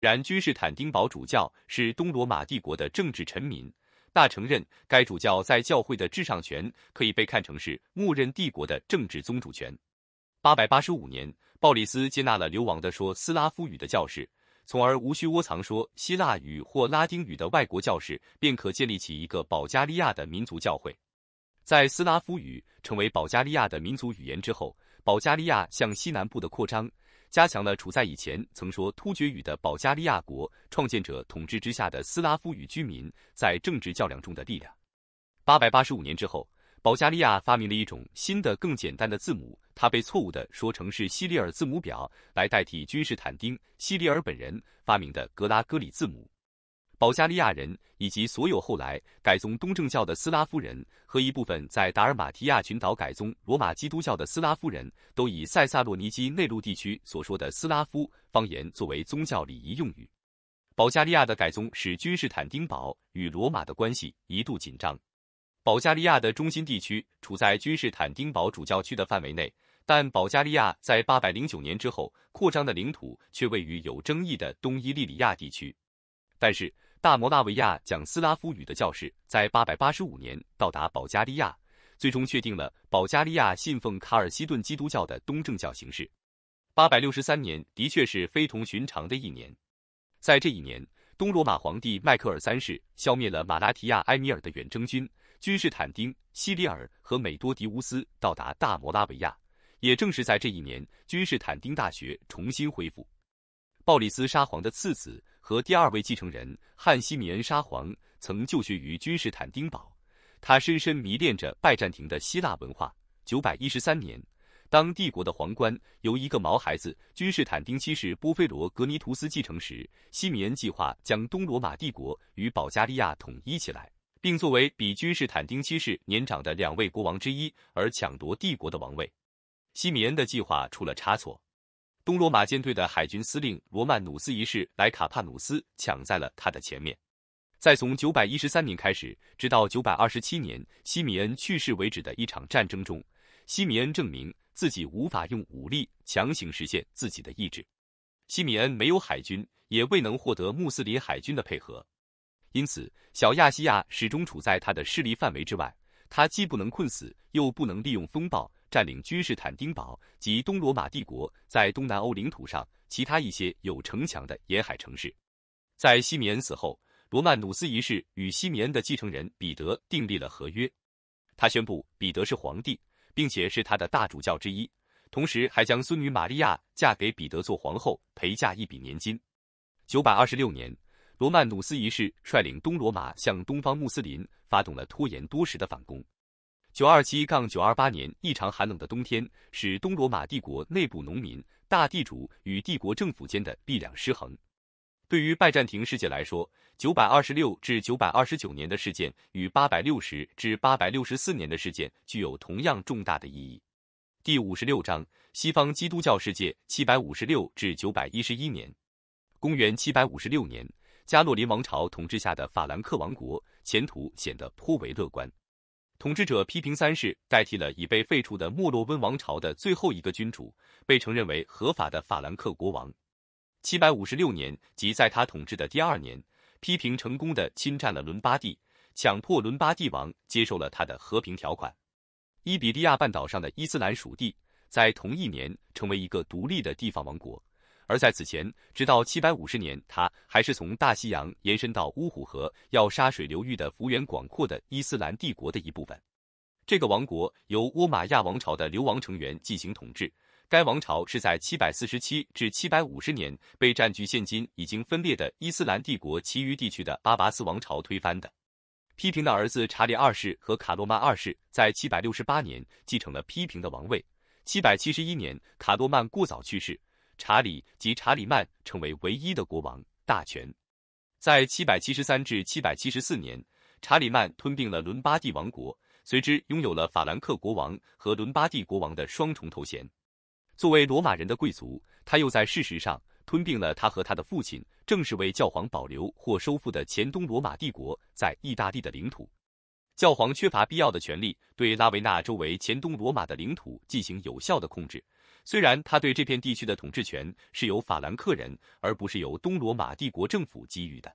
然，君士坦丁堡主教是东罗马帝国的政治臣民，大承认该主教在教会的至上权，可以被看成是默认帝国的政治宗主权。八百八十五年，鲍里斯接纳了流亡的说斯拉夫语的教士，从而无需窝藏说希腊语或拉丁语的外国教士，便可建立起一个保加利亚的民族教会。在斯拉夫语成为保加利亚的民族语言之后，保加利亚向西南部的扩张。加强了处在以前曾说突厥语的保加利亚国创建者统治之下的斯拉夫语居民在政治较量中的力量。八百八十五年之后，保加利亚发明了一种新的、更简单的字母，它被错误地说成是西里尔字母表，来代替君士坦丁·西里尔本人发明的格拉哥里字母。保加利亚人以及所有后来改宗东正教的斯拉夫人和一部分在达尔马提亚群岛改宗罗马基督教的斯拉夫人，都以塞萨洛尼基内陆地区所说的斯拉夫方言作为宗教礼仪用语。保加利亚的改宗使君士坦丁堡与罗马的关系一度紧张。保加利亚的中心地区处在君士坦丁堡主教区的范围内，但保加利亚在八百零九年之后扩张的领土却位于有争议的东伊利里亚地区，但是。大摩拉维亚讲斯拉夫语的教士在八百八十五年到达保加利亚，最终确定了保加利亚信奉卡尔西顿基督教的东正教形式。八百六十三年的确是非同寻常的一年，在这一年，东罗马皇帝迈克尔三世消灭了马拉提亚埃米尔的远征军，君士坦丁·希里尔和美多迪乌斯到达大摩拉维亚。也正是在这一年，君士坦丁大学重新恢复。鲍里斯沙皇的次子。和第二位继承人汉西米恩沙皇曾就学于君士坦丁堡，他深深迷恋着拜占庭的希腊文化。九百一十三年，当帝国的皇冠由一个毛孩子君士坦丁七世波菲罗格尼图斯继承时，西米恩计划将东罗马帝国与保加利亚统一起来，并作为比君士坦丁七世年长的两位国王之一而抢夺帝国的王位。西米恩的计划出了差错。东罗马舰队的海军司令罗曼努斯一世莱卡帕努斯抢在了他的前面。在从九百一十三年开始，直到九百二十七年西米恩去世为止的一场战争中，西米恩证明自己无法用武力强行实现自己的意志。西米恩没有海军，也未能获得穆斯林海军的配合，因此小亚细亚始终处在他的势力范围之外。他既不能困死，又不能利用风暴。占领君士坦丁堡及东罗马帝国在东南欧领土上其他一些有城墙的沿海城市。在西米恩死后，罗曼努斯一世与西米恩的继承人彼得订立了合约，他宣布彼得是皇帝，并且是他的大主教之一，同时还将孙女玛利亚嫁给彼得做皇后，陪嫁一笔年金。九百二十六年，罗曼努斯一世率领东罗马向东方穆斯林发动了拖延多时的反攻。九二七杠九二八年异常寒冷的冬天，使东罗马帝国内部农民、大地主与帝国政府间的力量失衡。对于拜占庭世界来说，九百二十六至九百二十九年的事件与八百六十至八百六十四年的事件具有同样重大的意义。第五十六章：西方基督教世界七百五十六至九百一十一年。公元七百五十六年，加洛林王朝统治下的法兰克王国前途显得颇为乐观。统治者批评三世代替了已被废除的莫洛温王朝的最后一个君主，被承认为合法的法兰克国王。七百五十六年，即在他统治的第二年，批评成功的侵占了伦巴第，强迫伦巴第王接受了他的和平条款。伊比利亚半岛上的伊斯兰属地在同一年成为一个独立的地方王国。而在此前，直到七百五十年，它还是从大西洋延伸到乌虎河、要沙水流域的幅员广阔的伊斯兰帝国的一部分。这个王国由倭马亚王朝的流亡成员进行统治。该王朝是在七百四十七至七百五十年被占据现今已经分裂的伊斯兰帝国其余地区的阿拔斯王朝推翻的。批评的儿子查理二世和卡洛曼二世在七百六十八年继承了批评的王位。七百七十一年，卡洛曼过早去世。查理及查理曼成为唯一的国王，大权在七百七十三至七百七十四年，查理曼吞并了伦巴第王国，随之拥有了法兰克国王和伦巴第国王的双重头衔。作为罗马人的贵族，他又在事实上吞并了他和他的父亲，正是为教皇保留或收复的前东罗马帝国在意大利的领土。教皇缺乏必要的权利，对拉维纳周围前东罗马的领土进行有效的控制。虽然他对这片地区的统治权是由法兰克人，而不是由东罗马帝国政府给予的，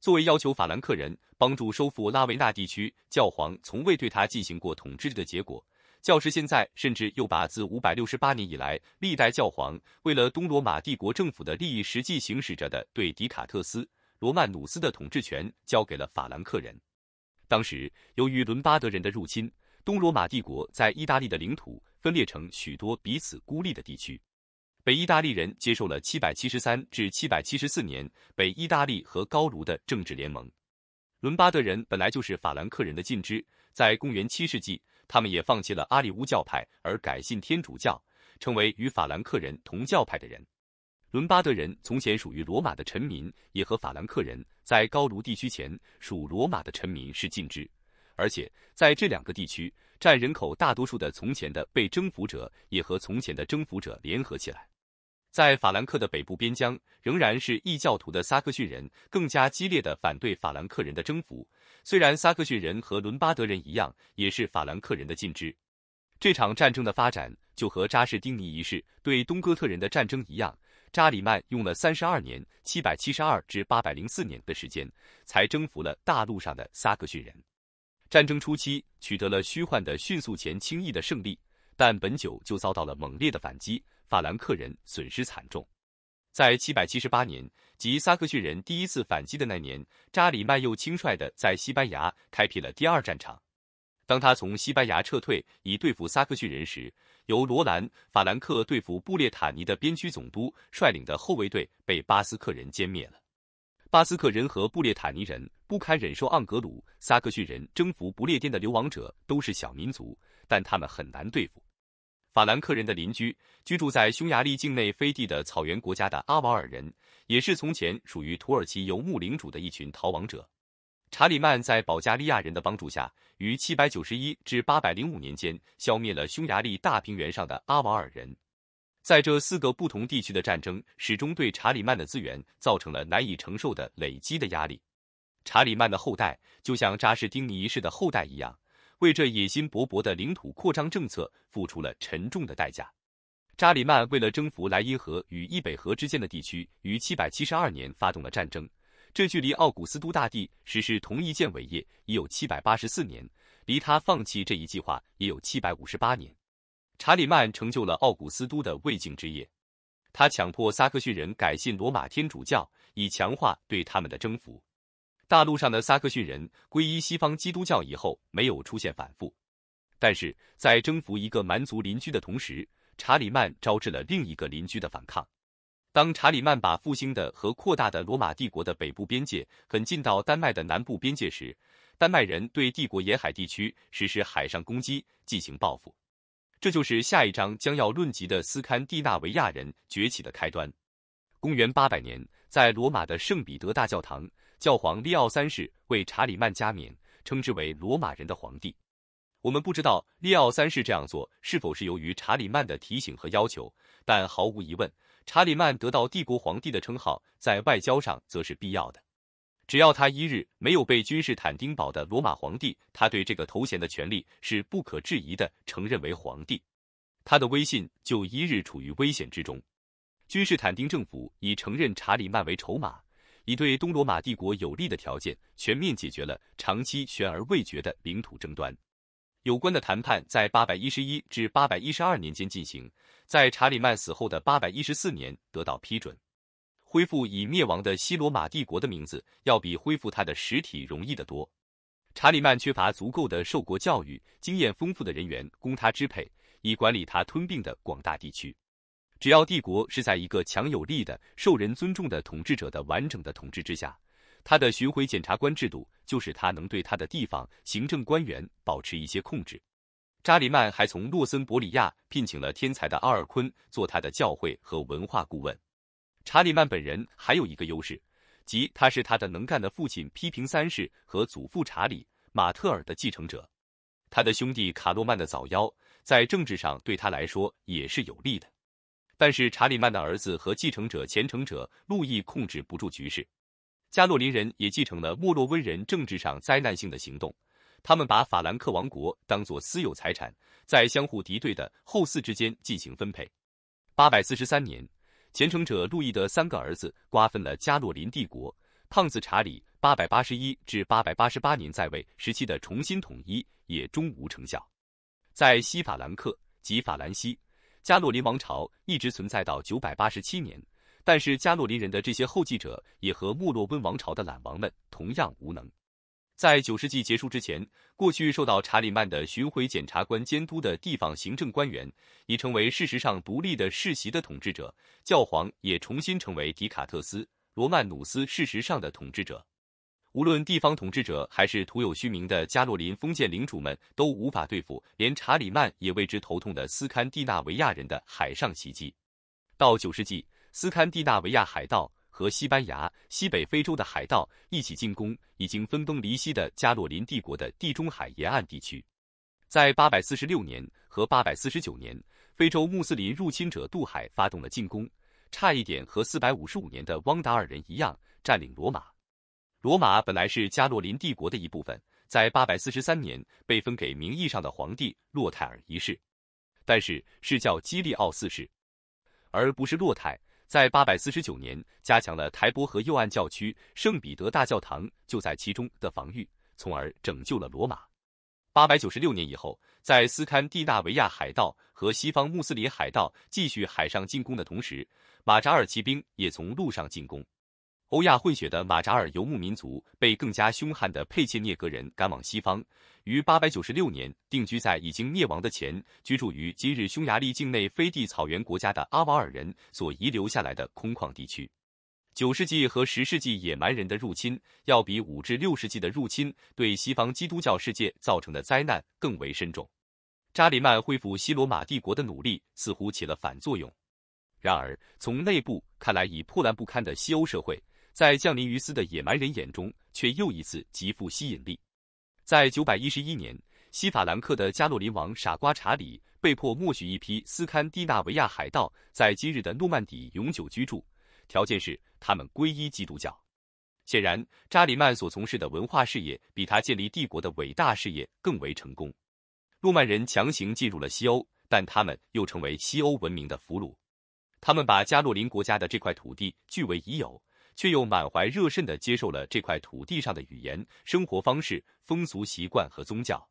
作为要求法兰克人帮助收复拉维纳地区，教皇从未对他进行过统治的结果，教师现在甚至又把自五百六十八年以来历代教皇为了东罗马帝国政府的利益实际行使着的对迪卡特斯·罗曼努斯的统治权交给了法兰克人。当时，由于伦巴德人的入侵，东罗马帝国在意大利的领土。分裂成许多彼此孤立的地区。北意大利人接受了七百七十三至七百七十四年北意大利和高卢的政治联盟。伦巴德人本来就是法兰克人的近支，在公元七世纪，他们也放弃了阿里乌教派而改信天主教，成为与法兰克人同教派的人。伦巴德人从前属于罗马的臣民，也和法兰克人在高卢地区前属罗马的臣民是近支，而且在这两个地区。占人口大多数的从前的被征服者也和从前的征服者联合起来，在法兰克的北部边疆，仍然是异教徒的萨克逊人更加激烈地反对法兰克人的征服。虽然萨克逊人和伦巴德人一样，也是法兰克人的近支，这场战争的发展就和扎士丁尼一世对东哥特人的战争一样。扎里曼用了三十二年（七百七十二至八百零四年）的时间，才征服了大陆上的萨克逊人。战争初期取得了虚幻的迅速前轻易的胜利，但本久就遭到了猛烈的反击，法兰克人损失惨重。在七百七十八年即萨克逊人第一次反击的那年，扎里曼又轻率地在西班牙开辟了第二战场。当他从西班牙撤退以对付萨克逊人时，由罗兰、法兰克对付布列塔尼的边区总督率领的后卫队被巴斯克人歼灭了。巴斯克人和布列塔尼人。不堪忍受盎格鲁撒克逊人征服不列颠的流亡者都是小民族，但他们很难对付。法兰克人的邻居居住在匈牙利境内飞地的草原国家的阿瓦尔人，也是从前属于土耳其游牧领主的一群逃亡者。查理曼在保加利亚人的帮助下，于七百九十一至八百零五年间消灭了匈牙利大平原上的阿瓦尔人。在这四个不同地区的战争，始终对查理曼的资源造成了难以承受的累积的压力。查理曼的后代就像扎什丁尼一世的后代一样，为这野心勃勃的领土扩张政策付出了沉重的代价。查理曼为了征服莱茵河与易北河之间的地区，于七百七十二年发动了战争。这距离奥古斯都大帝实施同一件伟业已有七百八十四年，离他放弃这一计划也有七百五十八年。查理曼成就了奥古斯都的未竟之业。他强迫萨克逊人改信罗马天主教，以强化对他们的征服。大陆上的萨克逊人皈依西方基督教以后，没有出现反复，但是在征服一个蛮族邻居的同时，查理曼招致了另一个邻居的反抗。当查理曼把复兴的和扩大的罗马帝国的北部边界很近到丹麦的南部边界时，丹麦人对帝国沿海地区实施海上攻击进行报复。这就是下一章将要论及的斯堪的纳维亚人崛起的开端。公元八百年，在罗马的圣彼得大教堂。教皇利奥三世为查理曼加冕，称之为罗马人的皇帝。我们不知道利奥三世这样做是否是由于查理曼的提醒和要求，但毫无疑问，查理曼得到帝国皇帝的称号在外交上则是必要的。只要他一日没有被君士坦丁堡的罗马皇帝，他对这个头衔的权利是不可质疑的，承认为皇帝，他的威信就一日处于危险之中。君士坦丁政府以承认查理曼为筹码。以对东罗马帝国有利的条件，全面解决了长期悬而未决的领土争端。有关的谈判在八百一十一至八百一十二年间进行，在查理曼死后的八百一十四年得到批准。恢复已灭亡的西罗马帝国的名字，要比恢复他的实体容易得多。查理曼缺乏足够的受过教育、经验丰富的人员供他支配，以管理他吞并的广大地区。只要帝国是在一个强有力的、受人尊重的统治者的完整的统治之下，他的巡回检察官制度就是他能对他的地方行政官员保持一些控制。查理曼还从洛森伯里亚聘请了天才的奥尔昆做他的教会和文化顾问。查理曼本人还有一个优势，即他是他的能干的父亲批评三世和祖父查理·马特尔的继承者。他的兄弟卡洛曼的早夭在政治上对他来说也是有利的。但是查理曼的儿子和继承者虔诚者路易控制不住局势，加洛林人也继承了莫洛温人政治上灾难性的行动。他们把法兰克王国当作私有财产，在相互敌对的后嗣之间进行分配。八百四十三年，虔诚者路易的三个儿子瓜分了加洛林帝国。胖子查理八百八十一至八百八十八年在位时期的重新统一也终无成效。在西法兰克及法兰西。加洛林王朝一直存在到九百八十七年，但是加洛林人的这些后继者也和莫洛温王朝的懒王们同样无能。在九世纪结束之前，过去受到查理曼的巡回检察官监督的地方行政官员已成为事实上独立的世袭的统治者，教皇也重新成为迪卡特斯·罗曼努斯事实上的统治者。无论地方统治者还是徒有虚名的加洛林封建领主们，都无法对付连查理曼也为之头痛的斯堪的纳维亚人的海上袭击。到九世纪，斯堪的纳维亚海盗和西班牙、西北非洲的海盗一起进攻已经分崩离析的加洛林帝国的地中海沿岸地区。在八百四十六年和八百四十九年，非洲穆斯林入侵者渡海发动了进攻，差一点和四百五十五年的汪达尔人一样占领罗马。罗马本来是加洛林帝国的一部分，在八百四十三年被分给名义上的皇帝洛泰尔一世，但是是叫基利奥四世，而不是洛泰。在八百四十九年，加强了台伯河右岸教区圣彼得大教堂就在其中的防御，从而拯救了罗马。八百九十六年以后，在斯堪的纳维亚海盗和西方穆斯林海盗继续海上进攻的同时，马扎尔骑兵也从陆上进攻。欧亚混血的马扎尔游牧民族被更加凶悍的佩切涅格人赶往西方，于八百九十六年定居在已经灭亡的前居住于今日匈牙利境内飞地草原国家的阿瓦尔人所遗留下来的空旷地区。九世纪和十世纪野蛮人的入侵，要比五至六世纪的入侵对西方基督教世界造成的灾难更为深重。扎里曼恢复西罗马帝国的努力似乎起了反作用，然而从内部看来已破烂不堪的西欧社会。在降临于斯的野蛮人眼中，却又一次极富吸引力。在九百一十一年，西法兰克的加洛林王傻瓜查理被迫默许一批斯堪的纳维亚海盗在今日的诺曼底永久居住，条件是他们皈依基督教。显然，查理曼所从事的文化事业比他建立帝国的伟大事业更为成功。诺曼人强行进入了西欧，但他们又成为西欧文明的俘虏。他们把加洛林国家的这块土地据为已有。却又满怀热忱地接受了这块土地上的语言、生活方式、风俗习惯和宗教。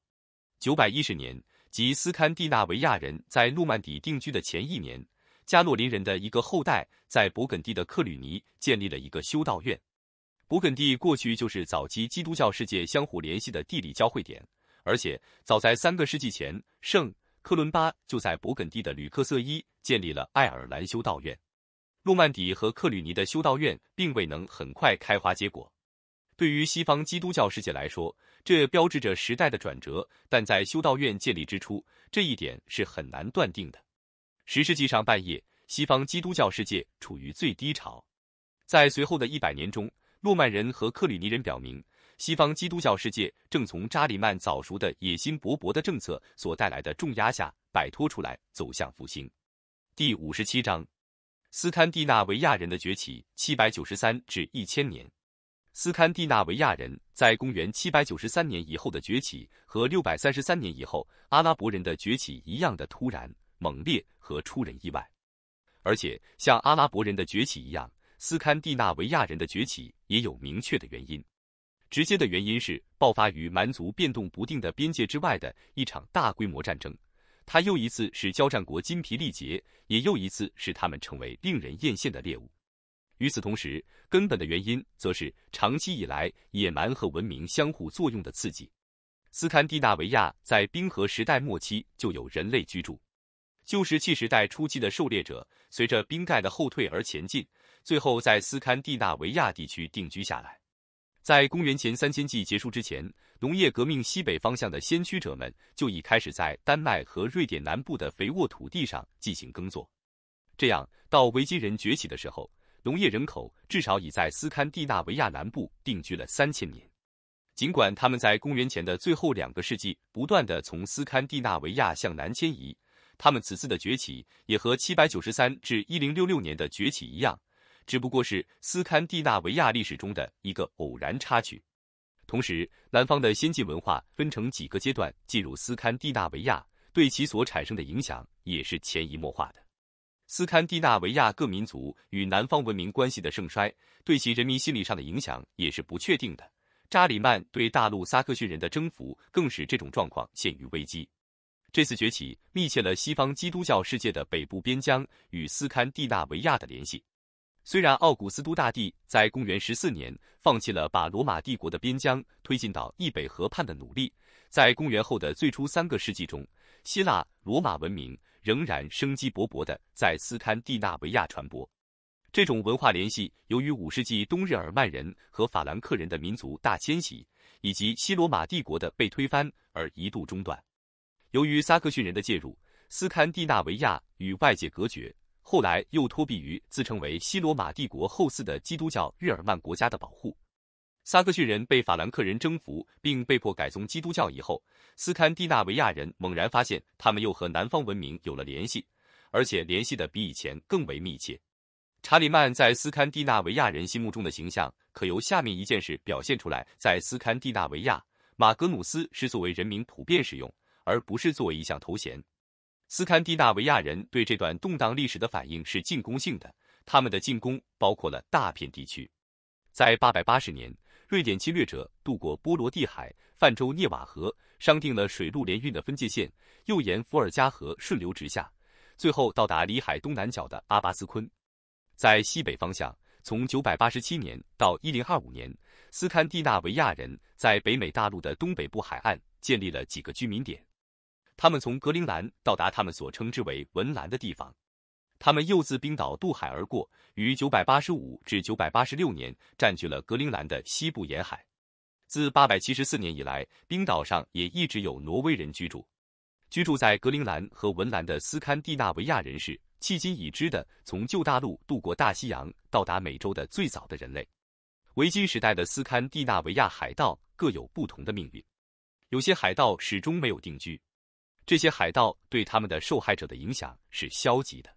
九百一十年，即斯堪的纳维亚人在诺曼底定居的前一年，加洛林人的一个后代在勃艮第的克吕尼建立了一个修道院。勃艮第过去就是早期基督教世界相互联系的地理交汇点，而且早在三个世纪前，圣科伦巴就在勃艮第的吕克瑟伊建立了爱尔兰修道院。诺曼底和克吕尼的修道院并未能很快开花结果。对于西方基督教世界来说，这标志着时代的转折。但在修道院建立之初，这一点是很难断定的。十世纪上半叶，西方基督教世界处于最低潮。在随后的一百年中，诺曼人和克吕尼人表明，西方基督教世界正从查理曼早熟的野心勃勃的政策所带来的重压下摆脱出来，走向复兴。第五十七章。斯堪的纳维亚人的崛起，七百九十三至一千年。斯堪的纳维亚人在公元七百九十三年以后的崛起，和六百三十三年以后阿拉伯人的崛起一样的突然、猛烈和出人意外。而且，像阿拉伯人的崛起一样，斯堪的纳维亚人的崛起也有明确的原因。直接的原因是爆发于蛮族变动不定的边界之外的一场大规模战争。他又一次使交战国精疲力竭，也又一次使他们成为令人艳羡的猎物。与此同时，根本的原因则是长期以来野蛮和文明相互作用的刺激。斯堪的纳维亚在冰河时代末期就有人类居住，旧石器时代初期的狩猎者随着冰盖的后退而前进，最后在斯堪的纳维亚地区定居下来。在公元前三千纪结束之前。农业革命西北方向的先驱者们就已开始在丹麦和瑞典南部的肥沃土地上进行耕作。这样，到维京人崛起的时候，农业人口至少已在斯堪的纳维亚南部定居了三千年。尽管他们在公元前的最后两个世纪不断地从斯堪的纳维亚向南迁移，他们此次的崛起也和七百九十三至一零六六年的崛起一样，只不过是斯堪的纳维亚历史中的一个偶然插曲。同时，南方的先进文化分成几个阶段进入斯堪的纳维亚，对其所产生的影响也是潜移默化的。斯堪的纳维亚各民族与南方文明关系的盛衰，对其人民心理上的影响也是不确定的。查理曼对大陆撒克逊人的征服，更使这种状况陷于危机。这次崛起密切了西方基督教世界的北部边疆与斯堪的纳维亚的联系。虽然奥古斯都大帝在公元十四年放弃了把罗马帝国的边疆推进到易北河畔的努力，在公元后的最初三个世纪中，希腊罗马文明仍然生机勃勃地在斯堪的纳维亚传播。这种文化联系由于五世纪东日耳曼人和法兰克人的民族大迁徙以及西罗马帝国的被推翻而一度中断。由于萨克逊人的介入，斯堪的纳维亚与外界隔绝。后来又托庇于自称为西罗马帝国后嗣的基督教日耳曼国家的保护。萨克逊人被法兰克人征服并被迫改宗基督教以后，斯堪的纳维亚人猛然发现他们又和南方文明有了联系，而且联系的比以前更为密切。查理曼在斯堪的纳维亚人心目中的形象，可由下面一件事表现出来：在斯堪的纳维亚，马格努斯是作为人民普遍使用，而不是作为一项头衔。斯堪的纳维亚人对这段动荡历史的反应是进攻性的，他们的进攻包括了大片地区。在八百八十年，瑞典侵略者渡过波罗的海，泛舟涅瓦河，商定了水陆联运的分界线，又沿伏尔加河顺流直下，最后到达里海东南角的阿巴斯昆。在西北方向，从九百八十七年到一零二五年，斯堪的纳维亚人在北美大陆的东北部海岸建立了几个居民点。他们从格陵兰到达他们所称之为文兰的地方，他们又自冰岛渡海而过，于九百八十五至九百八十六年占据了格陵兰的西部沿海。自八百七十四年以来，冰岛上也一直有挪威人居住。居住在格陵兰和文兰的斯堪的纳维亚人士，迄今已知的从旧大陆渡过大西洋到达美洲的最早的人类。维京时代的斯堪的纳维亚海盗各有不同的命运，有些海盗始终没有定居。这些海盗对他们的受害者的影响是消极的，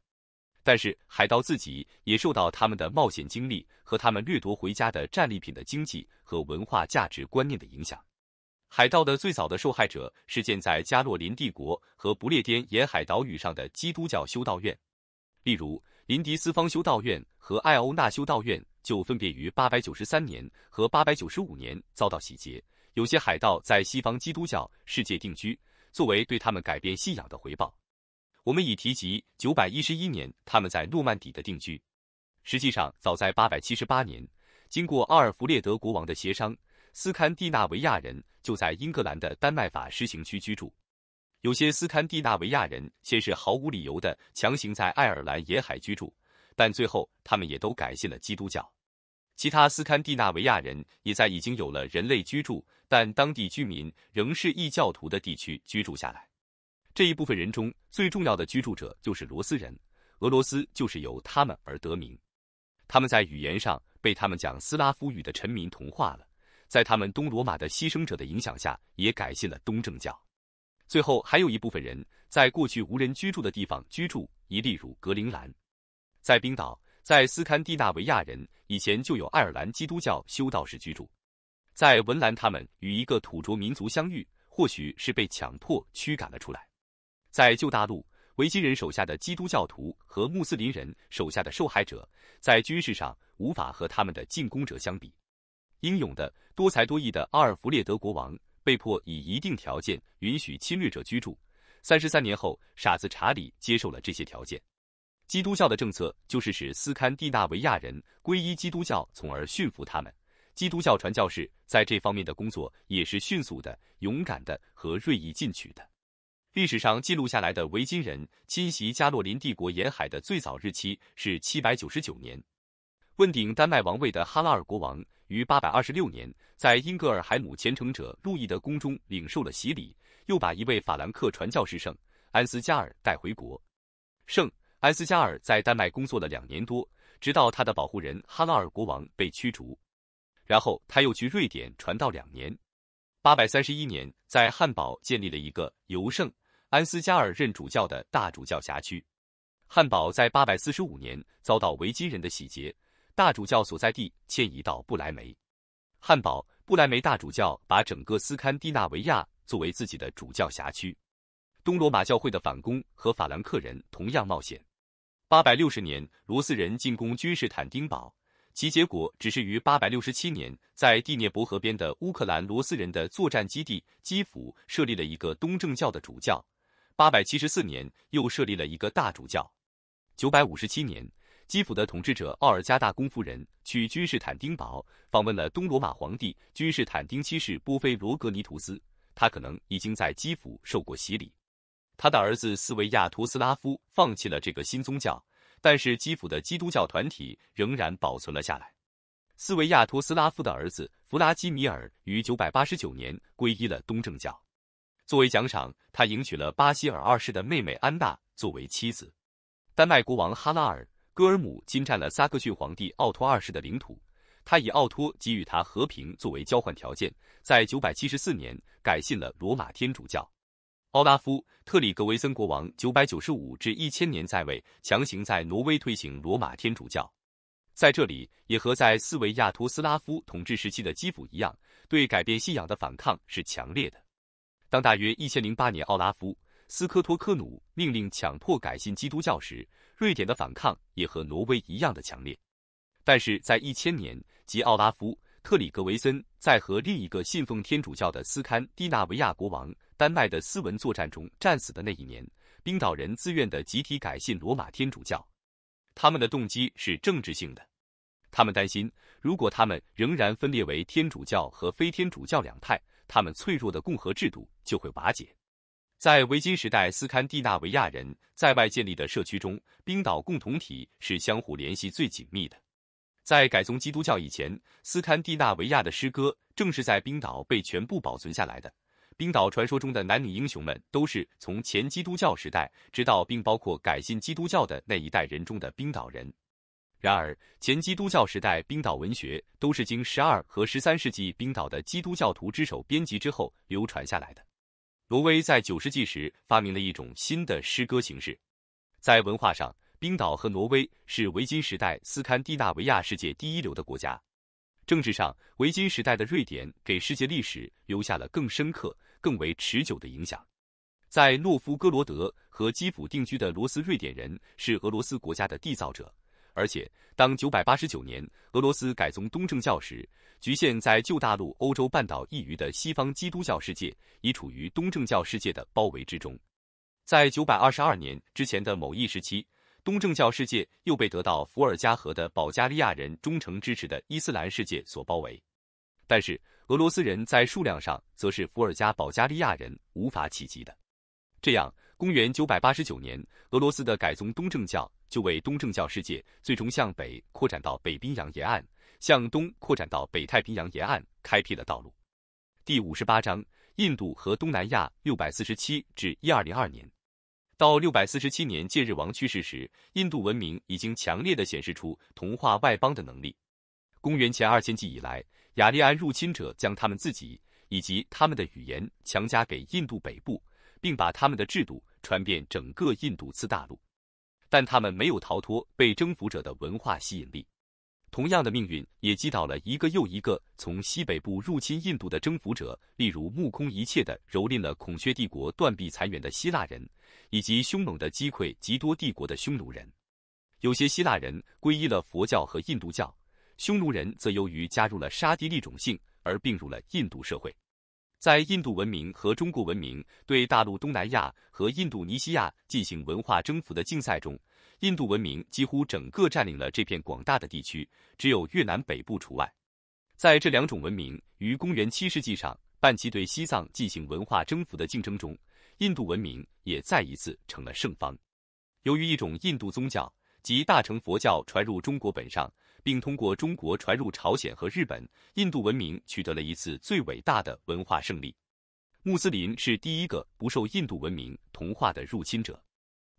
但是海盗自己也受到他们的冒险经历和他们掠夺回家的战利品的经济和文化价值观念的影响。海盗的最早的受害者是建在加洛林帝国和不列颠沿海岛屿上的基督教修道院，例如林迪斯方修道院和艾欧纳修道院就分别于893年和895年遭到洗劫。有些海盗在西方基督教世界定居。作为对他们改变信仰的回报，我们已提及九百一十一年他们在诺曼底的定居。实际上，早在八百七十八年，经过阿尔弗列德国王的协商，斯堪的纳维亚人就在英格兰的丹麦法施行区居住。有些斯堪的纳维亚人先是毫无理由的强行在爱尔兰沿海居住，但最后他们也都改信了基督教。其他斯堪的纳维亚人也在已经有了人类居住。但当地居民仍是异教徒的地区居住下来，这一部分人中最重要的居住者就是罗斯人，俄罗斯就是由他们而得名。他们在语言上被他们讲斯拉夫语的臣民同化了，在他们东罗马的牺牲者的影响下，也改信了东正教。最后还有一部分人在过去无人居住的地方居住，一例如格陵兰，在冰岛，在斯堪的纳维亚人以前就有爱尔兰基督教修道士居住。在文兰，他们与一个土著民族相遇，或许是被强迫驱赶了出来。在旧大陆，维京人手下的基督教徒和穆斯林人手下的受害者，在军事上无法和他们的进攻者相比。英勇的、多才多艺的阿尔弗列德国王被迫以一定条件允许侵略者居住。三十三年后，傻子查理接受了这些条件。基督教的政策就是使斯堪的纳维亚人皈依基督教，从而驯服他们。基督教传教士在这方面的工作也是迅速的、勇敢的和锐意进取的。历史上记录下来的维京人侵袭加洛林帝国沿海的最早日期是七百九十九年。问鼎丹麦王位的哈拉尔国王于八百二十六年在英格尔海姆虔诚者路易的宫中领受了洗礼，又把一位法兰克传教士圣安斯加尔带回国。圣安斯加尔在丹麦工作了两年多，直到他的保护人哈拉尔国王被驱逐。然后他又去瑞典传道两年。八百三十一年，在汉堡建立了一个由圣安斯加尔任主教的大主教辖区。汉堡在八百四十五年遭到维京人的洗劫，大主教所在地迁移到不莱梅。汉堡不莱梅大主教把整个斯堪的纳维亚作为自己的主教辖区。东罗马教会的反攻和法兰克人同样冒险。八百六十年，罗斯人进攻君士坦丁堡。其结果只是于八百六十七年，在第聂伯河边的乌克兰罗斯人的作战基地基辅设立了一个东正教的主教，八百七十四年又设立了一个大主教。九百五十七年，基辅的统治者奥尔加大公夫人去君士坦丁堡访问了东罗马皇帝君士坦丁七世波菲罗格尼图斯，他可能已经在基辅受过洗礼。他的儿子斯维亚托斯拉夫放弃了这个新宗教。但是基辅的基督教团体仍然保存了下来。斯维亚托斯拉夫的儿子弗拉基米尔于九百八十九年皈依了东正教。作为奖赏，他迎娶了巴西尔二世的妹妹安娜作为妻子。丹麦国王哈拉尔·哥尔姆侵占了萨克逊皇帝奥托二世的领土。他以奥托给予他和平作为交换条件，在九百七十四年改信了罗马天主教。奥拉夫·特里格维森国王九百九十五至一千年在位，强行在挪威推行罗马天主教，在这里也和在斯维亚托斯拉夫统治时期的基辅一样，对改变信仰的反抗是强烈的。当大约一千零八年奥拉夫·斯科托科努命令强迫改信基督教时，瑞典的反抗也和挪威一样的强烈。但是在一千年即奥拉夫。特里格维森在和另一个信奉天主教的斯堪的纳维亚国王丹麦的斯文作战中战死的那一年，冰岛人自愿的集体改信罗马天主教。他们的动机是政治性的，他们担心如果他们仍然分裂为天主教和非天主教两派，他们脆弱的共和制度就会瓦解。在维京时代，斯堪的纳维亚人在外建立的社区中，冰岛共同体是相互联系最紧密的。在改宗基督教以前，斯堪的纳维亚的诗歌正是在冰岛被全部保存下来的。冰岛传说中的男女英雄们都是从前基督教时代直到并包括改信基督教的那一代人中的冰岛人。然而，前基督教时代冰岛文学都是经十二和十三世纪冰岛的基督教徒之手编辑之后流传下来的。挪威在九世纪时发明了一种新的诗歌形式，在文化上。冰岛和挪威是维京时代斯堪的纳维亚世界第一流的国家。政治上，维京时代的瑞典给世界历史留下了更深刻、更为持久的影响。在诺夫哥罗德和基辅定居的罗斯瑞典人是俄罗斯国家的缔造者。而且，当九百八十九年俄罗斯改宗东正教时，局限在旧大陆欧洲半岛一隅的西方基督教世界已处于东正教世界的包围之中。在九百二十二年之前的某一时期。东正教世界又被得到伏尔加河的保加利亚人忠诚支持的伊斯兰世界所包围，但是俄罗斯人在数量上则是伏尔加保加利亚人无法企及的。这样，公元九百八十九年，俄罗斯的改宗东正教就为东正教世界最终向北扩展到北冰洋沿岸，向东扩展到北太平洋沿岸开辟了道路。第五十八章：印度和东南亚六百四十七至一二零二年。到六百四十七年，戒日王去世时，印度文明已经强烈的显示出同化外邦的能力。公元前二千纪以来，雅利安入侵者将他们自己以及他们的语言强加给印度北部，并把他们的制度传遍整个印度次大陆。但他们没有逃脱被征服者的文化吸引力。同样的命运也击倒了一个又一个从西北部入侵印度的征服者，例如目空一切的蹂躏了孔雀帝国断壁残垣的希腊人。以及凶猛的击溃极多帝国的匈奴人，有些希腊人皈依了佛教和印度教，匈奴人则由于加入了沙地利种姓而并入了印度社会。在印度文明和中国文明对大陆东南亚和印度尼西亚进行文化征服的竞赛中，印度文明几乎整个占领了这片广大的地区，只有越南北部除外。在这两种文明于公元七世纪上半期对西藏进行文化征服的竞争中。印度文明也再一次成了胜方。由于一种印度宗教及大乘佛教传入中国本上，并通过中国传入朝鲜和日本，印度文明取得了一次最伟大的文化胜利。穆斯林是第一个不受印度文明同化的入侵者。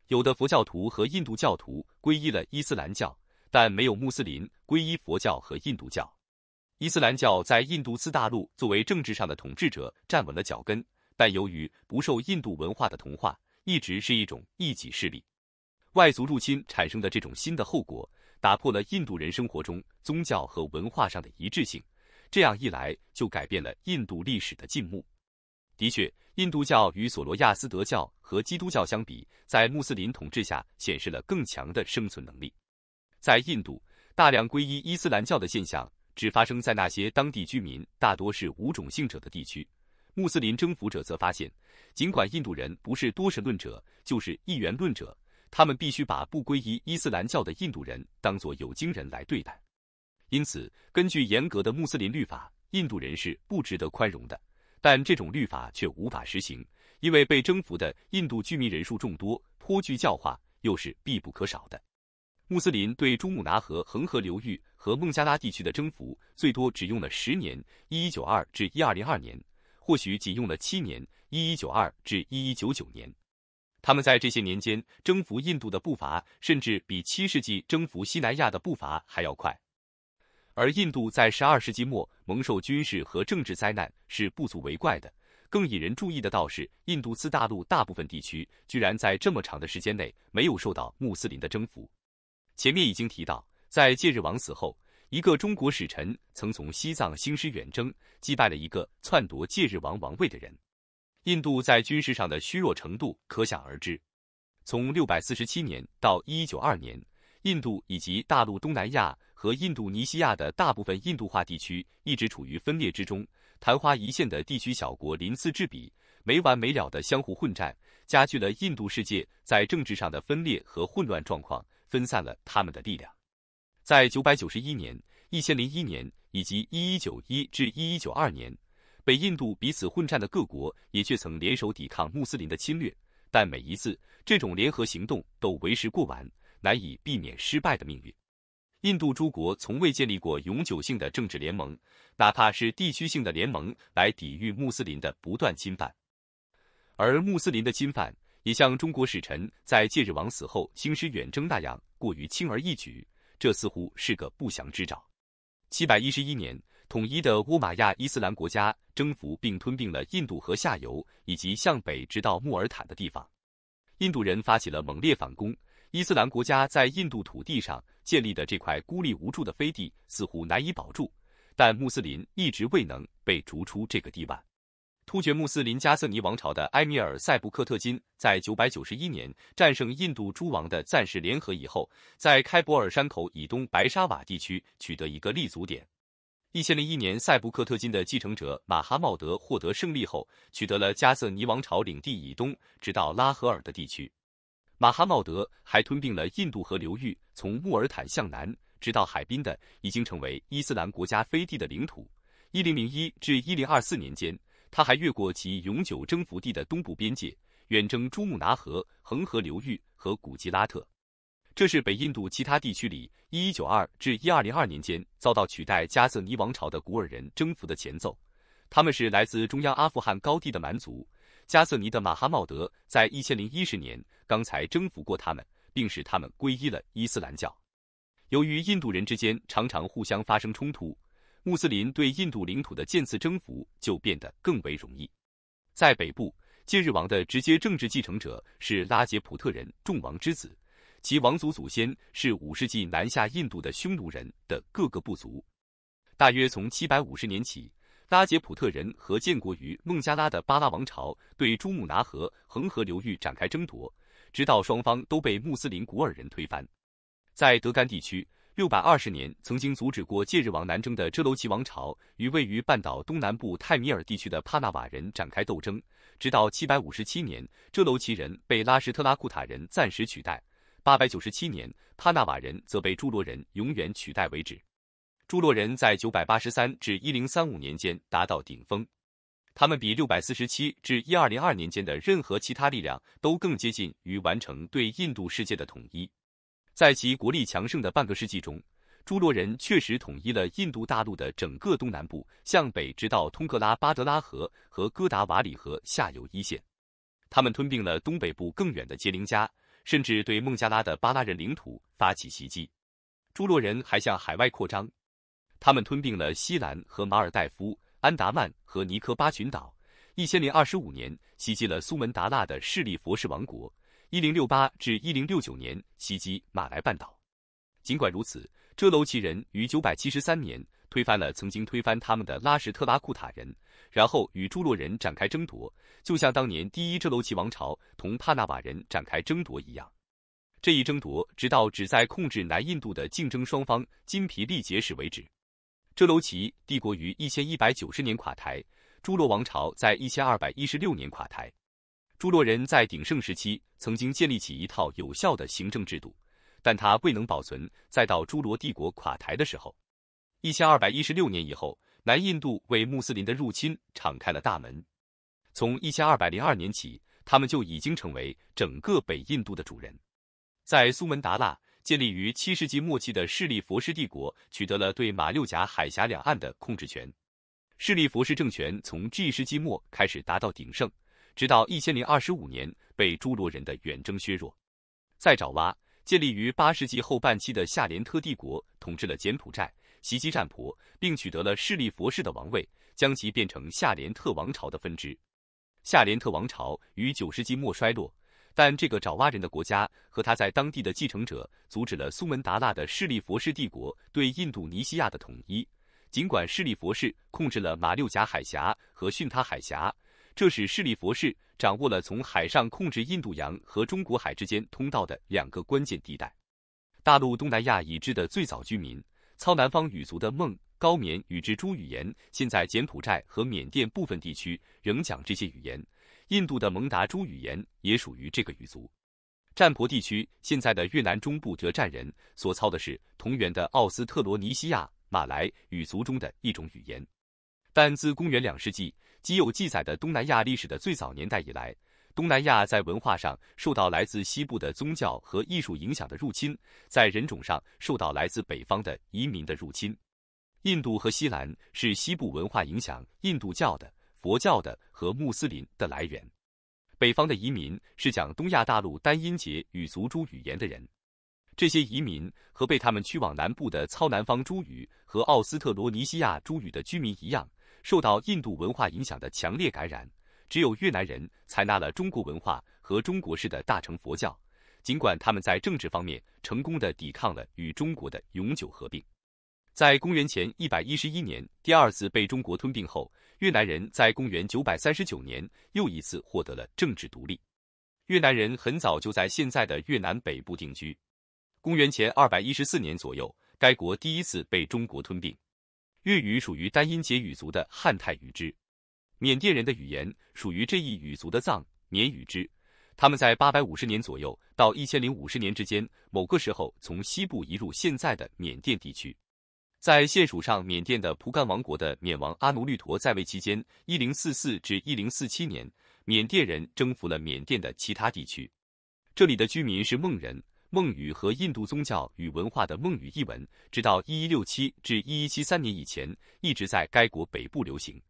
有的佛教徒和印度教徒皈依了伊斯兰教，但没有穆斯林皈依佛教和印度教。伊斯兰教在印度次大陆作为政治上的统治者站稳了脚跟。但由于不受印度文化的同化，一直是一种异己势力。外族入侵产生的这种新的后果，打破了印度人生活中宗教和文化上的一致性。这样一来，就改变了印度历史的进幕。的确，印度教与索罗亚斯德教和基督教相比，在穆斯林统治下显示了更强的生存能力。在印度，大量皈依伊斯兰教的现象，只发生在那些当地居民大多是无种姓者的地区。穆斯林征服者则发现，尽管印度人不是多神论者，就是一元论者，他们必须把不皈依伊斯兰教的印度人当作有经人来对待。因此，根据严格的穆斯林律法，印度人是不值得宽容的。但这种律法却无法实行，因为被征服的印度居民人数众多，颇具教化，又是必不可少的。穆斯林对朱穆拿河、恒河流域和孟加拉地区的征服，最多只用了十年（一一九二至一二零二年）。或许仅用了七年（一一九二至一一九九年），他们在这些年间征服印度的步伐，甚至比七世纪征服西南亚的步伐还要快。而印度在十二世纪末蒙受军事和政治灾难是不足为怪的。更引人注意的倒是，印度次大陆大部分地区居然在这么长的时间内没有受到穆斯林的征服。前面已经提到，在戒日王死后。一个中国使臣曾从西藏兴师远征，击败了一个篡夺戒日王王位的人。印度在军事上的虚弱程度可想而知。从六百四十七年到一九二年，印度以及大陆东南亚和印度尼西亚的大部分印度化地区一直处于分裂之中，昙花一现的地区小国鳞次栉比，没完没了的相互混战，加剧了印度世界在政治上的分裂和混乱状况，分散了他们的力量。在九百九十一年、一千零一年以及一一九一至一一九二年，北印度彼此混战的各国也却曾联手抵抗穆斯林的侵略，但每一次这种联合行动都为时过晚，难以避免失败的命运。印度诸国从未建立过永久性的政治联盟，哪怕是地区性的联盟来抵御穆斯林的不断侵犯。而穆斯林的侵犯也像中国使臣在戒日王死后兴师远征那样，过于轻而易举。这似乎是个不祥之兆。七百一十一年，统一的乌马亚伊斯兰国家征服并吞并了印度河下游以及向北直到穆尔坦的地方。印度人发起了猛烈反攻，伊斯兰国家在印度土地上建立的这块孤立无助的飞地似乎难以保住，但穆斯林一直未能被逐出这个地盘。突厥穆斯林加瑟尼王朝的埃米尔塞布克特金在九百九十一年战胜印度诸王的暂时联合以后，在开伯尔山口以东白沙瓦地区取得一个立足点。一千零一年，塞布克特金的继承者马哈茂德获得胜利后，取得了加瑟尼王朝领地以东直到拉合尔的地区。马哈茂德还吞并了印度河流域从穆尔坦向南直到海滨的已经成为伊斯兰国家飞地的领土。一零零一至一零二四年间。他还越过其永久征服地的东部边界，远征珠穆拿河、恒河流域和古吉拉特。这是北印度其他地区里，一一九二至一二零二年间遭到取代加瑟尼王朝的古尔人征服的前奏。他们是来自中央阿富汗高地的蛮族。加瑟尼的马哈茂德在一千零一十年刚才征服过他们，并使他们皈依了伊斯兰教。由于印度人之间常常互相发生冲突。穆斯林对印度领土的渐次征服就变得更为容易。在北部，戒日王的直接政治继承者是拉杰普特人众王之子，其王族祖先是五世纪南下印度的匈奴人的各个部族。大约从七百五十年起，拉杰普特人和建国于孟加拉的巴拉王朝对珠穆拿河、恒河流域展开争夺，直到双方都被穆斯林古尔人推翻。在德干地区。六百二十年，曾经阻止过戒日王南征的遮楼旗王朝与位于半岛东南部泰米尔地区的帕纳瓦人展开斗争，直到七百五十七年，遮楼旗人被拉什特拉库塔人暂时取代；八百九十七年，帕纳瓦人则被朱罗人永远取代为止。朱罗人在九百八十三至一零三五年间达到顶峰，他们比六百四十七至一二零二年间的任何其他力量都更接近于完成对印度世界的统一。在其国力强盛的半个世纪中，朱罗人确实统一了印度大陆的整个东南部，向北直到通格拉巴德拉河和戈达瓦里河下游一线。他们吞并了东北部更远的杰林加，甚至对孟加拉的巴拉人领土发起袭击。朱罗人还向海外扩张，他们吞并了西兰和马尔代夫、安达曼和尼科巴群岛。一千零二十五年，袭击了苏门答腊的势力佛氏王国。一零六八至一零六九年袭击马来半岛。尽管如此，遮娄旗人于九百七十三年推翻了曾经推翻他们的拉什特拉库塔人，然后与朱罗人展开争夺，就像当年第一遮楼旗王朝同帕纳瓦人展开争夺一样。这一争夺直到旨在控制南印度的竞争双方筋疲力竭时为止。遮娄旗帝国于一千一百九十年垮台，朱罗王朝在一千二百一十六年垮台。朱罗人在鼎盛时期曾经建立起一套有效的行政制度，但它未能保存。再到朱罗帝国垮台的时候，一千二百一十六年以后，南印度为穆斯林的入侵敞开了大门。从一千二百零二年起，他们就已经成为整个北印度的主人。在苏门答腊建立于七世纪末期的势力佛氏帝国取得了对马六甲海峡两岸的控制权。势力佛氏政权从 G 世纪末开始达到鼎盛。直到一千零二十五年被侏罗人的远征削弱。在爪哇建立于八世纪后半期的夏连特帝国统治了柬埔寨，袭击占婆，并取得了势利佛氏的王位，将其变成夏连特王朝的分支。夏连特王朝于九世纪末衰落，但这个爪哇人的国家和他在当地的继承者阻止了苏门答腊的势利佛氏帝国对印度尼西亚的统一。尽管势利佛氏控制了马六甲海峡和巽他海峡。这使势力佛氏掌握了从海上控制印度洋和中国海之间通道的两个关键地带。大陆东南亚已知的最早居民，操南方语族的孟高棉语支诸语言，现在柬埔寨和缅甸部分地区仍讲这些语言。印度的蒙达诸语言也属于这个语族。占婆地区现在的越南中部哲占人所操的是同源的奥斯特罗尼西亚马来语族中的一种语言，但自公元两世纪。即有记载的东南亚历史的最早年代以来，东南亚在文化上受到来自西部的宗教和艺术影响的入侵，在人种上受到来自北方的移民的入侵。印度和西兰是西部文化影响印度教的、佛教的和穆斯林的来源。北方的移民是讲东亚大陆单音节与族诸语言的人。这些移民和被他们驱往南部的操南方诸语和奥斯特罗尼西亚诸语的居民一样。受到印度文化影响的强烈感染，只有越南人采纳了中国文化和中国式的大乘佛教。尽管他们在政治方面成功的抵抗了与中国的永久合并，在公元前一百一十一年第二次被中国吞并后，越南人在公元九百三十九年又一次获得了政治独立。越南人很早就在现在的越南北部定居。公元前二百一十四年左右，该国第一次被中国吞并。粤语属于单音节语族的汉泰语支，缅甸人的语言属于这一语族的藏缅语支。他们在八百五十年左右到一千零五十年之间，某个时候从西部移入现在的缅甸地区。在现属上，缅甸的蒲甘王国的缅王阿努律陀在位期间（一零四四至一零四七年），缅甸人征服了缅甸的其他地区。这里的居民是孟人。孟语和印度宗教与文化的孟语译文，直到一一六七至一一七三年以前，一直在该国北部流行。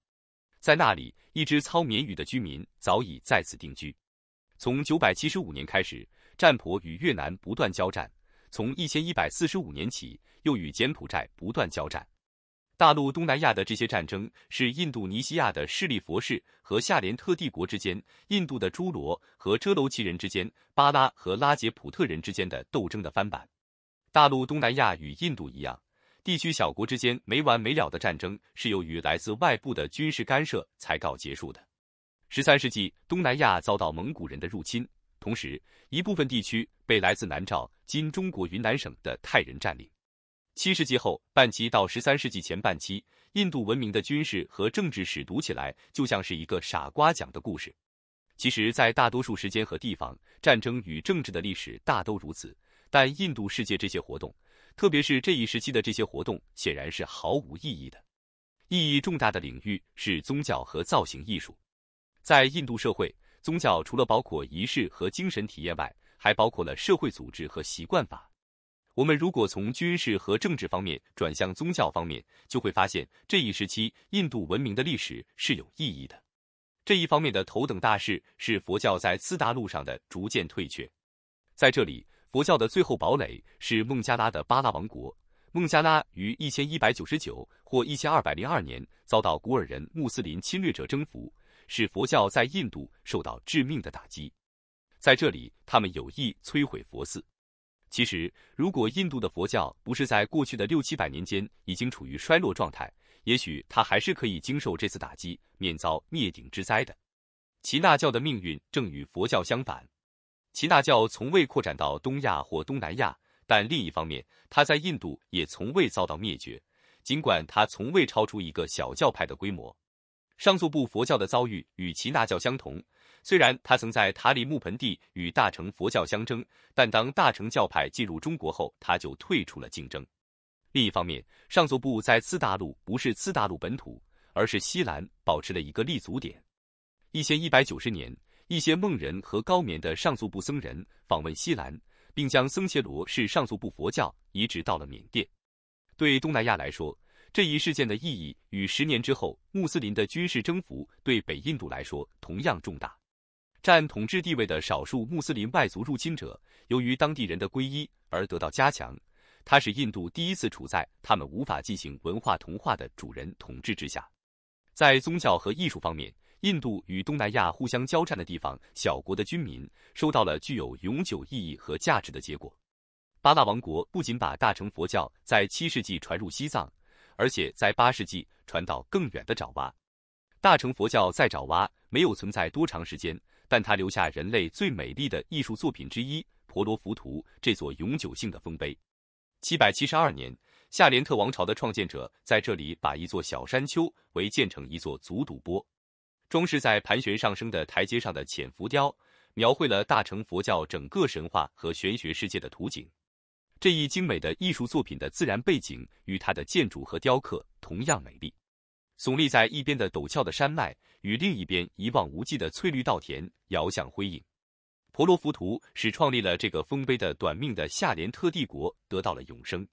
在那里，一支操缅语的居民早已在此定居。从九百七十五年开始，占婆与越南不断交战；从一千一百四十五年起，又与柬埔寨不断交战。大陆东南亚的这些战争是印度尼西亚的势利佛逝和夏连特帝国之间、印度的朱罗和遮楼旗人之间、巴拉和拉杰普特人之间的斗争的翻版。大陆东南亚与印度一样，地区小国之间没完没了的战争是由于来自外部的军事干涉才告结束的。十三世纪，东南亚遭到蒙古人的入侵，同时一部分地区被来自南诏（今中国云南省）的泰人占领。七世纪后半期到十三世纪前半期，印度文明的军事和政治史读起来就像是一个傻瓜讲的故事。其实，在大多数时间和地方，战争与政治的历史大都如此。但印度世界这些活动，特别是这一时期的这些活动，显然是毫无意义的。意义重大的领域是宗教和造型艺术。在印度社会，宗教除了包括仪式和精神体验外，还包括了社会组织和习惯法。我们如果从军事和政治方面转向宗教方面，就会发现这一时期印度文明的历史是有意义的。这一方面的头等大事是佛教在四大陆上的逐渐退却。在这里，佛教的最后堡垒是孟加拉的巴拉王国。孟加拉于一千一百九十九或一千二百零二年遭到古尔人穆斯林侵略者征服，使佛教在印度受到致命的打击。在这里，他们有意摧毁佛寺。其实，如果印度的佛教不是在过去的六七百年间已经处于衰落状态，也许它还是可以经受这次打击，免遭灭顶之灾的。耆那教的命运正与佛教相反，耆那教从未扩展到东亚或东南亚，但另一方面，它在印度也从未遭到灭绝。尽管它从未超出一个小教派的规模，上座部佛教的遭遇与耆那教相同。虽然他曾在塔里木盆地与大乘佛教相争，但当大乘教派进入中国后，他就退出了竞争。另一方面，上座部在次大陆不是次大陆本土，而是西兰保持了一个立足点。一千一百九十年，一些孟人和高棉的上座部僧人访问西兰，并将僧伽罗式上座部佛教移植到了缅甸。对东南亚来说，这一事件的意义与十年之后穆斯林的军事征服对北印度来说同样重大。占统治地位的少数穆斯林外族入侵者，由于当地人的皈依而得到加强。它使印度第一次处在他们无法进行文化同化的主人统治之下。在宗教和艺术方面，印度与东南亚互相交战的地方小国的军民收到了具有永久意义和价值的结果。巴勒王国不仅把大乘佛教在七世纪传入西藏，而且在八世纪传到更远的爪哇。大乘佛教在爪哇没有存在多长时间。但他留下人类最美丽的艺术作品之一——婆罗浮屠这座永久性的丰碑。七百七十二年，夏连特王朝的创建者在这里把一座小山丘围建成一座足赌波，装饰在盘旋上升的台阶上的浅浮雕，描绘了大乘佛教整个神话和玄学世界的图景。这一精美的艺术作品的自然背景与它的建筑和雕刻同样美丽。耸立在一边的陡峭的山脉与另一边一望无际的翠绿稻田遥相辉映。婆罗浮屠使创立了这个丰碑的短命的夏连特帝国得到了永生。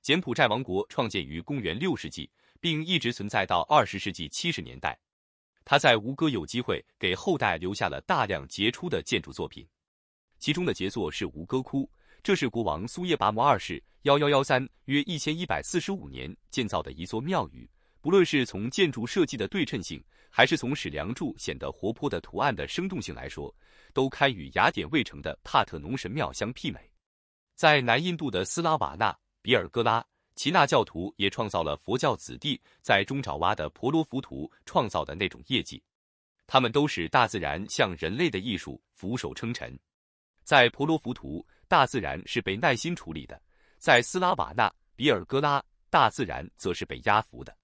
柬埔寨王国创建于公元六世纪，并一直存在到二十世纪七十年代。他在吴哥有机会给后代留下了大量杰出的建筑作品，其中的杰作是吴哥窟，这是国王苏叶拔摩二世幺幺幺三约一千一百四十五年建造的一座庙宇。不论是从建筑设计的对称性，还是从使梁柱显得活泼的图案的生动性来说，都堪与雅典卫城的帕特农神庙相媲美。在南印度的斯拉瓦纳比尔哥拉，齐那教徒也创造了佛教子弟在中爪哇的婆罗浮屠创造的那种业绩。他们都使大自然向人类的艺术俯首称臣。在婆罗浮屠，大自然是被耐心处理的；在斯拉瓦纳比尔哥拉，大自然则是被压服的。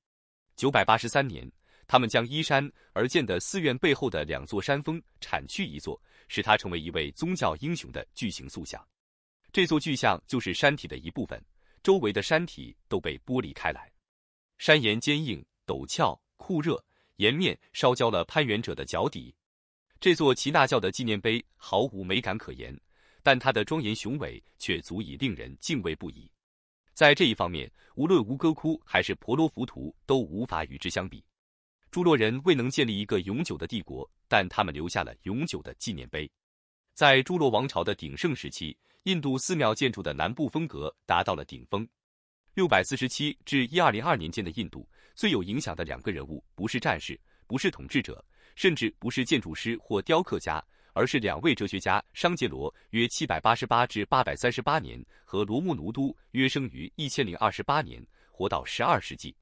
九百八十三年，他们将依山而建的寺院背后的两座山峰铲去一座，使它成为一位宗教英雄的巨型塑像。这座巨像就是山体的一部分，周围的山体都被剥离开来。山岩坚硬、陡峭、酷热，岩面烧焦了攀援者的脚底。这座齐那教的纪念碑毫无美感可言，但它的庄严雄伟却足以令人敬畏不已。在这一方面，无论吴哥窟还是婆罗浮屠都无法与之相比。朱罗人未能建立一个永久的帝国，但他们留下了永久的纪念碑。在朱罗王朝的鼎盛时期，印度寺庙建筑的南部风格达到了顶峰。六百四十七至一二零二年间的印度最有影响的两个人物，不是战士，不是统治者，甚至不是建筑师或雕刻家。而是两位哲学家商杰罗约七百八十八至八百三十八年和罗穆努都约生于一千零二十八年，活到十二世纪。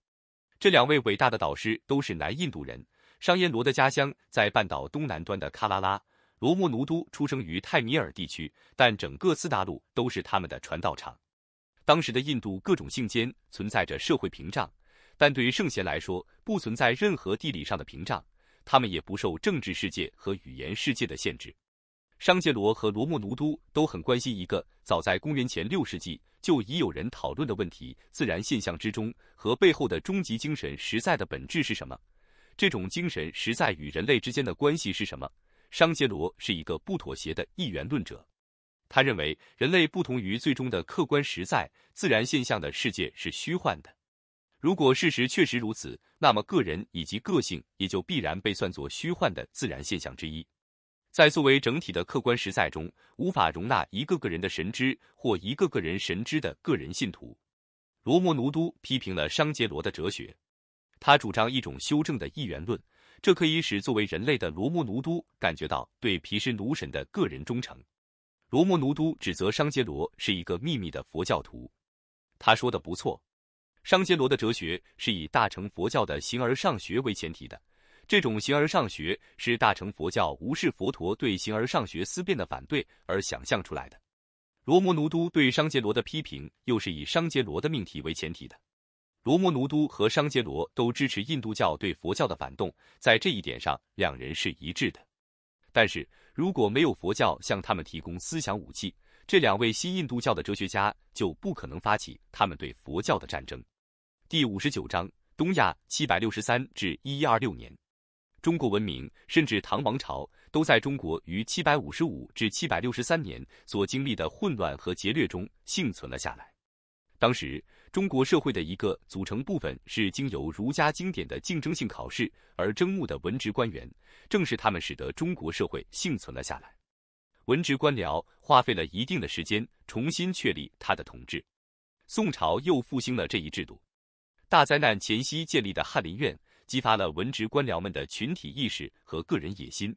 这两位伟大的导师都是南印度人。商耶罗的家乡在半岛东南端的喀拉拉，罗穆努都出生于泰米尔地区，但整个斯大陆都是他们的传道场。当时的印度各种性间存在着社会屏障，但对于圣贤来说，不存在任何地理上的屏障。他们也不受政治世界和语言世界的限制。商杰罗和罗莫奴都都很关心一个早在公元前六世纪就已有人讨论的问题：自然现象之中和背后的终极精神实在的本质是什么？这种精神实在与人类之间的关系是什么？商杰罗是一个不妥协的一元论者，他认为人类不同于最终的客观实在，自然现象的世界是虚幻的。如果事实确实如此，那么个人以及个性也就必然被算作虚幻的自然现象之一，在作为整体的客观实在中，无法容纳一个个人的神知或一个个人神知的个人信徒。罗摩奴都批评了商杰罗的哲学，他主张一种修正的一元论，这可以使作为人类的罗摩奴都感觉到对毗湿奴神的个人忠诚。罗摩奴都指责商杰罗是一个秘密的佛教徒，他说的不错。商杰罗的哲学是以大乘佛教的形而上学为前提的，这种形而上学是大乘佛教无视佛陀对形而上学思辨的反对而想象出来的。罗摩奴都对商杰罗的批评又是以商杰罗的命题为前提的。罗摩奴都和商杰罗都支持印度教对佛教的反动，在这一点上两人是一致的。但是如果没有佛教向他们提供思想武器，这两位新印度教的哲学家就不可能发起他们对佛教的战争。第五十九章：东亚七百六十三至一一二六年，中国文明甚至唐王朝都在中国于七百五十五至七百六十三年所经历的混乱和劫掠中幸存了下来。当时，中国社会的一个组成部分是经由儒家经典的竞争性考试而征募的文职官员，正是他们使得中国社会幸存了下来。文职官僚花费了一定的时间重新确立他的统治。宋朝又复兴了这一制度。大灾难前夕建立的翰林院，激发了文职官僚们的群体意识和个人野心。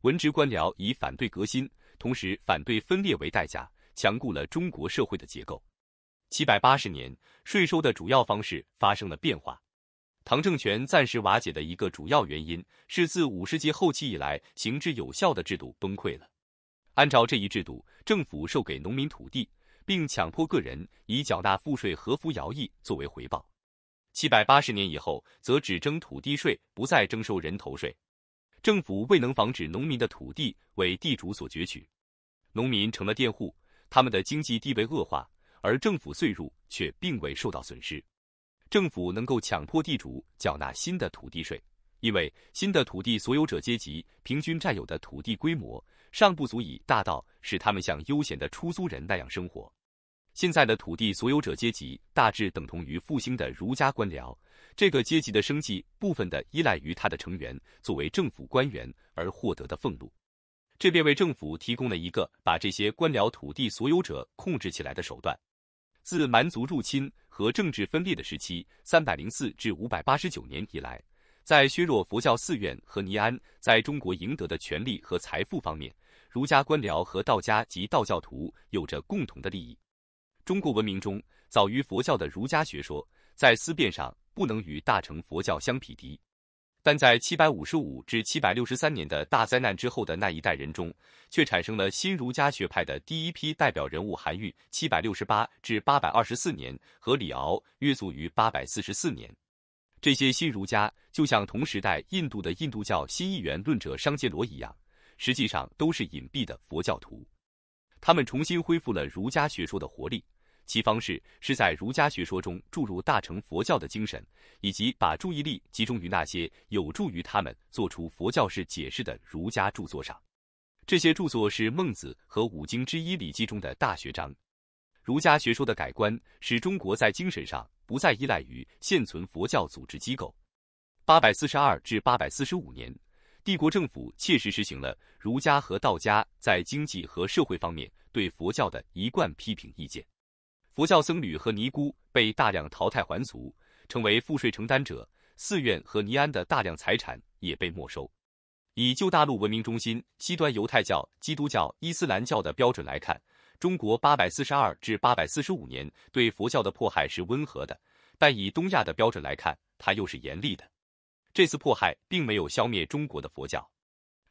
文职官僚以反对革新，同时反对分裂为代价，强固了中国社会的结构。七百八十年，税收的主要方式发生了变化。唐政权暂时瓦解的一个主要原因是，自五世纪后期以来行之有效的制度崩溃了。按照这一制度，政府授给农民土地，并强迫个人以缴纳赋税和服徭役作为回报。七百八十年以后，则只征土地税，不再征收人头税。政府未能防止农民的土地为地主所攫取，农民成了佃户，他们的经济地位恶化，而政府税入却并未受到损失。政府能够强迫地主缴纳新的土地税，因为新的土地所有者阶级平均占有的土地规模尚不足以大到使他们像悠闲的出租人那样生活。现在的土地所有者阶级大致等同于复兴的儒家官僚，这个阶级的生计部分的依赖于他的成员作为政府官员而获得的俸禄，这便为政府提供了一个把这些官僚土地所有者控制起来的手段。自蛮族入侵和政治分裂的时期（三百零四至五百八十九年以来），在削弱佛教寺院和尼庵在中国赢得的权利和财富方面，儒家官僚和道家及道教徒有着共同的利益。中国文明中早于佛教的儒家学说，在思辨上不能与大乘佛教相匹敌，但在七百五十五至七百六十三年的大灾难之后的那一代人中，却产生了新儒家学派的第一批代表人物韩愈（七百六十八至八百二十四年）和李敖（约卒于八百四十四年）。这些新儒家就像同时代印度的印度教新一元论者商杰罗一样，实际上都是隐蔽的佛教徒。他们重新恢复了儒家学说的活力。其方式是在儒家学说中注入大乘佛教的精神，以及把注意力集中于那些有助于他们做出佛教式解释的儒家著作上。这些著作是《孟子》和五经之一《礼记》中的《大学章》。儒家学说的改观使中国在精神上不再依赖于现存佛教组织机构。八百四十二至八百四十五年，帝国政府切实实行了儒家和道家在经济和社会方面对佛教的一贯批评意见。佛教僧侣和尼姑被大量淘汰还俗，成为赋税承担者。寺院和尼庵的大量财产也被没收。以旧大陆文明中心——西端犹太教、基督教、伊斯兰教的标准来看，中国八百四十二至八百四十五年对佛教的迫害是温和的；但以东亚的标准来看，它又是严厉的。这次迫害并没有消灭中国的佛教，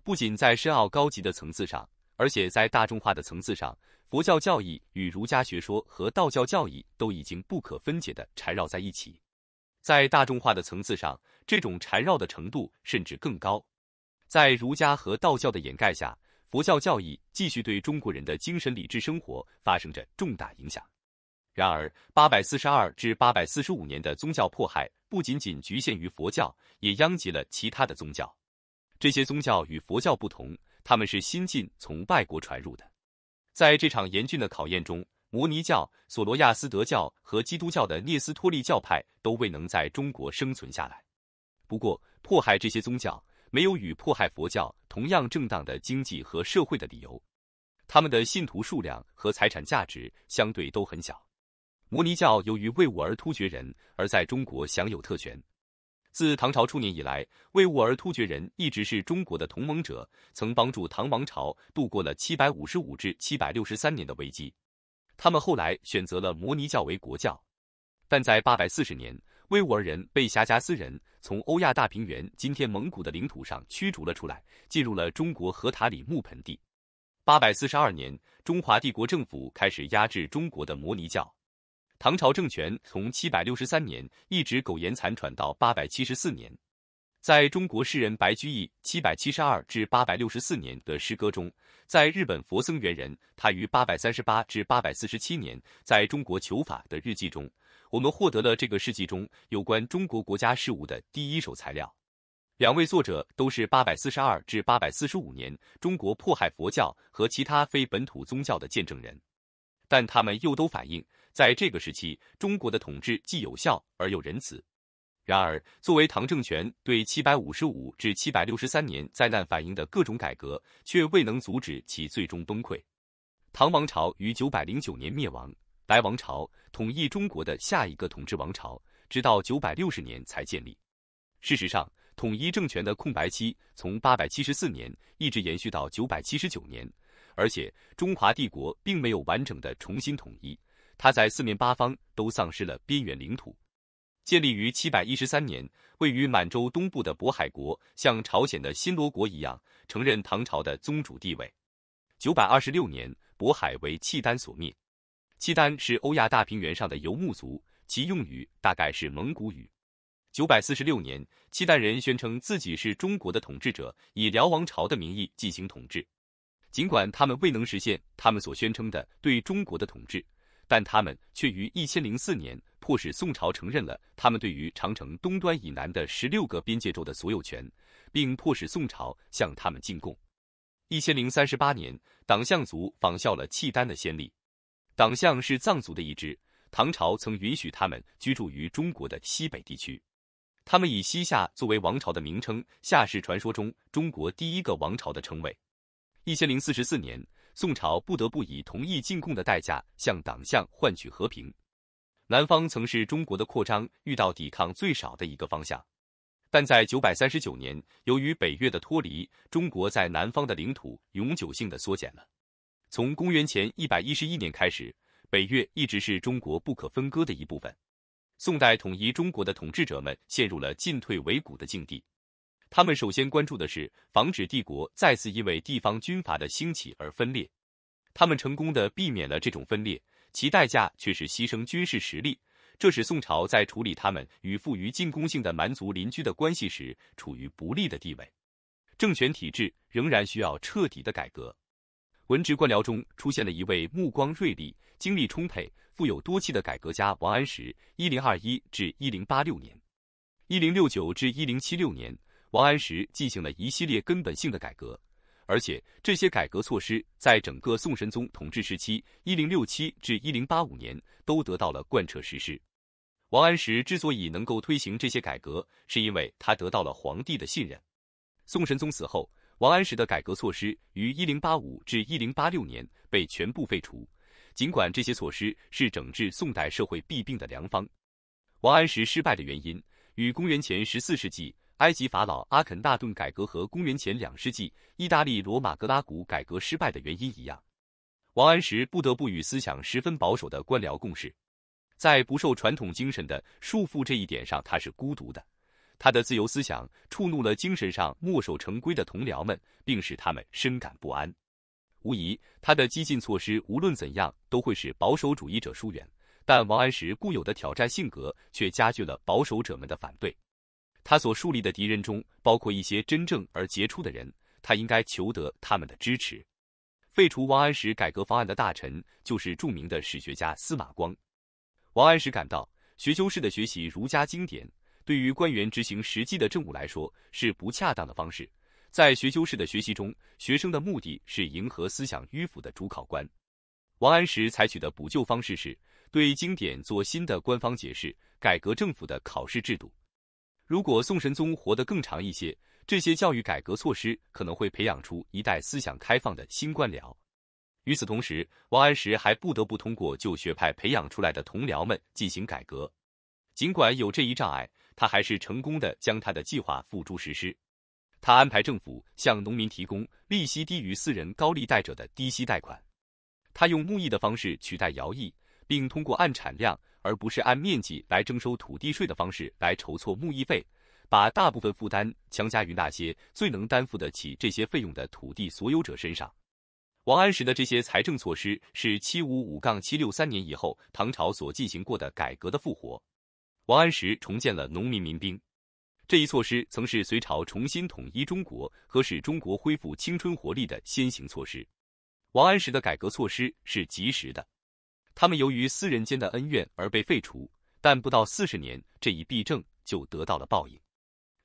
不仅在深奥高级的层次上。而且在大众化的层次上，佛教教义与儒家学说和道教教义都已经不可分解地缠绕在一起。在大众化的层次上，这种缠绕的程度甚至更高。在儒家和道教的掩盖下，佛教教义继续对中国人的精神理智生活发生着重大影响。然而，八百四十二至八百四十五年的宗教迫害不仅仅局限于佛教，也殃及了其他的宗教。这些宗教与佛教不同。他们是新近从外国传入的，在这场严峻的考验中，摩尼教、索罗亚斯德教和基督教的聂斯托利教派都未能在中国生存下来。不过，迫害这些宗教没有与迫害佛教同样正当的经济和社会的理由。他们的信徒数量和财产价值相对都很小。摩尼教由于为我而突厥人而在中国享有特权。自唐朝初年以来，维吾尔突厥人一直是中国的同盟者，曾帮助唐王朝度过了七百五十五至七百六十三年的危机。他们后来选择了摩尼教为国教，但在八百四十年，维吾尔人被遐加斯人从欧亚大平原（今天蒙古的领土上）驱逐了出来，进入了中国和塔里木盆地。八百四十二年，中华帝国政府开始压制中国的摩尼教。唐朝政权从七百六十三年一直苟延残喘到八百七十四年，在中国诗人白居易七百七十二至八百六十四年的诗歌中，在日本佛僧元人他于八百三十八至八百四十七年在中国求法的日记中，我们获得了这个世纪中有关中国国家事务的第一手材料。两位作者都是八百四十二至八百四十五年中国迫害佛教和其他非本土宗教的见证人，但他们又都反映。在这个时期，中国的统治既有效而又仁慈。然而，作为唐政权对七百五十五至七百六十三年灾难反应的各种改革，却未能阻止其最终崩溃。唐王朝于九百零九年灭亡，白王朝统一中国的下一个统治王朝，直到九百六十年才建立。事实上，统一政权的空白期从八百七十四年一直延续到九百七十九年，而且中华帝国并没有完整的重新统一。他在四面八方都丧失了边缘领土。建立于七百一十三年，位于满洲东部的渤海国，像朝鲜的新罗国一样，承认唐朝的宗主地位。九百二十六年，渤海为契丹所灭。契丹是欧亚大平原上的游牧族，其用语大概是蒙古语。九百四十六年，契丹人宣称自己是中国的统治者，以辽王朝的名义进行统治。尽管他们未能实现他们所宣称的对中国的统治。但他们却于1004年迫使宋朝承认了他们对于长城东端以南的16个边界州的所有权，并迫使宋朝向他们进贡。1038年，党项族仿效了契丹的先例。党项是藏族的一支，唐朝曾允许他们居住于中国的西北地区。他们以西夏作为王朝的名称，夏是传说中中国第一个王朝的称谓。1044年。宋朝不得不以同意进贡的代价向党项换取和平。南方曾是中国的扩张遇到抵抗最少的一个方向，但在九百三十九年，由于北越的脱离，中国在南方的领土永久性的缩减了。从公元前一百一十一年开始，北越一直是中国不可分割的一部分。宋代统一中国的统治者们陷入了进退维谷的境地。他们首先关注的是防止帝国再次因为地方军阀的兴起而分裂。他们成功的避免了这种分裂，其代价却是牺牲军事实力，这使宋朝在处理他们与富于进攻性的蛮族邻居的关系时处于不利的地位。政权体制仍然需要彻底的改革。文职官僚中出现了一位目光锐利、精力充沛、富有多气的改革家——王安石（一零二一至一零八六年，一零六九至一零七六年）。王安石进行了一系列根本性的改革，而且这些改革措施在整个宋神宗统治时期（一零六七至一零八五年）都得到了贯彻实施。王安石之所以能够推行这些改革，是因为他得到了皇帝的信任。宋神宗死后，王安石的改革措施于一零八五至一零八六年被全部废除。尽管这些措施是整治宋代社会弊病的良方，王安石失败的原因与公元前十四世纪。埃及法老阿肯纳顿改革和公元前两世纪意大利罗马格拉古改革失败的原因一样，王安石不得不与思想十分保守的官僚共事，在不受传统精神的束缚这一点上，他是孤独的。他的自由思想触怒了精神上墨守成规的同僚们，并使他们深感不安。无疑，他的激进措施无论怎样都会使保守主义者疏远，但王安石固有的挑战性格却加剧了保守者们的反对。他所树立的敌人中包括一些真正而杰出的人，他应该求得他们的支持。废除王安石改革方案的大臣就是著名的史学家司马光。王安石感到学究士的学习儒家经典，对于官员执行实际的政务来说是不恰当的方式。在学究士的学习中，学生的目的是迎合思想迂腐的主考官。王安石采取的补救方式是对经典做新的官方解释，改革政府的考试制度。如果宋神宗活得更长一些，这些教育改革措施可能会培养出一代思想开放的新官僚。与此同时，王安石还不得不通过旧学派培养出来的同僚们进行改革。尽管有这一障碍，他还是成功地将他的计划付诸实施。他安排政府向农民提供利息低于私人高利贷者的低息贷款。他用募易的方式取代徭役。并通过按产量而不是按面积来征收土地税的方式来筹措木役费，把大部分负担强加于那些最能担负得起这些费用的土地所有者身上。王安石的这些财政措施是七五五杠七六三年以后唐朝所进行过的改革的复活。王安石重建了农民民兵，这一措施曾是隋朝重新统一中国和使中国恢复青春活力的先行措施。王安石的改革措施是及时的。他们由于私人间的恩怨而被废除，但不到四十年，这一弊政就得到了报应。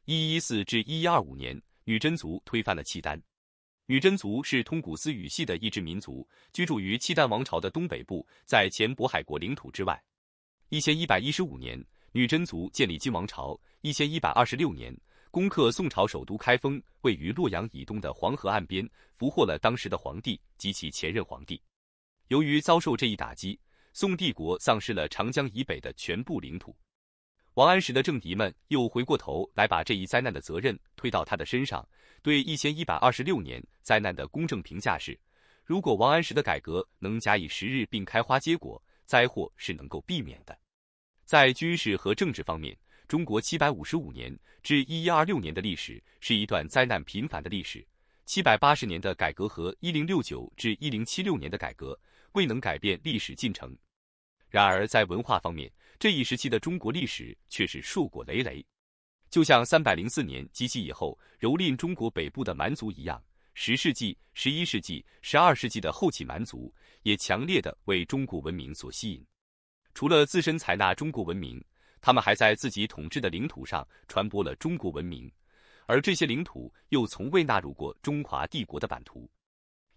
一一四至一一二五年，女真族推翻了契丹。女真族是通古斯语系的一支民族，居住于契丹王朝的东北部，在前渤海国领土之外。一千一百一十五年，女真族建立金王朝。一千一百二十六年，攻克宋朝首都开封，位于洛阳以东的黄河岸边，俘获了当时的皇帝及其前任皇帝。由于遭受这一打击，宋帝国丧失了长江以北的全部领土。王安石的政敌们又回过头来把这一灾难的责任推到他的身上。对一千一百二十六年灾难的公正评价是：如果王安石的改革能假以时日并开花结果，灾祸是能够避免的。在军事和政治方面，中国七百五十五年至一一二六年的历史是一段灾难频繁的历史。七百八十年的改革和一零六九至一零七六年的改革。未能改变历史进程。然而，在文化方面，这一时期的中国历史却是硕果累累。就像三百零四年及其以后蹂躏中国北部的蛮族一样，十世纪、十一世纪、十二世纪的后起蛮族也强烈的为中国文明所吸引。除了自身采纳中国文明，他们还在自己统治的领土上传播了中国文明，而这些领土又从未纳入过中华帝国的版图。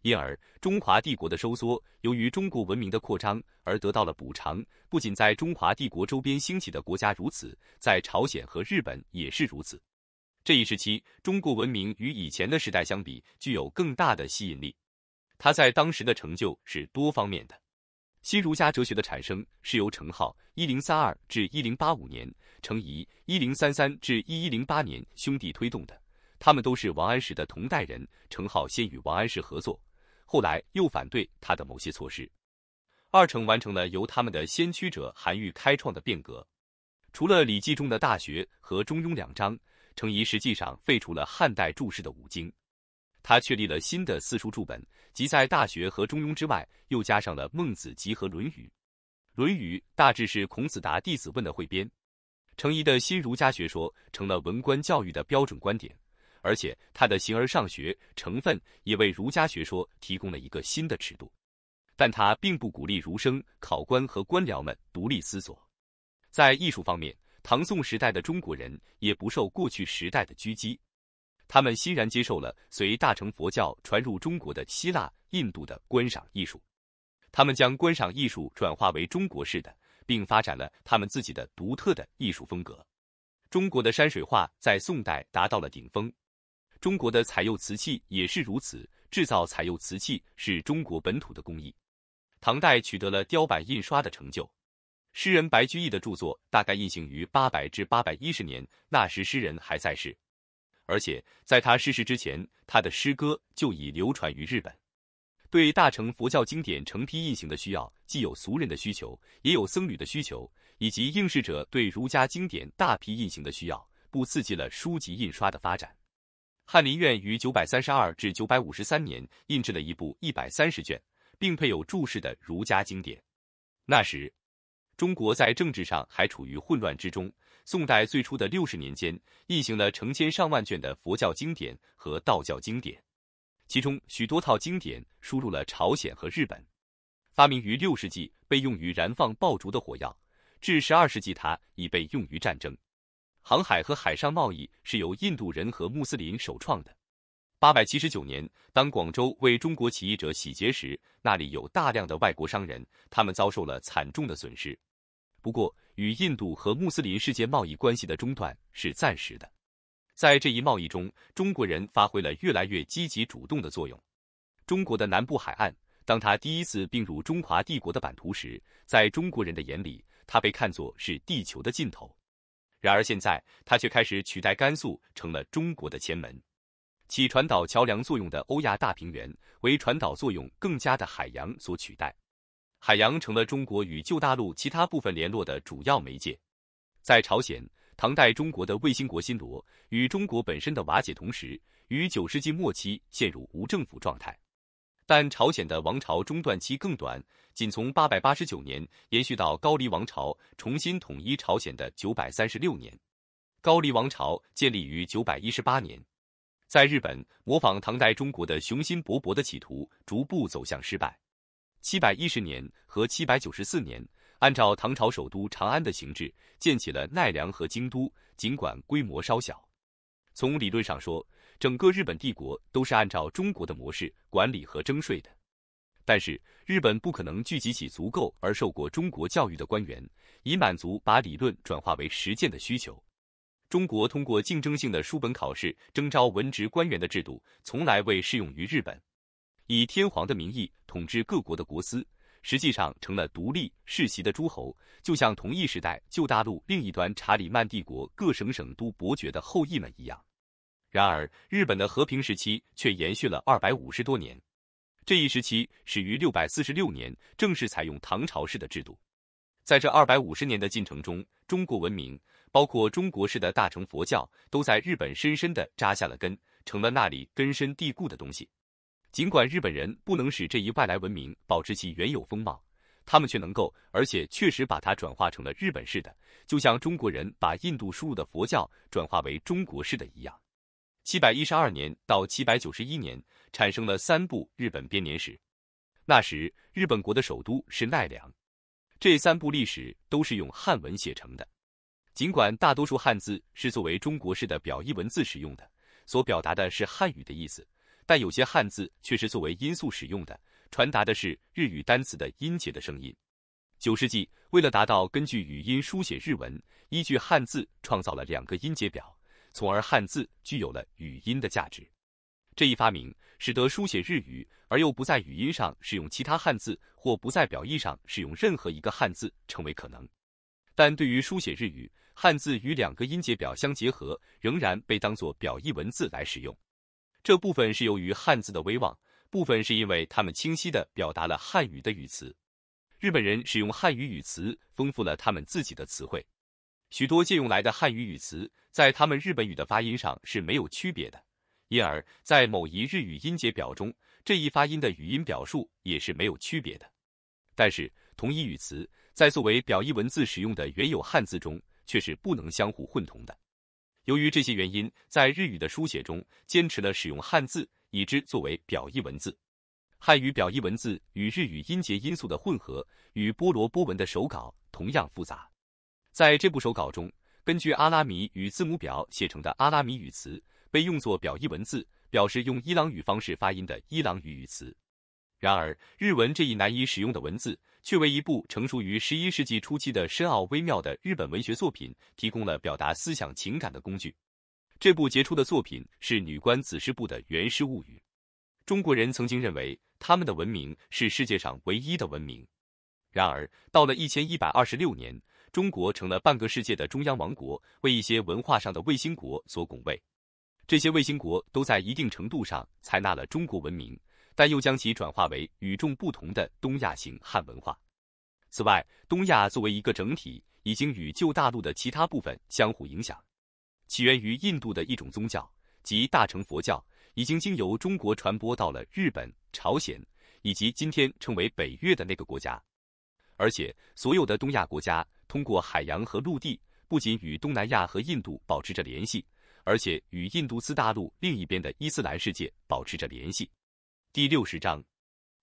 因而，中华帝国的收缩由于中国文明的扩张而得到了补偿。不仅在中华帝国周边兴起的国家如此，在朝鲜和日本也是如此。这一时期，中国文明与以前的时代相比具有更大的吸引力。他在当时的成就是多方面的。新儒家哲学的产生是由程颢（一零三二至一零八五年）、程颐（一零三三至一一零八年）兄弟推动的。他们都是王安石的同代人。程颢先与王安石合作。后来又反对他的某些措施。二程完成了由他们的先驱者韩愈开创的变革。除了《礼记》中的《大学》和《中庸》两章，程颐实际上废除了汉代注释的五经。他确立了新的四书注本，即在《大学》和《中庸》之外，又加上了《孟子集》和《论语》。《论语》大致是孔子答弟子问的汇编。程颐的新儒家学说成了文官教育的标准观点。而且，他的形而上学成分也为儒家学说提供了一个新的尺度，但他并不鼓励儒生、考官和官僚们独立思索。在艺术方面，唐宋时代的中国人也不受过去时代的狙击，他们欣然接受了随大乘佛教传入中国的希腊、印度的观赏艺术，他们将观赏艺术转化为中国式的，并发展了他们自己的独特的艺术风格。中国的山水画在宋代达到了顶峰。中国的彩釉瓷器也是如此。制造彩釉瓷器是中国本土的工艺。唐代取得了雕版印刷的成就。诗人白居易的著作大概印行于八百至八百一十年，那时诗人还在世。而且在他逝世之前，他的诗歌就已流传于日本。对大乘佛教经典成批印行的需要，既有俗人的需求，也有僧侣的需求，以及应试者对儒家经典大批印行的需要，不刺激了书籍印刷的发展。翰林院于九百三十二至九百五十三年印制了一部一百三十卷，并配有注释的儒家经典。那时，中国在政治上还处于混乱之中。宋代最初的六十年间，印行了成千上万卷的佛教经典和道教经典，其中许多套经典输入了朝鲜和日本。发明于六世纪，被用于燃放爆竹的火药，至十二世纪，它已被用于战争。航海和海上贸易是由印度人和穆斯林首创的。八百七十九年，当广州为中国起义者洗劫时，那里有大量的外国商人，他们遭受了惨重的损失。不过，与印度和穆斯林世界贸易关系的中断是暂时的。在这一贸易中，中国人发挥了越来越积极主动的作用。中国的南部海岸，当它第一次并入中华帝国的版图时，在中国人的眼里，它被看作是地球的尽头。然而现在，它却开始取代甘肃，成了中国的前门，起传导桥梁作用的欧亚大平原为传导作用更加的海洋所取代，海洋成了中国与旧大陆其他部分联络的主要媒介。在朝鲜，唐代中国的卫星国新罗与中国本身的瓦解同时，于九世纪末期陷入无政府状态。但朝鲜的王朝中断期更短，仅从八百八十九年延续到高丽王朝重新统一朝鲜的九百三十六年。高丽王朝建立于九百一十八年，在日本模仿唐代中国的雄心勃勃的企图逐步走向失败。七百一十年和七百九十四年，按照唐朝首都长安的形制，建起了奈良和京都，尽管规模稍小。从理论上说。整个日本帝国都是按照中国的模式管理和征税的，但是日本不可能聚集起足够而受过中国教育的官员，以满足把理论转化为实践的需求。中国通过竞争性的书本考试征召文职官员的制度，从来未适用于日本。以天皇的名义统治各国的国司，实际上成了独立世袭的诸侯，就像同一时代旧大陆另一端查理曼帝国各省省都伯爵的后裔们一样。然而，日本的和平时期却延续了二百五十多年。这一时期始于六百四十六年，正式采用唐朝式的制度。在这二百五十年的进程中，中国文明，包括中国式的大乘佛教，都在日本深深地扎下了根，成了那里根深蒂固的东西。尽管日本人不能使这一外来文明保持其原有风貌，他们却能够，而且确实把它转化成了日本式的，就像中国人把印度输入的佛教转化为中国式的一样。七百一十二年到七百九十一年，产生了三部日本编年史。那时，日本国的首都是奈良。这三部历史都是用汉文写成的。尽管大多数汉字是作为中国式的表意文字使用的，所表达的是汉语的意思，但有些汉字却是作为音素使用的，传达的是日语单词的音节的声音。九世纪，为了达到根据语音书写日文，依据汉字创造了两个音节表。从而汉字具有了语音的价值。这一发明使得书写日语而又不在语音上使用其他汉字，或不在表意上使用任何一个汉字成为可能。但对于书写日语，汉字与两个音节表相结合，仍然被当做表意文字来使用。这部分是由于汉字的威望，部分是因为它们清晰的表达了汉语的语词。日本人使用汉语语词，丰富了他们自己的词汇。许多借用来的汉语语词，在他们日本语的发音上是没有区别的，因而，在某一日语音节表中，这一发音的语音表述也是没有区别的。但是，同一语词在作为表意文字使用的原有汉字中，却是不能相互混同的。由于这些原因，在日语的书写中，坚持了使用汉字，以之作为表意文字。汉语表意文字与日语音节因素的混合，与波罗波文的手稿同样复杂。在这部手稿中，根据阿拉米语字母表写成的阿拉米语词被用作表意文字，表示用伊朗语方式发音的伊朗语语词。然而，日文这一难以使用的文字，却为一部成熟于十一世纪初期的深奥微妙的日本文学作品提供了表达思想情感的工具。这部杰出的作品是女官子诗部的《源氏物语》。中国人曾经认为他们的文明是世界上唯一的文明，然而到了一千一百二十六年。中国成了半个世界的中央王国，为一些文化上的卫星国所拱卫。这些卫星国都在一定程度上采纳了中国文明，但又将其转化为与众不同的东亚型汉文化。此外，东亚作为一个整体，已经与旧大陆的其他部分相互影响。起源于印度的一种宗教即大乘佛教，已经经由中国传播到了日本、朝鲜以及今天称为北越的那个国家。而且，所有的东亚国家。通过海洋和陆地，不仅与东南亚和印度保持着联系，而且与印度次大陆另一边的伊斯兰世界保持着联系。第六十章，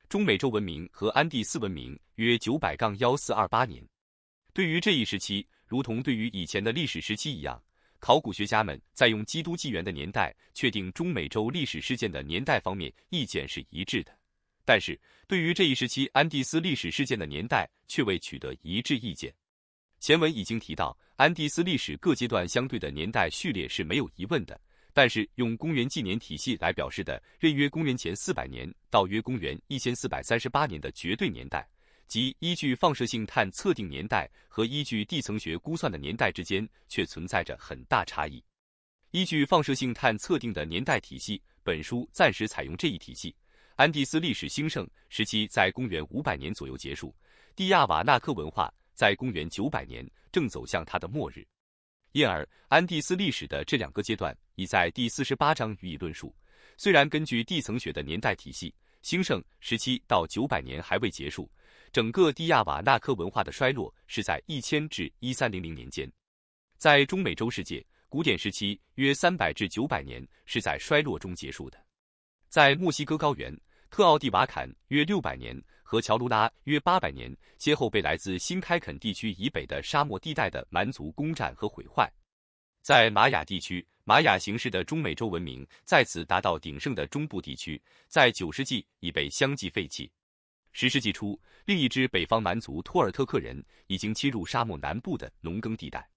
中美洲文明和安第斯文明约九百杠幺四二八年。对于这一时期，如同对于以前的历史时期一样，考古学家们在用基督纪元的年代确定中美洲历史事件的年代方面意见是一致的，但是对于这一时期安第斯历史事件的年代却未取得一致意见。前文已经提到，安第斯历史各阶段相对的年代序列是没有疑问的，但是用公元纪年体系来表示的，任约公元前四百年到约公元一千四百三十八年的绝对年代，即依据放射性碳测定年代和依据地层学估算的年代之间却存在着很大差异。依据放射性碳测定的年代体系，本书暂时采用这一体系。安第斯历史兴盛时期在公元五百年左右结束，蒂亚瓦纳科文化。在公元九百年，正走向它的末日，因而安第斯历史的这两个阶段已在第四十八章予以论述。虽然根据地层学的年代体系，兴盛时期到九百年还未结束，整个蒂亚瓦纳科文化的衰落是在一千至一三零零年间。在中美洲世界古典时期，约三百至九百年是在衰落中结束的。在墨西哥高原，特奥蒂瓦坎约六百年。和乔卢拉约八百年，先后被来自新开垦地区以北的沙漠地带的蛮族攻占和毁坏。在玛雅地区，玛雅形式的中美洲文明再次达到鼎盛的中部地区，在九世纪已被相继废弃。十世纪初，另一支北方蛮族托尔特克人已经侵入沙漠南部的农耕地带。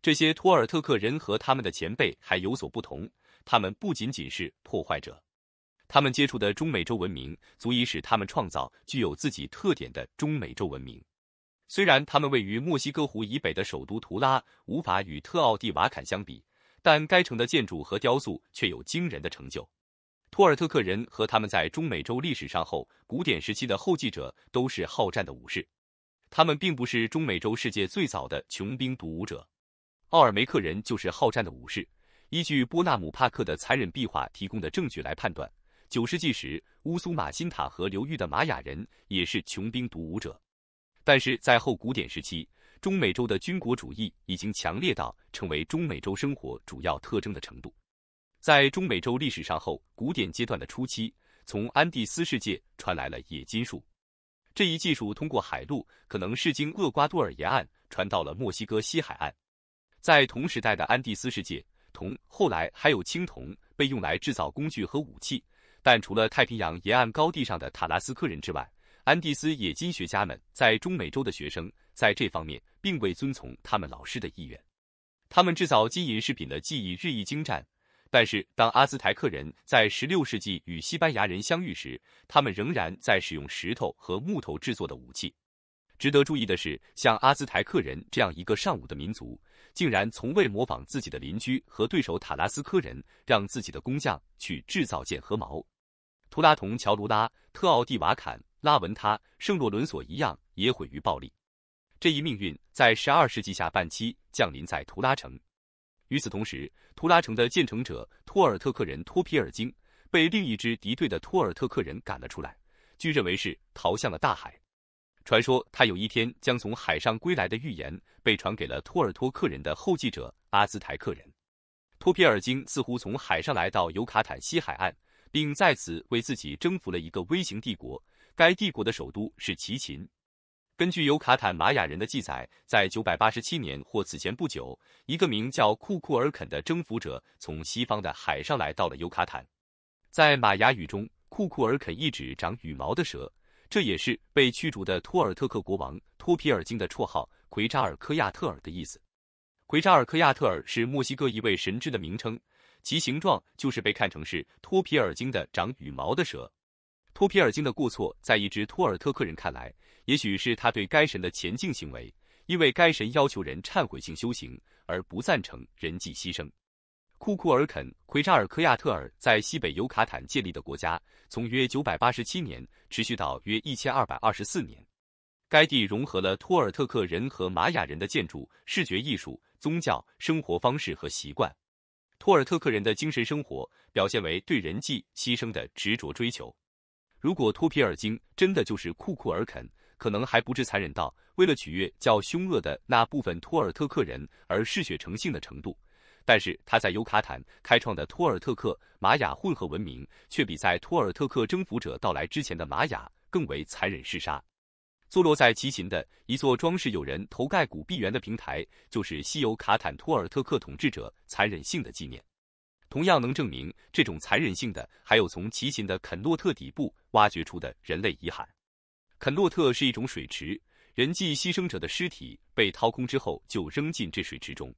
这些托尔特克人和他们的前辈还有所不同，他们不仅仅是破坏者。他们接触的中美洲文明足以使他们创造具有自己特点的中美洲文明。虽然他们位于墨西哥湖以北的首都图拉无法与特奥蒂瓦坎相比，但该城的建筑和雕塑却有惊人的成就。托尔特克人和他们在中美洲历史上后古典时期的后继者都是好战的武士。他们并不是中美洲世界最早的穷兵黩武者。奥尔梅克人就是好战的武士。依据波纳姆·帕克的残忍壁画提供的证据来判断。九世纪时，乌苏马辛塔河流域的玛雅人也是穷兵黩武者，但是在后古典时期，中美洲的军国主义已经强烈到成为中美洲生活主要特征的程度。在中美洲历史上后古典阶段的初期，从安第斯世界传来了冶金术，这一技术通过海路，可能是经厄瓜多尔沿岸传到了墨西哥西海岸。在同时代的安第斯世界，铜后来还有青铜被用来制造工具和武器。但除了太平洋沿岸高地上的塔拉斯克人之外，安第斯冶金学家们在中美洲的学生在这方面并未遵从他们老师的意愿。他们制造金银饰品的技艺日益精湛，但是当阿兹台克人在16世纪与西班牙人相遇时，他们仍然在使用石头和木头制作的武器。值得注意的是，像阿兹台克人这样一个尚武的民族，竟然从未模仿自己的邻居和对手塔拉斯科人，让自己的工匠去制造剑和矛。图拉同乔卢拉、特奥蒂瓦坎、拉文他、圣洛伦索一样，也毁于暴力。这一命运在十二世纪下半期降临在图拉城。与此同时，图拉城的建成者托尔特克人托皮尔金被另一支敌对的托尔特克人赶了出来，据认为是逃向了大海。传说他有一天将从海上归来的预言被传给了托尔托克人的后继者阿兹台克人。托皮尔金似乎从海上来到尤卡坦西海岸。并在此为自己征服了一个微型帝国。该帝国的首都是齐秦。根据尤卡坦玛雅人的记载，在九百八十七年或此前不久，一个名叫库库尔肯的征服者从西方的海上来到了尤卡坦。在玛雅语中，库库尔肯一指长羽毛的蛇，这也是被驱逐的托尔特克国王托皮尔金的绰号奎扎尔科亚特尔的意思。奎扎尔科亚特尔是墨西哥一位神祇的名称。其形状就是被看成是托皮尔鲸的长羽毛的蛇。托皮尔鲸的过错，在一只托尔特克人看来，也许是他对该神的前进行为，因为该神要求人忏悔性修行，而不赞成人际牺牲。库库尔肯奎扎尔科亚特尔在西北尤卡坦建立的国家，从约九百八十七年持续到约一千二百二十四年。该地融合了托尔特克人和玛雅人的建筑、视觉艺术、宗教、生活方式和习惯。托尔特克人的精神生活表现为对人际牺牲的执着追求。如果托皮尔金真的就是库库尔肯，可能还不至残忍到为了取悦较凶恶的那部分托尔特克人而嗜血成性的程度。但是他在尤卡坦开创的托尔特克玛雅混合文明，却比在托尔特克征服者到来之前的玛雅更为残忍嗜杀。坐落在齐秦的一座装饰有人头盖骨闭园的平台，就是西游卡坦托尔特克统治者残忍性的纪念。同样能证明这种残忍性的，还有从齐秦的肯洛特底部挖掘出的人类遗骸。肯洛特是一种水池，人际牺牲者的尸体被掏空之后就扔进这水池中。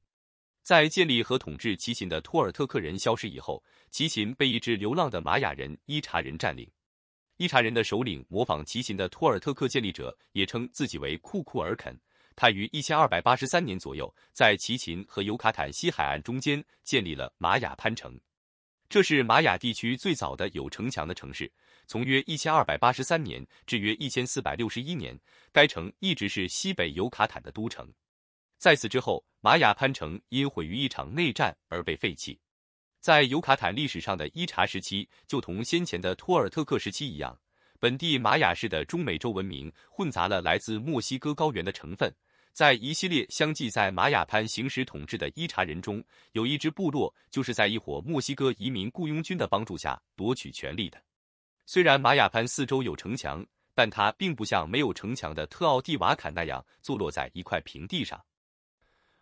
在建立和统治齐秦的托尔特克人消失以后，齐秦被一支流浪的玛雅人伊查人占领。伊察人的首领模仿齐秦的托尔特克建立者，也称自己为库库尔肯。他于一千二百八十三年左右，在齐秦和尤卡坦西海岸中间建立了玛雅潘城，这是玛雅地区最早的有城墙的城市。从约一千二百八十三年至约一千四百六十一年，该城一直是西北尤卡坦的都城。在此之后，玛雅潘城因毁于一场内战而被废弃。在尤卡坦历史上的伊查时期，就同先前的托尔特克时期一样，本地玛雅式的中美洲文明混杂了来自墨西哥高原的成分。在一系列相继在玛雅潘行使统治的伊查人中，有一支部落就是在一伙墨西哥移民雇佣军的帮助下夺取权力的。虽然玛雅潘四周有城墙，但它并不像没有城墙的特奥蒂瓦坎那样坐落在一块平地上。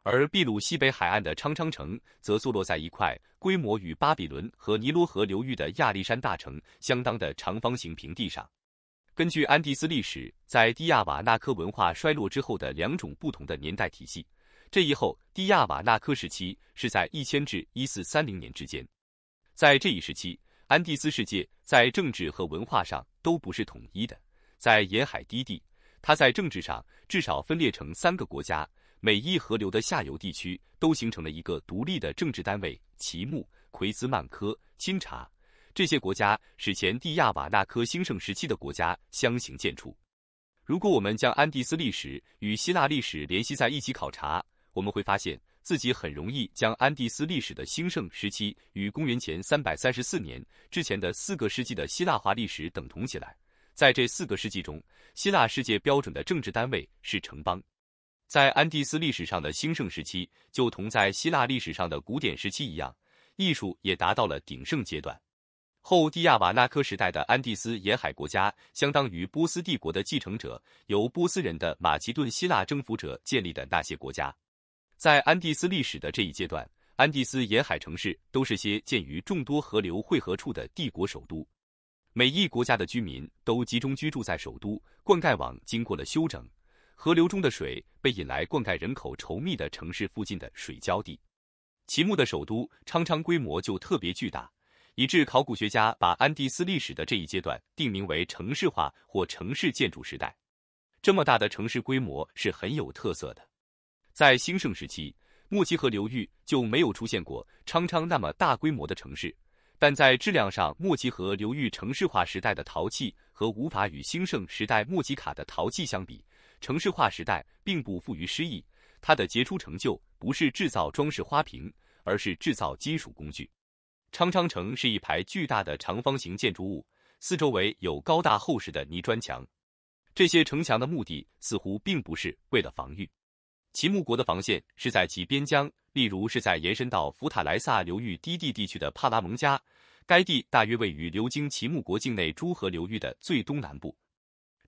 而秘鲁西北海岸的昌昌城，则坐落在一块规模与巴比伦和尼罗河流域的亚历山大城相当的长方形平地上。根据安第斯历史，在蒂亚瓦纳科文化衰落之后的两种不同的年代体系，这一后蒂亚瓦纳科时期是在一千至一四三零年之间。在这一时期，安第斯世界在政治和文化上都不是统一的。在沿海低地，它在政治上至少分裂成三个国家。每一河流的下游地区都形成了一个独立的政治单位：奇穆、奎兹曼科、钦查。这些国家史前蒂亚瓦纳科兴盛时期的国家相形见绌。如果我们将安第斯历史与希腊历史联系在一起考察，我们会发现自己很容易将安第斯历史的兴盛时期与公元前三百三十四年之前的四个世纪的希腊化历史等同起来。在这四个世纪中，希腊世界标准的政治单位是城邦。在安第斯历史上的兴盛时期，就同在希腊历史上的古典时期一样，艺术也达到了鼎盛阶段。后蒂亚瓦纳科时代的安第斯沿海国家，相当于波斯帝国的继承者，由波斯人的马其顿希腊征服者建立的那些国家，在安第斯历史的这一阶段，安第斯沿海城市都是些建于众多河流汇合处的帝国首都。每一国家的居民都集中居住在首都，灌溉网经过了修整。河流中的水被引来灌溉人口稠密的城市附近的水浇地。秦木的首都昌昌规模就特别巨大，以致考古学家把安第斯历史的这一阶段定名为城市化或城市建筑时代。这么大的城市规模是很有特色的。在兴盛时期，莫吉河流域就没有出现过昌昌那么大规模的城市，但在质量上，莫吉河流域城市化时代的陶器和无法与兴盛时代莫吉卡的陶器相比。城市化时代并不富于诗意，它的杰出成就不是制造装饰花瓶，而是制造金属工具。昌昌城是一排巨大的长方形建筑物，四周围有高大厚实的泥砖墙。这些城墙的目的似乎并不是为了防御。其木国的防线是在其边疆，例如是在延伸到福塔莱萨流域低地地区的帕拉蒙加，该地大约位于流经其木国境内诸河流域的最东南部。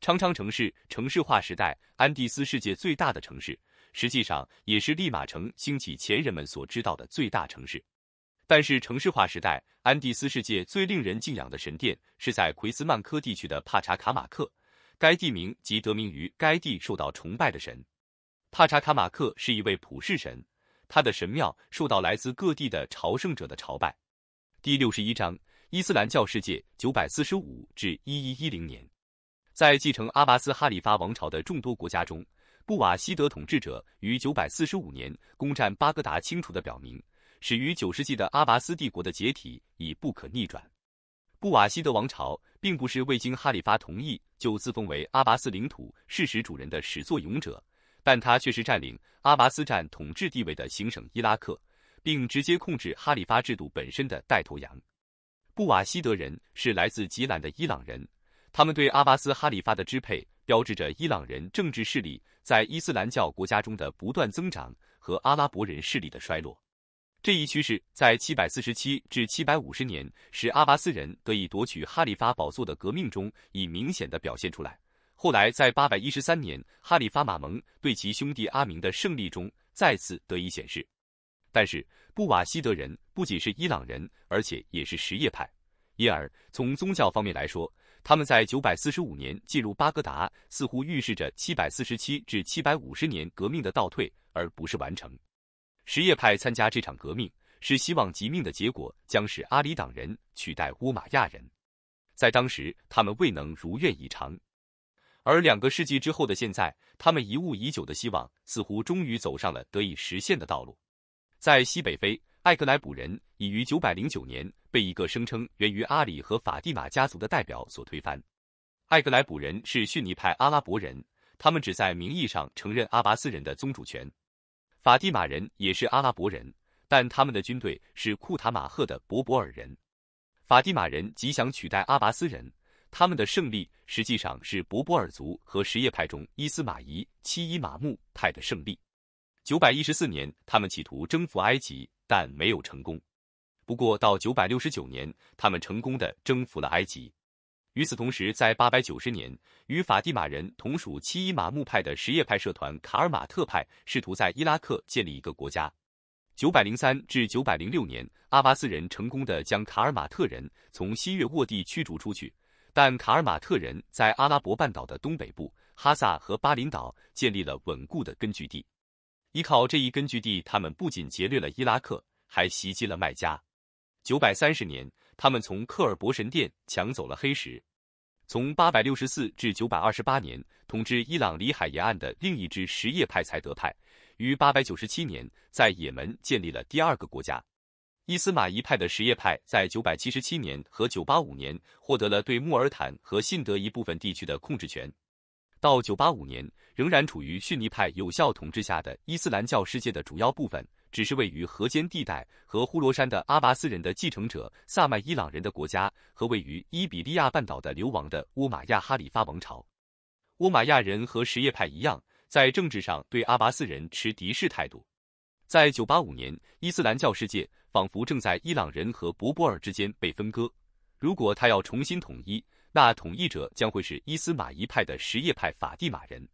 昌昌城市，城市化时代，安第斯世界最大的城市，实际上也是利马城兴起前人们所知道的最大城市。但是，城市化时代，安第斯世界最令人敬仰的神殿是在奎斯曼科地区的帕查卡马克，该地名即得名于该地受到崇拜的神。帕查卡马克是一位普世神，他的神庙受到来自各地的朝圣者的朝拜。第六十一章：伊斯兰教世界，九百四十五至一一一零年。在继承阿拔斯哈里发王朝的众多国家中，布瓦西德统治者于九百四十五年攻占巴格达，清楚地表明，始于九世纪的阿拔斯帝国的解体已不可逆转。布瓦西德王朝并不是未经哈里发同意就自封为阿拔斯领土事实主人的始作俑者，但他却是占领阿拔斯占统治地位的行省伊拉克，并直接控制哈里发制度本身的带头羊。布瓦西德人是来自吉兰的伊朗人。他们对阿巴斯哈里发的支配，标志着伊朗人政治势力在伊斯兰教国家中的不断增长和阿拉伯人势力的衰落。这一趋势在七百四十七至七百五十年使阿巴斯人得以夺取哈里发宝座的革命中已明显的表现出来，后来在八百一十三年哈里发马蒙对其兄弟阿明的胜利中再次得以显示。但是，布瓦希德人不仅是伊朗人，而且也是什叶派，因而从宗教方面来说。他们在九百四十五年进入巴格达，似乎预示着七百四十七至七百五十年革命的倒退，而不是完成。什叶派参加这场革命，是希望即命的结果将是阿里党人取代乌玛亚人。在当时，他们未能如愿以偿。而两个世纪之后的现在，他们遗误已久的希望似乎终于走上了得以实现的道路。在西北非，艾格莱卜人已于九百零九年。被一个声称源于阿里和法蒂玛家族的代表所推翻。艾格莱卜人是逊尼派阿拉伯人，他们只在名义上承认阿巴斯人的宗主权。法蒂玛人也是阿拉伯人，但他们的军队是库塔马赫的柏柏尔人。法蒂玛人极想取代阿巴斯人，他们的胜利实际上是柏柏尔族和什叶派中伊斯玛仪七伊玛目派的胜利。九百一十四年，他们企图征服埃及，但没有成功。不过，到九百六十九年，他们成功的征服了埃及。与此同时，在八百九十年，与法蒂玛人同属七伊玛目派的什叶派社团卡尔马特派试图在伊拉克建立一个国家。九百零三至九百零六年，阿巴斯人成功的将卡尔马特人从西越沃地驱逐出去，但卡尔马特人在阿拉伯半岛的东北部哈萨和巴林岛建立了稳固的根据地。依靠这一根据地，他们不仅劫掠了伊拉克，还袭击了麦加。九百三十年，他们从克尔伯神殿抢走了黑石。从八百六十四至九百二十八年，统治伊朗里海沿岸的另一支什叶派才德派，于八百九十七年在也门建立了第二个国家。伊斯玛仪派的什叶派在九百七十七年和九八五年获得了对穆尔坦和信德一部分地区的控制权。到九八五年，仍然处于逊尼派有效统治下的伊斯兰教世界的主要部分。只是位于河间地带和呼罗珊的阿拔斯人的继承者萨曼伊朗人的国家，和位于伊比利亚半岛的流亡的乌玛亚哈里发王朝。乌玛亚人和什叶派一样，在政治上对阿拔斯人持敌视态度。在九八五年，伊斯兰教世界仿佛正在伊朗人和博波尔之间被分割。如果他要重新统一，那统一者将会是伊斯玛仪派的什叶派法蒂玛人。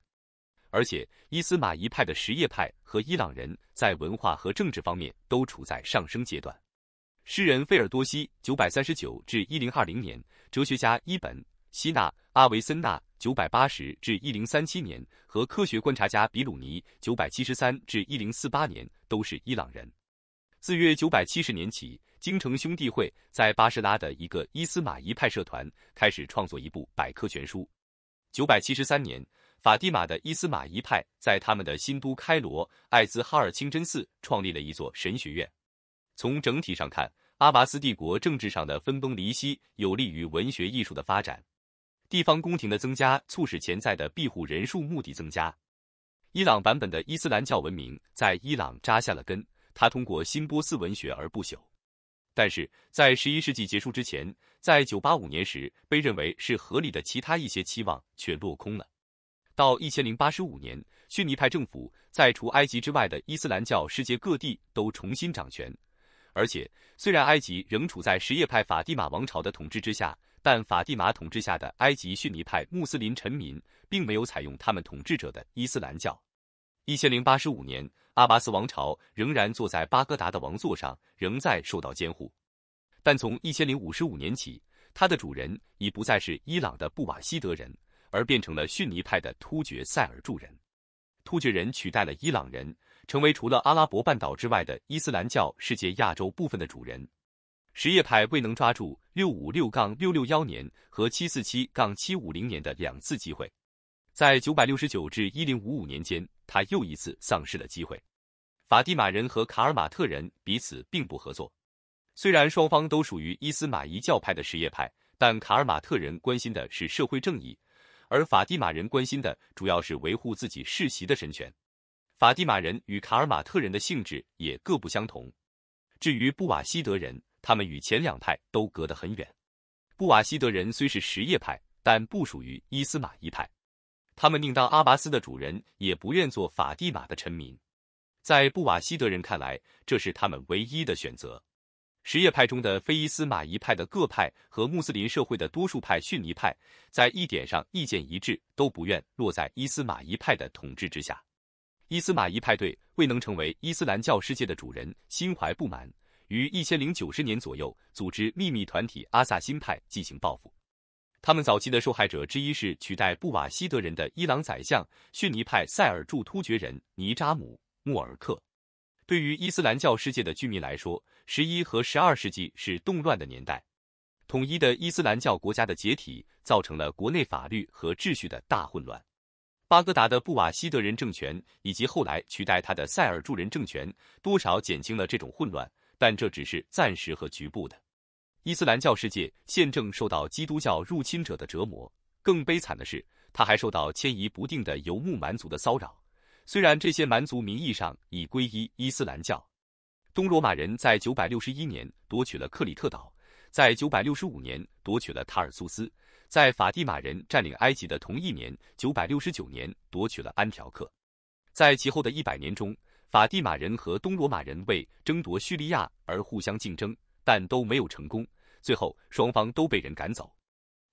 而且，伊斯玛仪派的什叶派和伊朗人在文化和政治方面都处在上升阶段。诗人费尔多西（九百三十九至一零二零年）、哲学家伊本·希纳（阿维森纳，九百八十至一零三七年）和科学观察家比鲁尼（九百七十三至一零四八年）都是伊朗人。自约九百七十年起，京城兄弟会在巴士拉的一个伊斯玛仪派社团开始创作一部百科全书。九百七十三年。法蒂玛的伊斯玛仪派在他们的新都开罗艾兹哈尔清真寺创立了一座神学院。从整体上看，阿拔斯帝国政治上的分崩离析有利于文学艺术的发展，地方宫廷的增加促使潜在的庇护人数目的增加。伊朗版本的伊斯兰教文明在伊朗扎下了根，它通过新波斯文学而不朽。但是在十一世纪结束之前，在九八五年时被认为是合理的其他一些期望却落空了。到一千零八十五年，逊尼派政府在除埃及之外的伊斯兰教世界各地都重新掌权。而且，虽然埃及仍处在什叶派法蒂玛王朝的统治之下，但法蒂玛统治下的埃及逊尼派穆斯林臣民并没有采用他们统治者的伊斯兰教。一千零八十五年，阿巴斯王朝仍然坐在巴格达的王座上，仍在受到监护。但从一千零五十五年起，它的主人已不再是伊朗的布瓦希德人。而变成了逊尼派的突厥塞尔柱人，突厥人取代了伊朗人，成为除了阿拉伯半岛之外的伊斯兰教世界亚洲部分的主人。什叶派未能抓住六五六杠六六幺年和七四七杠七五零年的两次机会，在九百六十九至一零五五年间，他又一次丧失了机会。法蒂玛人和卡尔马特人彼此并不合作，虽然双方都属于伊斯玛仪教派的什叶派，但卡尔马特人关心的是社会正义。而法蒂玛人关心的主要是维护自己世袭的神权。法蒂玛人与卡尔马特人的性质也各不相同。至于布瓦西德人，他们与前两派都隔得很远。布瓦西德人虽是什叶派，但不属于伊斯玛仪派。他们宁当阿拔斯的主人，也不愿做法蒂玛的臣民。在布瓦西德人看来，这是他们唯一的选择。什叶派中的非伊斯玛仪派的各派和穆斯林社会的多数派逊尼派，在一点上意见一致，都不愿落在伊斯玛仪派的统治之下。伊斯玛仪派对未能成为伊斯兰教世界的主人心怀不满，于一千零九十年左右组织秘密团体阿萨辛派进行报复。他们早期的受害者之一是取代布瓦西德人的伊朗宰相逊尼派塞尔柱突厥人尼扎姆·穆尔克。对于伊斯兰教世界的居民来说，十一和十二世纪是动乱的年代，统一的伊斯兰教国家的解体造成了国内法律和秩序的大混乱。巴格达的布瓦希德人政权以及后来取代他的塞尔柱人政权，多少减轻了这种混乱，但这只是暂时和局部的。伊斯兰教世界现正受到基督教入侵者的折磨，更悲惨的是，他还受到迁移不定的游牧蛮族的骚扰。虽然这些蛮族名义上已皈依伊斯兰教。东罗马人在九百六十一年夺取了克里特岛，在九百六十五年夺取了塔尔苏斯，在法蒂玛人占领埃及的同一年，九百六十九年夺取了安条克。在其后的一百年中，法蒂玛人和东罗马人为争夺叙利亚而互相竞争，但都没有成功。最后，双方都被人赶走。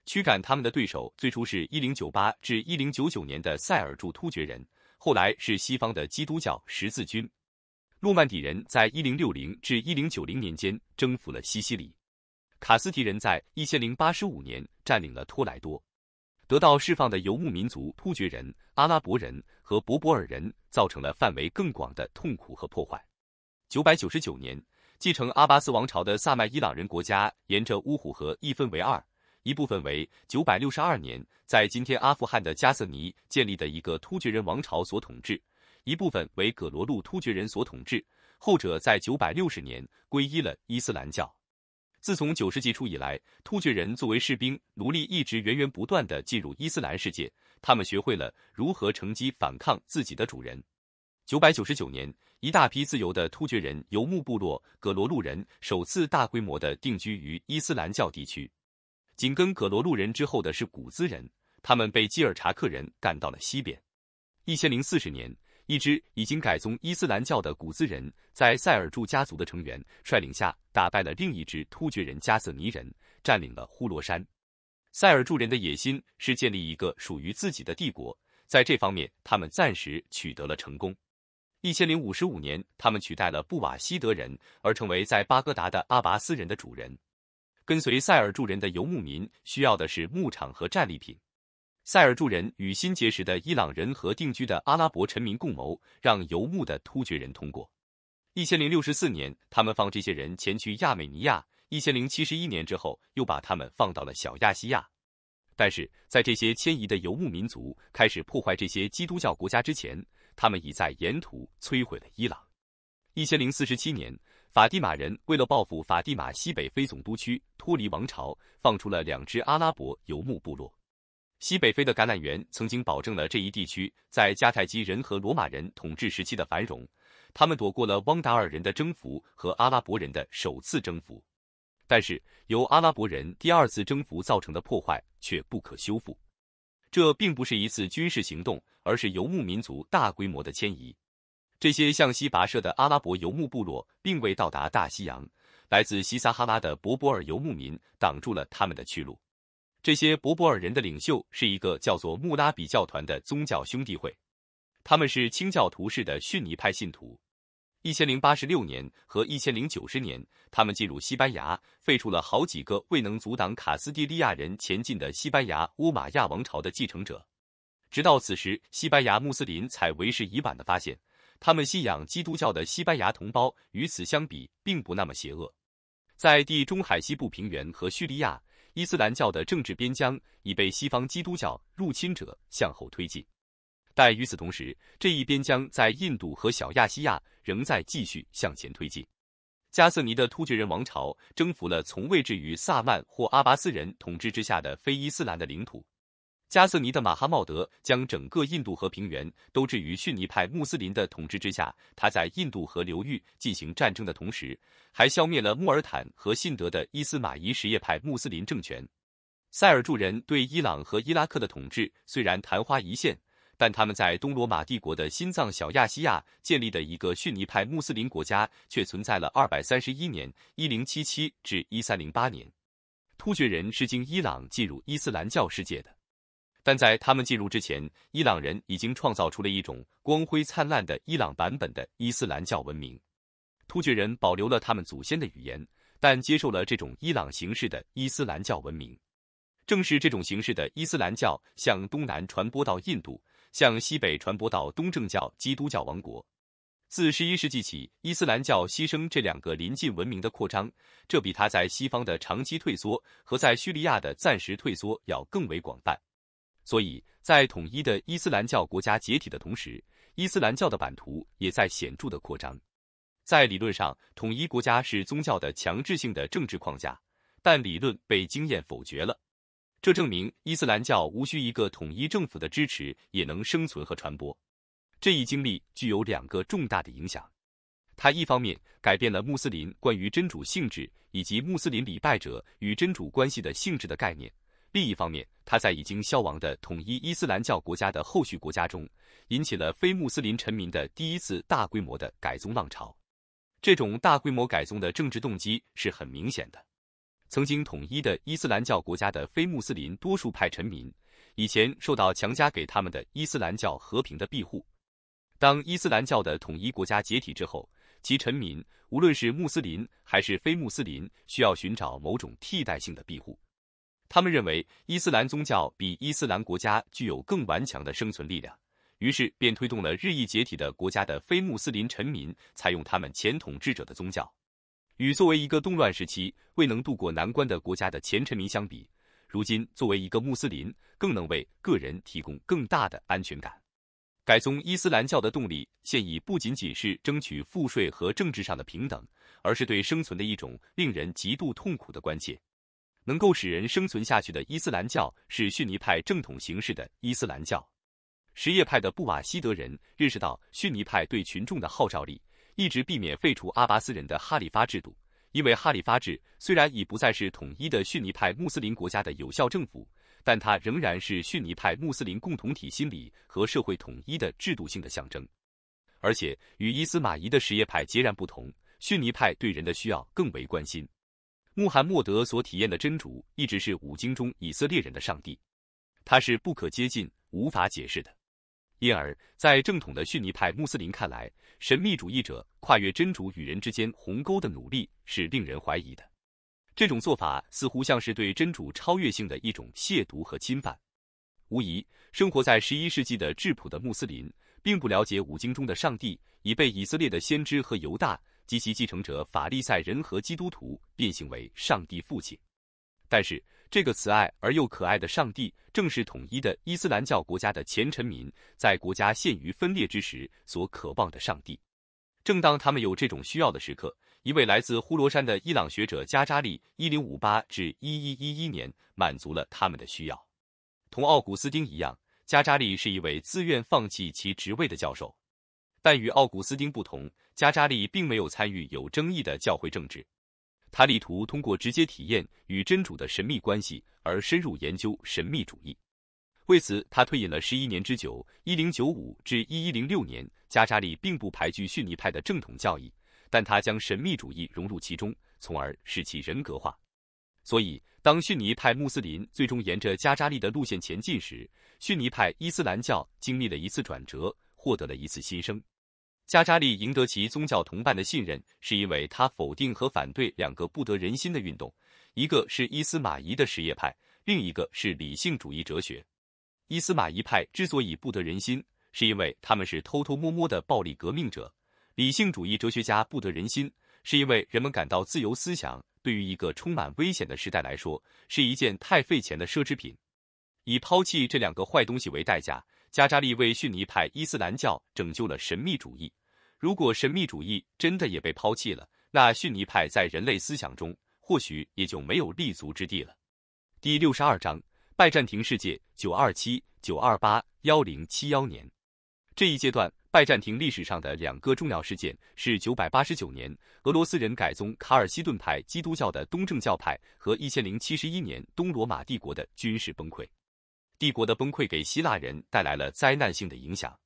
驱赶他们的对手最初是一零九八至一零九九年的塞尔柱突厥人，后来是西方的基督教十字军。诺曼底人在1060至1090年间征服了西西里，卡斯提人在1085年占领了托莱多，得到释放的游牧民族突厥人、阿拉伯人和柏柏尔人造成了范围更广的痛苦和破坏。999年，继承阿巴斯王朝的萨麦伊朗人国家沿着乌虎河一分为二，一部分为962年在今天阿富汗的加瑟尼建立的一个突厥人王朝所统治。一部分为葛罗禄突厥人所统治，后者在九百六十年皈依了伊斯兰教。自从九世纪初以来，突厥人作为士兵、奴隶一直源源不断地进入伊斯兰世界。他们学会了如何乘机反抗自己的主人。九百九十九年，一大批自由的突厥人游牧部落葛罗路人首次大规模地定居于伊斯兰教地区。紧跟葛罗路人之后的是古兹人，他们被基尔查克人赶到了西边。一千零四十年。一支已经改宗伊斯兰教的古兹人在塞尔柱家族的成员率领下，打败了另一支突厥人加瑟尼人，占领了呼罗珊。塞尔柱人的野心是建立一个属于自己的帝国，在这方面，他们暂时取得了成功。一千零五十五年，他们取代了布瓦西德人，而成为在巴格达的阿拔斯人的主人。跟随塞尔柱人的游牧民需要的是牧场和战利品。塞尔柱人与新结识的伊朗人和定居的阿拉伯臣民共谋，让游牧的突厥人通过。一千零六十四年，他们放这些人前去亚美尼亚；一千零七十一年之后，又把他们放到了小亚细亚。但是在这些迁移的游牧民族开始破坏这些基督教国家之前，他们已在沿途摧毁了伊朗。一千零四十七年，法蒂玛人为了报复法蒂玛西北非总督区脱离王朝，放出了两支阿拉伯游牧部落。西北非的橄榄园曾经保证了这一地区在迦太基人和罗马人统治时期的繁荣。他们躲过了汪达尔人的征服和阿拉伯人的首次征服，但是由阿拉伯人第二次征服造成的破坏却不可修复。这并不是一次军事行动，而是游牧民族大规模的迁移。这些向西跋涉的阿拉伯游牧部落并未到达大西洋，来自西撒哈拉的博柏尔游牧民挡住了他们的去路。这些博博尔人的领袖是一个叫做穆拉比教团的宗教兄弟会，他们是清教徒式的逊尼派信徒。一千零八十六年和一千零九十年，他们进入西班牙，废除了好几个未能阻挡卡斯蒂利亚人前进的西班牙乌玛亚王朝的继承者。直到此时，西班牙穆斯林才为时已晚的发现，他们信仰基督教的西班牙同胞与此相比，并不那么邪恶。在地中海西部平原和叙利亚。伊斯兰教的政治边疆已被西方基督教入侵者向后推进，但与此同时，这一边疆在印度和小亚细亚仍在继续向前推进。加瑟尼的突厥人王朝征服了从未置于萨曼或阿巴斯人统治之下的非伊斯兰的领土。加瑟尼的马哈茂德将整个印度河平原都置于逊尼派穆斯林的统治之下。他在印度河流域进行战争的同时，还消灭了穆尔坦和信德的伊斯玛仪什叶派穆斯林政权。塞尔柱人对伊朗和伊拉克的统治虽然昙花一现，但他们在东罗马帝国的心脏小亚细亚建立的一个逊尼派穆斯林国家却存在了二百三十一年（一零七七至一三零八年）。突厥人是经伊朗进入伊斯兰教世界的。但在他们进入之前，伊朗人已经创造出了一种光辉灿烂的伊朗版本的伊斯兰教文明。突厥人保留了他们祖先的语言，但接受了这种伊朗形式的伊斯兰教文明。正是这种形式的伊斯兰教向东南传播到印度，向西北传播到东正教基督教王国。自11世纪起，伊斯兰教牺牲这两个临近文明的扩张，这比他在西方的长期退缩和在叙利亚的暂时退缩要更为广泛。所以在统一的伊斯兰教国家解体的同时，伊斯兰教的版图也在显著的扩张。在理论上，统一国家是宗教的强制性的政治框架，但理论被经验否决了。这证明伊斯兰教无需一个统一政府的支持也能生存和传播。这一经历具有两个重大的影响：它一方面改变了穆斯林关于真主性质以及穆斯林礼拜者与真主关系的性质的概念。另一方面，他在已经消亡的统一伊斯兰教国家的后续国家中，引起了非穆斯林臣民的第一次大规模的改宗浪潮。这种大规模改宗的政治动机是很明显的。曾经统一的伊斯兰教国家的非穆斯林多数派臣民，以前受到强加给他们的伊斯兰教和平的庇护。当伊斯兰教的统一国家解体之后，其臣民无论是穆斯林还是非穆斯林，需要寻找某种替代性的庇护。他们认为伊斯兰宗教比伊斯兰国家具有更顽强的生存力量，于是便推动了日益解体的国家的非穆斯林臣民采用他们前统治者的宗教。与作为一个动乱时期未能渡过难关的国家的前臣民相比，如今作为一个穆斯林，更能为个人提供更大的安全感。改宗伊斯兰教的动力现已不仅仅是争取赋税和政治上的平等，而是对生存的一种令人极度痛苦的关切。能够使人生存下去的伊斯兰教是逊尼派正统形式的伊斯兰教。什叶派的布瓦希德人认识到逊尼派对群众的号召力，一直避免废除阿巴斯人的哈里发制度，因为哈里发制虽然已不再是统一的逊尼派穆斯林国家的有效政府，但它仍然是逊尼派穆斯林共同体心理和社会统一的制度性的象征。而且与伊斯玛仪的什叶派截然不同，逊尼派对人的需要更为关心。穆罕默德所体验的真主一直是五经中以色列人的上帝，他是不可接近、无法解释的，因而，在正统的逊尼派穆斯林看来，神秘主义者跨越真主与人之间鸿沟的努力是令人怀疑的。这种做法似乎像是对真主超越性的一种亵渎和侵犯。无疑，生活在十一世纪的质朴的穆斯林并不了解五经中的上帝已被以色列的先知和犹大。及其继承者法利赛人和基督徒变形为上帝父亲，但是这个慈爱而又可爱的上帝，正是统一的伊斯兰教国家的前臣民在国家陷于分裂之时所渴望的上帝。正当他们有这种需要的时刻，一位来自呼罗珊的伊朗学者加扎利（一零五八至一一一一年）满足了他们的需要。同奥古斯丁一样，加扎利是一位自愿放弃其职位的教授，但与奥古斯丁不同。加扎利并没有参与有争议的教会政治。他力图通过直接体验与真主的神秘关系而深入研究神秘主义。为此，他退隐了十一年之久（一零九五至一一零六年）。加扎利并不排拒逊尼派的正统教义，但他将神秘主义融入其中，从而使其人格化。所以，当逊尼派穆斯林最终沿着加扎利的路线前进时，逊尼派伊斯兰教经历了一次转折，获得了一次新生。加扎利赢得其宗教同伴的信任，是因为他否定和反对两个不得人心的运动：一个是伊斯玛仪的什叶派，另一个是理性主义哲学。伊斯玛仪派之所以不得人心，是因为他们是偷偷摸摸的暴力革命者；理性主义哲学家不得人心，是因为人们感到自由思想对于一个充满危险的时代来说是一件太费钱的奢侈品。以抛弃这两个坏东西为代价。加扎利为逊尼派伊斯兰教拯救了神秘主义。如果神秘主义真的也被抛弃了，那逊尼派在人类思想中或许也就没有立足之地了。第六十二章：拜占庭世界，九二七九二八幺零七幺年。这一阶段，拜占庭历史上的两个重要事件是九百八十九年俄罗斯人改宗卡尔西顿派基督教的东正教派和一千零七十一年东罗马帝国的军事崩溃。帝国的崩溃给希腊人带来了灾难性的影响。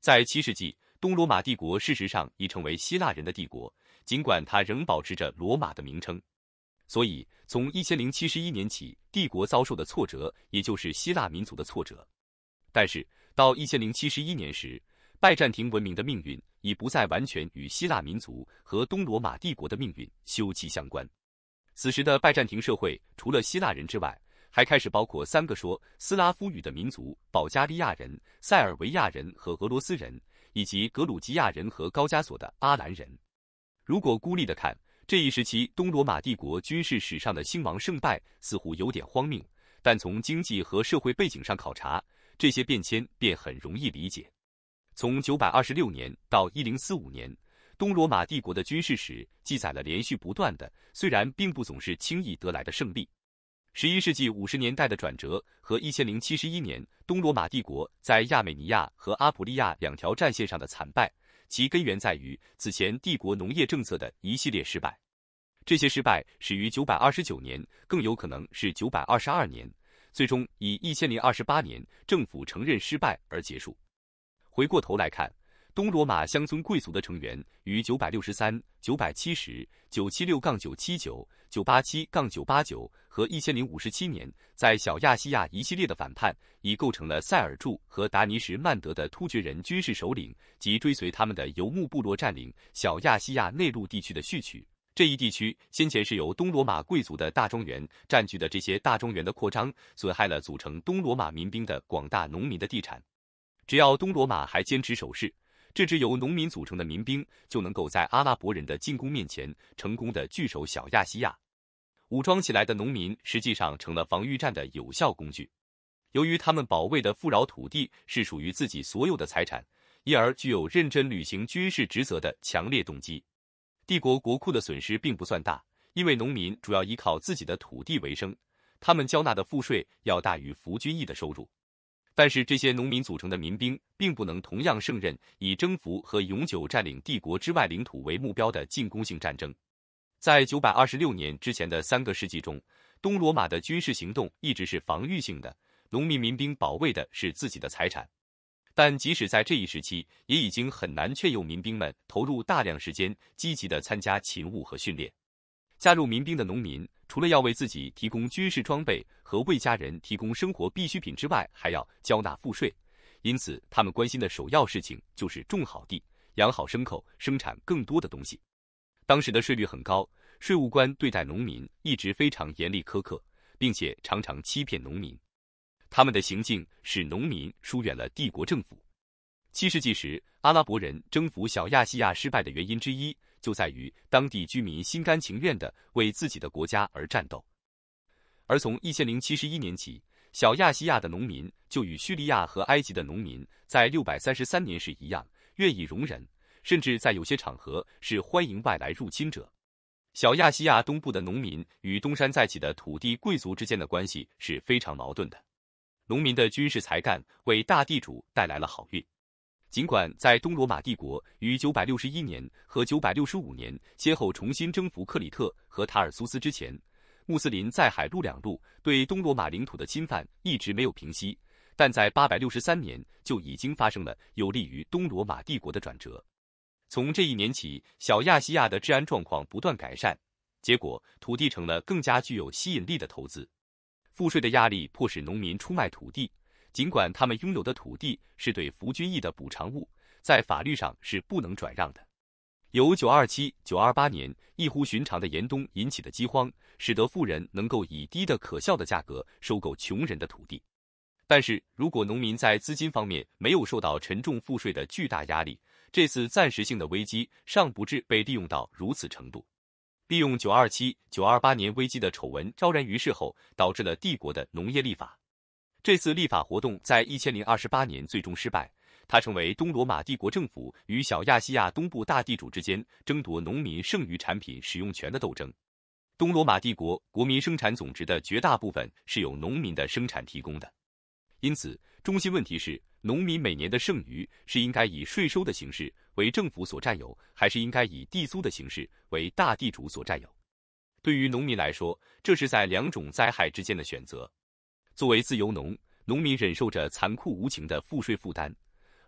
在七世纪，东罗马帝国事实上已成为希腊人的帝国，尽管它仍保持着罗马的名称。所以，从一千零七十一年起，帝国遭受的挫折也就是希腊民族的挫折。但是，到一千零七十一年时，拜占庭文明的命运已不再完全与希腊民族和东罗马帝国的命运休戚相关。此时的拜占庭社会，除了希腊人之外，还开始包括三个说斯拉夫语的民族：保加利亚人、塞尔维亚人和俄罗斯人，以及格鲁吉亚人和高加索的阿兰人。如果孤立地看这一时期东罗马帝国军事史上的兴亡胜败，似乎有点荒谬；但从经济和社会背景上考察，这些变迁便很容易理解。从九百二十六年到一零四五年，东罗马帝国的军事史记载了连续不断的，虽然并不总是轻易得来的胜利。十一世纪五十年代的转折和一千零七十一年东罗马帝国在亚美尼亚和阿普利亚两条战线上的惨败，其根源在于此前帝国农业政策的一系列失败。这些失败始于九百二十九年，更有可能是九百二十二年，最终以一千零二十八年政府承认失败而结束。回过头来看。东罗马乡村贵族的成员于九百六十三、九百七十、九七六杠九七九、九八七杠九八九和一千零五十七年，在小亚细亚一系列的反叛，已构成了塞尔柱和达尼什曼德的突厥人军事首领及追随他们的游牧部落占领小亚细亚内陆地区的序曲。这一地区先前是由东罗马贵族的大庄园占据的，这些大庄园的扩张损害了组成东罗马民兵的广大农民的地产。只要东罗马还坚持守势。这支由农民组成的民兵就能够在阿拉伯人的进攻面前成功的据守小亚细亚。武装起来的农民实际上成了防御战的有效工具。由于他们保卫的富饶土地是属于自己所有的财产，因而具有认真履行军事职责的强烈动机。帝国国库的损失并不算大，因为农民主要依靠自己的土地为生，他们交纳的赋税要大于服军役的收入。但是这些农民组成的民兵并不能同样胜任以征服和永久占领帝国之外领土为目标的进攻性战争。在九百二十六年之前的三个世纪中，东罗马的军事行动一直是防御性的，农民民兵保卫的是自己的财产。但即使在这一时期，也已经很难劝诱民兵们投入大量时间积极的参加勤务和训练。加入民兵的农民。除了要为自己提供军事装备和为家人提供生活必需品之外，还要交纳赋税，因此他们关心的首要事情就是种好地、养好牲口，生产更多的东西。当时的税率很高，税务官对待农民一直非常严厉苛刻，并且常常欺骗农民。他们的行径使农民疏远了帝国政府。七世纪时，阿拉伯人征服小亚细亚失败的原因之一。就在于当地居民心甘情愿的为自己的国家而战斗，而从一千零七十一年起，小亚细亚的农民就与叙利亚和埃及的农民在六百三十三年时一样，愿意容忍，甚至在有些场合是欢迎外来入侵者。小亚细亚东部的农民与东山再起的土地贵族之间的关系是非常矛盾的，农民的军事才干为大地主带来了好运。尽管在东罗马帝国于九百六十一年和九百六十五年先后重新征服克里特和塔尔苏斯之前，穆斯林在海陆两路对东罗马领土的侵犯一直没有平息，但在八百六十三年就已经发生了有利于东罗马帝国的转折。从这一年起，小亚细亚的治安状况不断改善，结果土地成了更加具有吸引力的投资，赋税的压力迫使农民出卖土地。尽管他们拥有的土地是对福军役的补偿物，在法律上是不能转让的。由927、928年异乎寻常的严冬引起的饥荒，使得富人能够以低的可笑的价格收购穷人的土地。但是如果农民在资金方面没有受到沉重赋税的巨大压力，这次暂时性的危机尚不至被利用到如此程度。利用927、928年危机的丑闻昭然于世后，导致了帝国的农业立法。这次立法活动在一千零二十八年最终失败。它成为东罗马帝国政府与小亚细亚东部大地主之间争夺农民剩余产品使用权的斗争。东罗马帝国国民生产总值的绝大部分是由农民的生产提供的，因此中心问题是：农民每年的剩余是应该以税收的形式为政府所占有，还是应该以地租的形式为大地主所占有？对于农民来说，这是在两种灾害之间的选择。作为自由农，农民忍受着残酷无情的赋税负担；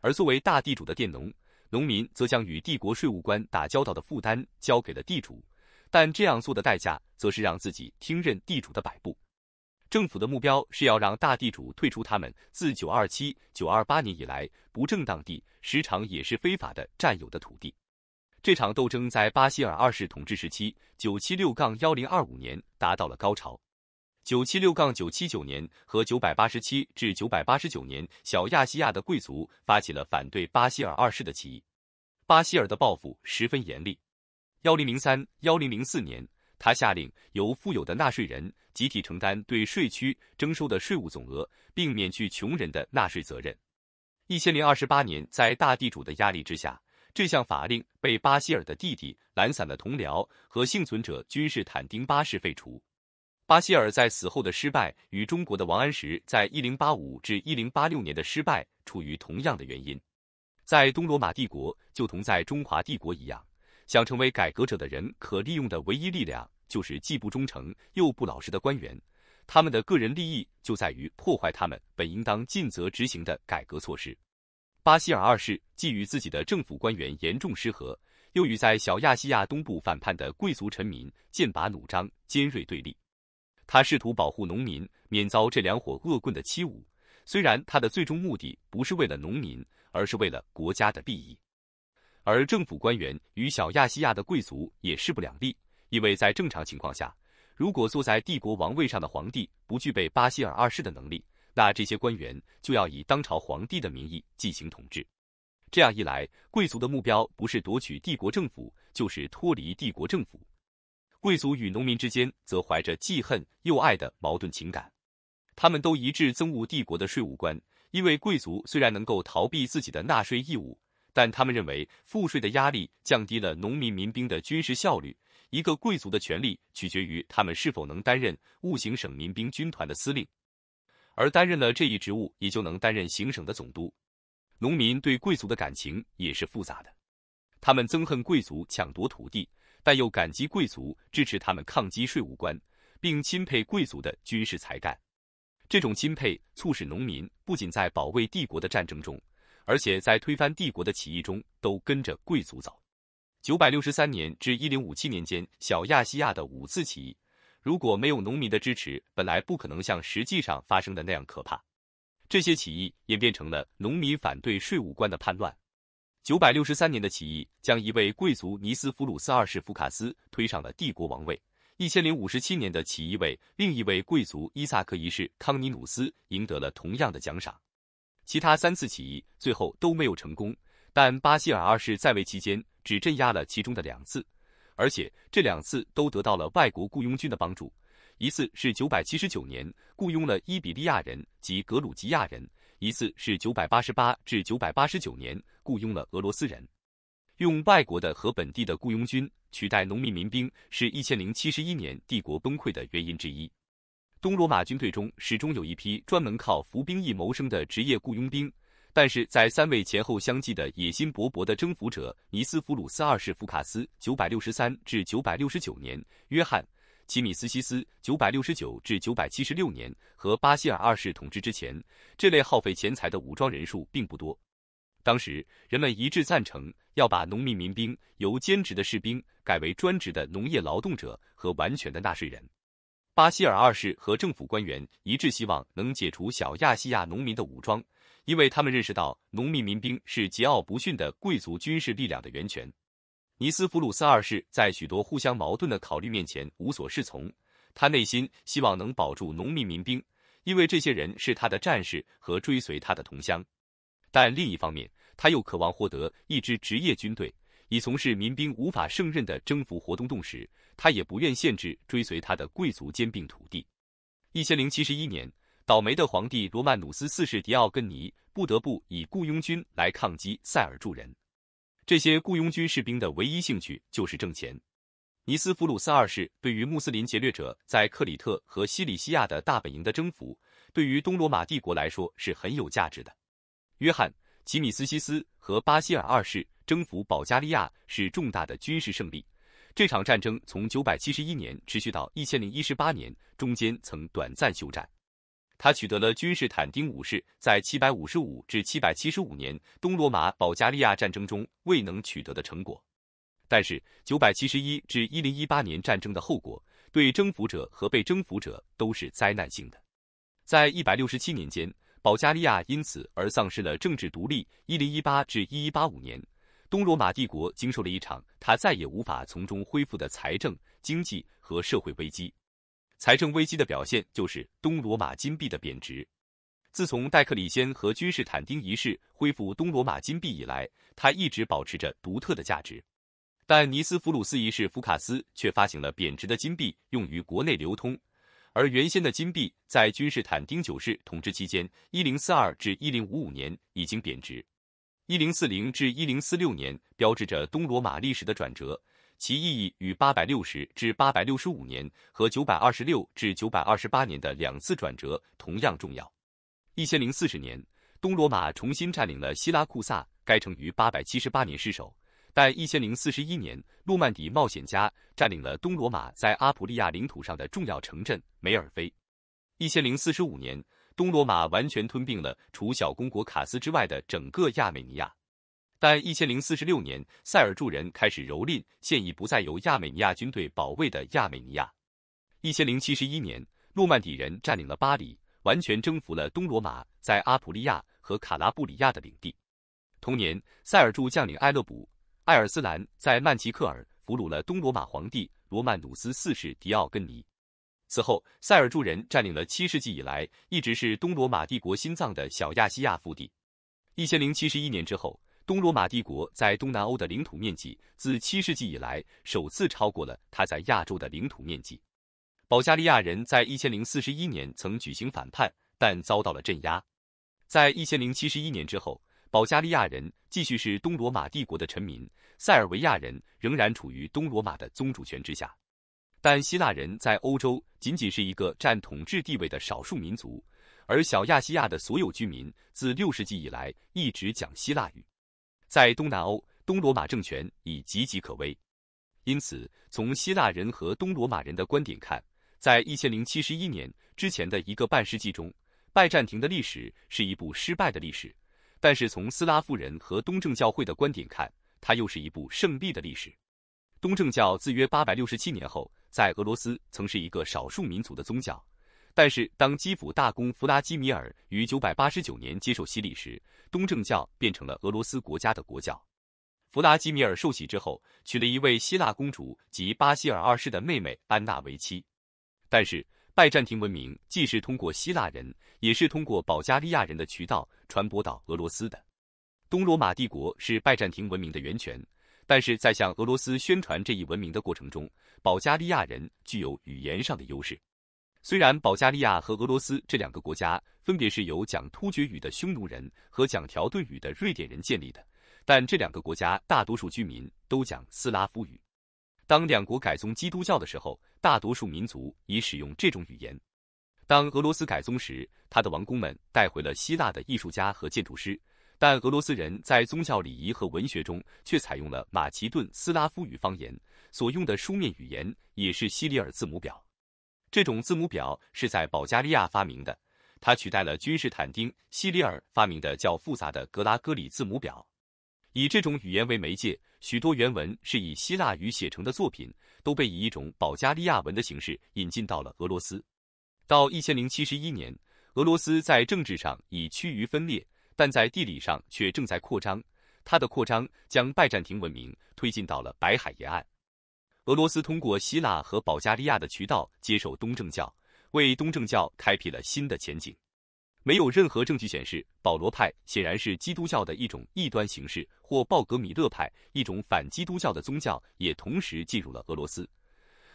而作为大地主的佃农，农民则将与帝国税务官打交道的负担交给了地主。但这样做的代价，则是让自己听任地主的摆布。政府的目标是要让大地主退出他们自九二七九二八年以来不正当地、时常也是非法的占有的土地。这场斗争在巴西尔二世统治时期（九七六杠幺零二五年）达到了高潮。九七六杠九七九年和九百八十七至九百八十九年，小亚细亚的贵族发起了反对巴西尔二世的起义。巴西尔的报复十分严厉。幺零零三幺零零四年，他下令由富有的纳税人集体承担对税区征收的税务总额，并免去穷人的纳税责任。一千零二十八年，在大地主的压力之下，这项法令被巴西尔的弟弟、懒散的同僚和幸存者君士坦丁八世废除。巴希尔在死后的失败与中国的王安石在一零八五至一零八六年的失败处于同样的原因，在东罗马帝国就同在中华帝国一样，想成为改革者的人可利用的唯一力量就是既不忠诚又不老实的官员，他们的个人利益就在于破坏他们本应当尽责执行的改革措施。巴希尔二世既与自己的政府官员严重失和，又与在小亚细亚东部反叛的贵族臣民剑拔弩张、尖锐对立。他试图保护农民免遭这两伙恶棍的欺侮，虽然他的最终目的不是为了农民，而是为了国家的利益。而政府官员与小亚细亚的贵族也势不两立，因为在正常情况下，如果坐在帝国王位上的皇帝不具备巴西尔二世的能力，那这些官员就要以当朝皇帝的名义进行统治。这样一来，贵族的目标不是夺取帝国政府，就是脱离帝国政府。贵族与农民之间则怀着既恨又爱的矛盾情感，他们都一致憎恶帝国的税务官，因为贵族虽然能够逃避自己的纳税义务，但他们认为赋税的压力降低了农民民兵的军事效率。一个贵族的权利取决于他们是否能担任务行省民兵军团的司令，而担任了这一职务，也就能担任行省的总督。农民对贵族的感情也是复杂的，他们憎恨贵族抢夺土地。但又感激贵族支持他们抗击税务官，并钦佩贵族的军事才干。这种钦佩促使农民不仅在保卫帝国的战争中，而且在推翻帝国的起义中都跟着贵族走。九百六十三年至一零五七年间，小亚细亚的五次起义，如果没有农民的支持，本来不可能像实际上发生的那样可怕。这些起义演变成了农民反对税务官的叛乱。九百六十三年的起义将一位贵族尼斯弗鲁斯二世福卡斯推上了帝国王位。一千零五十七年的起义为另一位贵族伊萨克一世康尼努斯赢得了同样的奖赏。其他三次起义最后都没有成功，但巴西尔二世在位期间只镇压了其中的两次，而且这两次都得到了外国雇佣军的帮助。一次是九百七十九年，雇佣了伊比利亚人及格鲁吉亚人。一次是九百八十八至九百八十九年，雇佣了俄罗斯人，用外国的和本地的雇佣军取代农民民兵，是一千零七十一年帝国崩溃的原因之一。东罗马军队中始终有一批专门靠服兵役谋生的职业雇佣兵，但是在三位前后相继的野心勃勃的征服者——尼斯福鲁斯二世、福卡斯（九百六十三至九百六十九年）、约翰。吉米斯西斯九百六十九至九百七十六年和巴西尔二世统治之前，这类耗费钱财的武装人数并不多。当时，人们一致赞成要把农民民兵由兼职的士兵改为专职的农业劳动者和完全的纳税人。巴西尔二世和政府官员一致希望能解除小亚细亚农民的武装，因为他们认识到农民民兵是桀骜不驯的贵族军事力量的源泉。尼斯福鲁斯二世在许多互相矛盾的考虑面前无所适从。他内心希望能保住农民民兵，因为这些人是他的战士和追随他的同乡；但另一方面，他又渴望获得一支职业军队，以从事民兵无法胜任的征服活动。同时，他也不愿限制追随他的贵族兼并土地。一千零七十一年，倒霉的皇帝罗曼努斯四世迪奥根尼不得不以雇佣军来抗击塞尔柱人。这些雇佣军士兵的唯一兴趣就是挣钱。尼斯福鲁斯二世对于穆斯林劫掠者在克里特和西里西亚的大本营的征服，对于东罗马帝国来说是很有价值的。约翰·吉米斯西斯和巴西尔二世征服保加利亚是重大的军事胜利。这场战争从九百七十一年持续到一千零一十八年，中间曾短暂休战。他取得了君士坦丁五世在七百五十五至七百七十五年东罗马保加利亚战争中未能取得的成果，但是九百七十一至一零一八年战争的后果对征服者和被征服者都是灾难性的。在一百六十七年间，保加利亚因此而丧失了政治独立。一零一八至一一八五年，东罗马帝国经受了一场他再也无法从中恢复的财政、经济和社会危机。财政危机的表现就是东罗马金币的贬值。自从戴克里先和君士坦丁一世恢复东罗马金币以来，它一直保持着独特的价值。但尼斯弗鲁斯一世福卡斯却发行了贬值的金币用于国内流通，而原先的金币在君士坦丁九世统治期间 （1042-1055 年）已经贬值。1040-1046年标志着东罗马历史的转折。其意义与八百六十至八百六十五年和九百二十六至九百二十八年的两次转折同样重要。一千零四十年，东罗马重新占领了希拉库萨，该城于八百七十八年失守，但一千零四十一年，诺曼底冒险家占领了东罗马在阿普利亚领土上的重要城镇梅尔菲。一千零四十五年，东罗马完全吞并了除小公国卡斯之外的整个亚美尼亚。但一千零四十六年，塞尔柱人开始蹂躏现已不再由亚美尼亚军队保卫的亚美尼亚。一千零七十一年，诺曼底人占领了巴黎，完全征服了东罗马在阿普利亚和卡拉布里亚的领地。同年，塞尔柱将领埃勒卜·埃尔斯兰在曼奇克尔俘虏了东罗马皇帝罗曼努斯四世·迪奥根尼。此后，塞尔柱人占领了七世纪以来一直是东罗马帝国心脏的小亚细亚腹地。一千零七十一年之后。东罗马帝国在东南欧的领土面积，自七世纪以来首次超过了它在亚洲的领土面积。保加利亚人在一千零四十一年曾举行反叛，但遭到了镇压。在一千零七十一年之后，保加利亚人继续是东罗马帝国的臣民，塞尔维亚人仍然处于东罗马的宗主权之下。但希腊人在欧洲仅仅是一个占统治地位的少数民族，而小亚细亚的所有居民自六世纪以来一直讲希腊语。在东南欧，东罗马政权已岌岌可危。因此，从希腊人和东罗马人的观点看，在一千零七十一年之前的一个半世纪中，拜占庭的历史是一部失败的历史；但是从斯拉夫人和东正教会的观点看，它又是一部胜利的历史。东正教自约八百六十七年后，在俄罗斯曾是一个少数民族的宗教。但是，当基辅大公弗拉基米尔于九百八十九年接受洗礼时，东正教变成了俄罗斯国家的国教。弗拉基米尔受洗之后，娶了一位希腊公主及巴西尔二世的妹妹安娜为妻。但是，拜占庭文明既是通过希腊人，也是通过保加利亚人的渠道传播到俄罗斯的。东罗马帝国是拜占庭文明的源泉，但是在向俄罗斯宣传这一文明的过程中，保加利亚人具有语言上的优势。虽然保加利亚和俄罗斯这两个国家分别是由讲突厥语的匈奴人和讲条顿语的瑞典人建立的，但这两个国家大多数居民都讲斯拉夫语。当两国改宗基督教的时候，大多数民族已使用这种语言。当俄罗斯改宗时，他的王公们带回了希腊的艺术家和建筑师，但俄罗斯人在宗教礼仪和文学中却采用了马其顿斯拉夫语方言，所用的书面语言也是西里尔字母表。这种字母表是在保加利亚发明的，它取代了君士坦丁·希里尔发明的较复杂的格拉哥里字母表。以这种语言为媒介，许多原文是以希腊语写成的作品都被以一种保加利亚文的形式引进到了俄罗斯。到一千零七十一年，俄罗斯在政治上已趋于分裂，但在地理上却正在扩张。它的扩张将拜占庭文明推进到了白海沿岸。俄罗斯通过希腊和保加利亚的渠道接受东正教，为东正教开辟了新的前景。没有任何证据显示保罗派显然是基督教的一种异端形式，或鲍格米勒派一种反基督教的宗教也同时进入了俄罗斯。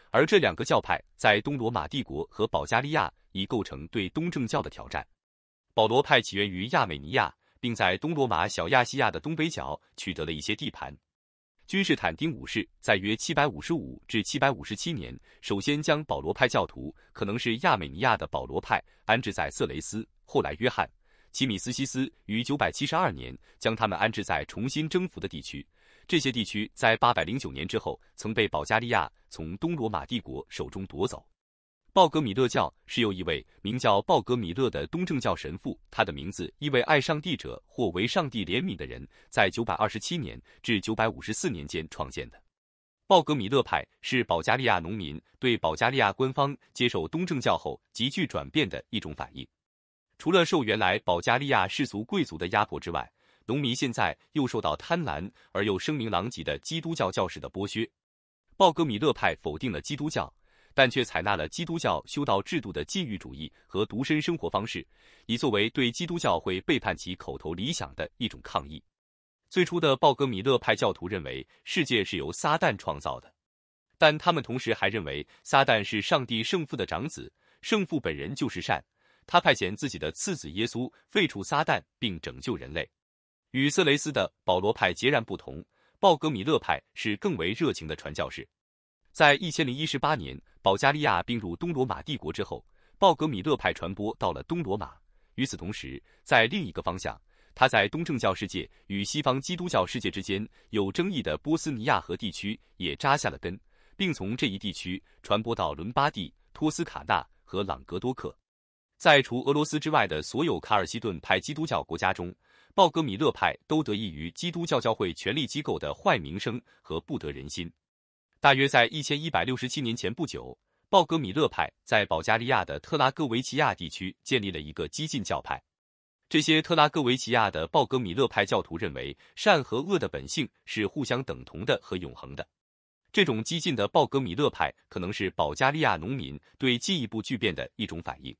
而这两个教派在东罗马帝国和保加利亚已构成对东正教的挑战。保罗派起源于亚美尼亚，并在东罗马小亚细亚的东北角取得了一些地盘。君士坦丁五世在约七百五十五至七百五十七年，首先将保罗派教徒（可能是亚美尼亚的保罗派）安置在色雷斯。后来，约翰·齐米斯西斯于九百七十二年将他们安置在重新征服的地区。这些地区在八百零九年之后，曾被保加利亚从东罗马帝国手中夺走。鲍格米勒教是由一位名叫鲍格米勒的东正教神父，他的名字意为爱上帝者或为上帝怜悯的人，在九百二十七年至九百五十四年间创建的。鲍格米勒派是保加利亚农民对保加利亚官方接受东正教后急剧转变的一种反应。除了受原来保加利亚世俗贵族的压迫之外，农民现在又受到贪婪而又声名狼藉的基督教教士的剥削。鲍格米勒派否定了基督教。但却采纳了基督教修道制度的禁欲主义和独身生活方式，以作为对基督教会背叛其口头理想的一种抗议。最初的鲍格米勒派教徒认为世界是由撒旦创造的，但他们同时还认为撒旦是上帝圣父的长子，圣父本人就是善，他派遣自己的次子耶稣废除撒旦并拯救人类。与色雷斯的保罗派截然不同，鲍格米勒派是更为热情的传教士。在一千零一十八年，保加利亚并入东罗马帝国之后，鲍格米勒派传播到了东罗马。与此同时，在另一个方向，他在东正教世界与西方基督教世界之间有争议的波斯尼亚河地区也扎下了根，并从这一地区传播到伦巴第、托斯卡纳和朗格多克。在除俄罗斯之外的所有卡尔西顿派基督教国家中，鲍格米勒派都得益于基督教教会权力机构的坏名声和不得人心。大约在一千一百六十七年前不久，鲍格米勒派在保加利亚的特拉戈维奇亚地区建立了一个激进教派。这些特拉戈维奇亚的鲍格米勒派教徒认为，善和恶的本性是互相等同的和永恒的。这种激进的鲍格米勒派可能是保加利亚农民对进一步巨变的一种反应。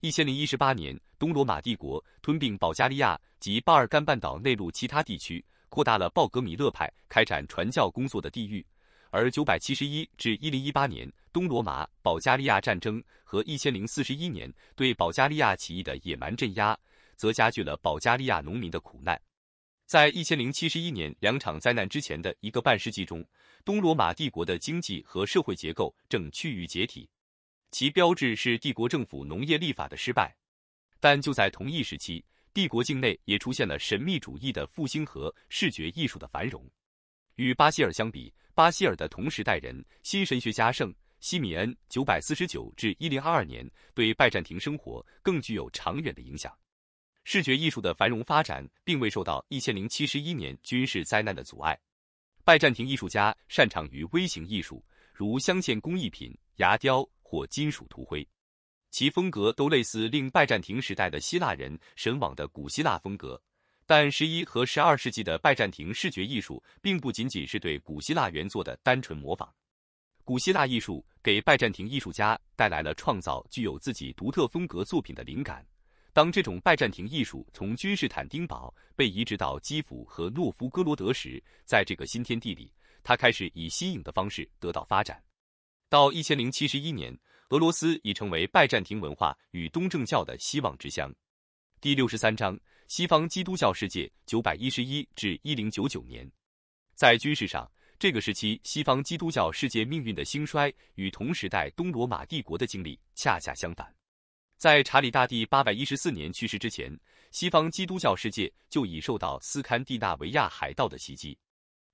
一千零一十八年，东罗马帝国吞并保加利亚及巴尔干半岛内陆其他地区，扩大了鲍格米勒派开展传教工作的地域。而九百七十一至一零一八年东罗马保加利亚战争和一千零四十一年对保加利亚起义的野蛮镇压，则加剧了保加利亚农民的苦难。在一千零七十一年两场灾难之前的一个半世纪中，东罗马帝国的经济和社会结构正趋于解体，其标志是帝国政府农业立法的失败。但就在同一时期，帝国境内也出现了神秘主义的复兴和视觉艺术的繁荣。与巴西尔相比，巴希尔的同时代人，新神学家圣西米恩（九百四十九至一零二二年）对拜占庭生活更具有长远的影响。视觉艺术的繁荣发展并未受到一千零七十一年军事灾难的阻碍。拜占庭艺术家擅长于微型艺术，如镶嵌工艺品、牙雕或金属涂灰，其风格都类似令拜占庭时代的希腊人神往的古希腊风格。但十一和十二世纪的拜占庭视觉艺术并不仅仅是对古希腊原作的单纯模仿。古希腊艺术给拜占庭艺术家带来了创造具有自己独特风格作品的灵感。当这种拜占庭艺术从君士坦丁堡被移植到基辅和诺夫哥罗德时，在这个新天地里，它开始以新颖的方式得到发展。到一千零七十一年，俄罗斯已成为拜占庭文化与东正教的希望之乡。第六十三章。西方基督教世界九百一十一至一零九九年，在军事上，这个时期西方基督教世界命运的兴衰与同时代东罗马帝国的经历恰恰相反。在查理大帝八百一十四年去世之前，西方基督教世界就已受到斯堪的纳维亚海盗的袭击。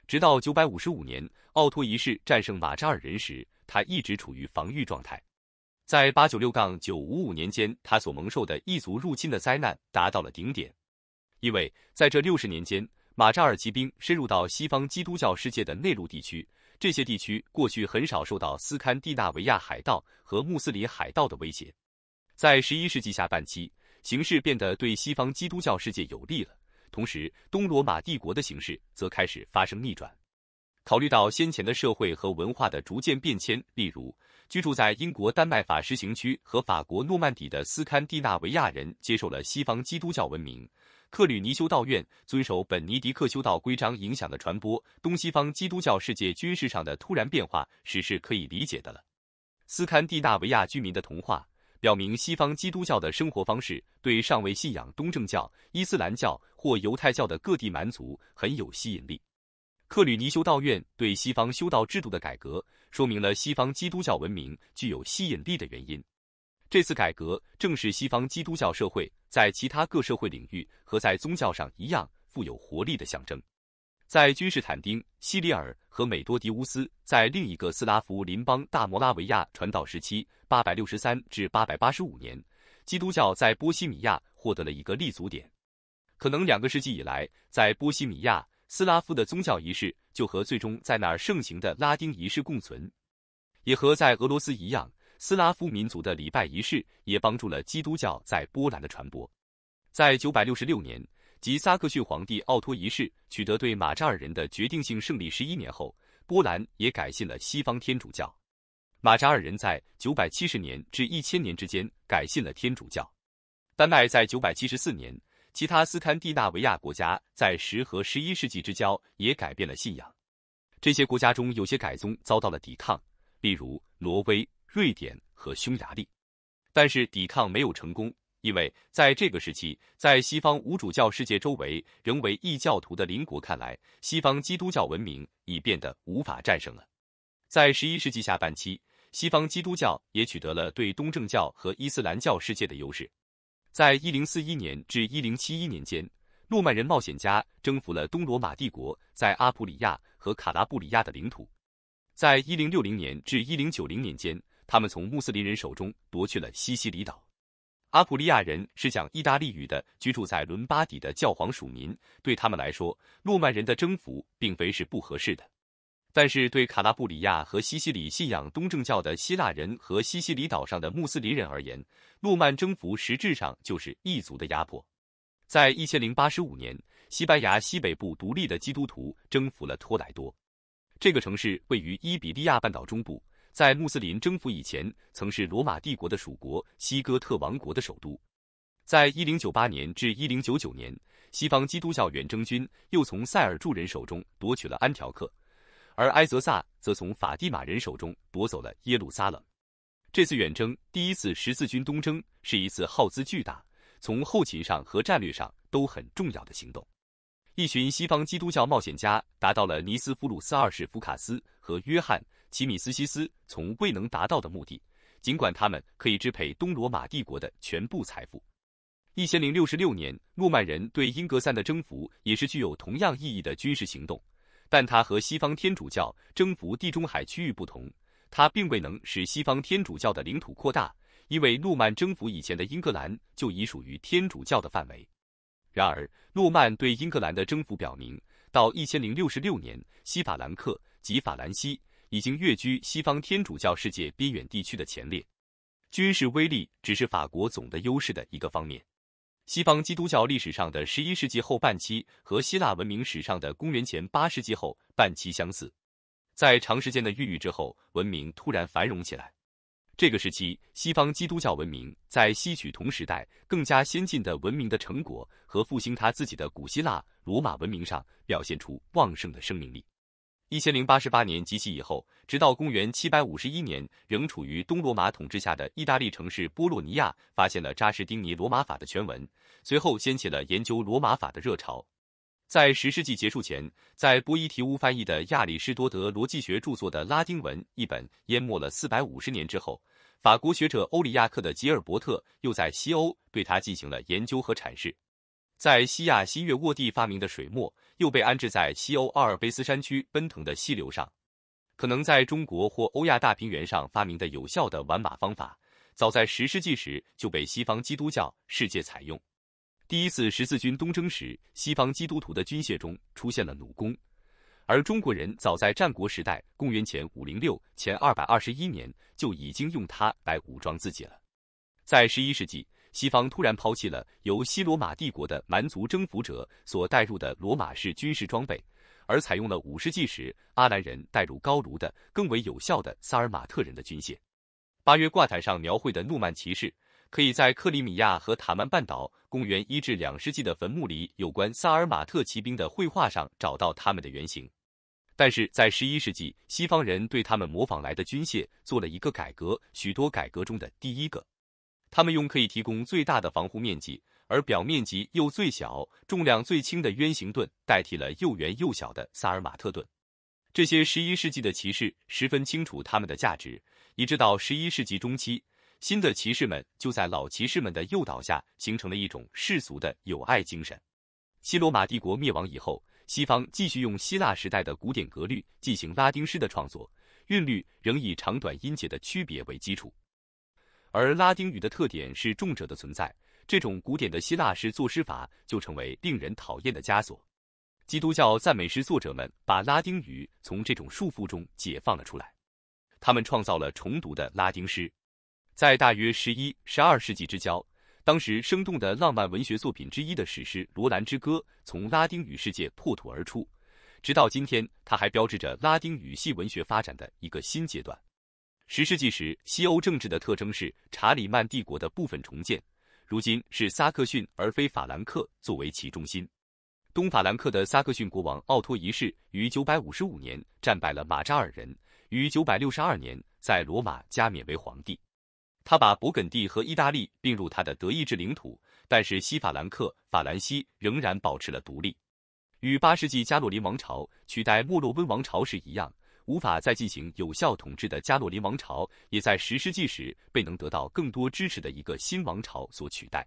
直到九百五十五年奥托一世战胜马扎尔人时，他一直处于防御状态。在八九六杠九五五年间，他所蒙受的异族入侵的灾难达到了顶点。因为在这六十年间，马扎尔骑兵深入到西方基督教世界的内陆地区，这些地区过去很少受到斯堪的纳维亚海盗和穆斯林海盗的威胁。在十一世纪下半期，形势变得对西方基督教世界有利了。同时，东罗马帝国的形势则开始发生逆转。考虑到先前的社会和文化的逐渐变迁，例如居住在英国、丹麦、法实行区和法国诺曼底的斯堪的纳维亚人接受了西方基督教文明。克吕尼修道院遵守本尼迪克修道规章影响的传播，东西方基督教世界军事上的突然变化，史是可以理解的了。斯堪的纳维亚居民的同化，表明西方基督教的生活方式对尚未信仰东正教、伊斯兰教或犹太教的各地蛮族很有吸引力。克吕尼修道院对西方修道制度的改革，说明了西方基督教文明具有吸引力的原因。这次改革正是西方基督教社会在其他各社会领域和在宗教上一样富有活力的象征。在君士坦丁、西里尔和美多迪乌斯在另一个斯拉夫邻邦大摩拉维亚传道时期（八百六十三至八百八十五年），基督教在波西米亚获得了一个立足点。可能两个世纪以来，在波西米亚，斯拉夫的宗教仪式就和最终在那儿盛行的拉丁仪式共存，也和在俄罗斯一样。斯拉夫民族的礼拜仪式也帮助了基督教在波兰的传播。在九百六十六年，即萨克逊皇帝奥托一世取得对马扎尔人的决定性胜利十一年后，波兰也改信了西方天主教。马扎尔人在九百七十年至一千年之间改信了天主教。丹麦在九百七十四年，其他斯堪的纳维亚国家在十和十一世纪之交也改变了信仰。这些国家中有些改宗遭到了抵抗，例如挪威。瑞典和匈牙利，但是抵抗没有成功，因为在这个时期，在西方无主教世界周围，仍为异教徒的邻国看来，西方基督教文明已变得无法战胜了。在十一世纪下半期，西方基督教也取得了对东正教和伊斯兰教世界的优势。在一零四一年至一零七一年间，诺曼人冒险家征服了东罗马帝国在阿普里亚和卡拉布里亚的领土。在一零六零年至一零九零年间，他们从穆斯林人手中夺去了西西里岛。阿普利亚人是讲意大利语的，居住在伦巴底的教皇属民。对他们来说，诺曼人的征服并非是不合适的。但是对卡拉布里亚和西西里信仰东正教的希腊人和西西里岛上的穆斯林人而言，诺曼征服实质上就是异族的压迫。在一千零八十五年，西班牙西北部独立的基督徒征服了托莱多。这个城市位于伊比利亚半岛中部。在穆斯林征服以前，曾是罗马帝国的属国，西哥特王国的首都。在1098年至1099年，西方基督教远征军又从塞尔柱人手中夺取了安条克，而埃泽萨则从法蒂玛人手中夺走了耶路撒冷。这次远征，第一次十字军东征，是一次耗资巨大、从后勤上和战略上都很重要的行动。一群西方基督教冒险家达到了尼斯，夫鲁斯二世、福卡斯和约翰。奇米斯西斯从未能达到的目的，尽管他们可以支配东罗马帝国的全部财富。一千零六十六年诺曼人对英格兰的征服也是具有同样意义的军事行动，但它和西方天主教征服地中海区域不同，它并未能使西方天主教的领土扩大，因为诺曼征服以前的英格兰就已属于天主教的范围。然而，诺曼对英格兰的征服表明，到一千零六十六年，西法兰克及法兰西。已经跃居西方天主教世界边远地区的前列，军事威力只是法国总的优势的一个方面。西方基督教历史上的十一世纪后半期和希腊文明史上的公元前八世纪后半期相似，在长时间的孕育之后，文明突然繁荣起来。这个时期，西方基督教文明在吸取同时代更加先进的文明的成果和复兴它自己的古希腊、罗马文明上，表现出旺盛的生命力。一千零八十八年及其以后，直到公元七百五十一年，仍处于东罗马统治下的意大利城市波洛尼亚发现了扎士丁尼罗马法的全文，随后掀起了研究罗马法的热潮。在十世纪结束前，在波伊提乌翻译的亚里士多德逻辑学著作的拉丁文一本淹没了四百五十年之后，法国学者欧里亚克的吉尔伯特又在西欧对他进行了研究和阐释。在西亚，新月沃地发明的水墨。又被安置在西欧阿尔卑斯山区奔腾的溪流上。可能在中国或欧亚大平原上发明的有效的玩马方法，早在十世纪时就被西方基督教世界采用。第一次十字军东征时，西方基督徒的军械中出现了弩弓，而中国人早在战国时代（公元前五零六前二百二十一年）就已经用它来武装自己了。在十一世纪。西方突然抛弃了由西罗马帝国的蛮族征服者所带入的罗马式军事装备，而采用了五世纪时阿兰人带入高卢的更为有效的萨尔马特人的军械。八月挂毯上描绘的诺曼骑士，可以在克里米亚和塔曼半岛公元一至两世纪的坟墓里有关萨尔马特骑兵的绘画上找到他们的原型。但是在十一世纪，西方人对他们模仿来的军械做了一个改革，许多改革中的第一个。他们用可以提供最大的防护面积，而表面积又最小、重量最轻的圆形盾代替了又圆又小的萨尔马特盾。这些十一世纪的骑士十分清楚他们的价值。一直到十一世纪中期，新的骑士们就在老骑士们的诱导下，形成了一种世俗的友爱精神。西罗马帝国灭亡以后，西方继续用希腊时代的古典格律进行拉丁诗的创作，韵律仍以长短音节的区别为基础。而拉丁语的特点是重者的存在，这种古典的希腊式作诗法就成为令人讨厌的枷锁。基督教赞美诗作者们把拉丁语从这种束缚中解放了出来，他们创造了重读的拉丁诗。在大约十一、十二世纪之交，当时生动的浪漫文学作品之一的史诗《罗兰之歌》从拉丁语世界破土而出，直到今天，它还标志着拉丁语系文学发展的一个新阶段。十世纪时，西欧政治的特征是查理曼帝国的部分重建，如今是萨克逊而非法兰克作为其中心。东法兰克的萨克逊国王奥托一世于九百五十五年战败了马扎尔人，于九百六十二年在罗马加冕为皇帝。他把勃艮第和意大利并入他的德意志领土，但是西法兰克法兰西仍然保持了独立。与八世纪加洛林王朝取代莫洛温王朝时一样。无法再进行有效统治的加洛林王朝，也在十世纪时被能得到更多支持的一个新王朝所取代。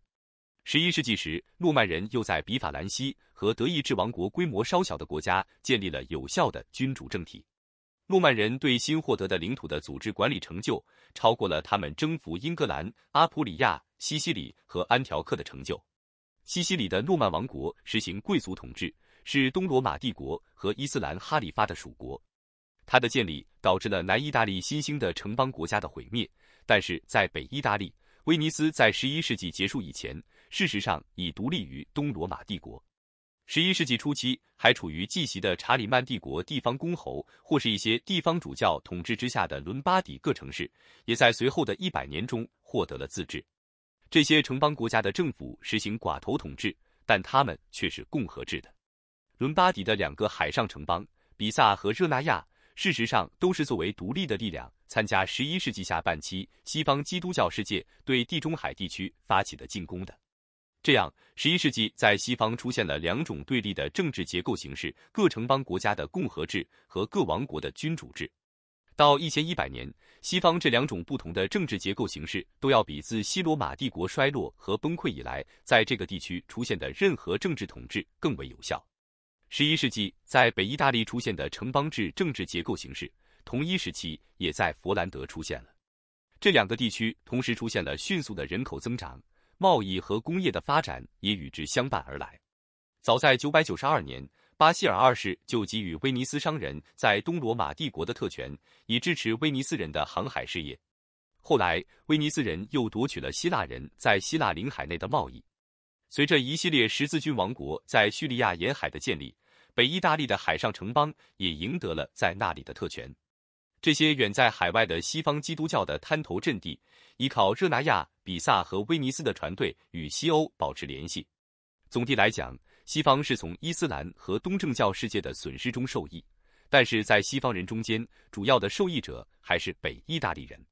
十一世纪时，诺曼人又在比法兰西和德意志王国规模稍小的国家建立了有效的君主政体。诺曼人对新获得的领土的组织管理成就，超过了他们征服英格兰、阿普里亚、西西里和安条克的成就。西西里的诺曼王国实行贵族统治，是东罗马帝国和伊斯兰哈里发的属国。它的建立导致了南意大利新兴的城邦国家的毁灭，但是在北意大利，威尼斯在十一世纪结束以前，事实上已独立于东罗马帝国。十一世纪初期还处于季袭的查理曼帝国地方公侯或是一些地方主教统治之下的伦巴底各城市，也在随后的一百年中获得了自治。这些城邦国家的政府实行寡头统治，但他们却是共和制的。伦巴底的两个海上城邦比萨和热那亚。事实上，都是作为独立的力量参加十一世纪下半期西方基督教世界对地中海地区发起的进攻的。这样，十一世纪在西方出现了两种对立的政治结构形式：各城邦国家的共和制和各王国的君主制。到一千一百年，西方这两种不同的政治结构形式都要比自西罗马帝国衰落和崩溃以来，在这个地区出现的任何政治统治更为有效。十一世纪，在北意大利出现的城邦制政治结构形式，同一时期也在佛兰德出现了。这两个地区同时出现了迅速的人口增长，贸易和工业的发展也与之相伴而来。早在九百九十二年，巴希尔二世就给予威尼斯商人在东罗马帝国的特权，以支持威尼斯人的航海事业。后来，威尼斯人又夺取了希腊人在希腊领海内的贸易。随着一系列十字军王国在叙利亚沿海的建立，北意大利的海上城邦也赢得了在那里的特权。这些远在海外的西方基督教的滩头阵地，依靠热那亚、比萨和威尼斯的船队与西欧保持联系。总体来讲，西方是从伊斯兰和东正教世界的损失中受益，但是在西方人中间，主要的受益者还是北意大利人。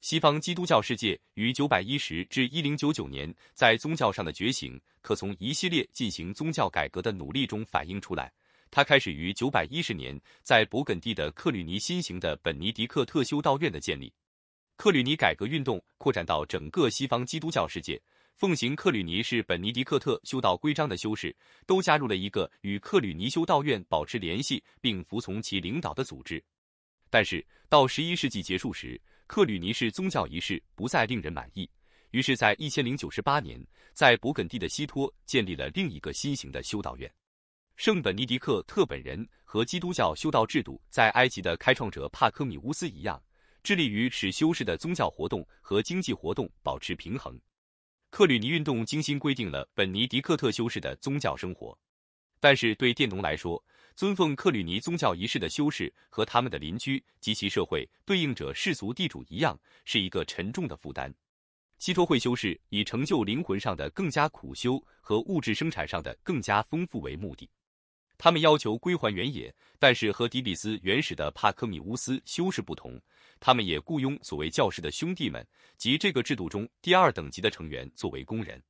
西方基督教世界于九百一十至一零九九年在宗教上的觉醒，可从一系列进行宗教改革的努力中反映出来。它开始于九百一十年在勃艮第的克吕尼新型的本尼迪克特修道院的建立。克吕尼改革运动扩展到整个西方基督教世界，奉行克吕尼是本尼迪克特修道规章的修士，都加入了一个与克吕尼修道院保持联系并服从其领导的组织。但是到十一世纪结束时，克吕尼式宗教仪式不再令人满意，于是，在一千零九十八年，在勃艮第的西托建立了另一个新型的修道院。圣本尼迪克特本人和基督教修道制度在埃及的开创者帕科米乌斯一样，致力于使修士的宗教活动和经济活动保持平衡。克吕尼运动精心规定了本尼迪克特修士的宗教生活，但是对佃农来说，尊奉克吕尼宗教仪式的修士和他们的邻居及其社会对应者世俗地主一样，是一个沉重的负担。西托会修士以成就灵魂上的更加苦修和物质生产上的更加丰富为目的。他们要求归还原野，但是和迪比斯原始的帕科米乌斯修士不同，他们也雇佣所谓教士的兄弟们及这个制度中第二等级的成员作为工人。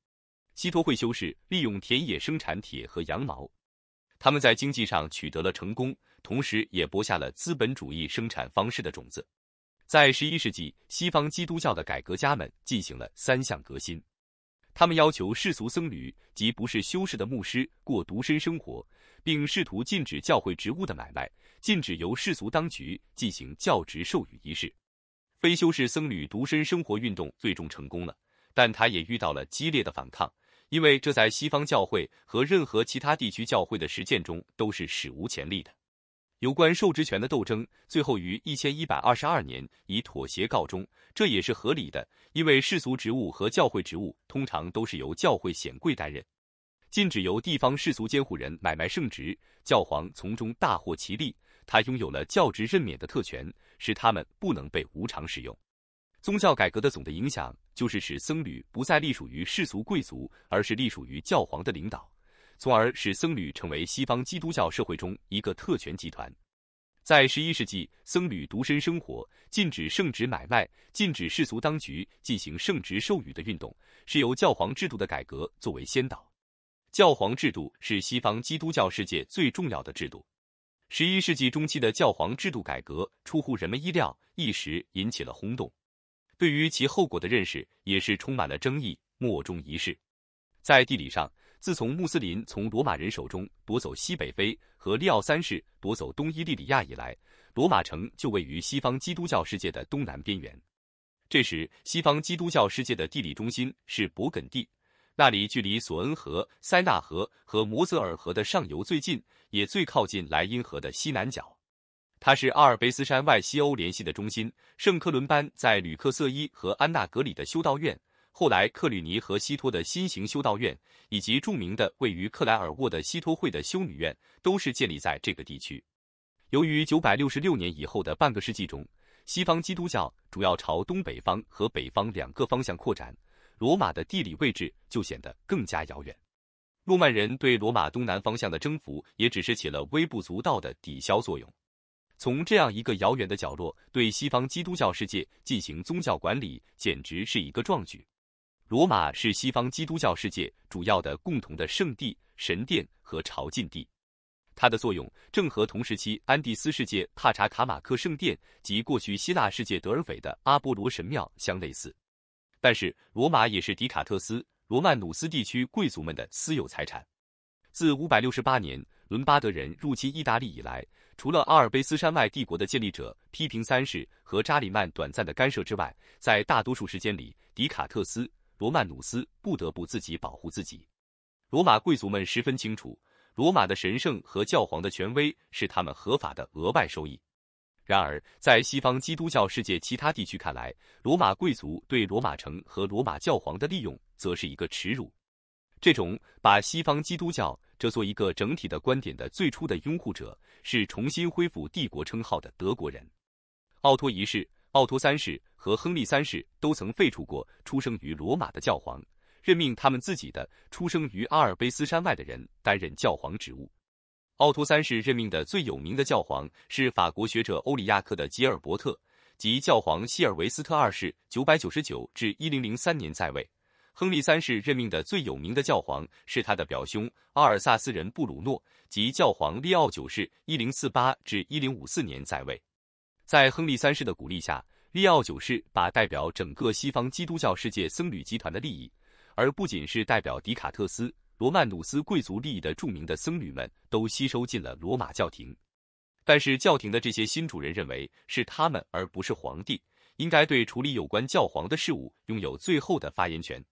西托会修士利用田野生产铁和羊毛。他们在经济上取得了成功，同时也播下了资本主义生产方式的种子。在十一世纪，西方基督教的改革家们进行了三项革新：他们要求世俗僧侣及不是修士的牧师过独身生活，并试图禁止教会职务的买卖，禁止由世俗当局进行教职授予仪式。非修士僧侣独身生活运动最终成功了，但他也遇到了激烈的反抗。因为这在西方教会和任何其他地区教会的实践中都是史无前例的。有关受职权的斗争，最后于一千一百二十二年以妥协告终，这也是合理的，因为世俗职务和教会职务通常都是由教会显贵担任。禁止由地方世俗监护人买卖圣职，教皇从中大获其利，他拥有了教职任免的特权，使他们不能被无偿使用。宗教改革的总的影响。就是使僧侣不再隶属于世俗贵族，而是隶属于教皇的领导，从而使僧侣成为西方基督教社会中一个特权集团。在十一世纪，僧侣独身生活，禁止圣旨买卖，禁止世俗当局进行圣职授予的运动，是由教皇制度的改革作为先导。教皇制度是西方基督教世界最重要的制度。十一世纪中期的教皇制度改革出乎人们意料，一时引起了轰动。对于其后果的认识也是充满了争议，莫衷一是。在地理上，自从穆斯林从罗马人手中夺走西北非和利奥三世夺走东伊利里亚以来，罗马城就位于西方基督教世界的东南边缘。这时，西方基督教世界的地理中心是勃艮第，那里距离索恩河、塞纳河和摩泽尔河的上游最近，也最靠近莱茵河的西南角。它是阿尔卑斯山外西欧联系的中心。圣克伦班在吕克瑟伊和安纳格里的修道院，后来克吕尼和西托的新型修道院，以及著名的位于克莱尔沃的西托会的修女院，都是建立在这个地区。由于九百六十六年以后的半个世纪中，西方基督教主要朝东北方和北方两个方向扩展，罗马的地理位置就显得更加遥远。诺曼人对罗马东南方向的征服，也只是起了微不足道的抵消作用。从这样一个遥远的角落对西方基督教世界进行宗教管理，简直是一个壮举。罗马是西方基督教世界主要的共同的圣地、神殿和朝觐地，它的作用正和同时期安第斯世界帕查卡马克圣殿及过去希腊世界德尔斐的阿波罗神庙相类似。但是，罗马也是迪卡特斯、罗曼努斯地区贵族们的私有财产。自五百六十八年伦巴德人入侵意大利以来。除了阿尔卑斯山脉帝国的建立者批评三世和扎里曼短暂的干涉之外，在大多数时间里，迪卡特斯·罗曼努斯不得不自己保护自己。罗马贵族们十分清楚，罗马的神圣和教皇的权威是他们合法的额外收益。然而，在西方基督教世界其他地区看来，罗马贵族对罗马城和罗马教皇的利用则是一个耻辱。这种把西方基督教这做一个整体的观点的最初的拥护者是重新恢复帝国称号的德国人。奥托一世、奥托三世和亨利三世都曾废除过出生于罗马的教皇，任命他们自己的出生于阿尔卑斯山外的人担任教皇职务。奥托三世任命的最有名的教皇是法国学者欧里亚克的吉尔伯特即教皇希尔维斯特二世（九百九十九至一零零三年在位）。亨利三世任命的最有名的教皇是他的表兄阿尔萨斯人布鲁诺及教皇利奥九世（一零四八至一零五四年在位）。在亨利三世的鼓励下，利奥九世把代表整个西方基督教世界僧侣集团的利益，而不仅是代表迪卡特斯、罗曼努斯贵族利益的著名的僧侣们都吸收进了罗马教廷。但是教廷的这些新主人认为，是他们而不是皇帝应该对处理有关教皇的事务拥有最后的发言权。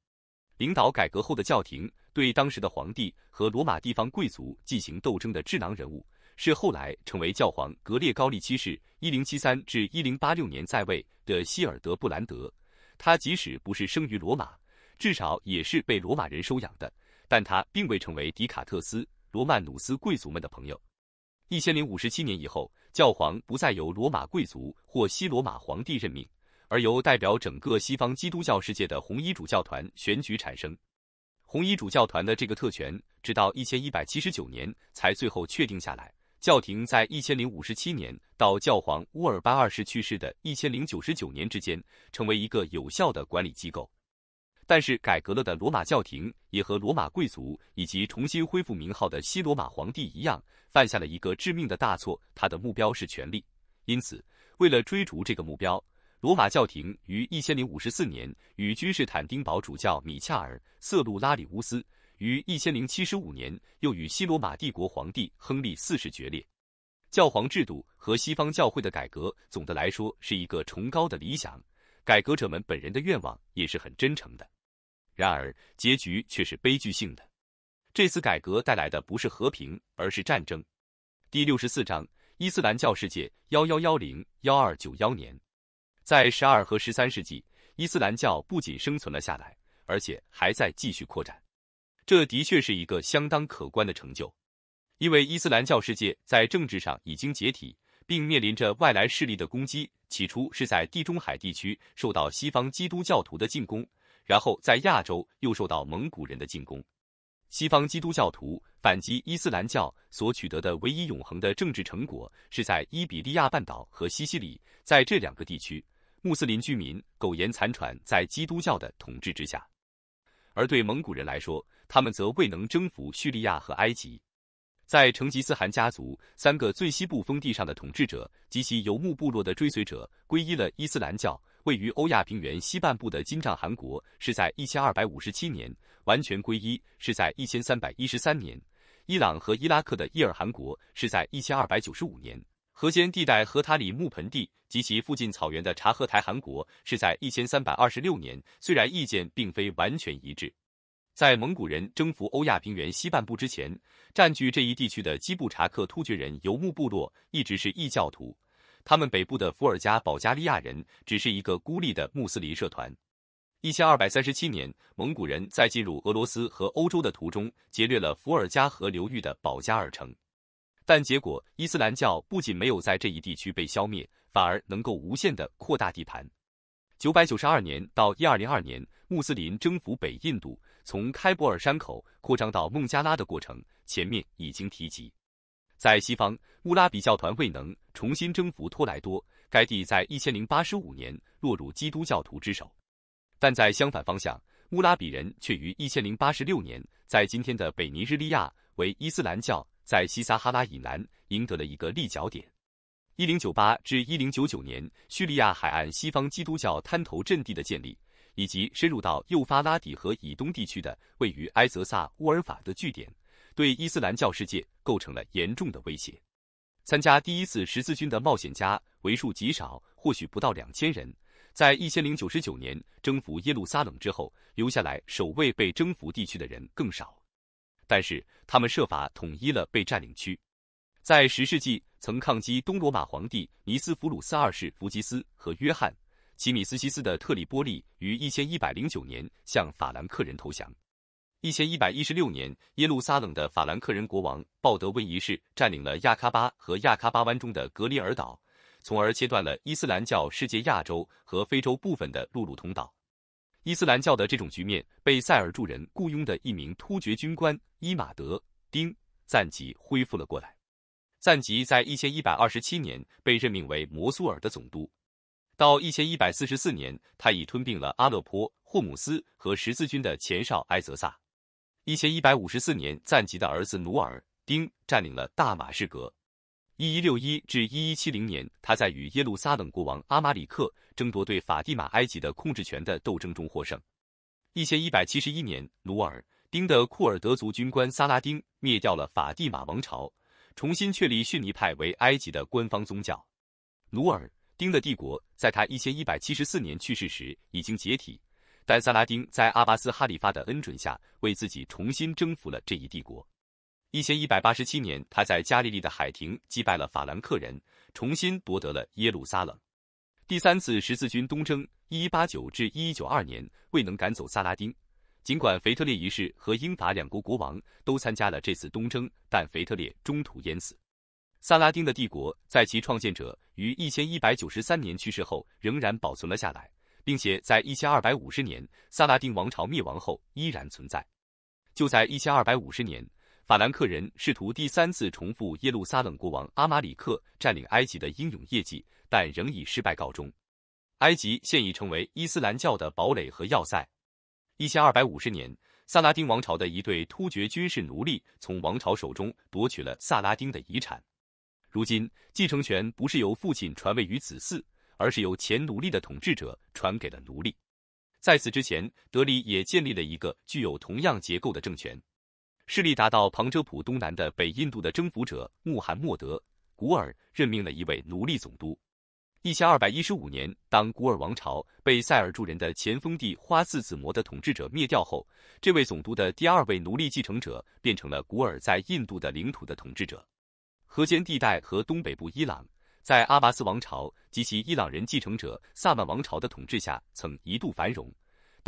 领导改革后的教廷，对当时的皇帝和罗马地方贵族进行斗争的智囊人物，是后来成为教皇格列高利七世 （1073-1086 年在位）的希尔德布兰德。他即使不是生于罗马，至少也是被罗马人收养的。但他并未成为迪卡特斯、罗曼努斯贵族们的朋友。1057年以后，教皇不再由罗马贵族或西罗马皇帝任命。而由代表整个西方基督教世界的红衣主教团选举产生。红衣主教团的这个特权，直到一千一百七十九年才最后确定下来。教廷在一千零五十七年到教皇乌尔班二世去世的一千零九十九年之间，成为一个有效的管理机构。但是，改革了的罗马教廷也和罗马贵族以及重新恢复名号的西罗马皇帝一样，犯下了一个致命的大错。他的目标是权力，因此，为了追逐这个目标。罗马教廷于一千零五十四年与君士坦丁堡主教米切尔·瑟路拉里乌斯于一千零七十五年又与西罗马帝国皇帝亨利四世决裂。教皇制度和西方教会的改革总的来说是一个崇高的理想，改革者们本人的愿望也是很真诚的。然而，结局却是悲剧性的。这次改革带来的不是和平，而是战争。第六十四章：伊斯兰教世界幺幺幺零幺二九幺年。在十二和十三世纪，伊斯兰教不仅生存了下来，而且还在继续扩展。这的确是一个相当可观的成就，因为伊斯兰教世界在政治上已经解体，并面临着外来势力的攻击。起初是在地中海地区受到西方基督教徒的进攻，然后在亚洲又受到蒙古人的进攻。西方基督教徒反击伊斯兰教所取得的唯一永恒的政治成果，是在伊比利亚半岛和西西里，在这两个地区。穆斯林居民苟延残喘在基督教的统治之下，而对蒙古人来说，他们则未能征服叙利亚和埃及。在成吉思汗家族三个最西部封地上的统治者及其游牧部落的追随者皈依了伊斯兰教。位于欧亚平原西半部的金帐汗国是在1257年完全皈依，是在1313年。伊朗和伊拉克的伊尔汗国是在1295年。河间地带、河塔里木盆地及其附近草原的察合台汗国是在一千三百二十六年。虽然意见并非完全一致，在蒙古人征服欧亚平原西半部之前，占据这一地区的基布查克突厥人游牧部落一直是异教徒。他们北部的伏尔加保加利亚人只是一个孤立的穆斯林社团。一千二百三十七年，蒙古人在进入俄罗斯和欧洲的途中，劫掠了伏尔加河流域的保加尔城。但结果，伊斯兰教不仅没有在这一地区被消灭，反而能够无限的扩大地盘。九百九十二年到一二零二年，穆斯林征服北印度，从开伯尔山口扩张到孟加拉的过程，前面已经提及。在西方，穆拉比教团未能重新征服托莱多，该地在一千零八十五年落入基督教徒之手。但在相反方向，穆拉比人却于一千零八十六年在今天的北尼日利亚为伊斯兰教。在西撒哈拉以南赢得了一个立脚点。一零九八至一零九九年，叙利亚海岸西方基督教滩头阵地的建立，以及深入到幼发拉底河以东地区的位于埃泽萨乌尔法的据点，对伊斯兰教世界构成了严重的威胁。参加第一次十字军的冒险家为数极少，或许不到两千人。在一千零九十九年征服耶路撒冷之后，留下来守卫被征服地区的人更少。但是他们设法统一了被占领区，在十世纪曾抗击东罗马皇帝尼斯福鲁斯二世、弗吉斯和约翰·齐米斯西斯的特里波利于一千一百零九年向法兰克人投降。一千一百一十六年，耶路撒冷的法兰克人国王鲍德温一世占领了亚喀巴和亚喀巴湾中的格里尔岛，从而切断了伊斯兰教世界亚洲和非洲部分的陆路通道。伊斯兰教的这种局面被塞尔柱人雇佣的一名突厥军官伊玛德丁赞吉恢复了过来。赞吉在1127年被任命为摩苏尔的总督，到1144年，他已吞并了阿勒颇、霍姆斯和十字军的前哨埃泽萨。1154年，赞吉的儿子努尔丁占领了大马士革。一一六一至一一七零年，他在与耶路撒冷国王阿马里克争夺对法蒂玛埃及的控制权的斗争中获胜。一千一百七十一年，努尔丁的库尔德族军官萨拉丁灭掉了法蒂玛王朝，重新确立逊尼派为埃及的官方宗教。努尔丁的帝国在他一千一百七十四年去世时已经解体，但萨拉丁在阿巴斯哈里发的恩准下，为自己重新征服了这一帝国。一千一百八十七年，他在加利利的海廷击败了法兰克人，重新夺得了耶路撒冷。第三次十字军东征（一一八九至一一九二年）未能赶走萨拉丁。尽管腓特烈一世和英法两国国王都参加了这次东征，但腓特烈中途淹死。萨拉丁的帝国在其创建者于一千一百九十三年去世后仍然保存了下来，并且在一千二百五十年萨拉丁王朝灭亡后依然存在。就在一千二百五十年。法兰克人试图第三次重复耶路撒冷国王阿马里克占领埃及的英勇业绩，但仍以失败告终。埃及现已成为伊斯兰教的堡垒和要塞。一千二百五十年，萨拉丁王朝的一对突厥军事奴隶从王朝手中夺取了萨拉丁的遗产。如今，继承权不是由父亲传位于子嗣，而是由前奴隶的统治者传给了奴隶。在此之前，德里也建立了一个具有同样结构的政权。势力达到旁遮普东南的北印度的征服者穆罕默德·古尔任命了一位奴隶总督。一千二百一十五年，当古尔王朝被塞尔柱人的前封地花剌子模的统治者灭掉后，这位总督的第二位奴隶继承者变成了古尔在印度的领土的统治者。河间地带和东北部伊朗在阿拔斯王朝及其伊朗人继承者萨曼王朝的统治下，曾一度繁荣。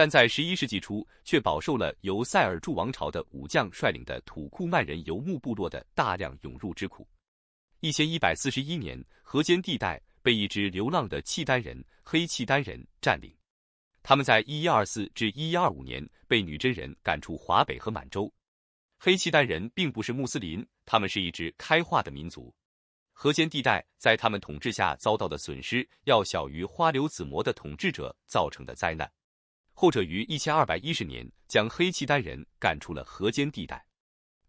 但在十一世纪初，却饱受了由塞尔柱王朝的武将率领的土库曼人游牧部落的大量涌入之苦。一千一百四十一年，河间地带被一支流浪的契丹人（黑契丹人）占领。他们在一一二四至一一二五年被女真人赶出华北和满洲。黑契丹人并不是穆斯林，他们是一支开化的民族。河间地带在他们统治下遭到的损失，要小于花柳子模的统治者造成的灾难。后者于一千二百一十年将黑契丹人赶出了河间地带。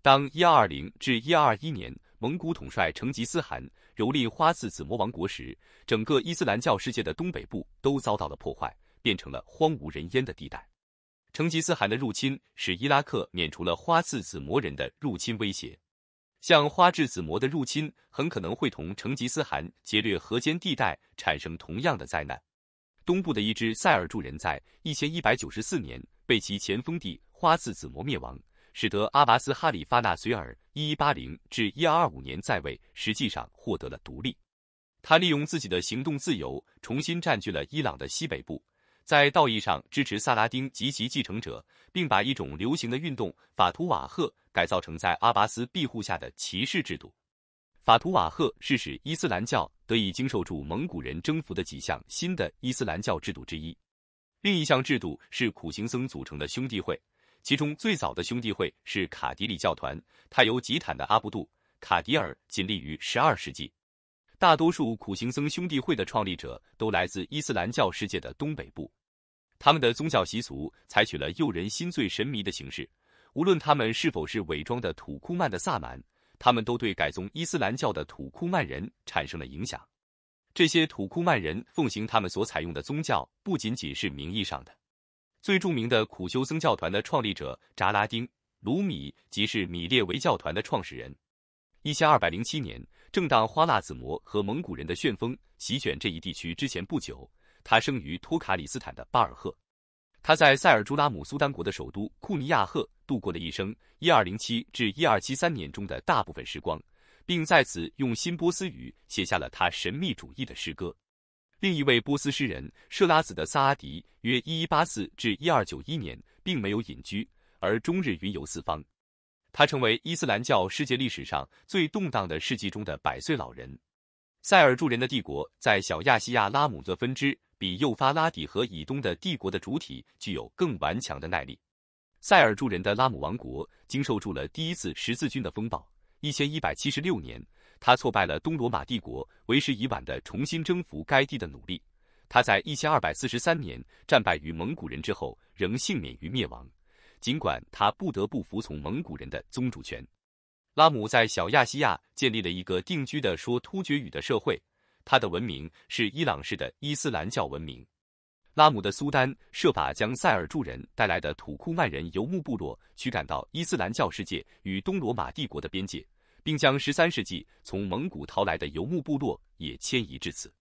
当一二二零至一二一年，蒙古统帅成吉思汗蹂躏花剌子模王国时，整个伊斯兰教世界的东北部都遭到了破坏，变成了荒无人烟的地带。成吉思汗的入侵使伊拉克免除了花剌子模人的入侵威胁。像花剌子模的入侵很可能会同成吉思汗劫掠河间地带产生同样的灾难。东部的一支塞尔柱人在一千一百九十四年被其前封地花剌子模灭亡，使得阿巴斯哈里发纳绥尔（一八零至一二二五年在位）实际上获得了独立。他利用自己的行动自由，重新占据了伊朗的西北部，在道义上支持萨拉丁及其继承者，并把一种流行的运动法图瓦赫改造成在阿巴斯庇护下的骑士制度。法图瓦赫是使伊斯兰教得以经受住蒙古人征服的几项新的伊斯兰教制度之一。另一项制度是苦行僧组成的兄弟会，其中最早的兄弟会是卡迪里教团，它由吉坦的阿布杜·卡迪尔建立于十二世纪。大多数苦行僧兄弟会的创立者都来自伊斯兰教世界的东北部，他们的宗教习俗采取了诱人心醉神迷的形式，无论他们是否是伪装的土库曼的萨满。他们都对改宗伊斯兰教的土库曼人产生了影响。这些土库曼人奉行他们所采用的宗教，不仅仅是名义上的。最著名的苦修僧教团的创立者扎拉丁·鲁米，即是米列维教团的创始人。一千二百零七年，正当花剌子模和蒙古人的旋风席卷这一地区之前不久，他生于托卡里斯坦的巴尔赫。他在塞尔朱拉姆苏丹国的首都库尼亚赫。度过了一生，一二零七至一二七三年中的大部分时光，并在此用新波斯语写下了他神秘主义的诗歌。另一位波斯诗人设拉子的萨阿迪，约一一八四至一二九一年，并没有隐居，而终日云游四方。他成为伊斯兰教世界历史上最动荡的世纪中的百岁老人。塞尔柱人的帝国在小亚细亚拉姆的分支，比幼发拉底河以东的帝国的主体具有更顽强的耐力。塞尔柱人的拉姆王国经受住了第一次十字军的风暴。一千一百七十六年，他挫败了东罗马帝国为时已晚的重新征服该地的努力。他在一千二百四十三年战败于蒙古人之后，仍幸免于灭亡，尽管他不得不服从蒙古人的宗主权。拉姆在小亚细亚建立了一个定居的说突厥语的社会，他的文明是伊朗式的伊斯兰教文明。拉姆的苏丹设法将塞尔柱人带来的土库曼人游牧部落驱赶到伊斯兰教世界与东罗马帝国的边界，并将十三世纪从蒙古逃来的游牧部落也迁移至此。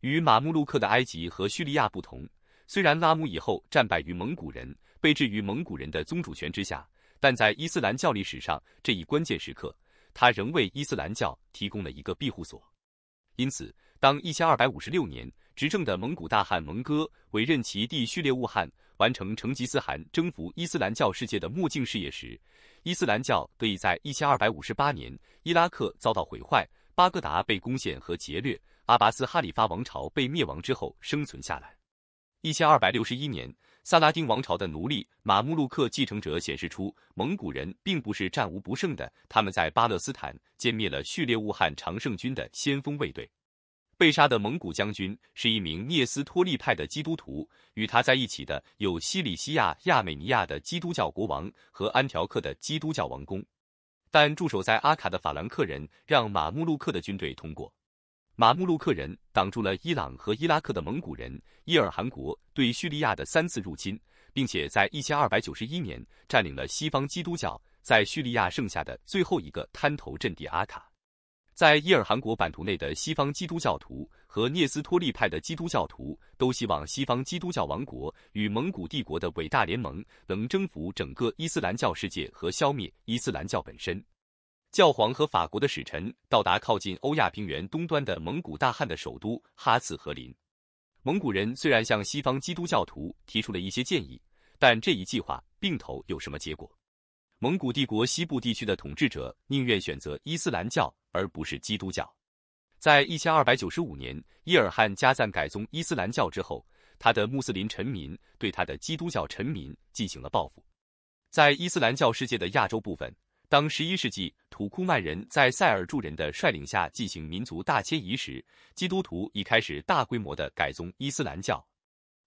与马穆鲁克的埃及和叙利亚不同，虽然拉姆以后战败于蒙古人，被置于蒙古人的宗主权之下，但在伊斯兰教历史上这一关键时刻，他仍为伊斯兰教提供了一个庇护所。因此。当一千二百五十六年执政的蒙古大汗蒙哥委任其弟序列兀汗完成成吉思汗征服伊斯兰教世界的目镜事业时，伊斯兰教得以在一千二百五十八年伊拉克遭到毁坏、巴格达被攻陷和劫掠、阿拔斯哈里发王朝被灭亡之后生存下来。一千二百六十一年，萨拉丁王朝的奴隶马木鲁克继承者显示出蒙古人并不是战无不胜的，他们在巴勒斯坦歼灭了序列兀汗常胜军的先锋卫队。被杀的蒙古将军是一名涅斯托利派的基督徒，与他在一起的有西里西亚、亚美尼亚的基督教国王和安条克的基督教王公。但驻守在阿卡的法兰克人让马穆鲁克的军队通过，马穆鲁克人挡住了伊朗和伊拉克的蒙古人伊尔汗国对叙利亚的三次入侵，并且在1291年占领了西方基督教在叙利亚剩下的最后一个滩头阵地阿卡。在伊尔汗国版图内的西方基督教徒和聂斯托利派的基督教徒都希望西方基督教王国与蒙古帝国的伟大联盟能征服整个伊斯兰教世界和消灭伊斯兰教本身。教皇和法国的使臣到达靠近欧亚平原东端的蒙古大汗的首都哈茨和林。蒙古人虽然向西方基督教徒提出了一些建议，但这一计划并头有什么结果？蒙古帝国西部地区的统治者宁愿选择伊斯兰教而不是基督教。在一千二百九十五年，伊尔汗加赞改宗伊斯兰教之后，他的穆斯林臣民对他的基督教臣民进行了报复。在伊斯兰教世界的亚洲部分，当十一世纪土库曼人在塞尔柱人的率领下进行民族大迁移时，基督徒已开始大规模的改宗伊斯兰教。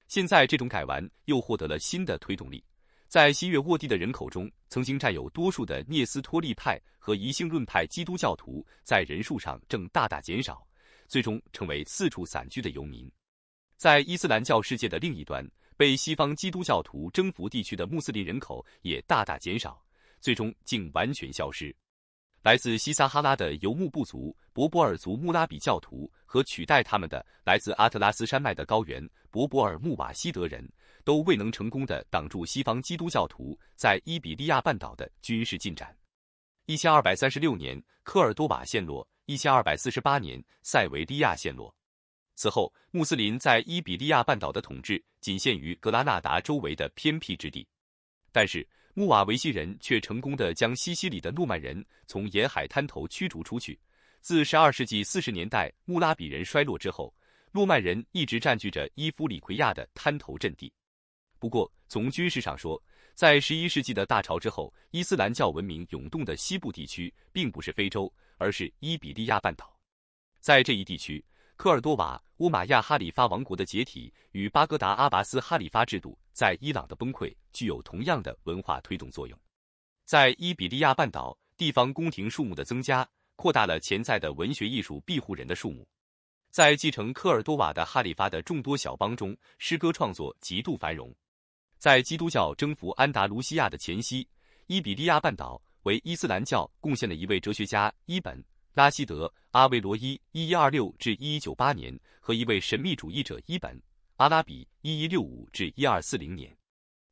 现在，这种改完又获得了新的推动力。在西越沃地的人口中，曾经占有多数的聂斯托利派和一性论派基督教徒，在人数上正大大减少，最终成为四处散居的游民。在伊斯兰教世界的另一端，被西方基督教徒征服地区的穆斯林人口也大大减少，最终竟完全消失。来自西撒哈拉的游牧部族柏柏尔族穆拉比教徒和取代他们的来自阿特拉斯山脉的高原博柏尔穆瓦西德人都未能成功地挡住西方基督教徒在伊比利亚半岛的军事进展。一千二百三十六年，科尔多瓦陷落；一千二百四十八年，塞维利亚陷落。此后，穆斯林在伊比利亚半岛的统治仅限于格拉纳达周围的偏僻之地。但是，穆瓦维西人却成功地将西西里的诺曼人从沿海滩头驱逐出去。自十二世纪四十年代穆拉比人衰落之后，诺曼人一直占据着伊夫里奎亚的滩头阵地。不过，从军事上说，在十一世纪的大潮之后，伊斯兰教文明涌动的西部地区并不是非洲，而是伊比利亚半岛。在这一地区，科尔多瓦乌玛亚哈里发王国的解体与巴格达阿拔斯哈里发制度。在伊朗的崩溃具有同样的文化推动作用。在伊比利亚半岛，地方宫廷数目的增加，扩大了潜在的文学艺术庇护人的数目。在继承科尔多瓦的哈里发的众多小邦中，诗歌创作极度繁荣。在基督教征服安达卢西亚的前夕，伊比利亚半岛为伊斯兰教贡献了一位哲学家伊本·拉希德·阿维罗伊 （1126-1198 年）和一位神秘主义者伊本。阿拉比（一一六五至一二四零年），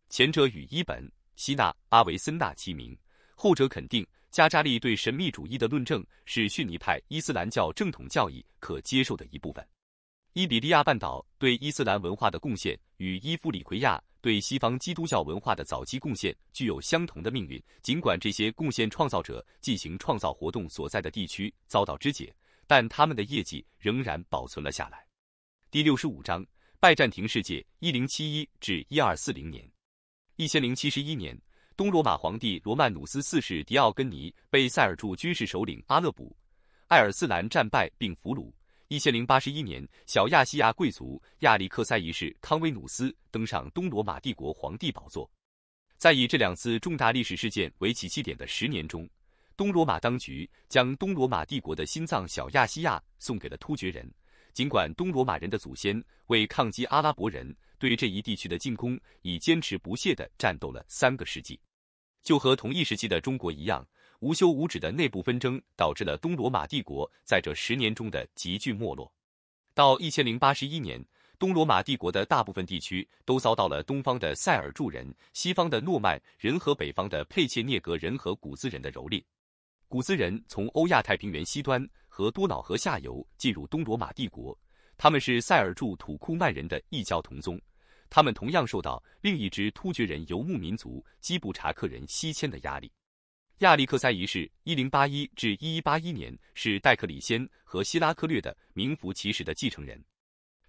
前者与伊本·西纳、阿维森纳齐名；后者肯定加扎利对神秘主义的论证是逊尼派伊斯兰教正统教义可接受的一部分。伊比利亚半岛对伊斯兰文化的贡献与伊夫里奎亚对西方基督教文化的早期贡献具有相同的命运。尽管这些贡献创造者进行创造活动所在的地区遭到肢解，但他们的业绩仍然保存了下来。第六十五章。拜占庭世界，一零七一至一二四零年。一千零七十一年，东罗马皇帝罗曼努斯四世迪奥根尼被塞尔柱军事首领阿勒布。艾尔斯兰战败并俘虏。一千零八十一年，小亚细亚贵族亚历克塞一世康威努斯登上东罗马帝国皇帝宝座。在以这两次重大历史事件为起讫点的十年中，东罗马当局将东罗马帝国的心脏小亚细亚送给了突厥人。尽管东罗马人的祖先为抗击阿拉伯人对这一地区的进攻，已坚持不懈地战斗了三个世纪，就和同一时期的中国一样，无休无止的内部纷争导致了东罗马帝国在这十年中的急剧没落。到一千零八十一年，东罗马帝国的大部分地区都遭到了东方的塞尔柱人、西方的诺曼人和北方的佩切涅格人和古兹人的蹂躏。古兹人从欧亚太平洋原西端。和多瑙河下游进入东罗马帝国，他们是塞尔柱土库曼人的异教同宗，他们同样受到另一支突厥人游牧民族基布查克人西迁的压力。亚历克塞一世 （1081-1181 年）是戴克里先和希拉克略的名副其实的继承人，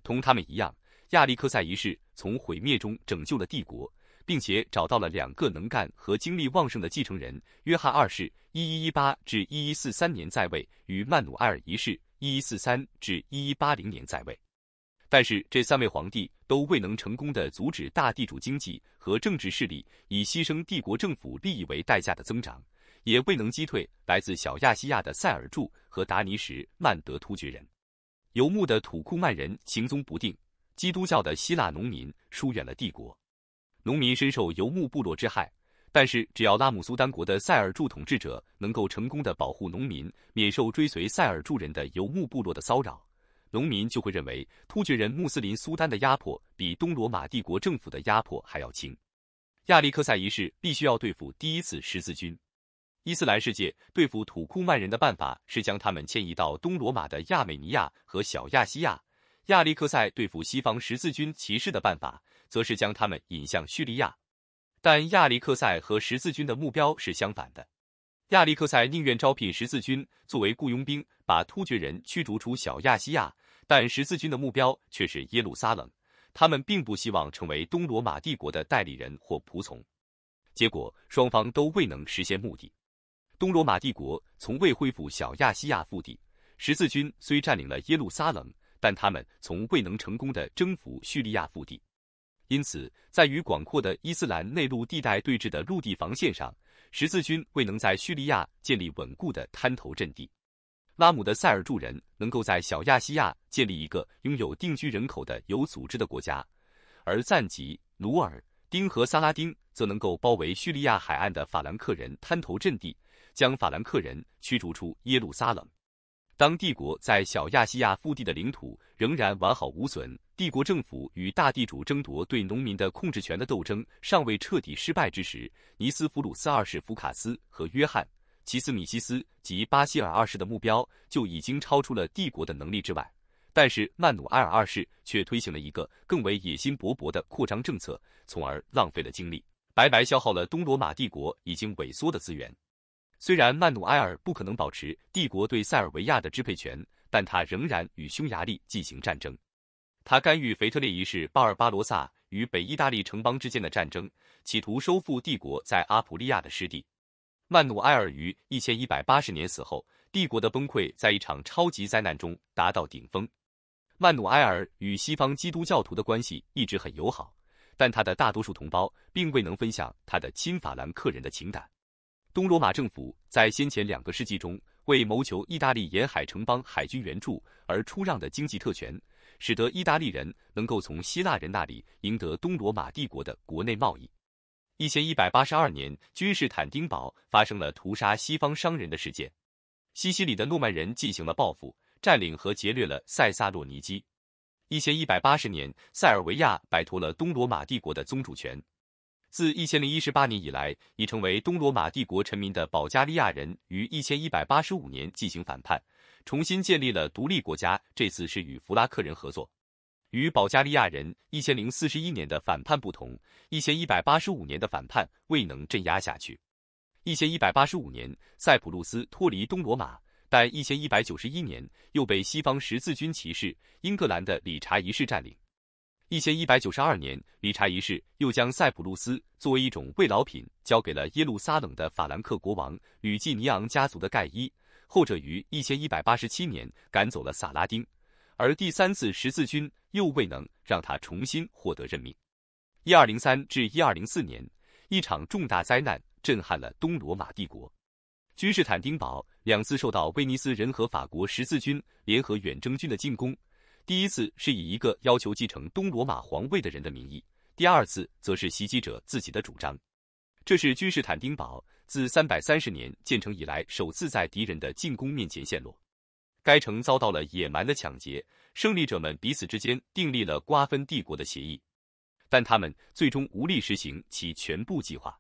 同他们一样，亚历克塞一世从毁灭中拯救了帝国。并且找到了两个能干和精力旺盛的继承人：约翰二世（一一一八至一一四三年在位）与曼努埃尔一世（一一四三至一一八零年在位）。但是，这三位皇帝都未能成功的阻止大地主经济和政治势力以牺牲帝国政府利益为代价的增长，也未能击退来自小亚细亚的塞尔柱和达尼什曼德突厥人。游牧的土库曼人行踪不定，基督教的希腊农民疏远了帝国。农民深受游牧部落之害，但是只要拉姆苏丹国的塞尔柱统治者能够成功的保护农民免受追随塞尔柱人的游牧部落的骚扰，农民就会认为突厥人穆斯林苏丹的压迫比东罗马帝国政府的压迫还要轻。亚历克塞一世必须要对付第一次十字军。伊斯兰世界对付土库曼人的办法是将他们迁移到东罗马的亚美尼亚和小亚细亚。亚历克塞对付西方十字军骑士的办法。则是将他们引向叙利亚，但亚历克塞和十字军的目标是相反的。亚历克塞宁愿招聘十字军作为雇佣兵，把突厥人驱逐出小亚细亚，但十字军的目标却是耶路撒冷。他们并不希望成为东罗马帝国的代理人或仆从。结果，双方都未能实现目的。东罗马帝国从未恢复小亚细亚腹地，十字军虽占领了耶路撒冷，但他们从未能成功的征服叙利亚腹地。因此，在与广阔的伊斯兰内陆地带对峙的陆地防线上，十字军未能在叙利亚建立稳固的滩头阵地。拉姆的塞尔柱人能够在小亚细亚建立一个拥有定居人口的有组织的国家，而赞吉、努尔丁和萨拉丁则能够包围叙利亚海岸的法兰克人滩头阵地，将法兰克人驱逐出耶路撒冷。当帝国在小亚细亚腹地的领土仍然完好无损。帝国政府与大地主争夺对农民的控制权的斗争尚未彻底失败之时，尼斯福鲁斯二世、福卡斯和约翰·齐斯米西斯及巴西尔二世的目标就已经超出了帝国的能力之外。但是曼努埃尔二世却推行了一个更为野心勃勃的扩张政策，从而浪费了精力，白白消耗了东罗马帝国已经萎缩的资源。虽然曼努埃尔不可能保持帝国对塞尔维亚的支配权，但他仍然与匈牙利进行战争。他干预腓特烈一世、巴尔巴罗萨与北意大利城邦之间的战争，企图收复帝国在阿普利亚的失地。曼努埃尔于一千一百八十年死后，帝国的崩溃在一场超级灾难中达到顶峰。曼努埃尔与西方基督教徒的关系一直很友好，但他的大多数同胞并未能分享他的亲法兰克人的情感。东罗马政府在先前两个世纪中，为谋求意大利沿海城邦海军援助而出让的经济特权。使得意大利人能够从希腊人那里赢得东罗马帝国的国内贸易。一千一百八十二年，君士坦丁堡发生了屠杀西方商人的事件。西西里的诺曼人进行了报复，占领和劫掠了塞萨洛尼基。一千一百八十年，塞尔维亚摆脱了东罗马帝国的宗主权。自一千零一十八年以来，已成为东罗马帝国臣民的保加利亚人于一千一百八十五年进行反叛。重新建立了独立国家，这次是与弗拉克人合作。与保加利亚人一千零四十一年的反叛不同，一千一百八十五年的反叛未能镇压下去。一千一百八十五年，塞浦路斯脱离东罗马，但一千一百九十一年又被西方十字军骑士英格兰的理查一世占领。一千一百九十二年，理查一世又将塞浦路斯作为一种慰劳品交给了耶路撒冷的法兰克国王吕济尼昂家族的盖伊。后者于一千一百八十七年赶走了萨拉丁，而第三次十字军又未能让他重新获得任命。一二零三至一二零四年，一场重大灾难震撼了东罗马帝国，君士坦丁堡两次受到威尼斯人和法国十字军联合远征军的进攻。第一次是以一个要求继承东罗马皇位的人的名义，第二次则是袭击者自己的主张。这是君士坦丁堡。自三百三十年建成以来，首次在敌人的进攻面前陷落。该城遭到了野蛮的抢劫，胜利者们彼此之间订立了瓜分帝国的协议，但他们最终无力实行其全部计划。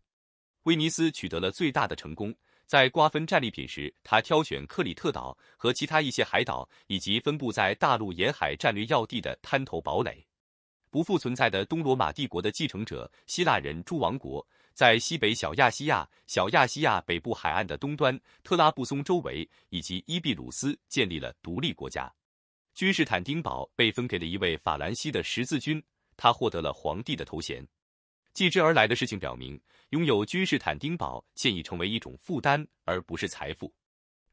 威尼斯取得了最大的成功，在瓜分战利品时，他挑选克里特岛和其他一些海岛，以及分布在大陆沿海战略要地的滩头堡垒。不复存在的东罗马帝国的继承者——希腊人诸王国。在西北小亚细亚、小亚细亚北部海岸的东端，特拉布松周围以及伊比鲁斯建立了独立国家。君士坦丁堡被分给了一位法兰西的十字军，他获得了皇帝的头衔。继之而来的事情表明，拥有君士坦丁堡现已成为一种负担而不是财富。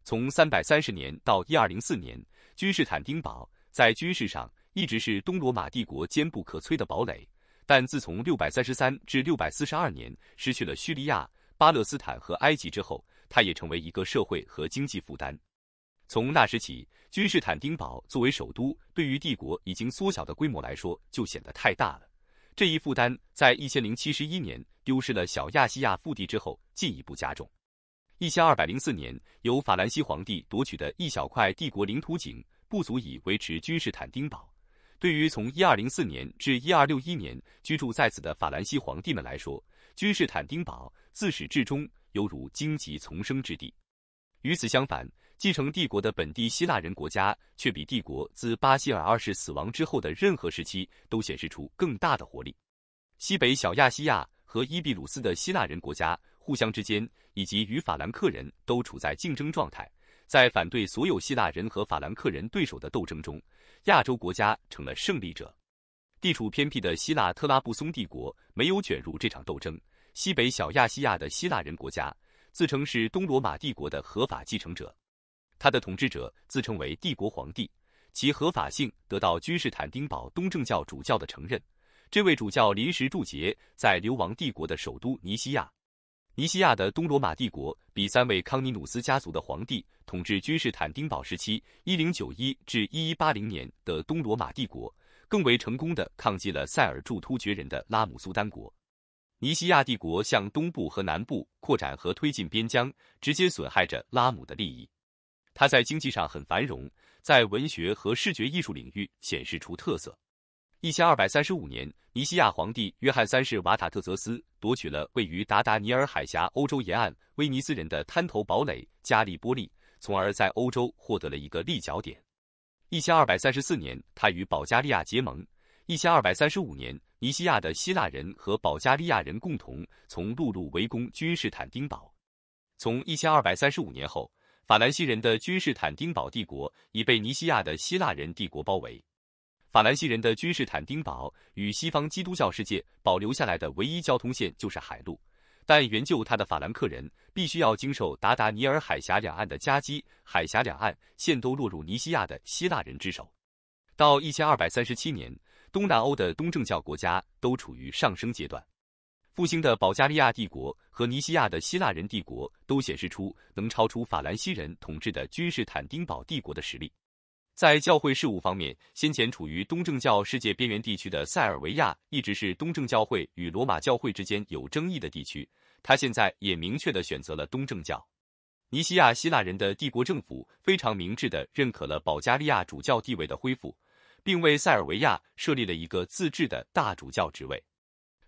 从三百三十年到一二零四年，君士坦丁堡在军事上一直是东罗马帝国坚不可摧的堡垒。但自从六百三十三至六百四十二年失去了叙利亚、巴勒斯坦和埃及之后，它也成为一个社会和经济负担。从那时起，君士坦丁堡作为首都，对于帝国已经缩小的规模来说就显得太大了。这一负担在一千零七十一年丢失了小亚细亚腹地之后进一步加重。一千二百零四年由法兰西皇帝夺取的一小块帝国领土井，不足以维持君士坦丁堡。对于从一二零四年至一二六一年居住在此的法兰西皇帝们来说，君士坦丁堡自始至终犹如荆棘丛生之地。与此相反，继承帝国的本地希腊人国家却比帝国自巴西尔二世死亡之后的任何时期都显示出更大的活力。西北小亚细亚和伊比鲁斯的希腊人国家互相之间以及与法兰克人都处在竞争状态，在反对所有希腊人和法兰克人对手的斗争中。亚洲国家成了胜利者。地处偏僻的希腊特拉布松帝国没有卷入这场斗争。西北小亚细亚的希腊人国家自称是东罗马帝国的合法继承者，他的统治者自称为帝国皇帝，其合法性得到君士坦丁堡东正教主教的承认。这位主教临时驻节在流亡帝国的首都尼西亚。尼西亚的东罗马帝国比三位康尼努斯家族的皇帝统治君士坦丁堡时期 （1091-1180 年）的东罗马帝国更为成功地抗击了塞尔柱突厥人的拉姆苏丹国。尼西亚帝国向东部和南部扩展和推进边疆，直接损害着拉姆的利益。他在经济上很繁荣，在文学和视觉艺术领域显示出特色。一千二百三十五年，尼西亚皇帝约翰三世瓦塔特泽斯夺取了位于达达尼尔海峡欧洲沿岸威尼斯人的滩头堡垒加利波利，从而在欧洲获得了一个立脚点。一千二百三十四年，他与保加利亚结盟。一千二百三十五年，尼西亚的希腊人和保加利亚人共同从陆路围攻君士坦丁堡。从一千二百三十五年后，法兰西人的君士坦丁堡帝国已被尼西亚的希腊人帝国包围。法兰西人的君士坦丁堡与西方基督教世界保留下来的唯一交通线就是海路，但援救他的法兰克人必须要经受达达尼尔海峡两岸的夹击。海峡两岸现都落入尼西亚的希腊人之手。到一千二百三十七年，东南欧的东正教国家都处于上升阶段，复兴的保加利亚帝国和尼西亚的希腊人帝国都显示出能超出法兰西人统治的君士坦丁堡帝国的实力。在教会事务方面，先前处于东正教世界边缘地区的塞尔维亚一直是东正教会与罗马教会之间有争议的地区。他现在也明确地选择了东正教。尼西亚希腊人的帝国政府非常明智地认可了保加利亚主教地位的恢复，并为塞尔维亚设立了一个自治的大主教职位。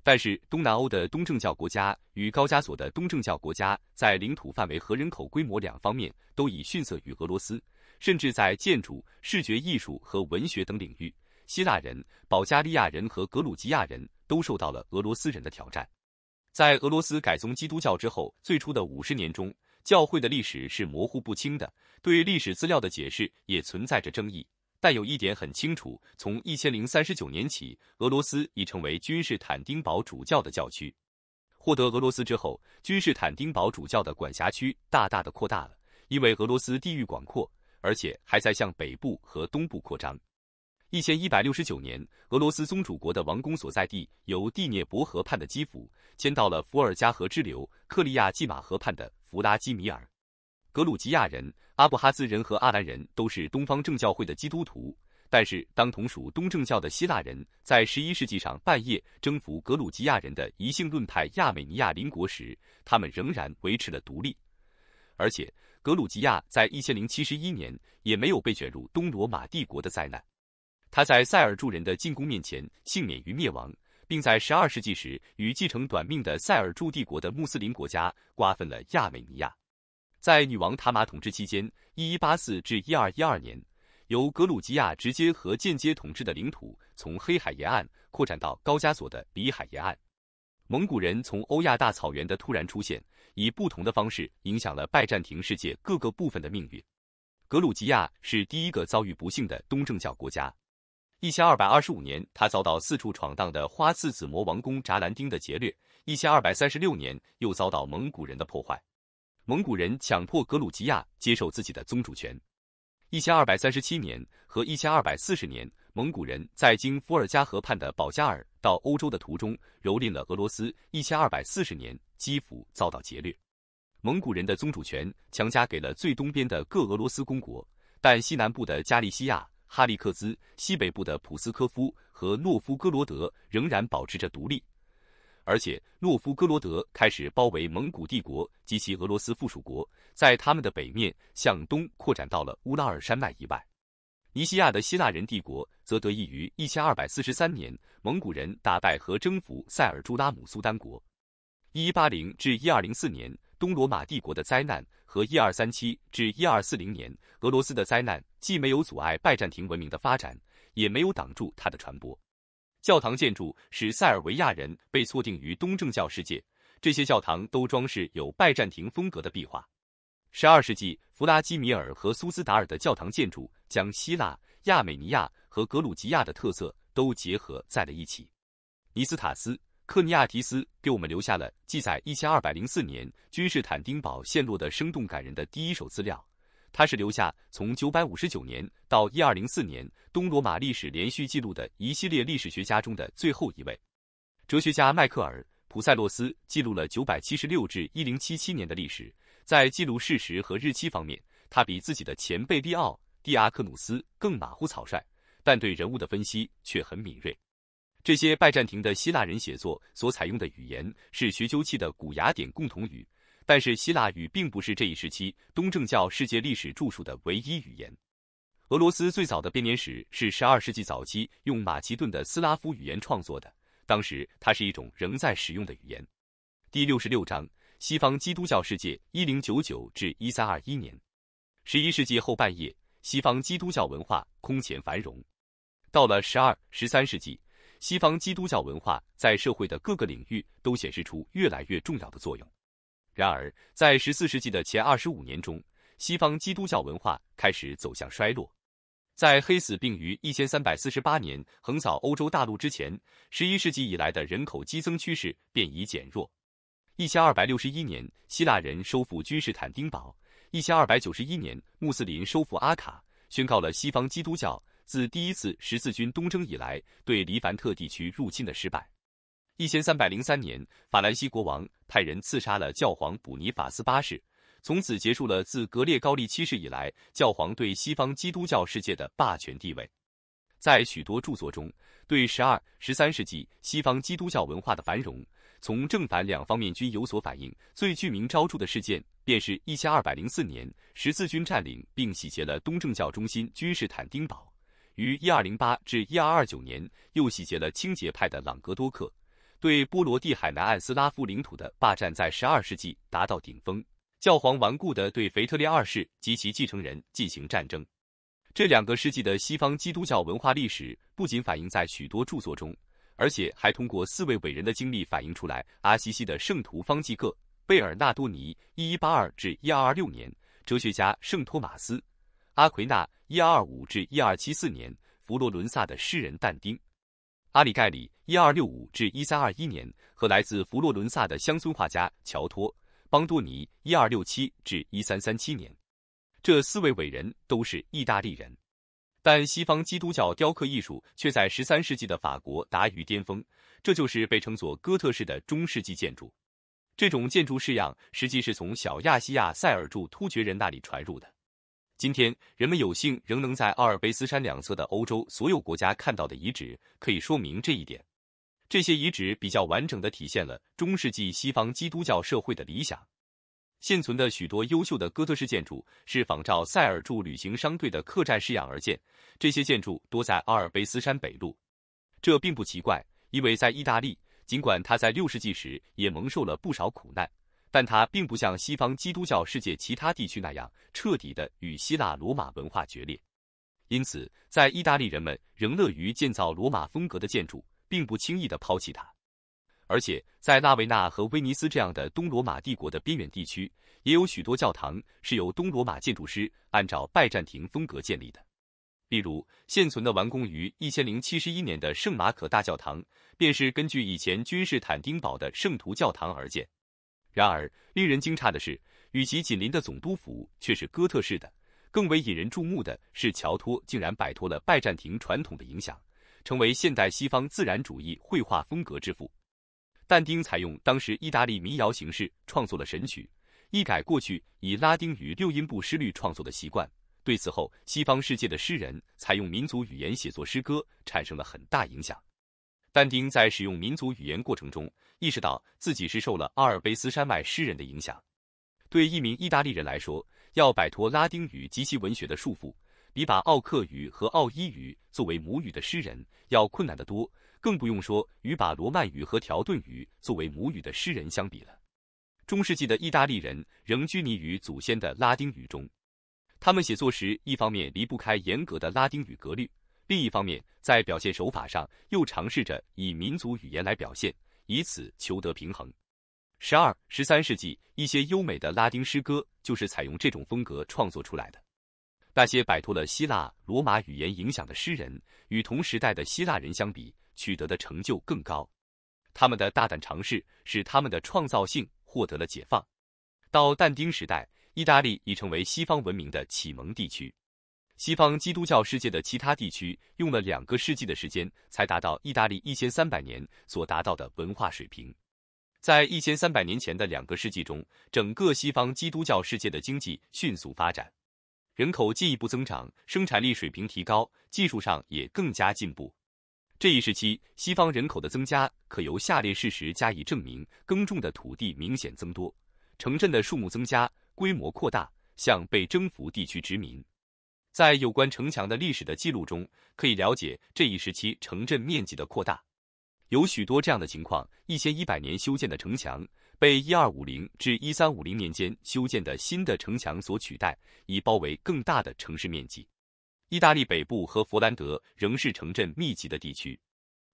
但是，东南欧的东正教国家与高加索的东正教国家在领土范围和人口规模两方面都已逊色于俄罗斯。甚至在建筑、视觉艺术和文学等领域，希腊人、保加利亚人和格鲁吉亚人都受到了俄罗斯人的挑战。在俄罗斯改宗基督教之后，最初的五十年中，教会的历史是模糊不清的，对历史资料的解释也存在着争议。但有一点很清楚：从一千零三十九年起，俄罗斯已成为君士坦丁堡主教的教区。获得俄罗斯之后，君士坦丁堡主教的管辖区大大的扩大了，因为俄罗斯地域广阔。而且还在向北部和东部扩张。一千一百六十九年，俄罗斯宗主国的王宫所在地由第聂伯河畔的基辅迁到了伏尔加河支流克利亚季马河畔的弗拉基米尔。格鲁吉亚人、阿布哈兹人和阿兰人都是东方正教会的基督徒，但是当同属东正教的希腊人在十一世纪上半夜征服格鲁吉亚人的一性论派亚美尼亚邻国时，他们仍然维持了独立，而且。格鲁吉亚在一千零七十一年也没有被卷入东罗马帝国的灾难。他在塞尔柱人的进攻面前幸免于灭亡，并在十二世纪时与继承短命的塞尔柱帝国的穆斯林国家瓜分了亚美尼亚。在女王塔玛统治期间（一一八四至一二一二年），由格鲁吉亚直接和间接统治的领土从黑海沿岸扩展到高加索的里海沿岸。蒙古人从欧亚大草原的突然出现。以不同的方式影响了拜占庭世界各个部分的命运。格鲁吉亚是第一个遭遇不幸的东正教国家。一千二百二十五年，他遭到四处闯荡的花剌子模王宫札兰丁的劫掠；一千二百三十六年，又遭到蒙古人的破坏。蒙古人强迫格鲁吉亚接受自己的宗主权。一千二百三十七年和一千二百四十年，蒙古人在经伏尔加河畔的保加尔到欧洲的途中，蹂躏了俄罗斯。一千二百四十年。基辅遭到劫掠，蒙古人的宗主权强加给了最东边的各俄罗斯公国，但西南部的加利西亚、哈利克兹、西北部的普斯科夫和诺夫哥罗德仍然保持着独立。而且，诺夫哥罗德开始包围蒙古帝国及其俄罗斯附属国，在他们的北面向东扩展到了乌拉尔山脉以外。尼西亚的希腊人帝国则得益于一千二百四十三年蒙古人打败和征服塞尔朱拉姆苏丹国。一八零至一二零四年，东罗马帝国的灾难和一二三七至一二四零年俄罗斯的灾难，既没有阻碍拜占庭文明的发展，也没有挡住它的传播。教堂建筑使塞尔维亚人被错定于东正教世界。这些教堂都装饰有拜占庭风格的壁画。十二世纪，弗拉基米尔和苏斯达尔的教堂建筑将希腊、亚美尼亚和格鲁吉亚的特色都结合在了一起。尼斯塔斯。克尼亚提斯给我们留下了记载一千二百零四年君士坦丁堡陷落的生动感人的第一手资料。他是留下从九百五十九年到一二零四年东罗马历史连续记录的一系列历史学家中的最后一位。哲学家迈克尔普塞洛斯记录了九百七十六至一零七七年的历史，在记录事实和日期方面，他比自己的前辈利奥蒂阿克努斯更马虎草率，但对人物的分析却很敏锐。这些拜占庭的希腊人写作所采用的语言是学究器的古雅典共同语，但是希腊语并不是这一时期东正教世界历史著述的唯一语言。俄罗斯最早的编年史是12世纪早期用马其顿的斯拉夫语言创作的，当时它是一种仍在使用的语言。第六十六章：西方基督教世界1099至1321年，11世纪后半叶，西方基督教文化空前繁荣，到了12、13世纪。西方基督教文化在社会的各个领域都显示出越来越重要的作用。然而，在十四世纪的前二十五年中，西方基督教文化开始走向衰落。在黑死病于一千三百四十八年横扫欧洲大陆之前，十一世纪以来的人口激增趋势便已减弱。一千二百六十一年，希腊人收复君士坦丁堡；一千二百九十一年，穆斯林收复阿卡，宣告了西方基督教。自第一次十字军东征以来，对黎凡特地区入侵的失败。一千三百零三年，法兰西国王派人刺杀了教皇卜尼法斯八世，从此结束了自格列高利七世以来教皇对西方基督教世界的霸权地位。在许多著作中，对十二、十三世纪西方基督教文化的繁荣，从正反两方面均有所反映。最具名昭著的事件，便是一千二百零四年十字军占领并洗劫了东正教中心君士坦丁堡。于一二零八至一二二九年，又洗劫了清洁派的朗格多克，对波罗的海南岸斯拉夫领土的霸占在十二世纪达到顶峰。教皇顽固地对腓特烈二世及其继承人进行战争。这两个世纪的西方基督教文化历史不仅反映在许多著作中，而且还通过四位伟人的经历反映出来：阿西西的圣徒方济各、贝尔纳多尼（一八二至一二二六年）；哲学家圣托马斯。阿奎纳 （125-1274 年），佛罗伦萨的诗人但丁、阿里盖里 （1265-1321 年）和来自佛罗伦萨的乡村画家乔托·邦多尼 （1267-1337 年），这四位伟人都是意大利人。但西方基督教雕刻艺术却在13世纪的法国达于巅峰，这就是被称作哥特式的中世纪建筑。这种建筑式样实际是从小亚细亚塞尔柱突厥人那里传入的。今天，人们有幸仍能在阿尔卑斯山两侧的欧洲所有国家看到的遗址，可以说明这一点。这些遗址比较完整地体现了中世纪西方基督教社会的理想。现存的许多优秀的哥特式建筑是仿照塞尔柱旅行商队的客栈式样而建，这些建筑多在阿尔卑斯山北麓。这并不奇怪，因为在意大利，尽管它在六世纪时也蒙受了不少苦难。但它并不像西方基督教世界其他地区那样彻底的与希腊罗马文化决裂，因此，在意大利，人们仍乐于建造罗马风格的建筑，并不轻易的抛弃它。而且，在拉维纳和威尼斯这样的东罗马帝国的边远地区，也有许多教堂是由东罗马建筑师按照拜占庭风格建立的。例如，现存的完工于一千零七十一年的圣马可大教堂，便是根据以前君士坦丁堡的圣徒教堂而建。然而，令人惊诧的是，与其紧邻的总督府却是哥特式的。更为引人注目的是，乔托竟然摆脱了拜占庭传统的影响，成为现代西方自然主义绘画风格之父。但丁采用当时意大利民谣形式创作了《神曲》，一改过去以拉丁语六音步诗律创作的习惯，对此后西方世界的诗人采用民族语言写作诗歌产生了很大影响。但丁在使用民族语言过程中，意识到自己是受了阿尔卑斯山脉诗人的影响。对一名意大利人来说，要摆脱拉丁语及其文学的束缚，比把奥克语和奥伊语作为母语的诗人要困难得多，更不用说与把罗曼语和条顿语作为母语的诗人相比了。中世纪的意大利人仍拘泥于祖先的拉丁语中，他们写作时一方面离不开严格的拉丁语格律。另一方面，在表现手法上又尝试着以民族语言来表现，以此求得平衡。十二、十三世纪一些优美的拉丁诗歌就是采用这种风格创作出来的。那些摆脱了希腊罗马语言影响的诗人，与同时代的希腊人相比，取得的成就更高。他们的大胆尝试使他们的创造性获得了解放。到但丁时代，意大利已成为西方文明的启蒙地区。西方基督教世界的其他地区用了两个世纪的时间，才达到意大利一千三百年所达到的文化水平。在一千三百年前的两个世纪中，整个西方基督教世界的经济迅速发展，人口进一步增长，生产力水平提高，技术上也更加进步。这一时期，西方人口的增加可由下列事实加以证明：耕种的土地明显增多，城镇的数目增加，规模扩大，向被征服地区殖民。在有关城墙的历史的记录中，可以了解这一时期城镇面积的扩大。有许多这样的情况：一千一百年修建的城墙被一二五零至一三五零年间修建的新的城墙所取代，以包围更大的城市面积。意大利北部和佛兰德仍是城镇密集的地区。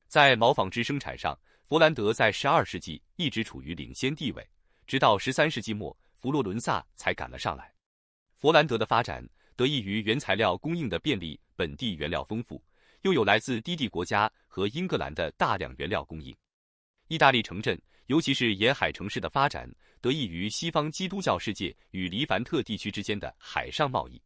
在毛纺织生产上，佛兰德在十二世纪一直处于领先地位，直到十三世纪末，佛罗伦萨才赶了上来。佛兰德的发展。得益于原材料供应的便利，本地原料丰富，又有来自低地国家和英格兰的大量原料供应。意大利城镇，尤其是沿海城市的发展，得益于西方基督教世界与黎凡特地区之间的海上贸易。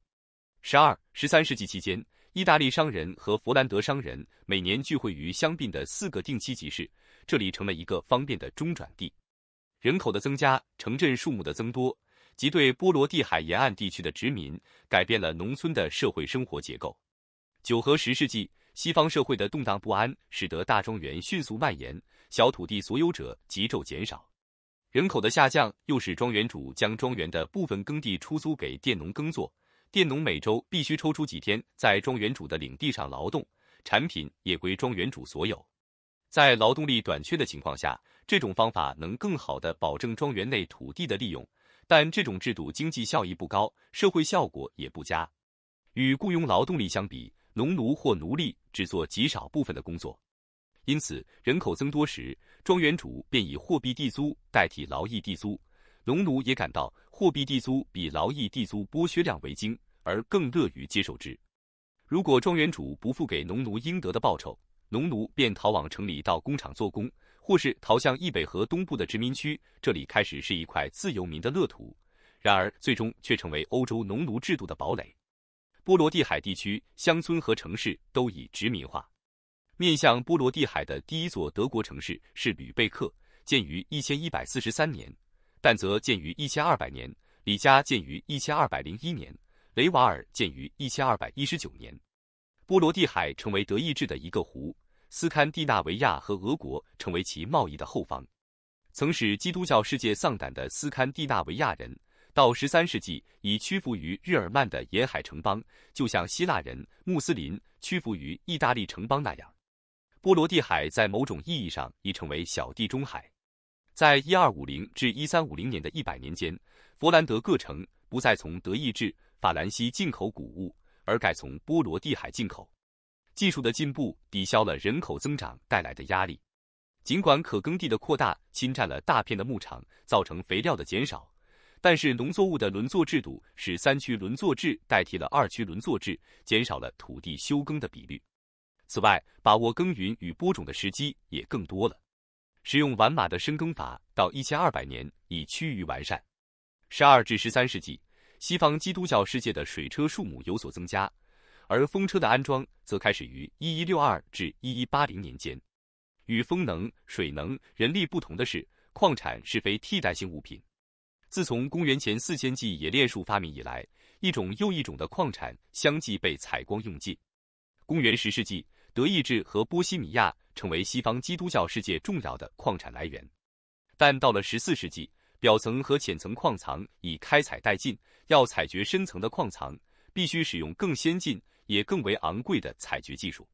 十二、十三世纪期间，意大利商人和佛兰德商人每年聚会于香槟的四个定期集市，这里成了一个方便的中转地。人口的增加，城镇数目的增多。即对波罗的海沿岸地区的殖民，改变了农村的社会生活结构。九和十世纪，西方社会的动荡不安，使得大庄园迅速蔓延，小土地所有者急骤减少。人口的下降又使庄园主将庄园的部分耕地出租给佃农耕作，佃农每周必须抽出几天在庄园主的领地上劳动，产品也归庄园主所有。在劳动力短缺的情况下，这种方法能更好的保证庄园内土地的利用。但这种制度经济效益不高，社会效果也不佳。与雇佣劳动力相比，农奴或奴隶只做极少部分的工作，因此人口增多时，庄园主便以货币地租代替劳役地租，农奴也感到货币地租比劳役地租剥削量为轻，而更乐于接受之。如果庄园主不付给农奴应得的报酬，农奴便逃往城里到工厂做工。或是逃向易北河东部的殖民区，这里开始是一块自由民的乐土，然而最终却成为欧洲农奴制度的堡垒。波罗的海地区乡村和城市都已殖民化。面向波罗的海的第一座德国城市是吕贝克，建于一千一百四十三年；但泽建于一千二百年，里加建于一千二百零一年，雷瓦尔建于一千二百一十九年。波罗的海成为德意志的一个湖。斯堪的纳维亚和俄国成为其贸易的后方。曾使基督教世界丧胆的斯堪的纳维亚人，到十三世纪已屈服于日耳曼的沿海城邦，就像希腊人、穆斯林屈服于意大利城邦那样。波罗的海在某种意义上已成为小地中海。在一二五零至一三五零年的一百年间，佛兰德各城不再从德意志、法兰西进口谷物，而改从波罗的海进口。技术的进步抵消了人口增长带来的压力，尽管可耕地的扩大侵占了大片的牧场，造成肥料的减少，但是农作物的轮作制度使三区轮作制代替了二区轮作制，减少了土地休耕的比率。此外，把握耕耘与播种的时机也更多了。使用完马的深耕法到一千二百年已趋于完善。十二至十三世纪，西方基督教世界的水车数目有所增加。而风车的安装则开始于一一六二至一一八零年间。与风能、水能、人力不同的是，矿产是非替代性物品。自从公元前四千纪冶炼术发明以来，一种又一种的矿产相继被采光用尽。公元十世纪，德意志和波西米亚成为西方基督教世界重要的矿产来源。但到了十四世纪，表层和浅层矿藏已开采殆尽，要采掘深层的矿藏，必须使用更先进。也更为昂贵的采掘技术。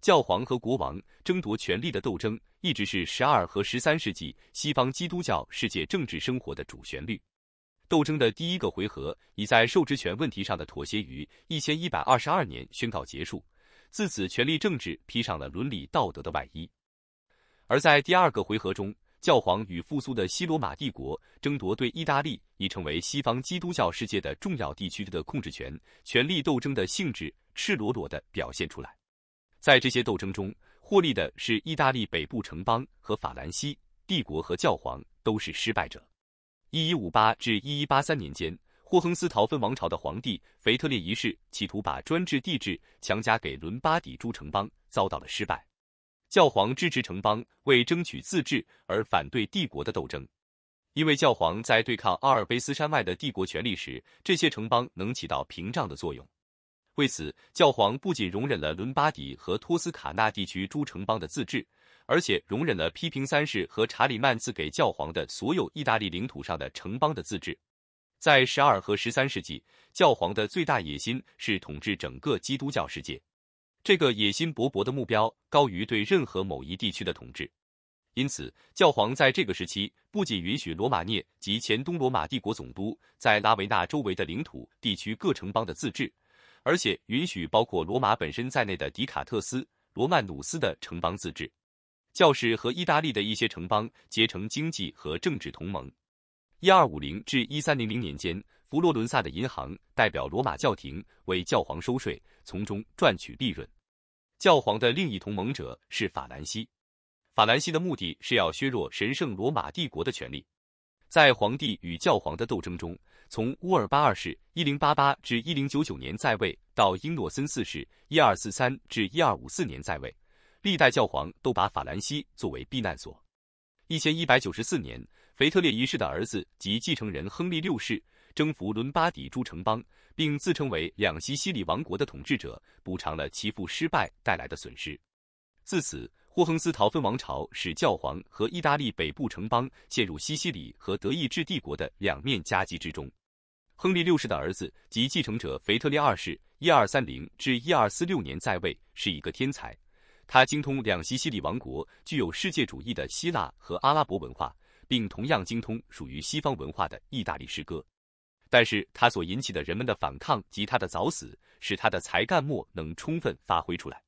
教皇和国王争夺权力的斗争，一直是十二和十三世纪西方基督教世界政治生活的主旋律。斗争的第一个回合，已在受职权问题上的妥协于一千一百二十二年宣告结束。自此，权力政治披上了伦理道德的外衣。而在第二个回合中，教皇与复苏的西罗马帝国争夺对意大利已成为西方基督教世界的重要地区的控制权，权力斗争的性质。赤裸裸的表现出来，在这些斗争中获利的是意大利北部城邦和法兰西帝国，和教皇都是失败者。一一五八至一一八三年间，霍亨斯陶芬王朝的皇帝腓特烈一世企图把专制帝制强加给伦巴底诸城邦，遭到了失败。教皇支持城邦为争取自治而反对帝国的斗争，因为教皇在对抗阿尔卑斯山脉的帝国权力时，这些城邦能起到屏障的作用。为此，教皇不仅容忍了伦巴底和托斯卡纳地区诸城邦的自治，而且容忍了批评三世和查理曼赐给教皇的所有意大利领土上的城邦的自治。在十二和十三世纪，教皇的最大野心是统治整个基督教世界。这个野心勃勃的目标高于对任何某一地区的统治。因此，教皇在这个时期不仅允许罗马涅及前东罗马帝国总督在拉维纳周围的领土地区各城邦的自治。而且允许包括罗马本身在内的迪卡特斯、罗曼努斯的城邦自治，教士和意大利的一些城邦结成经济和政治同盟。一二五零至一三零零年间，佛罗伦萨的银行代表罗马教廷为教皇收税，从中赚取利润。教皇的另一同盟者是法兰西，法兰西的目的是要削弱神圣罗马帝国的权力。在皇帝与教皇的斗争中，从乌尔巴二世（一零八八至一零九九年在位）到英诺森四世（一二四三至一二五四年在位），历代教皇都把法兰西作为避难所。一千一百九十四年，腓特烈一世的儿子及继承人亨利六世征服伦巴第诸城邦，并自称为两西西里王国的统治者，补偿了其父失败带来的损失。自此。霍亨斯陶芬王朝使教皇和意大利北部城邦陷入西西里和德意志帝国的两面夹击之中。亨利六世的儿子及继承者腓特烈二世 （1230-1246 年在位）是一个天才，他精通两西西里王国具有世界主义的希腊和阿拉伯文化，并同样精通属于西方文化的意大利诗歌。但是，他所引起的人们的反抗及他的早死，使他的才干末能充分发挥出来。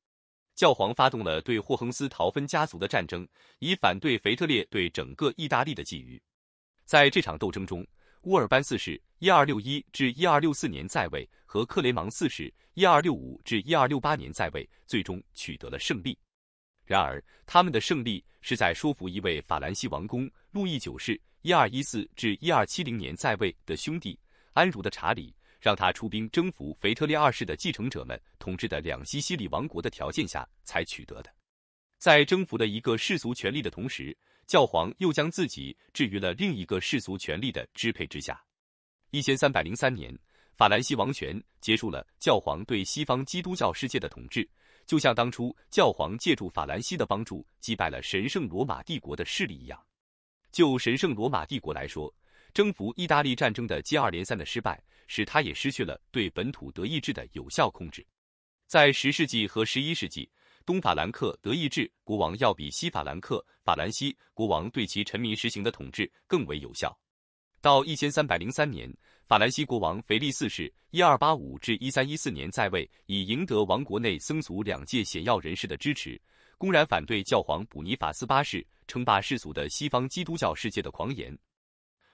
教皇发动了对霍亨斯陶芬家族的战争，以反对腓特烈对整个意大利的觊觎。在这场斗争中，乌尔班四世 （1261-1264 年在位）和克雷芒四世 （1265-1268 年在位）最终取得了胜利。然而，他们的胜利是在说服一位法兰西王公——路易九世 （1214-1270 年在位）的兄弟安茹的查理。让他出兵征服腓特烈二世的继承者们统治的两西西里王国的条件下才取得的。在征服了一个世俗权力的同时，教皇又将自己置于了另一个世俗权力的支配之下。一千三百零三年，法兰西王权结束了教皇对西方基督教世界的统治，就像当初教皇借助法兰西的帮助击败了神圣罗马帝国的势力一样。就神圣罗马帝国来说。征服意大利战争的接二连三的失败，使他也失去了对本土德意志的有效控制。在十世纪和十一世纪，东法兰克德意志国王要比西法兰克法兰西国王对其臣民实行的统治更为有效。到一千三百零三年，法兰西国王腓力四世（一二八五至一三一四年在位）以赢得王国内僧俗两界显要人士的支持，公然反对教皇普尼法斯八世称霸世俗的西方基督教世界的狂言。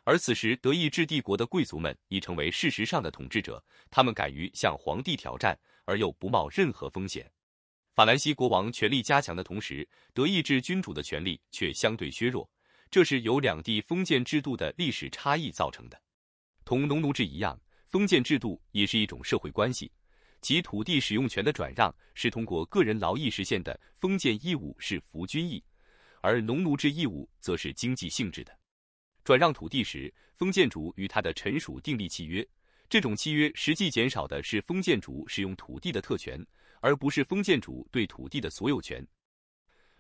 而此时，德意志帝国的贵族们已成为事实上的统治者，他们敢于向皇帝挑战，而又不冒任何风险。法兰西国王权力加强的同时，德意志君主的权力却相对削弱，这是由两地封建制度的历史差异造成的。同农奴制一样，封建制度也是一种社会关系，其土地使用权的转让是通过个人劳役实现的。封建义务是服军役，而农奴制义务则是经济性质的。转让土地时，封建主与他的臣属订立契约。这种契约实际减少的是封建主使用土地的特权，而不是封建主对土地的所有权。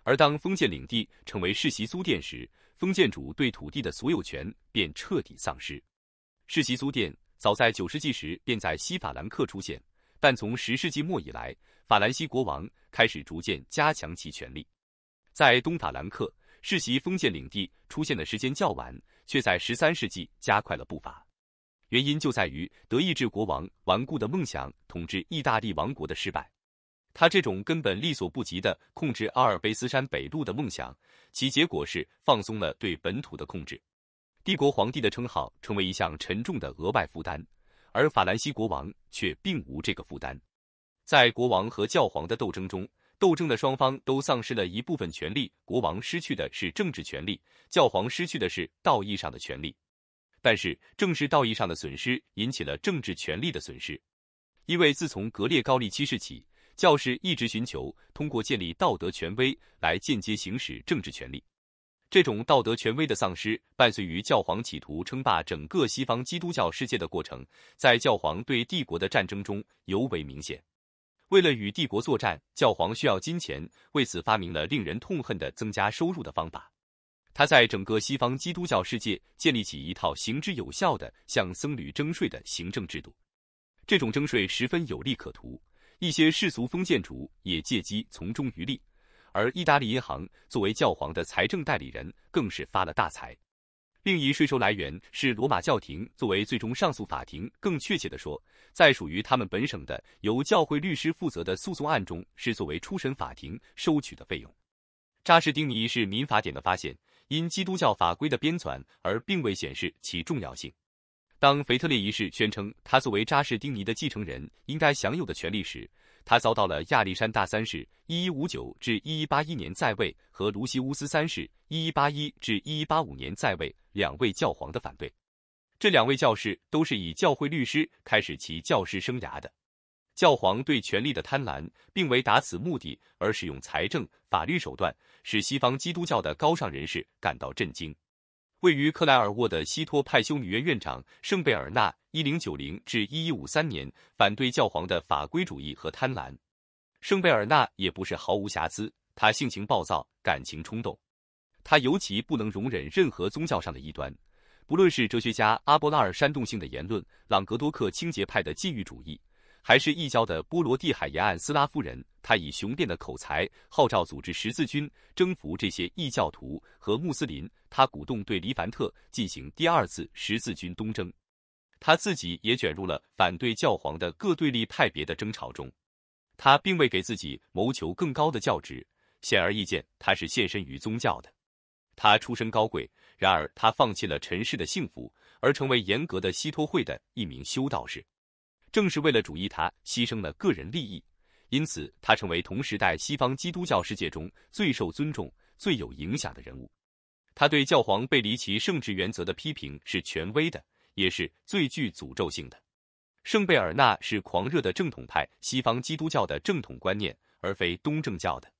而当封建领地成为世袭租佃时，封建主对土地的所有权便彻底丧失。世袭租佃早在九世纪时便在西法兰克出现，但从十世纪末以来，法兰西国王开始逐渐加强其权力。在东法兰克，世袭封建领地出现的时间较晚。却在十三世纪加快了步伐，原因就在于德意志国王顽固的梦想统治意大利王国的失败。他这种根本力所不及的控制阿尔卑斯山北麓的梦想，其结果是放松了对本土的控制。帝国皇帝的称号成为一项沉重的额外负担，而法兰西国王却并无这个负担。在国王和教皇的斗争中。斗争的双方都丧失了一部分权利，国王失去的是政治权利，教皇失去的是道义上的权利。但是，正是道义上的损失引起了政治权力的损失，因为自从格列高利七世起，教士一直寻求通过建立道德权威来间接行使政治权力。这种道德权威的丧失，伴随于教皇企图称霸整个西方基督教世界的过程，在教皇对帝国的战争中尤为明显。为了与帝国作战，教皇需要金钱，为此发明了令人痛恨的增加收入的方法。他在整个西方基督教世界建立起一套行之有效的向僧侣征税的行政制度。这种征税十分有利可图，一些世俗封建主也借机从中渔利，而意大利银行作为教皇的财政代理人，更是发了大财。另一税收来源是罗马教廷作为最终上诉法庭，更确切的说，在属于他们本省的由教会律师负责的诉讼案中，是作为初审法庭收取的费用。扎士丁尼是民法典的发现，因基督教法规的编纂而并未显示其重要性。当腓特烈一世宣称他作为扎士丁尼的继承人应该享有的权利时，他遭到了亚历山大三世（一一五九至一一八一年在位）和卢西乌斯三世（一一八一至一一八五年在位）两位教皇的反对。这两位教士都是以教会律师开始其教师生涯的。教皇对权力的贪婪，并为达此目的而使用财政法律手段，使西方基督教的高尚人士感到震惊。位于克莱尔沃的西托派修女院院长圣贝尔纳一零九零至一一五三年，反对教皇的法规主义和贪婪。圣贝尔纳也不是毫无瑕疵，他性情暴躁，感情冲动，他尤其不能容忍任何宗教上的异端，不论是哲学家阿波拉尔煽动性的言论，朗格多克清洁派的禁欲主义。还是异教的波罗的海沿岸斯拉夫人，他以雄辩的口才号召组织十字军征服这些异教徒和穆斯林。他鼓动对黎凡特进行第二次十字军东征，他自己也卷入了反对教皇的各对立派别的争吵中。他并未给自己谋求更高的教职，显而易见，他是献身于宗教的。他出身高贵，然而他放弃了尘世的幸福，而成为严格的西托会的一名修道士。正是为了主义，他牺牲了个人利益，因此他成为同时代西方基督教世界中最受尊重、最有影响的人物。他对教皇背离其圣职原则的批评是权威的，也是最具诅咒性的。圣贝尔纳是狂热的正统派西方基督教的正统观念，而非东正教的。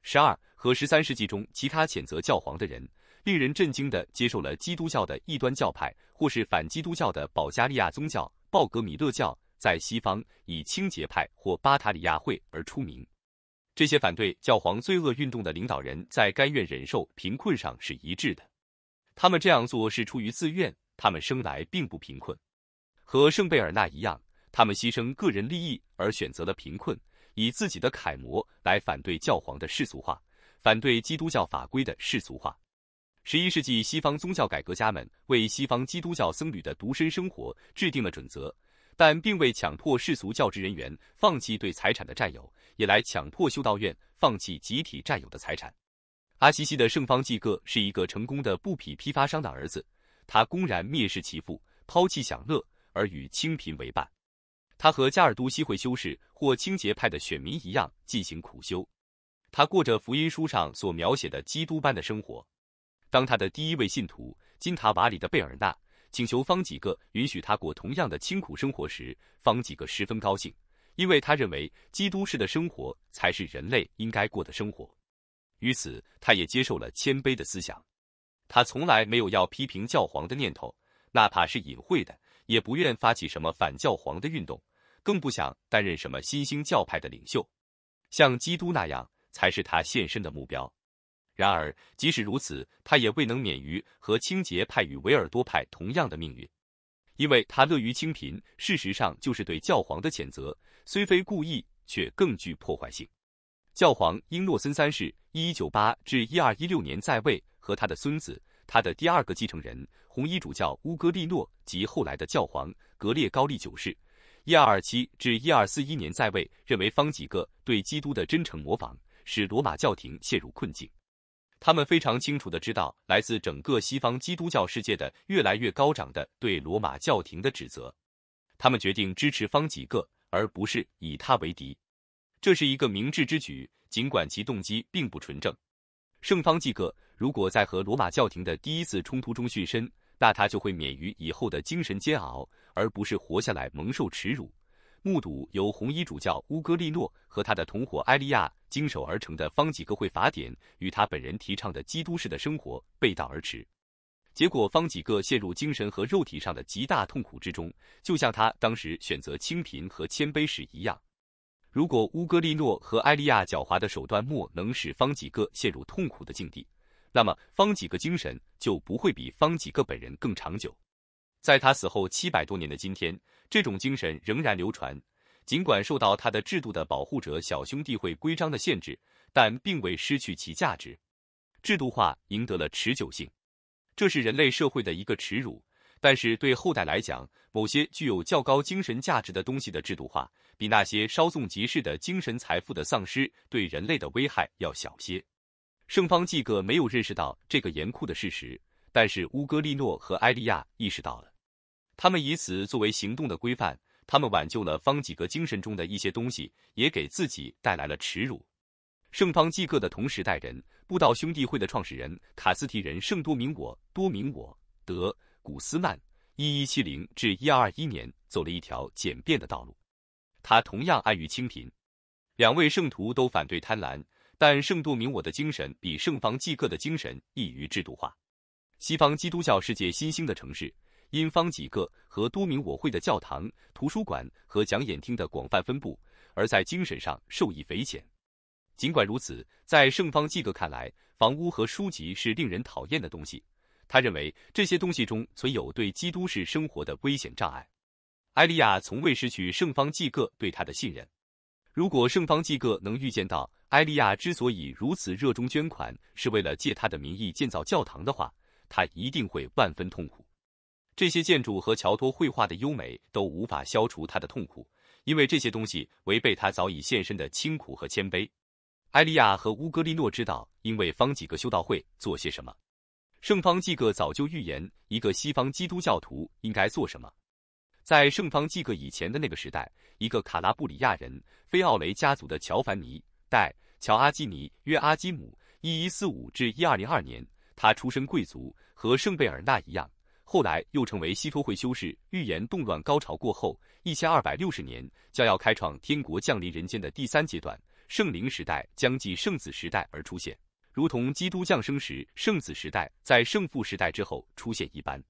十二和十三世纪中其他谴责教皇的人，令人震惊地接受了基督教的异端教派，或是反基督教的保加利亚宗教——鲍格米勒教。在西方，以清洁派或巴塔里亚会而出名。这些反对教皇罪恶运动的领导人在甘愿忍受贫困上是一致的。他们这样做是出于自愿，他们生来并不贫困。和圣贝尔纳一样，他们牺牲个人利益而选择了贫困，以自己的楷模来反对教皇的世俗化，反对基督教法规的世俗化。十一世纪，西方宗教改革家们为西方基督教僧侣的独身生活制定了准则。但并未强迫世俗教职人员放弃对财产的占有，也来强迫修道院放弃集体占有的财产。阿西西的圣方济各是一个成功的布匹批发商的儿子，他公然蔑视其父，抛弃享乐，而与清贫为伴。他和加尔都西会修士或清洁派的选民一样进行苦修，他过着福音书上所描写的基督般的生活。当他的第一位信徒金塔瓦里的贝尔纳。请求方几个允许他过同样的清苦生活时，方几个十分高兴，因为他认为基督式的生活才是人类应该过的生活。于此，他也接受了谦卑的思想。他从来没有要批评教皇的念头，哪怕是隐晦的，也不愿发起什么反教皇的运动，更不想担任什么新兴教派的领袖。像基督那样，才是他献身的目标。然而，即使如此，他也未能免于和清洁派与维尔多派同样的命运，因为他乐于清贫，事实上就是对教皇的谴责，虽非故意，却更具破坏性。教皇英诺森三世 （1198-1216 年在位）和他的孙子，他的第二个继承人红衣主教乌戈利诺及后来的教皇格列高利九世 （1227-1241 年在位），认为方几个对基督的真诚模仿使罗马教廷陷入困境。他们非常清楚的知道，来自整个西方基督教世界的越来越高涨的对罗马教廷的指责，他们决定支持方济各，而不是以他为敌。这是一个明智之举，尽管其动机并不纯正。圣方济各如果在和罗马教廷的第一次冲突中殉身，那他就会免于以后的精神煎熬，而不是活下来蒙受耻辱。目睹由红衣主教乌戈利诺和他的同伙埃利亚经手而成的方济各会法典，与他本人提倡的基督式的生活背道而驰，结果方济各陷入精神和肉体上的极大痛苦之中，就像他当时选择清贫和谦卑时一样。如果乌戈利诺和埃利亚狡猾的手段莫能使方济各陷入痛苦的境地，那么方济各精神就不会比方济各本人更长久。在他死后七百多年的今天，这种精神仍然流传。尽管受到他的制度的保护者小兄弟会规章的限制，但并未失去其价值。制度化赢得了持久性，这是人类社会的一个耻辱。但是对后代来讲，某些具有较高精神价值的东西的制度化，比那些稍纵即逝的精神财富的丧失对人类的危害要小些。圣方济各没有认识到这个严酷的事实，但是乌戈利诺和埃利亚意识到了。他们以此作为行动的规范，他们挽救了方济各精神中的一些东西，也给自己带来了耻辱。圣方济各的同时代人，布道兄弟会的创始人卡斯提人圣多明我多明我德古斯曼 （1170-121 年）走了一条简便的道路。他同样爱于清贫。两位圣徒都反对贪婪，但圣多明我的精神比圣方济各的精神易于制度化。西方基督教世界新兴的城市。因方济各和多名我会的教堂、图书馆和讲演厅的广泛分布，而在精神上受益匪浅。尽管如此，在圣方济各看来，房屋和书籍是令人讨厌的东西。他认为这些东西中存有对基督式生活的危险障碍。埃利亚从未失去圣方济各对他的信任。如果圣方济各能预见到埃利亚之所以如此热衷捐款，是为了借他的名义建造教堂的话，他一定会万分痛苦。这些建筑和乔托绘画的优美都无法消除他的痛苦，因为这些东西违背他早已献身的清苦和谦卑。埃利亚和乌格利诺知道，因为方济各修道会做些什么。圣方济各早就预言一个西方基督教徒应该做什么。在圣方济各以前的那个时代，一个卡拉布里亚人菲奥雷家族的乔凡尼·代乔阿基尼约阿基姆（一一四五至一二零二年），他出身贵族，和圣贝尔纳一样。后来又成为西托会修士预言动乱高潮过后一千二百六十年将要开创天国降临人间的第三阶段圣灵时代将继圣子时代而出现，如同基督降生时圣子时代在圣父时代之后出现一般。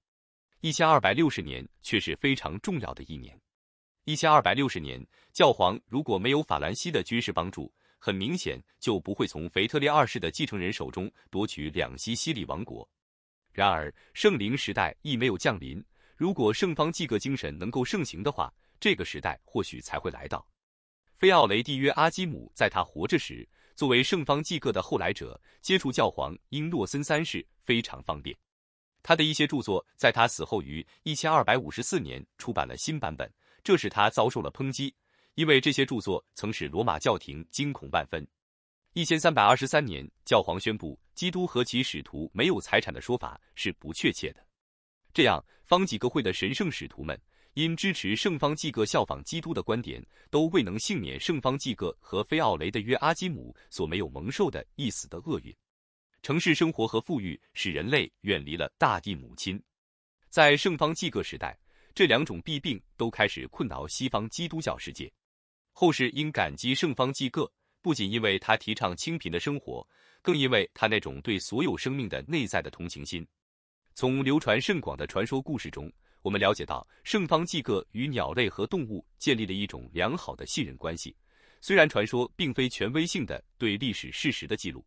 一千二百六十年却是非常重要的一年。一千二百六十年教皇如果没有法兰西的军事帮助，很明显就不会从腓特烈二世的继承人手中夺取两西西里王国。然而，圣灵时代亦没有降临。如果圣方济各精神能够盛行的话，这个时代或许才会来到。菲奥雷蒂约阿基姆在他活着时，作为圣方济各的后来者，接触教皇英诺森三世非常方便。他的一些著作在他死后于一千二百五十四年出版了新版本，这使他遭受了抨击，因为这些著作曾使罗马教廷惊恐万分。一千三百二十三年，教皇宣布基督和其使徒没有财产的说法是不确切的。这样，方济各会的神圣使徒们因支持圣方济各效仿基督的观点，都未能幸免圣方济各和菲奥雷的约阿基姆所没有蒙受的一死的厄运。城市生活和富裕使人类远离了大地母亲。在圣方济各时代，这两种弊病都开始困扰西方基督教世界。后世应感激圣方济各。不仅因为他提倡清贫的生活，更因为他那种对所有生命的内在的同情心。从流传甚广的传说故事中，我们了解到圣方济各与鸟类和动物建立了一种良好的信任关系。虽然传说并非权威性的对历史事实的记录，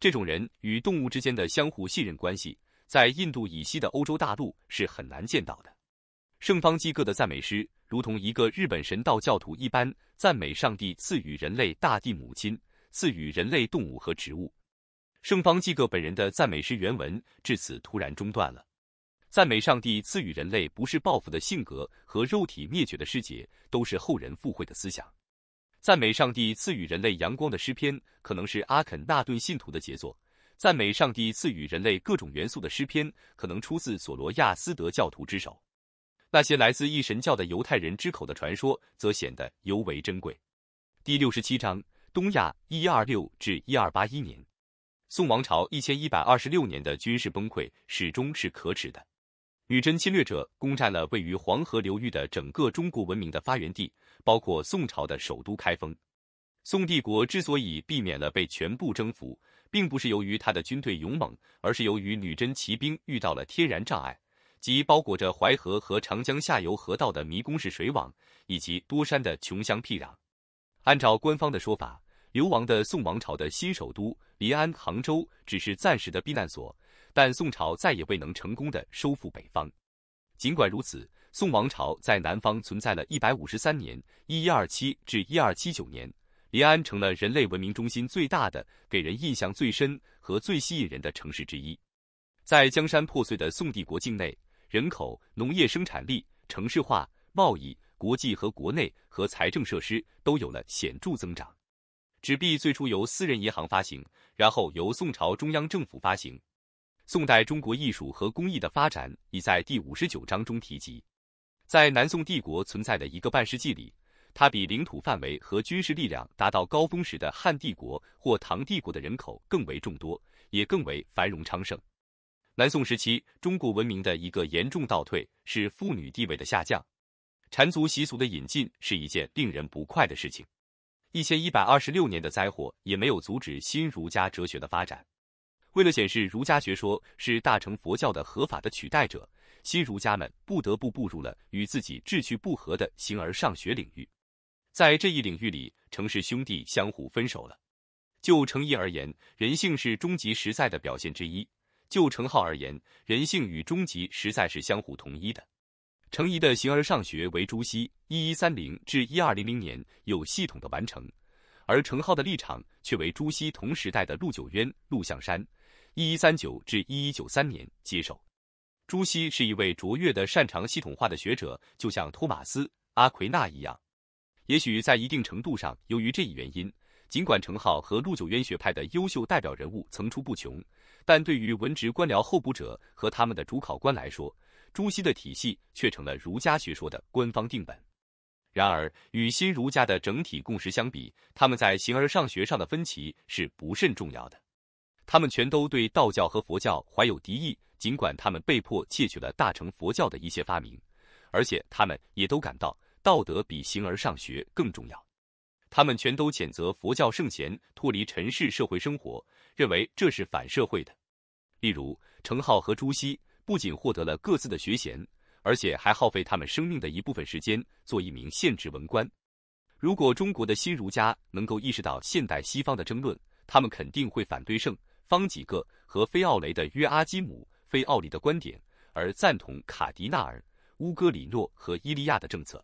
这种人与动物之间的相互信任关系，在印度以西的欧洲大陆是很难见到的。圣方济各的赞美诗，如同一个日本神道教徒一般，赞美上帝赐予人类大地母亲，赐予人类动物和植物。圣方济各本人的赞美诗原文至此突然中断了。赞美上帝赐予人类不是报复的性格和肉体灭绝的诗节，都是后人附会的思想。赞美上帝赐予人类阳光的诗篇，可能是阿肯纳顿信徒的杰作；赞美上帝赐予人类各种元素的诗篇，可能出自索罗亚斯德教徒之手。那些来自一神教的犹太人之口的传说则显得尤为珍贵。第六十七章：东亚（一一二六至一二八一年），宋王朝一千一百二十六年的军事崩溃始终是可耻的。女真侵略者攻占了位于黄河流域的整个中国文明的发源地，包括宋朝的首都开封。宋帝国之所以避免了被全部征服，并不是由于他的军队勇猛，而是由于女真骑兵遇到了天然障碍。及包裹着淮河和长江下游河道的迷宫式水网，以及多山的穷乡僻壤。按照官方的说法，流亡的宋王朝的新首都临安杭州只是暂时的避难所，但宋朝再也未能成功的收复北方。尽管如此，宋王朝在南方存在了一百五十三年（一一二七至一二七九年），临安成了人类文明中心最大的、给人印象最深和最吸引人的城市之一。在江山破碎的宋帝国境内。人口、农业生产力、城市化、贸易、国际和国内和财政设施都有了显著增长。纸币最初由私人银行发行，然后由宋朝中央政府发行。宋代中国艺术和工艺的发展已在第五十九章中提及。在南宋帝国存在的一个半世纪里，它比领土范围和军事力量达到高峰时的汉帝国或唐帝国的人口更为众多，也更为繁荣昌盛。南宋时期，中国文明的一个严重倒退是妇女地位的下降，缠足习俗的引进是一件令人不快的事情。一千一百二十六年的灾祸也没有阻止新儒家哲学的发展。为了显示儒家学说是大乘佛教的合法的取代者，新儒家们不得不步入了与自己志趣不合的形而上学领域。在这一领域里，程氏兄弟相互分手了。就程颐而言，人性是终极实在的表现之一。就程颢而言，人性与终极实在是相互统一的。程颐的形而上学为朱熹（一一三零至一二零零年）有系统的完成，而程颢的立场却为朱熹同时代的陆九渊、陆象山（一一三九至一一九三年）接手。朱熹是一位卓越的擅长系统化的学者，就像托马斯·阿奎那一样。也许在一定程度上，由于这一原因，尽管程颢和陆九渊学派的优秀代表人物层出不穷。但对于文职官僚候补者和他们的主考官来说，朱熹的体系却成了儒家学说的官方定本。然而，与新儒家的整体共识相比，他们在形而上学上的分歧是不甚重要的。他们全都对道教和佛教怀有敌意，尽管他们被迫窃取了大乘佛教的一些发明，而且他们也都感到道德比形而上学更重要。他们全都谴责佛教圣贤脱离尘世社会生活。认为这是反社会的。例如，程颢和朱熹不仅获得了各自的学衔，而且还耗费他们生命的一部分时间做一名县职文官。如果中国的新儒家能够意识到现代西方的争论，他们肯定会反对圣方几个和非奥雷的约阿基姆、非奥里的观点，而赞同卡迪纳尔、乌戈里诺和伊利亚的政策。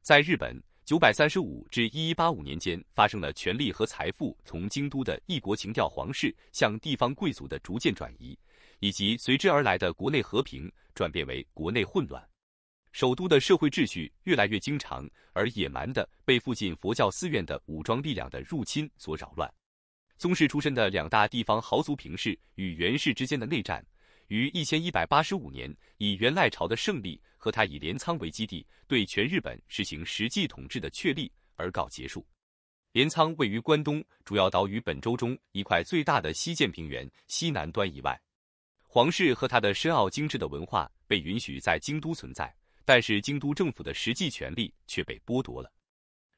在日本。九百三十五至一一八五年间，发生了权力和财富从京都的异国情调皇室向地方贵族的逐渐转移，以及随之而来的国内和平转变为国内混乱。首都的社会秩序越来越经常而野蛮的被附近佛教寺院的武装力量的入侵所扰乱。宗室出身的两大地方豪族平氏与源氏之间的内战。于一千一百八十五年，以元赖朝的胜利和他以镰仓为基地对全日本实行实际统治的确立而告结束。镰仓位于关东主要岛屿本州中一块最大的西建平原西南端以外。皇室和他的深奥精致的文化被允许在京都存在，但是京都政府的实际权力却被剥夺了。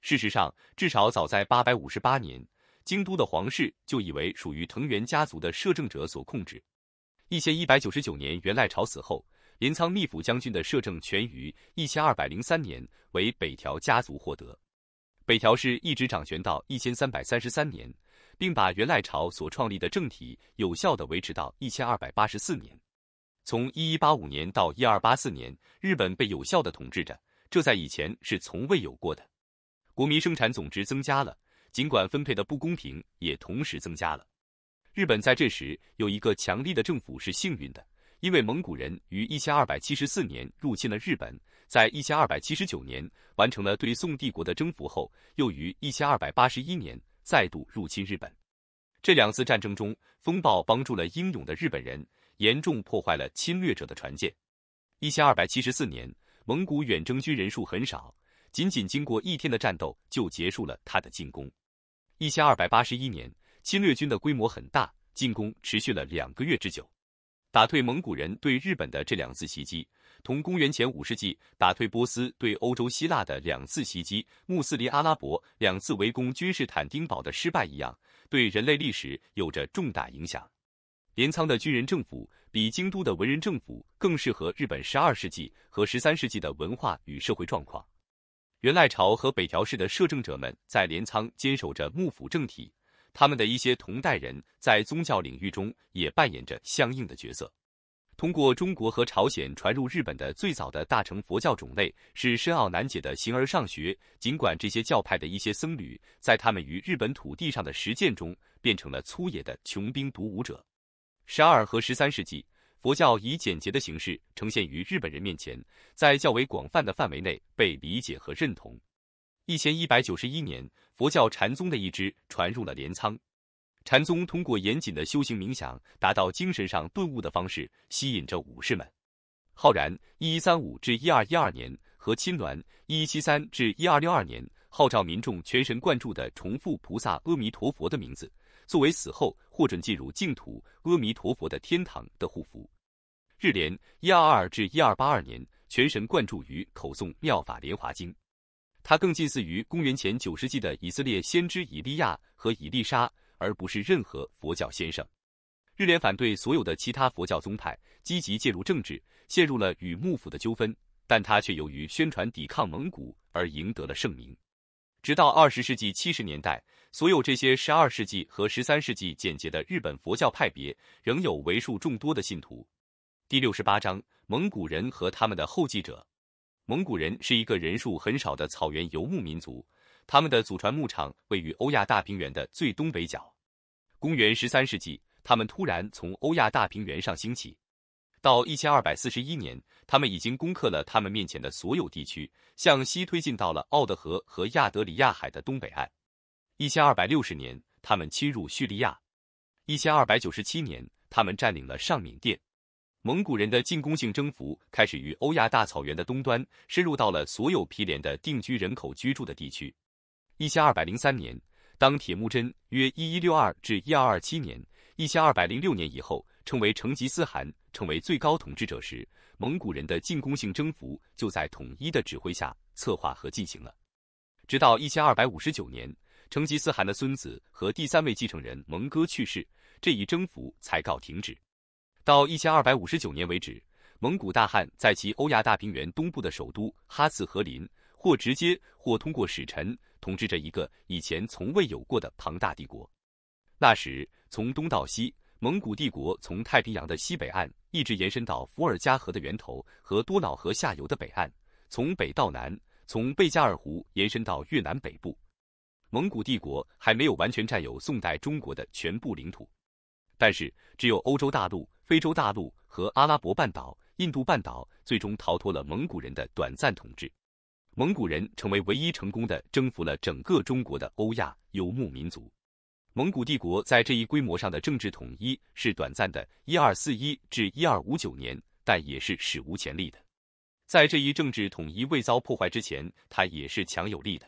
事实上，至少早在八百五十八年，京都的皇室就以为属于藤原家族的摄政者所控制。一千一百九十九年，元赖朝死后，镰仓密府将军的摄政权于一千二百零三年为北条家族获得。北条氏一直掌权到一千三百三十三年，并把元赖朝所创立的政体有效地维持到一千二百八十四年。从一一八五年到一二八四年，日本被有效地统治着，这在以前是从未有过的。国民生产总值增加了，尽管分配的不公平也同时增加了。日本在这时有一个强力的政府是幸运的，因为蒙古人于一千二百七十四年入侵了日本，在一千二百七十九年完成了对宋帝国的征服后，又于一千二百八十一年再度入侵日本。这两次战争中，风暴帮助了英勇的日本人，严重破坏了侵略者的船舰。一千二百七十四年，蒙古远征军人数很少，仅仅经过一天的战斗就结束了他的进攻。一千二百八十一年。侵略军的规模很大，进攻持续了两个月之久，打退蒙古人对日本的这两次袭击，同公元前五世纪打退波斯对欧洲希腊的两次袭击、穆斯林阿拉伯两次围攻君士坦丁堡的失败一样，对人类历史有着重大影响。镰仓的军人政府比京都的文人政府更适合日本十二世纪和十三世纪的文化与社会状况。元赖朝和北条氏的摄政者们在镰仓坚守着幕府政体。他们的一些同代人在宗教领域中也扮演着相应的角色。通过中国和朝鲜传入日本的最早的大乘佛教种类是深奥难解的形而上学。尽管这些教派的一些僧侣在他们于日本土地上的实践中变成了粗野的穷兵黩武者。十二和十三世纪，佛教以简洁的形式呈现于日本人面前，在较为广泛的范围内被理解和认同。一千一百九十一年，佛教禅宗的一支传入了镰仓。禅宗通过严谨的修行冥想，达到精神上顿悟的方式，吸引着武士们。浩然（一一三五至一二一二年）和亲鸾（一一七三至一二六二年）号召民众全神贯注的重复菩萨阿弥陀佛的名字，作为死后获准进入净土阿弥陀佛的天堂的护符。日莲（一二二至一二八二年）全神贯注于口诵《妙法莲华经》。他更近似于公元前九世纪的以色列先知以利亚和以利沙，而不是任何佛教先生。日莲反对所有的其他佛教宗派，积极介入政治，陷入了与幕府的纠纷，但他却由于宣传抵抗蒙古而赢得了盛名。直到二十世纪七十年代，所有这些十二世纪和十三世纪简洁的日本佛教派别仍有为数众多的信徒。第六十八章：蒙古人和他们的后继者。蒙古人是一个人数很少的草原游牧民族，他们的祖传牧场位于欧亚大平原的最东北角。公元十三世纪，他们突然从欧亚大平原上兴起，到一千二百四十一年，他们已经攻克了他们面前的所有地区，向西推进到了奥德河和亚德里亚海的东北岸。一千二百六十年，他们侵入叙利亚；一千二百九十七年，他们占领了上缅甸。蒙古人的进攻性征服开始于欧亚大草原的东端，深入到了所有毗连的定居人口居住的地区。一千二百零三年，当铁木真约一一六二至一二二七年，一千二百零六年以后成为成吉思汗，成为最高统治者时，蒙古人的进攻性征服就在统一的指挥下策划和进行了。直到一千二百五十九年，成吉思汗的孙子和第三位继承人蒙哥去世，这一征服才告停止。到一千二百五十九年为止，蒙古大汗在其欧亚大平原东部的首都哈茨和林，或直接或通过使臣统治着一个以前从未有过的庞大帝国。那时，从东到西，蒙古帝国从太平洋的西北岸一直延伸到伏尔加河的源头和多瑙河下游的北岸；从北到南，从贝加尔湖延伸到越南北部。蒙古帝国还没有完全占有宋代中国的全部领土，但是只有欧洲大陆。非洲大陆和阿拉伯半岛、印度半岛最终逃脱了蒙古人的短暂统治。蒙古人成为唯一成功的征服了整个中国的欧亚游牧民族。蒙古帝国在这一规模上的政治统一是短暂的 （1241-1259 年），但也是史无前例的。在这一政治统一未遭破坏之前，它也是强有力的。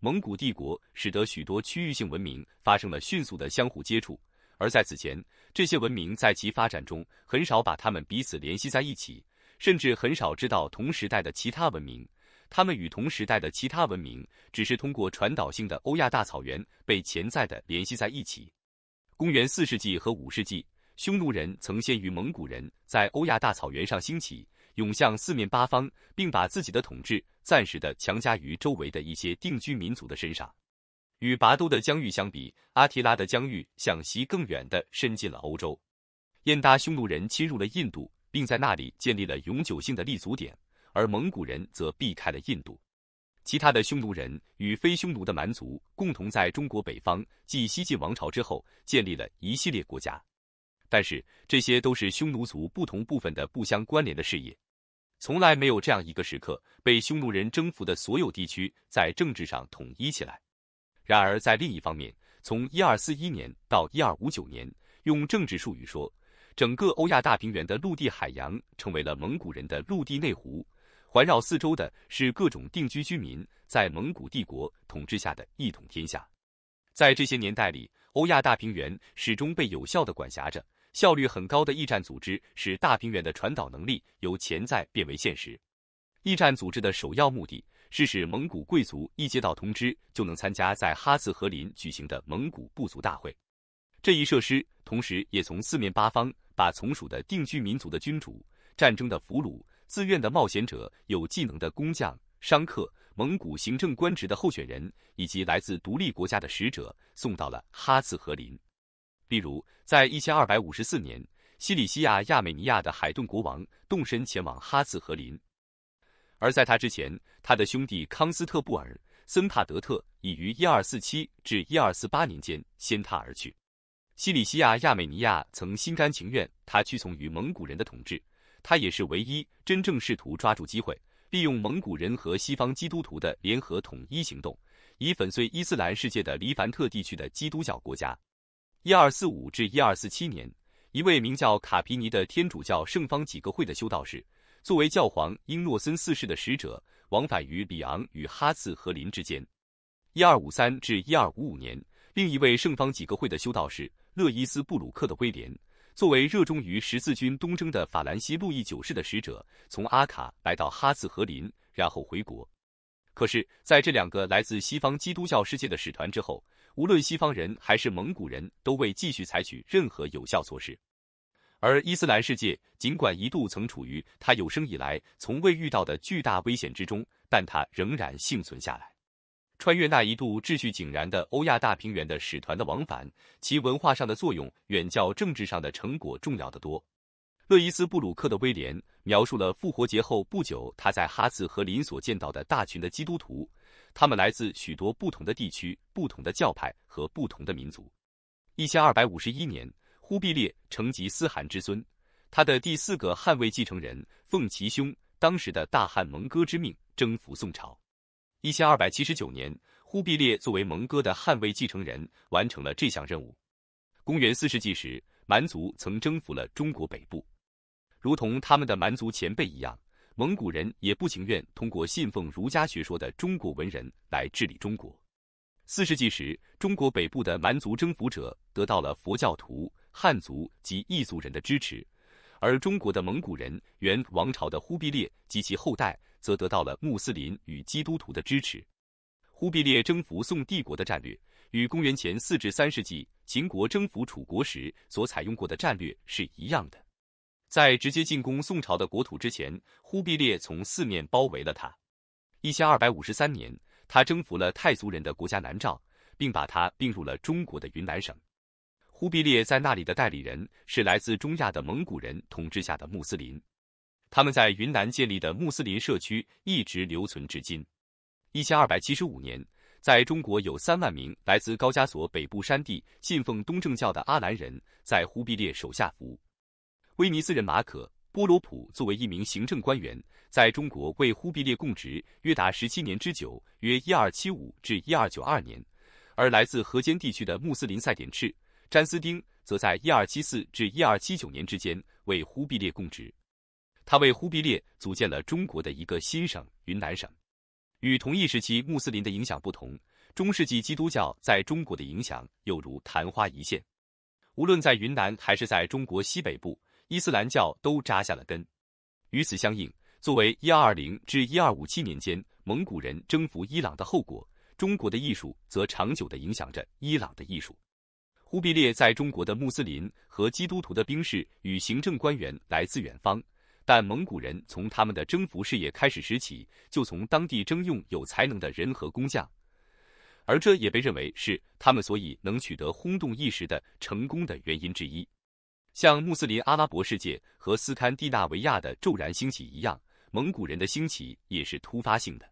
蒙古帝国使得许多区域性文明发生了迅速的相互接触，而在此前。这些文明在其发展中很少把它们彼此联系在一起，甚至很少知道同时代的其他文明。他们与同时代的其他文明只是通过传导性的欧亚大草原被潜在的联系在一起。公元四世纪和五世纪，匈奴人曾先于蒙古人在欧亚大草原上兴起，涌向四面八方，并把自己的统治暂时的强加于周围的一些定居民族的身上。与拔都的疆域相比，阿提拉的疆域向西更远的伸进了欧洲。燕达匈奴人侵入了印度，并在那里建立了永久性的立足点，而蒙古人则避开了印度。其他的匈奴人与非匈奴的蛮族共同在中国北方继西晋王朝之后，建立了一系列国家。但是这些都是匈奴族不同部分的不相关联的事业，从来没有这样一个时刻，被匈奴人征服的所有地区在政治上统一起来。然而，在另一方面，从一二四一年到一二五九年，用政治术语说，整个欧亚大平原的陆地海洋成为了蒙古人的陆地内湖，环绕四周的是各种定居居民在蒙古帝国统治下的一统天下。在这些年代里，欧亚大平原始终被有效地管辖着，效率很高的驿站组织使大平原的传导能力由潜在变为现实。驿站组织的首要目的。是使蒙古贵族一接到通知就能参加在哈茨和林举行的蒙古部族大会。这一设施同时也从四面八方把从属的定居民族的君主、战争的俘虏、自愿的冒险者、有技能的工匠、商客、蒙古行政官职的候选人以及来自独立国家的使者送到了哈茨和林。例如，在一千二百五十四年，西里西亚亚美尼亚的海顿国王动身前往哈茨和林。而在他之前，他的兄弟康斯特布尔·森帕德特已于1247至1248年间先他而去。西里西亚、亚美尼亚曾心甘情愿，他屈从于蒙古人的统治。他也是唯一真正试图抓住机会，利用蒙古人和西方基督徒的联合统一行动，以粉碎伊斯兰世界的黎凡特地区的基督教国家。1245至1247年，一位名叫卡皮尼的天主教圣方几个会的修道士。作为教皇英诺森四世的使者，往返于里昂与哈茨和林之间。一二五三至一二五五年，另一位圣方几个会的修道士勒伊斯布鲁克的威廉，作为热衷于十字军东征的法兰西路易九世的使者，从阿卡来到哈茨和林，然后回国。可是，在这两个来自西方基督教世界的使团之后，无论西方人还是蒙古人，都未继续采取任何有效措施。而伊斯兰世界尽管一度曾处于他有生以来从未遇到的巨大危险之中，但他仍然幸存下来。穿越那一度秩序井然的欧亚大平原的使团的往返，其文化上的作用远较政治上的成果重要得多。勒伊斯布鲁克的威廉描述了复活节后不久他在哈茨和林所见到的大群的基督徒，他们来自许多不同的地区、不同的教派和不同的民族。一千二百五十一年。忽必烈，成吉思汗之孙，他的第四个汉位继承人奉其兄当时的大汉蒙哥之命征服宋朝。一千二百七十九年，忽必烈作为蒙哥的汉位继承人，完成了这项任务。公元四世纪时，蛮族曾征服了中国北部，如同他们的蛮族前辈一样，蒙古人也不情愿通过信奉儒家学说的中国文人来治理中国。四世纪时，中国北部的蛮族征服者得到了佛教徒。汉族及异族人的支持，而中国的蒙古人元王朝的忽必烈及其后代则得到了穆斯林与基督徒的支持。忽必烈征服宋帝国的战略与公元前四至三世纪秦国征服楚国时所采用过的战略是一样的。在直接进攻宋朝的国土之前，忽必烈从四面包围了他。一千二百五十三年，他征服了太族人的国家南诏，并把它并入了中国的云南省。忽必烈在那里的代理人是来自中亚的蒙古人统治下的穆斯林，他们在云南建立的穆斯林社区一直留存至今。一千二百七十五年，在中国有三万名来自高加索北部山地、信奉东正教的阿兰人，在忽必烈手下服务。威尼斯人马可·波罗普作为一名行政官员，在中国为忽必烈供职约达十七年之久，约一二七五至一二九二年。而来自河间地区的穆斯林赛典赤。詹斯丁则在一二七四至一二七九年之间为忽必烈供职，他为忽必烈组建了中国的一个新省——云南省。与同一时期穆斯林的影响不同，中世纪基督教在中国的影响犹如昙花一现。无论在云南还是在中国西北部，伊斯兰教都扎下了根。与此相应，作为一二二零至一二五七年间蒙古人征服伊朗的后果，中国的艺术则长久地影响着伊朗的艺术。忽必烈在中国的穆斯林和基督徒的兵士与行政官员来自远方，但蒙古人从他们的征服事业开始时起，就从当地征用有才能的人和工匠，而这也被认为是他们所以能取得轰动一时的成功的原因之一。像穆斯林阿拉伯世界和斯堪的纳维亚的骤然兴起一样，蒙古人的兴起也是突发性的。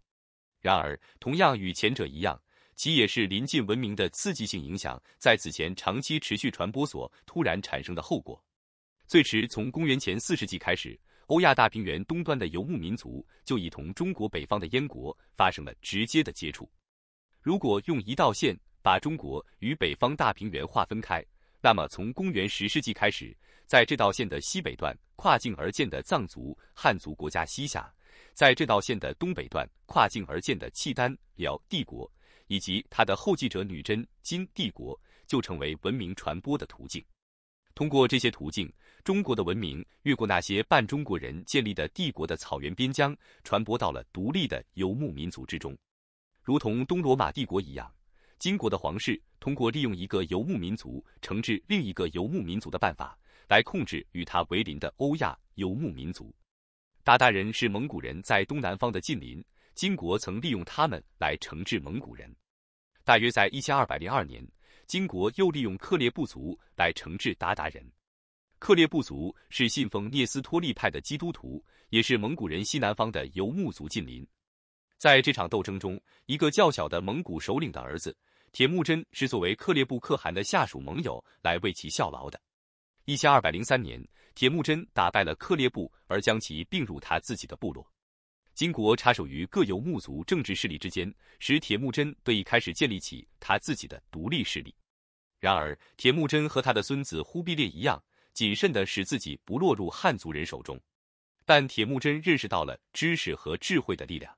然而，同样与前者一样。其也是临近文明的刺激性影响，在此前长期持续传播所突然产生的后果。最迟从公元前四世纪开始，欧亚大平原东端的游牧民族就已同中国北方的燕国发生了直接的接触。如果用一道线把中国与北方大平原划分开，那么从公元十世纪开始，在这道线的西北段跨境而建的藏族、汉族国家西夏，在这道线的东北段跨境而建的契丹、辽帝国。以及他的后继者女真金帝国就成为文明传播的途径。通过这些途径，中国的文明越过那些半中国人建立的帝国的草原边疆，传播到了独立的游牧民族之中。如同东罗马帝国一样，金国的皇室通过利用一个游牧民族惩治另一个游牧民族的办法，来控制与他为邻的欧亚游牧民族。鞑靼人是蒙古人在东南方的近邻。金国曾利用他们来惩治蒙古人，大约在一千二百零二年，金国又利用克烈部族来惩治鞑靼人。克烈部族是信奉聂斯托利派的基督徒，也是蒙古人西南方的游牧族近邻。在这场斗争中，一个较小的蒙古首领的儿子铁木真，是作为克烈部可汗的下属盟友来为其效劳的。一千二百零三年，铁木真打败了克烈部，而将其并入他自己的部落。金国插手于各游牧族政治势力之间，使铁木真得以开始建立起他自己的独立势力。然而，铁木真和他的孙子忽必烈一样，谨慎地使自己不落入汉族人手中。但铁木真认识到了知识和智慧的力量，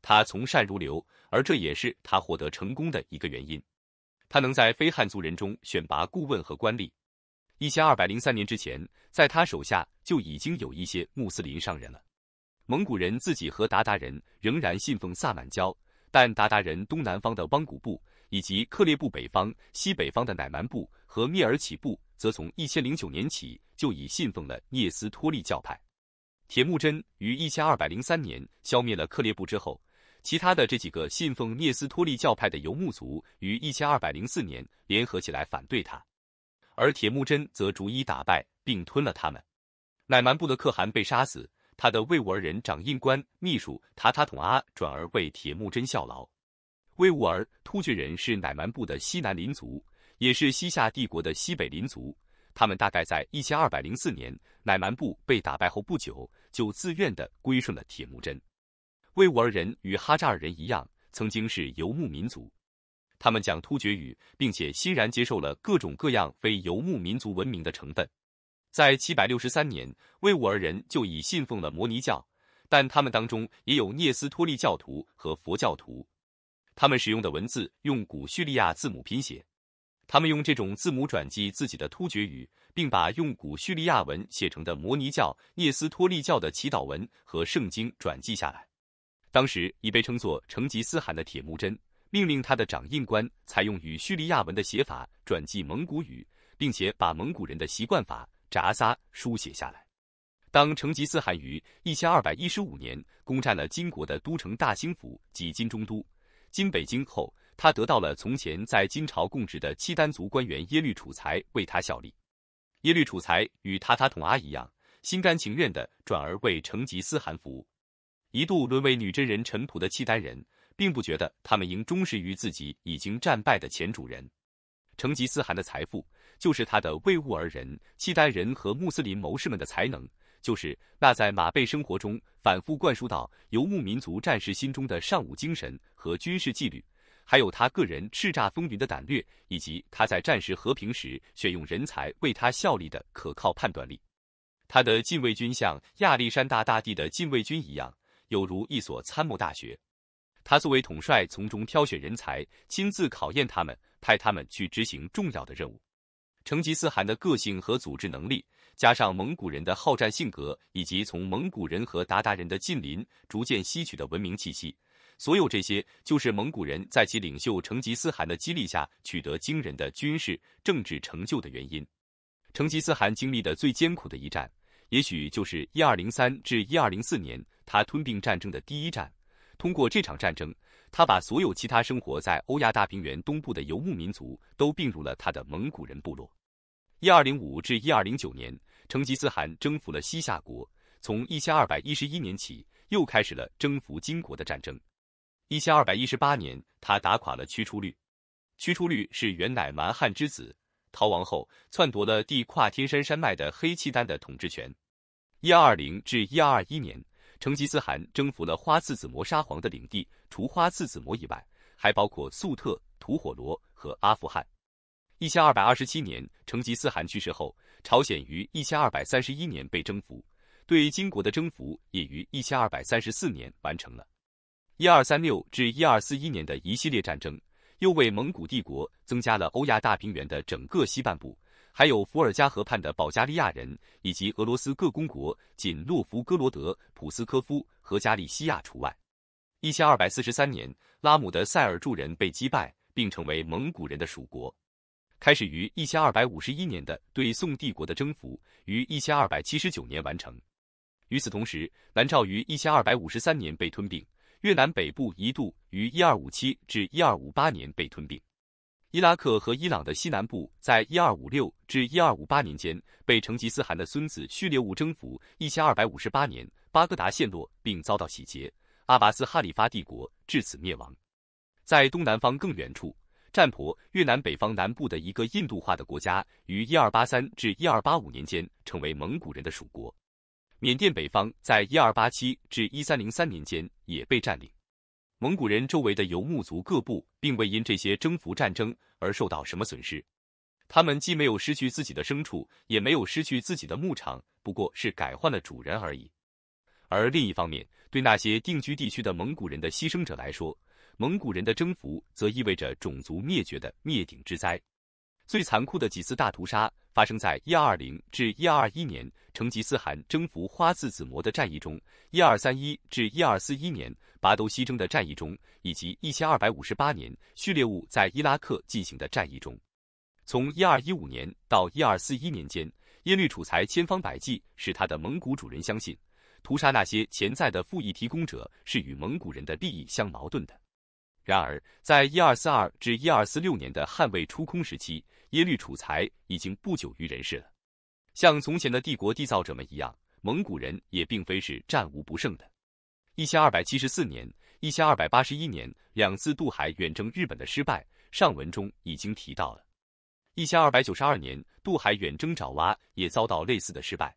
他从善如流，而这也是他获得成功的一个原因。他能在非汉族人中选拔顾问和官吏。一千二百零三年之前，在他手下就已经有一些穆斯林商人了。蒙古人自己和鞑靼人仍然信奉萨满教，但鞑靼人东南方的汪古部以及克烈部北方、西北方的乃蛮部和蔑尔乞部，则从一千零九年起就已信奉了聂斯托利教派。铁木真于一千二百零三年消灭了克烈部之后，其他的这几个信奉聂斯托利教派的游牧族于一千二百零四年联合起来反对他，而铁木真则逐一打败并吞了他们。乃蛮部的可汗被杀死。他的畏吾尔人掌印官秘书塔塔统阿转而为铁木真效劳。畏吾尔突厥人是乃蛮部的西南邻族，也是西夏帝国的西北邻族。他们大概在一千二百零四年乃蛮部被打败后不久，就自愿的归顺了铁木真。畏吾尔人与哈扎尔人一样，曾经是游牧民族，他们讲突厥语，并且欣然接受了各种各样非游牧民族文明的成分。在七百六十三年，维吾尔人就已信奉了摩尼教，但他们当中也有聂斯托利教徒和佛教徒。他们使用的文字用古叙利亚字母拼写，他们用这种字母转记自己的突厥语，并把用古叙利亚文写成的摩尼教、聂斯托利教的祈祷文和圣经转记下来。当时已被称作成吉思汗的铁木真命令他的掌印官采用与叙利亚文的写法转记蒙古语，并且把蒙古人的习惯法。札撒书写下来。当成吉思汗于一千二百一十五年攻占了金国的都城大兴府及金中都（今北京）后，他得到了从前在金朝供职的契丹族官员耶律楚材为他效力。耶律楚材与塔塔统阿一样，心甘情愿地转而为成吉思汗服务。一度沦为女真人臣仆的契丹人，并不觉得他们应忠实于自己已经战败的前主人成吉思汗的财富。就是他的维吾而人、契丹人和穆斯林谋士们的才能，就是那在马背生活中反复灌输到游牧民族战士心中的尚武精神和军事纪律，还有他个人叱咤风云的胆略，以及他在战时和平时选用人才为他效力的可靠判断力。他的禁卫军像亚历山大大帝的禁卫军一样，有如一所参谋大学。他作为统帅，从中挑选人才，亲自考验他们，派他们去执行重要的任务。成吉思汗的个性和组织能力，加上蒙古人的好战性格，以及从蒙古人和鞑靼人的近邻逐渐吸取的文明气息，所有这些就是蒙古人在其领袖成吉思汗的激励下取得惊人的军事政治成就的原因。成吉思汗经历的最艰苦的一战，也许就是一二零三至一二零四年他吞并战争的第一战。通过这场战争。他把所有其他生活在欧亚大平原东部的游牧民族都并入了他的蒙古人部落。一二零五至一二零九年，成吉思汗征服了西夏国。从一千二百一十一年起，又开始了征服金国的战争。一千二百一十八年，他打垮了屈出律。屈出律是原乃蛮汉之子，逃亡后篡夺了地跨天山山脉的黑契丹的统治权。一二零至一二一年。成吉思汗征服了花剌子模沙皇的领地，除花剌子模以外，还包括粟特、吐火罗和阿富汗。一千二百二十七年，成吉思汗去世后，朝鲜于一千二百三十一年被征服，对金国的征服也于一千二百三十四年完成了。一二三六至一二四一年的一系列战争，又为蒙古帝国增加了欧亚大平原的整个西半部。还有伏尔加河畔的保加利亚人，以及俄罗斯各公国（仅诺夫哥罗德、普斯科夫和加利西亚除外）。一千二百四十三年，拉姆的塞尔柱人被击败，并成为蒙古人的属国。开始于一千二百五十一年的对宋帝国的征服，于一千二百七十九年完成。与此同时，南诏于一千二百五十三年被吞并，越南北部一度于一二五七至一二五八年被吞并。伊拉克和伊朗的西南部在一二五六至一二五八年间被成吉思汗的孙子序烈兀征服。一千二百五十八年，巴格达陷落并遭到洗劫，阿拔斯哈里发帝国至此灭亡。在东南方更远处，占婆（越南北方南部的一个印度化的国家）于一二八三至一二八五年间成为蒙古人的属国。缅甸北方在一二八七至一三零三年间也被占领。蒙古人周围的游牧族各部，并未因这些征服战争而受到什么损失。他们既没有失去自己的牲畜，也没有失去自己的牧场，不过是改换了主人而已。而另一方面，对那些定居地区的蒙古人的牺牲者来说，蒙古人的征服则意味着种族灭绝的灭顶之灾。最残酷的几次大屠杀发生在一二零至一二一年成吉思汗征服花剌子模的战役中，一二三一至一二四一年拔都西征的战役中，以及一千二百五十八年序列兀在伊拉克进行的战役中。从一二一五年到一二四一年间，耶律楚材千方百计使他的蒙古主人相信，屠杀那些潜在的富役提供者是与蒙古人的利益相矛盾的。然而，在一二四二至一二四六年的捍卫出空时期，耶律楚材已经不久于人世了。像从前的帝国缔造者们一样，蒙古人也并非是战无不胜的。一千二百七十四年、一千二百八十一年两次渡海远征日本的失败，上文中已经提到了。一千二百九十二年渡海远征爪哇也遭到类似的失败。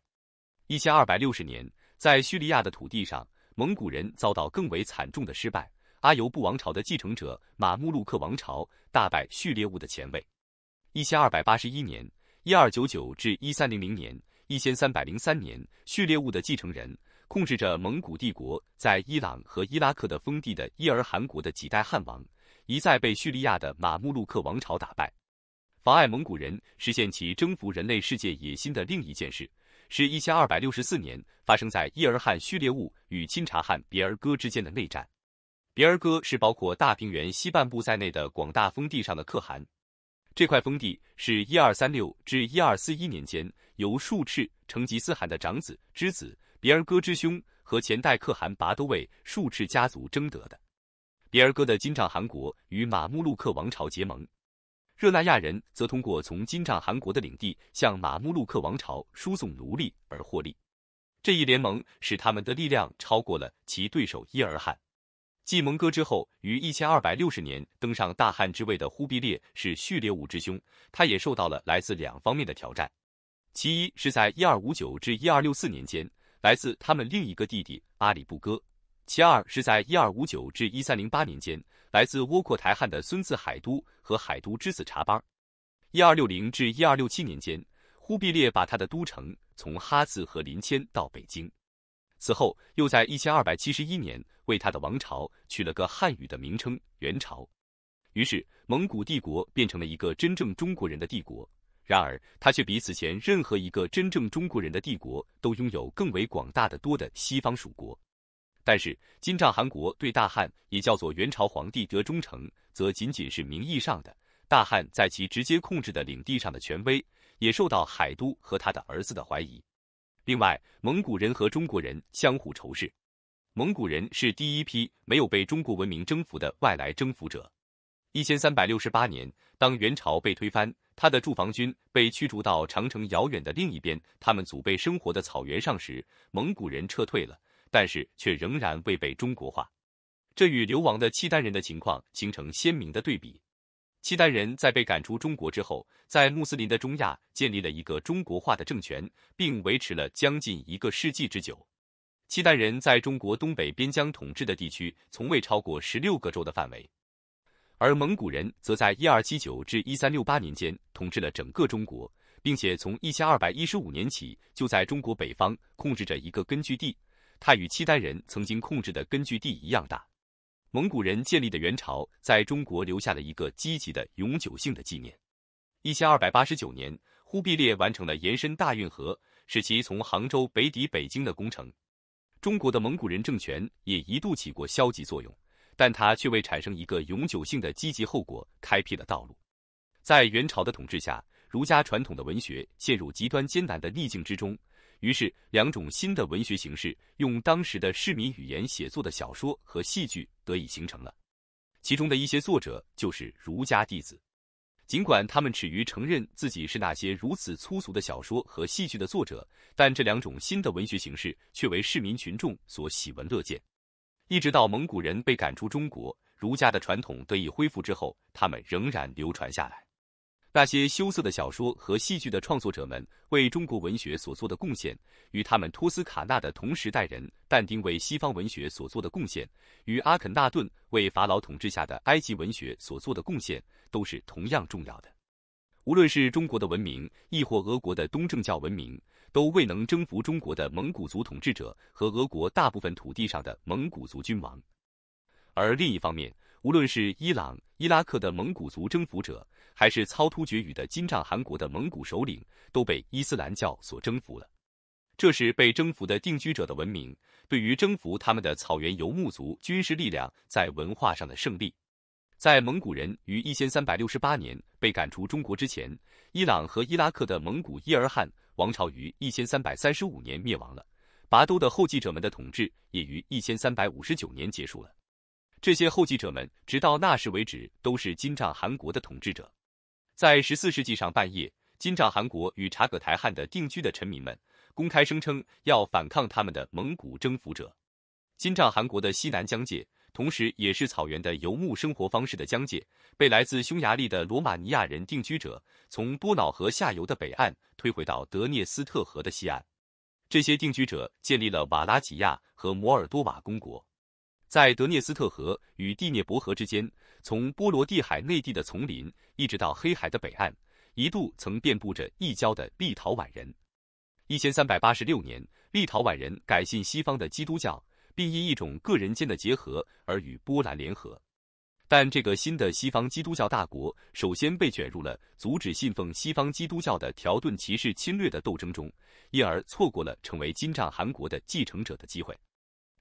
一千二百六十年在叙利亚的土地上，蒙古人遭到更为惨重的失败。阿尤布王朝的继承者马木鲁克王朝大败叙列物的前卫。一千二百八十一年（一二九九至一三零零年），一千三百零三年，序列物的继承人控制着蒙古帝国在伊朗和伊拉克的封地的伊尔汗国的几代汉王，一再被叙利亚的马木鲁克王朝打败。妨碍蒙古人实现其征服人类世界野心的另一件事，是一千二百六十四年发生在伊尔汗序列物与钦察汗别尔哥之间的内战。别尔哥是包括大平原西半部在内的广大封地上的可汗。这块封地是1236至1241年间由术赤成吉思汗的长子之子别儿哥之兄和前代可汗拔都卫术赤家族争得的。别儿哥的金帐汗国与马穆鲁克王朝结盟，热那亚人则通过从金帐汗国的领地向马穆鲁克王朝输送奴隶而获利。这一联盟使他们的力量超过了其对手伊尔汗。继蒙哥之后，于一千二百六十年登上大汗之位的忽必烈是序列五之兄，他也受到了来自两方面的挑战。其一是在一二五九至一二六四年间，来自他们另一个弟弟阿里不哥；其二是在一二五九至一三零八年间，来自窝阔台汗的孙子海都和海都之子察班。一二六零至一二六七年间，忽必烈把他的都城从哈刺和林迁到北京。此后又在一千二百七十一年。为他的王朝取了个汉语的名称“元朝”，于是蒙古帝国变成了一个真正中国人的帝国。然而，他却比此前任何一个真正中国人的帝国都拥有更为广大的多的西方属国。但是，金帐汗国对大汉（也叫做元朝）皇帝德忠诚则仅仅是名义上的。大汉在其直接控制的领地上的权威也受到海都和他的儿子的怀疑。另外，蒙古人和中国人相互仇视。蒙古人是第一批没有被中国文明征服的外来征服者。一千三百六十八年，当元朝被推翻，他的驻防军被驱逐到长城遥远的另一边，他们祖辈生活的草原上时，蒙古人撤退了，但是却仍然未被中国化。这与流亡的契丹人的情况形成鲜明的对比。契丹人在被赶出中国之后，在穆斯林的中亚建立了一个中国化的政权，并维持了将近一个世纪之久。契丹人在中国东北边疆统治的地区，从未超过十六个州的范围，而蒙古人则在一二七九至一三六八年间统治了整个中国，并且从一千二百一十五年起就在中国北方控制着一个根据地，它与契丹人曾经控制的根据地一样大。蒙古人建立的元朝在中国留下了一个积极的永久性的纪念。一千二百八十九年，忽必烈完成了延伸大运河，使其从杭州北抵北京的工程。中国的蒙古人政权也一度起过消极作用，但它却为产生一个永久性的积极后果开辟了道路。在元朝的统治下，儒家传统的文学陷入极端艰难的逆境之中，于是两种新的文学形式——用当时的市民语言写作的小说和戏剧——得以形成了。其中的一些作者就是儒家弟子。尽管他们耻于承认自己是那些如此粗俗的小说和戏剧的作者，但这两种新的文学形式却为市民群众所喜闻乐见。一直到蒙古人被赶出中国，儒家的传统得以恢复之后，他们仍然流传下来。那些羞涩的小说和戏剧的创作者们为中国文学所做的贡献，与他们托斯卡纳的同时代人但丁为西方文学所做的贡献，与阿肯纳顿为法老统治下的埃及文学所做的贡献，都是同样重要的。无论是中国的文明，亦或俄国的东正教文明，都未能征服中国的蒙古族统治者和俄国大部分土地上的蒙古族君王。而另一方面，无论是伊朗、伊拉克的蒙古族征服者，还是操突厥语的金帐汗国的蒙古首领都被伊斯兰教所征服了。这是被征服的定居者的文明对于征服他们的草原游牧族军事力量在文化上的胜利。在蒙古人于1368年被赶出中国之前，伊朗和伊拉克的蒙古伊尔汗王朝于1335年灭亡了，拔都的后继者们的统治也于1359年结束了。这些后继者们直到那时为止都是金帐汗国的统治者。在十四世纪上半叶，金帐汗国与察葛台汗的定居的臣民们公开声称要反抗他们的蒙古征服者。金帐汗国的西南疆界，同时也是草原的游牧生活方式的疆界，被来自匈牙利的罗马尼亚人定居者从多瑙河下游的北岸推回到德涅斯特河的西岸。这些定居者建立了瓦拉吉亚和摩尔多瓦公国，在德涅斯特河与第聂伯河之间。从波罗的海内地的丛林一直到黑海的北岸，一度曾遍布着异教的立陶宛人。一千三百八十六年，立陶宛人改信西方的基督教，并因一种个人间的结合而与波兰联合。但这个新的西方基督教大国首先被卷入了阻止信奉西方基督教的条顿骑士侵略的斗争中，因而错过了成为金帐汗国的继承者的机会。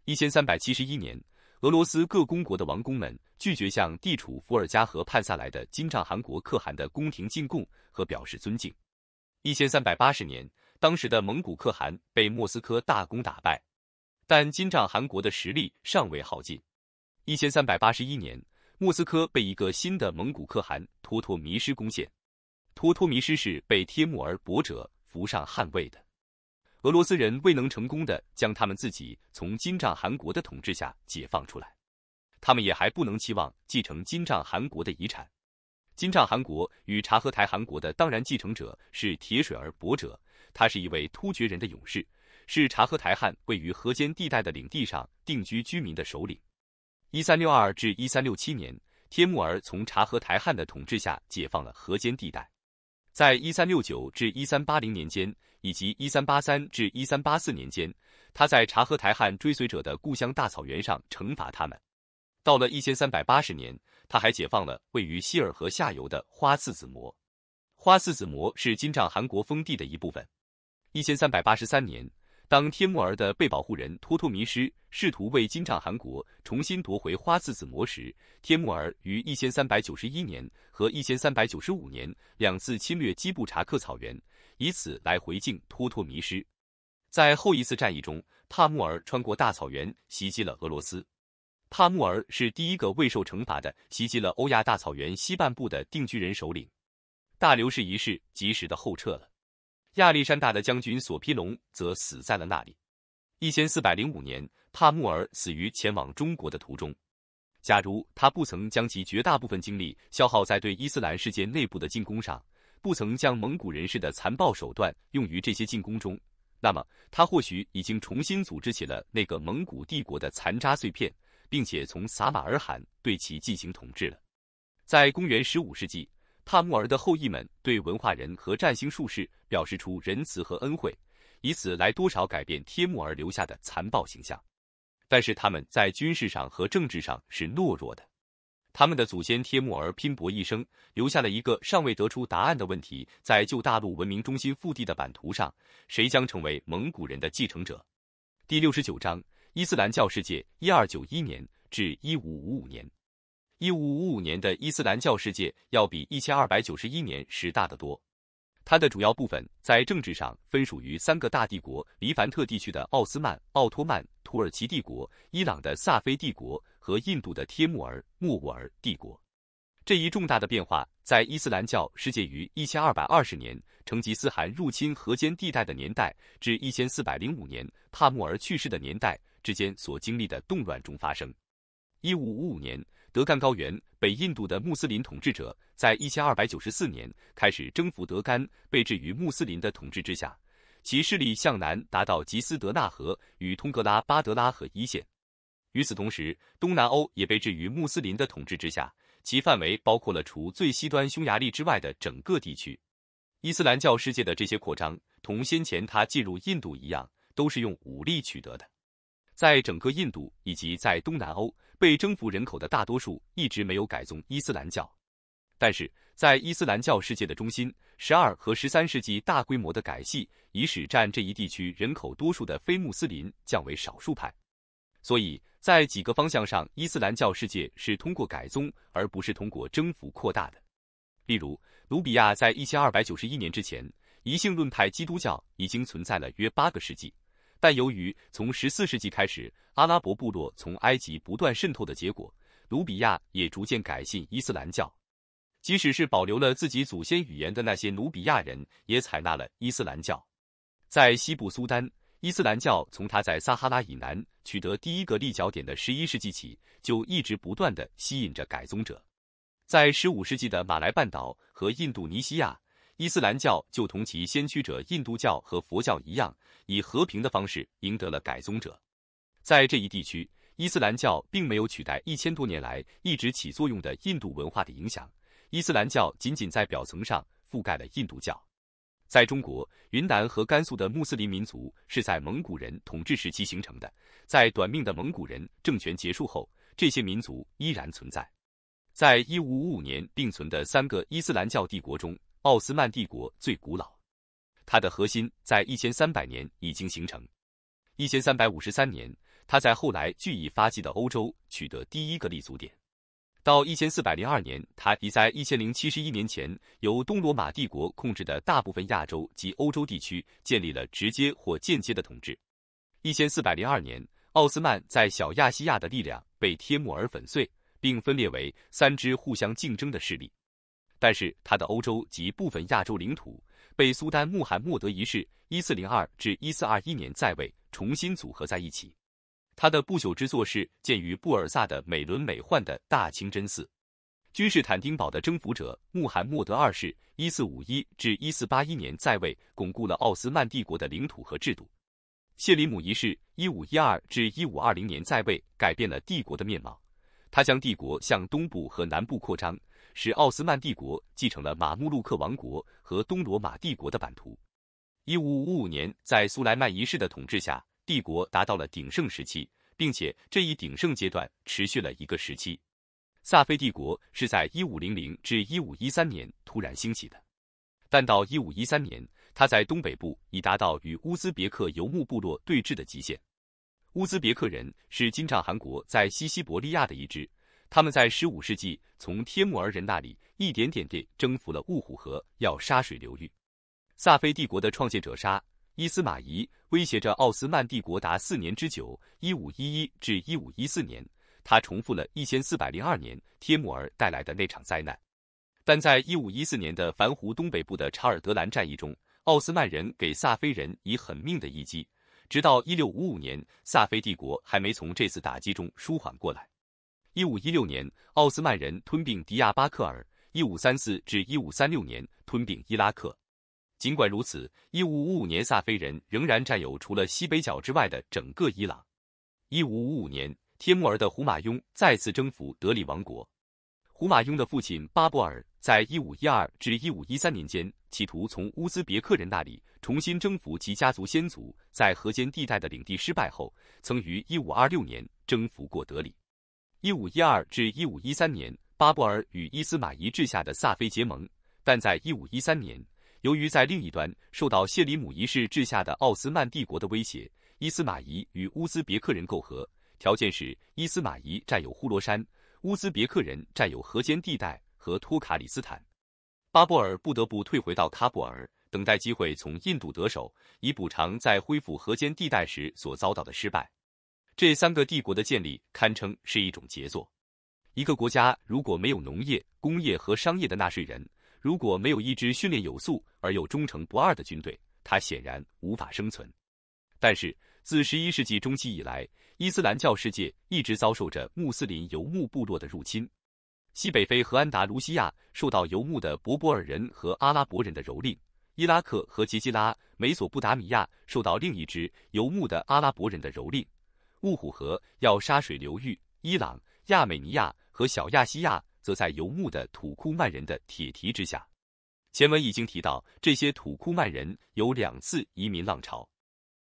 一千三百七十一年。俄罗斯各公国的王公们拒绝向地处伏尔加河畔萨来的金帐汗国可汗的宫廷进贡和表示尊敬。一千三百八十年，当时的蒙古可汗被莫斯科大攻打败，但金帐汗国的实力尚未耗尽。一千三百八十一年，莫斯科被一个新的蒙古可汗托托迷失攻陷。托托迷失是被帖木儿伯者扶上汗位的。俄罗斯人未能成功的将他们自己从金帐汗国的统治下解放出来，他们也还不能期望继承金帐汗国的遗产。金帐汗国与察合台汗国的当然继承者是铁水儿伯者，他是一位突厥人的勇士，是察合台汗位于河间地带的领地上定居居民的首领。一三六二至一三六七年，帖木儿从察合台汗的统治下解放了河间地带。在一三六九至一三八零年间。以及一三八三至一三八四年间，他在察合台汗追随者的故乡大草原上惩罚他们。到了一千三百八十年，他还解放了位于希尔河下游的花剌子模。花剌子模是金帐汗国封地的一部分。一千三百八十三年，当帖木儿的被保护人托托迷失试图为金帐汗国重新夺回花剌子模时，帖木儿于一千三百九十一年和一千三百九十五年两次侵略基布查克草原。以此来回敬，拖拖迷失。在后一次战役中，帕穆尔穿过大草原，袭击了俄罗斯。帕穆尔是第一个未受惩罚的袭击了欧亚大草原西半部的定居人首领。大流士一世及时的后撤了。亚历山大的将军索皮隆则死在了那里。一千四百零五年，帕穆尔死于前往中国的途中。假如他不曾将其绝大部分精力消耗在对伊斯兰世界内部的进攻上。不曾将蒙古人士的残暴手段用于这些进攻中，那么他或许已经重新组织起了那个蒙古帝国的残渣碎片，并且从撒马尔罕对其进行统治了。在公元十五世纪，帕木尔的后裔们对文化人和占星术士表示出仁慈和恩惠，以此来多少改变帖木儿留下的残暴形象。但是他们在军事上和政治上是懦弱的。他们的祖先帖木儿拼搏一生，留下了一个尚未得出答案的问题：在旧大陆文明中心腹地的版图上，谁将成为蒙古人的继承者？第六十九章：伊斯兰教世界（一二九一年至一五五五年）。一五五五年的伊斯兰教世界要比一千二百九十一年时大得多。它的主要部分在政治上分属于三个大帝国：黎凡特地区的奥斯曼奥托曼土耳其帝国、伊朗的萨菲帝国。和印度的帖木儿·莫沃儿帝国，这一重大的变化在伊斯兰教世界于一千二百二十年成吉思汗入侵河间地带的年代至一千四百零五年帕木尔去世的年代之间所经历的动乱中发生。一五五五年，德干高原北印度的穆斯林统治者在一千二百九十四年开始征服德干，被置于穆斯林的统治之下，其势力向南达到吉斯德纳河与通格拉巴德拉河一线。与此同时，东南欧也被置于穆斯林的统治之下，其范围包括了除最西端匈牙利之外的整个地区。伊斯兰教世界的这些扩张，同先前他进入印度一样，都是用武力取得的。在整个印度以及在东南欧被征服人口的大多数一直没有改宗伊斯兰教，但是在伊斯兰教世界的中心，十二和十三世纪大规模的改系，以使占这一地区人口多数的非穆斯林降为少数派。所以在几个方向上，伊斯兰教世界是通过改宗而不是通过征服扩大的。例如，努比亚在一千二百九十一年之前，一性论派基督教已经存在了约八个世纪，但由于从十四世纪开始，阿拉伯部落从埃及不断渗透的结果，努比亚也逐渐改信伊斯兰教。即使是保留了自己祖先语言的那些努比亚人，也采纳了伊斯兰教。在西部苏丹，伊斯兰教从它在撒哈拉以南。取得第一个立脚点的11世纪起，就一直不断地吸引着改宗者。在15世纪的马来半岛和印度尼西亚，伊斯兰教就同其先驱者印度教和佛教一样，以和平的方式赢得了改宗者。在这一地区，伊斯兰教并没有取代一千多年来一直起作用的印度文化的影响，伊斯兰教仅仅在表层上覆盖了印度教。在中国，云南和甘肃的穆斯林民族是在蒙古人统治时期形成的。在短命的蒙古人政权结束后，这些民族依然存在。在一五五五年并存的三个伊斯兰教帝国中，奥斯曼帝国最古老，它的核心在一千三百年已经形成。一千三百五十三年，它在后来据以发迹的欧洲取得第一个立足点。到一千四百零二年，他已在一千零七十一年前由东罗马帝国控制的大部分亚洲及欧洲地区建立了直接或间接的统治。一千四百零二年，奥斯曼在小亚细亚的力量被帖木儿粉碎，并分裂为三支互相竞争的势力。但是，他的欧洲及部分亚洲领土被苏丹穆罕默德一世（一四零二至一四二一年在位）重新组合在一起。他的不朽之作是建于布尔萨的美轮美奂的大清真寺。君士坦丁堡的征服者穆罕默德二世 （1451-1481 年在位）巩固了奥斯曼帝国的领土和制度。谢里姆一世 （1512-1520 年在位）改变了帝国的面貌，他将帝国向东部和南部扩张，使奥斯曼帝国继承了马穆鲁克王国和东罗马帝国的版图。1555年，在苏莱曼一世的统治下。帝国达到了鼎盛时期，并且这一鼎盛阶段持续了一个时期。萨菲帝国是在一五零零至一五一三年突然兴起的，但到一五一三年，他在东北部已达到与乌兹别克游牧部落对峙的极限。乌兹别克人是金帐汗国在西西伯利亚的一支，他们在十五世纪从帖木儿人那里一点点地征服了雾虎河、要沙水流域。萨菲帝国的创建者沙。伊斯马仪威胁着奥斯曼帝国达四年之久 （1511-1514 年），他重复了1402年帖木儿带来的那场灾难。但在1514年的凡湖东北部的查尔德兰战役中，奥斯曼人给萨菲人以狠命的一击。直到1655年，萨菲帝国还没从这次打击中舒缓过来。1516年，奥斯曼人吞并迪亚巴克尔；1534-1536年吞并伊拉克。尽管如此，一五五五年，萨菲人仍然占有除了西北角之外的整个伊朗。一五五五年，帖木儿的胡马雍再次征服德里王国。胡马雍的父亲巴布尔，在一五一二至一五一三年间，企图从乌兹别克人那里重新征服其家族先祖在河间地带的领地，失败后，曾于一五二六年征服过德里。一五一二至一五一三年，巴布尔与伊斯马仪治下的萨菲结盟，但在一五一三年。由于在另一端受到谢里姆一世治下的奥斯曼帝国的威胁，伊斯马仪与乌兹别克人媾和，条件是伊斯马仪占有呼罗珊，乌兹别克人占有河间地带和托卡里斯坦。巴布尔不得不退回到喀布尔，等待机会从印度得手，以补偿在恢复河间地带时所遭到的失败。这三个帝国的建立堪称是一种杰作。一个国家如果没有农业、工业和商业的纳税人，如果没有一支训练有素而又忠诚不二的军队，他显然无法生存。但是，自十一世纪中期以来，伊斯兰教世界一直遭受着穆斯林游牧部落的入侵。西北非和安达卢西亚受到游牧的柏柏尔人和阿拉伯人的蹂躏；伊拉克和吉吉拉、美索不达米亚受到另一支游牧的阿拉伯人的蹂躏；乌虎河、要沙水流域、伊朗、亚美尼亚和小亚细亚。则在游牧的土库曼人的铁蹄之下。前文已经提到，这些土库曼人有两次移民浪潮，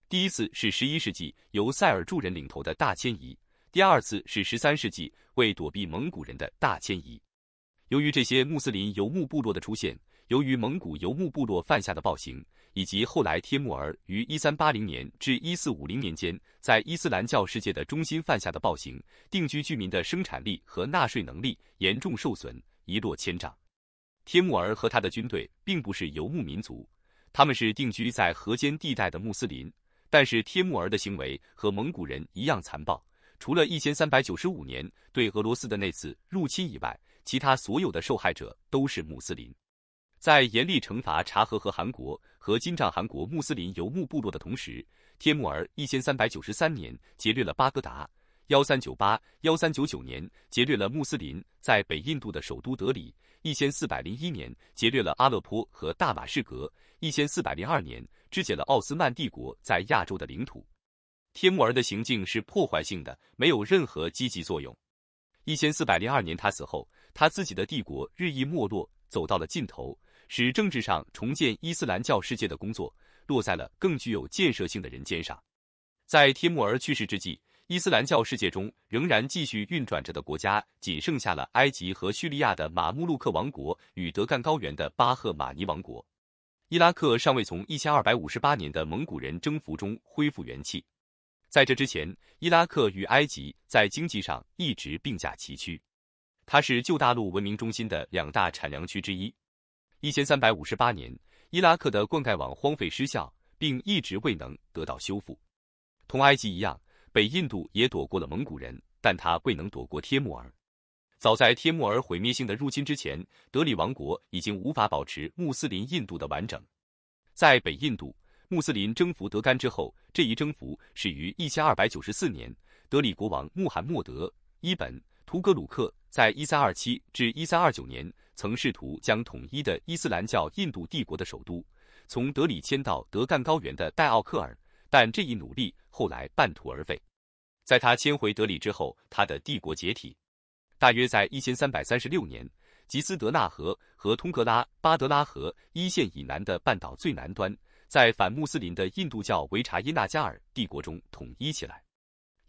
第一次是十一世纪由塞尔柱人领头的大迁移，第二次是十三世纪为躲避蒙古人的大迁移。由于这些穆斯林游牧部落的出现，由于蒙古游牧部落犯下的暴行。以及后来帖木儿于一三八零年至一四五零年间在伊斯兰教世界的中心犯下的暴行，定居居民的生产力和纳税能力严重受损，一落千丈。帖木儿和他的军队并不是游牧民族，他们是定居在河间地带的穆斯林。但是帖木儿的行为和蒙古人一样残暴，除了一千三百九十五年对俄罗斯的那次入侵以外，其他所有的受害者都是穆斯林。在严厉惩罚察合和汗国和金帐汗国穆斯林游牧部落的同时，帖木儿一千三百九十三年劫掠了巴格达，幺三九八幺三九九年劫掠了穆斯林在北印度的首都德里，一千四百零一年劫掠了阿勒颇和大马士革，一千四百零二年肢解了奥斯曼帝国在亚洲的领土。帖木儿的行径是破坏性的，没有任何积极作用。一千四百零二年他死后，他自己的帝国日益没落，走到了尽头。使政治上重建伊斯兰教世界的工作落在了更具有建设性的人肩上。在帖木儿去世之际，伊斯兰教世界中仍然继续运转着的国家仅剩下了埃及和叙利亚的马穆鲁克王国与德干高原的巴赫马尼王国。伊拉克尚未从一千二百五十八年的蒙古人征服中恢复元气。在这之前，伊拉克与埃及在经济上一直并驾齐驱，它是旧大陆文明中心的两大产粮区之一。一千三百五十八年，伊拉克的灌溉网荒废失效，并一直未能得到修复。同埃及一样，北印度也躲过了蒙古人，但他未能躲过帖木儿。早在帖木儿毁灭性的入侵之前，德里王国已经无法保持穆斯林印度的完整。在北印度，穆斯林征服德干之后，这一征服始于一千二百九十四年，德里国王穆罕默德·伊本·图格鲁克。在1327至1329年，曾试图将统一的伊斯兰教印度帝国的首都从德里迁到德干高原的戴奥克尔，但这一努力后来半途而废。在他迁回德里之后，他的帝国解体。大约在1336年，吉斯德纳河和通格拉巴德拉河一线以南的半岛最南端，在反穆斯林的印度教维查耶纳加尔帝国中统一起来。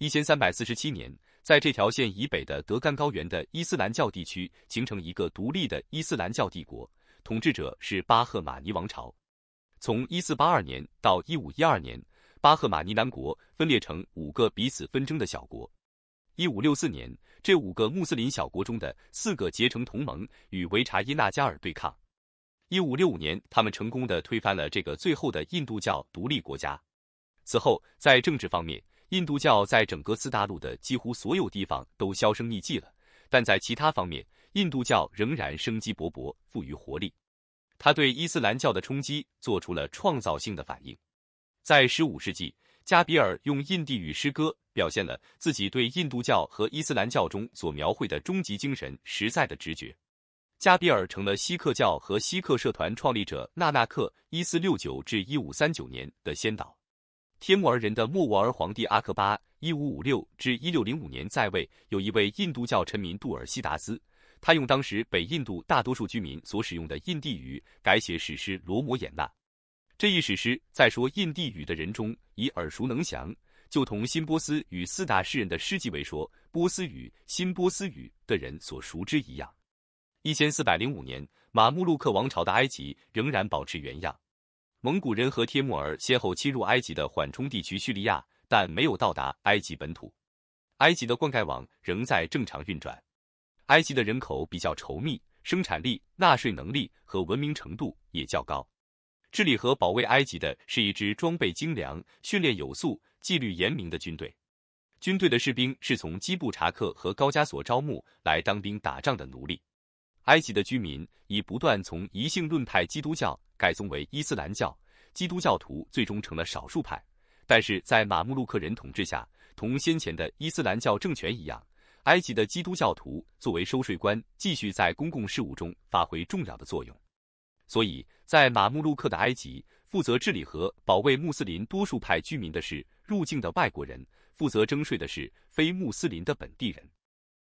1347年。在这条线以北的德干高原的伊斯兰教地区，形成一个独立的伊斯兰教帝国，统治者是巴赫马尼王朝。从一四八二年到一五一二年，巴赫马尼南国分裂成五个彼此纷争的小国。一五六四年，这五个穆斯林小国中的四个结成同盟，与维查伊纳加尔对抗。一五六五年，他们成功的推翻了这个最后的印度教独立国家。此后，在政治方面。印度教在整个次大陆的几乎所有地方都销声匿迹了，但在其他方面，印度教仍然生机勃勃、富于活力。他对伊斯兰教的冲击做出了创造性的反应。在15世纪，加比尔用印地语诗歌表现了自己对印度教和伊斯兰教中所描绘的终极精神实在的直觉。加比尔成了锡克教和锡克社团创立者纳纳克 （1469-1539 年）的先导。天穆儿人的莫卧儿皇帝阿克巴（一五五六至一六零五年在位）有一位印度教臣民杜尔西达斯，他用当时北印度大多数居民所使用的印地语改写史诗《罗摩衍那》。这一史诗在说印地语的人中已耳熟能详，就同新波斯与四大诗人的诗集为说波斯语、新波斯语的人所熟知一样。一千四百零五年，马穆鲁克王朝的埃及仍然保持原样。蒙古人和帖木儿先后侵入埃及的缓冲地区叙利亚，但没有到达埃及本土。埃及的灌溉网仍在正常运转。埃及的人口比较稠密，生产力、纳税能力和文明程度也较高。治理和保卫埃及的是一支装备精良、训练有素、纪律严明的军队。军队的士兵是从基布查克和高加索招募来当兵打仗的奴隶。埃及的居民已不断从一性论派基督教。改宗为伊斯兰教，基督教徒最终成了少数派。但是在马穆鲁克人统治下，同先前的伊斯兰教政权一样，埃及的基督教徒作为收税官，继续在公共事务中发挥重要的作用。所以，在马穆鲁克的埃及，负责治理和保卫穆斯林多数派居民的是入境的外国人，负责征税的是非穆斯林的本地人。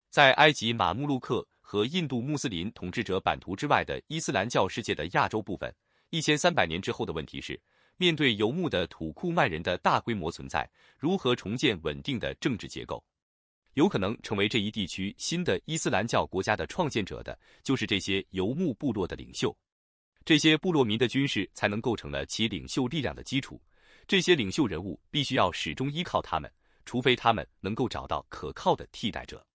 在埃及马穆鲁克和印度穆斯林统治者版图之外的伊斯兰教世界的亚洲部分。一千三百年之后的问题是，面对游牧的土库曼人的大规模存在，如何重建稳定的政治结构？有可能成为这一地区新的伊斯兰教国家的创建者的就是这些游牧部落的领袖。这些部落民的军事才能构成了其领袖力量的基础。这些领袖人物必须要始终依靠他们，除非他们能够找到可靠的替代者。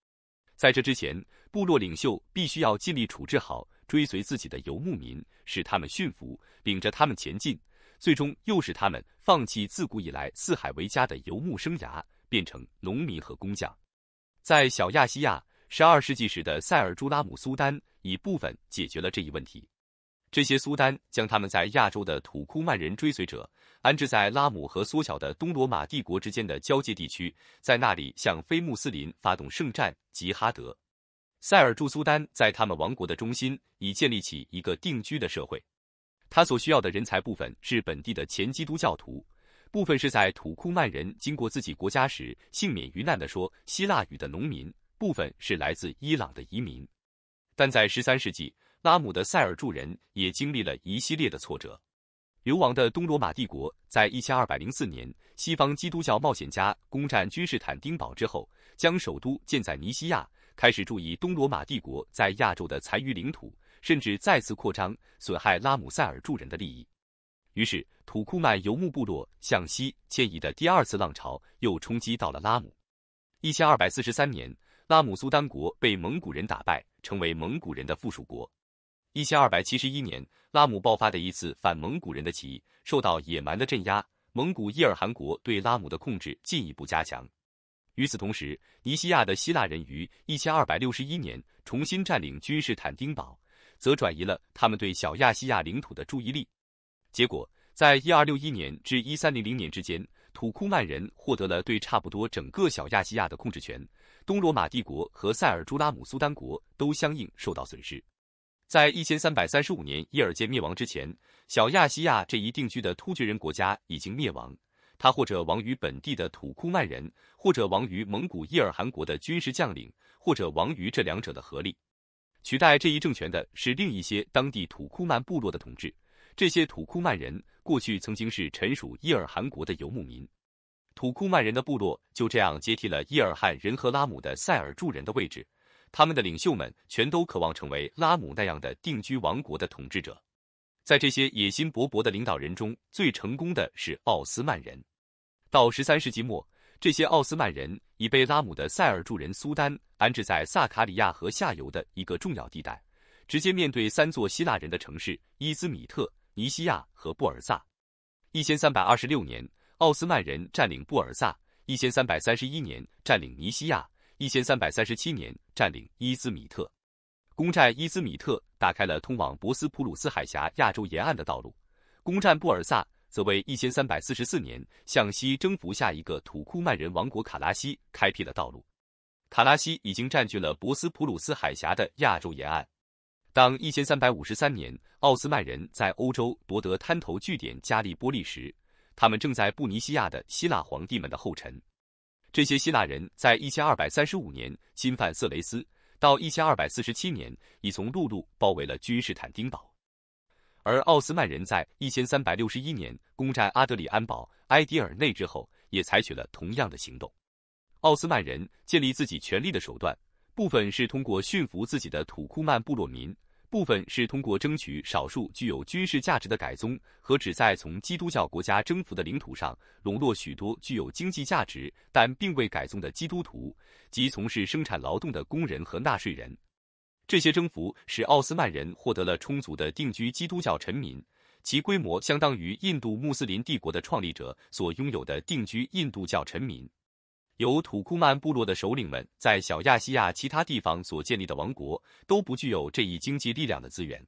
在这之前，部落领袖必须要尽力处置好。追随自己的游牧民，使他们驯服，领着他们前进，最终又使他们放弃自古以来四海为家的游牧生涯，变成农民和工匠。在小亚细亚，十二世纪时的塞尔朱拉姆苏丹已部分解决了这一问题。这些苏丹将他们在亚洲的土库曼人追随者安置在拉姆和缩小的东罗马帝国之间的交界地区，在那里向非穆斯林发动圣战吉哈德。塞尔柱苏丹在他们王国的中心已建立起一个定居的社会。他所需要的人才部分是本地的前基督教徒，部分是在土库曼人经过自己国家时幸免于难的说希腊语的农民，部分是来自伊朗的移民。但在十三世纪，拉姆的塞尔柱人也经历了一系列的挫折。流亡的东罗马帝国在一千二百零四年，西方基督教冒险家攻占君士坦丁堡之后，将首都建在尼西亚。开始注意东罗马帝国在亚洲的残余领土，甚至再次扩张，损害拉姆塞尔住人的利益。于是，土库曼游牧部落向西迁移的第二次浪潮又冲击到了拉姆。一千二百四十三年，拉姆苏丹国被蒙古人打败，成为蒙古人的附属国。一千二百七十一年，拉姆爆发的一次反蒙古人的起义受到野蛮的镇压，蒙古伊尔汗国对拉姆的控制进一步加强。与此同时，尼西亚的希腊人于一千二百六十一年重新占领君士坦丁堡，则转移了他们对小亚细亚领土的注意力。结果，在一二六一年至一三零零年之间，土库曼人获得了对差不多整个小亚细亚的控制权，东罗马帝国和塞尔朱拉姆苏丹国都相应受到损失。在一千三百三十五年伊尔建灭亡之前，小亚细亚这一定居的突厥人国家已经灭亡。他或者亡于本地的土库曼人，或者亡于蒙古伊尔汗国的军事将领，或者亡于这两者的合力。取代这一政权的是另一些当地土库曼部落的统治。这些土库曼人过去曾经是臣属伊尔汗国的游牧民。土库曼人的部落就这样接替了伊尔汗人和拉姆的塞尔柱人的位置。他们的领袖们全都渴望成为拉姆那样的定居王国的统治者。在这些野心勃勃的领导人中，最成功的是奥斯曼人。到十三世纪末，这些奥斯曼人已被拉姆的塞尔柱人苏丹安置在萨卡里亚河下游的一个重要地带，直接面对三座希腊人的城市伊兹米特、尼西亚和布尔萨。一千三百二十六年，奥斯曼人占领布尔萨；一千三百三十一年占领尼西亚；一千三百三十七年占领伊兹米特。攻占伊斯米特，打开了通往博斯普鲁斯海峡亚洲沿岸的道路；攻占布尔萨，则为1344年向西征服下一个土库曼人王国卡拉西开辟了道路。卡拉西已经占据了博斯普鲁斯海峡的亚洲沿岸。当1353年奥斯曼人在欧洲夺得滩头据点加利波利时，他们正在布尼西亚的希腊皇帝们的后尘。这些希腊人在1235年侵犯色雷斯。到一千二百四十七年，已从陆路包围了君士坦丁堡，而奥斯曼人在一千三百六十一年攻占阿德里安堡、埃迪尔内之后，也采取了同样的行动。奥斯曼人建立自己权力的手段，部分是通过驯服自己的土库曼部落民。部分是通过争取少数具有军事价值的改宗，和旨在从基督教国家征服的领土上笼络许多具有经济价值但并未改宗的基督徒及从事生产劳动的工人和纳税人。这些征服使奥斯曼人获得了充足的定居基督教臣民，其规模相当于印度穆斯林帝国的创立者所拥有的定居印度教臣民。由土库曼部落的首领们在小亚细亚其他地方所建立的王国，都不具有这一经济力量的资源。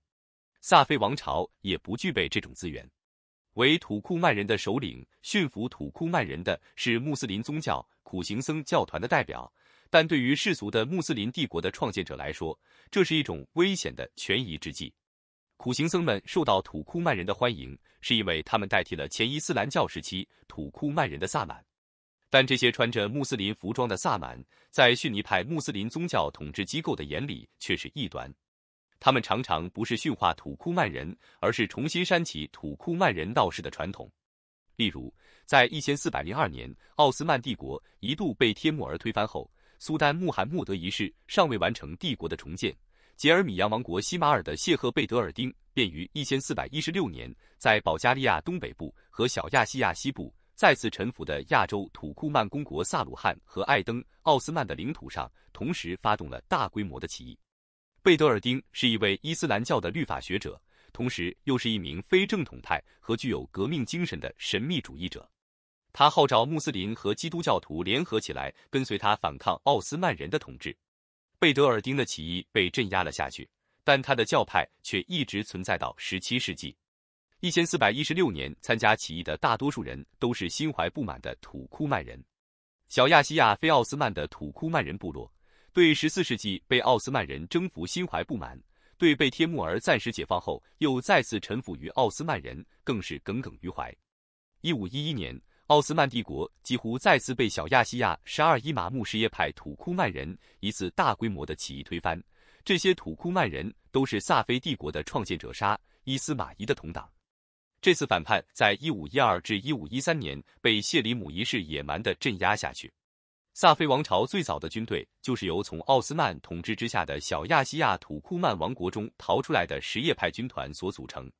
萨菲王朝也不具备这种资源。为土库曼人的首领驯服土库曼人的，是穆斯林宗教苦行僧教团的代表。但对于世俗的穆斯林帝国的创建者来说，这是一种危险的权宜之计。苦行僧们受到土库曼人的欢迎，是因为他们代替了前伊斯兰教时期土库曼人的萨满。但这些穿着穆斯林服装的萨满，在逊尼派穆斯林宗教统治机构的眼里却是异端。他们常常不是驯化土库曼人，而是重新煽起土库曼人闹事的传统。例如，在一千四百零二年，奥斯曼帝国一度被帖木儿推翻后，苏丹穆罕默德一世尚未完成帝国的重建，杰尔米扬王国西马尔的谢赫贝德尔丁便于一千四百一十六年在保加利亚东北部和小亚细亚西部。再次臣服的亚洲土库曼公国萨鲁汗和艾登奥斯曼的领土上，同时发动了大规模的起义。贝德尔丁是一位伊斯兰教的律法学者，同时又是一名非正统派和具有革命精神的神秘主义者。他号召穆斯林和基督教徒联合起来，跟随他反抗奥斯曼人的统治。贝德尔丁的起义被镇压了下去，但他的教派却一直存在到十七世纪。一千四百一十六年参加起义的大多数人都是心怀不满的土库曼人，小亚细亚非奥斯曼的土库曼人部落对十四世纪被奥斯曼人征服心怀不满，对被帖木儿暂时解放后又再次臣服于奥斯曼人更是耿耿于怀。一五一一年，奥斯曼帝国几乎再次被小亚细亚十二伊玛目什叶派土库曼人一次大规模的起义推翻，这些土库曼人都是萨菲帝国的创建者沙伊斯马仪的同党。这次反叛在一五一二至一五一三年被谢里姆一世野蛮地镇压下去。萨菲王朝最早的军队就是由从奥斯曼统治之下的小亚细亚土库曼王国中逃出来的什叶派军团所组成。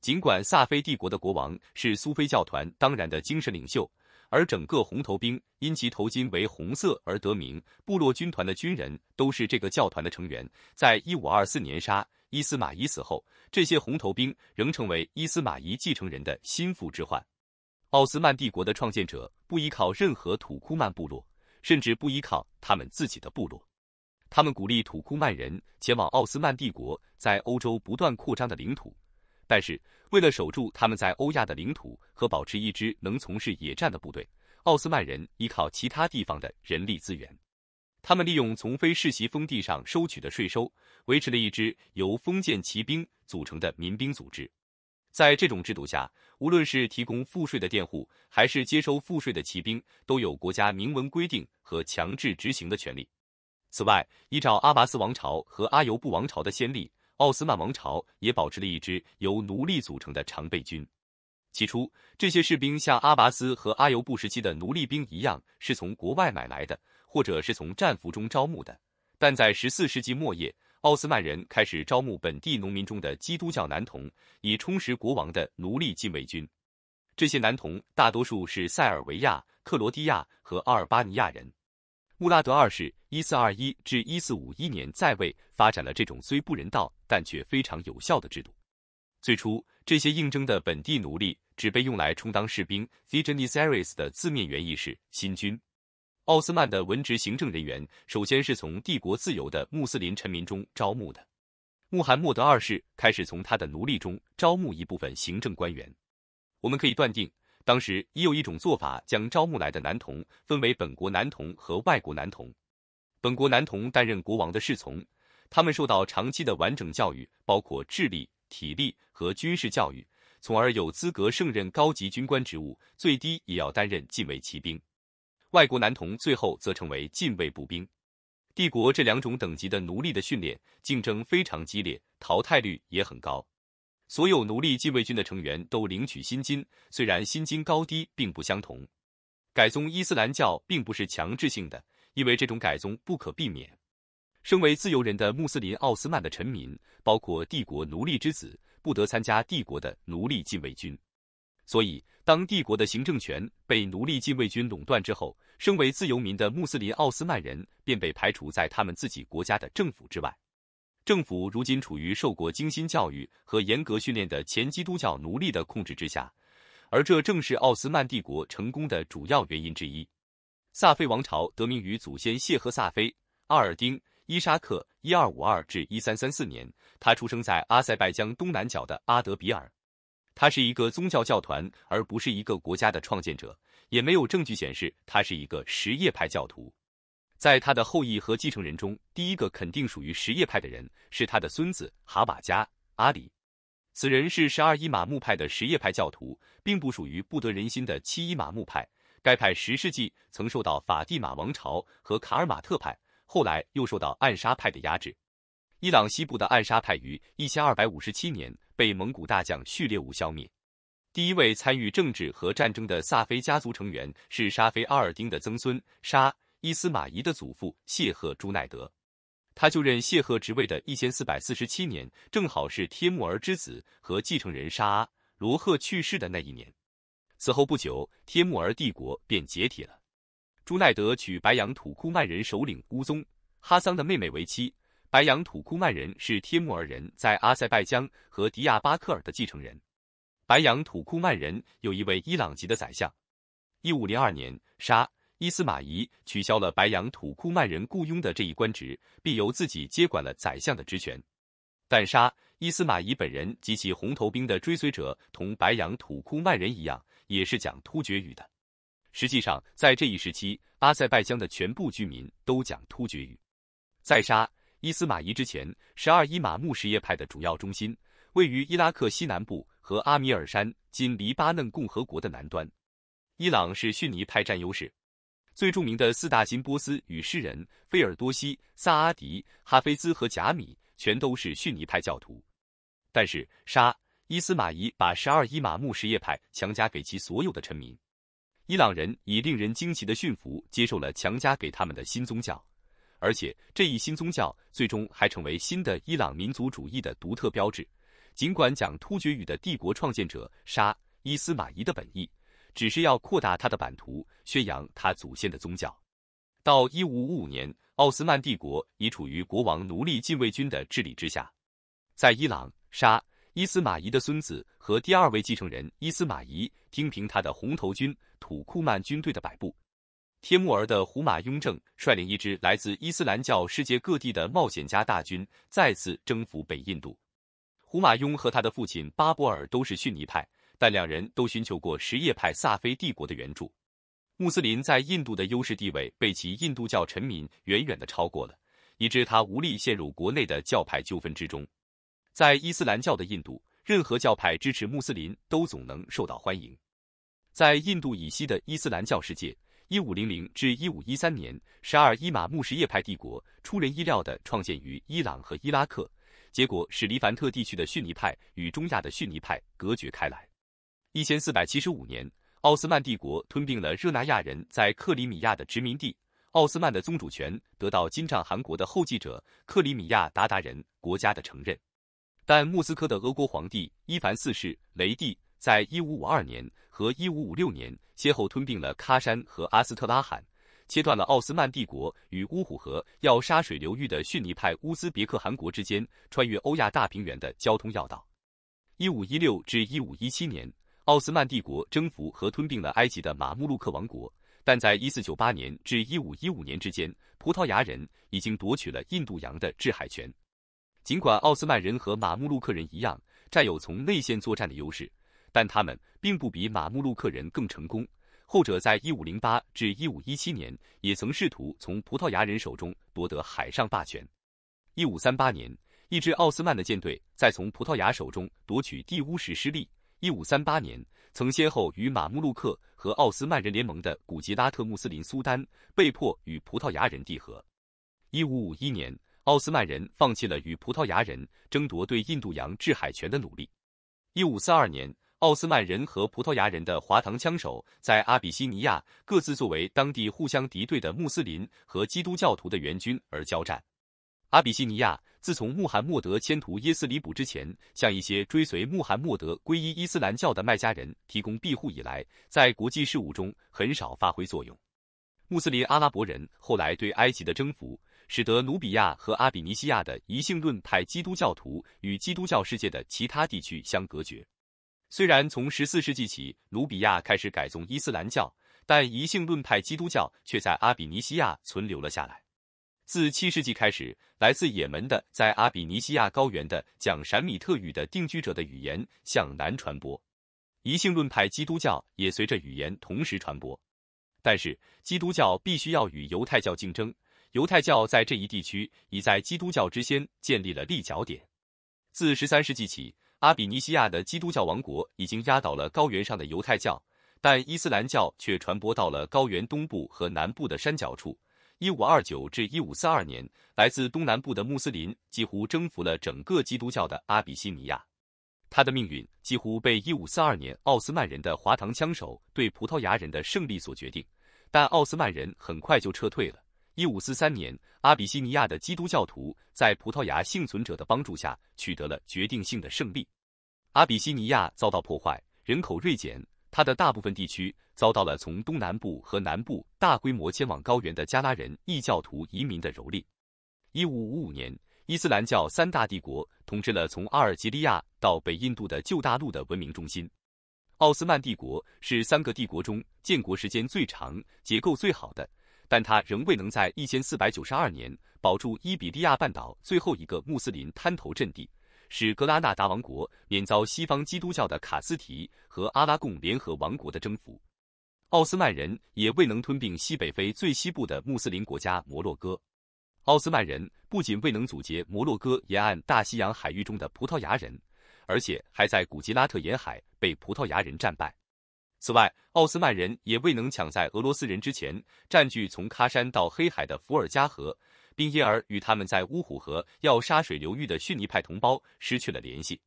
尽管萨菲帝国的国王是苏菲教团当然的精神领袖，而整个红头兵因其头巾为红色而得名。部落军团的军人都是这个教团的成员。在一五二四年杀。伊斯马伊死后，这些红头兵仍成为伊斯马伊继承人的心腹之患。奥斯曼帝国的创建者不依靠任何土库曼部落，甚至不依靠他们自己的部落。他们鼓励土库曼人前往奥斯曼帝国在欧洲不断扩张的领土，但是为了守住他们在欧亚的领土和保持一支能从事野战的部队，奥斯曼人依靠其他地方的人力资源。他们利用从非世袭封地上收取的税收，维持了一支由封建骑兵组成的民兵组织。在这种制度下，无论是提供赋税的佃户，还是接收赋税的骑兵，都有国家明文规定和强制执行的权利。此外，依照阿拔斯王朝和阿尤布王朝的先例，奥斯曼王朝也保持了一支由奴隶组成的常备军。起初，这些士兵像阿拔斯和阿尤布时期的奴隶兵一样，是从国外买来的。或者是从战俘中招募的，但在十四世纪末叶，奥斯曼人开始招募本地农民中的基督教男童，以充实国王的奴隶禁卫军。这些男童大多数是塞尔维亚、克罗地亚和阿尔巴尼亚人。穆拉德二世 （1421-1451 年在位）发展了这种虽不人道但却非常有效的制度。最初，这些应征的本地奴隶只被用来充当士兵。Vjerni s a r i s 的字面原意是“新军”。奥斯曼的文职行政人员首先是从帝国自由的穆斯林臣民中招募的。穆罕默德二世开始从他的奴隶中招募一部分行政官员。我们可以断定，当时已有一种做法，将招募来的男童分为本国男童和外国男童。本国男童担任国王的侍从，他们受到长期的完整教育，包括智力、体力和军事教育，从而有资格胜任高级军官职务，最低也要担任禁卫骑兵。外国男童最后则成为禁卫步兵。帝国这两种等级的奴隶的训练竞争非常激烈，淘汰率也很高。所有奴隶禁卫军的成员都领取薪金，虽然薪金高低并不相同。改宗伊斯兰教并不是强制性的，因为这种改宗不可避免。身为自由人的穆斯林奥斯曼的臣民，包括帝国奴隶之子，不得参加帝国的奴隶禁卫军。所以。当帝国的行政权被奴隶禁卫军垄断之后，身为自由民的穆斯林奥斯曼人便被排除在他们自己国家的政府之外。政府如今处于受过精心教育和严格训练的前基督教奴隶的控制之下，而这正是奥斯曼帝国成功的主要原因之一。萨菲王朝得名于祖先谢赫萨菲·阿尔丁·伊沙克（一二五二至一三三四年），他出生在阿塞拜疆东南角的阿德比尔。他是一个宗教教团，而不是一个国家的创建者，也没有证据显示他是一个什叶派教徒。在他的后裔和继承人中，第一个肯定属于什叶派的人是他的孙子哈瓦加阿里，此人是十二伊玛目派的什叶派教徒，并不属于不得人心的七伊玛目派。该派十世纪曾受到法蒂玛王朝和卡尔马特派，后来又受到暗杀派的压制。伊朗西部的暗杀派于一千二百五十七年被蒙古大将序列武消灭。第一位参与政治和战争的萨菲家族成员是沙菲阿尔丁的曾孙沙伊斯马仪的祖父谢赫朱奈德。他就任谢赫职位的一千四百四十七年，正好是帖木儿之子和继承人沙阿罗赫去世的那一年。此后不久，帖木儿帝国便解体了。朱奈德娶白羊土库曼人首领乌宗哈桑的妹妹为妻。白羊土库曼人是帖木儿人在阿塞拜疆和迪亚巴克尔的继承人。白羊土库曼人有一位伊朗籍的宰相。一五零二年，沙伊斯马仪取消了白羊土库曼人雇佣的这一官职，并由自己接管了宰相的职权。但沙伊斯马仪本人及其红头兵的追随者同白羊土库曼人一样，也是讲突厥语的。实际上，在这一时期，阿塞拜疆的全部居民都讲突厥语。在沙。伊斯马仪之前，十二伊玛目什叶派的主要中心位于伊拉克西南部和阿米尔山（今黎巴嫩共和国的南端）。伊朗是逊尼派占优势。最著名的四大新波斯语诗人费尔多西、萨阿迪、哈菲兹和贾米全都是逊尼派教徒。但是，沙伊斯马仪把十二伊玛目什叶派强加给其所有的臣民。伊朗人以令人惊奇的驯服接受了强加给他们的新宗教。而且这一新宗教最终还成为新的伊朗民族主义的独特标志。尽管讲突厥语的帝国创建者沙伊斯马仪的本意只是要扩大他的版图，宣扬他祖先的宗教。到1555年，奥斯曼帝国已处于国王奴隶禁卫军的治理之下。在伊朗，沙伊斯马仪的孙子和第二位继承人伊斯马仪听凭他的红头军土库曼军队的摆布。帖木儿的胡马雍正率领一支来自伊斯兰教世界各地的冒险家大军，再次征服北印度。胡马雍和他的父亲巴布尔都是逊尼派，但两人都寻求过什叶派萨菲帝国的援助。穆斯林在印度的优势地位被其印度教臣民远远的超过了，以致他无力陷入国内的教派纠纷之中。在伊斯兰教的印度，任何教派支持穆斯林都总能受到欢迎。在印度以西的伊斯兰教世界。一五零零至一五一三年，十二伊马木什叶派帝国出人意料地创建于伊朗和伊拉克，结果使黎凡特地区的逊尼派与中亚的逊尼派隔绝开来。一千四百七十五年，奥斯曼帝国吞并了热那亚人在克里米亚的殖民地，奥斯曼的宗主权得到金帐汗国的后继者克里米亚鞑靼人国家的承认。但莫斯科的俄国皇帝伊凡四世雷帝在一五五二年。和1556年，先后吞并了喀山和阿斯特拉罕，切断了奥斯曼帝国与乌虎河、要沙水流域的逊尼派乌兹别克汗国之间穿越欧亚大平原的交通要道。1516至1517年，奥斯曼帝国征服和吞并了埃及的马穆鲁克王国，但在1498年至1515年之间，葡萄牙人已经夺取了印度洋的制海权。尽管奥斯曼人和马穆鲁克人一样，占有从内线作战的优势。但他们并不比马穆鲁克人更成功，后者在1508至1517年也曾试图从葡萄牙人手中夺得海上霸权。1538年，一支奥斯曼的舰队在从葡萄牙手中夺取地乌时失利。1538年，曾先后与马穆鲁克和奥斯曼人联盟的古吉拉特穆斯林苏丹被迫与葡萄牙人缔和。1551年，奥斯曼人放弃了与葡萄牙人争夺对印度洋制海权的努力。1542年。奥斯曼人和葡萄牙人的华堂枪手在阿比西尼亚各自作为当地互相敌对的穆斯林和基督教徒的援军而交战。阿比西尼亚自从穆罕默德迁徒耶斯里卜之前，向一些追随穆罕默德皈依伊斯兰教的麦加人提供庇护以来，在国际事务中很少发挥作用。穆斯林阿拉伯人后来对埃及的征服，使得努比亚和阿比尼西亚的一性论派基督教徒与基督教世界的其他地区相隔绝。虽然从十四世纪起，努比亚开始改宗伊斯兰教，但一性论派基督教却在阿比尼西亚存留了下来。自七世纪开始，来自也门的在阿比尼西亚高原的讲闪米特语的定居者的语言向南传播，一性论派基督教也随着语言同时传播。但是，基督教必须要与犹太教竞争，犹太教在这一地区已在基督教之先建立了立脚点。自十三世纪起。阿比尼西亚的基督教王国已经压倒了高原上的犹太教，但伊斯兰教却传播到了高原东部和南部的山脚处。一五二九至一五四二年，来自东南部的穆斯林几乎征服了整个基督教的阿比西尼亚。他的命运几乎被一五四二年奥斯曼人的滑膛枪手对葡萄牙人的胜利所决定，但奥斯曼人很快就撤退了。一五四三年，阿比西尼亚的基督教徒在葡萄牙幸存者的帮助下取得了决定性的胜利。阿比西尼亚遭到破坏，人口锐减，它的大部分地区遭到了从东南部和南部大规模迁往高原的加拉人异教徒移民的蹂躏。一五五五年，伊斯兰教三大帝国统治了从阿尔及利亚到北印度的旧大陆的文明中心。奥斯曼帝国是三个帝国中建国时间最长、结构最好的。但他仍未能在一千四百九十二年保住伊比利亚半岛最后一个穆斯林滩头阵地，使格拉纳达王国免遭西方基督教的卡斯提和阿拉贡联合王国的征服。奥斯曼人也未能吞并西北非最西部的穆斯林国家摩洛哥。奥斯曼人不仅未能阻截摩洛哥沿岸大西洋海域中的葡萄牙人，而且还在古吉拉特沿海被葡萄牙人战败。此外，奥斯曼人也未能抢在俄罗斯人之前占据从喀山到黑海的伏尔加河，并因而与他们在乌虎河、要沙水流域的逊尼派同胞失去了联系。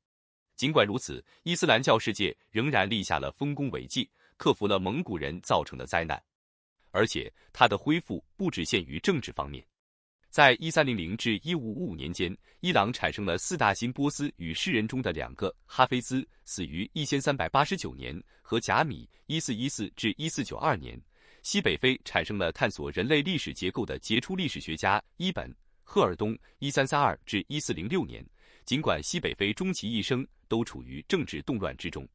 尽管如此，伊斯兰教世界仍然立下了丰功伟绩，克服了蒙古人造成的灾难，而且它的恢复不只限于政治方面。在一三零零至一五五五年间，伊朗产生了四大新波斯与诗人中的两个，哈菲兹死于一千三百八十九年，和贾米一四一四至一四九二年。西北非产生了探索人类历史结构的杰出历史学家伊本·赫尔东一三三二至一四零六年。尽管西北非终其一生都处于政治动乱之中，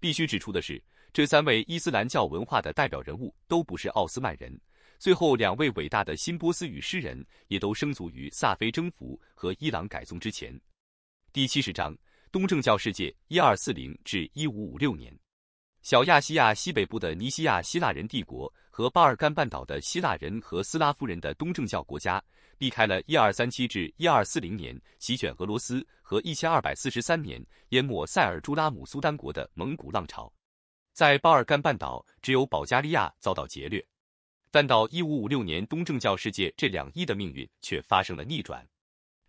必须指出的是，这三位伊斯兰教文化的代表人物都不是奥斯曼人。最后两位伟大的新波斯语诗人也都生卒于萨菲征服和伊朗改宗之前。第七十章：东正教世界（一二四零至一五五六年）。小亚细亚西北部的尼西亚希腊人帝国和巴尔干半岛的希腊人和斯拉夫人的东正教国家避开了一二三七至一二四零年席卷俄罗斯和一千二百四十三年淹没塞尔朱拉姆苏丹国的蒙古浪潮。在巴尔干半岛，只有保加利亚遭到劫掠。但到一五五六年，东正教世界这两翼的命运却发生了逆转。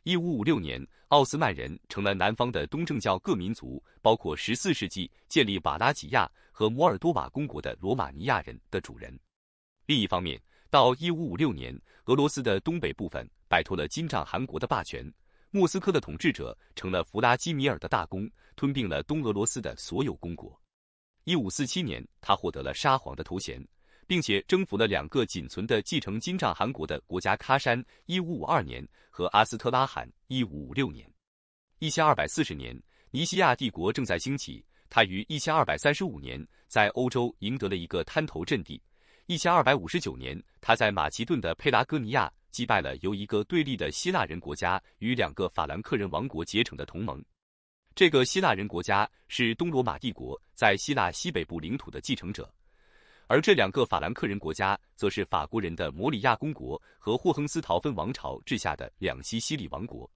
一五五六年，奥斯曼人成了南方的东正教各民族，包括十四世纪建立瓦拉几亚和摩尔多瓦公国的罗马尼亚人的主人。另一方面，到一五五六年，俄罗斯的东北部分摆脱了金帐汗国的霸权，莫斯科的统治者成了弗拉基米尔的大公，吞并了东俄罗斯的所有公国。一五四七年，他获得了沙皇的头衔。并且征服了两个仅存的继承金帐汗国的国家：喀山 （1552 年）和阿斯特拉罕 （1556 年）。1240年，尼西亚帝国正在兴起。他于1235年在欧洲赢得了一个滩头阵地。1259年，他在马其顿的佩拉戈尼亚击败了由一个对立的希腊人国家与两个法兰克人王国结成的同盟。这个希腊人国家是东罗马帝国在希腊西北部领土的继承者。而这两个法兰克人国家，则是法国人的摩里亚公国和霍亨斯陶芬王朝治下的两西西里王国。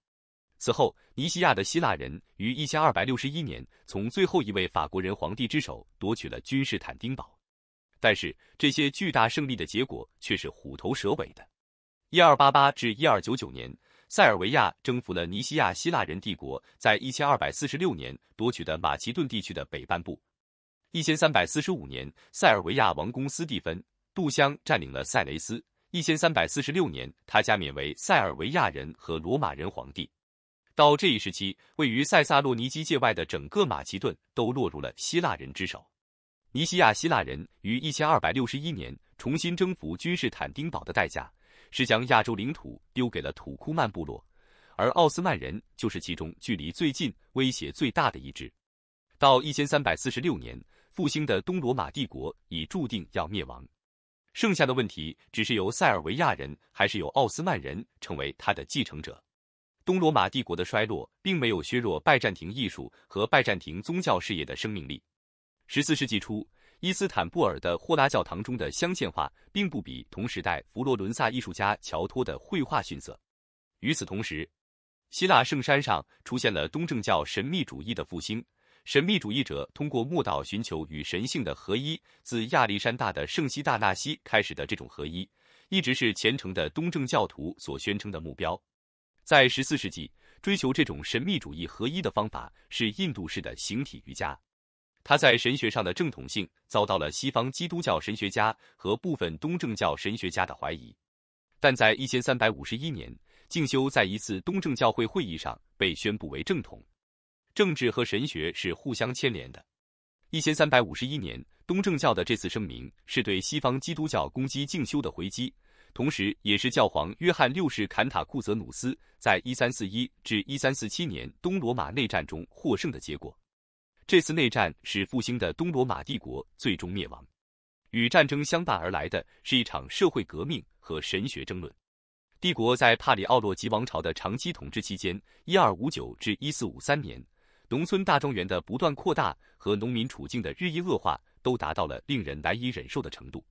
此后，尼西亚的希腊人于一千二百六十一年从最后一位法国人皇帝之手夺取了君士坦丁堡。但是，这些巨大胜利的结果却是虎头蛇尾的。一二八八至一二九九年，塞尔维亚征服了尼西亚希腊人帝国在一千二百四十六年夺取的马其顿地区的北半部。一千三百四十五年，塞尔维亚王公斯蒂芬杜香占领了塞雷斯。一千三百四十六年，他加冕为塞尔维亚人和罗马人皇帝。到这一时期，位于塞萨洛尼基界外的整个马其顿都落入了希腊人之手。尼西亚希腊人于一千二百六十一年重新征服君士坦丁堡的代价是将亚洲领土丢给了土库曼部落，而奥斯曼人就是其中距离最近、威胁最大的一支。到一千三百四十六年。复兴的东罗马帝国已注定要灭亡，剩下的问题只是由塞尔维亚人还是由奥斯曼人成为他的继承者。东罗马帝国的衰落并没有削弱拜占庭艺术和拜占庭宗教事业的生命力。十四世纪初，伊斯坦布尔的霍拉教堂中的镶嵌画并不比同时代佛罗伦萨艺术家乔托的绘画逊色。与此同时，希腊圣山上出现了东正教神秘主义的复兴。神秘主义者通过墓道寻求与神性的合一，自亚历山大的圣西大纳西开始的这种合一，一直是虔诚的东正教徒所宣称的目标。在十四世纪，追求这种神秘主义合一的方法是印度式的形体瑜伽。他在神学上的正统性遭到了西方基督教神学家和部分东正教神学家的怀疑，但在一千三百五十一年，静修在一次东正教会会议上被宣布为正统。政治和神学是互相牵连的。一千三百五十一年，东正教的这次声明是对西方基督教攻击进修的回击，同时也是教皇约翰六世坎塔库泽努斯在一三四一至一三四七年东罗马内战中获胜的结果。这次内战使复兴的东罗马帝国最终灭亡。与战争相伴而来的是一场社会革命和神学争论。帝国在帕里奥洛吉王朝的长期统治期间（一二五九至一四五三年）。农村大庄园的不断扩大和农民处境的日益恶化，都达到了令人难以忍受的程度。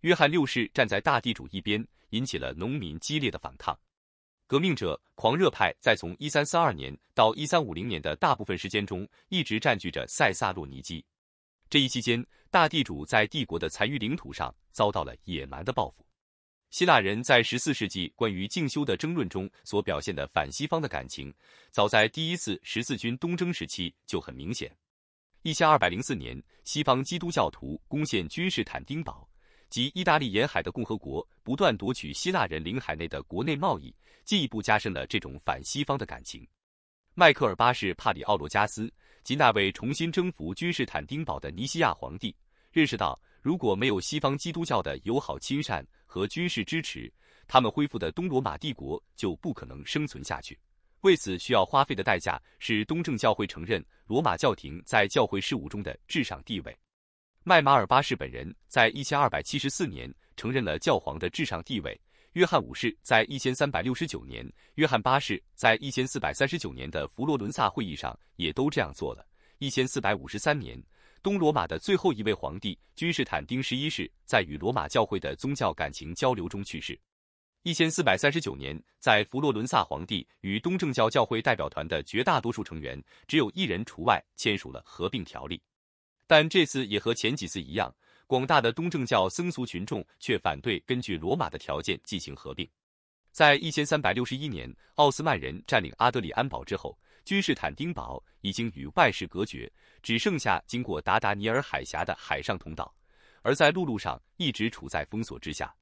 约翰六世站在大地主一边，引起了农民激烈的反抗。革命者、狂热派在从一三4二年到一三五零年的大部分时间中，一直占据着塞萨洛尼基。这一期间，大地主在帝国的残余领土上遭到了野蛮的报复。希腊人在十四世纪关于静修的争论中所表现的反西方的感情，早在第一次十字军东征时期就很明显。一千二百零四年，西方基督教徒攻陷君士坦丁堡及意大利沿海的共和国，不断夺取希腊人领海内的国内贸易，进一步加深了这种反西方的感情。迈克尔八世帕里奥洛加斯及那位重新征服君士坦丁堡的尼西亚皇帝。认识到，如果没有西方基督教的友好亲善和军事支持，他们恢复的东罗马帝国就不可能生存下去。为此需要花费的代价是东正教会承认罗马教廷在教会事务中的至上地位。麦马尔巴世本人在一千二百七十四年承认了教皇的至上地位。约翰五世在一千三百六十九年，约翰八世在一千四百三十九年的佛罗伦萨会议上也都这样做了。一千四百五十三年。东罗马的最后一位皇帝君士坦丁十一世在与罗马教会的宗教感情交流中去世。一千四百三十九年，在佛罗伦萨皇帝与东正教教会代表团的绝大多数成员（只有一人除外）签署了合并条例，但这次也和前几次一样，广大的东正教僧俗群众却反对根据罗马的条件进行合并。在一千三百六十一年，奥斯曼人占领阿德里安堡之后。君士坦丁堡已经与外世隔绝，只剩下经过达达尼尔海峡的海上通道，而在陆路上一直处在封锁之下。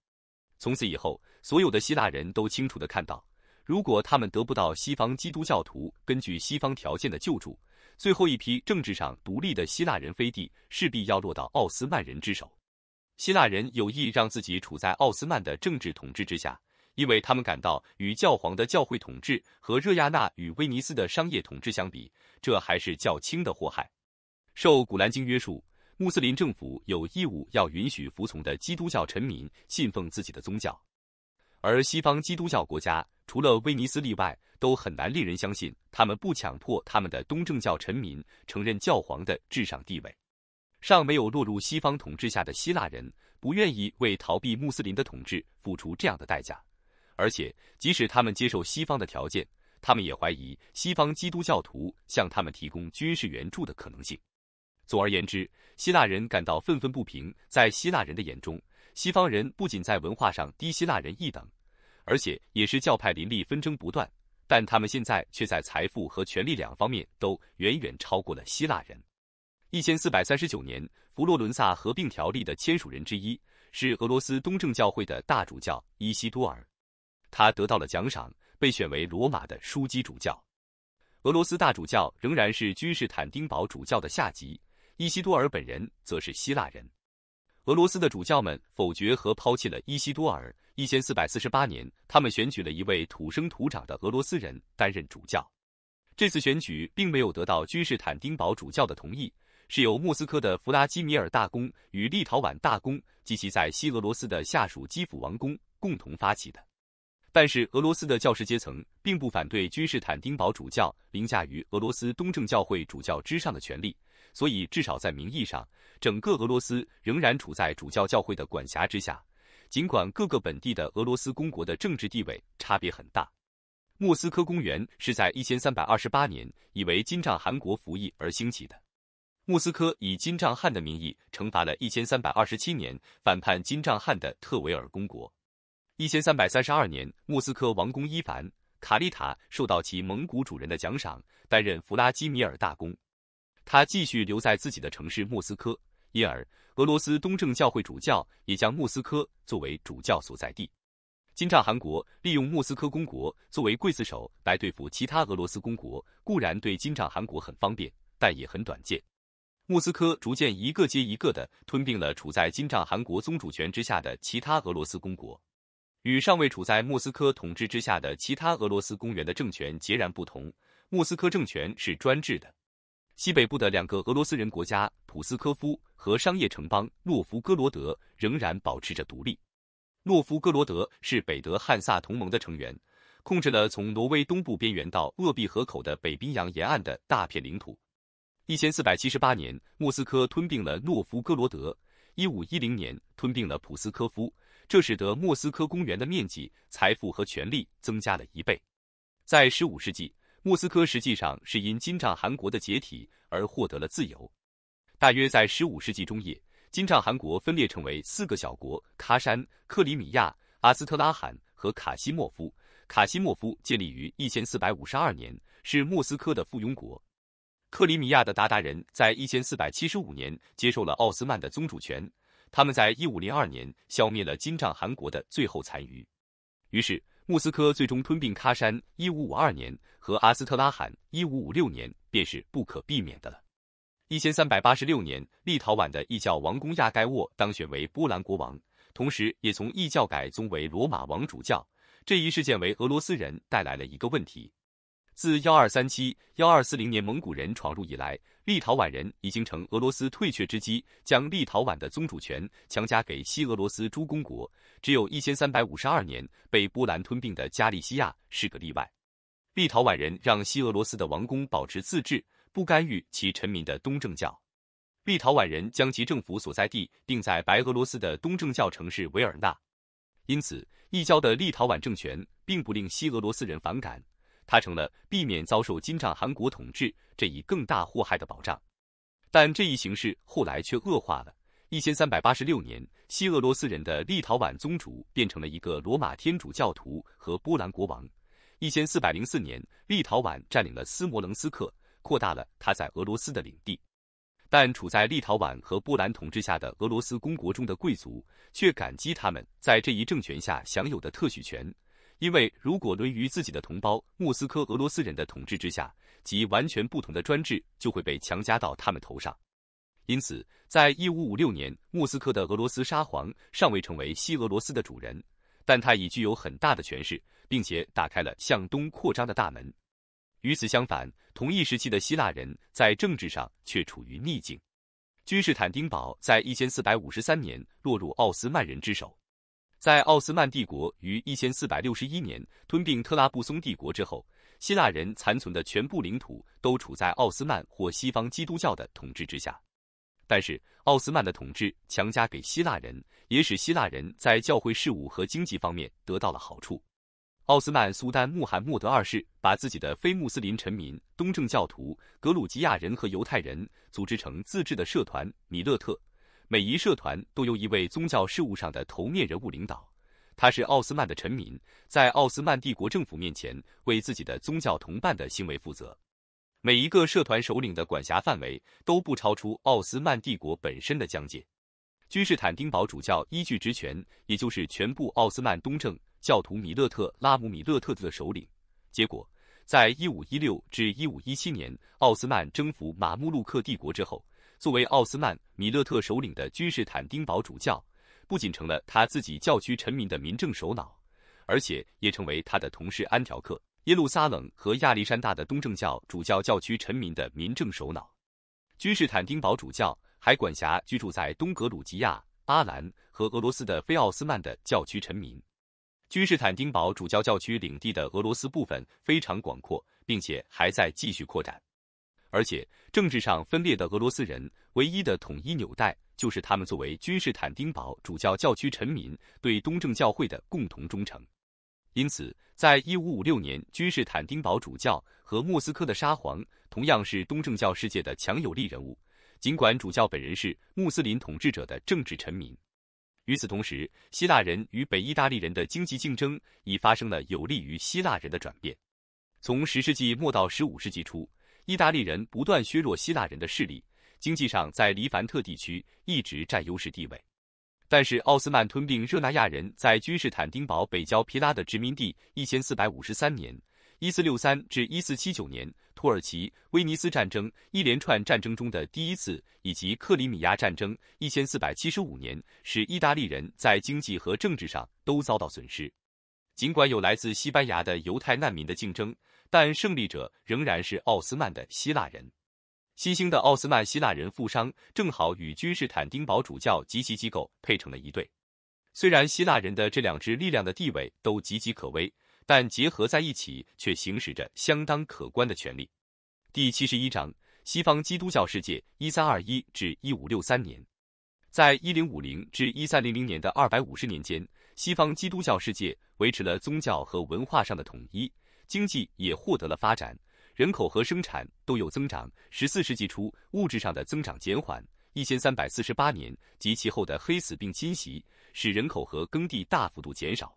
从此以后，所有的希腊人都清楚地看到，如果他们得不到西方基督教徒根据西方条件的救助，最后一批政治上独立的希腊人飞地势必要落到奥斯曼人之手。希腊人有意让自己处在奥斯曼的政治统治之下。因为他们感到，与教皇的教会统治和热亚纳与威尼斯的商业统治相比，这还是较轻的祸害。受《古兰经》约束，穆斯林政府有义务要允许服从的基督教臣民信奉自己的宗教，而西方基督教国家，除了威尼斯例外，都很难令人相信他们不强迫他们的东正教臣民承认教皇的至上地位。尚没有落入西方统治下的希腊人，不愿意为逃避穆斯林的统治付出这样的代价。而且，即使他们接受西方的条件，他们也怀疑西方基督教徒向他们提供军事援助的可能性。总而言之，希腊人感到愤愤不平。在希腊人的眼中，西方人不仅在文化上低希腊人一等，而且也是教派林立、纷争不断。但他们现在却在财富和权力两方面都远远超过了希腊人。一千四百三十九年，佛罗伦萨合并条例的签署人之一是俄罗斯东正教会的大主教伊西多尔。他得到了奖赏，被选为罗马的枢机主教。俄罗斯大主教仍然是君士坦丁堡主教的下级。伊西多尔本人则是希腊人。俄罗斯的主教们否决和抛弃了伊西多尔。一千四百四十八年，他们选举了一位土生土长的俄罗斯人担任主教。这次选举并没有得到君士坦丁堡主教的同意，是由莫斯科的弗拉基米尔大公与立陶宛大公及其在西俄罗斯的下属基辅王公共同发起的。但是俄罗斯的教师阶层并不反对君士坦丁堡主教凌驾于俄罗斯东正教会主教之上的权利，所以至少在名义上，整个俄罗斯仍然处在主教教会的管辖之下。尽管各个本地的俄罗斯公国的政治地位差别很大，莫斯科公园是在1328年以为金帐汗国服役而兴起的。莫斯科以金帐汗的名义惩罚了1327年反叛金帐汗的特维尔公国。一千三百三十二年，莫斯科王公伊凡·卡利塔受到其蒙古主人的奖赏，担任弗拉基米尔大公。他继续留在自己的城市莫斯科，因而俄罗斯东正教会主教也将莫斯科作为主教所在地。金帐汗国利用莫斯科公国作为刽子手来对付其他俄罗斯公国，固然对金帐汗国很方便，但也很短见。莫斯科逐渐一个接一个地吞并了处在金帐汗国宗主权之下的其他俄罗斯公国。与尚未处在莫斯科统治之下的其他俄罗斯公园的政权截然不同，莫斯科政权是专制的。西北部的两个俄罗斯人国家普斯科夫和商业城邦诺夫哥罗德仍然保持着独立。诺夫哥罗德是北德汉萨同盟的成员，控制了从挪威东部边缘到厄毕河口的北冰洋沿岸的大片领土。一千四百七十八年，莫斯科吞并了诺夫哥罗德；一五一零年，吞并了普斯科夫。这使得莫斯科公园的面积、财富和权力增加了一倍。在十五世纪，莫斯科实际上是因金帐汗国的解体而获得了自由。大约在十五世纪中叶，金帐汗国分裂成为四个小国：喀山、克里米亚、阿斯特拉罕和卡西莫夫。卡西莫夫建立于一千四百五十二年，是莫斯科的附庸国。克里米亚的鞑靼人在一千四百七十五年接受了奥斯曼的宗主权。他们在一五零二年消灭了金帐汗国的最后残余，于是莫斯科最终吞并喀山。一五五二年和阿斯特拉罕，一五五六年便是不可避免的了。一千三百八十六年，立陶宛的异教王公亚盖沃当选为波兰国王，同时也从异教改宗为罗马王主教。这一事件为俄罗斯人带来了一个问题。自幺二三七、幺二四零年蒙古人闯入以来，立陶宛人已经乘俄罗斯退却之机，将立陶宛的宗主权强加给西俄罗斯诸公国。只有一千三百五十二年被波兰吞并的加利西亚是个例外。立陶宛人让西俄罗斯的王宫保持自治，不干预其臣民的东正教。立陶宛人将其政府所在地定在白俄罗斯的东正教城市维尔纳，因此，异教的立陶宛政权并不令西俄罗斯人反感。它成了避免遭受金帐汗国统治这一更大祸害的保障，但这一形势后来却恶化了。一千三百八十六年，西俄罗斯人的立陶宛宗主变成了一个罗马天主教徒和波兰国王。一千四百零四年，立陶宛占领了斯摩棱斯克，扩大了他在俄罗斯的领地。但处在立陶宛和波兰统治下的俄罗斯公国中的贵族却感激他们在这一政权下享有的特许权。因为如果沦于自己的同胞莫斯科俄罗斯人的统治之下，及完全不同的专制就会被强加到他们头上。因此，在一五五六年，莫斯科的俄罗斯沙皇尚未成为西俄罗斯的主人，但他已具有很大的权势，并且打开了向东扩张的大门。与此相反，同一时期的希腊人在政治上却处于逆境。君士坦丁堡在一千四百五十三年落入奥斯曼人之手。在奥斯曼帝国于一千四百六十一年吞并特拉布松帝国之后，希腊人残存的全部领土都处在奥斯曼或西方基督教的统治之下。但是，奥斯曼的统治强加给希腊人，也使希腊人在教会事务和经济方面得到了好处。奥斯曼苏丹穆罕默德二世把自己的非穆斯林臣民——东正教徒、格鲁吉亚人和犹太人，组织成自治的社团米勒特。每一社团都由一位宗教事务上的头面人物领导，他是奥斯曼的臣民，在奥斯曼帝国政府面前为自己的宗教同伴的行为负责。每一个社团首领的管辖范围都不超出奥斯曼帝国本身的疆界。君士坦丁堡主教依据职权，也就是全部奥斯曼东正教徒米勒特拉姆米勒特的首领。结果，在一五一六至一五一七年奥斯曼征服马穆鲁克帝国之后。作为奥斯曼米勒特首领的君士坦丁堡主教，不仅成了他自己教区臣民的民政首脑，而且也成为他的同事安条克、耶路撒冷和亚历山大的东正教主教教区臣民的民政首脑。君士坦丁堡主教还管辖居住在东格鲁吉亚、阿兰和俄罗斯的非奥斯曼的教区臣民。君士坦丁堡主教教区领地的俄罗斯部分非常广阔，并且还在继续扩展。而且，政治上分裂的俄罗斯人唯一的统一纽带，就是他们作为君士坦丁堡主教教区臣民对东正教会的共同忠诚。因此，在1556年，君士坦丁堡主教和莫斯科的沙皇同样是东正教世界的强有力人物，尽管主教本人是穆斯林统治者的政治臣民。与此同时，希腊人与北意大利人的经济竞争已发生了有利于希腊人的转变。从10世纪末到15世纪初。意大利人不断削弱希腊人的势力，经济上在黎凡特地区一直占优势地位。但是奥斯曼吞并热那亚人在君士坦丁堡北郊皮拉的殖民地，一千四百五十三年；一四六三至一四七九年，土耳其威尼斯战争一连串战争中的第一次，以及克里米亚战争一千四百七十五年，使意大利人在经济和政治上都遭到损失。尽管有来自西班牙的犹太难民的竞争。但胜利者仍然是奥斯曼的希腊人。新兴的奥斯曼希腊人富商正好与君士坦丁堡主教及其机构配成了一对。虽然希腊人的这两支力量的地位都岌岌可危，但结合在一起却行使着相当可观的权利。第七十一章：西方基督教世界 （1321-1563 年）。在1050至1300年的二百五十年间，西方基督教世界维持了宗教和文化上的统一。经济也获得了发展，人口和生产都有增长。十四世纪初，物质上的增长减缓。一千三百四十八年及其后的黑死病侵袭，使人口和耕地大幅度减少。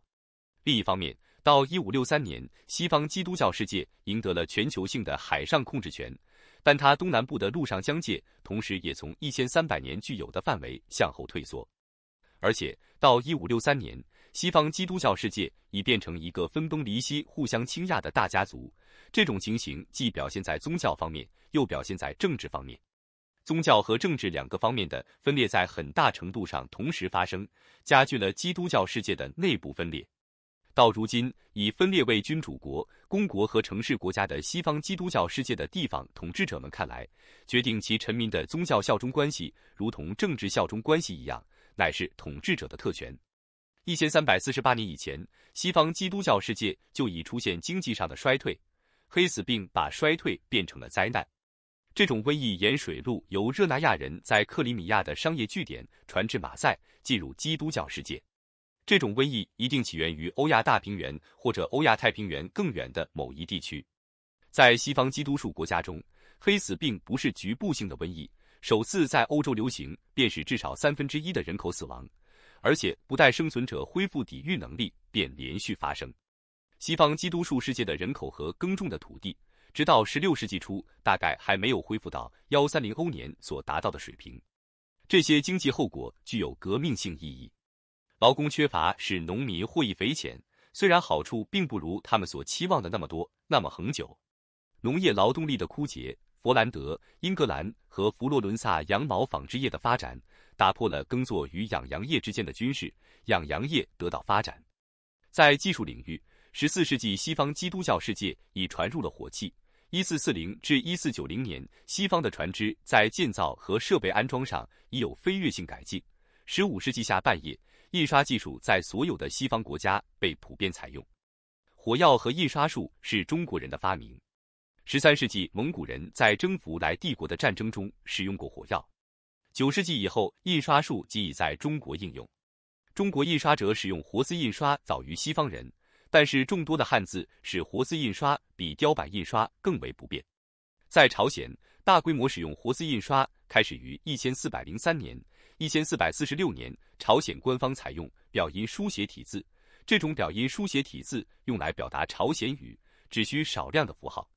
另一方面，到一五六三年，西方基督教世界赢得了全球性的海上控制权，但它东南部的陆上疆界，同时也从一千三百年具有的范围向后退缩。而且，到一五六三年。西方基督教世界已变成一个分崩离析、互相倾轧的大家族。这种情形既表现在宗教方面，又表现在政治方面。宗教和政治两个方面的分裂在很大程度上同时发生，加剧了基督教世界的内部分裂。到如今，以分裂为君主国、公国和城市国家的西方基督教世界的地方统治者们看来，决定其臣民的宗教效忠关系，如同政治效忠关系一样，乃是统治者的特权。一千三百四十八年以前，西方基督教世界就已出现经济上的衰退，黑死病把衰退变成了灾难。这种瘟疫沿水路由热那亚人在克里米亚的商业据点传至马赛，进入基督教世界。这种瘟疫一定起源于欧亚大平原或者欧亚太平原更远的某一地区。在西方基督数国家中，黑死病不是局部性的瘟疫，首次在欧洲流行，便使至少三分之一的人口死亡。而且不待生存者恢复抵御能力，便连续发生。西方基督数世界的人口和耕种的土地，直到16世纪初，大概还没有恢复到130欧年所达到的水平。这些经济后果具有革命性意义。劳工缺乏使农民获益匪浅，虽然好处并不如他们所期望的那么多、那么恒久。农业劳动力的枯竭，佛兰德、英格兰和佛罗伦萨羊毛纺织业的发展。打破了耕作与养羊业之间的军事，养羊业得到发展。在技术领域，十四世纪西方基督教世界已传入了火器。一四四零至一四九零年，西方的船只在建造和设备安装上已有飞跃性改进。十五世纪下半叶，印刷技术在所有的西方国家被普遍采用。火药和印刷术是中国人的发明。十三世纪蒙古人在征服来帝国的战争中使用过火药。九世纪以后，印刷术即已在中国应用。中国印刷者使用活字印刷早于西方人，但是众多的汉字使活字印刷比雕版印刷更为不便。在朝鲜，大规模使用活字印刷开始于1403年、1446年。朝鲜官方采用表音书写体字，这种表音书写体字用来表达朝鲜语，只需少量的符号。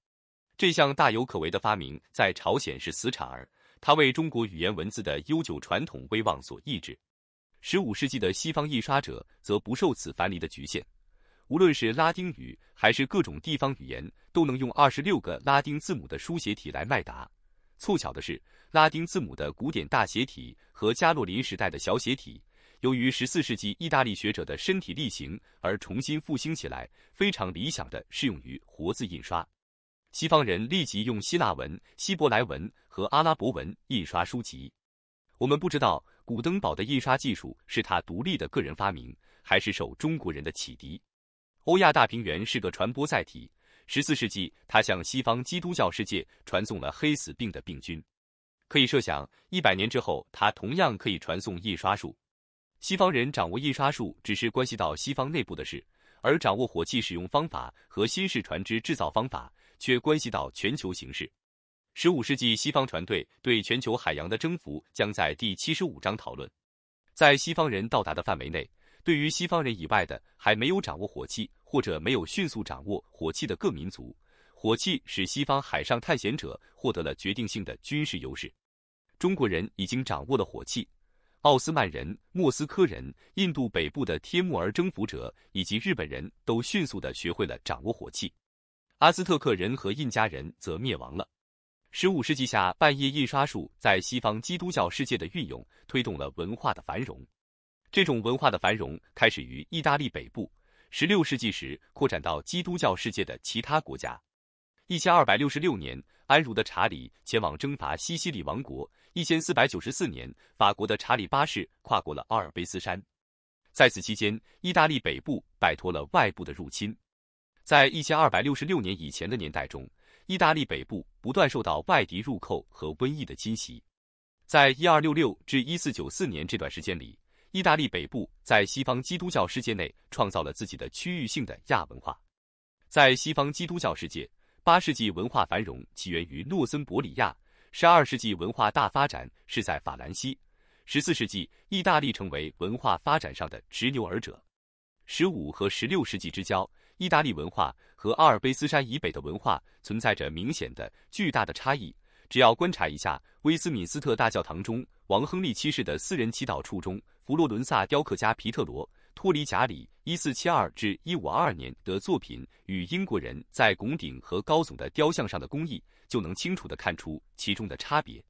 这项大有可为的发明在朝鲜是死产儿。它为中国语言文字的悠久传统威望所抑制。十五世纪的西方印刷者则不受此藩篱的局限，无论是拉丁语还是各种地方语言，都能用二十六个拉丁字母的书写体来卖达。凑巧的是，拉丁字母的古典大写体和加洛林时代的小写体，由于十四世纪意大利学者的身体力行而重新复兴起来，非常理想的适用于活字印刷。西方人立即用希腊文、希伯来文和阿拉伯文印刷书籍。我们不知道古登堡的印刷技术是他独立的个人发明，还是受中国人的启迪。欧亚大平原是个传播载体。十四世纪，他向西方基督教世界传送了黑死病的病菌。可以设想，一百年之后，他同样可以传送印刷术。西方人掌握印刷术只是关系到西方内部的事，而掌握火器使用方法和新式船只制造方法。却关系到全球形势。十五世纪西方船队对全球海洋的征服将在第七十五章讨论。在西方人到达的范围内，对于西方人以外的还没有掌握火器或者没有迅速掌握火器的各民族，火器使西方海上探险者获得了决定性的军事优势。中国人已经掌握了火器，奥斯曼人、莫斯科人、印度北部的帖木儿征服者以及日本人都迅速的学会了掌握火器。阿兹特克人和印加人则灭亡了。十五世纪下半叶，印刷术在西方基督教世界的运用，推动了文化的繁荣。这种文化的繁荣开始于意大利北部，十六世纪时扩展到基督教世界的其他国家。一千二百六十六年，安茹的查理前往征伐西西里王国；一千四百九十四年，法国的查理八世跨过了阿尔卑斯山。在此期间，意大利北部摆脱了外部的入侵。在一千二百六十六年以前的年代中，意大利北部不断受到外敌入寇和瘟疫的侵袭。在一二六六至一四九四年这段时间里，意大利北部在西方基督教世界内创造了自己的区域性的亚文化。在西方基督教世界，八世纪文化繁荣起源于诺森伯里亚，十二世纪文化大发展是在法兰西，十四世纪意大利成为文化发展上的执牛耳者，十五和十六世纪之交。意大利文化和阿尔卑斯山以北的文化存在着明显的巨大的差异。只要观察一下威斯敏斯特大教堂中王亨利七世的私人祈祷处中，佛罗伦萨雕刻家皮特罗·托里贾里（一四七二至一五二二年）的作品与英国人在拱顶和高耸的雕像上的工艺，就能清楚的看出其中的差别。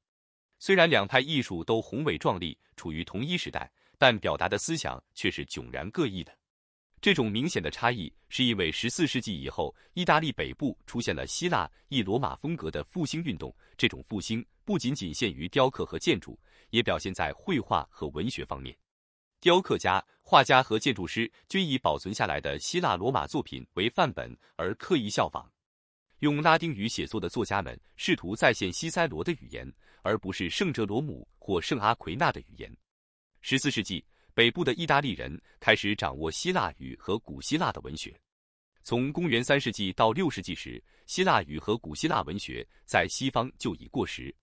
虽然两派艺术都宏伟壮丽，处于同一时代，但表达的思想却是迥然各异的。这种明显的差异是因为十四世纪以后，意大利北部出现了希腊意罗马风格的复兴运动。这种复兴不仅仅限于雕刻和建筑，也表现在绘画和文学方面。雕刻家、画家和建筑师均以保存下来的希腊罗马作品为范本而刻意效仿。用拉丁语写作的作家们试图再现西塞罗的语言，而不是圣哲罗姆或圣阿奎纳的语言。十四世纪。北部的意大利人开始掌握希腊语和古希腊的文学。从公元三世纪到六世纪时，希腊语和古希腊文学在西方就已过时。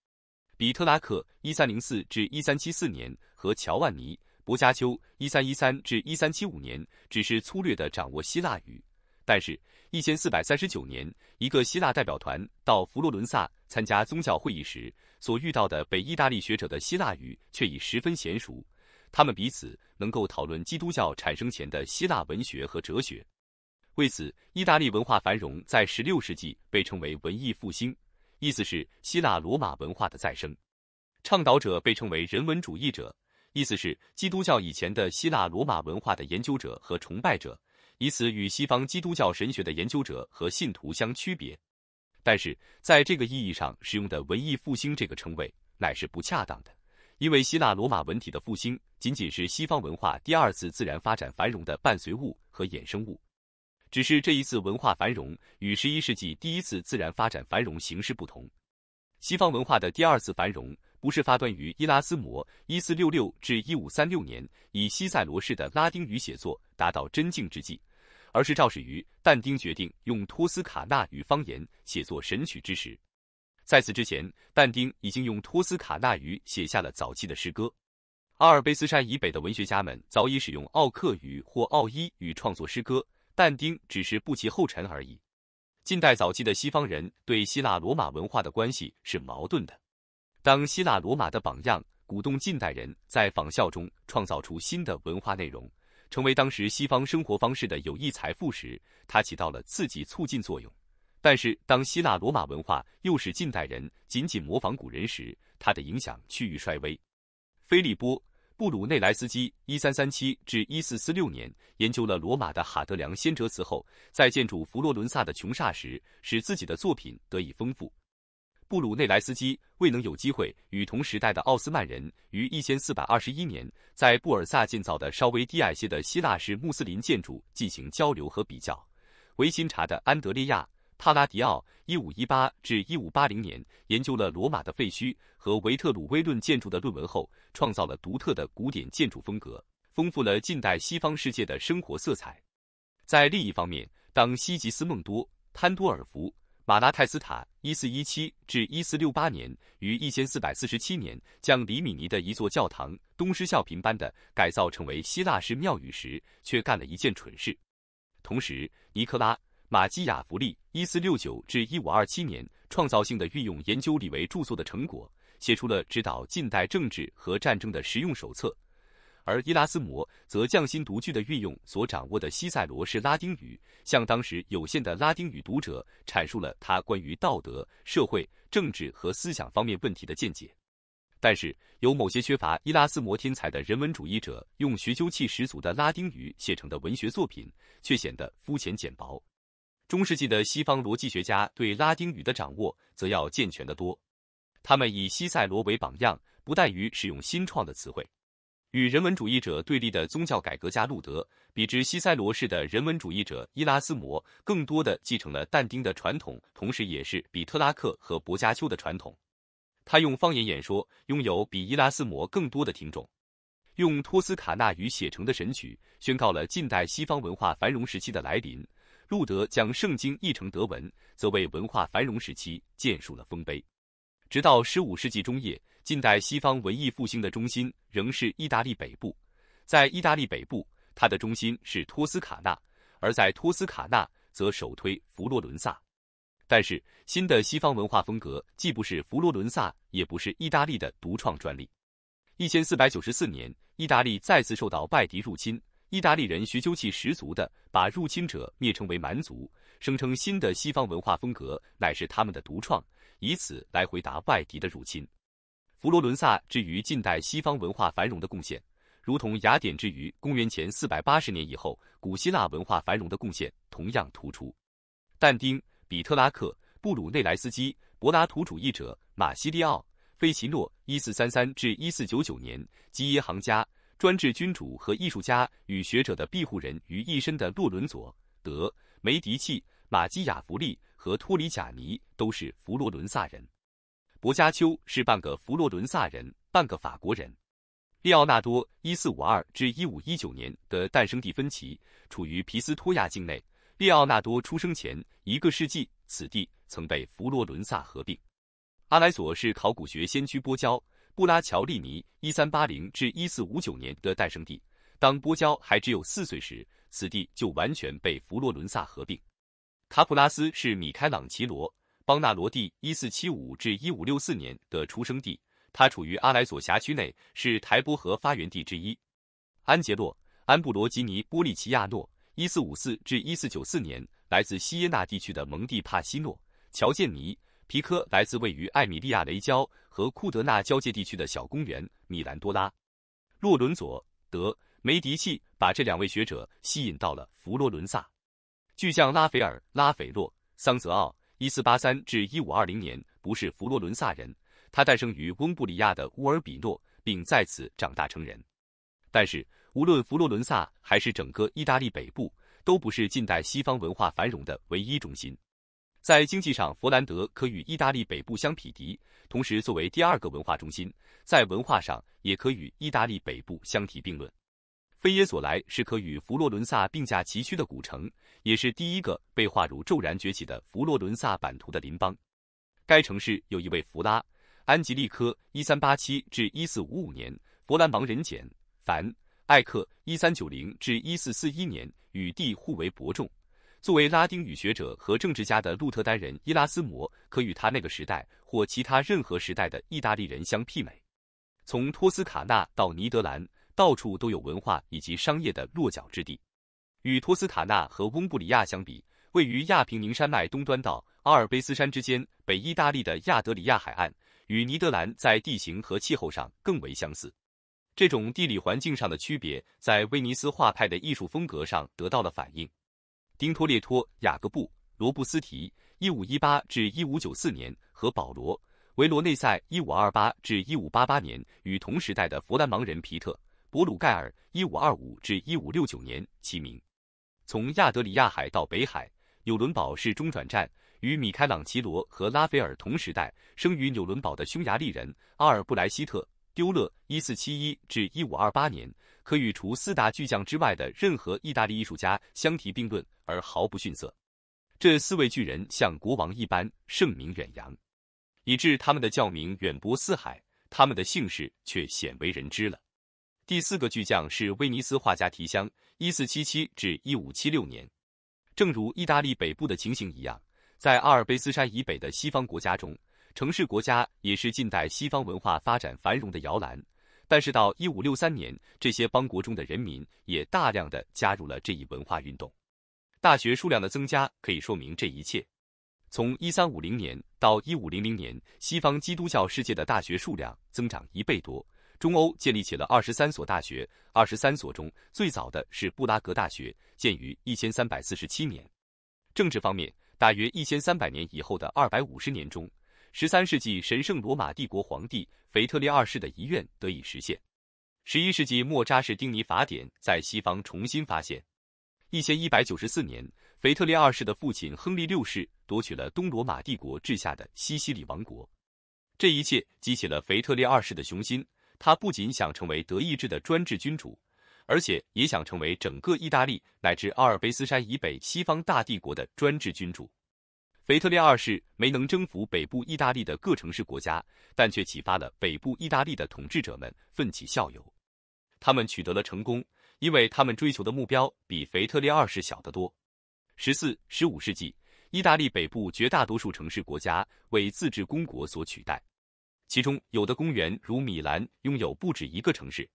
比特拉克 （1304-1374 年）和乔万尼·博加丘 （1313-1375 年）只是粗略地掌握希腊语，但是1439年，一个希腊代表团到佛罗伦萨参加宗教会议时，所遇到的北意大利学者的希腊语却已十分娴熟。他们彼此能够讨论基督教产生前的希腊文学和哲学。为此，意大利文化繁荣在16世纪被称为文艺复兴，意思是希腊罗马文化的再生。倡导者被称为人文主义者，意思是基督教以前的希腊罗马文化的研究者和崇拜者，以此与西方基督教神学的研究者和信徒相区别。但是，在这个意义上使用的“文艺复兴”这个称谓乃是不恰当的。因为希腊罗马文体的复兴仅仅是西方文化第二次自然发展繁荣的伴随物和衍生物，只是这一次文化繁荣与十一世纪第一次自然发展繁荣形势不同。西方文化的第二次繁荣不是发端于伊拉斯谟 （1466-1536 年）以西塞罗式的拉丁语写作达到真境之际，而是肇始于但丁决定用托斯卡纳语方言写作《神曲》之时。在此之前，但丁已经用托斯卡纳语写下了早期的诗歌。阿尔卑斯山以北的文学家们早已使用奥克语或奥伊语创作诗歌，但丁只是步其后尘而已。近代早期的西方人对希腊罗马文化的关系是矛盾的。当希腊罗马的榜样鼓动近代人在仿效中创造出新的文化内容，成为当时西方生活方式的有益财富时，它起到了刺激促进作用。但是，当希腊罗马文化又使近代人仅仅模仿古人时，它的影响趋于衰微。菲利波·布鲁内莱斯基（一三三七至一四四六年）研究了罗马的哈德良先哲祠后，在建筑佛罗伦萨的穹刹时，使自己的作品得以丰富。布鲁内莱斯基未能有机会与同时代的奥斯曼人于一千四百二十一年在布尔萨建造的稍微低矮些的希腊式穆斯林建筑进行交流和比较。维新查的安德利亚。帕拉迪奥 （1518-1580 年）研究了罗马的废墟和维特鲁威论建筑的论文后，创造了独特的古典建筑风格，丰富了近代西方世界的生活色彩。在另一方面，当西吉斯孟多·潘多尔福·马拉泰斯塔 （1417-1468 年）于1447年将里米尼的一座教堂东施效颦般地改造成为希腊式庙宇时，却干了一件蠢事。同时，尼克拉。马基雅弗利 （1469-1527 年）创造性的运用研究李维著作的成果，写出了指导近代政治和战争的实用手册；而伊拉斯谟则匠心独具的运用所掌握的西塞罗式拉丁语，向当时有限的拉丁语读者阐述了他关于道德、社会、政治和思想方面问题的见解。但是，有某些缺乏伊拉斯谟天才的人文主义者，用学究气十足的拉丁语写成的文学作品，却显得肤浅简薄。中世纪的西方逻辑学家对拉丁语的掌握则要健全得多。他们以西塞罗为榜样，不怠于使用新创的词汇。与人文主义者对立的宗教改革家路德，比之西塞罗式的人文主义者伊拉斯摩，更多的继承了但丁的传统，同时也是比特拉克和薄伽丘的传统。他用方言演说，拥有比伊拉斯摩更多的听众。用托斯卡纳语写成的《神曲》，宣告了近代西方文化繁荣时期的来临。路德将圣经译成德文，则为文化繁荣时期建树了丰碑。直到十五世纪中叶，近代西方文艺复兴的中心仍是意大利北部。在意大利北部，它的中心是托斯卡纳，而在托斯卡纳，则首推佛罗伦萨。但是，新的西方文化风格既不是佛罗伦萨，也不是意大利的独创专利。一千四百九十四年，意大利再次受到外敌入侵。意大利人学究气十足的把入侵者蔑称为蛮族，声称新的西方文化风格乃是他们的独创，以此来回答外敌的入侵。佛罗伦萨至于近代西方文化繁荣的贡献，如同雅典之于公元前四百八十年以后古希腊文化繁荣的贡献同样突出。但丁、比特拉克、布鲁内莱斯基、柏拉图主义者马西利奥、菲奇诺（一四三三至一四九九年）及银行家。专制君主和艺术家与学者的庇护人于一身的洛伦佐·德·梅迪契、马基雅弗利和托里贾尼都是佛罗伦萨人。博加丘是半个佛罗伦萨人，半个法国人。列奥纳多 （1452-1519 年）的诞生地芬奇，处于皮斯托亚境内。列奥纳多出生前一个世纪，此地曾被佛罗伦萨合并。阿莱索是考古学先驱波焦。布拉乔利尼（一三八零至一四五九年的诞生地）。当波焦还只有四岁时，此地就完全被佛罗伦萨合并。卡普拉斯是米开朗琪罗、邦纳罗蒂（一四七五至一五六四年的出生地）。他处于阿莱佐辖区内，是台波河发源地之一。安杰洛·安布罗吉尼·波利奇亚诺（一四五四至一四九四年）来自西耶纳地区的蒙蒂帕西诺。乔建尼·皮科来自位于艾米利亚雷焦。和库德纳交界地区的小公园米兰多拉，洛伦佐·德·梅迪契把这两位学者吸引到了佛罗伦萨。巨匠拉斐尔、拉斐洛、桑泽奥 （1483-1520 年）不是佛罗伦萨人，他诞生于翁布里亚的乌尔比诺，并在此长大成人。但是，无论佛罗伦萨还是整个意大利北部，都不是近代西方文化繁荣的唯一中心。在经济上，佛兰德可与意大利北部相匹敌，同时作为第二个文化中心，在文化上也可与意大利北部相提并论。菲耶索莱是可与佛罗伦萨并驾齐驱的古城，也是第一个被划入骤然崛起的佛罗伦萨版图的邻邦。该城市有一位弗拉安吉利科（一三八七至一四五五年），佛兰芒人简凡艾克（一三九零至一四四一年）与弟互为伯仲。作为拉丁语学者和政治家的路特丹人伊拉斯摩，可与他那个时代或其他任何时代的意大利人相媲美。从托斯卡纳到尼德兰，到处都有文化以及商业的落脚之地。与托斯卡纳和翁布里亚相比，位于亚平宁山脉东端到阿尔卑斯山之间，北意大利的亚德里亚海岸与尼德兰在地形和气候上更为相似。这种地理环境上的区别，在威尼斯画派的艺术风格上得到了反映。丁托列托、雅各布·罗布斯提 （1518-1594 年）和保罗·维罗内塞 （1528-1588 年）与同时代的弗兰芒人皮特·博鲁盖尔 （1525-1569 年）齐名。从亚德里亚海到北海，纽伦堡是中转站。与米开朗琪罗和拉斐尔同时代，生于纽伦堡的匈牙利人阿尔布莱希特。丢勒（一四七一至一五二八年）可与除四大巨匠之外的任何意大利艺术家相提并论，而毫不逊色。这四位巨人像国王一般盛名远扬，以致他们的教名远播四海，他们的姓氏却鲜为人知了。第四个巨匠是威尼斯画家提香（一四七七至一五七六年）。正如意大利北部的情形一样，在阿尔卑斯山以北的西方国家中。城市国家也是近代西方文化发展繁荣的摇篮，但是到一五六三年，这些邦国中的人民也大量的加入了这一文化运动。大学数量的增加可以说明这一切。从一三五零年到一五零零年，西方基督教世界的大学数量增长一倍多。中欧建立起了二十三所大学，二十三所中最早的是布拉格大学，建于一千三百四十七年。政治方面，大约一千三百年以后的二百五十年中。十三世纪，神圣罗马帝国皇帝腓特烈二世的遗愿得以实现。十一世纪末，扎士丁尼法典在西方重新发现。一千一百九十四年，腓特烈二世的父亲亨利六世夺取了东罗马帝国治下的西西里王国。这一切激起了腓特烈二世的雄心，他不仅想成为德意志的专制君主，而且也想成为整个意大利乃至阿尔卑斯山以北西方大帝国的专制君主。腓特烈二世没能征服北部意大利的各城市国家，但却启发了北部意大利的统治者们奋起效尤。他们取得了成功，因为他们追求的目标比腓特烈二世小得多。十四、十五世纪，意大利北部绝大多数城市国家为自治公国所取代，其中有的公园如米兰拥有不止一个城市，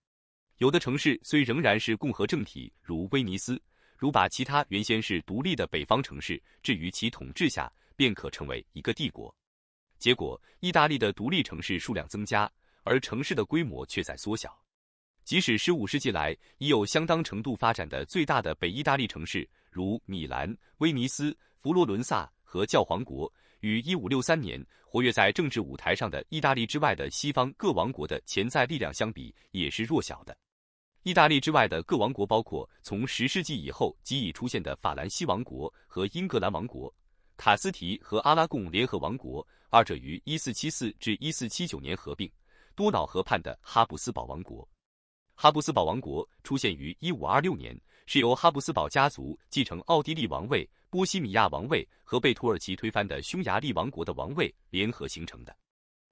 有的城市虽仍然是共和政体，如威尼斯，如把其他原先是独立的北方城市置于其统治下。便可成为一个帝国。结果，意大利的独立城市数量增加，而城市的规模却在缩小。即使十五世纪来已有相当程度发展的最大的北意大利城市，如米兰、威尼斯、佛罗伦萨和教皇国，与一五六三年活跃在政治舞台上的意大利之外的西方各王国的潜在力量相比，也是弱小的。意大利之外的各王国包括从十世纪以后即已出现的法兰西王国和英格兰王国。塔斯提和阿拉贡联合王国，二者于1474至1479年合并。多瑙河畔的哈布斯堡王国，哈布斯堡王国出现于1526年，是由哈布斯堡家族继承奥地利王位、波西米亚王位和被土耳其推翻的匈牙利王国的王位联合形成的。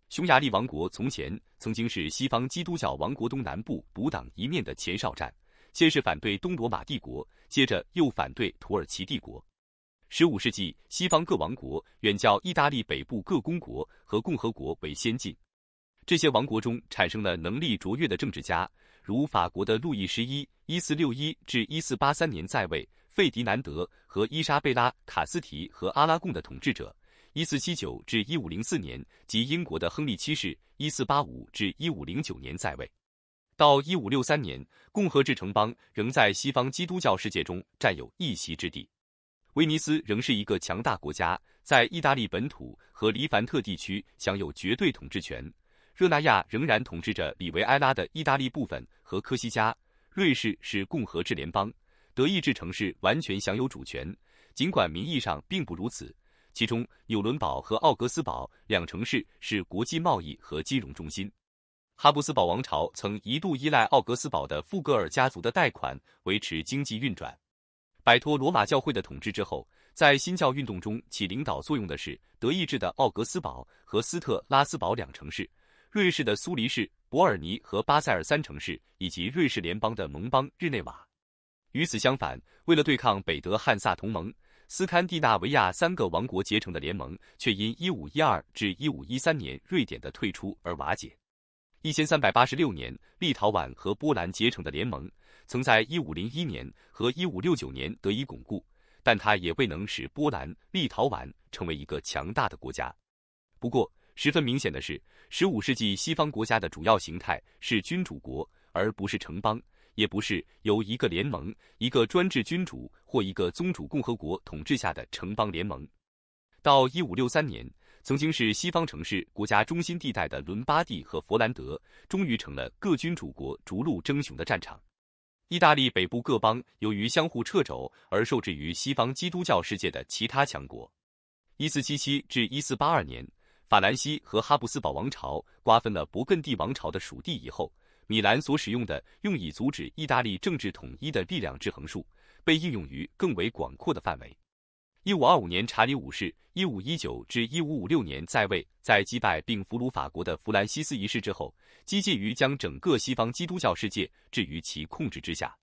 匈牙利王国从前曾经是西方基督教王国东南部独挡一面的前哨站，先是反对东罗马帝国，接着又反对土耳其帝国。十五世纪，西方各王国远较意大利北部各公国和共和国为先进。这些王国中产生了能力卓越的政治家，如法国的路易十一（一四六一至一四八三年在位）、费迪南德和伊莎贝拉卡斯提和阿拉贡的统治者（一四七九至一五零四年）及英国的亨利七世（一四八五至一五零九年在位）。到一五六三年，共和制城邦仍在西方基督教世界中占有一席之地。威尼斯仍是一个强大国家，在意大利本土和黎凡特地区享有绝对统治权。热那亚仍然统治着里维埃拉的意大利部分和科西嘉。瑞士是共和制联邦，德意志城市完全享有主权，尽管名义上并不如此。其中纽伦堡和奥格斯堡两城市是国际贸易和金融中心。哈布斯堡王朝曾一度依赖奥格斯堡的富格尔家族的贷款维持经济运转。摆脱罗马教会的统治之后，在新教运动中起领导作用的是德意志的奥格斯堡和斯特拉斯堡两城市，瑞士的苏黎世、伯尔尼和巴塞尔三城市，以及瑞士联邦的盟邦、日内瓦。与此相反，为了对抗北德汉萨同盟，斯堪的纳维亚三个王国结成的联盟却因1512至1513年瑞典的退出而瓦解。1386年，立陶宛和波兰结成的联盟。曾在一五零一年和一五六九年得以巩固，但它也未能使波兰立陶宛成为一个强大的国家。不过，十分明显的是，十五世纪西方国家的主要形态是君主国，而不是城邦，也不是由一个联盟、一个专制君主或一个宗主共和国统治下的城邦联盟。到一五六三年，曾经是西方城市国家中心地带的伦巴第和佛兰德，终于成了各君主国逐鹿争雄的战场。意大利北部各邦由于相互掣肘而受制于西方基督教世界的其他强国。一四七七至一四八二年，法兰西和哈布斯堡王朝瓜分了勃艮第王朝的属地以后，米兰所使用的用以阻止意大利政治统一的力量制衡术，被应用于更为广阔的范围。一五二五年，查理五世（一五一九至一五五六年在位）在击败并俘虏法国的弗兰西斯一世之后，积极于将整个西方基督教世界置于其控制之下。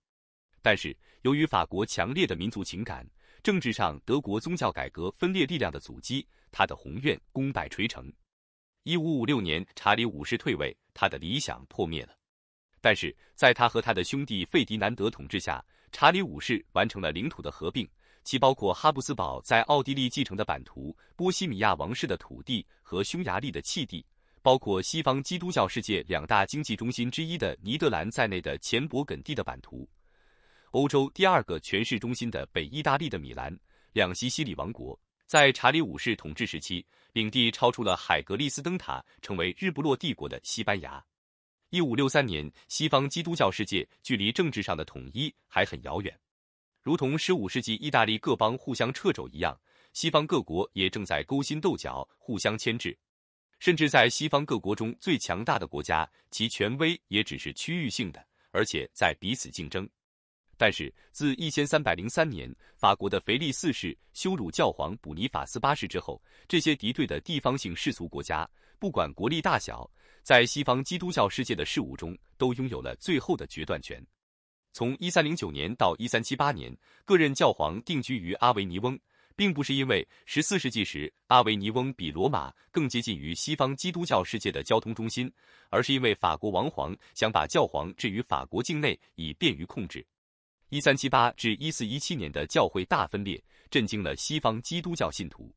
但是，由于法国强烈的民族情感、政治上德国宗教改革分裂力量的阻击，他的宏愿功败垂成。一五五六年，查理五世退位，他的理想破灭了。但是，在他和他的兄弟费迪南德统治下，查理五世完成了领土的合并。其包括哈布斯堡在奥地利继承的版图、波西米亚王室的土地和匈牙利的弃地，包括西方基督教世界两大经济中心之一的尼德兰在内的前勃艮第的版图，欧洲第二个全市中心的北意大利的米兰，两西西里王国。在查理五世统治时期，领地超出了海格力斯灯塔，成为日不落帝国的西班牙。一五六三年，西方基督教世界距离政治上的统一还很遥远。如同十五世纪意大利各邦互相掣肘一样，西方各国也正在勾心斗角、互相牵制，甚至在西方各国中最强大的国家，其权威也只是区域性的，而且在彼此竞争。但是，自一千三百零三年法国的腓力四世羞辱教皇卜尼法斯八世之后，这些敌对的地方性世俗国家，不管国力大小，在西方基督教世界的事物中，都拥有了最后的决断权。从一三零九年到一三七八年，各任教皇定居于阿维尼翁，并不是因为十四世纪时阿维尼翁比罗马更接近于西方基督教世界的交通中心，而是因为法国王皇想把教皇置于法国境内，以便于控制。一三七八至一四一七年的教会大分裂震惊了西方基督教信徒。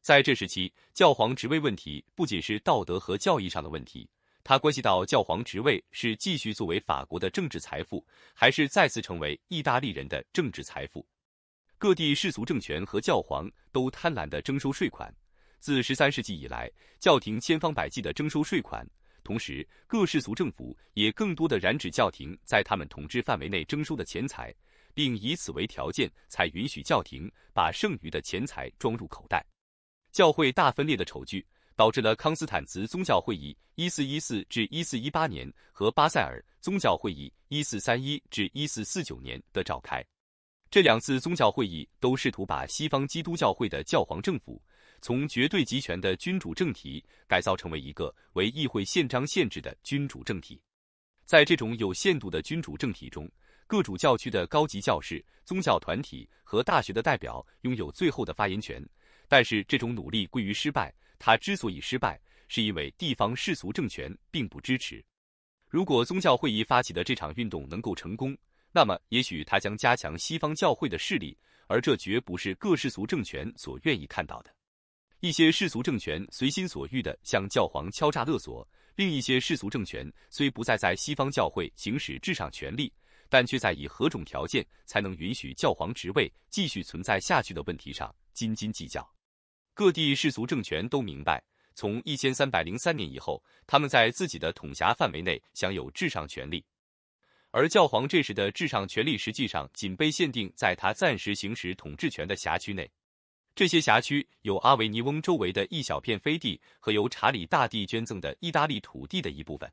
在这时期，教皇职位问题不仅是道德和教义上的问题。它关系到教皇职位是继续作为法国的政治财富，还是再次成为意大利人的政治财富。各地世俗政权和教皇都贪婪地征收税款。自十三世纪以来，教廷千方百计地征收税款，同时各世俗政府也更多地染指教廷在他们统治范围内征收的钱财，并以此为条件才允许教廷把剩余的钱财装入口袋。教会大分裂的丑剧。导致了康斯坦茨宗教会议（一四一四至一四一八年）和巴塞尔宗教会议（一四三一至一四四九年）的召开。这两次宗教会议都试图把西方基督教会的教皇政府从绝对集权的君主政体改造成为一个为议会宪章限制的君主政体。在这种有限度的君主政体中，各主教区的高级教士、宗教团体和大学的代表拥有最后的发言权。但是，这种努力归于失败。他之所以失败，是因为地方世俗政权并不支持。如果宗教会议发起的这场运动能够成功，那么也许他将加强西方教会的势力，而这绝不是各世俗政权所愿意看到的。一些世俗政权随心所欲地向教皇敲诈勒索，另一些世俗政权虽不再在西方教会行使至上权力，但却在以何种条件才能允许教皇职位继续存在下去的问题上斤斤计较。各地世俗政权都明白，从一千三百零三年以后，他们在自己的统辖范围内享有至上权力。而教皇这时的至上权力实际上仅被限定在他暂时行使统治权的辖区内。这些辖区有阿维尼翁周围的一小片飞地和由查理大帝捐赠的意大利土地的一部分。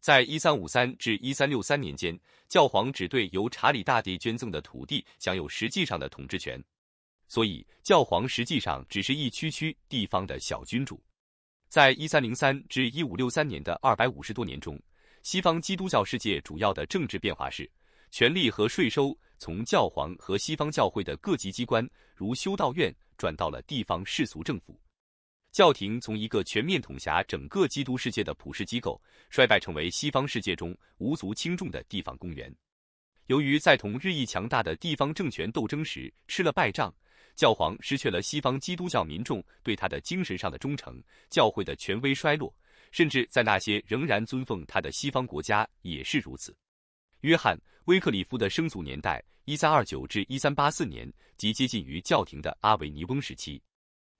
在一三五三至一三六三年间，教皇只对由查理大帝捐赠的土地享有实际上的统治权。所以，教皇实际上只是一区区地方的小君主。在一三零三至一五六三年的二百五十多年中，西方基督教世界主要的政治变化是，权力和税收从教皇和西方教会的各级机关，如修道院，转到了地方世俗政府。教廷从一个全面统辖整个基督世界的普世机构，衰败成为西方世界中无足轻重的地方公园。由于在同日益强大的地方政权斗争时吃了败仗。教皇失去了西方基督教民众对他的精神上的忠诚，教会的权威衰落，甚至在那些仍然尊奉他的西方国家也是如此。约翰·威克里夫的生卒年代一三二九至一三八四年，即接近于教廷的阿维尼翁时期。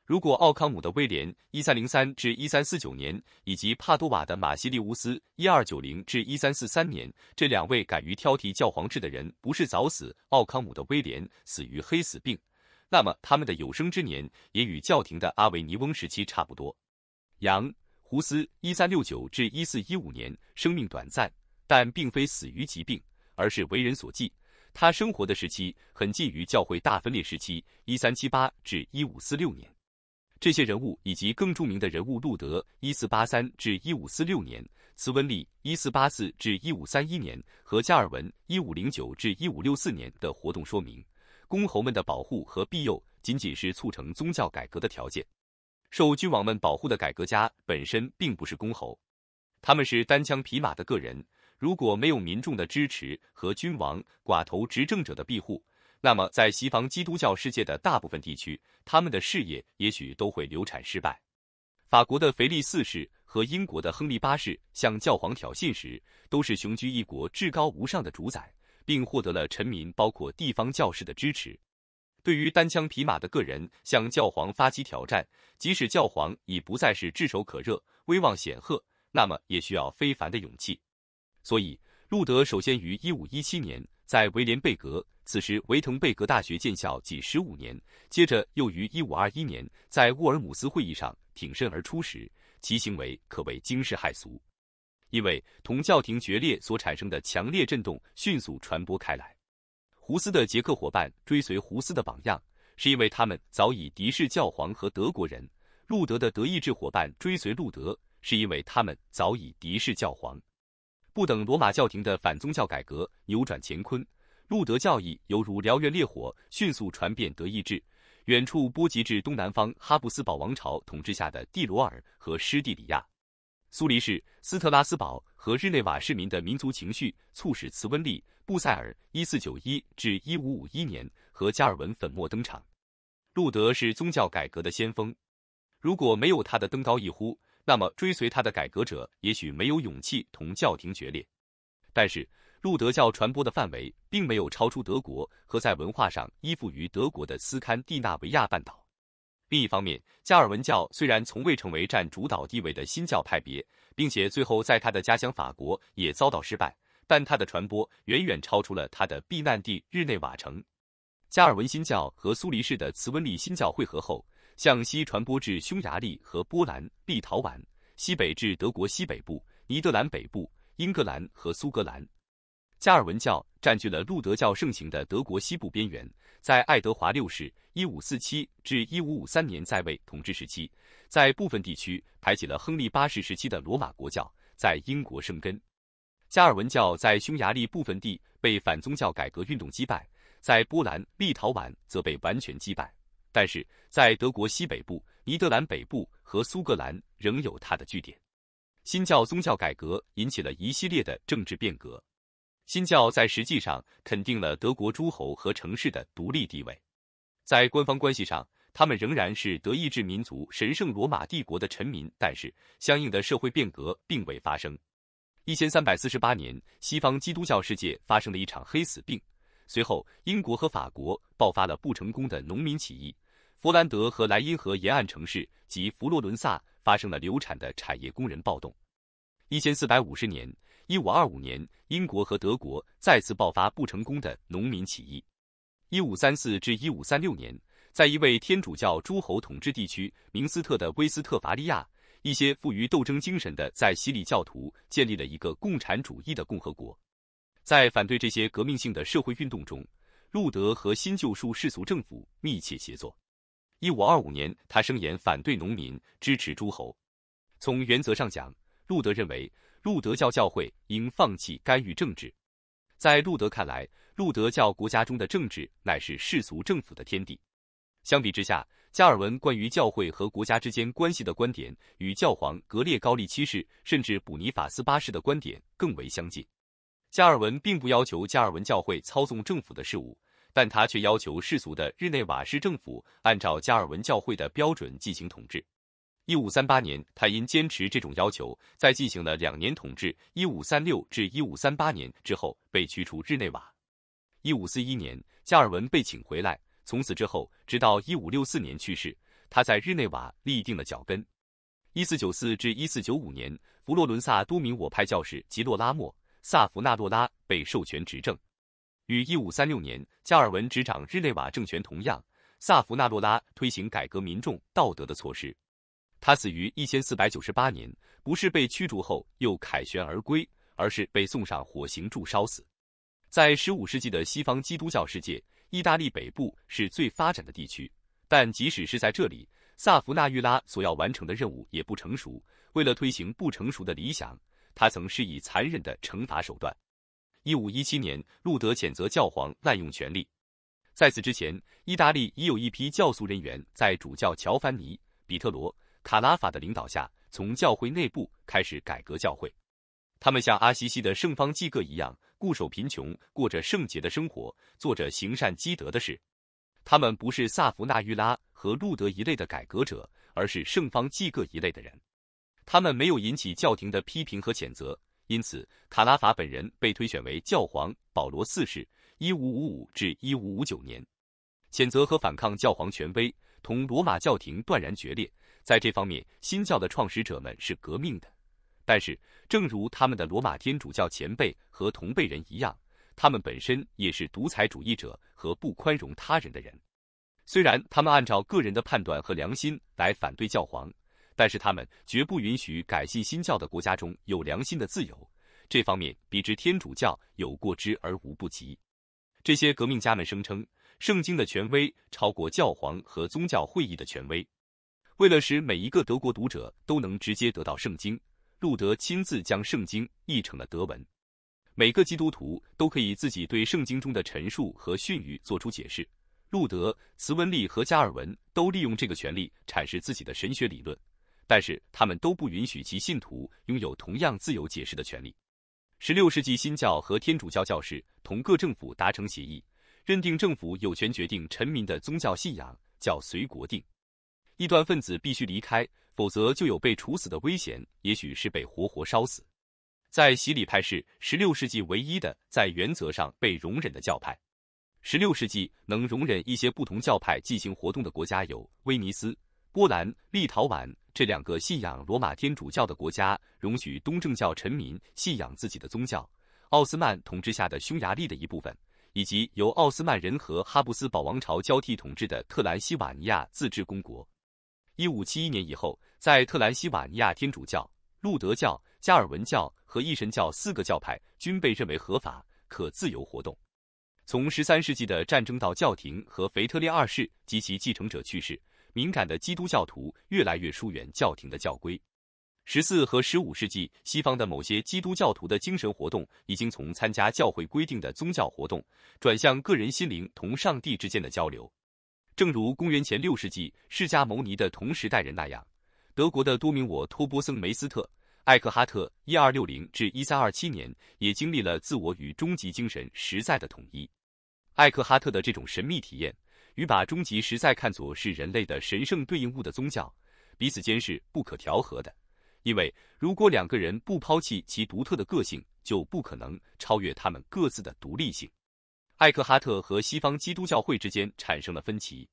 如果奥康姆的威廉一三零三至一三四九年，以及帕多瓦的马西利乌斯一二九零至一三四三年，这两位敢于挑剔教皇制的人不是早死，奥康姆的威廉死于黑死病。那么他们的有生之年也与教廷的阿维尼翁时期差不多。杨胡斯 （1369-1415 年）生命短暂，但并非死于疾病，而是为人所忌。他生活的时期很近于教会大分裂时期 （1378-1546 年）。这些人物以及更著名的人物路德 （1483-1546 年）、茨温利 （1484-1531 年）和加尔文 （1509-1564 年）的活动说明。公侯们的保护和庇佑仅仅是促成宗教改革的条件。受君王们保护的改革家本身并不是公侯，他们是单枪匹马的个人。如果没有民众的支持和君王寡头执政者的庇护，那么在西方基督教世界的大部分地区，他们的事业也许都会流产失败。法国的腓力四世和英国的亨利八世向教皇挑衅时，都是雄居一国至高无上的主宰。并获得了臣民，包括地方教士的支持。对于单枪匹马的个人向教皇发起挑战，即使教皇已不再是炙手可热、威望显赫，那么也需要非凡的勇气。所以，路德首先于一五一七年在威廉贝格，此时维滕贝格大学建校仅十五年，接着又于一五二一年在沃尔姆斯会议上挺身而出时，其行为可谓惊世骇俗。因为同教廷决裂所产生的强烈震动迅速传播开来，胡斯的捷克伙伴追随胡斯的榜样，是因为他们早已敌视教皇和德国人；路德的德意志伙伴追随路德，是因为他们早已敌视教皇。不等罗马教廷的反宗教改革扭转乾坤，路德教义犹如燎原烈火，迅速传遍德意志，远处波及至东南方哈布斯堡王朝统治下的蒂罗尔和施蒂里亚。苏黎世、斯特拉斯堡和日内瓦市民的民族情绪促使茨温利、布塞尔 （1491-1551 年）和加尔文粉墨登场。路德是宗教改革的先锋，如果没有他的登高一呼，那么追随他的改革者也许没有勇气同教廷决裂。但是，路德教传播的范围并没有超出德国和在文化上依附于德国的斯堪的纳维亚半岛。另一方面，加尔文教虽然从未成为占主导地位的新教派别，并且最后在他的家乡法国也遭到失败，但他的传播远远超出了他的避难地日内瓦城。加尔文新教和苏黎世的茨温利新教会合后，向西传播至匈牙利和波兰、立陶宛，西北至德国西北部、尼德兰北部、英格兰和苏格兰。加尔文教占据了路德教盛行的德国西部边缘，在爱德华六世 （1547-1553 年在位）统治时期，在部分地区排挤了亨利八世时期的罗马国教，在英国生根。加尔文教在匈牙利部分地被反宗教改革运动击败，在波兰、立陶宛则被完全击败，但是在德国西北部、尼德兰北部和苏格兰仍有它的据点。新教宗教改革引起了一系列的政治变革。新教在实际上肯定了德国诸侯和城市的独立地位，在官方关系上，他们仍然是德意志民族神圣罗马帝国的臣民，但是相应的社会变革并未发生。一千三百四十八年，西方基督教世界发生了一场黑死病，随后英国和法国爆发了不成功的农民起义，佛兰德和莱茵河沿岸城市及佛罗伦萨发生了流产的产业工人暴动。一千四百五十年。一五二五年，英国和德国再次爆发不成功的农民起义。一五三四至一五三六年，在一位天主教诸侯统治地区明斯特的威斯特伐利亚，一些富于斗争精神的在洗礼教徒建立了一个共产主义的共和国。在反对这些革命性的社会运动中，路德和新旧世俗政府密切协作。一五二五年，他声言反对农民，支持诸侯。从原则上讲，路德认为。路德教教会应放弃干预政治。在路德看来，路德教国家中的政治乃是世俗政府的天地。相比之下，加尔文关于教会和国家之间关系的观点与教皇格列高利七世甚至普尼法斯八世的观点更为相近。加尔文并不要求加尔文教会操纵政府的事务，但他却要求世俗的日内瓦市政府按照加尔文教会的标准进行统治。一五三八年，他因坚持这种要求，在进行了两年统治（一五三六至一五三八年）之后，被驱出日内瓦。一五四一年，加尔文被请回来，从此之后，直到一五六四年去世，他在日内瓦立定了脚跟。一四九四至一四九五年，佛罗伦萨多名我派教士吉洛拉莫·萨弗纳洛拉被授权执政。与一五三六年加尔文执掌日内瓦政权同样，萨弗纳洛拉推行改革民众道德的措施。他死于一千四百九十八年，不是被驱逐后又凯旋而归，而是被送上火刑柱烧死。在十五世纪的西方基督教世界，意大利北部是最发展的地区，但即使是在这里，萨福纳乌拉所要完成的任务也不成熟。为了推行不成熟的理想，他曾施以残忍的惩罚手段。一五一七年，路德谴责教皇滥用权力。在此之前，意大利已有一批教俗人员在主教乔凡尼·比特罗。卡拉法的领导下，从教会内部开始改革教会。他们像阿西西的圣方济各一样，固守贫穷，过着圣洁的生活，做着行善积德的事。他们不是萨福纳于拉和路德一类的改革者，而是圣方济各一类的人。他们没有引起教廷的批评和谴责，因此卡拉法本人被推选为教皇保罗四世（一五五五至一五五九年）。谴责和反抗教皇权威，同罗马教廷断然决裂。在这方面，新教的创始者们是革命的，但是，正如他们的罗马天主教前辈和同辈人一样，他们本身也是独裁主义者和不宽容他人的人。虽然他们按照个人的判断和良心来反对教皇，但是他们绝不允许改信新教的国家中有良心的自由。这方面比之天主教有过之而无不及。这些革命家们声称，圣经的权威超过教皇和宗教会议的权威。为了使每一个德国读者都能直接得到圣经，路德亲自将圣经译成了德文。每个基督徒都可以自己对圣经中的陈述和训语做出解释。路德、茨文利和加尔文都利用这个权利阐释自己的神学理论，但是他们都不允许其信徒拥有同样自由解释的权利。十六世纪新教和天主教教士同各政府达成协议，认定政府有权决定臣民的宗教信仰，叫“随国定”。异端分子必须离开，否则就有被处死的危险，也许是被活活烧死。在洗礼派是十六世纪唯一的在原则上被容忍的教派。十六世纪能容忍一些不同教派进行活动的国家有威尼斯、波兰、立陶宛这两个信仰罗马天主教的国家，容许东正教臣民信仰自己的宗教；奥斯曼统治下的匈牙利的一部分，以及由奥斯曼人和哈布斯堡王朝交替统治的特兰西瓦尼亚自治公国。一五七一年以后，在特兰西瓦尼亚，天主教、路德教、加尔文教和一神教四个教派均被认为合法，可自由活动。从十三世纪的战争到教廷和腓特烈二世及其继承者去世，敏感的基督教徒越来越疏远教廷的教规。十四和十五世纪，西方的某些基督教徒的精神活动已经从参加教会规定的宗教活动，转向个人心灵同上帝之间的交流。正如公元前六世纪释迦牟尼的同时代人那样，德国的多明我托波森、梅斯特、艾克哈特 （1260-1327 年）也经历了自我与终极精神实在的统一。艾克哈特的这种神秘体验与把终极实在看作是人类的神圣对应物的宗教，彼此间是不可调和的，因为如果两个人不抛弃其独特的个性，就不可能超越他们各自的独立性。麦克哈特和西方基督教会之间产生了分歧，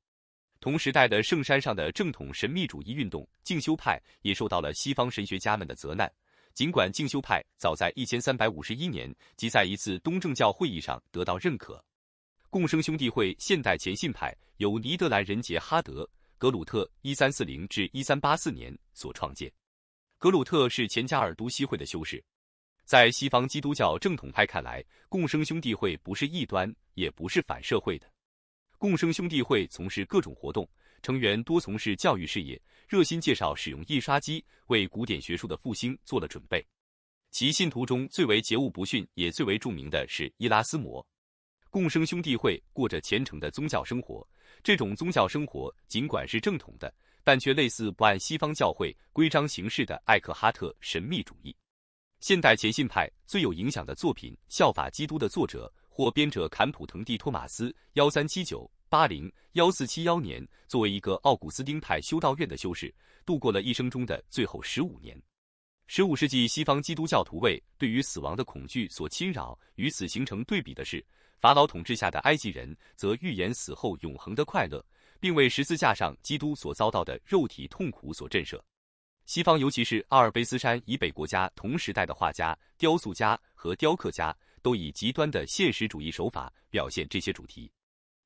同时代的圣山上的正统神秘主义运动静修派也受到了西方神学家们的责难。尽管静修派早在1351年，即在一次东正教会议上得到认可，共生兄弟会现代前信派由尼德兰人杰哈德·格鲁特 （1340-1384 年）所创建。格鲁特是钱加尔都西会的修士。在西方基督教正统派看来，共生兄弟会不是异端，也不是反社会的。共生兄弟会从事各种活动，成员多从事教育事业，热心介绍使用印刷机，为古典学术的复兴做了准备。其信徒中最为桀骜不逊，也最为著名的是伊拉斯摩。共生兄弟会过着虔诚的宗教生活，这种宗教生活尽管是正统的，但却类似不按西方教会规章行事的艾克哈特神秘主义。现代前信派最有影响的作品《效法基督》的作者或编者坎普滕蒂托马斯（幺三七九八零幺四七幺年）作为一个奥古斯丁派修道院的修士，度过了一生中的最后十五年。十五世纪西方基督教徒为对于死亡的恐惧所侵扰，与此形成对比的是，法老统治下的埃及人则预言死后永恒的快乐，并为十字架上基督所遭到的肉体痛苦所震慑。西方，尤其是阿尔卑斯山以北国家，同时代的画家、雕塑家和雕刻家都以极端的现实主义手法表现这些主题。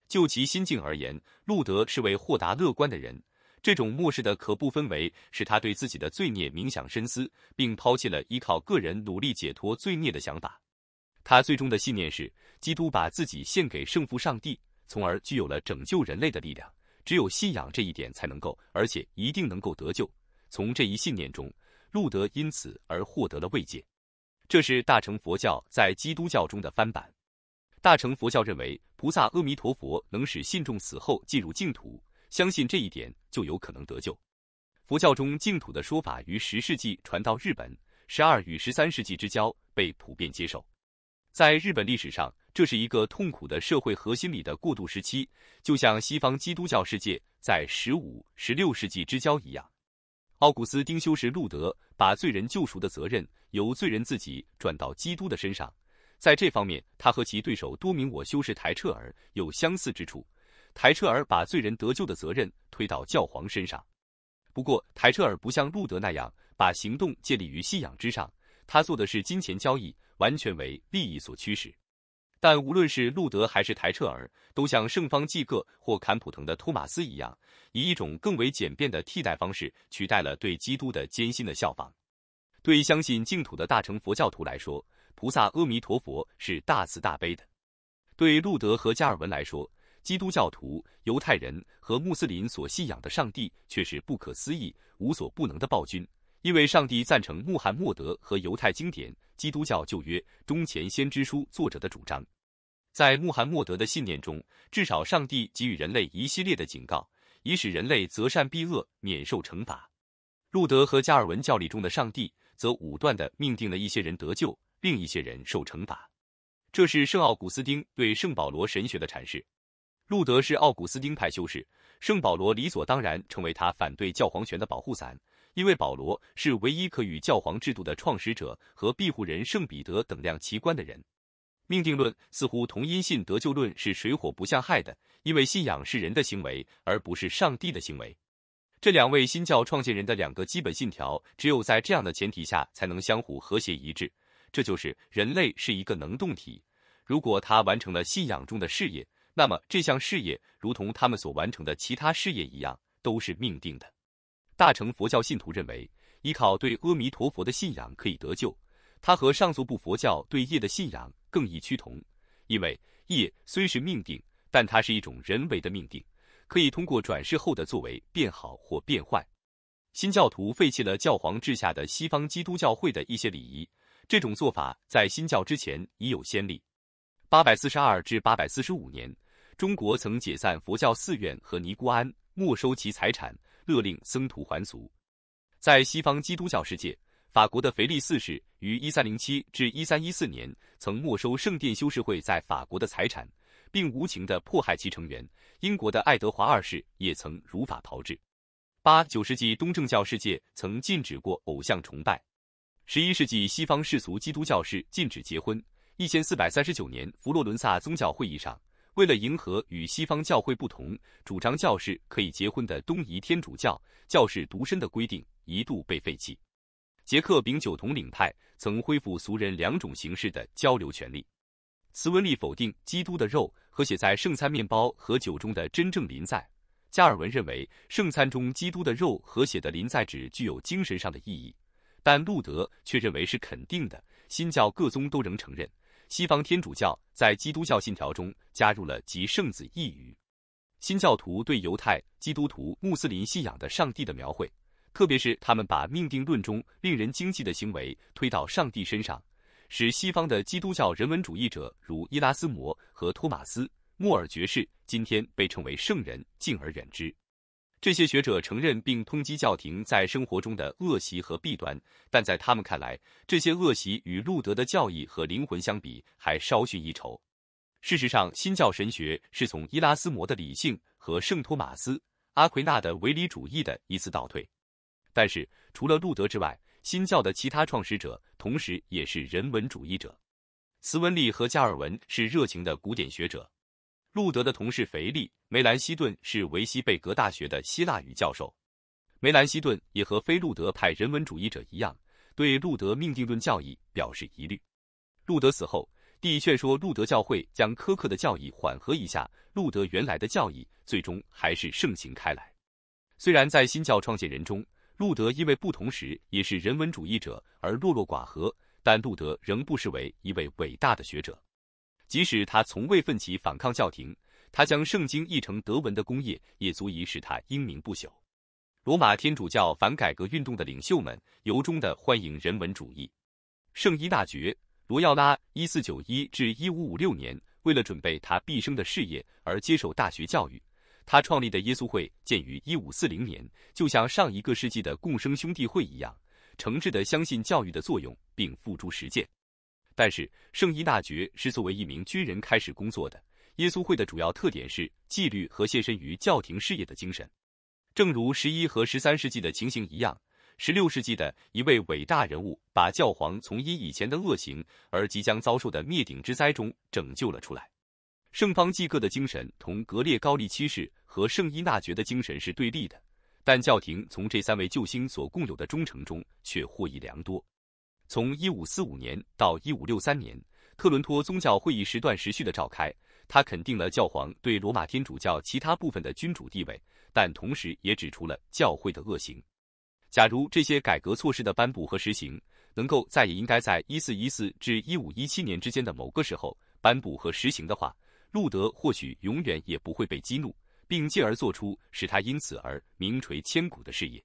就其心境而言，路德是位豁达乐观的人。这种漠视的可怖氛围使他对自己的罪孽冥想深思，并抛弃了依靠个人努力解脱罪孽的想法。他最终的信念是，基督把自己献给圣父上帝，从而具有了拯救人类的力量。只有信仰这一点才能够，而且一定能够得救。从这一信念中，路德因此而获得了慰藉。这是大乘佛教在基督教中的翻版。大乘佛教认为，菩萨阿弥陀佛能使信众死后进入净土，相信这一点就有可能得救。佛教中净土的说法于十世纪传到日本，十二与十三世纪之交被普遍接受。在日本历史上，这是一个痛苦的社会核心里的过渡时期，就像西方基督教世界在十五、十六世纪之交一样。奥古斯丁修士路德把罪人救赎的责任由罪人自己转到基督的身上，在这方面，他和其对手多明我修士台彻尔有相似之处。台彻尔把罪人得救的责任推到教皇身上，不过台彻尔不像路德那样把行动建立于信仰之上，他做的是金钱交易，完全为利益所驱使。但无论是路德还是台彻尔，都像圣方济各或坎普腾的托马斯一样，以一种更为简便的替代方式取代了对基督的艰辛的效仿。对相信净土的大乘佛教徒来说，菩萨阿弥陀佛是大慈大悲的；对路德和加尔文来说，基督教徒、犹太人和穆斯林所信仰的上帝却是不可思议、无所不能的暴君，因为上帝赞成穆罕默德和犹太经典《基督教旧约》中前先知书作者的主张。在穆罕默德的信念中，至少上帝给予人类一系列的警告，以使人类择善避恶，免受惩罚。路德和加尔文教理中的上帝则武断地命定了一些人得救，另一些人受惩罚。这是圣奥古斯丁对圣保罗神学的阐释。路德是奥古斯丁派修士，圣保罗理所当然成为他反对教皇权的保护伞，因为保罗是唯一可与教皇制度的创始者和庇护人圣彼得等量齐观的人。命定论似乎同因信得救论是水火不相害的，因为信仰是人的行为，而不是上帝的行为。这两位新教创建人的两个基本信条，只有在这样的前提下才能相互和谐一致。这就是人类是一个能动体，如果他完成了信仰中的事业，那么这项事业如同他们所完成的其他事业一样，都是命定的。大乘佛教信徒认为，依靠对阿弥陀佛的信仰可以得救，他和上座部佛教对业的信仰。更易趋同，因为业虽是命定，但它是一种人为的命定，可以通过转世后的作为变好或变坏。新教徒废弃了教皇治下的西方基督教会的一些礼仪，这种做法在新教之前已有先例。八百四十二至八百四十五年，中国曾解散佛教寺院和尼姑庵，没收其财产，勒令僧徒还俗。在西方基督教世界。法国的腓力四世于一三零七至一三一四年曾没收圣殿修士会在法国的财产，并无情地迫害其成员。英国的爱德华二世也曾如法炮制。八九世纪东正教世界曾禁止过偶像崇拜。十一世纪西方世俗基督教是禁止结婚。一千四百三十九年佛罗伦萨宗教会议上，为了迎合与西方教会不同主张教士可以结婚的东仪天主教，教士独身的规定一度被废弃。捷克丙酒统领派曾恢复俗人两种形式的交流权利。斯温利否定基督的肉和写在圣餐面包和酒中的真正临在。加尔文认为圣餐中基督的肉和写的临在只具有精神上的意义，但路德却认为是肯定的。新教各宗都仍承认，西方天主教在基督教信条中加入了及圣子一语。新教徒对犹太、基督徒、穆斯林信仰的上帝的描绘。特别是他们把命定论中令人惊悸的行为推到上帝身上，使西方的基督教人文主义者如伊拉斯谟和托马斯·莫尔爵士（今天被称为圣人）敬而远之。这些学者承认并通缉教廷在生活中的恶习和弊端，但在他们看来，这些恶习与路德的教义和灵魂相比还稍逊一筹。事实上，新教神学是从伊拉斯谟的理性和圣托马斯·阿奎那的唯理主义的一次倒退。但是，除了路德之外，新教的其他创始者同时也是人文主义者。斯文利和加尔文是热情的古典学者。路德的同事腓力梅兰希顿是维西贝格大学的希腊语教授。梅兰希顿也和非路德派人文主义者一样，对路德命定论教义表示疑虑。路德死后，地劝说路德教会将苛刻的教义缓和一下。路德原来的教义最终还是盛行开来。虽然在新教创建人中，路德因为不同时也是人文主义者而落落寡合，但路德仍不失为一位伟大的学者。即使他从未奋起反抗教廷，他将圣经译成德文的功业也足以使他英名不朽。罗马天主教反改革运动的领袖们由衷地欢迎人文主义。圣依纳爵·罗耀拉 （1491-1556 年），为了准备他毕生的事业而接受大学教育。他创立的耶稣会建于1540年，就像上一个世纪的共生兄弟会一样，诚挚地相信教育的作用并付诸实践。但是，圣依大爵是作为一名军人开始工作的。耶稣会的主要特点是纪律和献身于教廷事业的精神。正如十一和十三世纪的情形一样，十六世纪的一位伟大人物把教皇从因以前的恶行而即将遭受的灭顶之灾中拯救了出来。圣方济各的精神同格列高利七世和圣依纳爵的精神是对立的，但教廷从这三位救星所共有的忠诚中却获益良多。从一五四五年到一五六三年，特伦托宗教会议时断时续的召开，他肯定了教皇对罗马天主教其他部分的君主地位，但同时也指出了教会的恶行。假如这些改革措施的颁布和实行能够在也应该在一四一四至一五一七年之间的某个时候颁布和实行的话。路德或许永远也不会被激怒，并进而做出使他因此而名垂千古的事业。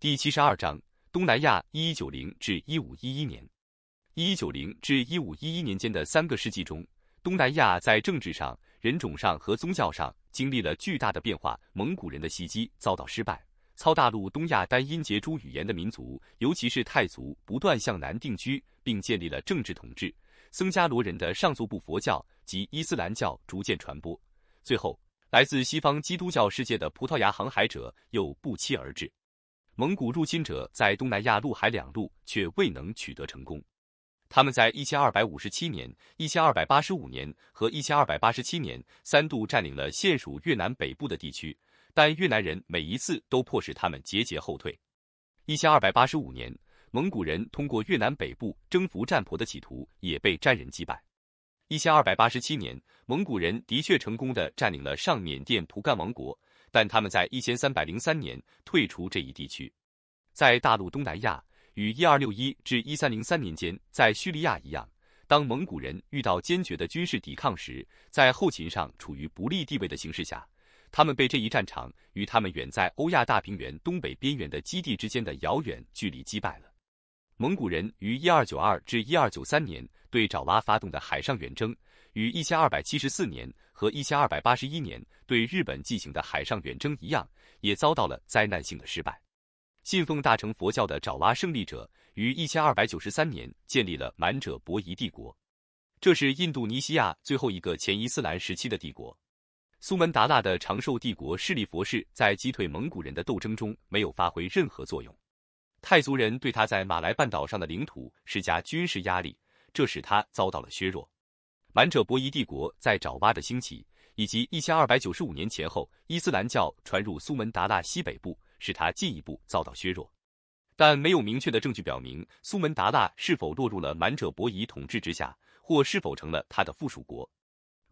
第七十二章：东南亚（一九零至一五一一年）。一九零至一五一一年间的三个世纪中，东南亚在政治上、人种上和宗教上经历了巨大的变化。蒙古人的袭击遭到失败。操大陆东亚单音节诸语言的民族，尤其是泰族，不断向南定居，并建立了政治统治。僧伽罗人的上座部佛教及伊斯兰教逐渐传播，最后来自西方基督教世界的葡萄牙航海者又不期而至。蒙古入侵者在东南亚陆海两路却未能取得成功。他们在一千二百五十七年、一千二百八十五年和一千二百八十七年三度占领了现属越南北部的地区，但越南人每一次都迫使他们节节后退。一千二百八十五年。蒙古人通过越南北部征服占婆的企图也被占人击败。一千二百八十七年，蒙古人的确成功地占领了上缅甸蒲甘王国，但他们在一千三百零三年退出这一地区。在大陆东南亚与一二六一至一三零三年间，在叙利亚一样，当蒙古人遇到坚决的军事抵抗时，在后勤上处于不利地位的形势下，他们被这一战场与他们远在欧亚大平原东北边缘的基地之间的遥远距离击败了。蒙古人于一二九二至一二九三年对爪哇发动的海上远征，与一千二百七十四年和一千二百八十一年对日本进行的海上远征一样，也遭到了灾难性的失败。信奉大乘佛教的爪哇胜利者于一千二百九十三年建立了满者伯夷帝国，这是印度尼西亚最后一个前伊斯兰时期的帝国。苏门答腊的长寿帝国势力佛氏在击退蒙古人的斗争中没有发挥任何作用。泰族人对他在马来半岛上的领土施加军事压力，这使他遭到了削弱。满者伯夷帝国在爪哇的兴起，以及一千二百九十五年前后伊斯兰教传入苏门答腊西北部，使他进一步遭到削弱。但没有明确的证据表明苏门答腊是否落入了满者伯夷统治之下，或是否成了他的附属国。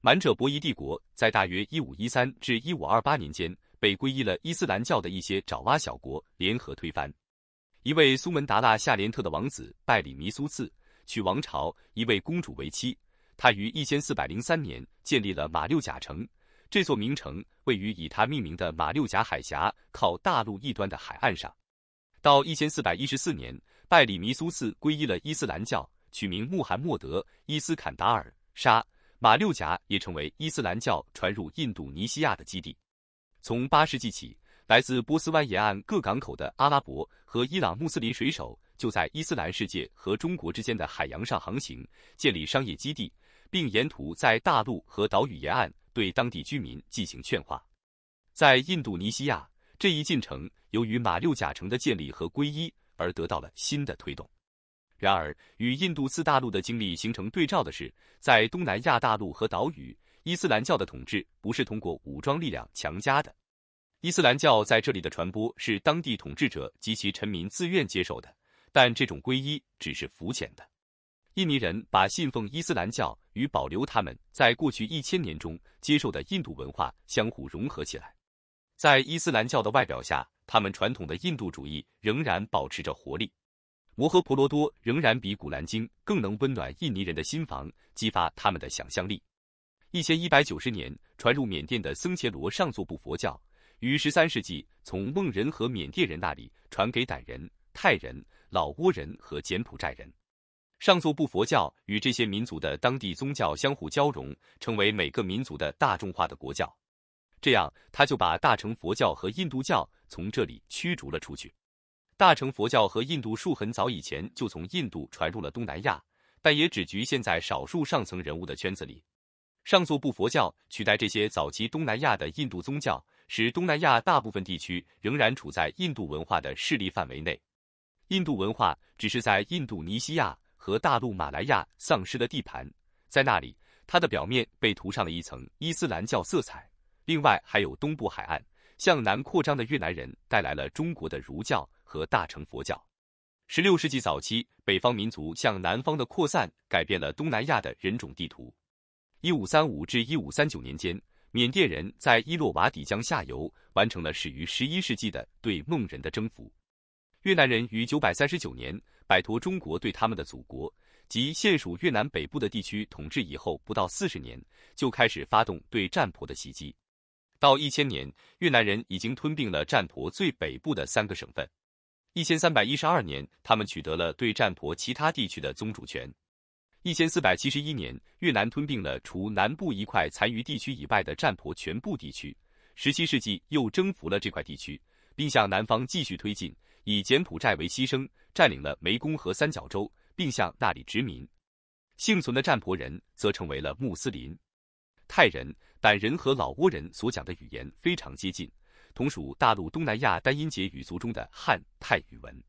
满者伯夷帝国在大约一五一三至一五二八年间，被皈依了伊斯兰教的一些爪哇小国联合推翻。一位苏门答腊夏连特的王子拜里弥苏次，娶王朝一位公主为妻，他于一千四百零三年建立了马六甲城。这座名城位于以他命名的马六甲海峡靠大陆一端的海岸上。到一千四百一十四年，拜里弥苏次皈依了伊斯兰教，取名穆罕默德·伊斯坎达尔沙。马六甲也成为伊斯兰教传入印度尼西亚的基地。从八世纪起。来自波斯湾沿岸各港口的阿拉伯和伊朗穆斯林水手就在伊斯兰世界和中国之间的海洋上航行，建立商业基地，并沿途在大陆和岛屿沿岸对当地居民进行劝化。在印度尼西亚，这一进程由于马六甲城的建立和皈依而得到了新的推动。然而，与印度次大陆的经历形成对照的是，在东南亚大陆和岛屿，伊斯兰教的统治不是通过武装力量强加的。伊斯兰教在这里的传播是当地统治者及其臣民自愿接受的，但这种皈依只是肤浅的。印尼人把信奉伊斯兰教与保留他们在过去一千年中接受的印度文化相互融合起来，在伊斯兰教的外表下，他们传统的印度主义仍然保持着活力。摩诃婆罗多仍然比古兰经更能温暖印尼人的心房，激发他们的想象力。一千一百九十年传入缅甸的僧伽罗上座部佛教。于十三世纪，从孟人和缅甸人那里传给傣人、泰人、老挝人和柬埔寨人。上座部佛教与这些民族的当地宗教相互交融，成为每个民族的大众化的国教。这样，他就把大乘佛教和印度教从这里驱逐了出去。大乘佛教和印度术很早以前就从印度传入了东南亚，但也只局限在少数上层人物的圈子里。上座部佛教取代这些早期东南亚的印度宗教。使东南亚大部分地区仍然处在印度文化的势力范围内，印度文化只是在印度尼西亚和大陆马来亚丧失的地盘，在那里它的表面被涂上了一层伊斯兰教色彩。另外，还有东部海岸向南扩张的越南人带来了中国的儒教和大乘佛教。十六世纪早期，北方民族向南方的扩散改变了东南亚的人种地图。一五三五至一五三九年间。缅甸人在伊洛瓦底江下游完成了始于十一世纪的对孟人的征服。越南人于九百三十九年摆脱中国对他们的祖国及现属越南北部的地区统治以后，不到四十年就开始发动对占婆的袭击。到一千年，越南人已经吞并了占婆最北部的三个省份。一千三百一十二年，他们取得了对占婆其他地区的宗主权。一千四百七十一年，越南吞并了除南部一块残余地区以外的占婆全部地区。十七世纪又征服了这块地区，并向南方继续推进，以柬埔寨为牺牲，占领了湄公河三角洲，并向那里殖民。幸存的占婆人则成为了穆斯林泰人，但人和老挝人所讲的语言非常接近，同属大陆东南亚单音节语族中的汉泰语文。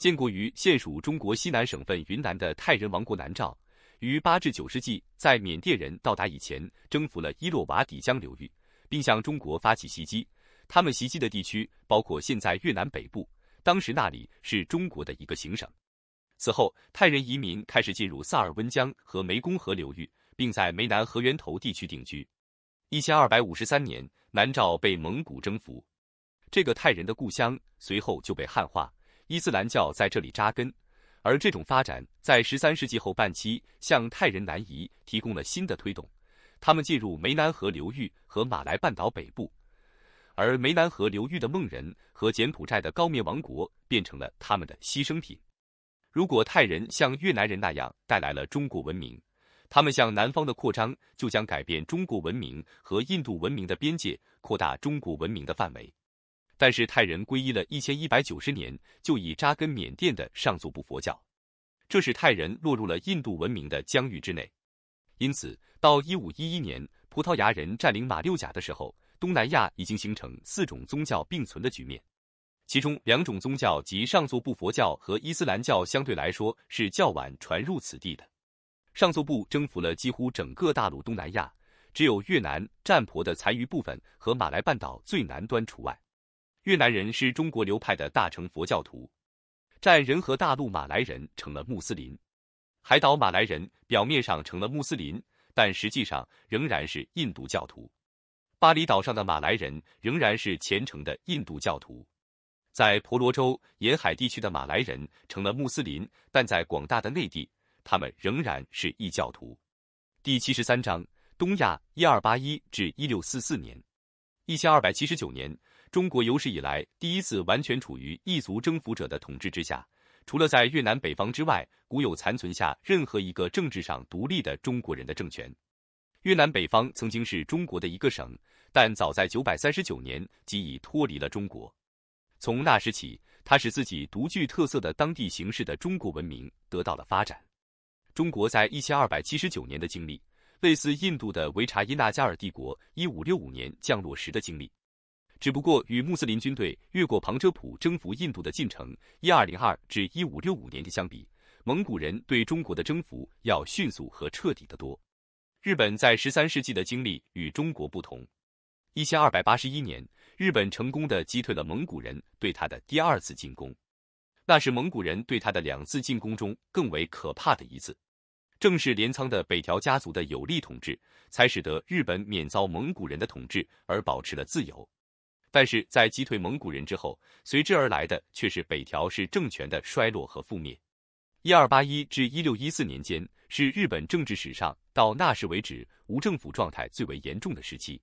建国于现属中国西南省份云南的泰人王国南诏，于八至九世纪在缅甸人到达以前，征服了伊洛瓦底江流域，并向中国发起袭击。他们袭击的地区包括现在越南北部，当时那里是中国的一个行省。此后，泰人移民开始进入萨尔温江和湄公河流域，并在湄南河源头地区定居。一千二百五十三年，南诏被蒙古征服，这个泰人的故乡随后就被汉化。伊斯兰教在这里扎根，而这种发展在十三世纪后半期向泰人南移提供了新的推动。他们进入湄南河流域和马来半岛北部，而湄南河流域的孟人和柬埔寨的高棉王国变成了他们的牺牲品。如果泰人像越南人那样带来了中国文明，他们向南方的扩张就将改变中国文明和印度文明的边界，扩大中国文明的范围。但是泰人皈依了一千一百九十年，就已扎根缅甸的上座部佛教，这使泰人落入了印度文明的疆域之内。因此，到一五一一年葡萄牙人占领马六甲的时候，东南亚已经形成四种宗教并存的局面。其中两种宗教，及上座部佛教和伊斯兰教，相对来说是较晚传入此地的。上座部征服了几乎整个大陆东南亚，只有越南占婆的残余部分和马来半岛最南端除外。越南人是中国流派的大乘佛教徒，占人和大陆马来人成了穆斯林，海岛马来人表面上成了穆斯林，但实际上仍然是印度教徒。巴厘岛上的马来人仍然是虔诚的印度教徒，在婆罗洲沿海地区的马来人成了穆斯林，但在广大的内地，他们仍然是异教徒。第七十三章：东亚（一二八一至一六四四年），一千二百七十九年。中国有史以来第一次完全处于异族征服者的统治之下，除了在越南北方之外，古有残存下任何一个政治上独立的中国人的政权。越南北方曾经是中国的一个省，但早在九百三十九年即已脱离了中国。从那时起，它使自己独具特色的当地形式的中国文明得到了发展。中国在一千二百七十九年的经历，类似印度的维查伊纳加尔帝国一五六五年降落时的经历。只不过与穆斯林军队越过旁遮普征服印度的进程 （1202-1565 年）相比，蒙古人对中国的征服要迅速和彻底的多。日本在13世纪的经历与中国不同。1281年，日本成功的击退了蒙古人对他的第二次进攻，那是蒙古人对他的两次进攻中更为可怕的一次。正是镰仓的北条家族的有力统治，才使得日本免遭蒙古人的统治而保持了自由。但是在击退蒙古人之后，随之而来的却是北条氏政权的衰落和覆灭。一二八一至一六一四年间，是日本政治史上到那时为止无政府状态最为严重的时期。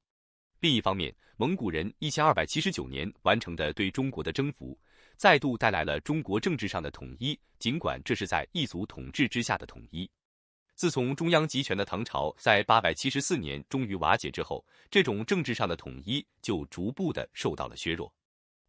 另一方面，蒙古人一千二百七十九年完成的对中国的征服，再度带来了中国政治上的统一，尽管这是在异族统治之下的统一。自从中央集权的唐朝在八百七十四年终于瓦解之后，这种政治上的统一就逐步的受到了削弱。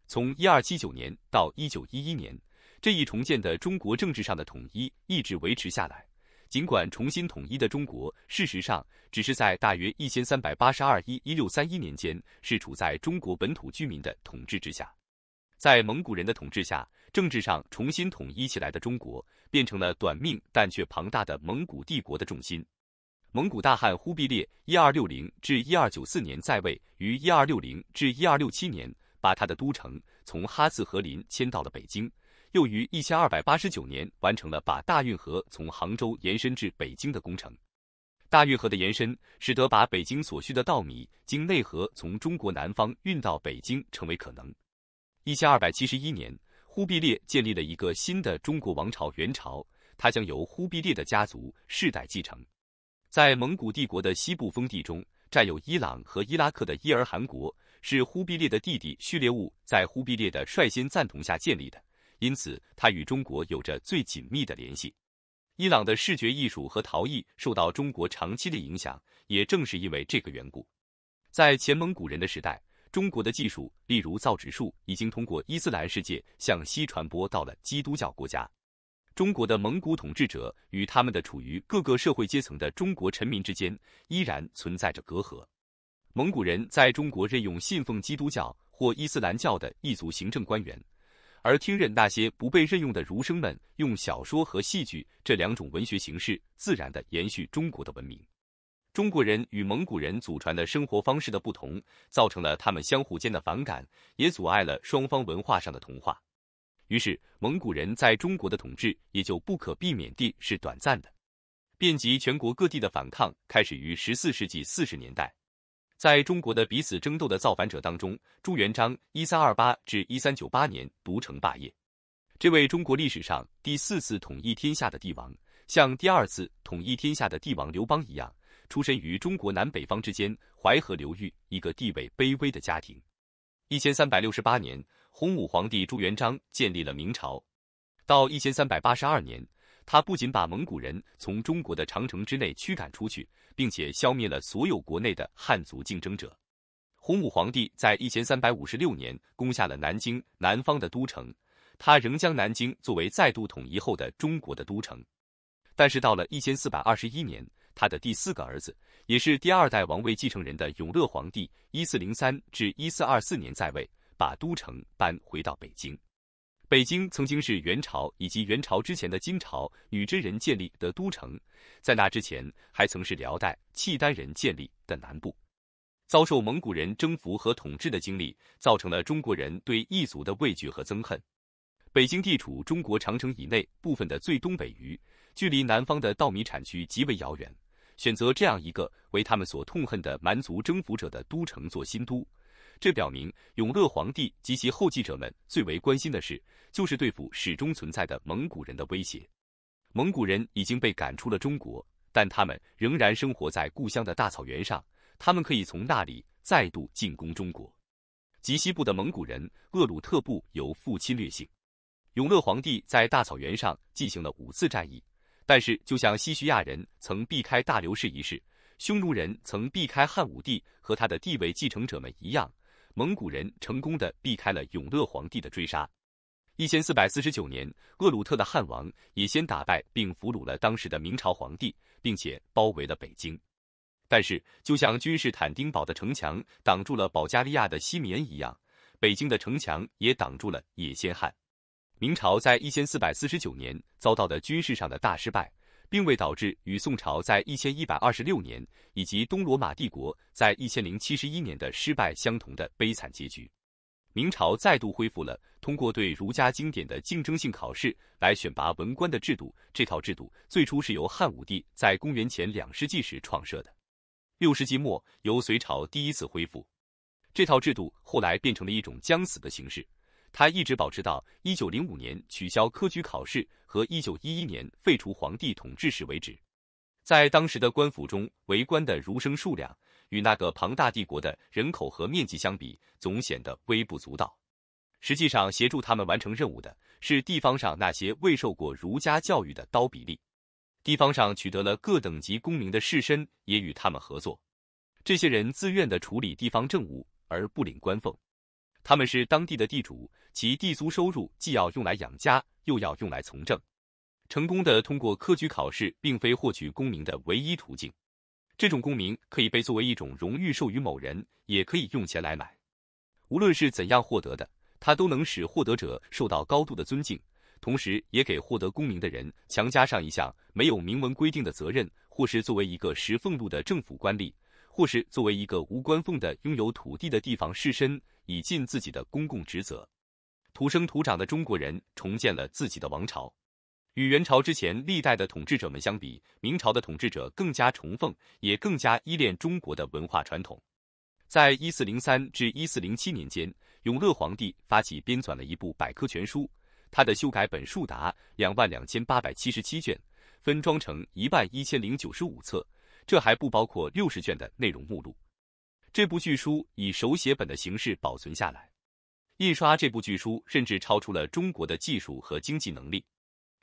从一二七九年到一九一一年，这一重建的中国政治上的统一一直维持下来。尽管重新统一的中国，事实上只是在大约一千三百八十二一一六三一年间是处在中国本土居民的统治之下，在蒙古人的统治下。政治上重新统一起来的中国，变成了短命但却庞大的蒙古帝国的重心。蒙古大汗忽必烈 （1260-1294 年在位），于1260-1267年把他的都城从哈刺和林迁到了北京，又于1289年完成了把大运河从杭州延伸至北京的工程。大运河的延伸，使得把北京所需的稻米经内河从中国南方运到北京成为可能。1271年。忽必烈建立了一个新的中国王朝——元朝，它将由忽必烈的家族世代继承。在蒙古帝国的西部封地中，占有伊朗和伊拉克的伊尔汗国是忽必烈的弟弟序列兀在忽必烈的率先赞同下建立的，因此他与中国有着最紧密的联系。伊朗的视觉艺术和陶艺受到中国长期的影响，也正是因为这个缘故，在前蒙古人的时代。中国的技术，例如造纸术，已经通过伊斯兰世界向西传播到了基督教国家。中国的蒙古统治者与他们的处于各个社会阶层的中国臣民之间依然存在着隔阂。蒙古人在中国任用信奉基督教或伊斯兰教的异族行政官员，而听任那些不被任用的儒生们用小说和戏剧这两种文学形式自然地延续中国的文明。中国人与蒙古人祖传的生活方式的不同，造成了他们相互间的反感，也阻碍了双方文化上的同化。于是，蒙古人在中国的统治也就不可避免地是短暂的。遍及全国各地的反抗开始于十四世纪四十年代。在中国的彼此争斗的造反者当中，朱元璋（一三二八至一三九八年）独成霸业。这位中国历史上第四次统一天下的帝王，像第二次统一天下的帝王刘邦一样。出身于中国南北方之间淮河流域一个地位卑微的家庭。一千三百六十八年，洪武皇帝朱元璋建立了明朝。到一千三百八十二年，他不仅把蒙古人从中国的长城之内驱赶出去，并且消灭了所有国内的汉族竞争者。洪武皇帝在一千三百五十六年攻下了南京，南方的都城。他仍将南京作为再度统一后的中国的都城。但是到了一千四百二十一年。他的第四个儿子，也是第二代王位继承人的永乐皇帝，一四零三至一四二四年在位，把都城搬回到北京。北京曾经是元朝以及元朝之前的金朝女真人建立的都城，在那之前还曾是辽代契丹人建立的南部，遭受蒙古人征服和统治的经历，造成了中国人对异族的畏惧和憎恨。北京地处中国长城以内部分的最东北隅，距离南方的稻米产区极为遥远。选择这样一个为他们所痛恨的蛮族征服者的都城做新都，这表明永乐皇帝及其后继者们最为关心的事，就是对付始终存在的蒙古人的威胁。蒙古人已经被赶出了中国，但他们仍然生活在故乡的大草原上，他们可以从那里再度进攻中国。及西部的蒙古人厄鲁特部有负侵略性。永乐皇帝在大草原上进行了五次战役。但是，就像西徐亚人曾避开大流士一事，匈奴人曾避开汉武帝和他的地位继承者们一样，蒙古人成功的避开了永乐皇帝的追杀。一千四百四十九年，厄鲁特的汉王也先打败并俘虏了当时的明朝皇帝，并且包围了北京。但是，就像君士坦丁堡的城墙挡住了保加利亚的西米恩一样，北京的城墙也挡住了也先汉。明朝在一千四百四十九年遭到的军事上的大失败，并未导致与宋朝在一千一百二十六年以及东罗马帝国在一千零七十一年的失败相同的悲惨结局。明朝再度恢复了通过对儒家经典的竞争性考试来选拔文官的制度，这套制度最初是由汉武帝在公元前两世纪时创设的，六世纪末由隋朝第一次恢复。这套制度后来变成了一种将死的形式。他一直保持到一九零五年取消科举考试和一九一一年废除皇帝统治时为止。在当时的官府中，为官的儒生数量与那个庞大帝国的人口和面积相比，总显得微不足道。实际上，协助他们完成任务的是地方上那些未受过儒家教育的刀比利。地方上取得了各等级功名的士绅也与他们合作。这些人自愿地处理地方政务，而不领官俸。他们是当地的地主，其地租收入既要用来养家，又要用来从政。成功的通过科举考试，并非获取功名的唯一途径。这种功名可以被作为一种荣誉授予某人，也可以用钱来买。无论是怎样获得的，它都能使获得者受到高度的尊敬，同时也给获得功名的人强加上一项没有明文规定的责任，或是作为一个食俸禄的政府官吏，或是作为一个无官俸的拥有土地的地方士绅。以尽自己的公共职责。土生土长的中国人重建了自己的王朝。与元朝之前历代的统治者们相比，明朝的统治者更加崇奉，也更加依恋中国的文化传统。在1403至1407年间，永乐皇帝发起编纂了一部百科全书。它的修改本数达22,877卷，分装成11,095册，这还不包括60卷的内容目录。这部巨书以手写本的形式保存下来。印刷这部巨书甚至超出了中国的技术和经济能力。《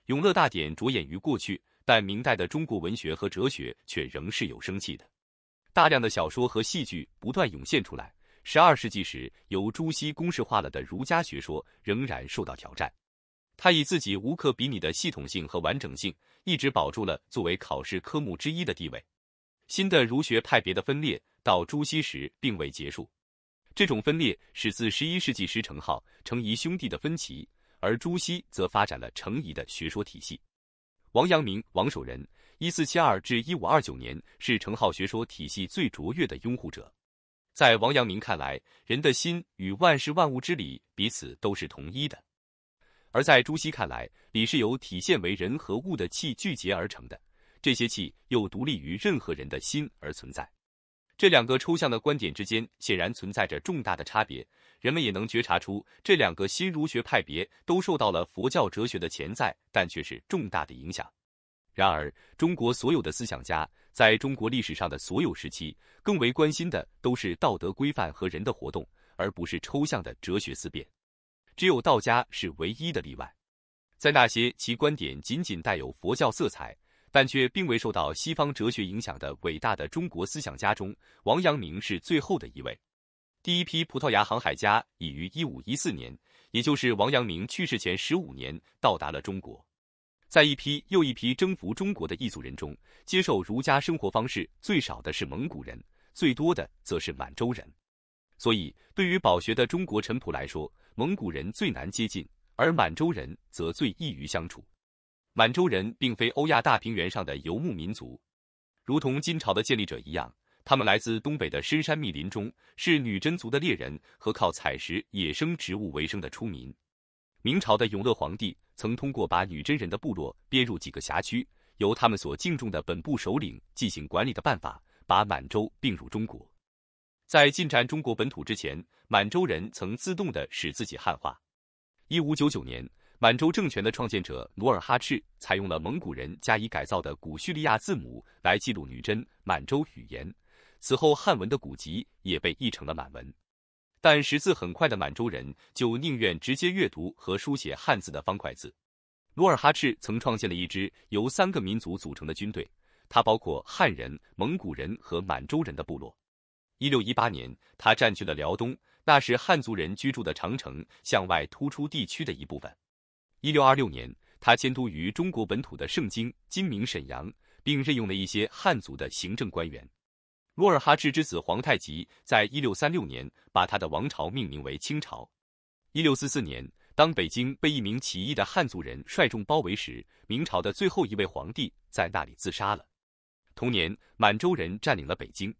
永乐大典》着眼于过去，但明代的中国文学和哲学却仍是有生气的。大量的小说和戏剧不断涌现出来。十二世纪时由朱熹公式化了的儒家学说仍然受到挑战。他以自己无可比拟的系统性和完整性，一直保住了作为考试科目之一的地位。新的儒学派别的分裂。到朱熹时并未结束，这种分裂是自十一世纪时程颢、程颐兄弟的分歧，而朱熹则发展了程颐的学说体系。王阳明、王守仁 （1472-1529 年）是程颢学说体系最卓越的拥护者。在王阳明看来，人的心与万事万物之理彼此都是同一的；而在朱熹看来，理是由体现为人和物的气聚结而成的，这些气又独立于任何人的心而存在。这两个抽象的观点之间显然存在着重大的差别，人们也能觉察出这两个新儒学派别都受到了佛教哲学的潜在但却是重大的影响。然而，中国所有的思想家在中国历史上的所有时期，更为关心的都是道德规范和人的活动，而不是抽象的哲学思辨。只有道家是唯一的例外，在那些其观点仅仅带有佛教色彩。但却并未受到西方哲学影响的伟大的中国思想家中，王阳明是最后的一位。第一批葡萄牙航海家已于1514年，也就是王阳明去世前十五年到达了中国。在一批又一批征服中国的异族人中，接受儒家生活方式最少的是蒙古人，最多的则是满洲人。所以，对于饱学的中国臣仆来说，蒙古人最难接近，而满洲人则最易于相处。满洲人并非欧亚大平原上的游牧民族，如同金朝的建立者一样，他们来自东北的深山密林中，是女真族的猎人和靠采食野生植物为生的出民。明朝的永乐皇帝曾通过把女真人的部落编入几个辖区，由他们所敬重的本部首领进行管理的办法，把满洲并入中国。在进占中国本土之前，满洲人曾自动的使自己汉化。一五九九年。满洲政权的创建者努尔哈赤采用了蒙古人加以改造的古叙利亚字母来记录女真满洲语言。此后，汉文的古籍也被译成了满文，但识字很快的满洲人就宁愿直接阅读和书写汉字的方块字。努尔哈赤曾创建了一支由三个民族组成的军队，它包括汉人、蒙古人和满洲人的部落。一六一八年，他占据了辽东，那是汉族人居住的长城向外突出地区的一部分。一六二六年，他迁都于中国本土的盛京（今名沈阳），并任用了一些汉族的行政官员。努尔哈赤之子皇太极在一六三六年把他的王朝命名为清朝。一六四四年，当北京被一名起义的汉族人率众包围时，明朝的最后一位皇帝在那里自杀了。同年，满洲人占领了北京。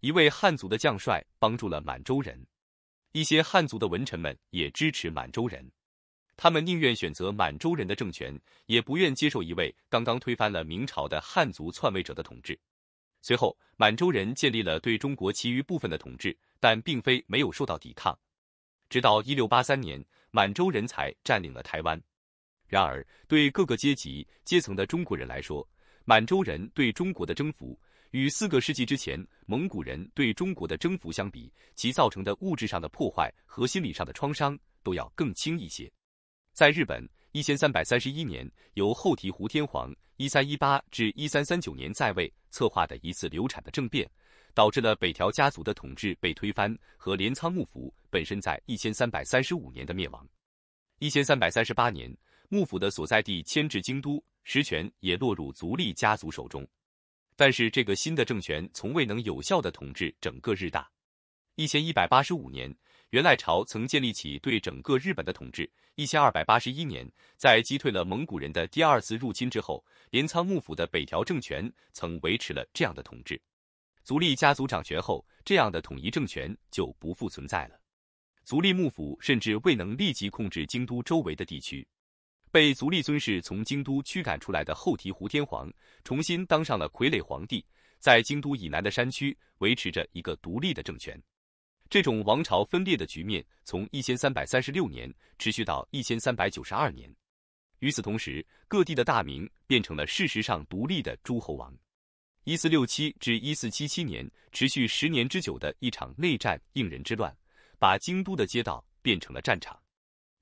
一位汉族的将帅帮助了满洲人，一些汉族的文臣们也支持满洲人。他们宁愿选择满洲人的政权，也不愿接受一位刚刚推翻了明朝的汉族篡位者的统治。随后，满洲人建立了对中国其余部分的统治，但并非没有受到抵抗。直到一六八三年，满洲人才占领了台湾。然而，对各个阶级阶层的中国人来说，满洲人对中国的征服与四个世纪之前蒙古人对中国的征服相比，其造成的物质上的破坏和心理上的创伤都要更轻一些。在日本，一千三百三十一年由后醍醐天皇（一三一八至一三三九年在位）策划的一次流产的政变，导致了北条家族的统治被推翻和镰仓幕府本身在一千三百三十五年的灭亡。一千三百三十八年，幕府的所在地迁至京都，实权也落入足利家族手中。但是，这个新的政权从未能有效地统治整个日大。一千一百八十五年。元赖朝曾建立起对整个日本的统治。一千二百八十一年，在击退了蒙古人的第二次入侵之后，镰仓幕府的北条政权曾维持了这样的统治。足利家族掌权后，这样的统一政权就不复存在了。足利幕府甚至未能立即控制京都周围的地区。被足利尊氏从京都驱赶出来的后醍醐天皇，重新当上了傀儡皇帝，在京都以南的山区维持着一个独立的政权。这种王朝分裂的局面从一千三百三十六年持续到一千三百九十二年。与此同时，各地的大名变成了事实上独立的诸侯王。一四六七至一四七七年，持续十年之久的一场内战应人之乱，把京都的街道变成了战场。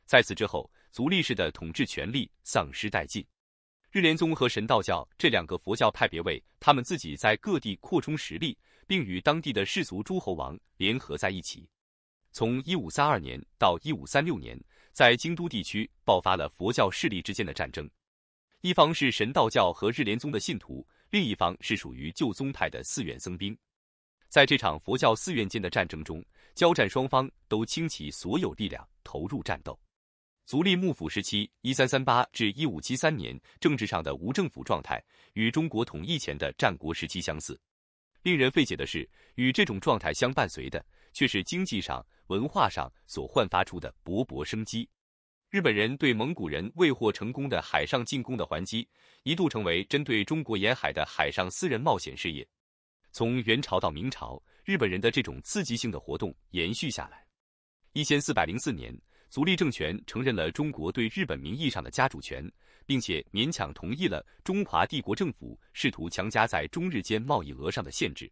在此之后，足利氏的统治权力丧失殆尽。日莲宗和神道教这两个佛教派别为他们自己在各地扩充实力。并与当地的氏族诸侯王联合在一起。从一五三二年到一五三六年，在京都地区爆发了佛教势力之间的战争。一方是神道教和日莲宗的信徒，另一方是属于旧宗派的寺院僧兵。在这场佛教寺院间的战争中，交战双方都倾其所有力量投入战斗。足利幕府时期（一三三八至一五七三年），政治上的无政府状态与中国统一前的战国时期相似。令人费解的是，与这种状态相伴随的，却是经济上、文化上所焕发出的勃勃生机。日本人对蒙古人未获成功的海上进攻的还击，一度成为针对中国沿海的海上私人冒险事业。从元朝到明朝，日本人的这种刺激性的活动延续下来。一千四百零四年，足利政权承认了中国对日本名义上的家主权。并且勉强同意了中华帝国政府试图强加在中日间贸易额上的限制，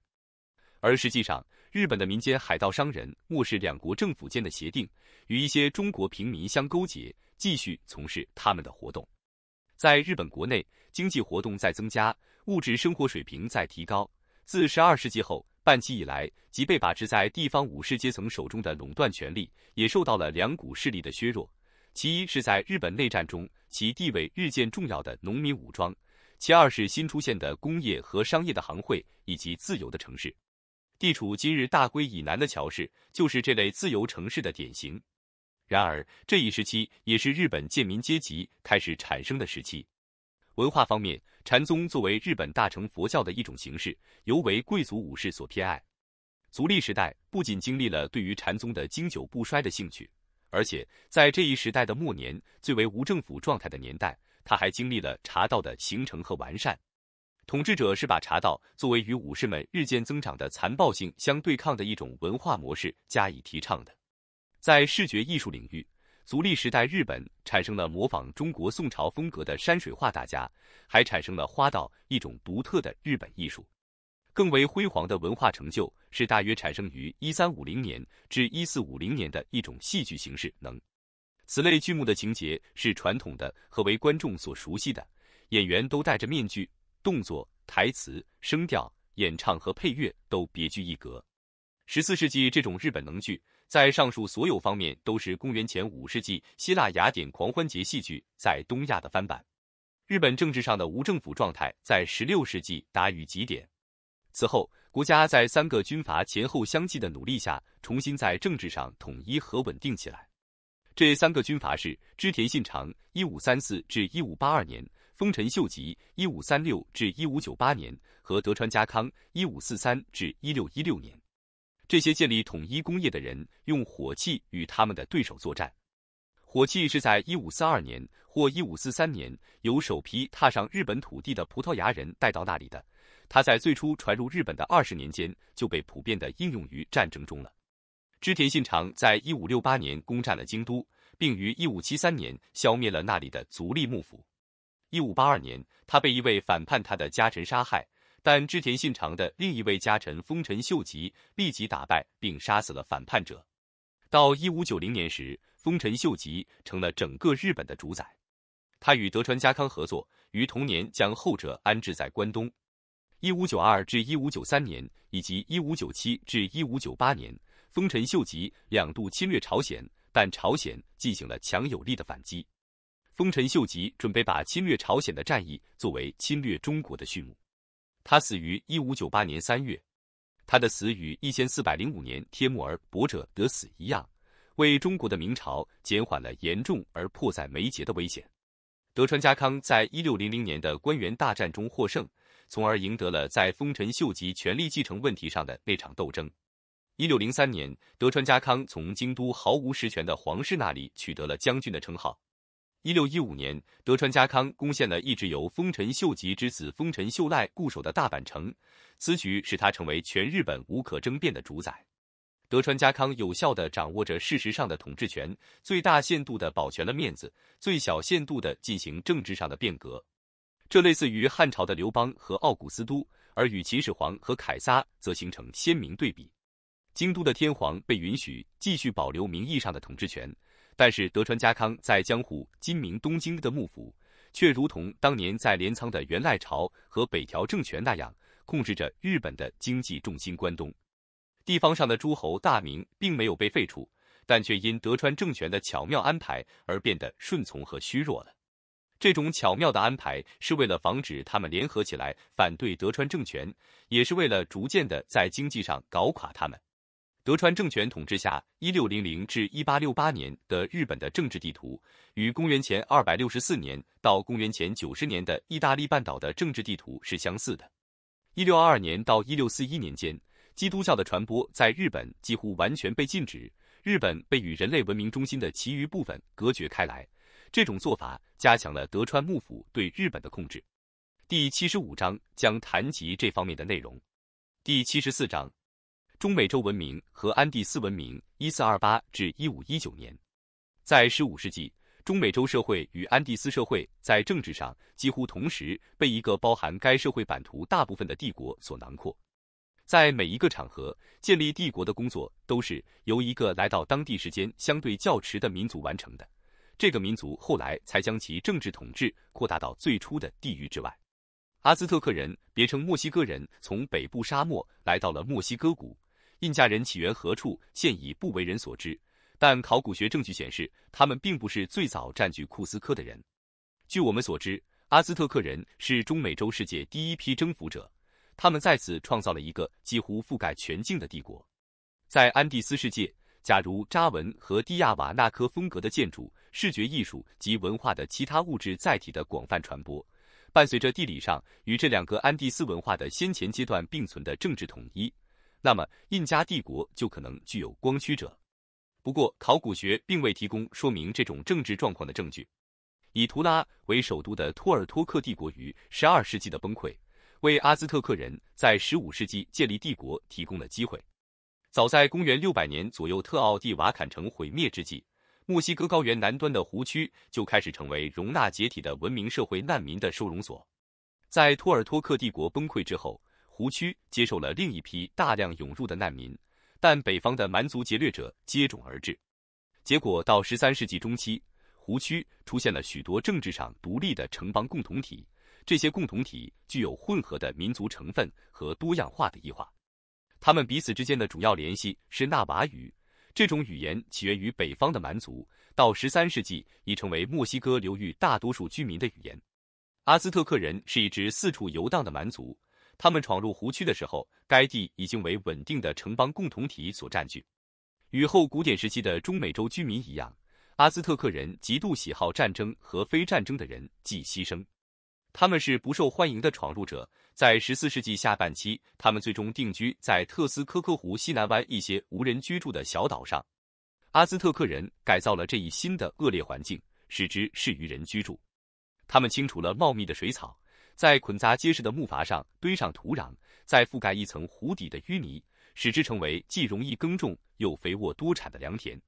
而实际上，日本的民间海盗商人漠视两国政府间的协定，与一些中国平民相勾结，继续从事他们的活动。在日本国内，经济活动在增加，物质生活水平在提高。自12世纪后半期以来，即被把持在地方武士阶层手中的垄断权力，也受到了两股势力的削弱。其一是在日本内战中其地位日渐重要的农民武装，其二是新出现的工业和商业的行会以及自由的城市。地处今日大归以南的桥市就是这类自由城市的典型。然而这一时期也是日本贱民阶级开始产生的时期。文化方面，禅宗作为日本大乘佛教的一种形式，尤为贵族武士所偏爱。足利时代不仅经历了对于禅宗的经久不衰的兴趣。而且在这一时代的末年，最为无政府状态的年代，他还经历了茶道的形成和完善。统治者是把茶道作为与武士们日渐增长的残暴性相对抗的一种文化模式加以提倡的。在视觉艺术领域，足利时代日本产生了模仿中国宋朝风格的山水画大家，还产生了花道一种独特的日本艺术。更为辉煌的文化成就是大约产生于一三五零年至一四五零年的一种戏剧形式能。此类剧目的情节是传统的和为观众所熟悉的，演员都戴着面具，动作、台词、声调、演唱和配乐都别具一格。十四世纪这种日本能剧，在上述所有方面都是公元前五世纪希腊雅典狂欢节戏剧在东亚的翻版。日本政治上的无政府状态在十六世纪达于极点。此后，国家在三个军阀前后相继的努力下，重新在政治上统一和稳定起来。这三个军阀是织田信长 （1534-1582 年）、丰臣秀吉 （1536-1598 年）和德川家康 （1543-1616 年）。这些建立统一工业的人用火器与他们的对手作战。火器是在1542年或1543年由首批踏上日本土地的葡萄牙人带到那里的。他在最初传入日本的二十年间就被普遍的应用于战争中了。织田信长在一五六八年攻占了京都，并于一五七三年消灭了那里的足利幕府。一五八二年，他被一位反叛他的家臣杀害，但织田信长的另一位家臣丰臣秀吉立即打败并杀死了反叛者。到一五九零年时，丰臣秀吉成了整个日本的主宰。他与德川家康合作，于同年将后者安置在关东。一五九二至一五九三年以及一五九七至一五九八年，丰臣秀吉两度侵略朝鲜，但朝鲜进行了强有力的反击。丰臣秀吉准备把侵略朝鲜的战役作为侵略中国的序幕。他死于一五九八年三月。他的死与一千四百零五年帖木儿伯者得死一样，为中国的明朝减缓了严重而迫在眉睫的危险。德川家康在一六零零年的官员大战中获胜。从而赢得了在丰臣秀吉权力继承问题上的那场斗争。一六零三年，德川家康从京都毫无实权的皇室那里取得了将军的称号。一六一五年，德川家康攻陷了一直由丰臣秀吉之子丰臣秀赖固守的大阪城，此举使他成为全日本无可争辩的主宰。德川家康有效地掌握着事实上的统治权，最大限度地保全了面子，最小限度地进行政治上的变革。这类似于汉朝的刘邦和奥古斯都，而与秦始皇和凯撒则形成鲜明对比。京都的天皇被允许继续保留名义上的统治权，但是德川家康在江户、金明、东京的幕府，却如同当年在镰仓的源赖朝和北条政权那样，控制着日本的经济重心关东。地方上的诸侯大名并没有被废除，但却因德川政权的巧妙安排而变得顺从和虚弱了。这种巧妙的安排是为了防止他们联合起来反对德川政权，也是为了逐渐的在经济上搞垮他们。德川政权统治下一六零零至一八六八年的日本的政治地图，与公元前二百六十四年到公元前九十年的意大利半岛的政治地图是相似的。一六二二年到一六四一年间，基督教的传播在日本几乎完全被禁止，日本被与人类文明中心的其余部分隔绝开来。这种做法。加强了德川幕府对日本的控制。第七十五章将谈及这方面的内容。第七十四章，中美洲文明和安第斯文明（一四二八至一五一九年）。在十五世纪，中美洲社会与安第斯社会在政治上几乎同时被一个包含该社会版图大部分的帝国所囊括。在每一个场合，建立帝国的工作都是由一个来到当地时间相对较迟的民族完成的。这个民族后来才将其政治统治扩大到最初的地域之外。阿兹特克人，别称墨西哥人，从北部沙漠来到了墨西哥谷。印加人起源何处，现已不为人所知。但考古学证据显示，他们并不是最早占据库斯科的人。据我们所知，阿兹特克人是中美洲世界第一批征服者，他们在此创造了一个几乎覆盖全境的帝国，在安第斯世界。假如扎文和蒂亚瓦纳科风格的建筑、视觉艺术及文化的其他物质载体的广泛传播，伴随着地理上与这两个安第斯文化的先前阶段并存的政治统一，那么印加帝国就可能具有光驱者。不过，考古学并未提供说明这种政治状况的证据。以图拉为首都的托尔托克帝国于12世纪的崩溃，为阿兹特克人在15世纪建立帝国提供了机会。早在公元六百年左右，特奥蒂瓦坎城毁灭之际，墨西哥高原南端的湖区就开始成为容纳解体的文明社会难民的收容所。在托尔托克帝国崩溃之后，湖区接受了另一批大量涌入的难民，但北方的蛮族劫掠者接踵而至。结果到十三世纪中期，湖区出现了许多政治上独立的城邦共同体，这些共同体具有混合的民族成分和多样化的异化。他们彼此之间的主要联系是纳瓦语，这种语言起源于北方的蛮族，到十三世纪已成为墨西哥流域大多数居民的语言。阿兹特克人是一支四处游荡的蛮族，他们闯入湖区的时候，该地已经为稳定的城邦共同体所占据。与后古典时期的中美洲居民一样，阿兹特克人极度喜好战争和非战争的人即牺牲。他们是不受欢迎的闯入者。在十四世纪下半期，他们最终定居在特斯科科湖西南湾一些无人居住的小岛上。阿兹特克人改造了这一新的恶劣环境，使之适于人居住。他们清除了茂密的水草，在捆扎结实的木筏上堆上土壤，再覆盖一层湖底的淤泥，使之成为既容易耕种又肥沃多产的良田。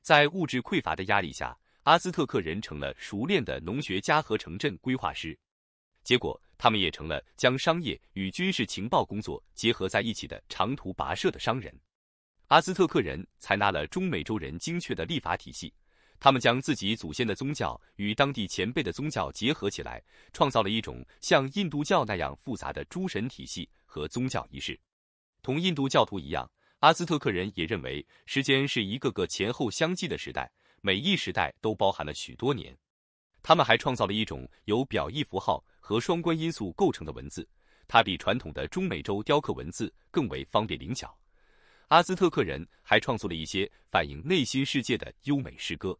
在物质匮乏的压力下，阿兹特克人成了熟练的农学家和城镇规划师。结果，他们也成了将商业与军事情报工作结合在一起的长途跋涉的商人。阿兹特克人采纳了中美洲人精确的立法体系，他们将自己祖先的宗教与当地前辈的宗教结合起来，创造了一种像印度教那样复杂的诸神体系和宗教仪式。同印度教徒一样，阿兹特克人也认为时间是一个个前后相继的时代，每一时代都包含了许多年。他们还创造了一种由表意符号。和双关因素构成的文字，它比传统的中美洲雕刻文字更为方便灵巧。阿兹特克人还创作了一些反映内心世界的优美诗歌，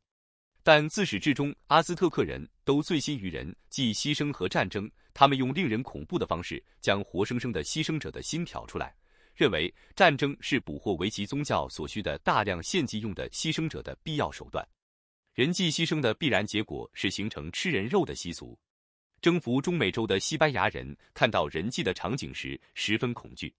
但自始至终，阿兹特克人都醉心于人即牺牲和战争。他们用令人恐怖的方式将活生生的牺牲者的心挑出来，认为战争是捕获为其宗教所需的大量献祭用的牺牲者的必要手段。人际牺牲的必然结果是形成吃人肉的习俗。征服中美洲的西班牙人看到人祭的场景时十分恐惧。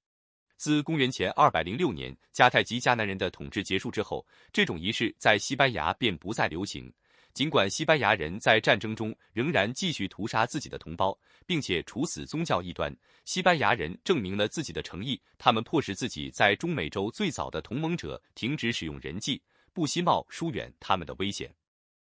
自公元前二百零六年迦太基迦南人的统治结束之后，这种仪式在西班牙便不再流行。尽管西班牙人在战争中仍然继续屠杀自己的同胞，并且处死宗教异端，西班牙人证明了自己的诚意。他们迫使自己在中美洲最早的同盟者停止使用人祭，不惜冒疏远他们的危险。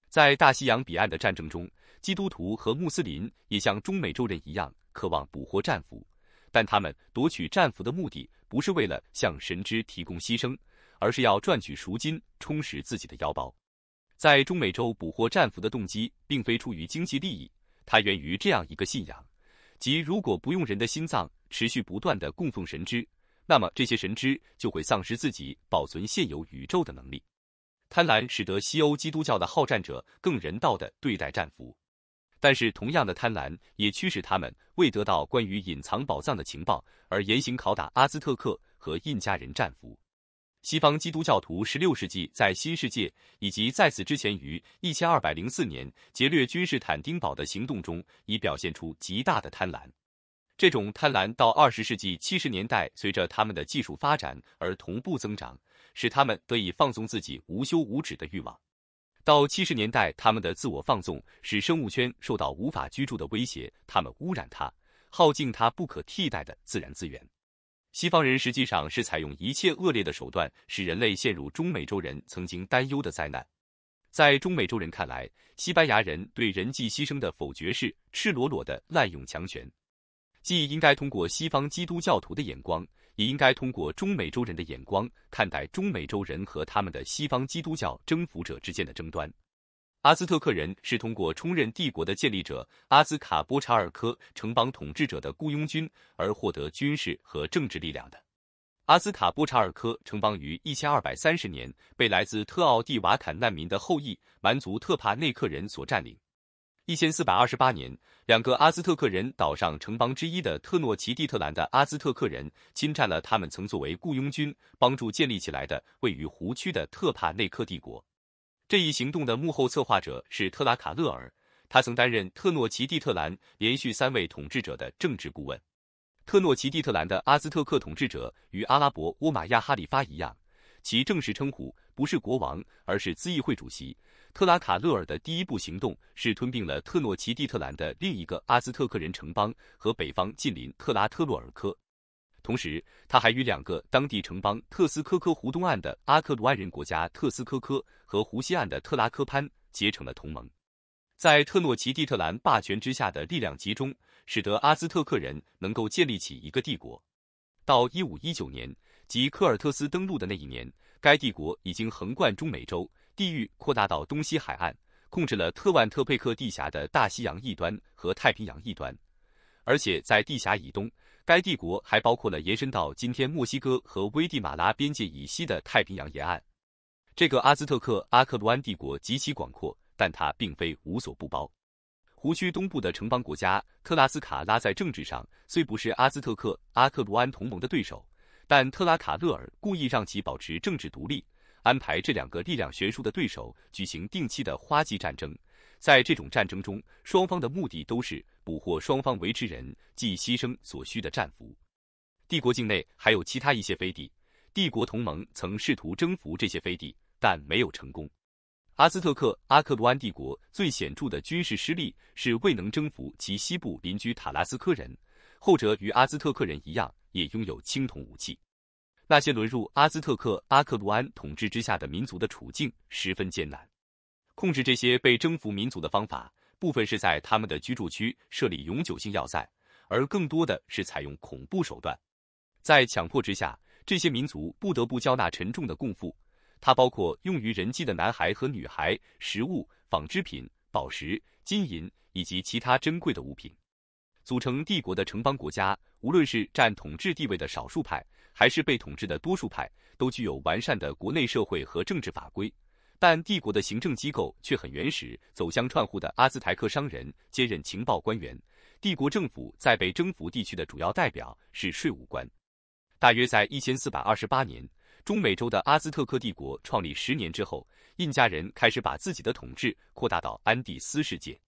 在大西洋彼岸的战争中。基督徒和穆斯林也像中美洲人一样渴望捕获战俘，但他们夺取战俘的目的不是为了向神之提供牺牲，而是要赚取赎金，充实自己的腰包。在中美洲捕获战俘的动机并非出于经济利益，它源于这样一个信仰：即如果不用人的心脏持续不断地供奉神之，那么这些神之就会丧失自己保存现有宇宙的能力。贪婪使得西欧基督教的好战者更人道地对待战俘。但是，同样的贪婪也驱使他们为得到关于隐藏宝藏的情报而严刑拷打阿兹特克和印加人战俘。西方基督教徒16世纪在新世界，以及在此之前于1204年劫掠君士坦丁堡的行动中，已表现出极大的贪婪。这种贪婪到20世纪70年代，随着他们的技术发展而同步增长，使他们得以放松自己无休无止的欲望。到七十年代，他们的自我放纵使生物圈受到无法居住的威胁，他们污染它，耗尽它不可替代的自然资源。西方人实际上是采用一切恶劣的手段，使人类陷入中美洲人曾经担忧的灾难。在中美洲人看来，西班牙人对人际牺牲的否决是赤裸裸的滥用强权，既应该通过西方基督教徒的眼光。也应该通过中美洲人的眼光看待中美洲人和他们的西方基督教征服者之间的争端。阿兹特克人是通过充任帝国的建立者阿兹卡波查尔科城邦统治者的雇佣军而获得军事和政治力量的。阿兹卡波查尔科城邦于一千二百三十年被来自特奥蒂瓦坎难民的后裔蛮族特帕内克人所占领。一千四百二十八年，两个阿兹特克人岛上城邦之一的特诺奇蒂特兰的阿兹特克人侵占了他们曾作为雇佣军帮助建立起来的位于湖区的特帕内克帝国。这一行动的幕后策划者是特拉卡勒尔，他曾担任特诺奇蒂特兰连续三位统治者的政治顾问。特诺奇蒂特兰的阿兹特克统治者与阿拉伯乌玛亚哈里发一样，其正式称呼不是国王，而是咨议会主席。特拉卡勒尔的第一步行动是吞并了特诺奇蒂特兰的另一个阿兹特克人城邦和北方近邻特拉特洛尔科，同时他还与两个当地城邦特斯科科湖东岸的阿克鲁安人国家特斯科科和湖西岸的特拉科潘结成了同盟。在特诺奇蒂特兰霸权之下的力量集中，使得阿兹特克人能够建立起一个帝国。到一五一九年，即科尔特斯登陆的那一年，该帝国已经横贯中美洲。地域扩大到东西海岸，控制了特万特佩克地峡的大西洋一端和太平洋一端，而且在地峡以东，该帝国还包括了延伸到今天墨西哥和危地马拉边界以西的太平洋沿岸。这个阿兹特克阿克鲁安帝国极其广阔，但它并非无所不包。湖区东部的城邦国家特拉斯卡拉在政治上虽不是阿兹特克阿克鲁安同盟的对手，但特拉卡勒尔故意让其保持政治独立。安排这两个力量悬殊的对手举行定期的花季战争，在这种战争中，双方的目的都是捕获双方维持人即牺牲所需的战俘。帝国境内还有其他一些飞地，帝国同盟曾试图征服这些飞地，但没有成功。阿兹特克阿克罗安帝国最显著的军事失利是未能征服其西部邻居塔拉斯科人，后者与阿兹特克人一样，也拥有青铜武器。那些沦入阿兹特克阿克鲁安统治之下的民族的处境十分艰难。控制这些被征服民族的方法，部分是在他们的居住区设立永久性要塞，而更多的是采用恐怖手段。在强迫之下，这些民族不得不交纳沉重的供赋，它包括用于人祭的男孩和女孩、食物、纺织品、宝石、金银以及其他珍贵的物品。组成帝国的城邦国家，无论是占统治地位的少数派。还是被统治的多数派都具有完善的国内社会和政治法规，但帝国的行政机构却很原始。走乡串户的阿兹台克商人兼任情报官员，帝国政府在被征服地区的主要代表是税务官。大约在一千四百二十八年，中美洲的阿兹特克帝国创立十年之后，印加人开始把自己的统治扩大到安第斯世界。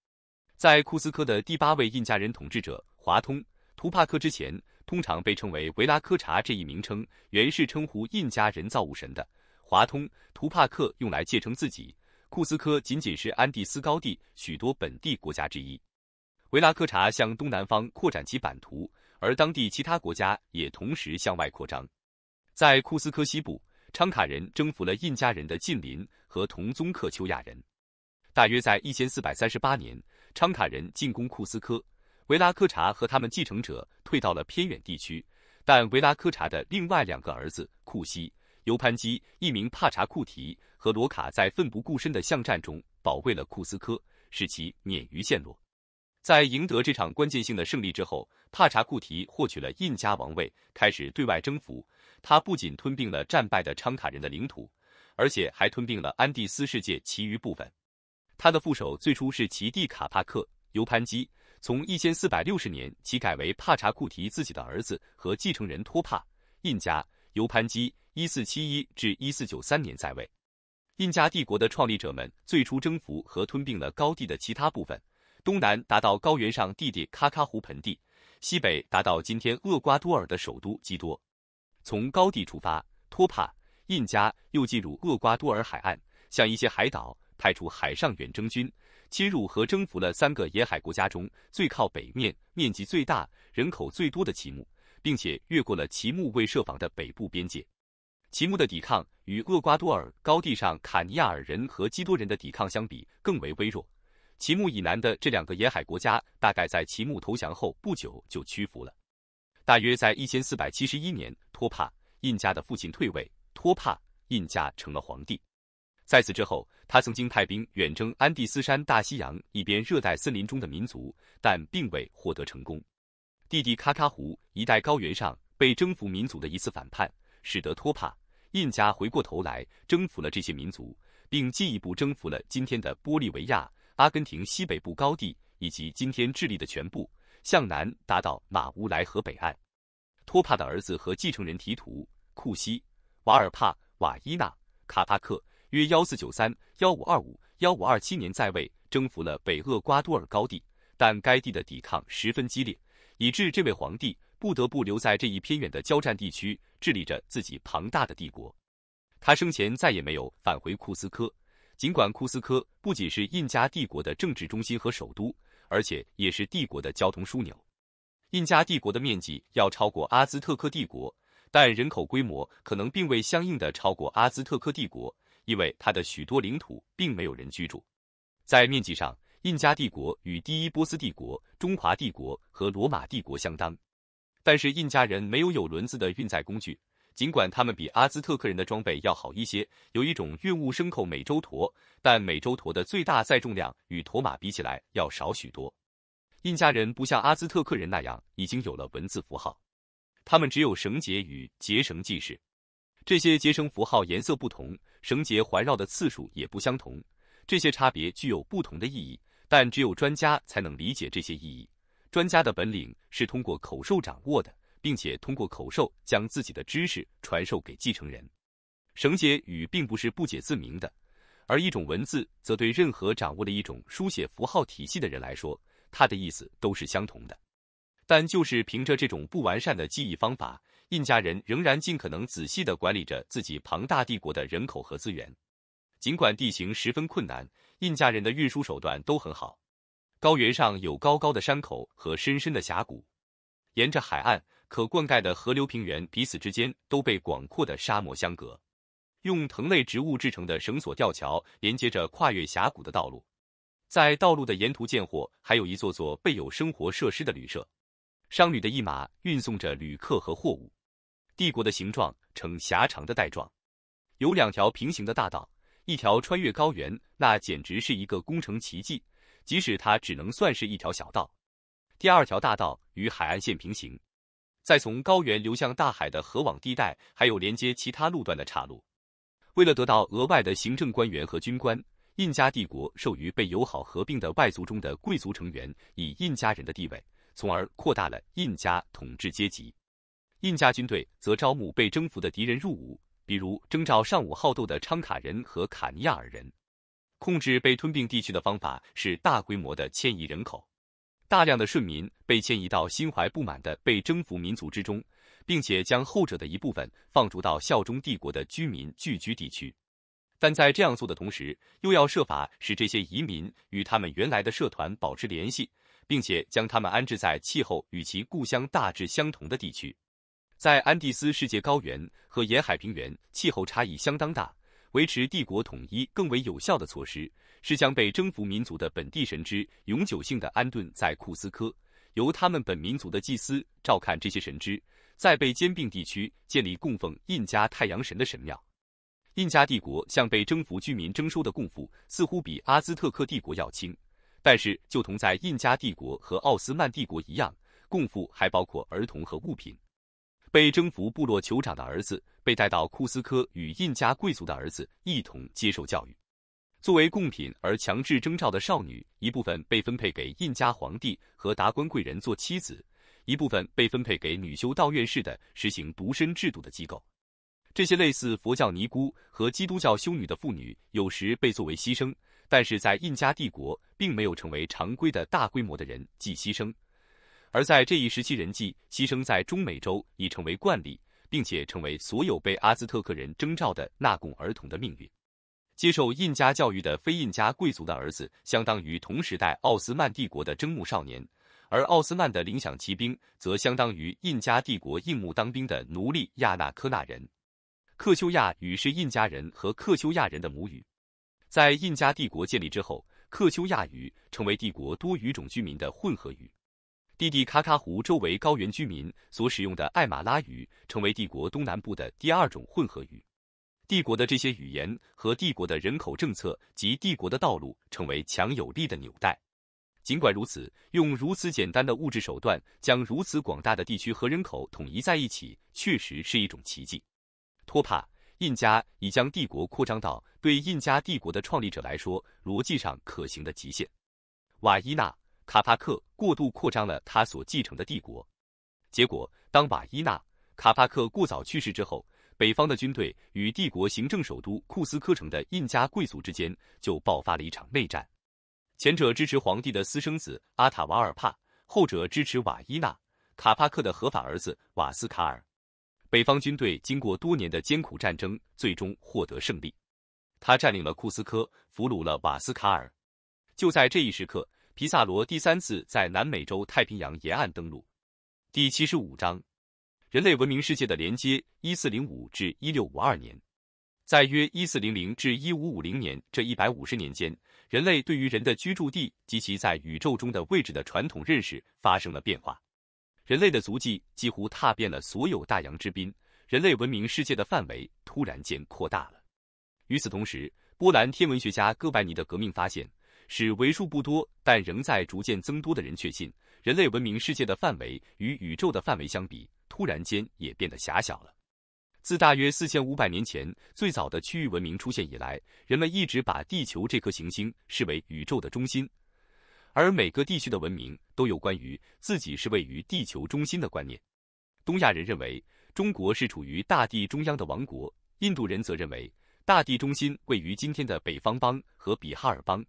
在库斯科的第八位印加人统治者华通图帕克之前。通常被称为维拉科查这一名称，原是称呼印加人造物神的。华通图帕克用来借称自己。库斯科仅仅是安第斯高地许多本地国家之一。维拉科查向东南方扩展其版图，而当地其他国家也同时向外扩张。在库斯科西部，昌卡人征服了印加人的近邻和同宗克丘亚人。大约在1438年，昌卡人进攻库斯科。维拉科查和他们继承者退到了偏远地区，但维拉科查的另外两个儿子库西、尤潘基，一名帕查库提和罗卡，在奋不顾身的巷战中保卫了库斯科，使其免于陷落。在赢得这场关键性的胜利之后，帕查库提获取了印加王位，开始对外征服。他不仅吞并了战败的昌卡人的领土，而且还吞并了安第斯世界其余部分。他的副手最初是其弟卡帕克、尤潘基。从一千四百六十年起，改为帕查库提自己的儿子和继承人托帕印加尤潘基。一四七一至一四九三年在位，印加帝国的创立者们最初征服和吞并了高地的其他部分，东南达到高原上地点卡卡湖盆地，西北达到今天厄瓜多尔的首都基多。从高地出发，托帕印加又进入厄瓜多尔海岸，向一些海岛派出海上远征军。侵入和征服了三个沿海国家中最靠北面、面积最大、人口最多的齐木，并且越过了齐木未设防的北部边界。齐木的抵抗与厄瓜多尔高地上卡尼亚尔人和基多人的抵抗相比更为微弱。齐木以南的这两个沿海国家大概在齐木投降后不久就屈服了。大约在一千四百七十一年，托帕印加的父亲退位，托帕印加成了皇帝。在此之后，他曾经派兵远征安第斯山大西洋一边热带森林中的民族，但并未获得成功。弟弟喀喀湖一带高原上被征服民族的一次反叛，使得托帕印加回过头来征服了这些民族，并进一步征服了今天的玻利维亚、阿根廷西北部高地以及今天智利的全部，向南达到马乌莱河北岸。托帕的儿子和继承人提图、库西、瓦尔帕、瓦伊纳、卡帕克。约幺四九三幺五二五幺五二七年在位，征服了北厄瓜多尔高地，但该地的抵抗十分激烈，以致这位皇帝不得不留在这一偏远的交战地区，治理着自己庞大的帝国。他生前再也没有返回库斯科，尽管库斯科不仅是印加帝国的政治中心和首都，而且也是帝国的交通枢纽。印加帝国的面积要超过阿兹特克帝国，但人口规模可能并未相应的超过阿兹特克帝国。因为它的许多领土并没有人居住，在面积上，印加帝国与第一波斯帝国、中华帝国和罗马帝国相当。但是印加人没有有轮子的运载工具，尽管他们比阿兹特克人的装备要好一些，有一种运物牲口美洲驼，但美洲驼的最大载重量与驮马比起来要少许多。印加人不像阿兹特克人那样已经有了文字符号，他们只有绳结与结绳记事。这些结绳符号颜色不同，绳结环绕的次数也不相同，这些差别具有不同的意义，但只有专家才能理解这些意义。专家的本领是通过口授掌握的，并且通过口授将自己的知识传授给继承人。绳结语并不是不解自明的，而一种文字则对任何掌握了一种书写符号体系的人来说，它的意思都是相同的。但就是凭着这种不完善的记忆方法。印加人仍然尽可能仔细地管理着自己庞大帝国的人口和资源，尽管地形十分困难，印加人的运输手段都很好。高原上有高高的山口和深深的峡谷，沿着海岸可灌溉的河流平原彼此之间都被广阔的沙漠相隔。用藤类植物制成的绳索吊桥连接着跨越峡谷的道路，在道路的沿途建或还有一座座备有生活设施的旅社。商旅的一马运送着旅客和货物。帝国的形状呈狭长的带状，有两条平行的大道，一条穿越高原，那简直是一个工程奇迹，即使它只能算是一条小道。第二条大道与海岸线平行，再从高原流向大海的河网地带，还有连接其他路段的岔路。为了得到额外的行政官员和军官，印加帝国授予被友好合并的外族中的贵族成员以印加人的地位，从而扩大了印加统治阶级。印加军队则招募被征服的敌人入伍，比如征召尚武好斗的昌卡人和卡尼亚尔人。控制被吞并地区的方法是大规模的迁移人口，大量的顺民被迁移到心怀不满的被征服民族之中，并且将后者的一部分放逐到效忠帝国的居民聚居地区。但在这样做的同时，又要设法使这些移民与他们原来的社团保持联系，并且将他们安置在气候与其故乡大致相同的地区。在安第斯世界高原和沿海平原，气候差异相当大。维持帝国统一更为有效的措施是将被征服民族的本地神祗永久性的安顿在库斯科，由他们本民族的祭司照看这些神祗，在被兼并地区建立供奉印加太阳神的神庙。印加帝国向被征服居民征收的供赋似乎比阿兹特克帝国要轻，但是就同在印加帝国和奥斯曼帝国一样，供赋还包括儿童和物品。被征服部落酋长的儿子被带到库斯科，与印加贵族的儿子一同接受教育。作为贡品而强制征召的少女，一部分被分配给印加皇帝和达官贵人做妻子，一部分被分配给女修道院式的实行独身制度的机构。这些类似佛教尼姑和基督教修女的妇女，有时被作为牺牲，但是在印加帝国并没有成为常规的大规模的人祭牺牲。而在这一时期，人祭牺牲在中美洲已成为惯例，并且成为所有被阿兹特克人征召的纳贡儿童的命运。接受印加教育的非印加贵族的儿子，相当于同时代奥斯曼帝国的征募少年；而奥斯曼的理想骑兵，则相当于印加帝国应募当兵的奴隶亚纳科纳人。克丘亚语是印加人和克丘亚人的母语。在印加帝国建立之后，克丘亚语成为帝国多语种居民的混合语。蒂蒂卡卡湖周围高原居民所使用的埃马拉语成为帝国东南部的第二种混合语。帝国的这些语言和帝国的人口政策及帝国的道路成为强有力的纽带。尽管如此，用如此简单的物质手段将如此广大的地区和人口统一在一起，确实是一种奇迹。托帕印加已将帝国扩张到对印加帝国的创立者来说逻辑上可行的极限。瓦伊纳。卡帕克过度扩张了他所继承的帝国，结果当瓦伊纳卡帕克过早去世之后，北方的军队与帝国行政首都库斯科城的印加贵族之间就爆发了一场内战。前者支持皇帝的私生子阿塔瓦尔帕，后者支持瓦伊纳卡帕克的合法儿子瓦斯卡尔。北方军队经过多年的艰苦战争，最终获得胜利。他占领了库斯科，俘虏了瓦斯卡尔。就在这一时刻。皮萨罗第三次在南美洲太平洋沿岸登陆。第七十五章：人类文明世界的连接（一四零五至一六五二年）。在约一四零零至一五五零年这一百五十年间，人类对于人的居住地及其在宇宙中的位置的传统认识发生了变化。人类的足迹几乎踏遍了所有大洋之滨，人类文明世界的范围突然间扩大了。与此同时，波兰天文学家哥白尼的革命发现。使为数不多，但仍在逐渐增多的人确信，人类文明世界的范围与宇宙的范围相比，突然间也变得狭小了。自大约四千五百年前最早的区域文明出现以来，人们一直把地球这颗行星视为宇宙的中心，而每个地区的文明都有关于自己是位于地球中心的观念。东亚人认为中国是处于大地中央的王国，印度人则认为大地中心位于今天的北方邦和比哈尔邦。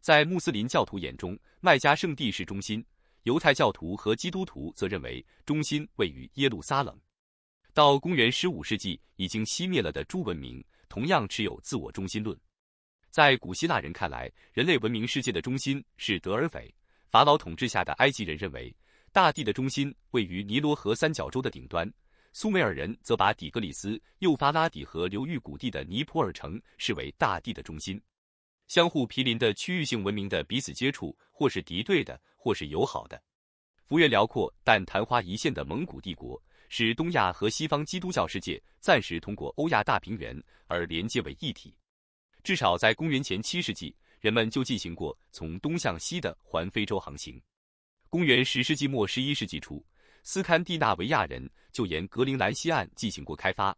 在穆斯林教徒眼中，麦加圣地是中心；犹太教徒和基督徒则认为中心位于耶路撒冷。到公元15世纪已经熄灭了的诸文明同样持有自我中心论。在古希腊人看来，人类文明世界的中心是德尔斐；法老统治下的埃及人认为大地的中心位于尼罗河三角洲的顶端；苏美尔人则把底格里斯、幼发拉底河流域谷地的尼泊尔城视为大地的中心。相互毗邻的区域性文明的彼此接触，或是敌对的，或是友好的。幅员辽阔但昙花一现的蒙古帝国，使东亚和西方基督教世界暂时通过欧亚大平原而连接为一体。至少在公元前七世纪，人们就进行过从东向西的环非洲航行。公元十世纪末、十一世纪初，斯堪的纳维亚人就沿格陵兰西岸进行过开发。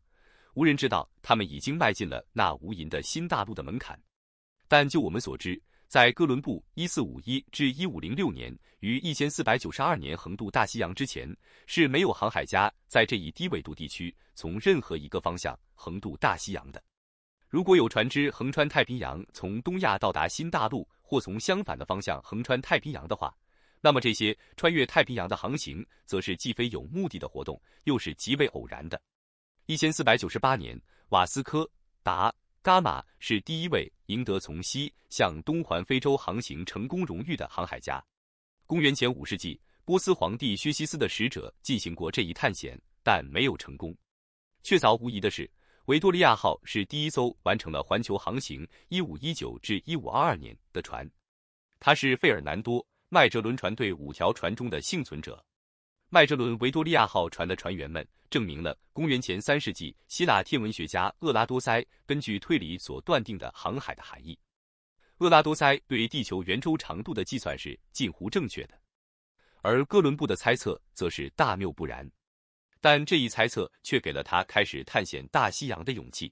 无人知道，他们已经迈进了那无垠的新大陆的门槛。但就我们所知，在哥伦布一四五一至一五零六年于一千四百九十二年横渡大西洋之前，是没有航海家在这一低纬度地区从任何一个方向横渡大西洋的。如果有船只横穿太平洋从东亚到达新大陆，或从相反的方向横穿太平洋的话，那么这些穿越太平洋的航行则是既非有目的的活动，又是极为偶然的。一千四百九十八年，瓦斯科·达伽马是第一位。赢得从西向东环非洲航行成功荣誉的航海家。公元前五世纪，波斯皇帝薛西斯的使者进行过这一探险，但没有成功。确凿无疑的是，维多利亚号是第一艘完成了环球航行 （1519-1522 年）的船。它是费尔南多·麦哲伦船队五条船中的幸存者。麦哲伦维多利亚号船的船员们证明了公元前三世纪希腊天文学家厄拉多塞根据推理所断定的航海的含义。厄拉多塞对地球圆周长度的计算是近乎正确的，而哥伦布的猜测则是大谬不然。但这一猜测却给了他开始探险大西洋的勇气。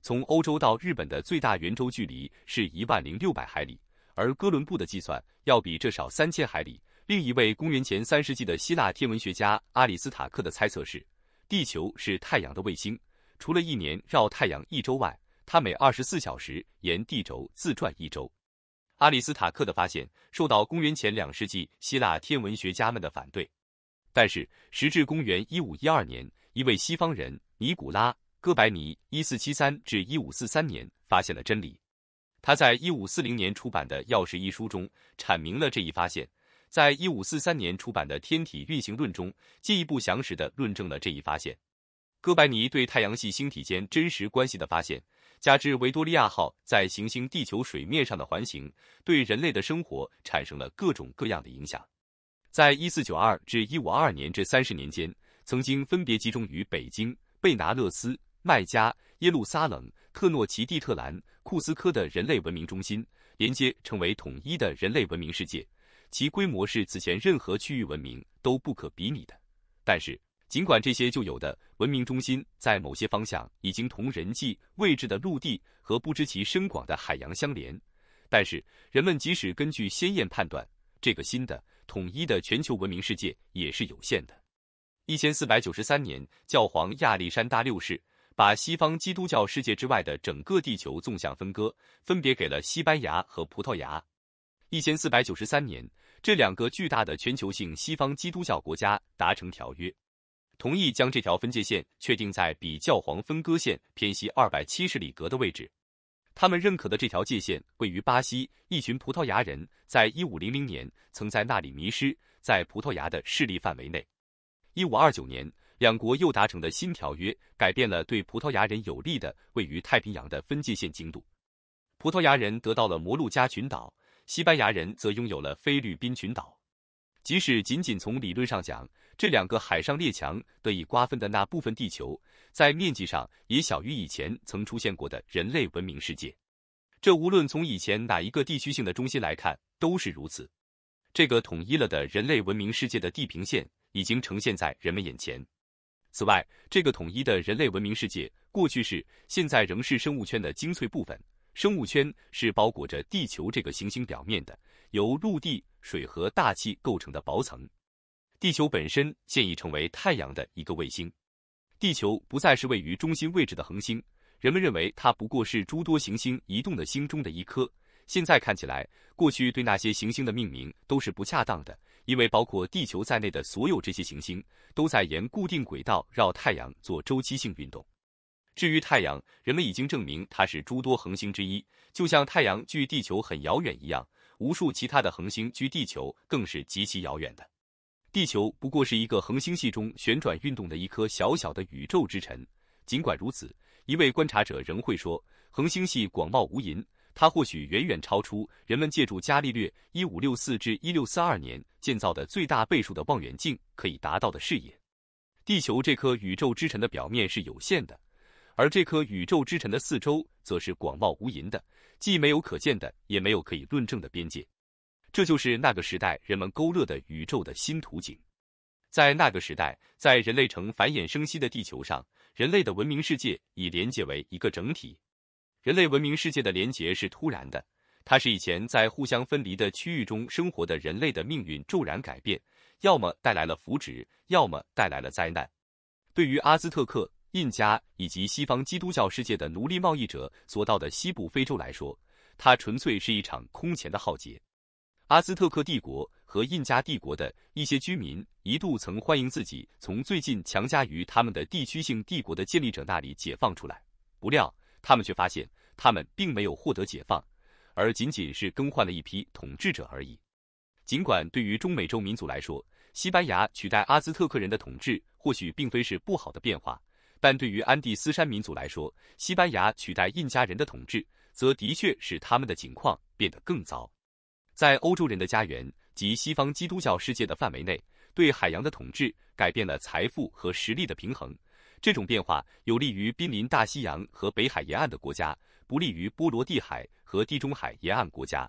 从欧洲到日本的最大圆周距离是一万零六百海里，而哥伦布的计算要比这少三千海里。另一位公元前三世纪的希腊天文学家阿里斯塔克的猜测是，地球是太阳的卫星，除了一年绕太阳一周外，它每二十四小时沿地轴自转一周。阿里斯塔克的发现受到公元前两世纪希腊天文学家们的反对，但是时至公元一五一二年，一位西方人尼古拉·哥白尼（一四七三至一五四三年）发现了真理。他在一五四零年出版的《钥匙一书中阐明了这一发现。在1543年出版的《天体运行论》中，进一步详实地论证了这一发现。哥白尼对太阳系星体间真实关系的发现，加之维多利亚号在行星地球水面上的环形，对人类的生活产生了各种各样的影响。在1492至1522年这三十年间，曾经分别集中于北京、贝拿勒斯、麦加、耶路撒冷、特诺奇蒂特兰、库斯科的人类文明中心，连接成为统一的人类文明世界。其规模是此前任何区域文明都不可比拟的。但是，尽管这些旧有的文明中心在某些方向已经同人迹位置的陆地和不知其深广的海洋相连，但是人们即使根据先验判断，这个新的统一的全球文明世界也是有限的。一千四百九十三年，教皇亚历山大六世把西方基督教世界之外的整个地球纵向分割，分别给了西班牙和葡萄牙。一千四百九十三年，这两个巨大的全球性西方基督教国家达成条约，同意将这条分界线确定在比教皇分割线偏西二百七十里格的位置。他们认可的这条界限位于巴西，一群葡萄牙人在一五零零年曾在那里迷失在葡萄牙的势力范围内。一五二九年，两国又达成的新条约改变了对葡萄牙人有利的位于太平洋的分界线精度，葡萄牙人得到了摩鹿加群岛。西班牙人则拥有了菲律宾群岛。即使仅仅从理论上讲，这两个海上列强得以瓜分的那部分地球，在面积上也小于以前曾出现过的人类文明世界。这无论从以前哪一个地区性的中心来看，都是如此。这个统一了的人类文明世界的地平线已经呈现在人们眼前。此外，这个统一的人类文明世界，过去是，现在仍是生物圈的精粹部分。生物圈是包裹着地球这个行星表面的，由陆地、水和大气构成的薄层。地球本身现已成为太阳的一个卫星。地球不再是位于中心位置的恒星，人们认为它不过是诸多行星移动的星中的一颗。现在看起来，过去对那些行星的命名都是不恰当的，因为包括地球在内的所有这些行星都在沿固定轨道绕太阳做周期性运动。至于太阳，人们已经证明它是诸多恒星之一。就像太阳距地球很遥远一样，无数其他的恒星距地球更是极其遥远的。地球不过是一个恒星系中旋转运动的一颗小小的宇宙之尘。尽管如此，一位观察者仍会说，恒星系广袤无垠，它或许远远超出人们借助伽利略（一五六四至一六四二年）建造的最大倍数的望远镜可以达到的视野。地球这颗宇宙之尘的表面是有限的。而这颗宇宙之尘的四周，则是广袤无垠的，既没有可见的，也没有可以论证的边界。这就是那个时代人们勾勒的宇宙的新图景。在那个时代，在人类呈繁衍生息的地球上，人类的文明世界已连接为一个整体。人类文明世界的连结是突然的，它是以前在互相分离的区域中生活的人类的命运骤然改变，要么带来了福祉，要么带来了灾难。对于阿兹特克。印加以及西方基督教世界的奴隶贸易者所到的西部非洲来说，它纯粹是一场空前的浩劫。阿兹特克帝国和印加帝国的一些居民一度曾欢迎自己从最近强加于他们的地区性帝国的建立者那里解放出来，不料他们却发现他们并没有获得解放，而仅仅是更换了一批统治者而已。尽管对于中美洲民族来说，西班牙取代阿兹特克人的统治或许并非是不好的变化。但对于安第斯山民族来说，西班牙取代印加人的统治，则的确使他们的境况变得更糟。在欧洲人的家园及西方基督教世界的范围内，对海洋的统治改变了财富和实力的平衡。这种变化有利于濒临大西洋和北海沿岸的国家，不利于波罗的海和地中海沿岸国家。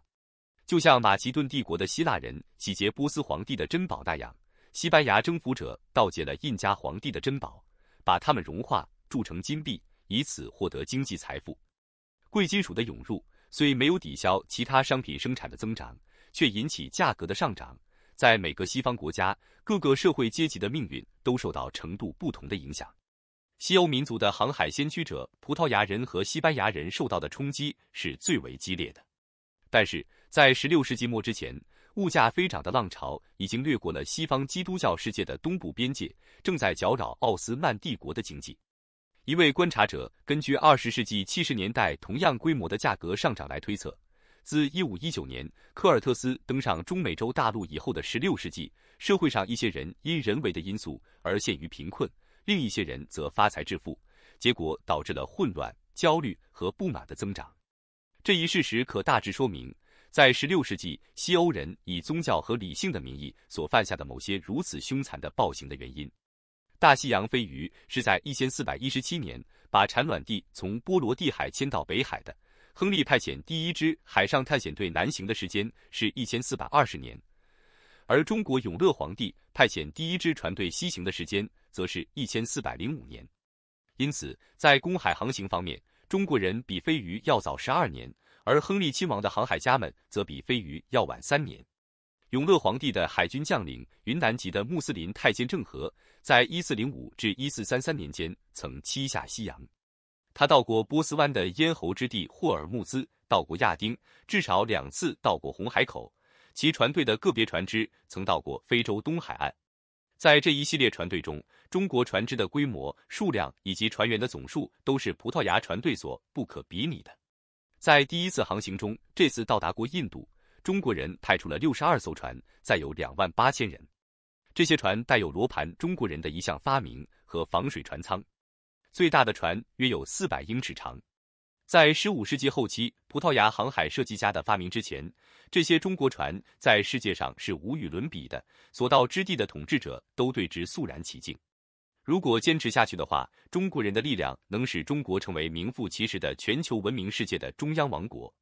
就像马其顿帝国的希腊人洗劫波斯皇帝的珍宝那样，西班牙征服者盗劫了印加皇帝的珍宝。把它们融化铸成金币，以此获得经济财富。贵金属的涌入虽没有抵消其他商品生产的增长，却引起价格的上涨。在每个西方国家，各个社会阶级的命运都受到程度不同的影响。西欧民族的航海先驱者葡萄牙人和西班牙人受到的冲击是最为激烈的。但是在16世纪末之前，物价飞涨的浪潮已经掠过了西方基督教世界的东部边界，正在搅扰奥斯曼帝国的经济。一位观察者根据二十世纪七十年代同样规模的价格上涨来推测，自一五一九年科尔特斯登上中美洲大陆以后的十六世纪，社会上一些人因人为的因素而陷于贫困，另一些人则发财致富，结果导致了混乱、焦虑和不满的增长。这一事实可大致说明。在16世纪，西欧人以宗教和理性的名义所犯下的某些如此凶残的暴行的原因。大西洋飞鱼是在1417年把产卵地从波罗的海迁到北海的。亨利派遣第一支海上探险队南行的时间是1420年，而中国永乐皇帝派遣第一支船队西行的时间则是一千四百零五年。因此，在公海航行方面，中国人比飞鱼要早十二年。而亨利亲王的航海家们则比飞鱼要晚三年。永乐皇帝的海军将领、云南籍的穆斯林太监郑和，在一四零五至一四三三年间曾七下西洋。他到过波斯湾的咽喉之地霍尔木兹，到过亚丁，至少两次到过红海口。其船队的个别船只曾到过非洲东海岸。在这一系列船队中，中国船只的规模、数量以及船员的总数都是葡萄牙船队所不可比拟的。在第一次航行中，这次到达过印度。中国人派出了六十二艘船，载有两万八千人。这些船带有罗盘，中国人的一项发明，和防水船舱。最大的船约有四百英尺长。在十五世纪后期葡萄牙航海设计家的发明之前，这些中国船在世界上是无与伦比的，所到之地的统治者都对之肃然起敬。如果坚持下去的话，中国人的力量能使中国成为名副其实的全球文明世界的中央王国。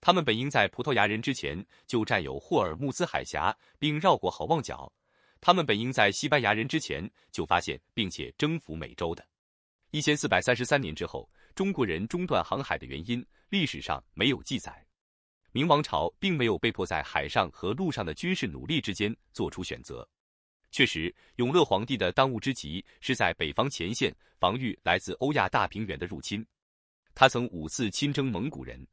他们本应在葡萄牙人之前就占有霍尔木兹海峡，并绕过好望角。他们本应在西班牙人之前就发现并且征服美洲的。一千四百三十三年之后，中国人中断航海的原因历史上没有记载。明王朝并没有被迫在海上和陆上的军事努力之间做出选择。确实，永乐皇帝的当务之急是在北方前线防御来自欧亚大平原的入侵。他曾五次亲征蒙古人，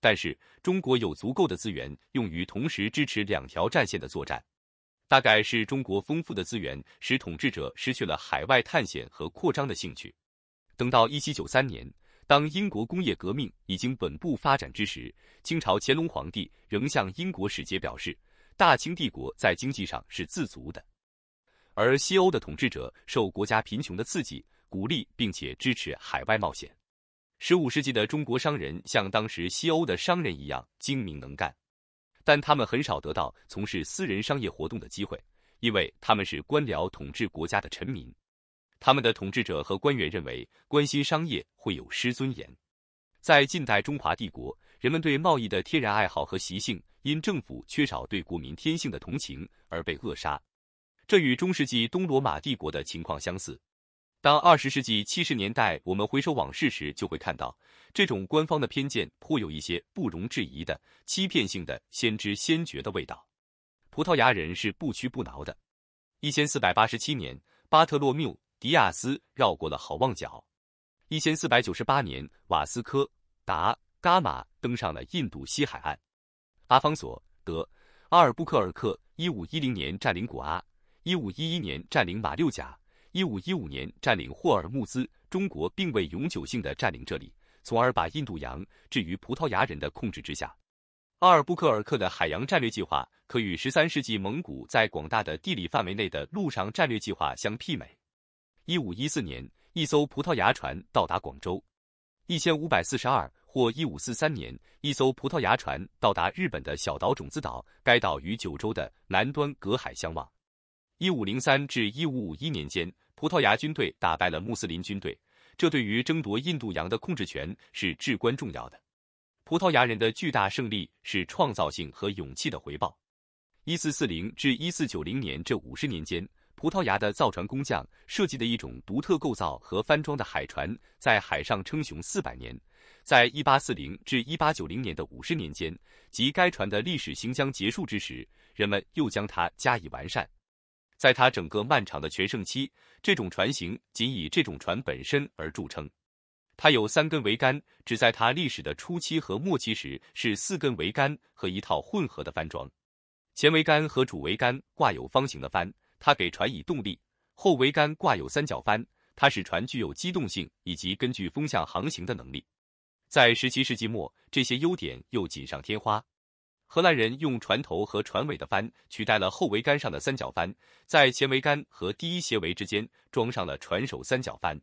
但是中国有足够的资源用于同时支持两条战线的作战。大概是中国丰富的资源使统治者失去了海外探险和扩张的兴趣。等到一七九三年，当英国工业革命已经稳步发展之时，清朝乾隆皇帝仍向英国使节表示，大清帝国在经济上是自足的。而西欧的统治者受国家贫穷的刺激，鼓励并且支持海外冒险。十五世纪的中国商人像当时西欧的商人一样精明能干，但他们很少得到从事私人商业活动的机会，因为他们是官僚统治国家的臣民。他们的统治者和官员认为关心商业会有失尊严。在近代中华帝国，人们对贸易的天然爱好和习性因政府缺少对国民天性的同情而被扼杀。这与中世纪东罗马帝国的情况相似。当二十世纪七十年代我们回首往事时，就会看到这种官方的偏见颇有一些不容置疑的欺骗性的先知先觉的味道。葡萄牙人是不屈不挠的。一千四百八十七年，巴特洛缪·迪亚斯绕过了好望角。一千四百九十八年，瓦斯科·达·伽马登上了印度西海岸。阿方索·德·阿尔布克尔克一五一零年占领古阿。一五一一年占领马六甲，一五一五年占领霍尔木兹。中国并未永久性的占领这里，从而把印度洋置于葡萄牙人的控制之下。阿尔布克尔克的海洋战略计划可与十三世纪蒙古在广大的地理范围内的陆上战略计划相媲美。一五一四年，一艘葡萄牙船到达广州。一千五百四十二或一五四三年，一艘葡萄牙船到达日本的小岛种子岛，该岛与九州的南端隔海相望。一五零三至一五五一年间，葡萄牙军队打败了穆斯林军队，这对于争夺印度洋的控制权是至关重要的。葡萄牙人的巨大胜利是创造性和勇气的回报。一四四零至一四九零年这五十年间，葡萄牙的造船工匠设计的一种独特构造和翻装的海船，在海上称雄四百年。在一八四零至一八九零年的五十年间，即该船的历史行将结束之时，人们又将它加以完善。在它整个漫长的全盛期，这种船型仅以这种船本身而著称。它有三根桅杆，只在它历史的初期和末期时是四根桅杆和一套混合的帆装。前桅杆和主桅杆挂有方形的帆，它给船以动力；后桅杆挂有三角帆，它使船具有机动性以及根据风向航行的能力。在十七世纪末，这些优点又锦上添花。荷兰人用船头和船尾的帆取代了后桅杆上的三角帆，在前桅杆和第一斜桅之间装上了船首三角帆。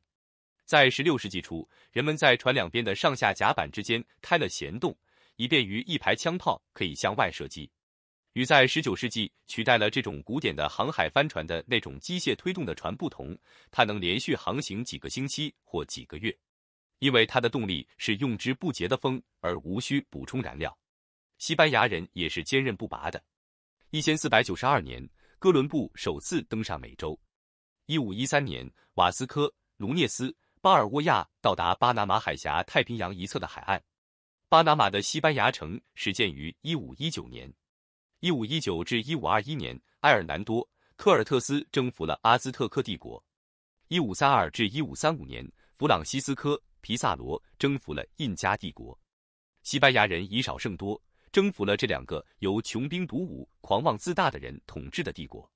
在16世纪初，人们在船两边的上下甲板之间开了舷洞，以便于一排枪炮可以向外射击。与在19世纪取代了这种古典的航海帆船的那种机械推动的船不同，它能连续航行几个星期或几个月，因为它的动力是用之不竭的风，而无需补充燃料。西班牙人也是坚韧不拔的。一千四百九十二年，哥伦布首次登上美洲。一五一三年，瓦斯科·努涅斯·巴尔沃亚到达巴拿马海峡太平洋一侧的海岸。巴拿马的西班牙城始建于一五一九年。一五一九至一五二一年，埃尔南多·科尔特斯征服了阿兹特克帝国。一五三二至一五三五年，弗朗西斯科·皮萨罗征服了印加帝国。西班牙人以少胜多。征服了这两个由穷兵黩武、狂妄自大的人统治的帝国，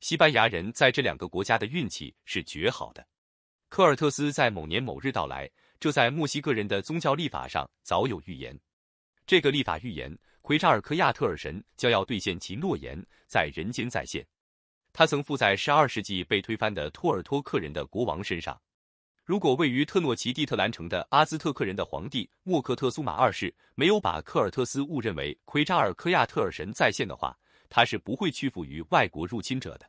西班牙人在这两个国家的运气是绝好的。科尔特斯在某年某日到来，这在墨西哥人的宗教历法上早有预言。这个历法预言，奎扎尔科亚特尔神将要兑现其诺言，在人间再现。他曾附在12世纪被推翻的托尔托克人的国王身上。如果位于特诺奇蒂特兰城的阿兹特克人的皇帝莫克特苏马二世没有把科尔特斯误认为奎扎尔科亚特尔神再现的话，他是不会屈服于外国入侵者的。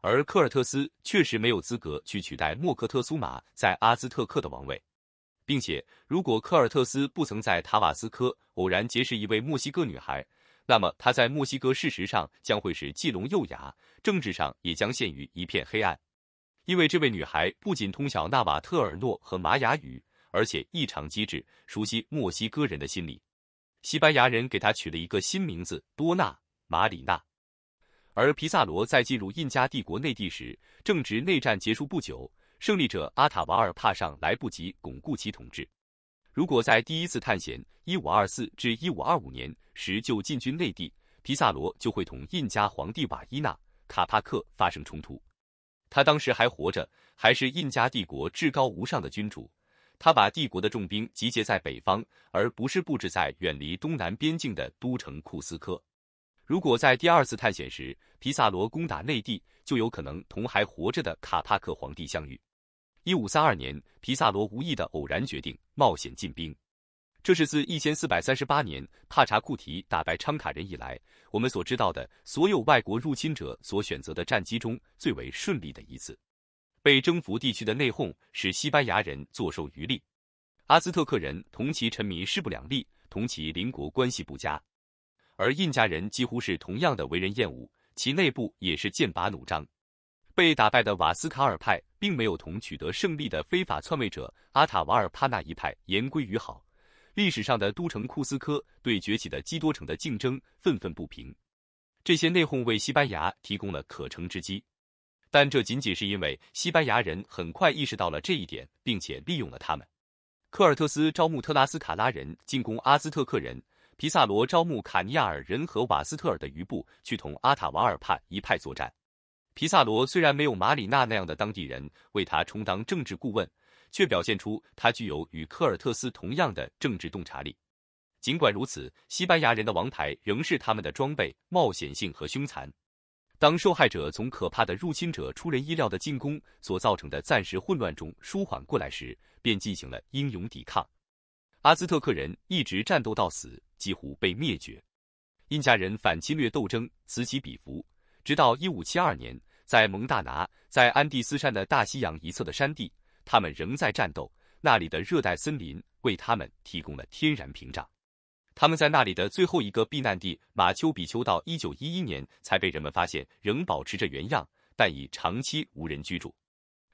而科尔特斯确实没有资格去取代莫克特苏马在阿兹特克的王位，并且如果科尔特斯不曾在塔瓦斯科偶然结识一位墨西哥女孩，那么他在墨西哥事实上将会是既聋又哑，政治上也将陷于一片黑暗。因为这位女孩不仅通晓纳瓦特尔诺和玛雅语，而且异常机智，熟悉墨西哥人的心理。西班牙人给她取了一个新名字——多纳马里娜。而皮萨罗在进入印加帝国内地时，正值内战结束不久，胜利者阿塔瓦尔帕尚来不及巩固其统治。如果在第一次探险 （1524 至1525年）时就进军内地，皮萨罗就会同印加皇帝瓦伊纳卡帕克发生冲突。他当时还活着，还是印加帝国至高无上的君主。他把帝国的重兵集结在北方，而不是布置在远离东南边境的都城库斯科。如果在第二次探险时，皮萨罗攻打内地，就有可能同还活着的卡帕克皇帝相遇。一五三二年，皮萨罗无意的偶然决定冒险进兵。这是自一千四百三十八年帕查库提打败昌卡人以来，我们所知道的所有外国入侵者所选择的战机中最为顺利的一次。被征服地区的内讧使西班牙人坐收渔利。阿兹特克人同其臣民势不两立，同其邻国关系不佳，而印加人几乎是同样的为人厌恶，其内部也是剑拔弩张。被打败的瓦斯卡尔派并没有同取得胜利的非法篡位者阿塔瓦尔帕纳一派言归于好。历史上的都城库斯科对崛起的基多城的竞争愤愤不平，这些内讧为西班牙提供了可乘之机，但这仅仅是因为西班牙人很快意识到了这一点，并且利用了他们。科尔特斯招募特拉斯卡拉人进攻阿兹特克人，皮萨罗招募卡尼亚尔人和瓦斯特尔的余部去同阿塔瓦尔帕一派作战。皮萨罗虽然没有马里纳那样的当地人为他充当政治顾问。却表现出他具有与科尔特斯同样的政治洞察力。尽管如此，西班牙人的王牌仍是他们的装备、冒险性和凶残。当受害者从可怕的入侵者出人意料的进攻所造成的暂时混乱中舒缓过来时，便进行了英勇抵抗。阿兹特克人一直战斗到死，几乎被灭绝。印加人反侵略斗争此起彼伏，直到1572年，在蒙大拿，在安第斯山的大西洋一侧的山地。他们仍在战斗，那里的热带森林为他们提供了天然屏障。他们在那里的最后一个避难地马丘比丘，到一九一一年才被人们发现，仍保持着原样，但已长期无人居住。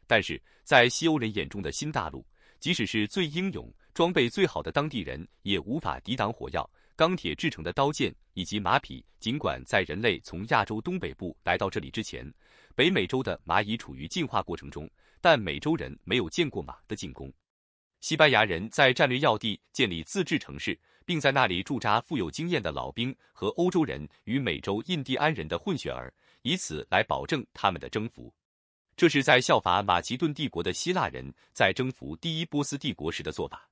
但是在西欧人眼中的新大陆，即使是最英勇、装备最好的当地人，也无法抵挡火药、钢铁制成的刀剑以及马匹。尽管在人类从亚洲东北部来到这里之前，北美洲的蚂蚁处于进化过程中。但美洲人没有见过马的进攻。西班牙人在战略要地建立自治城市，并在那里驻扎富有经验的老兵和欧洲人与美洲印第安人的混血儿，以此来保证他们的征服。这是在效法马其顿帝国的希腊人在征服第一波斯帝国时的做法。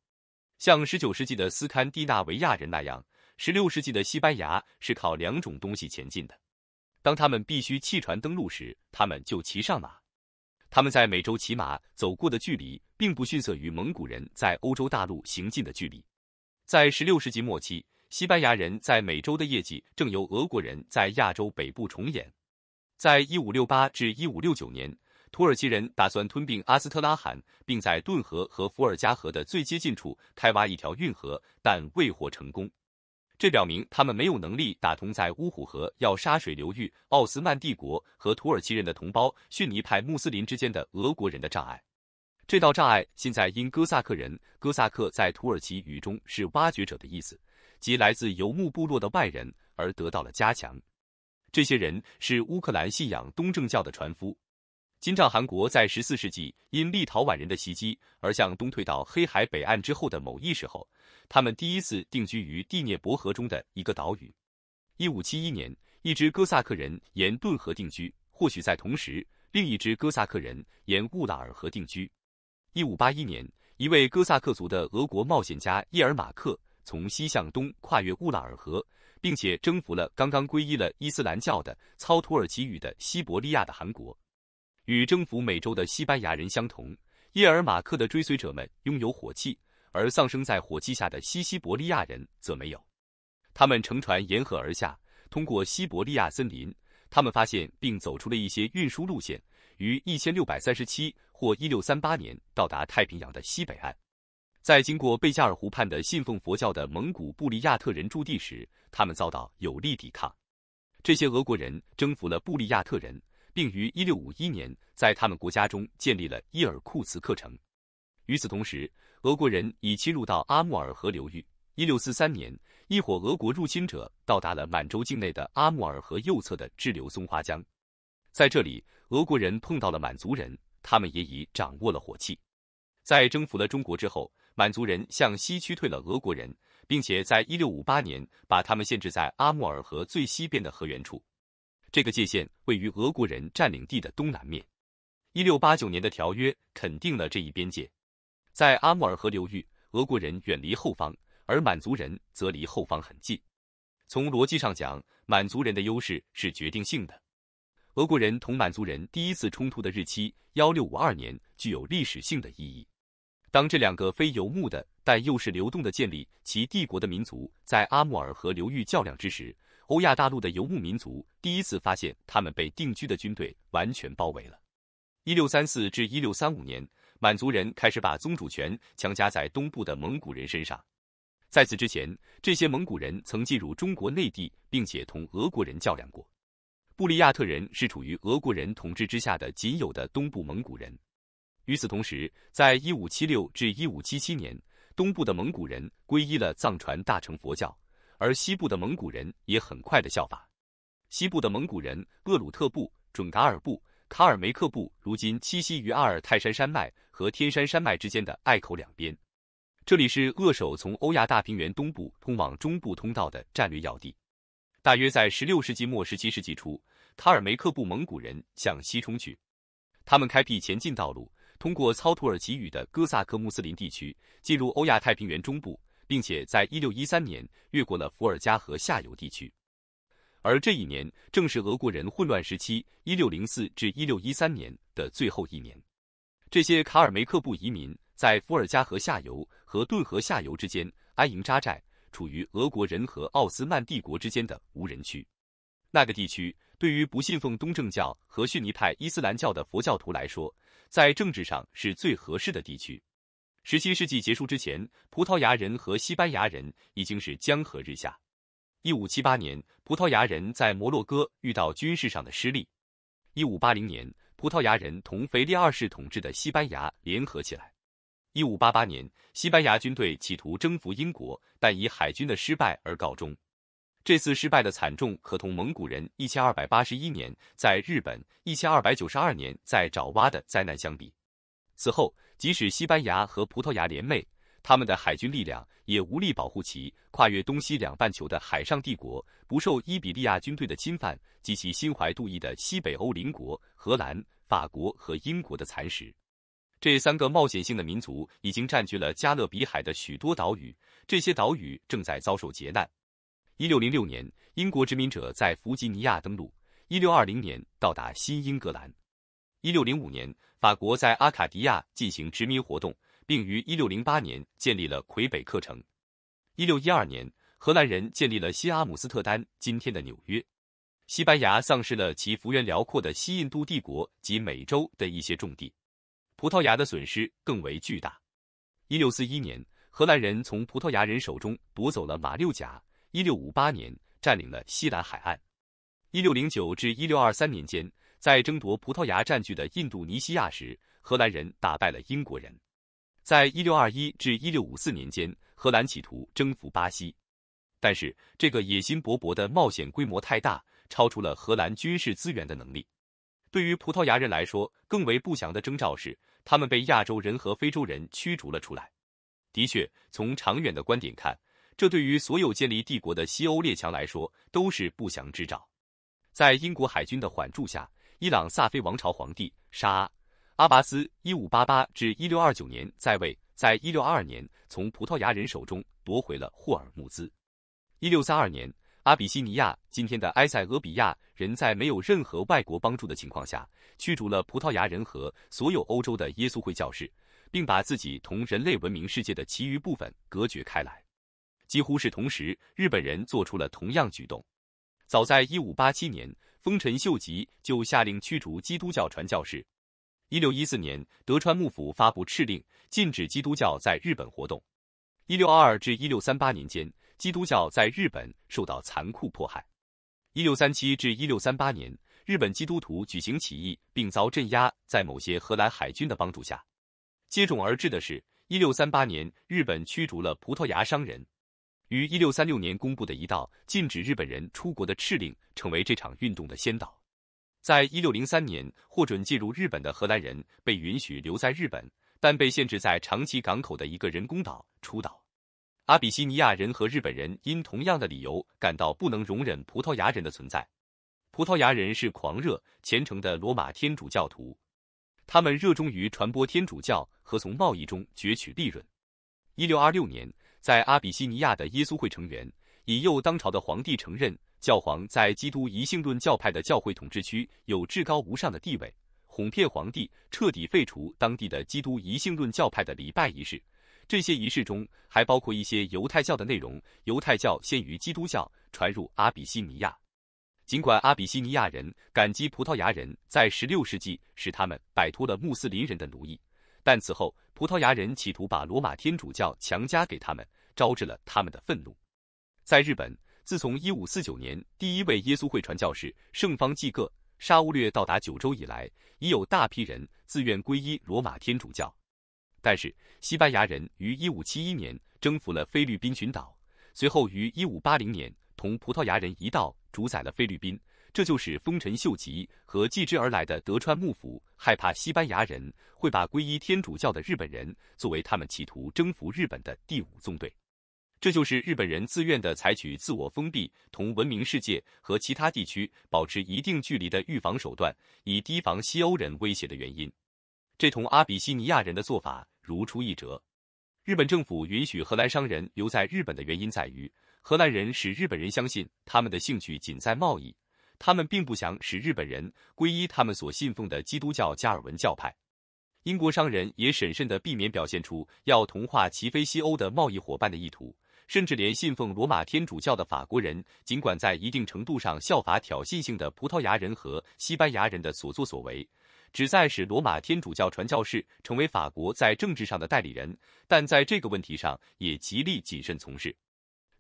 像十九世纪的斯堪的纳维亚人那样，十六世纪的西班牙是靠两种东西前进的：当他们必须弃船登陆时，他们就骑上马。他们在美洲骑马走过的距离，并不逊色于蒙古人在欧洲大陆行进的距离。在16世纪末期，西班牙人在美洲的业绩正由俄国人在亚洲北部重演。在1568至1569年，土耳其人打算吞并阿斯特拉罕，并在顿河和伏尔加河的最接近处开挖一条运河，但未获成功。这表明他们没有能力打通在乌虎河、要沙水流域奥斯曼帝国和土耳其人的同胞逊尼派穆斯林之间的俄国人的障碍。这道障碍现在因哥萨克人（哥萨克在土耳其语中是“挖掘者”的意思，即来自游牧部落的外人）而得到了加强。这些人是乌克兰信仰东正教的船夫。金帐汗国在十四世纪因立陶宛人的袭击而向东退到黑海北岸之后的某一时候，他们第一次定居于第聂伯河中的一个岛屿。一五七一年，一支哥萨克人沿顿河定居；或许在同时，另一支哥萨克人沿乌拉尔河定居。一五八一年，一位哥萨克族的俄国冒险家伊尔马克从西向东跨越乌拉尔河，并且征服了刚刚皈依了伊斯兰教的操土耳其语的西伯利亚的汗国。与征服美洲的西班牙人相同，叶尔马克的追随者们拥有火器，而丧生在火器下的西西伯利亚人则没有。他们乘船沿河而下，通过西伯利亚森林，他们发现并走出了一些运输路线，于1637或1638年到达太平洋的西北岸。在经过贝加尔湖畔的信奉佛教的蒙古布里亚特人驻地时，他们遭到有力抵抗。这些俄国人征服了布里亚特人。并于一六五一年在他们国家中建立了伊尔库茨克城。与此同时，俄国人已侵入到阿穆尔河流域。一六四三年，一伙俄国入侵者到达了满洲境内的阿穆尔河右侧的支流松花江，在这里，俄国人碰到了满族人，他们也已掌握了火器。在征服了中国之后，满族人向西驱退了俄国人，并且在一六五八年把他们限制在阿穆尔河最西边的河源处。这个界限位于俄国人占领地的东南面。一六八九年的条约肯定了这一边界。在阿穆尔河流域，俄国人远离后方，而满族人则离后方很近。从逻辑上讲，满族人的优势是决定性的。俄国人同满族人第一次冲突的日期幺六五二年具有历史性的意义。当这两个非游牧的但又是流动的建立其帝国的民族在阿穆尔河流域较量之时。欧亚大陆的游牧民族第一次发现，他们被定居的军队完全包围了。一六三四至一六三五年，满族人开始把宗主权强加在东部的蒙古人身上。在此之前，这些蒙古人曾进入中国内地，并且同俄国人较量过。布里亚特人是处于俄国人统治之下的仅有的东部蒙古人。与此同时，在一五七六至一五七七年，东部的蒙古人皈依了藏传大乘佛教。而西部的蒙古人也很快的效法。西部的蒙古人，厄鲁特部、准噶尔部、卡尔梅克部，如今栖息于阿尔泰山山脉和天山山脉之间的隘口两边。这里是扼守从欧亚大平原东部通往中部通道的战略要地。大约在16世纪末、17世纪初，塔尔梅克部蒙古人向西冲去，他们开辟前进道路，通过操土耳其语的哥萨克穆斯林地区，进入欧亚太平原中部。并且在1613年越过了伏尔加河下游地区，而这一年正是俄国人混乱时期 （1604-1613 年的最后一年）。这些卡尔梅克部移民在伏尔加河下游和顿河下游之间安营扎寨，处于俄国人和奥斯曼帝国之间的无人区。那个地区对于不信奉东正教和逊尼派伊斯兰教的佛教徒来说，在政治上是最合适的地区。十七世纪结束之前，葡萄牙人和西班牙人已经是江河日下。一五七八年，葡萄牙人在摩洛哥遇到军事上的失利。一五八零年，葡萄牙人同腓力二世统治的西班牙联合起来。一五八八年，西班牙军队企图征服英国，但以海军的失败而告终。这次失败的惨重，可同蒙古人一千二百八十一年在日本、一千二百九十二年在爪哇的灾难相比。此后。即使西班牙和葡萄牙联袂，他们的海军力量也无力保护其跨越东西两半球的海上帝国不受伊比利亚军队的侵犯及其心怀妒意的西北欧邻国荷兰、法国和英国的蚕食。这三个冒险性的民族已经占据了加勒比海的许多岛屿，这些岛屿正在遭受劫难。一六零六年，英国殖民者在弗吉尼亚登陆；一六二零年到达新英格兰；一六零五年。法国在阿卡迪亚进行殖民活动，并于一六零八年建立了魁北克城。一六一二年，荷兰人建立了新阿姆斯特丹（今天的纽约）。西班牙丧失了其幅员辽阔的西印度帝国及美洲的一些重地，葡萄牙的损失更为巨大。一六四一年，荷兰人从葡萄牙人手中夺走了马六甲；一六五八年，占领了西兰海岸。一六零九至一六二三年间。在争夺葡萄牙占据的印度尼西亚时，荷兰人打败了英国人。在1621至1654年间，荷兰企图征服巴西，但是这个野心勃勃的冒险规模太大，超出了荷兰军事资源的能力。对于葡萄牙人来说，更为不祥的征兆是他们被亚洲人和非洲人驱逐了出来。的确，从长远的观点看，这对于所有建立帝国的西欧列强来说都是不祥之兆。在英国海军的缓助下，伊朗萨菲王朝皇帝沙阿阿巴斯（一五八八至一六二九年在位）在一六二二年从葡萄牙人手中夺回了霍尔木兹。一六三二年，阿比西尼亚（今天的埃塞俄比亚）人在没有任何外国帮助的情况下驱逐了葡萄牙人和所有欧洲的耶稣会教士，并把自己同人类文明世界的其余部分隔绝开来。几乎是同时，日本人做出了同样举动。早在一五八七年。丰臣秀吉就下令驱逐基督教传教士。一六一四年，德川幕府发布敕令，禁止基督教在日本活动。一六二二至一六三八年间，基督教在日本受到残酷迫害。一六三七至一六三八年，日本基督徒举行起义，并遭镇压。在某些荷兰海军的帮助下，接踵而至的是，一六三八年，日本驱逐了葡萄牙商人。于一六三六年公布的一道禁止日本人出国的敕令，成为这场运动的先导。在一六零三年获准进入日本的荷兰人被允许留在日本，但被限制在长崎港口的一个人工岛——出岛。阿比西尼亚人和日本人因同样的理由感到不能容忍葡萄牙人的存在。葡萄牙人是狂热虔诚的罗马天主教徒，他们热衷于传播天主教和从贸易中攫取利润。一六二六年。在阿比西尼亚的耶稣会成员引诱当朝的皇帝承认教皇在基督一性论教派的教会统治区有至高无上的地位，哄骗皇帝彻底废除当地的基督一性论教派的礼拜仪式。这些仪式中还包括一些犹太教的内容，犹太教先于基督教传入阿比西尼亚。尽管阿比西尼亚人感激葡萄牙人在16世纪使他们摆脱了穆斯林人的奴役。但此后，葡萄牙人企图把罗马天主教强加给他们，招致了他们的愤怒。在日本，自从1549年第一位耶稣会传教士圣方济各·沙乌略到达九州以来，已有大批人自愿皈依罗马天主教。但是，西班牙人于1571年征服了菲律宾群岛，随后于1580年同葡萄牙人一道主宰了菲律宾。这就是丰臣秀吉和继之而来的德川幕府害怕西班牙人会把皈依天主教的日本人作为他们企图征服日本的第五纵队。这就是日本人自愿的采取自我封闭，同文明世界和其他地区保持一定距离的预防手段，以提防西欧人威胁的原因。这同阿比西尼亚人的做法如出一辙。日本政府允许荷兰商人留在日本的原因在于，荷兰人使日本人相信他们的兴趣仅在贸易。他们并不想使日本人皈依他们所信奉的基督教加尔文教派。英国商人也审慎地避免表现出要同化齐非西欧的贸易伙伴的意图，甚至连信奉罗马天主教的法国人，尽管在一定程度上效法挑衅性的葡萄牙人和西班牙人的所作所为，旨在使罗马天主教传教士成为法国在政治上的代理人，但在这个问题上也极力谨慎从事。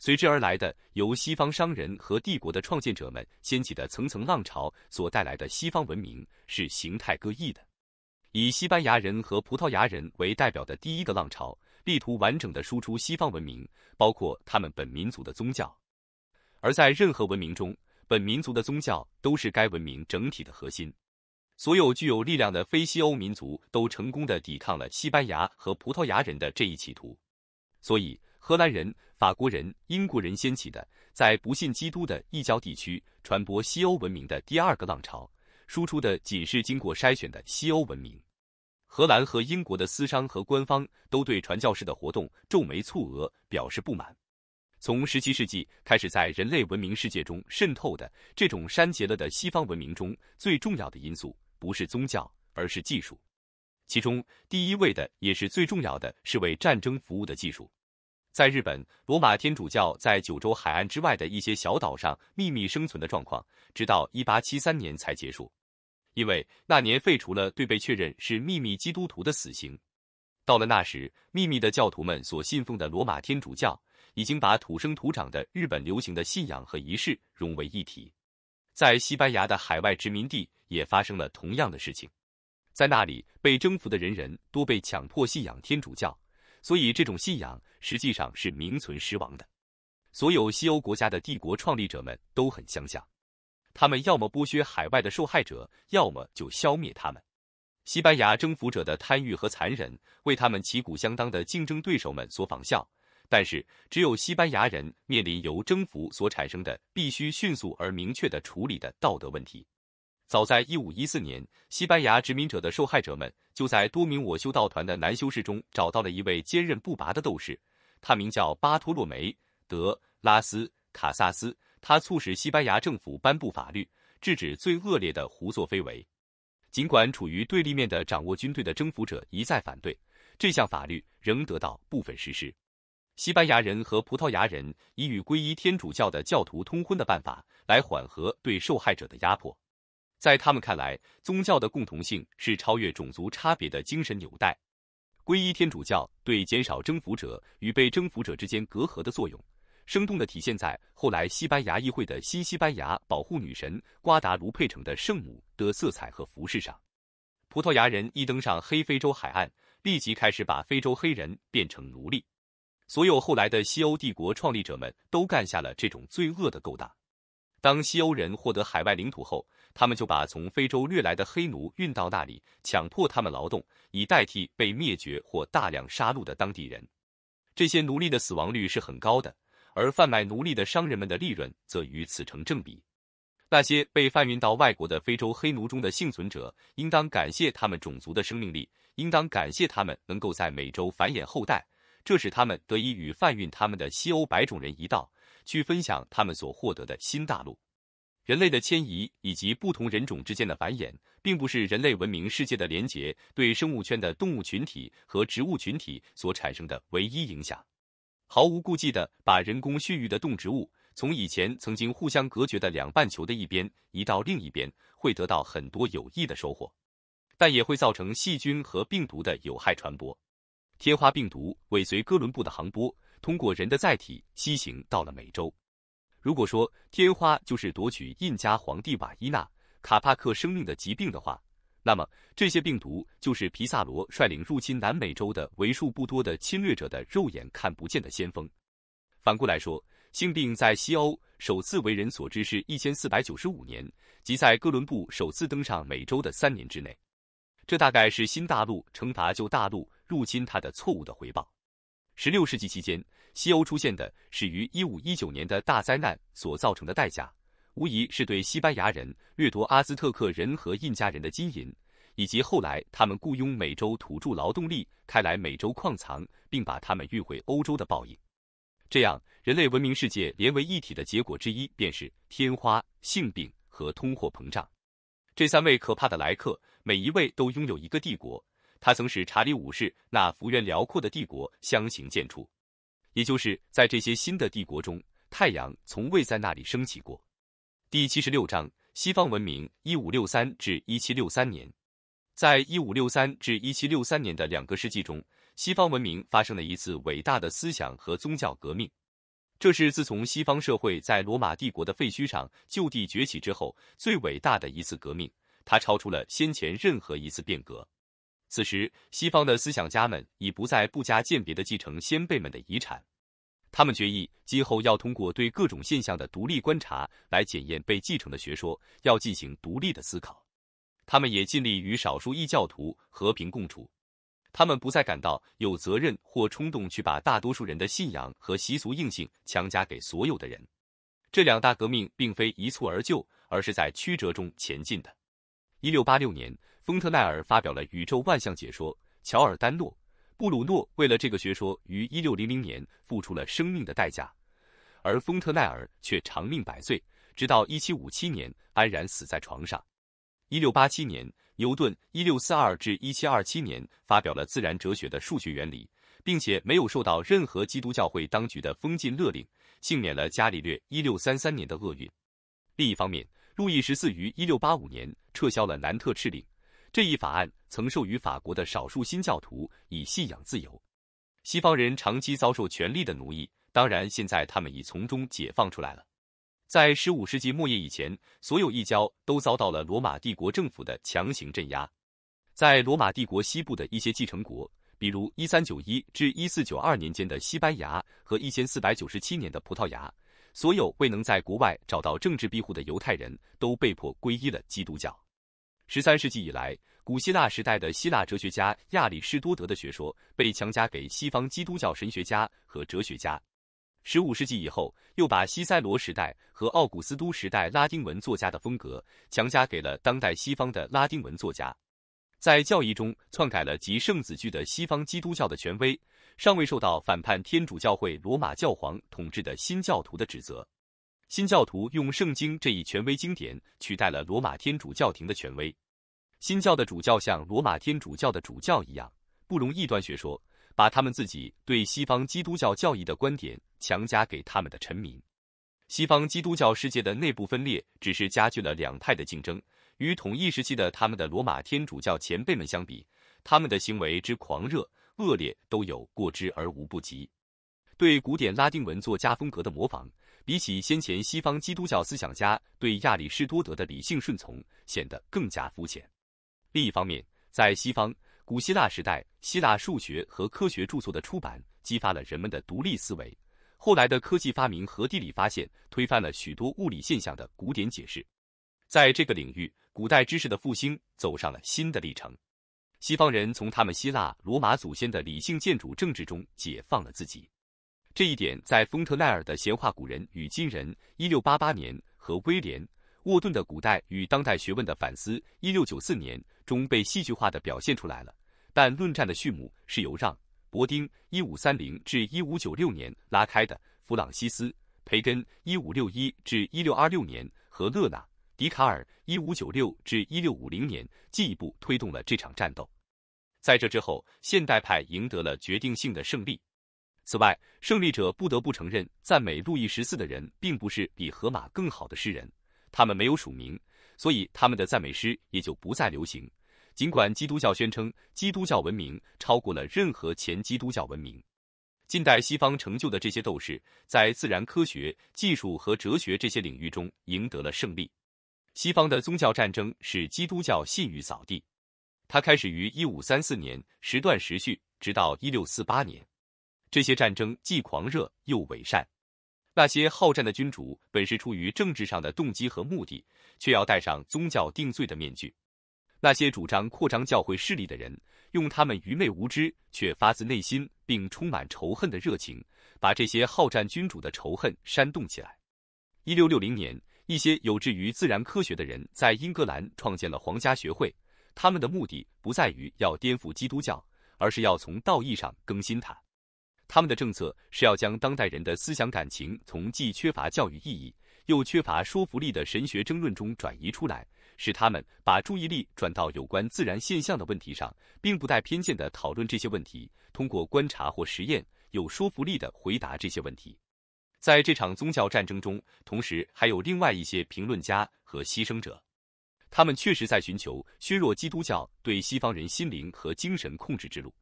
随之而来的，由西方商人和帝国的创建者们掀起的层层浪潮所带来的西方文明是形态各异的。以西班牙人和葡萄牙人为代表的第一个浪潮，力图完整的输出西方文明，包括他们本民族的宗教。而在任何文明中，本民族的宗教都是该文明整体的核心。所有具有力量的非西欧民族都成功的抵抗了西班牙和葡萄牙人的这一企图，所以。荷兰人、法国人、英国人掀起的在不信基督的异教地区传播西欧文明的第二个浪潮，输出的仅是经过筛选的西欧文明。荷兰和英国的私商和官方都对传教士的活动皱眉蹙额，表示不满。从17世纪开始，在人类文明世界中渗透的这种删节了的西方文明中，最重要的因素不是宗教，而是技术。其中第一位的，也是最重要的，是为战争服务的技术。在日本，罗马天主教在九州海岸之外的一些小岛上秘密生存的状况，直到1873年才结束，因为那年废除了对被确认是秘密基督徒的死刑。到了那时，秘密的教徒们所信奉的罗马天主教已经把土生土长的日本流行的信仰和仪式融为一体。在西班牙的海外殖民地也发生了同样的事情，在那里，被征服的人人都被强迫信仰天主教。所以，这种信仰实际上是名存实亡的。所有西欧国家的帝国创立者们都很相像，他们要么剥削海外的受害者，要么就消灭他们。西班牙征服者的贪欲和残忍为他们旗鼓相当的竞争对手们所仿效，但是只有西班牙人面临由征服所产生的必须迅速而明确的处理的道德问题。早在一五一四年，西班牙殖民者的受害者们就在多名我修道团的男修士中找到了一位坚韧不拔的斗士，他名叫巴托洛梅·德拉斯卡萨斯。他促使西班牙政府颁布法律，制止最恶劣的胡作非为。尽管处于对立面的掌握军队的征服者一再反对这项法律，仍得到部分实施。西班牙人和葡萄牙人以与皈依天主教的教徒通婚的办法来缓和对受害者的压迫。在他们看来，宗教的共同性是超越种族差别的精神纽带。皈依天主教对减少征服者与被征服者之间隔阂的作用，生动的体现在后来西班牙议会的新西班牙保护女神瓜达卢佩城的圣母的色彩和服饰上。葡萄牙人一登上黑非洲海岸，立即开始把非洲黑人变成奴隶。所有后来的西欧帝国创立者们都干下了这种罪恶的勾当。当西欧人获得海外领土后，他们就把从非洲掠来的黑奴运到那里，强迫他们劳动，以代替被灭绝或大量杀戮的当地人。这些奴隶的死亡率是很高的，而贩卖奴隶的商人们的利润则与此成正比。那些被贩运到外国的非洲黑奴中的幸存者，应当感谢他们种族的生命力，应当感谢他们能够在美洲繁衍后代，这使他们得以与贩运他们的西欧白种人一道去分享他们所获得的新大陆。人类的迁移以及不同人种之间的繁衍，并不是人类文明世界的联结对生物圈的动物群体和植物群体所产生的唯一影响。毫无顾忌地把人工蓄育的动植物从以前曾经互相隔绝的两半球的一边移到另一边，会得到很多有益的收获，但也会造成细菌和病毒的有害传播。天花病毒尾随哥伦布的航波，通过人的载体西行到了美洲。如果说天花就是夺取印加皇帝瓦伊纳·卡帕克生命的疾病的话，那么这些病毒就是皮萨罗率领入侵南美洲的为数不多的侵略者的肉眼看不见的先锋。反过来说，性病在西欧首次为人所知是一千四百九十五年，即在哥伦布首次登上美洲的三年之内。这大概是新大陆惩罚旧大陆入侵他的错误的回报。十六世纪期间。西欧出现的始于一五一九年的大灾难所造成的代价，无疑是对西班牙人掠夺阿兹特克人和印加人的金银，以及后来他们雇佣美洲土著劳动力开来美洲矿藏并把他们运回欧洲的报应。这样，人类文明世界连为一体的结果之一，便是天花、性病和通货膨胀。这三位可怕的来客，每一位都拥有一个帝国，他曾使查理五世那幅员辽阔的帝国相形见绌。也就是在这些新的帝国中，太阳从未在那里升起过。第七十六章：西方文明（一五六三至一七六三年）。在一五六三至一七六三年的两个世纪中，西方文明发生了一次伟大的思想和宗教革命。这是自从西方社会在罗马帝国的废墟上就地崛起之后最伟大的一次革命，它超出了先前任何一次变革。此时，西方的思想家们已不再不加鉴别的继承先辈们的遗产，他们决议今后要通过对各种现象的独立观察来检验被继承的学说，要进行独立的思考。他们也尽力与少数异教徒和平共处，他们不再感到有责任或冲动去把大多数人的信仰和习俗硬性强加给所有的人。这两大革命并非一蹴而就，而是在曲折中前进的。一六八六年。丰特奈尔发表了宇宙万象解说，乔尔丹诺·布鲁诺为了这个学说于一六零零年付出了生命的代价，而丰特奈尔却长命百岁，直到一七五七年安然死在床上。一六八七年，牛顿（一六四二至一七二七年）发表了《自然哲学的数学原理》，并且没有受到任何基督教会当局的封禁勒令，幸免了伽利略（一六三三年）的厄运。另一方面，路易十四于一六八五年撤销了南特敕令。这一法案曾授予法国的少数新教徒以信仰自由。西方人长期遭受权力的奴役，当然，现在他们已从中解放出来了。在十五世纪末叶以前，所有异教都遭到了罗马帝国政府的强行镇压。在罗马帝国西部的一些继承国，比如一三九一至一四九二年间的西班牙和一千四百九十七年的葡萄牙，所有未能在国外找到政治庇护的犹太人都被迫皈依了基督教。十三世纪以来，古希腊时代的希腊哲学家亚里士多德的学说被强加给西方基督教神学家和哲学家；十五世纪以后，又把西塞罗时代和奥古斯都时代拉丁文作家的风格强加给了当代西方的拉丁文作家，在教义中篡改了集圣子句的西方基督教的权威，尚未受到反叛天主教会罗马教皇统治的新教徒的指责。新教徒用《圣经》这一权威经典取代了罗马天主教廷的权威。新教的主教像罗马天主教的主教一样，不容异端学说，把他们自己对西方基督教教义的观点强加给他们的臣民。西方基督教世界的内部分裂只是加剧了两派的竞争。与统一时期的他们的罗马天主教前辈们相比，他们的行为之狂热、恶劣都有过之而无不及。对古典拉丁文作家风格的模仿。比起先前西方基督教思想家对亚里士多德的理性顺从，显得更加肤浅。另一方面，在西方古希腊时代，希腊数学和科学著作的出版激发了人们的独立思维。后来的科技发明和地理发现推翻了许多物理现象的古典解释。在这个领域，古代知识的复兴走上了新的历程。西方人从他们希腊、罗马祖先的理性建筑、政治中解放了自己。这一点在丰特奈尔的《闲话古人与今人》（一六八八年）和威廉·沃顿的《古代与当代学问的反思》（一六九四年）中被戏剧化的表现出来了。但论战的序幕是由让·伯丁（一五三零至一五九六年）拉开的，弗朗西斯·培根（一五六一至一六二六年）和勒纳·笛卡尔（一五九六至一六五零年）进一步推动了这场战斗。在这之后，现代派赢得了决定性的胜利。此外，胜利者不得不承认，赞美路易十四的人并不是比荷马更好的诗人。他们没有署名，所以他们的赞美诗也就不再流行。尽管基督教宣称基督教文明超过了任何前基督教文明，近代西方成就的这些斗士在自然科学、技术和哲学这些领域中赢得了胜利。西方的宗教战争使基督教信誉扫地，它开始于一五三四年，时断时续，直到一六四八年。这些战争既狂热又伪善，那些好战的君主本是出于政治上的动机和目的，却要戴上宗教定罪的面具。那些主张扩张教会势力的人，用他们愚昧无知却发自内心并充满仇恨的热情，把这些好战君主的仇恨煽动起来。一六六零年，一些有志于自然科学的人在英格兰创建了皇家学会，他们的目的不在于要颠覆基督教，而是要从道义上更新它。他们的政策是要将当代人的思想感情从既缺乏教育意义又缺乏说服力的神学争论中转移出来，使他们把注意力转到有关自然现象的问题上，并不带偏见的讨论这些问题，通过观察或实验，有说服力的回答这些问题。在这场宗教战争中，同时还有另外一些评论家和牺牲者，他们确实在寻求削弱基督教对西方人心灵和精神控制之路。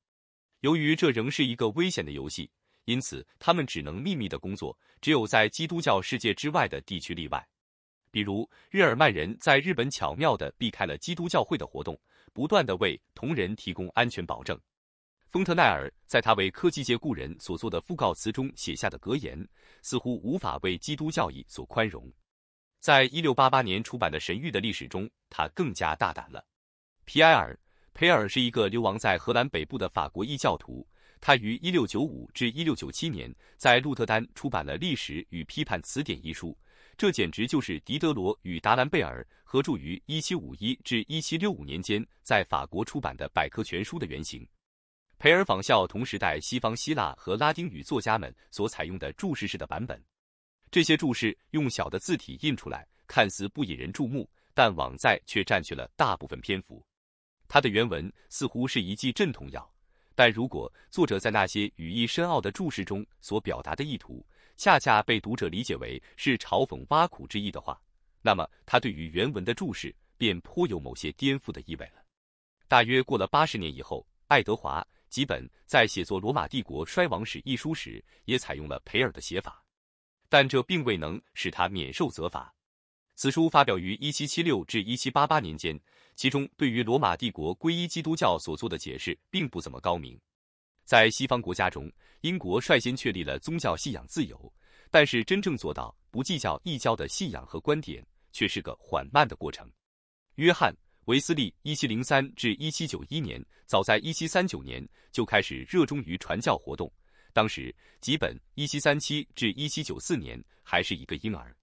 由于这仍是一个危险的游戏，因此他们只能秘密的工作，只有在基督教世界之外的地区例外。比如日耳曼人在日本巧妙地避开了基督教会的活动，不断地为同人提供安全保证。丰特奈尔在他为科技界故人所做的讣告词中写下的格言，似乎无法为基督教义所宽容。在一六八八年出版的《神域的历史》中，他更加大胆了。皮埃尔。培尔是一个流亡在荷兰北部的法国异教徒，他于一六九五至一六九七年在鹿特丹出版了《历史与批判词典》一书，这简直就是狄德罗与达兰贝尔合著于一七五一至一七六五年间在法国出版的百科全书的原型。培尔仿效同时代西方希腊和拉丁语作家们所采用的注释式的版本，这些注释用小的字体印出来，看似不引人注目，但网载却占据了大部分篇幅。他的原文似乎是一剂镇痛药，但如果作者在那些语义深奥的注释中所表达的意图，恰恰被读者理解为是嘲讽、挖苦之意的话，那么他对于原文的注释便颇有某些颠覆的意味了。大约过了八十年以后，爱德华·吉本在写作《罗马帝国衰亡史》一书时，也采用了培尔的写法，但这并未能使他免受责罚。此书发表于1776至1788年间。其中，对于罗马帝国皈依基督教所做的解释，并不怎么高明。在西方国家中，英国率先确立了宗教信仰自由，但是真正做到不计较异教的信仰和观点，却是个缓慢的过程。约翰·维斯利 （1703-1791） 年，早在1739年就开始热衷于传教活动，当时吉本 （1737-1794） 年还是一个婴儿。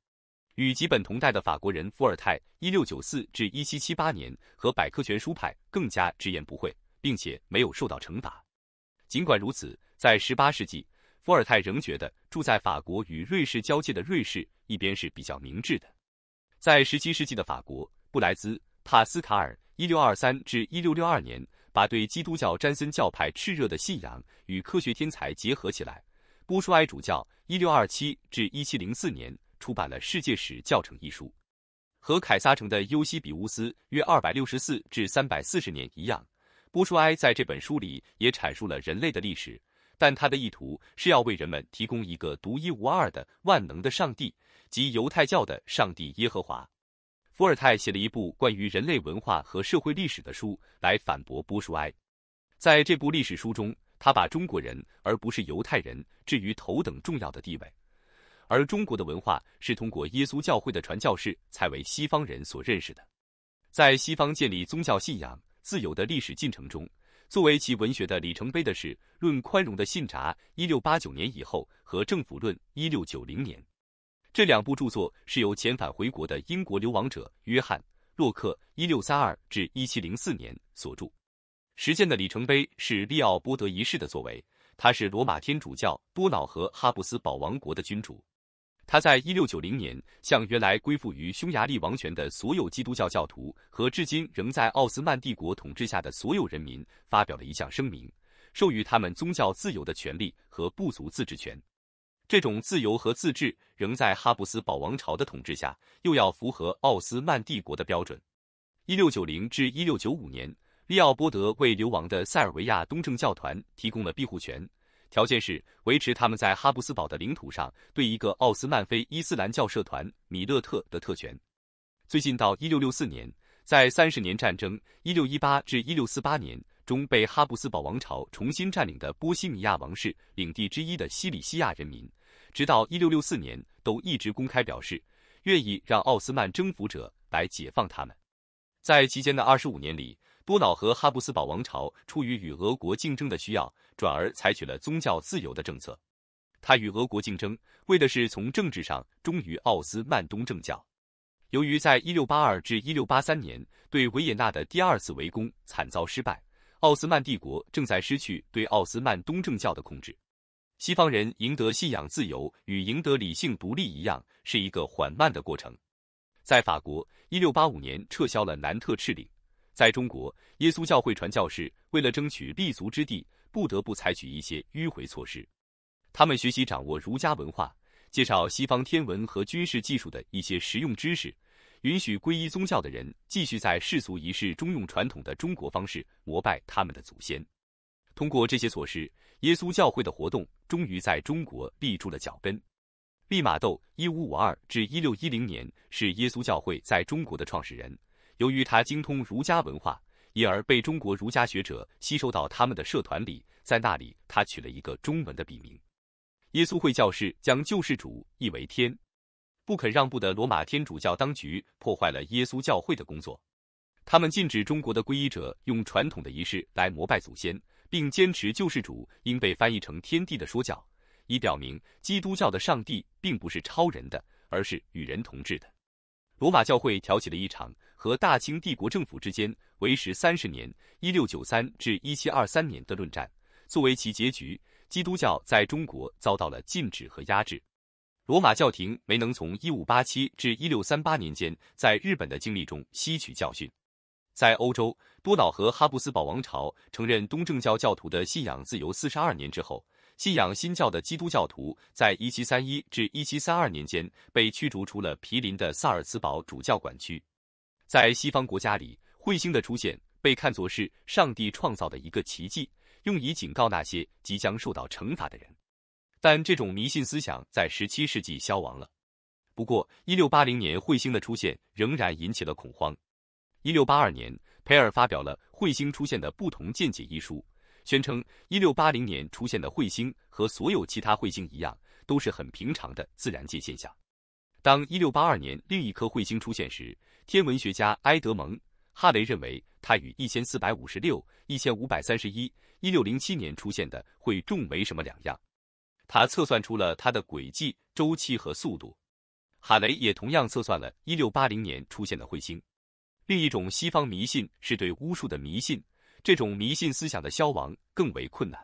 与吉本同代的法国人伏尔泰 （1694-1778 年）和百科全书派更加直言不讳，并且没有受到惩罚。尽管如此，在18世纪，伏尔泰仍觉得住在法国与瑞士交界的瑞士一边是比较明智的。在17世纪的法国，布莱兹·帕斯卡尔 （1623-1662 年）把对基督教詹森教派炽热的信仰与科学天才结合起来。波舒埃主教 （1627-1704 年）。出版了《世界史教程》一书，和凯撒城的尤西比乌斯约二百六十四至三百四十年一样，波舒埃在这本书里也阐述了人类的历史，但他的意图是要为人们提供一个独一无二的万能的上帝即犹太教的上帝耶和华。伏尔泰写了一部关于人类文化和社会历史的书来反驳波舒埃，在这部历史书中，他把中国人而不是犹太人置于头等重要的地位。而中国的文化是通过耶稣教会的传教士才为西方人所认识的。在西方建立宗教信仰自由的历史进程中，作为其文学的里程碑的是《论宽容》的信札 （1689 年以后）和《政府论》（1690 年）。这两部著作是由遣返回国的英国流亡者约翰·洛克 （1632-1704 年）所著。实践的里程碑是利奥波德一世的作为，他是罗马天主教多瑙河哈布斯堡王国的君主。他在一六九零年向原来归附于匈牙利王权的所有基督教教徒和至今仍在奥斯曼帝国统治下的所有人民发表了一项声明，授予他们宗教自由的权利和部族自治权。这种自由和自治仍在哈布斯堡王朝的统治下，又要符合奥斯曼帝国的标准。一六九零至一六九五年，利奥波德为流亡的塞尔维亚东正教团提供了庇护权。条件是维持他们在哈布斯堡的领土上对一个奥斯曼非伊斯兰教社团米勒特的特权。最近到1664年，在三十年战争 （1618 至1648年）中被哈布斯堡王朝重新占领的波西米亚王室领地之一的西里西亚人民，直到1664年都一直公开表示愿意让奥斯曼征服者来解放他们。在期间的二十五年里。波瑙和哈布斯堡王朝出于与俄国竞争的需要，转而采取了宗教自由的政策。他与俄国竞争，为的是从政治上忠于奥斯曼东正教。由于在1682至1683年对维也纳的第二次围攻惨遭失败，奥斯曼帝国正在失去对奥斯曼东正教的控制。西方人赢得信仰自由与赢得理性独立一样，是一个缓慢的过程。在法国，1685年撤销了南特敕令。在中国，耶稣教会传教士为了争取立足之地，不得不采取一些迂回措施。他们学习掌握儒家文化，介绍西方天文和军事技术的一些实用知识，允许皈依宗教的人继续在世俗仪式中用传统的中国方式膜拜他们的祖先。通过这些措施，耶稣教会的活动终于在中国立住了脚跟。利玛窦（一五五二至一六一零年）是耶稣教会在中国的创始人。由于他精通儒家文化，因而被中国儒家学者吸收到他们的社团里。在那里，他取了一个中文的笔名。耶稣会教士将救世主译为天，不肯让步的罗马天主教当局破坏了耶稣教会的工作。他们禁止中国的皈依者用传统的仪式来膜拜祖先，并坚持救世主应被翻译成天地的说教，以表明基督教的上帝并不是超人的，而是与人同治的。罗马教会挑起了一场和大清帝国政府之间维持三十年（一六九三至一七二三年）的论战。作为其结局，基督教在中国遭到了禁止和压制。罗马教廷没能从一五八七至一六三八年间在日本的经历中吸取教训。在欧洲，波瑙和哈布斯堡王朝承认东正教教徒的信仰自由四十二年之后。信仰新教的基督教徒在1731至1732年间被驱逐出了毗邻的萨尔茨堡主教管区。在西方国家里，彗星的出现被看作是上帝创造的一个奇迹，用以警告那些即将受到惩罚的人。但这种迷信思想在17世纪消亡了。不过，1680年彗星的出现仍然引起了恐慌。1682年，培尔发表了《彗星出现的不同见解》一书。宣称，一六八零年出现的彗星和所有其他彗星一样，都是很平常的自然界现象。当一六八二年另一颗彗星出现时，天文学家埃德蒙·哈雷认为它与一千四百五十六、一千五百三十一、一六零七年出现的会重没什么两样。他测算出了它的轨迹、周期和速度。哈雷也同样测算了一六八零年出现的彗星。另一种西方迷信是对巫术的迷信。这种迷信思想的消亡更为困难。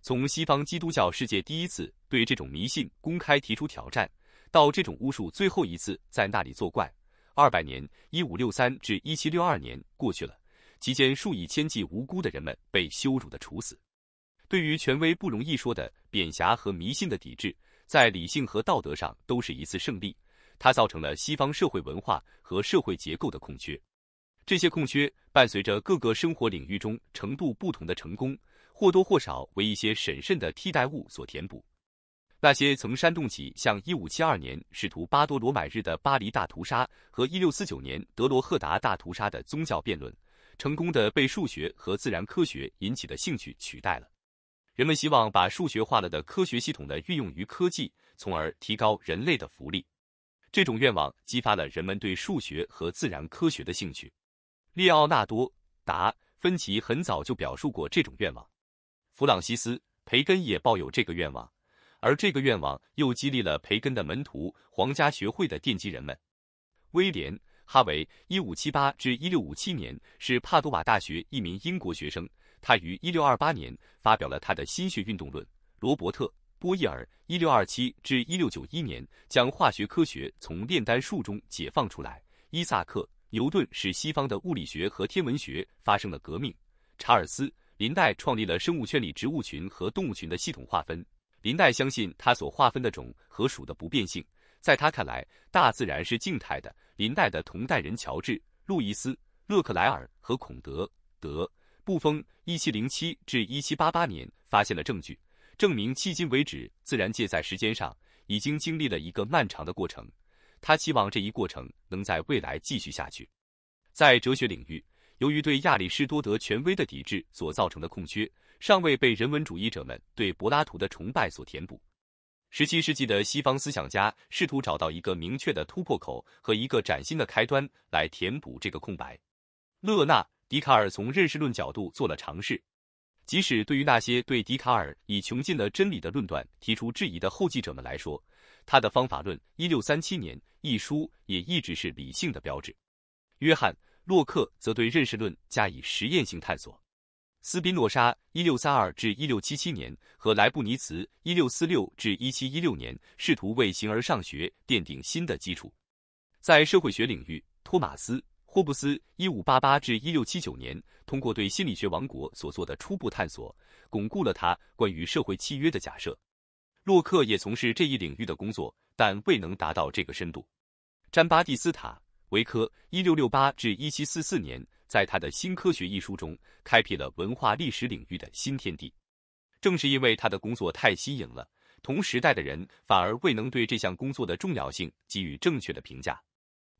从西方基督教世界第一次对这种迷信公开提出挑战，到这种巫术最后一次在那里作怪，二百年（一五六三至一七六二年）过去了。期间，数以千计无辜的人们被羞辱的处死。对于权威不容易说的贬狭和迷信的抵制，在理性和道德上都是一次胜利。它造成了西方社会文化和社会结构的空缺。这些空缺伴随着各个生活领域中程度不同的成功，或多或少为一些审慎的替代物所填补。那些曾煽动起像1572年试图巴多罗买日的巴黎大屠杀和1649年德罗赫达大屠杀的宗教辩论，成功的被数学和自然科学引起的兴趣取代了。人们希望把数学化了的科学系统的运用于科技，从而提高人类的福利。这种愿望激发了人们对数学和自然科学的兴趣。列奥纳多·达·芬奇很早就表述过这种愿望，弗朗西斯·培根也抱有这个愿望，而这个愿望又激励了培根的门徒、皇家学会的奠基人们。威廉·哈维 （1578-1657） 年是帕多瓦大学一名英国学生，他于1628年发表了他的《心血运动论》。罗伯特·波义尔 （1627-1691） 年将化学科学从炼丹术中解放出来。伊萨克。牛顿使西方的物理学和天文学发生了革命。查尔斯·林代创立了生物圈里植物群和动物群的系统划分。林代相信他所划分的种和属的不变性，在他看来，大自然是静态的。林代的同代人乔治·路易斯·勒克莱尔和孔德·德·布丰 （1707-1788 年）发现了证据，证明迄今为止自然界在时间上已经经历了一个漫长的过程。他期望这一过程能在未来继续下去。在哲学领域，由于对亚里士多德权威的抵制所造成的空缺，尚未被人文主义者们对柏拉图的崇拜所填补。十七世纪的西方思想家试图找到一个明确的突破口和一个崭新的开端来填补这个空白。勒纳·笛卡尔从认识论角度做了尝试，即使对于那些对笛卡尔已穷尽了真理的论断提出质疑的后继者们来说。他的方法论，《一六三七年》一书也一直是理性的标志。约翰·洛克则对认识论加以实验性探索。斯宾诺莎（一六三二至一六七七年）和莱布尼茨（一六四六至一七一六年）试图为形而上学奠定新的基础。在社会学领域，托马斯·霍布斯（一五八八至一六七九年）通过对心理学王国所做的初步探索，巩固了他关于社会契约的假设。洛克也从事这一领域的工作，但未能达到这个深度。詹巴蒂斯塔·维科 （1668-1744 年）在他的《新科学》一书中开辟了文化历史领域的新天地。正是因为他的工作太新颖了，同时代的人反而未能对这项工作的重要性给予正确的评价。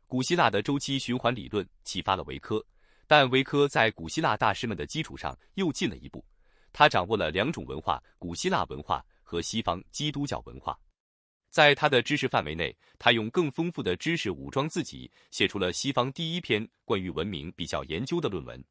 古希腊的周期循环理论启发了维科，但维科在古希腊大师们的基础上又进了一步。他掌握了两种文化：古希腊文化。和西方基督教文化，在他的知识范围内，他用更丰富的知识武装自己，写出了西方第一篇关于文明比较研究的论文。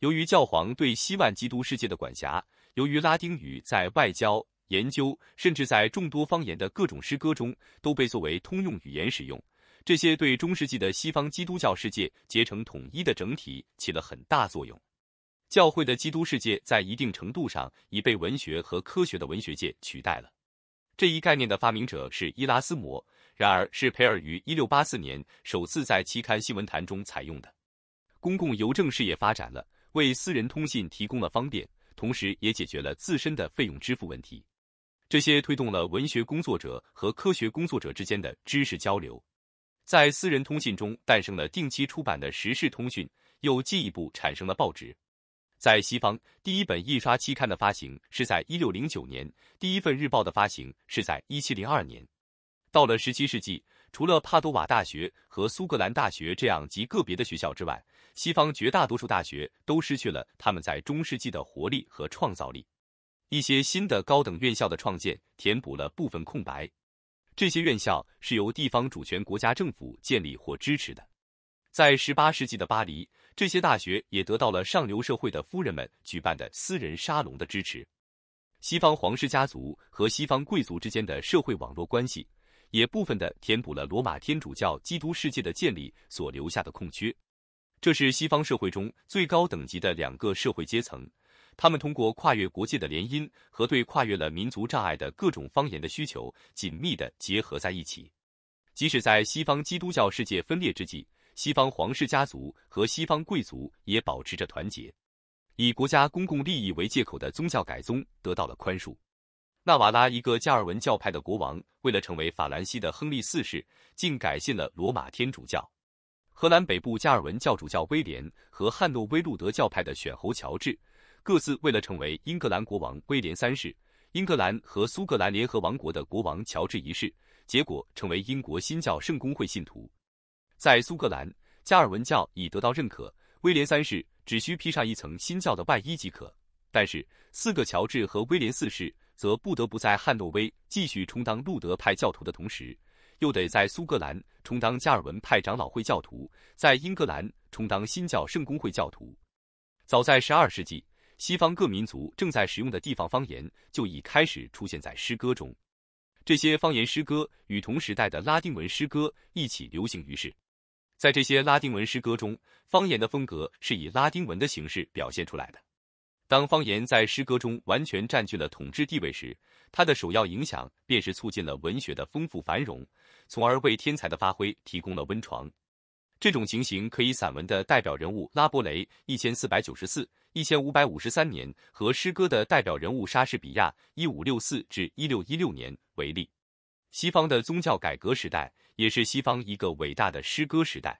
由于教皇对西万基督世界的管辖，由于拉丁语在外交、研究，甚至在众多方言的各种诗歌中都被作为通用语言使用，这些对中世纪的西方基督教世界结成统一的整体起了很大作用。教会的基督世界在一定程度上已被文学和科学的文学界取代了。这一概念的发明者是伊拉斯摩，然而是培尔于一六八四年首次在期刊《新闻坛》中采用的。公共邮政事业发展了，为私人通信提供了方便，同时也解决了自身的费用支付问题。这些推动了文学工作者和科学工作者之间的知识交流。在私人通信中诞生了定期出版的时事通讯，又进一步产生了报纸。在西方，第一本印刷期刊的发行是在一六零九年，第一份日报的发行是在一七零二年。到了十七世纪，除了帕多瓦大学和苏格兰大学这样极个别的学校之外，西方绝大多数大学都失去了他们在中世纪的活力和创造力。一些新的高等院校的创建填补了部分空白，这些院校是由地方主权国家政府建立或支持的。在十八世纪的巴黎。这些大学也得到了上流社会的夫人们举办的私人沙龙的支持。西方皇室家族和西方贵族之间的社会网络关系，也部分的填补了罗马天主教基督世界的建立所留下的空缺。这是西方社会中最高等级的两个社会阶层，他们通过跨越国界的联姻和对跨越了民族障碍的各种方言的需求，紧密的结合在一起。即使在西方基督教世界分裂之际。西方皇室家族和西方贵族也保持着团结，以国家公共利益为借口的宗教改宗得到了宽恕。纳瓦拉一个加尔文教派的国王，为了成为法兰西的亨利四世，竟改信了罗马天主教。荷兰北部加尔文教主教威廉和汉诺威路德教派的选侯乔治，各自为了成为英格兰国王威廉三世、英格兰和苏格兰联合王国的国王乔治一世，结果成为英国新教圣公会信徒。在苏格兰，加尔文教已得到认可，威廉三世只需披上一层新教的外衣即可。但是，四个乔治和威廉四世则不得不在汉诺威继续充当路德派教徒的同时，又得在苏格兰充当加尔文派长老会教徒，在英格兰充当新教圣公会教徒。早在十二世纪，西方各民族正在使用的地方方言就已开始出现在诗歌中，这些方言诗歌与同时代的拉丁文诗歌一起流行于世。在这些拉丁文诗歌中，方言的风格是以拉丁文的形式表现出来的。当方言在诗歌中完全占据了统治地位时，它的首要影响便是促进了文学的丰富繁荣，从而为天才的发挥提供了温床。这种情形可以散文的代表人物拉伯雷（一千四百九十四—一千五百五十三年）和诗歌的代表人物莎士比亚（一五六四—一六一六年）为例。西方的宗教改革时代。也是西方一个伟大的诗歌时代，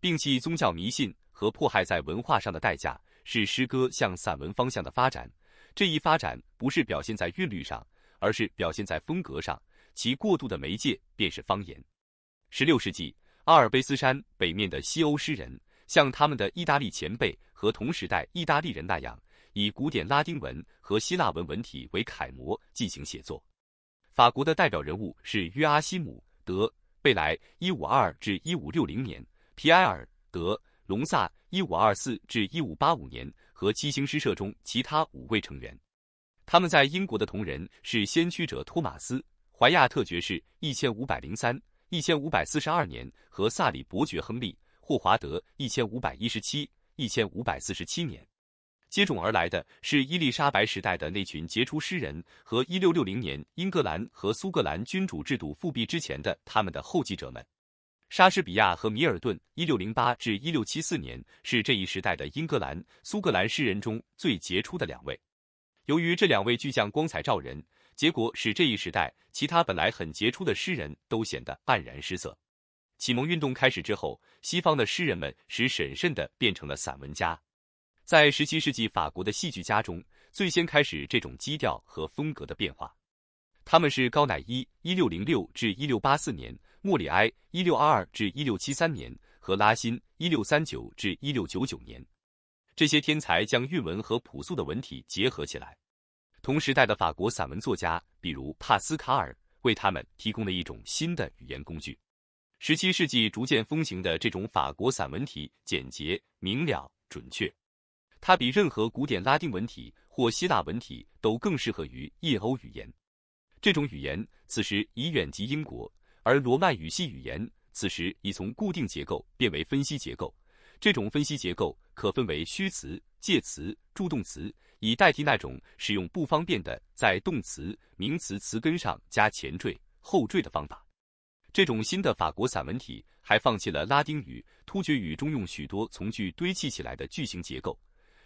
摒弃宗教迷信和迫害在文化上的代价，是诗歌向散文方向的发展。这一发展不是表现在韵律上，而是表现在风格上。其过渡的媒介便是方言。十六世纪，阿尔卑斯山北面的西欧诗人，像他们的意大利前辈和同时代意大利人那样，以古典拉丁文和希腊文文体为楷模进行写作。法国的代表人物是约阿希姆·德。未来一五二至一五六零年，皮埃尔·德·隆萨一五二四至一五八五年和七星诗社中其他五位成员，他们在英国的同仁是先驱者托马斯·怀亚特爵士一千五百零三一千五百四十二年和萨里伯爵亨利·霍华德一千五百一十七一千五百四十七年。接踵而来的是伊丽莎白时代的那群杰出诗人和1660年英格兰和苏格兰君主制度复辟之前的他们的后继者们，莎士比亚和米尔顿。1608至1674年是这一时代的英格兰苏格兰诗人中最杰出的两位。由于这两位巨匠光彩照人，结果使这一时代其他本来很杰出的诗人都显得黯然失色。启蒙运动开始之后，西方的诗人们使审慎的变成了散文家。在十七世纪法国的戏剧家中，最先开始这种基调和风格的变化。他们是高乃伊（一六零六至一六八四年）、莫里埃（一六二二至一六七三年）和拉辛（一六三九至一六九九年）。这些天才将韵文和朴素的文体结合起来。同时代的法国散文作家，比如帕斯卡尔，为他们提供了一种新的语言工具。十七世纪逐渐风行的这种法国散文体，简洁、明了、准确。它比任何古典拉丁文体或希腊文体都更适合于印欧语言。这种语言此时已远及英国，而罗曼语系语言此时已从固定结构变为分析结构。这种分析结构可分为虚词、介词、助动词，以代替那种使用不方便的在动词、名词词根上加前缀、后缀的方法。这种新的法国散文体还放弃了拉丁语、突厥语中用许多从句堆砌起来的句型结构。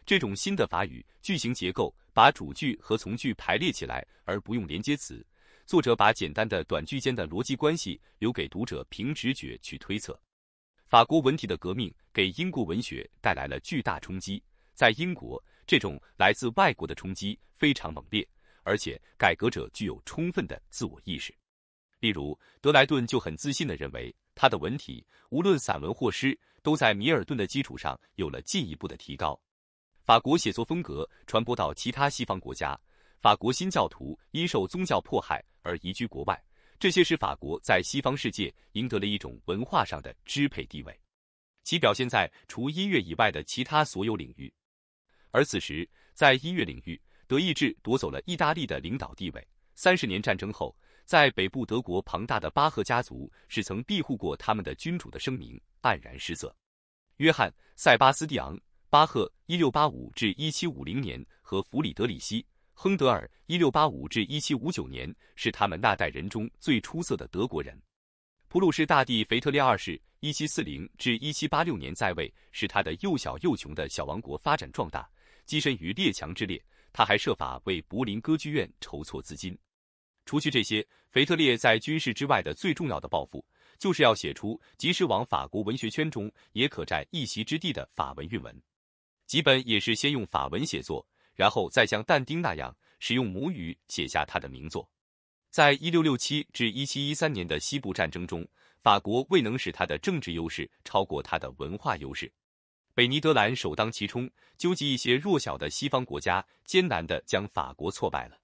这种新的法语句型结构把主句和从句排列起来，而不用连接词。作者把简单的短句间的逻辑关系留给读者凭直觉去推测。法国文体的革命给英国文学带来了巨大冲击。在英国，这种来自外国的冲击非常猛烈，而且改革者具有充分的自我意识。例如，德莱顿就很自信地认为，他的文体无论散文或诗，都在米尔顿的基础上有了进一步的提高。法国写作风格传播到其他西方国家，法国新教徒因受宗教迫害而移居国外，这些使法国在西方世界赢得了一种文化上的支配地位，其表现在除音乐以外的其他所有领域。而此时，在音乐领域，德意志夺走了意大利的领导地位。三十年战争后，在北部德国庞大的巴赫家族是曾庇护过他们的君主的声明黯然失色。约翰·塞巴斯蒂昂巴赫 （1685-1750 年）和弗里德里希·亨德尔 （1685-1759 年）是他们那代人中最出色的德国人。普鲁士大帝腓特烈二世 （1740-1786 年在位）使他的又小又穷的小王国发展壮大，跻身于列强之列。他还设法为柏林歌剧院筹措资金。除去这些，腓特烈在军事之外的最重要的抱负，就是要写出即使往法国文学圈中也可占一席之地的法文韵文。吉本也是先用法文写作，然后再像但丁那样使用母语写下他的名作。在一六六七至一七一三年的西部战争中，法国未能使他的政治优势超过他的文化优势。北尼德兰首当其冲，纠集一些弱小的西方国家，艰难地将法国挫败了。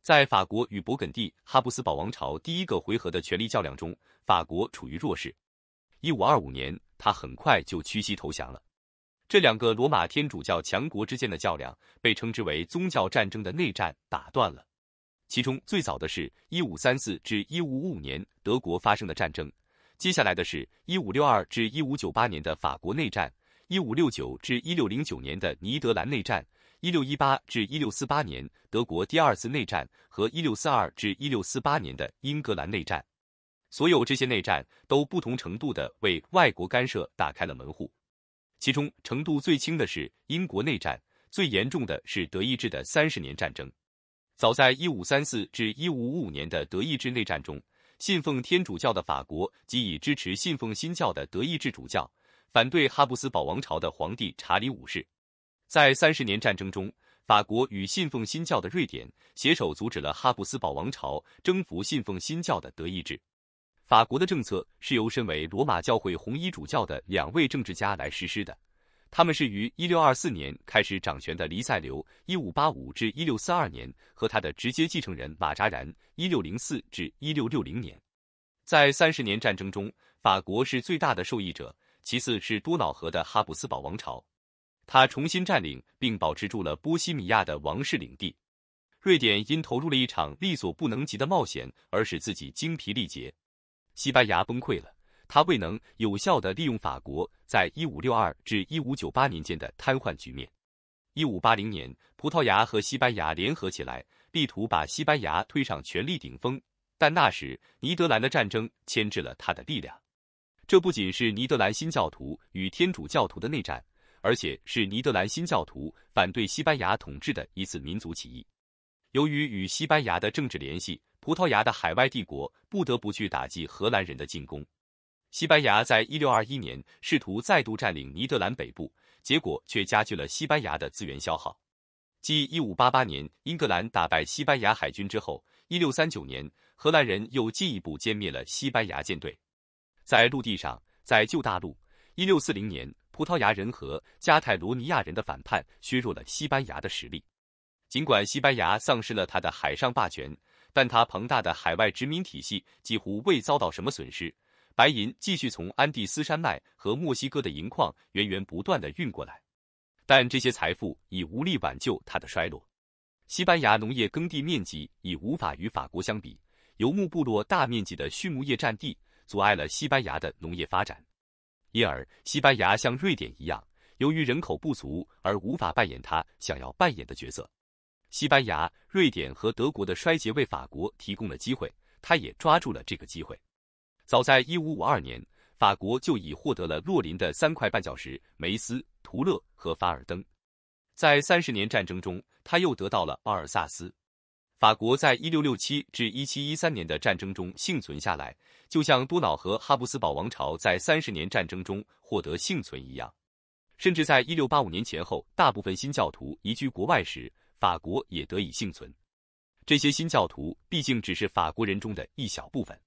在法国与勃艮第哈布斯堡王朝第一个回合的权力较量中，法国处于弱势。一五二五年，他很快就屈膝投降了。这两个罗马天主教强国之间的较量被称之为宗教战争的内战打断了。其中最早的是一五三四至一五五五年德国发生的战争，接下来的是一五六二至一五九八年的法国内战一五六九至一六零九年的尼德兰内战一六一八至一六四八年德国第二次内战和一六四二至一六四八年的英格兰内战。所有这些内战都不同程度的为外国干涉打开了门户。其中程度最轻的是英国内战，最严重的是德意志的三十年战争。早在一五三四至一五五五年的德意志内战中，信奉天主教的法国及以支持信奉新教的德意志主教，反对哈布斯堡王朝的皇帝查理五世。在三十年战争中，法国与信奉新教的瑞典携手，阻止了哈布斯堡王朝征服信奉新教的德意志。法国的政策是由身为罗马教会红衣主教的两位政治家来实施的，他们是于1624年开始掌权的黎塞留 （1585-1642 年）和他的直接继承人马扎然 （1604-1660 年）。在三十年战争中，法国是最大的受益者，其次是多瑙河的哈布斯堡王朝，他重新占领并保持住了波西米亚的王室领地。瑞典因投入了一场力所不能及的冒险而使自己精疲力竭。西班牙崩溃了，他未能有效的利用法国在一五六二至一五九八年间的瘫痪局面。一五八零年，葡萄牙和西班牙联合起来，力图把西班牙推上权力顶峰，但那时尼德兰的战争牵制了他的力量。这不仅是尼德兰新教徒与天主教徒的内战，而且是尼德兰新教徒反对西班牙统治的一次民族起义。由于与西班牙的政治联系。葡萄牙的海外帝国不得不去打击荷兰人的进攻。西班牙在一六二一年试图再度占领尼德兰北部，结果却加剧了西班牙的资源消耗。继一五八八年英格兰打败西班牙海军之后，一六三九年荷兰人又进一步歼灭了西班牙舰队。在陆地上，在旧大陆，一六四零年葡萄牙人和加泰罗尼亚人的反叛削弱了西班牙的实力。尽管西班牙丧失了他的海上霸权。但它庞大的海外殖民体系几乎未遭到什么损失，白银继续从安第斯山脉和墨西哥的银矿源源不断地运过来，但这些财富已无力挽救它的衰落。西班牙农业耕地面积已无法与法国相比，游牧部落大面积的畜牧业占地阻碍了西班牙的农业发展，因而西班牙像瑞典一样，由于人口不足而无法扮演它想要扮演的角色。西班牙、瑞典和德国的衰竭为法国提供了机会，他也抓住了这个机会。早在1552年，法国就已获得了洛林的三块绊脚石——梅斯、图勒和凡尔登。在三十年战争中，他又得到了阿尔萨斯。法国在一六六七至一七一三年的战争中幸存下来，就像多瑙河哈布斯堡王朝在三十年战争中获得幸存一样。甚至在一六八五年前后，大部分新教徒移居国外时，法国也得以幸存。这些新教徒毕竟只是法国人中的一小部分。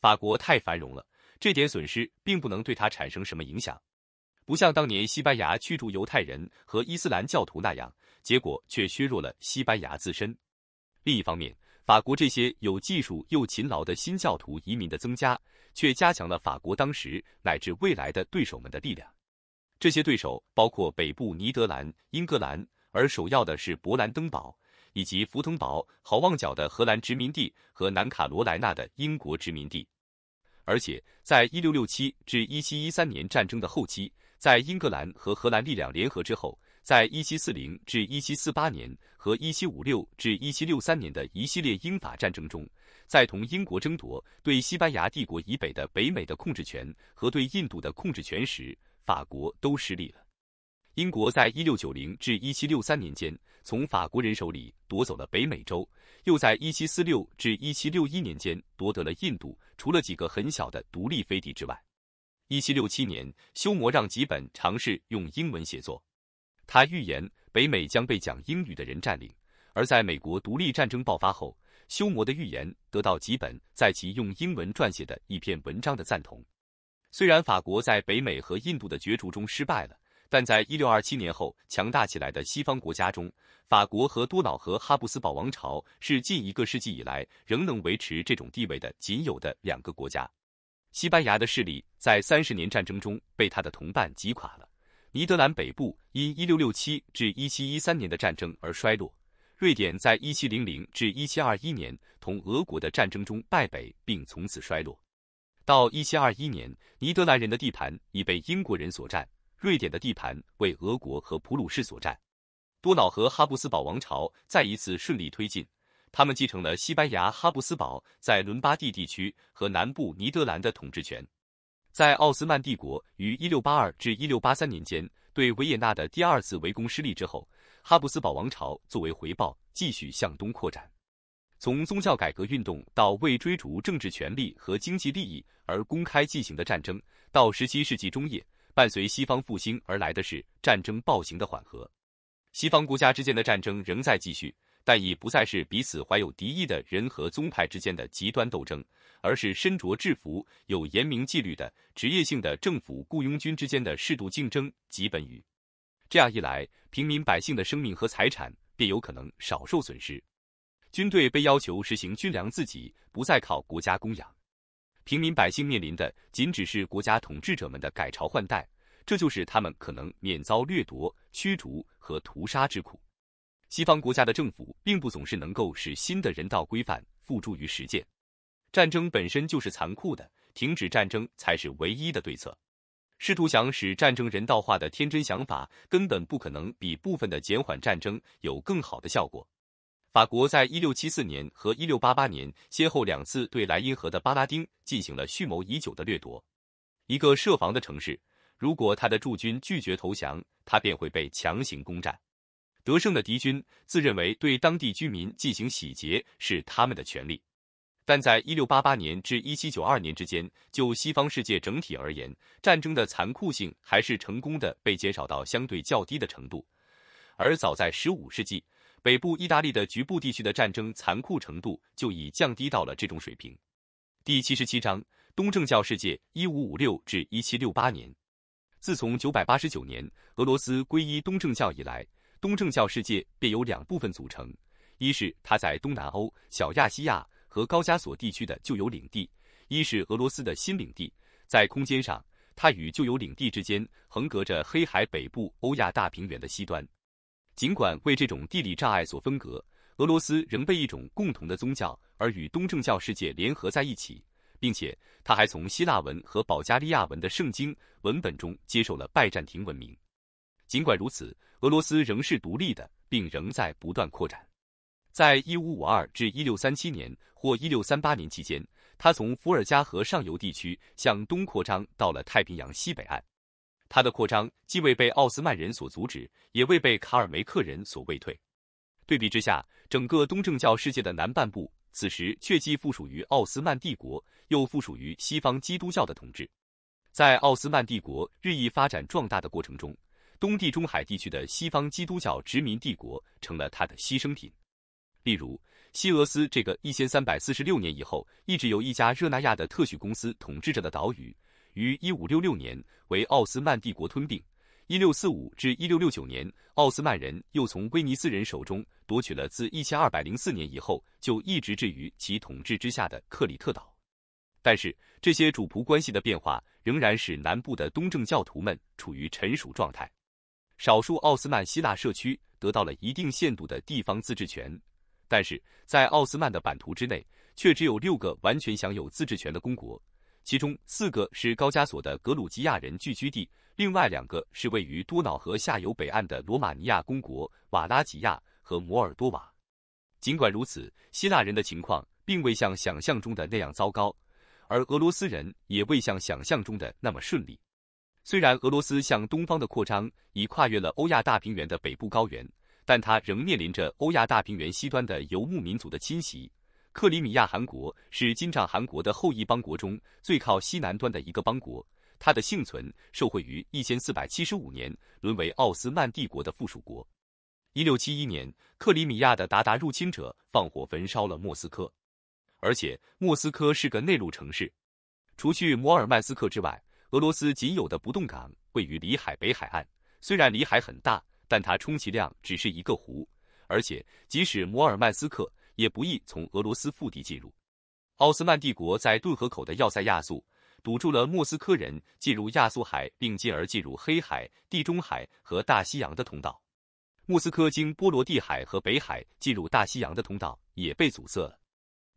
法国太繁荣了，这点损失并不能对他产生什么影响。不像当年西班牙驱逐犹太人和伊斯兰教徒那样，结果却削弱了西班牙自身。另一方面，法国这些有技术又勤劳的新教徒移民的增加，却加强了法国当时乃至未来的对手们的力量。这些对手包括北部尼德兰、英格兰。而首要的是勃兰登堡以及弗腾堡、好望角的荷兰殖民地和南卡罗来纳的英国殖民地。而且，在一六六七至一七一三年战争的后期，在英格兰和荷兰力量联合之后，在一七四零至一七四八年和一七五六至一七六三年的一系列英法战争中，在同英国争夺对西班牙帝国以北的北美的控制权和对印度的控制权时，法国都失利了。英国在1690至1763年间从法国人手里夺走了北美洲，又在1746至1761年间夺得了印度。除了几个很小的独立飞地之外，1767年，休谟让吉本尝试用英文写作。他预言北美将被讲英语的人占领。而在美国独立战争爆发后，休谟的预言得到吉本在其用英文撰写的一篇文章的赞同。虽然法国在北美和印度的角逐中失败了。但在一六二七年后强大起来的西方国家中，法国和多瑙河哈布斯堡王朝是近一个世纪以来仍能维持这种地位的仅有的两个国家。西班牙的势力在三十年战争中被他的同伴击垮了。尼德兰北部因一六六七至一七一三年的战争而衰落。瑞典在一七零零至一七二一年同俄国的战争中败北，并从此衰落。到一七二一年，尼德兰人的地盘已被英国人所占。瑞典的地盘为俄国和普鲁士所占，多瑙河哈布斯堡王朝再一次顺利推进，他们继承了西班牙哈布斯堡在伦巴第地区和南部尼德兰的统治权。在奥斯曼帝国于1682至1683年间对维也纳的第二次围攻失利之后，哈布斯堡王朝作为回报继续向东扩展。从宗教改革运动到为追逐政治权力和经济利益而公开进行的战争，到17世纪中叶。伴随西方复兴而来的是战争暴行的缓和，西方国家之间的战争仍在继续，但已不再是彼此怀有敌意的人和宗派之间的极端斗争，而是身着制服、有严明纪律的职业性的政府雇佣军之间的适度竞争及本与。这样一来，平民百姓的生命和财产便有可能少受损失，军队被要求实行军粮自给，不再靠国家供养。平民百姓面临的仅只是国家统治者们的改朝换代，这就是他们可能免遭掠夺、驱逐和屠杀之苦。西方国家的政府并不总是能够使新的人道规范付诸于实践。战争本身就是残酷的，停止战争才是唯一的对策。试图想使战争人道化的天真想法，根本不可能比部分的减缓战争有更好的效果。法国在1674年和1688年先后两次对莱茵河的巴拉丁进行了蓄谋已久的掠夺。一个设防的城市，如果他的驻军拒绝投降，他便会被强行攻占。得胜的敌军自认为对当地居民进行洗劫是他们的权利。但在1688年至1792年之间，就西方世界整体而言，战争的残酷性还是成功的被减少到相对较低的程度。而早在15世纪，北部意大利的局部地区的战争残酷程度就已降低到了这种水平。第七十七章，东正教世界一五五六至一七六八年。自从九百八十九年俄罗斯皈依东正教以来，东正教世界便由两部分组成：一是它在东南欧、小亚细亚和高加索地区的旧有领地；一是俄罗斯的新领地。在空间上，它与旧有领地之间横隔着黑海北部欧亚大平原的西端。尽管为这种地理障碍所分隔，俄罗斯仍被一种共同的宗教而与东正教世界联合在一起，并且他还从希腊文和保加利亚文的圣经文本中接受了拜占庭文明。尽管如此，俄罗斯仍是独立的，并仍在不断扩展。在1552至1637年或1638年期间，他从伏尔加河上游地区向东扩张到了太平洋西北岸。它的扩张既未被奥斯曼人所阻止，也未被卡尔梅克人所退。对比之下，整个东正教世界的南半部，此时却既附属于奥斯曼帝国，又附属于西方基督教的统治。在奥斯曼帝国日益发展壮大的过程中，东地中海地区的西方基督教殖民帝国成了它的牺牲品。例如，西俄斯这个一千三百四十六年以后一直由一家热那亚的特许公司统治着的岛屿。于一五六六年为奥斯曼帝国吞并。一六四五至一六六九年，奥斯曼人又从威尼斯人手中夺取了自一千二百零四年以后就一直置于其统治之下的克里特岛。但是，这些主仆关系的变化仍然使南部的东正教徒们处于臣属状态。少数奥斯曼希腊社区得到了一定限度的地方自治权，但是在奥斯曼的版图之内，却只有六个完全享有自治权的公国。其中四个是高加索的格鲁吉亚人聚居地，另外两个是位于多瑙河下游北岸的罗马尼亚公国瓦拉吉亚和摩尔多瓦。尽管如此，希腊人的情况并未像想象中的那样糟糕，而俄罗斯人也未像想象中的那么顺利。虽然俄罗斯向东方的扩张已跨越了欧亚大平原的北部高原，但它仍面临着欧亚大平原西端的游牧民族的侵袭。克里米亚汗国是金帐汗国的后裔邦国中最靠西南端的一个邦国，它的幸存受惠于1475年沦为奥斯曼帝国的附属国。1671年，克里米亚的鞑靼入侵者放火焚烧了莫斯科，而且莫斯科是个内陆城市。除去摩尔曼斯克之外，俄罗斯仅有的不动港位于里海北海岸。虽然里海很大，但它充其量只是一个湖，而且即使摩尔曼斯克。也不易从俄罗斯腹地进入。奥斯曼帝国在顿河口的要塞亚速，堵住了莫斯科人进入亚速海，并进而进入黑海、地中海和大西洋的通道。莫斯科经波罗的海和北海进入大西洋的通道也被阻塞了。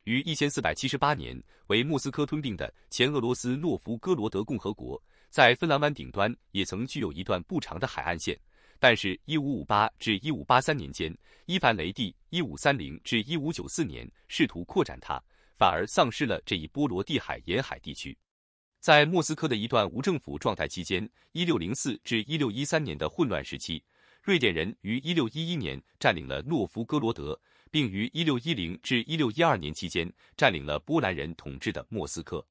于1478年为莫斯科吞并的前俄罗斯诺夫哥罗德共和国，在芬兰湾顶端也曾具有一段不长的海岸线。但是，一五五八至一五八三年间，伊凡雷帝一五三零至一五九四年试图扩展它，反而丧失了这一波罗的海沿海地区。在莫斯科的一段无政府状态期间（一六零四至一六一三年的混乱时期），瑞典人于一六一一年占领了诺夫哥罗德，并于一六一零至一六一二年期间占领了波兰人统治的莫斯科。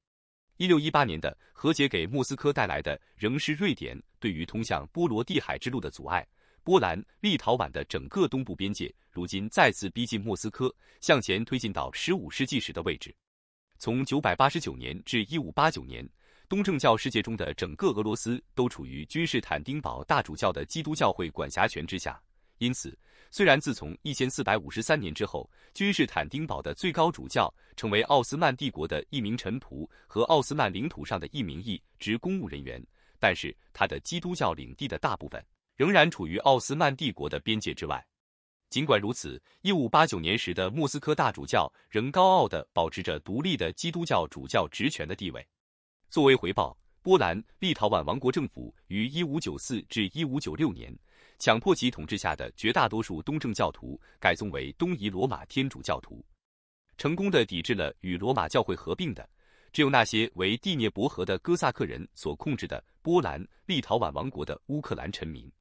一六一八年的和解给莫斯科带来的仍是瑞典。对于通向波罗的海之路的阻碍，波兰、立陶宛的整个东部边界如今再次逼近莫斯科，向前推进到15世纪时的位置。从989年至1589年，东正教世界中的整个俄罗斯都处于君士坦丁堡大主教的基督教会管辖权之下。因此，虽然自从1453年之后，君士坦丁堡的最高主教成为奥斯曼帝国的一名臣仆和奥斯曼领土上的一名一职公务人员。但是，他的基督教领地的大部分仍然处于奥斯曼帝国的边界之外。尽管如此，1589年时的莫斯科大主教仍高傲地保持着独立的基督教主教职权的地位。作为回报，波兰立陶宛王国政府于1594至1596年强迫其统治下的绝大多数东正教徒改宗为东夷罗马天主教徒，成功地抵制了与罗马教会合并的。只有那些为第聂伯河的哥萨克人所控制的波兰立陶宛王国的乌克兰臣民，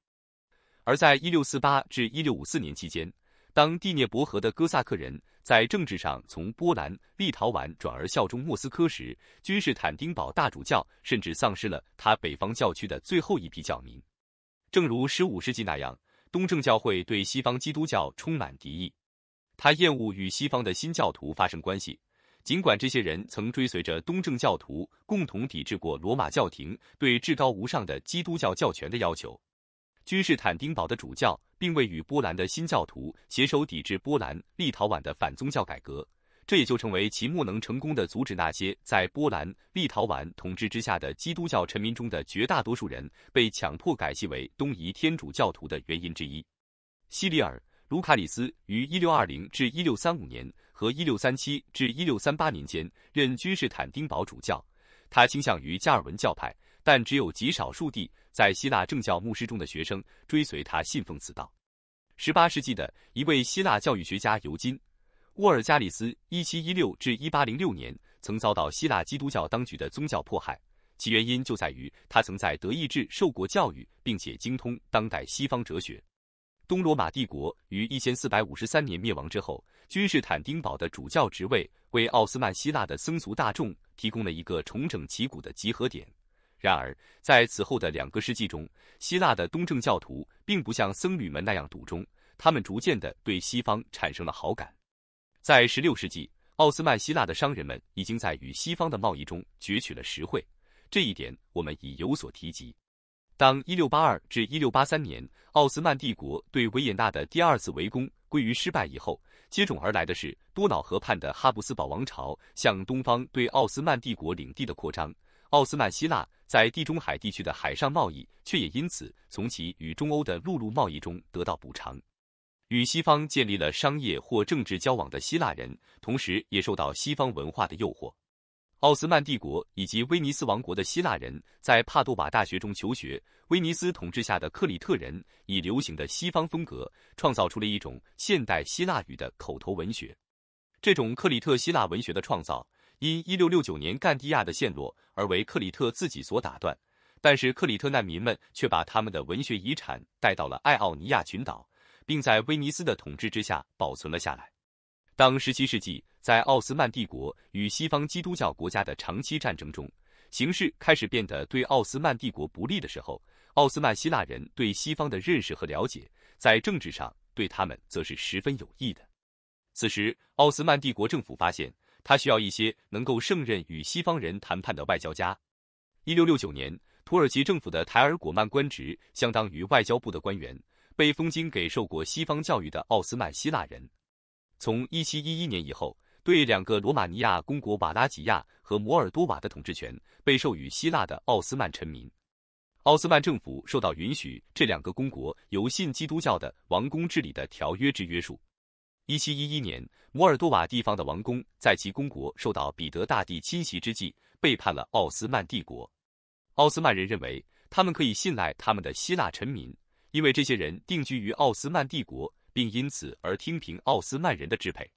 而在一六四八至一六五四年期间，当第涅伯河的哥萨克人在政治上从波兰立陶宛转而效忠莫斯科时，君士坦丁堡大主教甚至丧失了他北方教区的最后一批教民。正如十五世纪那样，东正教会对西方基督教充满敌意，他厌恶与西方的新教徒发生关系。尽管这些人曾追随着东正教徒，共同抵制过罗马教廷对至高无上的基督教教权的要求，君士坦丁堡的主教并未与波兰的新教徒携手抵制波兰立陶宛的反宗教改革，这也就成为其莫能成功的阻止那些在波兰立陶宛统治之下的基督教臣民中的绝大多数人被强迫改信为东夷天主教徒的原因之一。西里尔·卢卡里斯于1620至1635年。和1637至1638年间任君士坦丁堡主教，他倾向于加尔文教派，但只有极少数地在希腊正教牧师中的学生追随他信奉此道。18世纪的一位希腊教育学家尤金·沃尔加里斯 （1716-1806 年）曾遭到希腊基督教当局的宗教迫害，其原因就在于他曾在德意志受过教育，并且精通当代西方哲学。东罗马帝国于一千四百五十三年灭亡之后，君士坦丁堡的主教职位为奥斯曼希腊的僧俗大众提供了一个重整旗鼓的集合点。然而，在此后的两个世纪中，希腊的东正教徒并不像僧侣们那样笃忠，他们逐渐地对西方产生了好感。在十六世纪，奥斯曼希腊的商人们已经在与西方的贸易中攫取了实惠，这一点我们已有所提及。当1682至1683年奥斯曼帝国对维也纳的第二次围攻归于失败以后，接踵而来的是多瑙河畔的哈布斯堡王朝向东方对奥斯曼帝国领地的扩张。奥斯曼希腊在地中海地区的海上贸易却也因此从其与中欧的陆路贸易中得到补偿。与西方建立了商业或政治交往的希腊人，同时也受到西方文化的诱惑。奥斯曼帝国以及威尼斯王国的希腊人在帕杜瓦大学中求学。威尼斯统治下的克里特人以流行的西方风格，创造出了一种现代希腊语的口头文学。这种克里特希腊文学的创造，因1669年干地亚的陷落而为克里特自己所打断。但是克里特难民们却把他们的文学遗产带到了爱奥尼亚群岛，并在威尼斯的统治之下保存了下来。当17世纪在奥斯曼帝国与西方基督教国家的长期战争中，形势开始变得对奥斯曼帝国不利的时候，奥斯曼希腊人对西方的认识和了解，在政治上对他们则是十分有益的。此时，奥斯曼帝国政府发现，他需要一些能够胜任与西方人谈判的外交家。1669年，土耳其政府的台尔果曼官职，相当于外交部的官员，被封金给受过西方教育的奥斯曼希腊人。从1711年以后，对两个罗马尼亚公国瓦拉吉亚和摩尔多瓦的统治权被授予希腊的奥斯曼臣民。奥斯曼政府受到允许这两个公国由信基督教的王宫治理的条约之约束。1711年，摩尔多瓦地方的王宫在其公国受到彼得大帝侵袭之际背叛了奥斯曼帝国。奥斯曼人认为他们可以信赖他们的希腊臣民，因为这些人定居于奥斯曼帝国。并因此而听凭奥斯曼人的支配。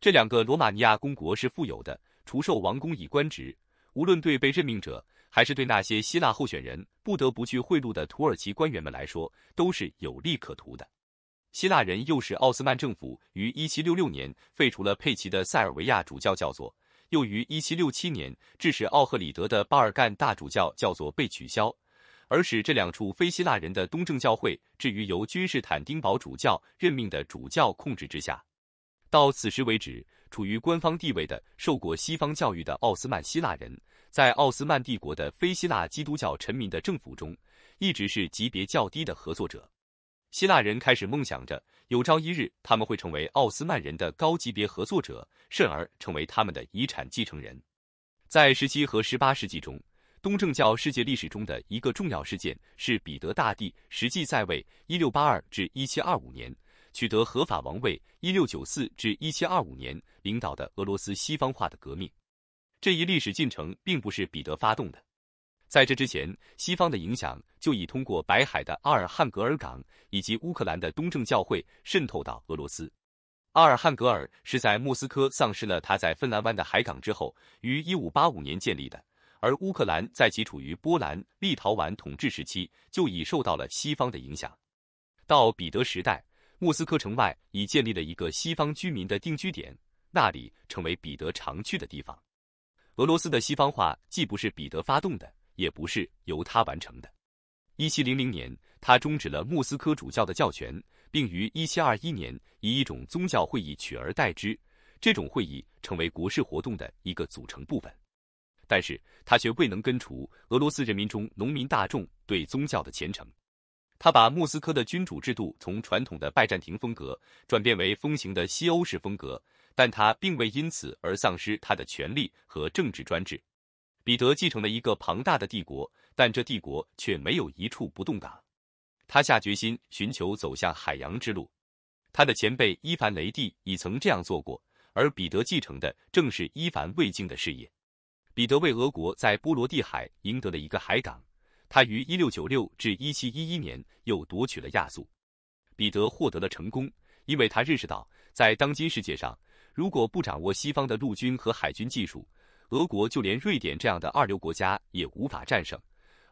这两个罗马尼亚公国是富有的，除受王公以官职，无论对被任命者还是对那些希腊候选人不得不去贿赂的土耳其官员们来说，都是有利可图的。希腊人又使奥斯曼政府于1766年废除了佩奇的塞尔维亚主教教座，又于1767年致使奥赫里德的巴尔干大主教教座被取消。而使这两处非希腊人的东正教会置于由君士坦丁堡主教任命的主教控制之下。到此时为止，处于官方地位的受过西方教育的奥斯曼希腊人在奥斯曼帝国的非希腊基督教臣民的政府中，一直是级别较低的合作者。希腊人开始梦想着有朝一日他们会成为奥斯曼人的高级别合作者，甚而成为他们的遗产继承人。在十七和十八世纪中。东正教世界历史中的一个重要事件是彼得大帝实际在位 （1682-1725 年）取得合法王位 （1694-1725 年）领导的俄罗斯西方化的革命。这一历史进程并不是彼得发动的。在这之前，西方的影响就已通过白海的阿尔汉格尔港以及乌克兰的东正教会渗透到俄罗斯。阿尔汉格尔是在莫斯科丧失了他在芬兰湾的海港之后，于1585年建立的。而乌克兰在其处于波兰、立陶宛统治时期，就已受到了西方的影响。到彼得时代，莫斯科城外已建立了一个西方居民的定居点，那里成为彼得常去的地方。俄罗斯的西方化既不是彼得发动的，也不是由他完成的。1700年，他终止了莫斯科主教的教权，并于1721年以一种宗教会议取而代之，这种会议成为国事活动的一个组成部分。但是他却未能根除俄罗斯人民中农民大众对宗教的虔诚。他把莫斯科的君主制度从传统的拜占庭风格转变为风行的西欧式风格，但他并未因此而丧失他的权力和政治专制。彼得继承了一个庞大的帝国，但这帝国却没有一处不动港。他下决心寻求走向海洋之路。他的前辈伊凡雷帝已曾这样做过，而彼得继承的正是伊凡未竟的事业。彼得为俄国在波罗的海赢得了一个海港。他于一六九六至一七一一年又夺取了亚速。彼得获得了成功，因为他认识到，在当今世界上，如果不掌握西方的陆军和海军技术，俄国就连瑞典这样的二流国家也无法战胜。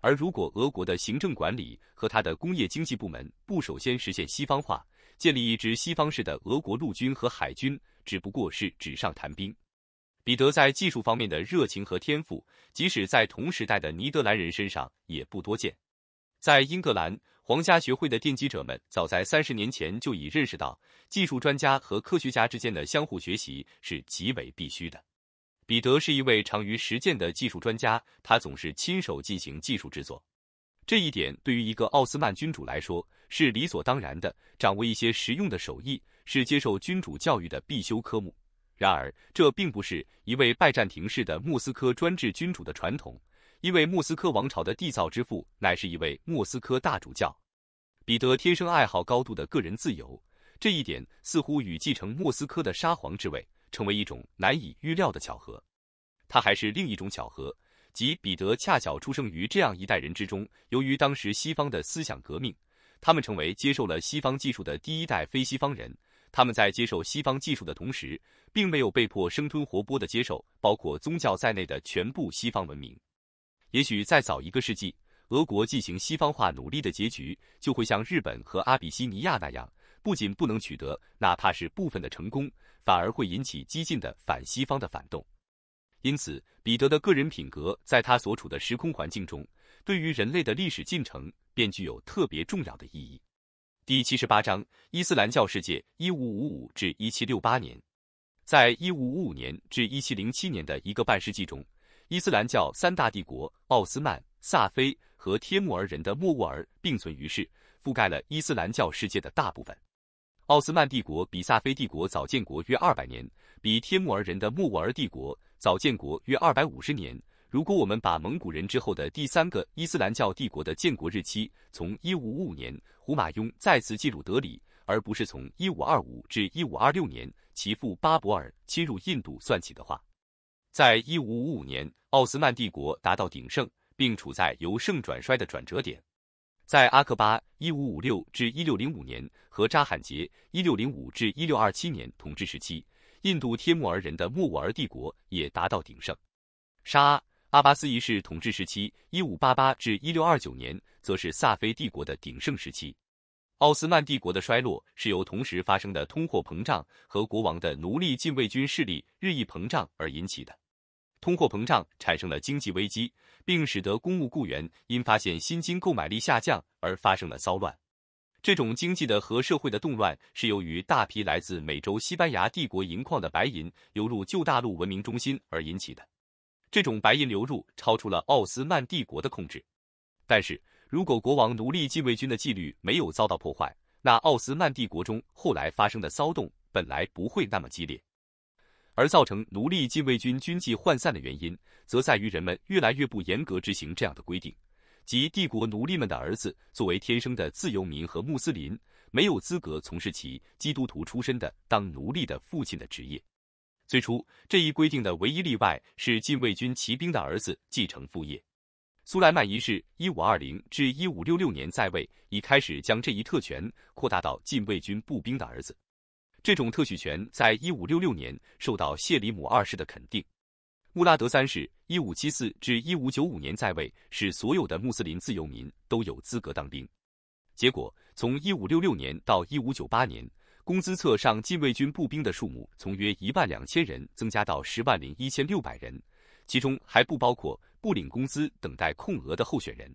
而如果俄国的行政管理和它的工业经济部门不首先实现西方化，建立一支西方式的俄国陆军和海军，只不过是纸上谈兵。彼得在技术方面的热情和天赋，即使在同时代的尼德兰人身上也不多见。在英格兰，皇家学会的奠基者们早在三十年前就已认识到，技术专家和科学家之间的相互学习是极为必须的。彼得是一位长于实践的技术专家，他总是亲手进行技术制作。这一点对于一个奥斯曼君主来说是理所当然的。掌握一些实用的手艺，是接受君主教育的必修科目。然而，这并不是一位拜占庭式的莫斯科专制君主的传统，因为莫斯科王朝的缔造之父乃是一位莫斯科大主教。彼得天生爱好高度的个人自由，这一点似乎与继承莫斯科的沙皇之位成为一种难以预料的巧合。他还是另一种巧合，即彼得恰巧出生于这样一代人之中，由于当时西方的思想革命，他们成为接受了西方技术的第一代非西方人。他们在接受西方技术的同时，并没有被迫生吞活剥地接受包括宗教在内的全部西方文明。也许再早一个世纪，俄国进行西方化努力的结局就会像日本和阿比西尼亚那样，不仅不能取得哪怕是部分的成功，反而会引起激进的反西方的反动。因此，彼得的个人品格在他所处的时空环境中，对于人类的历史进程便具有特别重要的意义。第七十八章伊斯兰教世界（一五五五至一七六八年）。在一五五五年至一七零七年的一个半世纪中，伊斯兰教三大帝国奥斯曼、萨菲和帖木儿人的莫卧儿并存于世，覆盖了伊斯兰教世界的大部分。奥斯曼帝国比萨菲帝国早建国约二百年，比帖木儿人的莫卧儿帝国早建国约二百五十年。如果我们把蒙古人之后的第三个伊斯兰教帝国的建国日期从一五五五年胡马雍再次进入德里，而不是从一五二五至一五二六年其父巴博尔侵入印度算起的话，在一五五五年奥斯曼帝国达到鼎盛，并处在由盛转衰的转折点。在阿克巴一五五六至一六零五年和扎罕杰一六零五至一六二七年统治时期，印度帖木儿人的莫卧儿帝国也达到鼎盛。沙。阿巴斯一世统治时期 （1588-1629 年）则是萨菲帝国的鼎盛时期。奥斯曼帝国的衰落是由同时发生的通货膨胀和国王的奴隶禁卫军势力日益膨胀而引起的。通货膨胀产生了经济危机，并使得公务雇员因发现薪金购买力下降而发生了骚乱。这种经济的和社会的动乱是由于大批来自美洲西班牙帝国银矿的白银流入旧大陆文明中心而引起的。这种白银流入超出了奥斯曼帝国的控制，但是如果国王奴隶禁卫军的纪律没有遭到破坏，那奥斯曼帝国中后来发生的骚动本来不会那么激烈。而造成奴隶禁卫军军纪涣散的原因，则在于人们越来越不严格执行这样的规定，即帝国奴隶们的儿子作为天生的自由民和穆斯林，没有资格从事其基督徒出身的当奴隶的父亲的职业。最初，这一规定的唯一例外是禁卫军骑兵的儿子继承父业。苏莱曼一世（一五二零至一五六六年在位）已开始将这一特权扩大到禁卫军步兵的儿子。这种特许权在一五六六年受到谢里姆二世的肯定。穆拉德三世（一五七四至一五九五年在位）使所有的穆斯林自由民都有资格当兵。结果，从一五六六年到一五九八年。工资册上禁卫军步兵的数目从约一万两千人增加到十万零一千六百人，其中还不包括不领工资等待空额的候选人。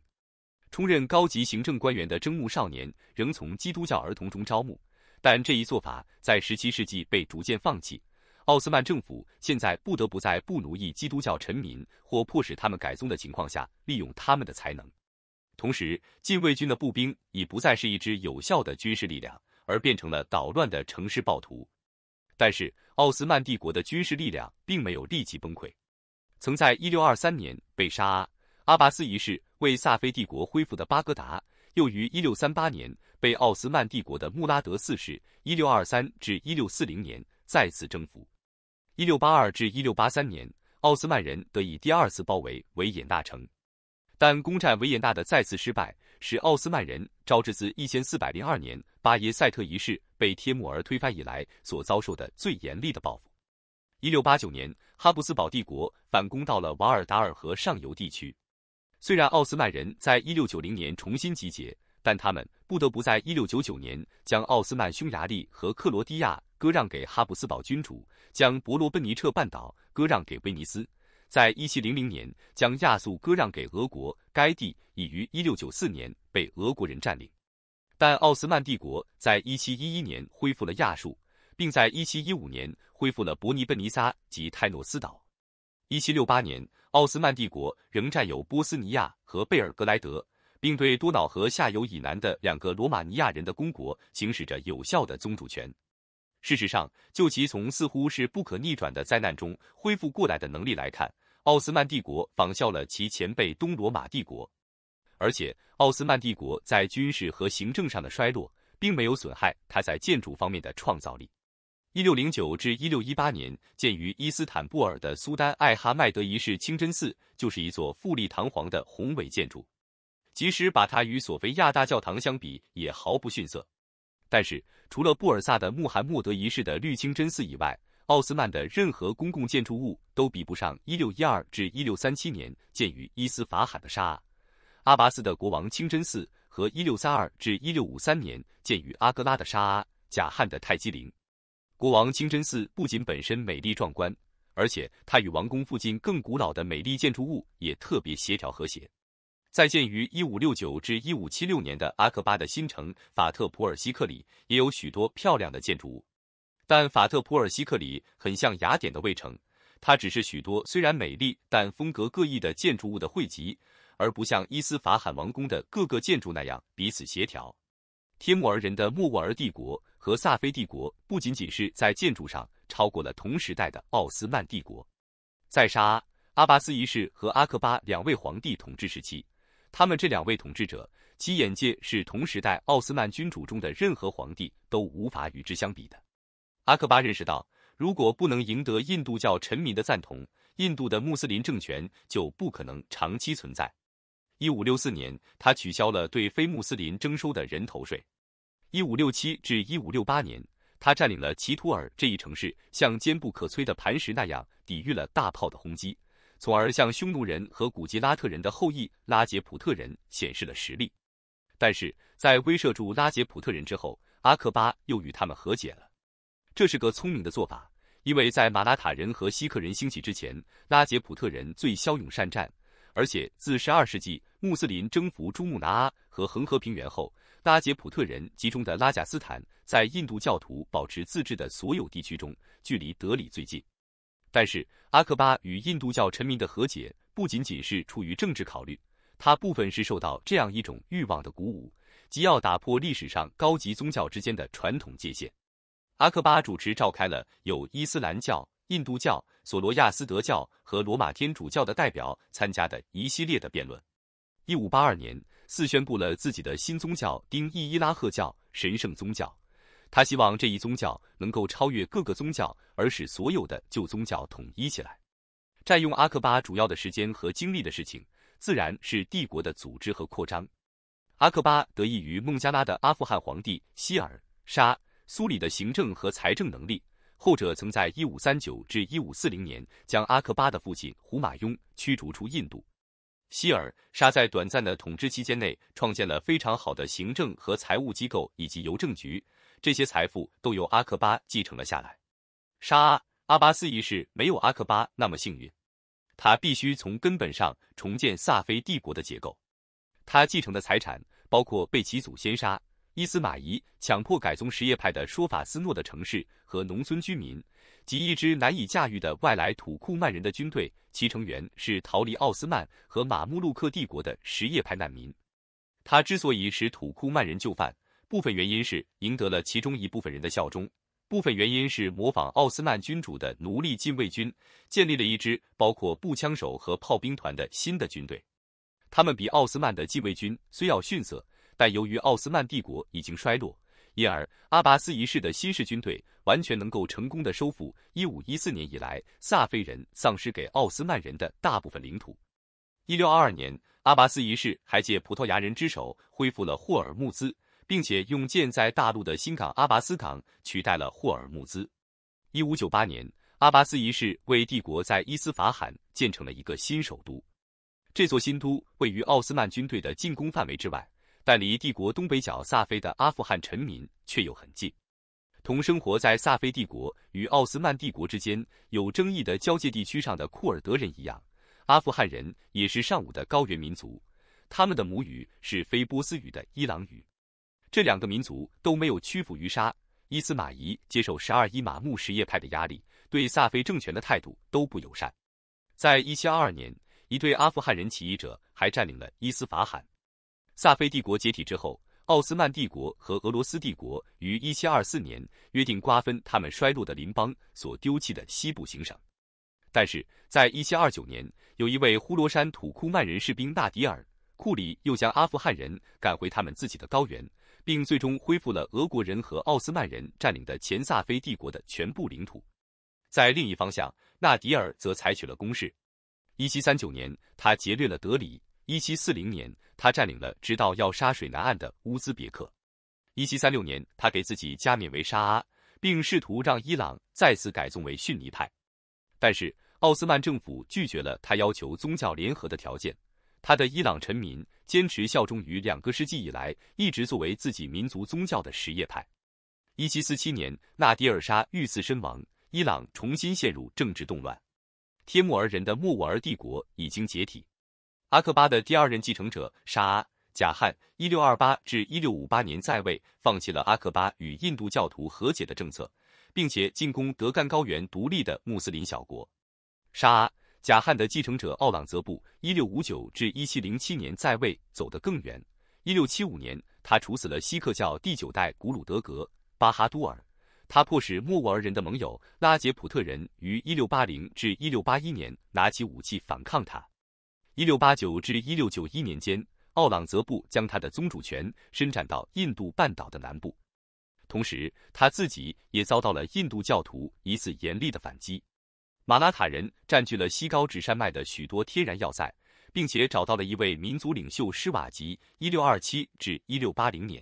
充任高级行政官员的征募少年仍从基督教儿童中招募，但这一做法在17世纪被逐渐放弃。奥斯曼政府现在不得不在不奴役基督教臣民或迫使他们改宗的情况下利用他们的才能。同时，禁卫军的步兵已不再是一支有效的军事力量。而变成了捣乱的城市暴徒，但是奥斯曼帝国的军事力量并没有立即崩溃。曾在1623年被杀阿阿拔斯一世为萨菲帝国恢复的巴格达，又于1638年被奥斯曼帝国的穆拉德四世 （1623-1640 年）再次征服。1682-1683年，奥斯曼人得以第二次包围维也纳城，但攻占维也纳的再次失败。是奥斯曼人招致自一千四百零二年巴耶赛特一世被帖木儿推翻以来所遭受的最严厉的报复。一六八九年，哈布斯堡帝国反攻到了瓦尔达尔河上游地区。虽然奥斯曼人在一六九零年重新集结，但他们不得不在一六九九年将奥斯曼匈牙利和克罗地亚割让给哈布斯堡君主，将伯罗奔尼彻半岛割让给威尼斯。在1700年，将亚速割让给俄国，该地已于1694年被俄国人占领。但奥斯曼帝国在1711年恢复了亚述，并在1715年恢复了伯尼奔尼撒及泰诺斯岛。1768年，奥斯曼帝国仍占有波斯尼亚和贝尔格莱德，并对多瑙河下游以南的两个罗马尼亚人的公国行使着有效的宗主权。事实上，就其从似乎是不可逆转的灾难中恢复过来的能力来看，奥斯曼帝国仿效了其前辈东罗马帝国，而且奥斯曼帝国在军事和行政上的衰落，并没有损害他在建筑方面的创造力。一六零九至一六一八年建于伊斯坦布尔的苏丹艾哈迈德一世清真寺，就是一座富丽堂皇的宏伟建筑，即使把它与索菲亚大教堂相比，也毫不逊色。但是，除了布尔萨的穆罕默德一世的绿清真寺以外，奥斯曼的任何公共建筑物都比不上1612至1637年建于伊斯法罕的沙阿阿拔斯的国王清真寺和1632至1653年建于阿格拉的沙阿贾汗的泰姬陵。国王清真寺不仅本身美丽壮观，而且它与王宫附近更古老的美丽建筑物也特别协调和谐。在建于1569至1576年的阿克巴的新城法特普尔西克里，也有许多漂亮的建筑物。但法特普尔西克里很像雅典的卫城，它只是许多虽然美丽但风格各异的建筑物的汇集，而不像伊斯法罕王宫的各个建筑那样彼此协调。帖木儿人的莫卧儿帝国和萨菲帝国不仅仅是在建筑上超过了同时代的奥斯曼帝国，在沙阿阿巴斯一世和阿克巴两位皇帝统治时期，他们这两位统治者其眼界是同时代奥斯曼君主中的任何皇帝都无法与之相比的。阿克巴认识到，如果不能赢得印度教臣民的赞同，印度的穆斯林政权就不可能长期存在。一五六四年，他取消了对非穆斯林征收的人头税。一五六七至一五六八年，他占领了奇图尔这一城市，像坚不可摧的磐石那样抵御了大炮的轰击，从而向匈奴人和古吉拉特人的后裔拉杰普特人显示了实力。但是在威慑住拉杰普特人之后，阿克巴又与他们和解了。这是个聪明的做法，因为在马拉塔人和锡克人兴起之前，拉杰普特人最骁勇善战，而且自12世纪穆斯林征服珠穆朗阿和恒河平原后，拉杰普特人集中的拉贾斯坦在印度教徒保持自治的所有地区中距离德里最近。但是，阿克巴与印度教臣民的和解不仅仅是出于政治考虑，他部分是受到这样一种欲望的鼓舞，即要打破历史上高级宗教之间的传统界限。阿克巴主持召开了有伊斯兰教、印度教、索罗亚斯德教和罗马天主教的代表参加的一系列的辩论。一五八二年，四宣布了自己的新宗教——丁一伊拉赫教神圣宗教。他希望这一宗教能够超越各个宗教，而使所有的旧宗教统一起来。占用阿克巴主要的时间和精力的事情，自然是帝国的组织和扩张。阿克巴得益于孟加拉的阿富汗皇帝希尔沙。苏里的行政和财政能力，后者曾在一五三九至一五四零年将阿克巴的父亲胡马雍驱逐出印度。希尔沙在短暂的统治期间内创建了非常好的行政和财务机构以及邮政局，这些财富都由阿克巴继承了下来。沙阿阿巴斯一世没有阿克巴那么幸运，他必须从根本上重建萨菲帝国的结构。他继承的财产包括被其祖先沙。伊斯马仪强迫改宗什叶派的说法，斯诺的城市和农村居民及一支难以驾驭的外来土库曼人的军队，其成员是逃离奥斯曼和马穆鲁克帝国的什叶派难民。他之所以使土库曼人就范，部分原因是赢得了其中一部分人的效忠，部分原因是模仿奥斯曼君主的奴隶禁卫军，建立了一支包括步枪手和炮兵团的新的军队。他们比奥斯曼的禁卫军虽要逊色。但由于奥斯曼帝国已经衰落，因而阿巴斯一世的新式军队完全能够成功的收复一五一四年以来萨菲人丧失给奥斯曼人的大部分领土。一六二二年，阿巴斯一世还借葡萄牙人之手恢复了霍尔木兹，并且用建在大陆的新港阿巴斯港取代了霍尔木兹。一五九八年，阿巴斯一世为帝国在伊斯法罕建成了一个新首都，这座新都位于奥斯曼军队的进攻范围之外。但离帝国东北角萨菲的阿富汗臣民却又很近，同生活在萨菲帝国与奥斯曼帝国之间有争议的交界地区上的库尔德人一样，阿富汗人也是尚武的高原民族，他们的母语是非波斯语的伊朗语。这两个民族都没有屈服于沙伊斯马仪，接受十二伊玛目什叶派的压力，对萨菲政权的态度都不友善。在1722年，一对阿富汗人起义者还占领了伊斯法罕。萨菲帝国解体之后，奥斯曼帝国和俄罗斯帝国于1724年约定瓜分他们衰落的邻邦所丢弃的西部行省。但是，在1729年，有一位呼罗珊土库曼人士兵纳迪尔库里又将阿富汗人赶回他们自己的高原，并最终恢复了俄国人和奥斯曼人占领的前萨菲帝国的全部领土。在另一方向，纳迪尔则采取了攻势。1739年，他劫掠了德里。一七四零年，他占领了直到要沙水南岸的乌兹别克。一七三六年，他给自己加冕为沙阿，并试图让伊朗再次改宗为逊尼派，但是奥斯曼政府拒绝了他要求宗教联合的条件。他的伊朗臣民坚持效忠于两个世纪以来一直作为自己民族宗教的什叶派。一七四七年，纳迪尔沙遇刺身亡，伊朗重新陷入政治动乱。帖木儿人的莫卧儿帝国已经解体。阿克巴的第二任继承者沙阿贾汉 （1628-1658 年在位）放弃了阿克巴与印度教徒和解的政策，并且进攻德干高原独立的穆斯林小国。沙阿贾汉的继承者奥朗则布 （1659-1707 年在位）走得更远。1675年，他处死了锡克教第九代古鲁德格巴哈多尔。他迫使莫卧儿人的盟友拉杰普特人于1680-1681年拿起武器反抗他。一六八九至一六九一年间，奥朗则布将他的宗主权伸展到印度半岛的南部，同时他自己也遭到了印度教徒一次严厉的反击。马拉塔人占据了西高直山脉的许多天然要塞，并且找到了一位民族领袖施瓦吉。一六二七至一六八零年，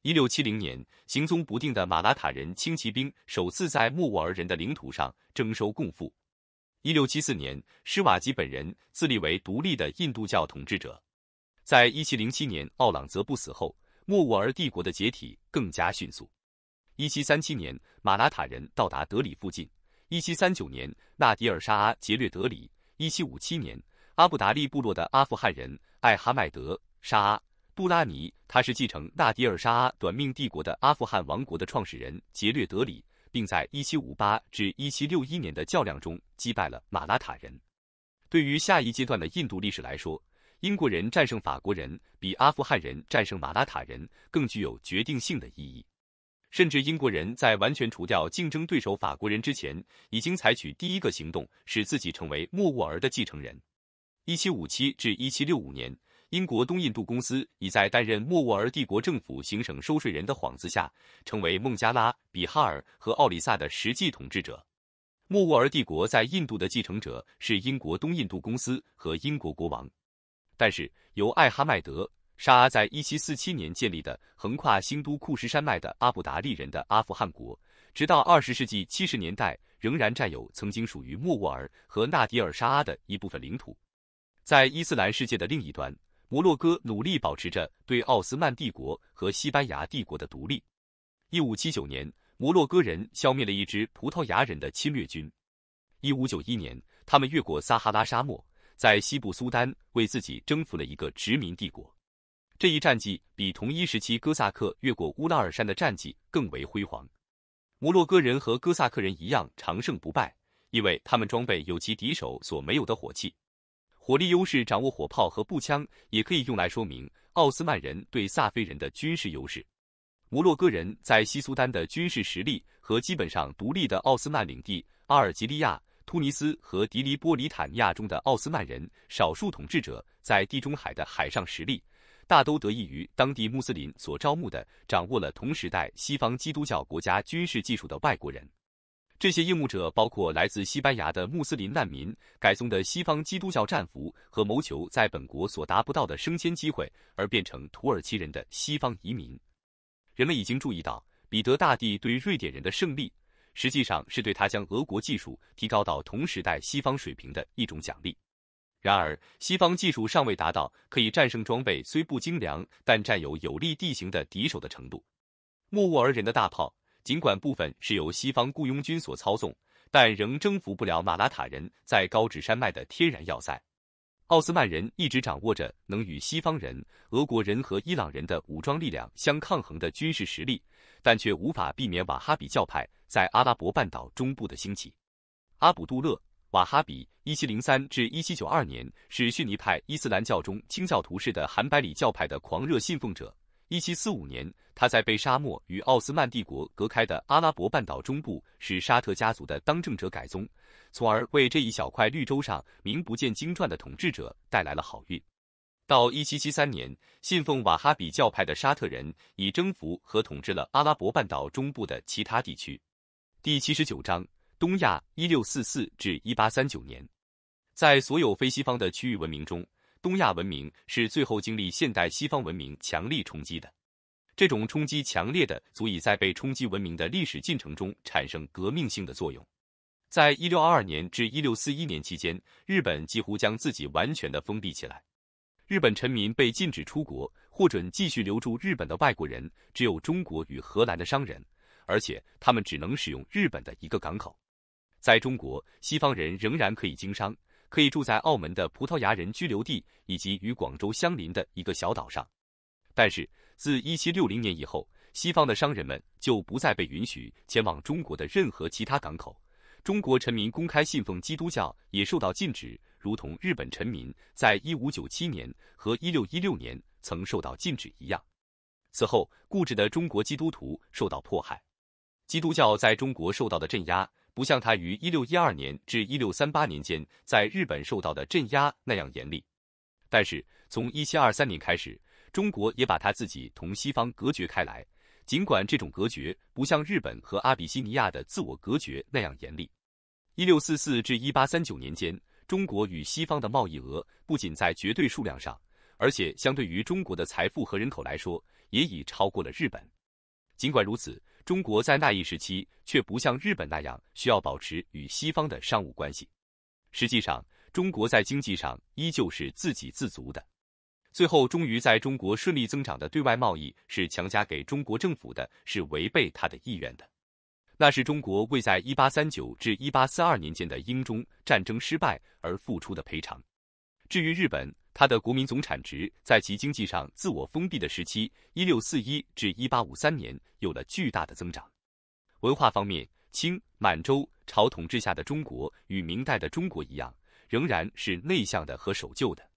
一六七零年，行踪不定的马拉塔人轻骑兵首次在莫卧儿人的领土上征收贡赋。一六七四年，施瓦基本人自立为独立的印度教统治者。在一七零七年，奥朗则布死后，莫卧儿帝国的解体更加迅速。一七三七年，马拉塔人到达德里附近。一七三九年，纳迪尔沙阿劫掠德里。一七五七年，阿布达利部落的阿富汗人艾哈迈德沙阿杜拉尼，他是继承纳迪尔沙阿短命帝国的阿富汗王国的创始人，劫掠德里。并在1758至1761年的较量中击败了马拉塔人。对于下一阶段的印度历史来说，英国人战胜法国人比阿富汗人战胜马拉塔人更具有决定性的意义。甚至英国人在完全除掉竞争对手法国人之前，已经采取第一个行动，使自己成为莫卧儿的继承人。1757至1765年。英国东印度公司已在担任莫卧儿帝国政府行省收税人的幌子下，成为孟加拉、比哈尔和奥里萨的实际统治者。莫卧儿帝国在印度的继承者是英国东印度公司和英国国王，但是由艾哈迈德·沙阿在1747年建立的横跨兴都库什山脉的阿布达利人的阿富汗国，直到20世纪70年代仍然占有曾经属于莫卧儿和纳迪尔沙阿的一部分领土。在伊斯兰世界的另一端。摩洛哥努力保持着对奥斯曼帝国和西班牙帝国的独立。一五七九年，摩洛哥人消灭了一支葡萄牙人的侵略军。一五九一年，他们越过撒哈拉沙漠，在西部苏丹为自己征服了一个殖民帝国。这一战绩比同一时期哥萨克越过乌拉尔山的战绩更为辉煌。摩洛哥人和哥萨克人一样长胜不败，因为他们装备有其敌手所没有的火器。火力优势，掌握火炮和步枪，也可以用来说明奥斯曼人对萨菲人的军事优势。摩洛哥人在西苏丹的军事实力和基本上独立的奥斯曼领地阿尔及利亚、突尼斯和迪尼波里坦尼亚中的奥斯曼人少数统治者在地中海的海上实力，大都得益于当地穆斯林所招募的、掌握了同时代西方基督教国家军事技术的外国人。这些应募者包括来自西班牙的穆斯林难民、改宗的西方基督教战俘和谋求在本国所达不到的升迁机会而变成土耳其人的西方移民。人们已经注意到，彼得大帝对瑞典人的胜利，实际上是对他将俄国技术提高到同时代西方水平的一种奖励。然而，西方技术尚未达到可以战胜装备虽不精良但占有有利地形的敌手的程度。莫卧尔人的大炮。尽管部分是由西方雇佣军所操纵，但仍征服不了马拉塔人在高止山脉的天然要塞。奥斯曼人一直掌握着能与西方人、俄国人和伊朗人的武装力量相抗衡的军事实力，但却无法避免瓦哈比教派在阿拉伯半岛中部的兴起。阿卜杜勒·瓦哈比 （1703-1792 年）是逊尼派伊斯兰教中清教徒式的罕百里教派的狂热信奉者。一七四五年，他在被沙漠与奥斯曼帝国隔开的阿拉伯半岛中部使沙特家族的当政者改宗，从而为这一小块绿洲上名不见经传的统治者带来了好运。到一七七三年，信奉瓦哈比教派的沙特人已征服和统治了阿拉伯半岛中部的其他地区。第七十九章：东亚（一六四四至一八三九年）在所有非西方的区域文明中。东亚文明是最后经历现代西方文明强力冲击的，这种冲击强烈的足以在被冲击文明的历史进程中产生革命性的作用。在一六二二年至一六四一年期间，日本几乎将自己完全的封闭起来。日本臣民被禁止出国，获准继续留住日本的外国人只有中国与荷兰的商人，而且他们只能使用日本的一个港口。在中国，西方人仍然可以经商。可以住在澳门的葡萄牙人居留地以及与广州相邻的一个小岛上，但是自一七六零年以后，西方的商人们就不再被允许前往中国的任何其他港口。中国臣民公开信奉基督教也受到禁止，如同日本臣民在一五九七年和一六一六年曾受到禁止一样。此后，固执的中国基督徒受到迫害，基督教在中国受到的镇压。不像他于一六一二年至一六三八年间在日本受到的镇压那样严厉，但是从一七二三年开始，中国也把他自己同西方隔绝开来，尽管这种隔绝不像日本和阿比西尼亚的自我隔绝那样严厉。一六四四至一八三九年间，中国与西方的贸易额不仅在绝对数量上，而且相对于中国的财富和人口来说，也已超过了日本。尽管如此，中国在那一时期却不像日本那样需要保持与西方的商务关系。实际上，中国在经济上依旧是自给自足的。最后，终于在中国顺利增长的对外贸易是强加给中国政府的，是违背他的意愿的。那是中国为在1839至1842年间的英中战争失败而付出的赔偿。至于日本，它的国民总产值在其经济上自我封闭的时期 （1641 至1853年）有了巨大的增长。文化方面，清满洲朝统治下的中国与明代的中国一样，仍然是内向的和守旧的。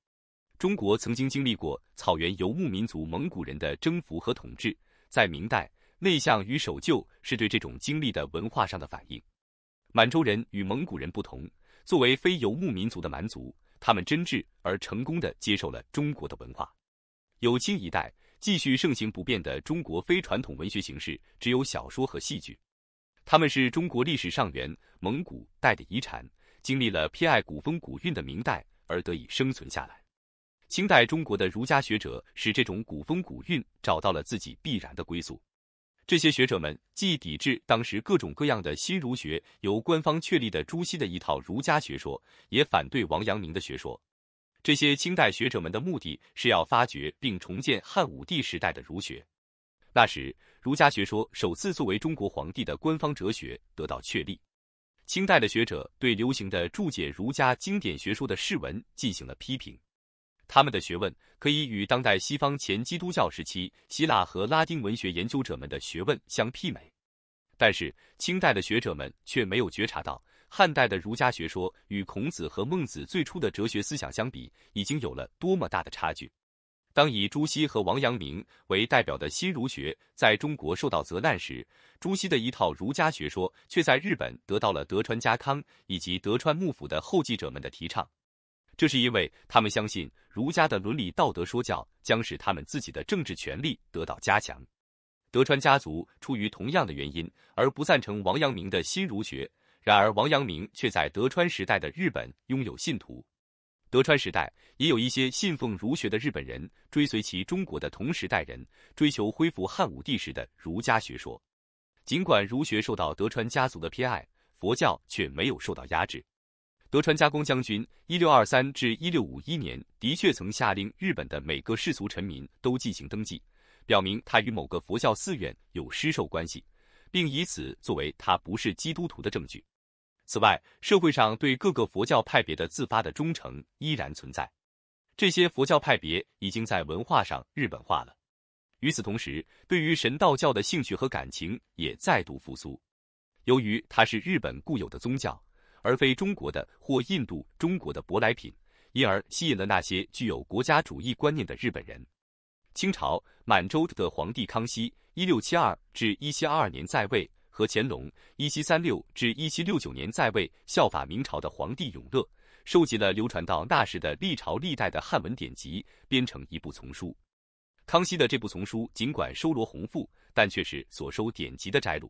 中国曾经经历过草原游牧民族蒙古人的征服和统治，在明代，内向与守旧是对这种经历的文化上的反应。满洲人与蒙古人不同，作为非游牧民族的蛮族。他们真挚而成功的接受了中国的文化，有清一代继续盛行不变的中国非传统文学形式，只有小说和戏剧。他们是中国历史上元、蒙古代的遗产，经历了偏爱古风古韵的明代而得以生存下来。清代中国的儒家学者使这种古风古韵找到了自己必然的归宿。这些学者们既抵制当时各种各样的新儒学，由官方确立的朱熹的一套儒家学说，也反对王阳明的学说。这些清代学者们的目的是要发掘并重建汉武帝时代的儒学。那时，儒家学说首次作为中国皇帝的官方哲学得到确立。清代的学者对流行的注解儒家经典学说的释文进行了批评。他们的学问可以与当代西方前基督教时期希腊和拉丁文学研究者们的学问相媲美，但是清代的学者们却没有觉察到汉代的儒家学说与孔子和孟子最初的哲学思想相比，已经有了多么大的差距。当以朱熹和王阳明为代表的新儒学在中国受到责难时，朱熹的一套儒家学说却在日本得到了德川家康以及德川幕府的后继者们的提倡。这是因为他们相信儒家的伦理道德说教将使他们自己的政治权力得到加强。德川家族出于同样的原因而不赞成王阳明的新儒学。然而，王阳明却在德川时代的日本拥有信徒。德川时代也有一些信奉儒学的日本人，追随其中国的同时代人，追求恢复汉武帝时的儒家学说。尽管儒学受到德川家族的偏爱，佛教却没有受到压制。德川家光将军一六二三至一六五一年的确曾下令日本的每个世俗臣民都进行登记，表明他与某个佛教寺院有施受关系，并以此作为他不是基督徒的证据。此外，社会上对各个佛教派别的自发的忠诚依然存在，这些佛教派别已经在文化上日本化了。与此同时，对于神道教的兴趣和感情也再度复苏，由于它是日本固有的宗教。而非中国的或印度中国的舶来品，因而吸引了那些具有国家主义观念的日本人。清朝满洲的皇帝康熙（一六七二至一七二二年在位）和乾隆（一七三六至一七六九年在位）效法明朝的皇帝永乐，收集了流传到那时的历朝历代的汉文典籍，编成一部丛书。康熙的这部丛书尽管收罗宏富，但却是所收典籍的摘录。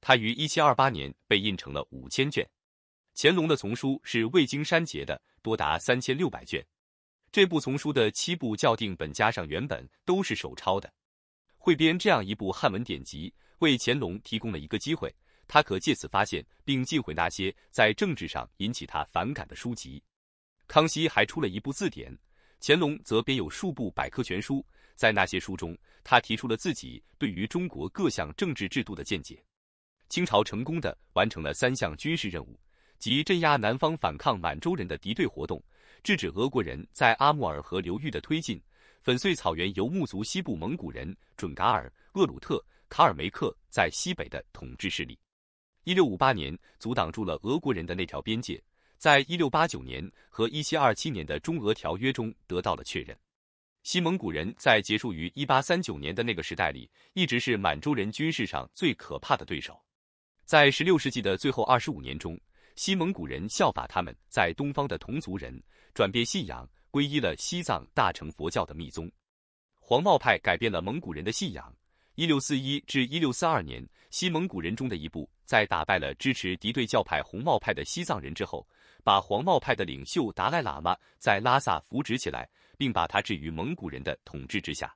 他于一七二八年被印成了五千卷。乾隆的丛书是未经删节的，多达三千六百卷。这部丛书的七部校订本加上原本都是手抄的。汇编这样一部汉文典籍，为乾隆提供了一个机会，他可借此发现并禁毁那些在政治上引起他反感的书籍。康熙还出了一部字典，乾隆则编有数部百科全书。在那些书中，他提出了自己对于中国各项政治制度的见解。清朝成功的完成了三项军事任务。即镇压南方反抗满洲人的敌对活动，制止俄国人在阿穆尔河流域的推进，粉碎草原游牧族西部蒙古人、准噶尔、厄鲁特、卡尔梅克在西北的统治势力。一六五八年阻挡住了俄国人的那条边界，在一六八九年和一七二七年的中俄条约中得到了确认。西蒙古人在结束于一八三九年的那个时代里，一直是满洲人军事上最可怕的对手。在十六世纪的最后二十五年中，西蒙古人效法他们在东方的同族人，转变信仰，皈依了西藏大乘佛教的密宗。黄茂派改变了蒙古人的信仰。一六四一至一六四二年，西蒙古人中的一部在打败了支持敌对教派红帽派的西藏人之后，把黄茂派的领袖达赖喇嘛在拉萨扶植起来，并把他置于蒙古人的统治之下。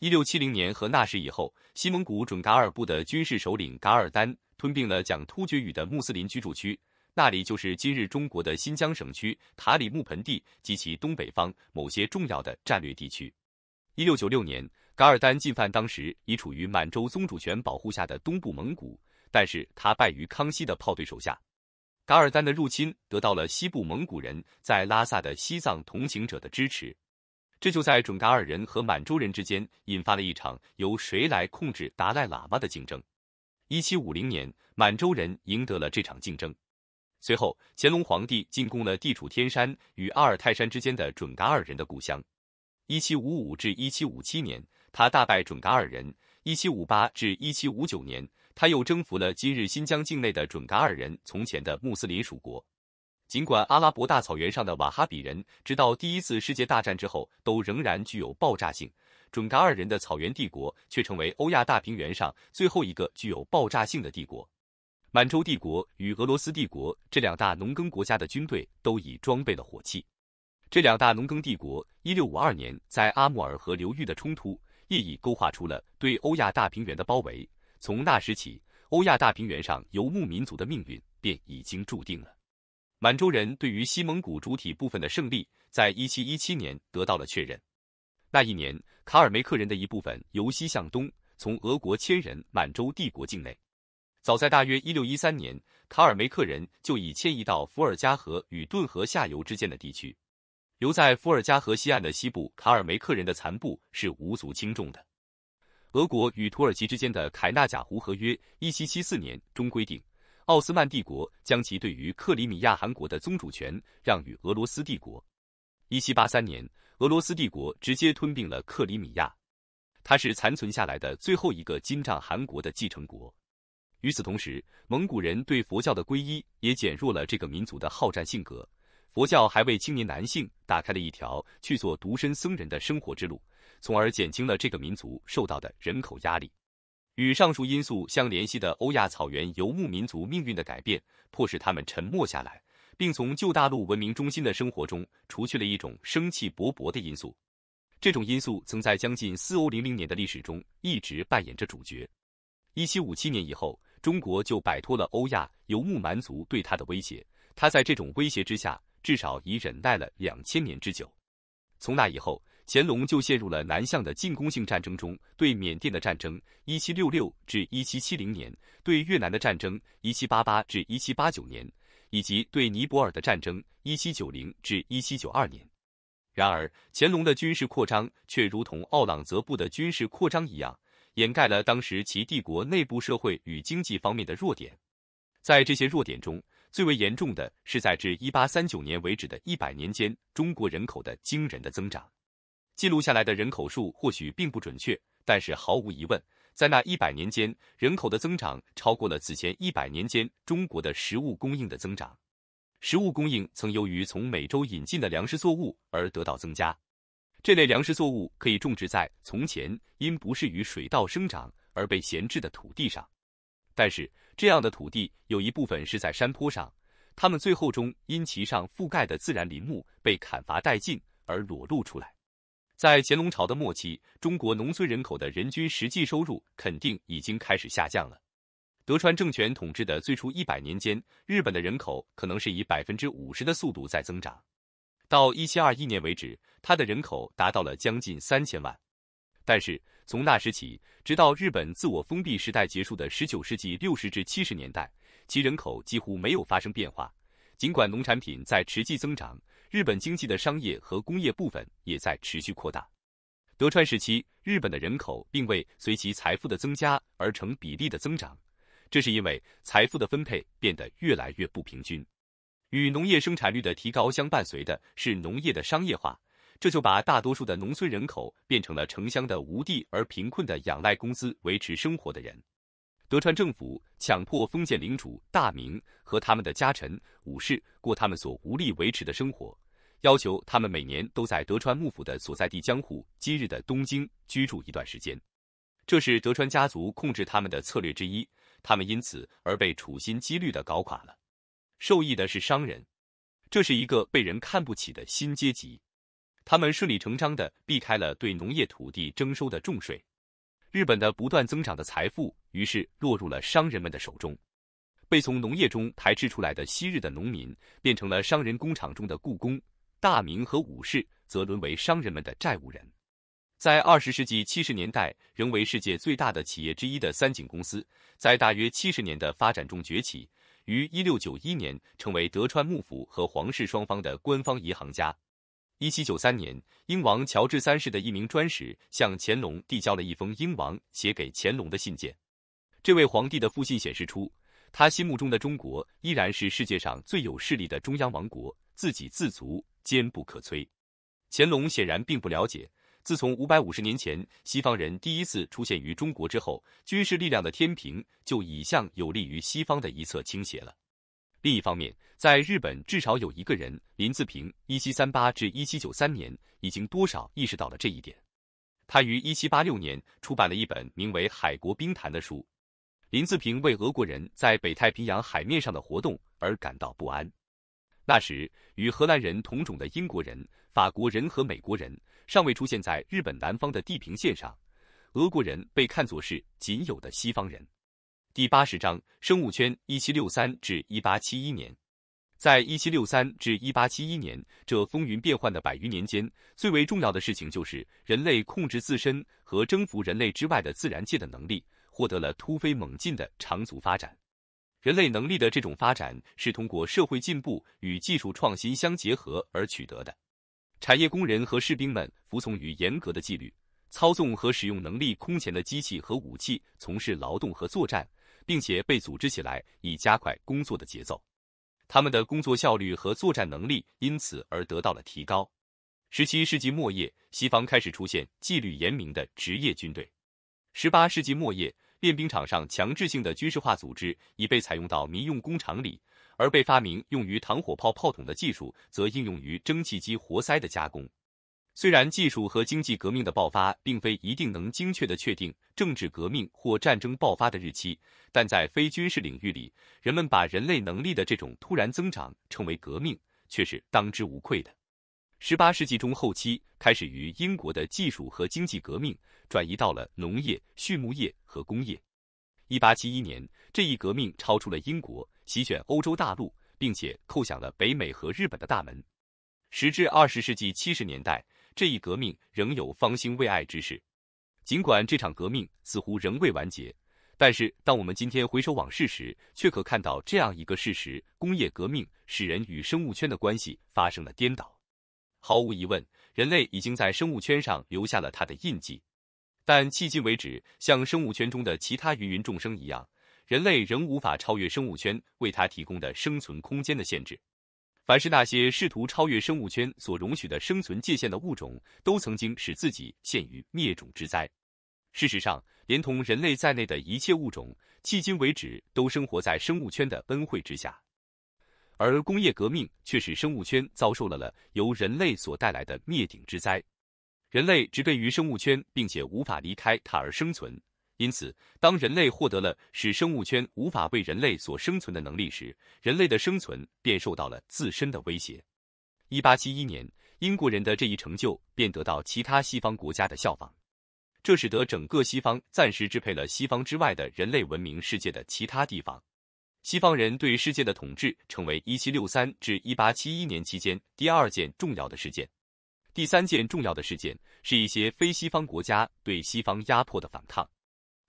一六七零年和那时以后，西蒙古准噶尔部的军事首领噶尔丹吞并了讲突厥语的穆斯林居住区。那里就是今日中国的新疆省区塔里木盆地及其东北方某些重要的战略地区。一六九六年，噶尔丹进犯当时已处于满洲宗主权保护下的东部蒙古，但是他败于康熙的炮队手下。噶尔丹的入侵得到了西部蒙古人在拉萨的西藏同行者的支持，这就在准噶尔人和满洲人之间引发了一场由谁来控制达赖喇嘛的竞争。一七五零年，满洲人赢得了这场竞争。随后，乾隆皇帝进攻了地处天山与阿尔泰山之间的准噶尔人的故乡。一七五五至一七五七年，他大败准噶尔人；一七五八至一七五九年，他又征服了今日新疆境内的准噶尔人从前的穆斯林属国。尽管阿拉伯大草原上的瓦哈比人直到第一次世界大战之后都仍然具有爆炸性，准噶尔人的草原帝国却成为欧亚大平原上最后一个具有爆炸性的帝国。满洲帝国与俄罗斯帝国这两大农耕国家的军队都已装备了火器。这两大农耕帝国，一六五二年在阿穆尔河流域的冲突，业已勾画出了对欧亚大平原的包围。从那时起，欧亚大平原上游牧民族的命运便已经注定了。满洲人对于西蒙古主体部分的胜利，在一七一七年得到了确认。那一年，卡尔梅克人的一部分由西向东，从俄国迁人满洲帝国境内。早在大约一六一三年，卡尔梅克人就已迁移到伏尔加河与顿河下游之间的地区。留在伏尔加河西岸的西部卡尔梅克人的残部是无足轻重的。俄国与土耳其之间的凯纳贾湖合约一七七四年中规定，奥斯曼帝国将其对于克里米亚汗国的宗主权让与俄罗斯帝国。一七八三年，俄罗斯帝国直接吞并了克里米亚，它是残存下来的最后一个金帐汗国的继承国。与此同时，蒙古人对佛教的皈依也减弱了这个民族的好战性格。佛教还为青年男性打开了一条去做独身僧人的生活之路，从而减轻了这个民族受到的人口压力。与上述因素相联系的欧亚草原游牧民族命运的改变，迫使他们沉默下来，并从旧大陆文明中心的生活中除去了一种生气勃勃的因素。这种因素曾在将近四欧零零年的历史中一直扮演着主角。一七五七年以后。中国就摆脱了欧亚游牧蛮族对他的威胁，他在这种威胁之下至少已忍耐了两千年之久。从那以后，乾隆就陷入了南向的进攻性战争中：对缅甸的战争 （1766-1770 年），对越南的战争 （1788-1789 年），以及对尼泊尔的战争 （1790-1792 年）。然而，乾隆的军事扩张却如同奥朗则布的军事扩张一样。掩盖了当时其帝国内部社会与经济方面的弱点，在这些弱点中，最为严重的是在至一八三九年为止的一百年间，中国人口的惊人的增长。记录下来的人口数或许并不准确，但是毫无疑问，在那一百年间，人口的增长超过了此前一百年间中国的食物供应的增长。食物供应曾由于从美洲引进的粮食作物而得到增加。这类粮食作物可以种植在从前因不适于水稻生长而被闲置的土地上，但是这样的土地有一部分是在山坡上，它们最后中因其上覆盖的自然林木被砍伐殆尽而裸露出来。在乾隆朝的末期，中国农村人口的人均实际收入肯定已经开始下降了。德川政权统治的最初一百年间，日本的人口可能是以百分之五十的速度在增长。到一七二一年为止，它的人口达到了将近三千万。但是从那时起，直到日本自我封闭时代结束的十九世纪六十至七十年代，其人口几乎没有发生变化。尽管农产品在持续增长，日本经济的商业和工业部分也在持续扩大。德川时期，日本的人口并未随其财富的增加而成比例的增长，这是因为财富的分配变得越来越不平均。与农业生产率的提高相伴随的是农业的商业化，这就把大多数的农村人口变成了城乡的无地而贫困的养赖工资维持生活的人。德川政府强迫封建领主大名和他们的家臣武士过他们所无力维持的生活，要求他们每年都在德川幕府的所在地江户（今日的东京）居住一段时间。这是德川家族控制他们的策略之一，他们因此而被处心积虑地搞垮了。受益的是商人，这是一个被人看不起的新阶级，他们顺理成章地避开了对农业土地征收的重税。日本的不断增长的财富于是落入了商人们的手中，被从农业中排斥出来的昔日的农民变成了商人工厂中的雇工，大名和武士则沦为商人们的债务人。在二十世纪七十年代，仍为世界最大的企业之一的三井公司在大约七十年的发展中崛起。于一六九一年成为德川幕府和皇室双方的官方银行家。一七九三年，英王乔治三世的一名专使向乾隆递交了一封英王写给乾隆的信件。这位皇帝的复信显示出，他心目中的中国依然是世界上最有势力的中央王国，自给自足，坚不可摧。乾隆显然并不了解。自从五百五十年前西方人第一次出现于中国之后，军事力量的天平就已向有利于西方的一侧倾斜了。另一方面，在日本至少有一个人林自平 （1738-1793 年）已经多少意识到了这一点。他于1786年出版了一本名为《海国兵谈》的书。林自平为俄国人在北太平洋海面上的活动而感到不安。那时，与荷兰人同种的英国人、法国人和美国人尚未出现在日本南方的地平线上，俄国人被看作是仅有的西方人。第八十章生物圈（一七六三至一八七一年）在一七六三至一八七一年这风云变幻的百余年间，最为重要的事情就是人类控制自身和征服人类之外的自然界的能力获得了突飞猛进的长足发展。人类能力的这种发展是通过社会进步与技术创新相结合而取得的。产业工人和士兵们服从于严格的纪律，操纵和使用能力空前的机器和武器，从事劳动和作战，并且被组织起来以加快工作的节奏。他们的工作效率和作战能力因此而得到了提高。十七世纪末叶，西方开始出现纪律严明的职业军队。十八世纪末叶。练兵场上强制性的军事化组织已被采用到民用工厂里，而被发明用于膛火炮炮筒的技术则应用于蒸汽机活塞的加工。虽然技术和经济革命的爆发并非一定能精确地确定政治革命或战争爆发的日期，但在非军事领域里，人们把人类能力的这种突然增长称为革命，却是当之无愧的。十八世纪中后期开始于英国的技术和经济革命，转移到了农业、畜牧业和工业。一八七一年，这一革命超出了英国，席卷欧洲大陆，并且叩响了北美和日本的大门。时至二十世纪七十年代，这一革命仍有方兴未艾之势。尽管这场革命似乎仍未完结，但是当我们今天回首往事时，却可看到这样一个事实：工业革命使人与生物圈的关系发生了颠倒。毫无疑问，人类已经在生物圈上留下了它的印记。但迄今为止，像生物圈中的其他芸芸众生一样，人类仍无法超越生物圈为它提供的生存空间的限制。凡是那些试图超越生物圈所容许的生存界限的物种，都曾经使自己陷于灭种之灾。事实上，连同人类在内的一切物种，迄今为止都生活在生物圈的恩惠之下。而工业革命却使生物圈遭受了了由人类所带来的灭顶之灾。人类植被于生物圈，并且无法离开它而生存。因此，当人类获得了使生物圈无法为人类所生存的能力时，人类的生存便受到了自身的威胁。一八七一年，英国人的这一成就便得到其他西方国家的效仿，这使得整个西方暂时支配了西方之外的人类文明世界的其他地方。西方人对世界的统治成为一七六三至一八七一年期间第二件重要的事件。第三件重要的事件是一些非西方国家对西方压迫的反抗。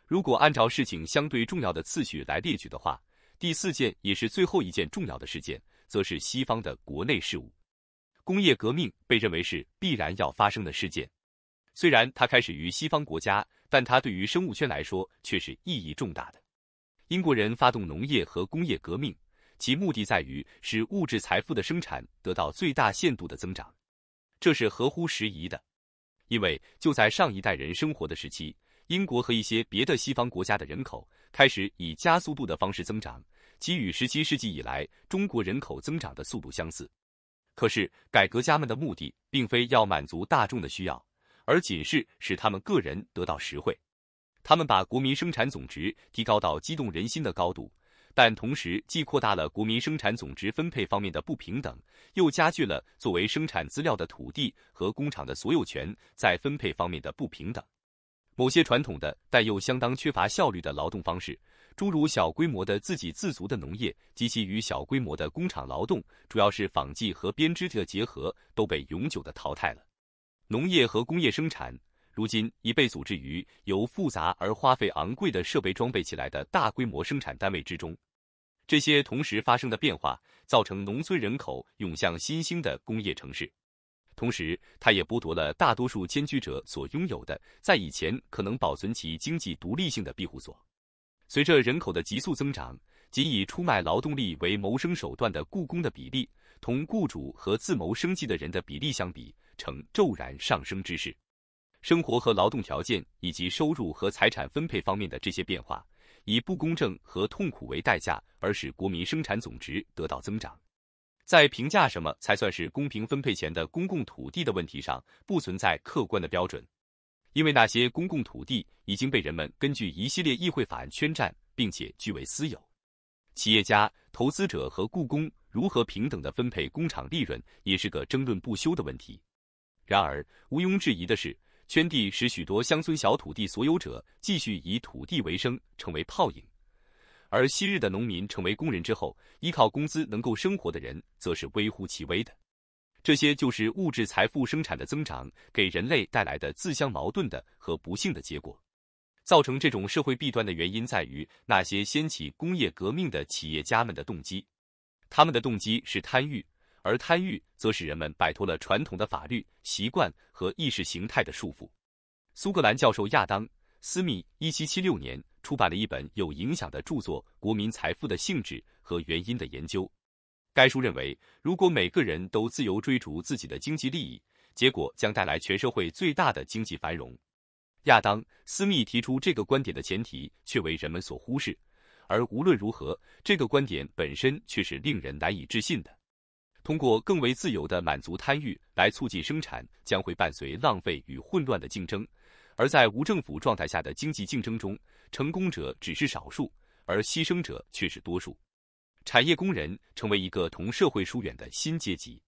如果按照事情相对重要的次序来列举的话，第四件也是最后一件重要的事件，则是西方的国内事务。工业革命被认为是必然要发生的事件，虽然它开始于西方国家，但它对于生物圈来说却是意义重大的。英国人发动农业和工业革命，其目的在于使物质财富的生产得到最大限度的增长，这是合乎时宜的。因为就在上一代人生活的时期，英国和一些别的西方国家的人口开始以加速度的方式增长，其与17世纪以来中国人口增长的速度相似。可是，改革家们的目的并非要满足大众的需要，而仅是使他们个人得到实惠。他们把国民生产总值提高到激动人心的高度，但同时既扩大了国民生产总值分配方面的不平等，又加剧了作为生产资料的土地和工厂的所有权在分配方面的不平等。某些传统的但又相当缺乏效率的劳动方式，诸如小规模的自给自足的农业及其与小规模的工厂劳动（主要是纺绩和编织的结合）都被永久的淘汰了。农业和工业生产。如今已被组织于由复杂而花费昂贵的设备装备起来的大规模生产单位之中。这些同时发生的变化，造成农村人口涌向新兴的工业城市，同时，它也剥夺了大多数迁居者所拥有的在以前可能保存其经济独立性的庇护所。随着人口的急速增长，仅以出卖劳动力为谋生手段的雇工的比例，同雇主和自谋生计的人的比例相比，呈骤然上升之势。生活和劳动条件以及收入和财产分配方面的这些变化，以不公正和痛苦为代价，而使国民生产总值得到增长。在评价什么才算是公平分配前的公共土地的问题上，不存在客观的标准，因为那些公共土地已经被人们根据一系列议会法案圈占，并且据为私有。企业家、投资者和雇工如何平等地分配工厂利润，也是个争论不休的问题。然而，毋庸置疑的是。圈地使许多乡村小土地所有者继续以土地为生，成为泡影；而昔日的农民成为工人之后，依靠工资能够生活的人，则是微乎其微的。这些就是物质财富生产的增长给人类带来的自相矛盾的和不幸的结果。造成这种社会弊端的原因在于那些掀起工业革命的企业家们的动机，他们的动机是贪欲。而贪欲则使人们摆脱了传统的法律、习惯和意识形态的束缚。苏格兰教授亚当·斯密一七七六年出版了一本有影响的著作《国民财富的性质和原因的研究》。该书认为，如果每个人都自由追逐自己的经济利益，结果将带来全社会最大的经济繁荣。亚当·斯密提出这个观点的前提却为人们所忽视，而无论如何，这个观点本身却是令人难以置信的。通过更为自由地满足贪欲来促进生产，将会伴随浪费与混乱的竞争。而在无政府状态下的经济竞争中，成功者只是少数，而牺牲者却是多数。产业工人成为一个同社会疏远的新阶级。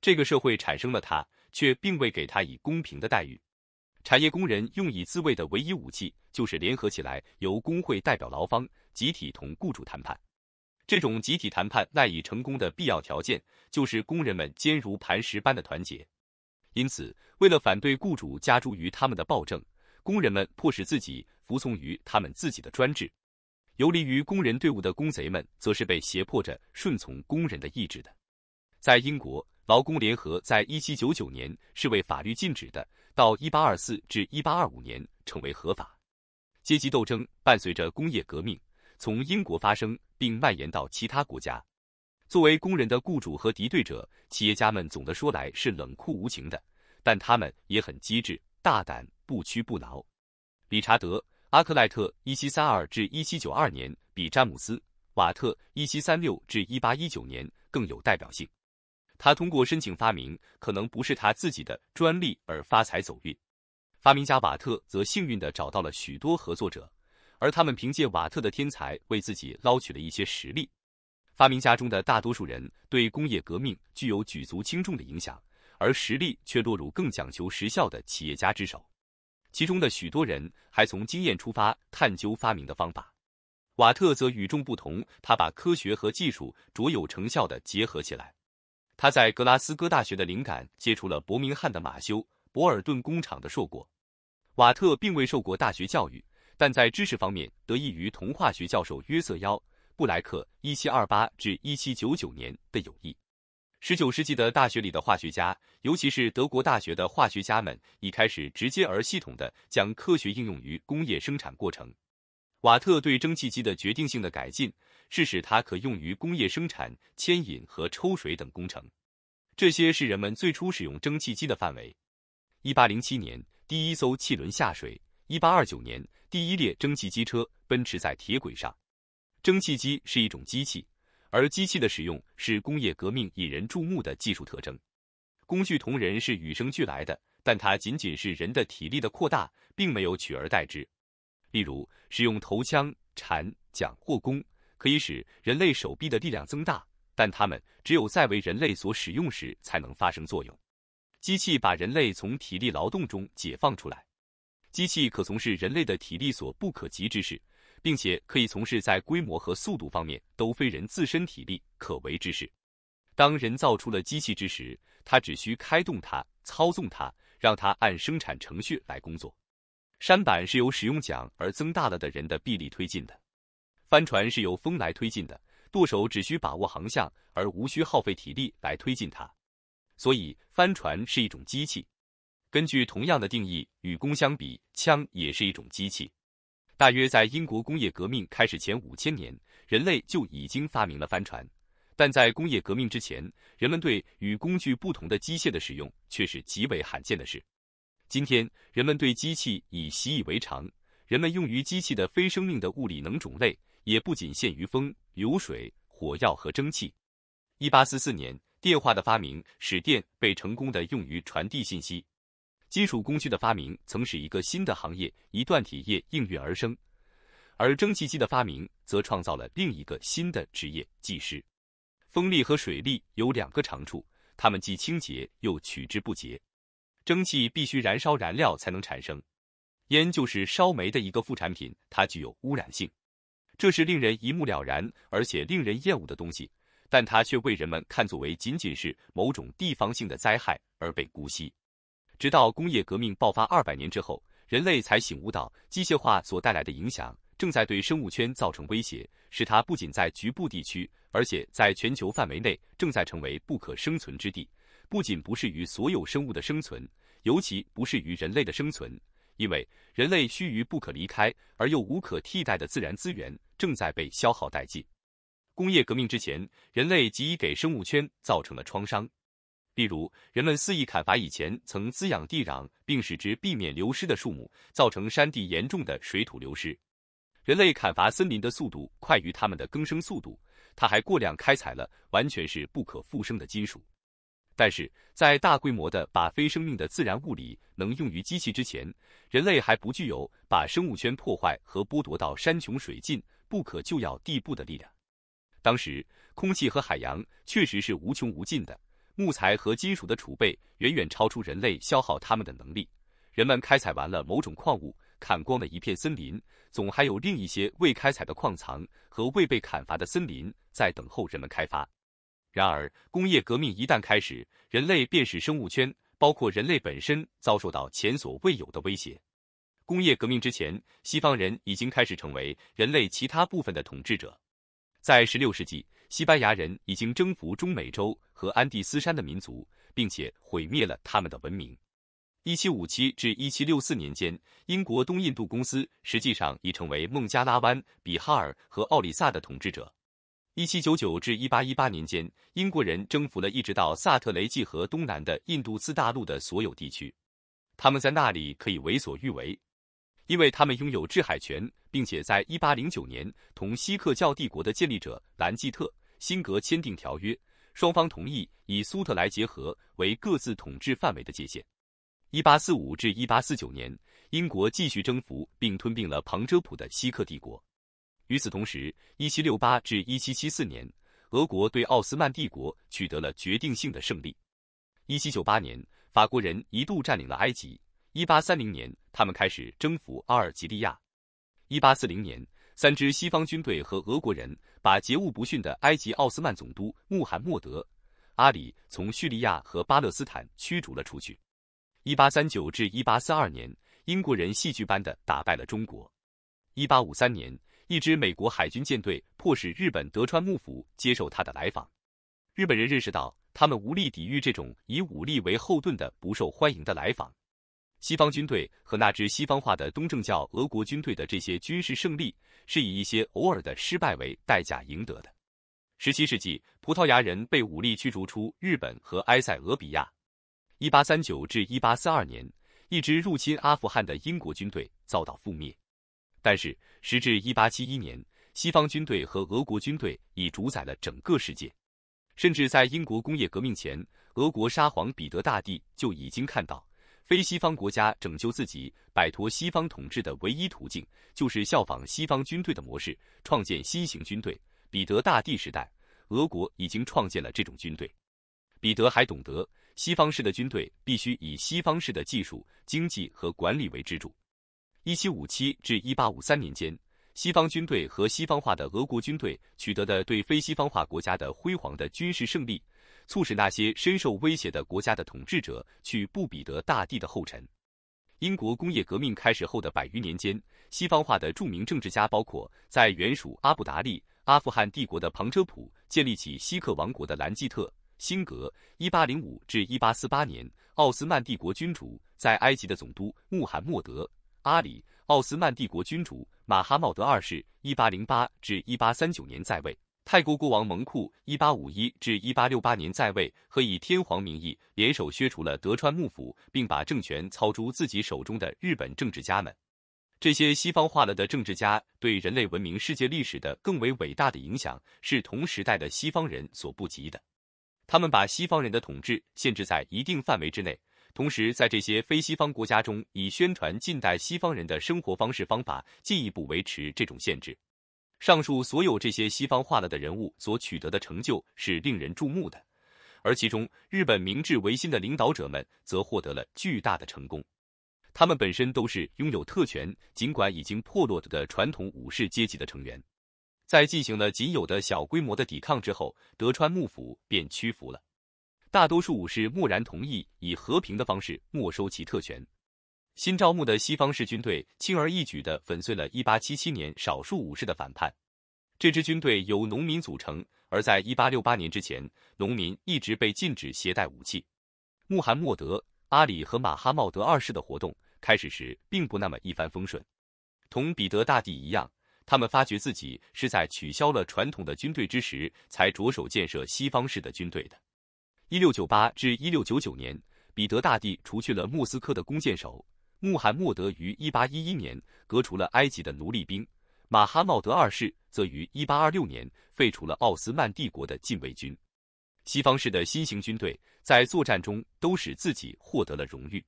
这个社会产生了他，却并未给他以公平的待遇。产业工人用以自卫的唯一武器，就是联合起来，由工会代表劳方集体同雇主谈判。这种集体谈判赖以成功的必要条件，就是工人们坚如磐石般的团结。因此，为了反对雇主加诸于他们的暴政，工人们迫使自己服从于他们自己的专制。游离于工人队伍的工贼们，则是被胁迫着顺从工人的意志的。在英国，劳工联合在一七九九年是为法律禁止的，到一八二四至一八二五年成为合法。阶级斗争伴随着工业革命。从英国发生并蔓延到其他国家。作为工人的雇主和敌对者，企业家们总的说来是冷酷无情的，但他们也很机智、大胆、不屈不挠。理查德·阿克赖特 （1732-1792） 年比詹姆斯·瓦特 （1736-1819） 年更有代表性。他通过申请发明，可能不是他自己的专利而发财走运。发明家瓦特则幸运地找到了许多合作者。而他们凭借瓦特的天才为自己捞取了一些实力。发明家中的大多数人对工业革命具有举足轻重的影响，而实力却落入更讲求实效的企业家之手。其中的许多人还从经验出发探究发明的方法。瓦特则与众不同，他把科学和技术卓有成效的结合起来。他在格拉斯哥大学的灵感接触了伯明翰的马修·博尔顿工厂的硕果。瓦特并未受过大学教育。但在知识方面，得益于同化学教授约瑟·幺布莱克（一七二八至一七九九）年的友谊。十九世纪的大学里的化学家，尤其是德国大学的化学家们，已开始直接而系统地将科学应用于工业生产过程。瓦特对蒸汽机的决定性的改进是使它可用于工业生产、牵引和抽水等工程，这些是人们最初使用蒸汽机的范围。一八零七年，第一艘汽轮下水；一八二九年。第一列蒸汽机车奔驰在铁轨上。蒸汽机是一种机器，而机器的使用是工业革命引人注目的技术特征。工具同人是与生俱来的，但它仅仅是人的体力的扩大，并没有取而代之。例如，使用头枪、铲、桨或弓，可以使人类手臂的力量增大，但它们只有在为人类所使用时才能发生作用。机器把人类从体力劳动中解放出来。机器可从事人类的体力所不可及之事，并且可以从事在规模和速度方面都非人自身体力可为之事。当人造出了机器之时，他只需开动它、操纵它，让它按生产程序来工作。山板是由使用桨而增大了的人的臂力推进的，帆船是由风来推进的。舵手只需把握航向，而无需耗费体力来推进它，所以帆船是一种机器。根据同样的定义，与弓相比，枪也是一种机器。大约在英国工业革命开始前五千年，人类就已经发明了帆船，但在工业革命之前，人们对与工具不同的机械的使用却是极为罕见的事。今天，人们对机器已习以为常，人们用于机器的非生命的物理能种类也不仅限于风、流水、火药和蒸汽。一八四四年，电话的发明使电被成功地用于传递信息。金属工具的发明曾使一个新的行业——一段铁业应运而生，而蒸汽机的发明则创造了另一个新的职业——技师。风力和水力有两个长处，它们既清洁又取之不竭。蒸汽必须燃烧燃料才能产生，烟就是烧煤的一个副产品，它具有污染性。这是令人一目了然而且令人厌恶的东西，但它却被人们看作为仅仅是某种地方性的灾害而被姑息。直到工业革命爆发二百年之后，人类才醒悟到机械化所带来的影响正在对生物圈造成威胁，使它不仅在局部地区，而且在全球范围内正在成为不可生存之地。不仅不适于所有生物的生存，尤其不适于人类的生存，因为人类须臾不可离开而又无可替代的自然资源正在被消耗殆尽。工业革命之前，人类即已给生物圈造成了创伤。例如，人们肆意砍伐以前曾滋养地壤并使之避免流失的树木，造成山地严重的水土流失。人类砍伐森林的速度快于它们的更生速度。它还过量开采了完全是不可复生的金属。但是在大规模地把非生命的自然物理能用于机器之前，人类还不具有把生物圈破坏和剥夺到山穷水尽、不可救药地步的力量。当时，空气和海洋确实是无穷无尽的。木材和金属的储备远远超出人类消耗他们的能力。人们开采完了某种矿物，砍光了一片森林，总还有另一些未开采的矿藏和未被砍伐的森林在等候人们开发。然而，工业革命一旦开始，人类便是生物圈，包括人类本身，遭受到前所未有的威胁。工业革命之前，西方人已经开始成为人类其他部分的统治者。在16世纪。西班牙人已经征服中美洲和安第斯山的民族，并且毁灭了他们的文明。一七五七至一七六四年间，英国东印度公司实际上已成为孟加拉湾、比哈尔和奥里萨的统治者。一七九九至一八一八年间，英国人征服了一直到萨特雷济河东南的印度次大陆的所有地区，他们在那里可以为所欲为，因为他们拥有制海权，并且在一八零九年同锡克教帝国的建立者兰济特。辛格签订条约，双方同意以苏特莱结合为各自统治范围的界限。一八四五至一八四九年，英国继续征服并吞并了旁遮普的锡克帝国。与此同时，一七六八至一七七四年，俄国对奥斯曼帝国取得了决定性的胜利。一七九八年，法国人一度占领了埃及。一八三零年，他们开始征服阿尔及利亚。一八四零年。三支西方军队和俄国人把桀骜不驯的埃及奥斯曼总督穆罕默德·阿里从叙利亚和巴勒斯坦驱逐了出去。一八三九至一八四二年，英国人戏剧般地打败了中国。一八五三年，一支美国海军舰队迫使日本德川幕府接受他的来访。日本人认识到，他们无力抵御这种以武力为后盾的不受欢迎的来访。西方军队和那支西方化的东正教俄国军队的这些军事胜利，是以一些偶尔的失败为代价赢得的。17世纪，葡萄牙人被武力驱逐出日本和埃塞俄比亚。1839至1842年，一支入侵阿富汗的英国军队遭到覆灭。但是，时至1871年，西方军队和俄国军队已主宰了整个世界。甚至在英国工业革命前，俄国沙皇彼得大帝就已经看到。非西方国家拯救自己、摆脱西方统治的唯一途径，就是效仿西方军队的模式，创建新型军队。彼得大帝时代，俄国已经创建了这种军队。彼得还懂得，西方式的军队必须以西方式的技术、经济和管理为支柱。1757至1853年间，西方军队和西方化的俄国军队取得的对非西方化国家的辉煌的军事胜利。促使那些深受威胁的国家的统治者去布比德大帝的后尘。英国工业革命开始后的百余年间，西方化的著名政治家包括在原属阿布达利阿富汗帝国的旁遮普建立起锡克王国的兰基特辛格；1805至1848年，奥斯曼帝国君主在埃及的总督穆罕默德阿里；奥斯曼帝国君主马哈茂德二世1808至1839年在位。泰国国王蒙库 （1851-1868 年在位）和以天皇名义联手削除了德川幕府，并把政权操诸自己手中的日本政治家们。这些西方化了的政治家对人类文明、世界历史的更为伟大的影响是同时代的西方人所不及的。他们把西方人的统治限制在一定范围之内，同时在这些非西方国家中以宣传近代西方人的生活方式、方法，进一步维持这种限制。上述所有这些西方化了的人物所取得的成就是令人注目的，而其中日本明治维新的领导者们则获得了巨大的成功。他们本身都是拥有特权，尽管已经破落的传统武士阶级的成员，在进行了仅有的小规模的抵抗之后，德川幕府便屈服了，大多数武士默然同意以和平的方式没收其特权。新招募的西方式军队轻而易举地粉碎了1877年少数武士的反叛。这支军队由农民组成，而在1868年之前，农民一直被禁止携带武器。穆罕默德·阿里和马哈茂德二世的活动开始时并不那么一帆风顺。同彼得大帝一样，他们发觉自己是在取消了传统的军队之时才着手建设西方式的军队的。1698至1699年，彼得大帝除去了莫斯科的弓箭手。穆罕默德于1811年革除了埃及的奴隶兵，马哈茂德二世则于1826年废除了奥斯曼帝国的禁卫军。西方式的新型军队在作战中都使自己获得了荣誉。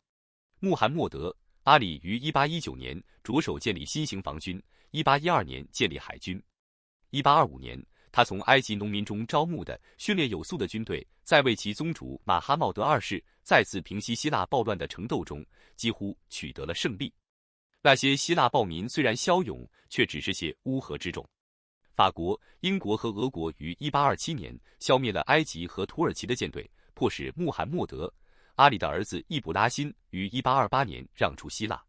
穆罕默德·阿里于1819年着手建立新型防军，1812年建立海军。1825年，他从埃及农民中招募的训练有素的军队，在为其宗主马哈茂德二世。再次平息希腊暴乱的城斗中，几乎取得了胜利。那些希腊暴民虽然骁勇，却只是些乌合之众。法国、英国和俄国于1827年消灭了埃及和土耳其的舰队，迫使穆罕默德·阿里的儿子易卜拉欣于1828年让出希腊。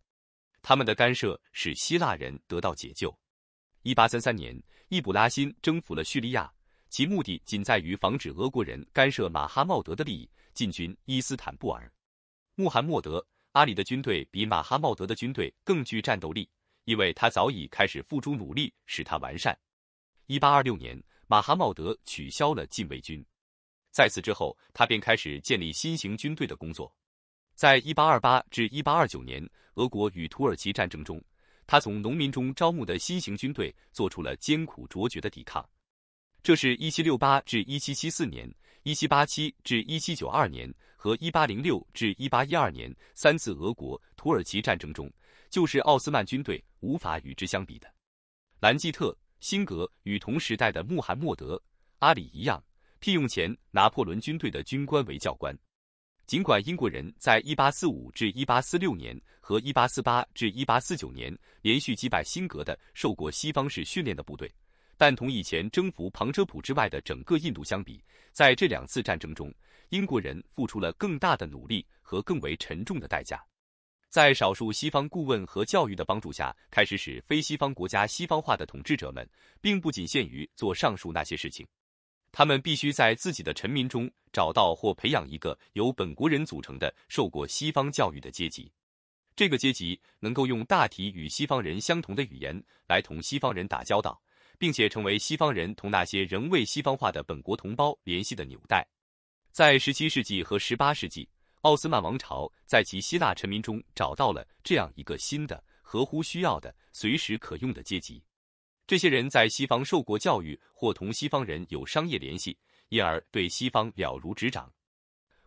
他们的干涉使希腊人得到解救。1833年，易卜拉欣征服了叙利亚，其目的仅在于防止俄国人干涉马哈茂德的利益。进军伊斯坦布尔。穆罕默德·阿里的军队比马哈茂德的军队更具战斗力，因为他早已开始付诸努力使它完善。1826年，马哈茂德取消了禁卫军，在此之后，他便开始建立新型军队的工作。在1828至1829年，俄国与土耳其战争中，他从农民中招募的新型军队做出了艰苦卓绝的抵抗。这是1768至1774年。一七八七至一七九二年和一八零六至一八一二年三次俄国土耳其战争中，就是奥斯曼军队无法与之相比的。兰基特·辛格与同时代的穆罕默德·阿里一样，聘用前拿破仑军队的军官为教官。尽管英国人在一八四五至一八四六年和一八四八至一八四九年连续击败辛格的受过西方式训练的部队。但同以前征服旁遮普之外的整个印度相比，在这两次战争中，英国人付出了更大的努力和更为沉重的代价。在少数西方顾问和教育的帮助下，开始使非西方国家西方化的统治者们，并不仅限于做上述那些事情，他们必须在自己的臣民中找到或培养一个由本国人组成的受过西方教育的阶级，这个阶级能够用大体与西方人相同的语言来同西方人打交道。并且成为西方人同那些仍未西方化的本国同胞联系的纽带。在17世纪和18世纪，奥斯曼王朝在其希腊臣民中找到了这样一个新的、合乎需要的、随时可用的阶级。这些人在西方受过教育或同西方人有商业联系，因而对西方了如指掌。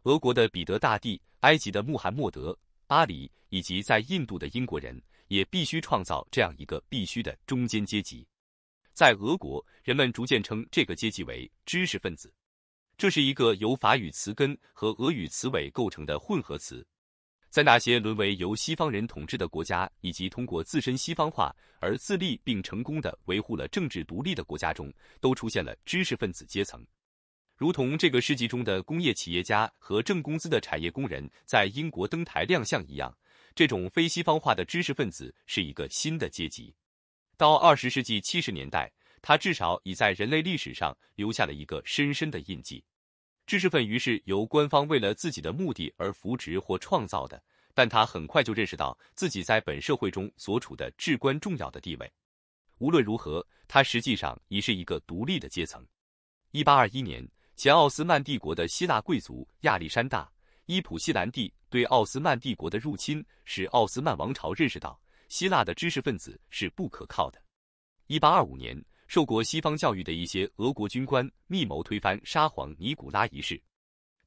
俄国的彼得大帝、埃及的穆罕默德·阿里以及在印度的英国人也必须创造这样一个必须的中间阶级。在俄国，人们逐渐称这个阶级为知识分子。这是一个由法语词根和俄语词尾构成的混合词。在那些沦为由西方人统治的国家，以及通过自身西方化而自立并成功的维护了政治独立的国家中，都出现了知识分子阶层。如同这个世纪中的工业企业家和挣工资的产业工人在英国登台亮相一样，这种非西方化的知识分子是一个新的阶级。到二十世纪七十年代，他至少已在人类历史上留下了一个深深的印记。知识分子于是由官方为了自己的目的而扶植或创造的，但他很快就认识到自己在本社会中所处的至关重要的地位。无论如何，他实际上已是一个独立的阶层。一八二一年，前奥斯曼帝国的希腊贵族亚历山大·伊普西兰蒂对奥斯曼帝国的入侵，使奥斯曼王朝认识到。希腊的知识分子是不可靠的。一八二五年，受过西方教育的一些俄国军官密谋推翻沙皇尼古拉一世。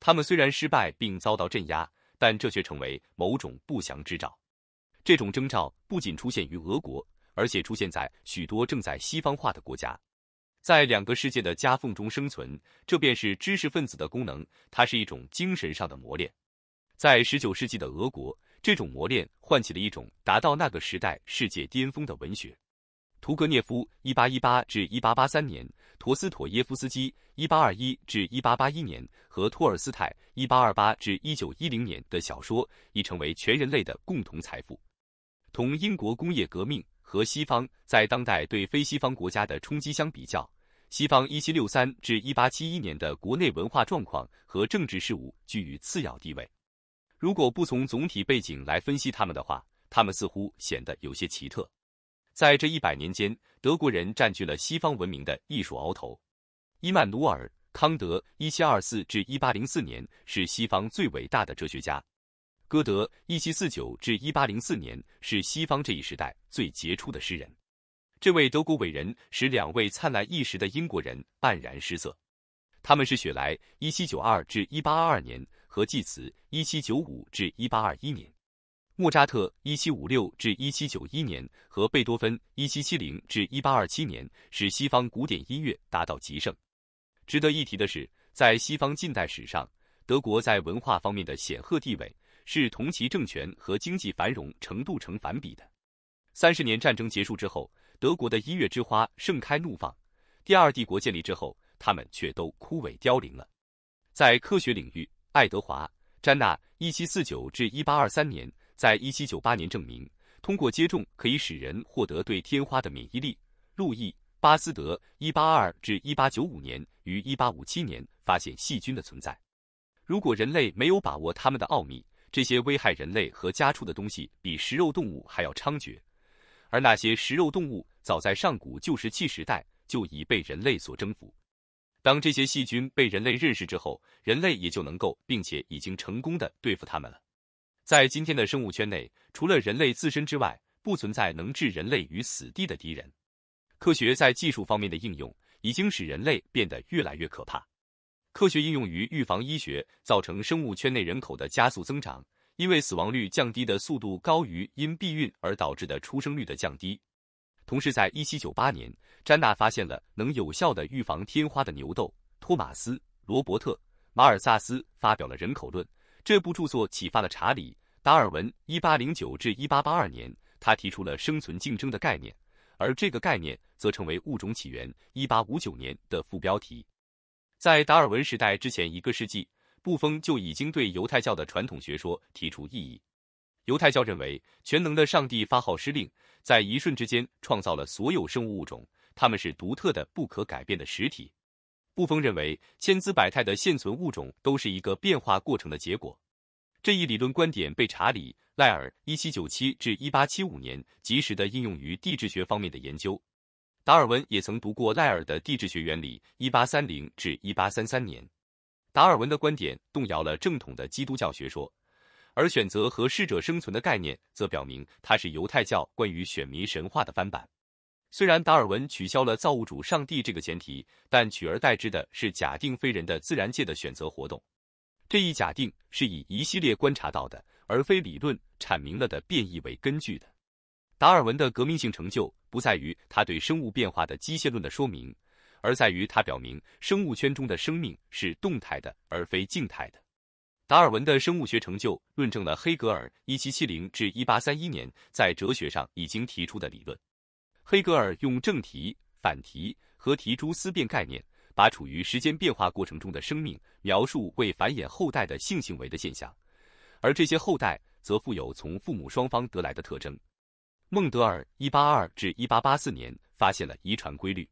他们虽然失败并遭到镇压，但这却成为某种不祥之兆。这种征兆不仅出现于俄国，而且出现在许多正在西方化的国家。在两个世界的夹缝中生存，这便是知识分子的功能。它是一种精神上的磨练。在十九世纪的俄国。这种磨练唤起了一种达到那个时代世界巅峰的文学。屠格涅夫 （1818-1883 年）、陀思妥耶夫斯基 （1821-1881 年）和托尔斯泰 （1828-1910 年）的小说已成为全人类的共同财富。同英国工业革命和西方在当代对非西方国家的冲击相比较，西方1763-1871年的国内文化状况和政治事务居于次要地位。如果不从总体背景来分析他们的话，他们似乎显得有些奇特。在这一百年间，德国人占据了西方文明的艺术鳌头。伊曼努尔·康德（一七二四至一八零四年）是西方最伟大的哲学家；歌德（一七四九至一八零四年）是西方这一时代最杰出的诗人。这位德国伟人使两位灿烂一时的英国人黯然失色。他们是雪莱（一七九二至一八二二年）。和祭词一七九五至一八二一年），莫扎特（一七五六至一七九一年）和贝多芬（一七七零至一八二七年）使西方古典音乐达到极盛。值得一提的是，在西方近代史上，德国在文化方面的显赫地位是同其政权和经济繁荣程度成反比的。三十年战争结束之后，德国的音乐之花盛开怒放；第二帝国建立之后，他们却都枯萎凋零了。在科学领域，爱德华·詹纳 （1749-1823） 年，在1798年证明通过接种可以使人获得对天花的免疫力。路易·巴斯德 （1822-1895） 年于1857年发现细菌的存在。如果人类没有把握它们的奥秘，这些危害人类和家畜的东西比食肉动物还要猖獗。而那些食肉动物，早在上古旧石器时代就已被人类所征服。当这些细菌被人类认识之后，人类也就能够并且已经成功的对付它们了。在今天的生物圈内，除了人类自身之外，不存在能置人类于死地的敌人。科学在技术方面的应用已经使人类变得越来越可怕。科学应用于预防医学，造成生物圈内人口的加速增长，因为死亡率降低的速度高于因避孕而导致的出生率的降低。同时，在一七九八年，詹纳发现了能有效的预防天花的牛痘。托马斯·罗伯特·马尔萨斯发表了《人口论》，这部著作启发了查理·达尔文。一八零九至一八八二年，他提出了生存竞争的概念，而这个概念则成为《物种起源》一八五九年的副标题。在达尔文时代之前一个世纪，布丰就已经对犹太教的传统学说提出异议。犹太教认为，全能的上帝发号施令，在一瞬之间创造了所有生物物种，它们是独特的、不可改变的实体。布冯认为，千姿百态的现存物种都是一个变化过程的结果。这一理论观点被查理·赖尔（一七九七至一八七五年）及时地应用于地质学方面的研究。达尔文也曾读过赖尔的《地质学原理》（一八三零至一八三三年）。达尔文的观点动摇了正统的基督教学说。而选择和适者生存的概念，则表明它是犹太教关于选民神话的翻版。虽然达尔文取消了造物主上帝这个前提，但取而代之的是假定非人的自然界的选择活动。这一假定是以一系列观察到的，而非理论阐明了的变异为根据的。达尔文的革命性成就不在于他对生物变化的机械论的说明，而在于他表明生物圈中的生命是动态的，而非静态的。达尔文的生物学成就论证了黑格尔 （1770-1831 年）在哲学上已经提出的理论。黑格尔用正题、反题和题中思辨概念，把处于时间变化过程中的生命描述为繁衍后代的性行为的现象，而这些后代则富有从父母双方得来的特征。孟德尔 （1822-1884 年）发现了遗传规律，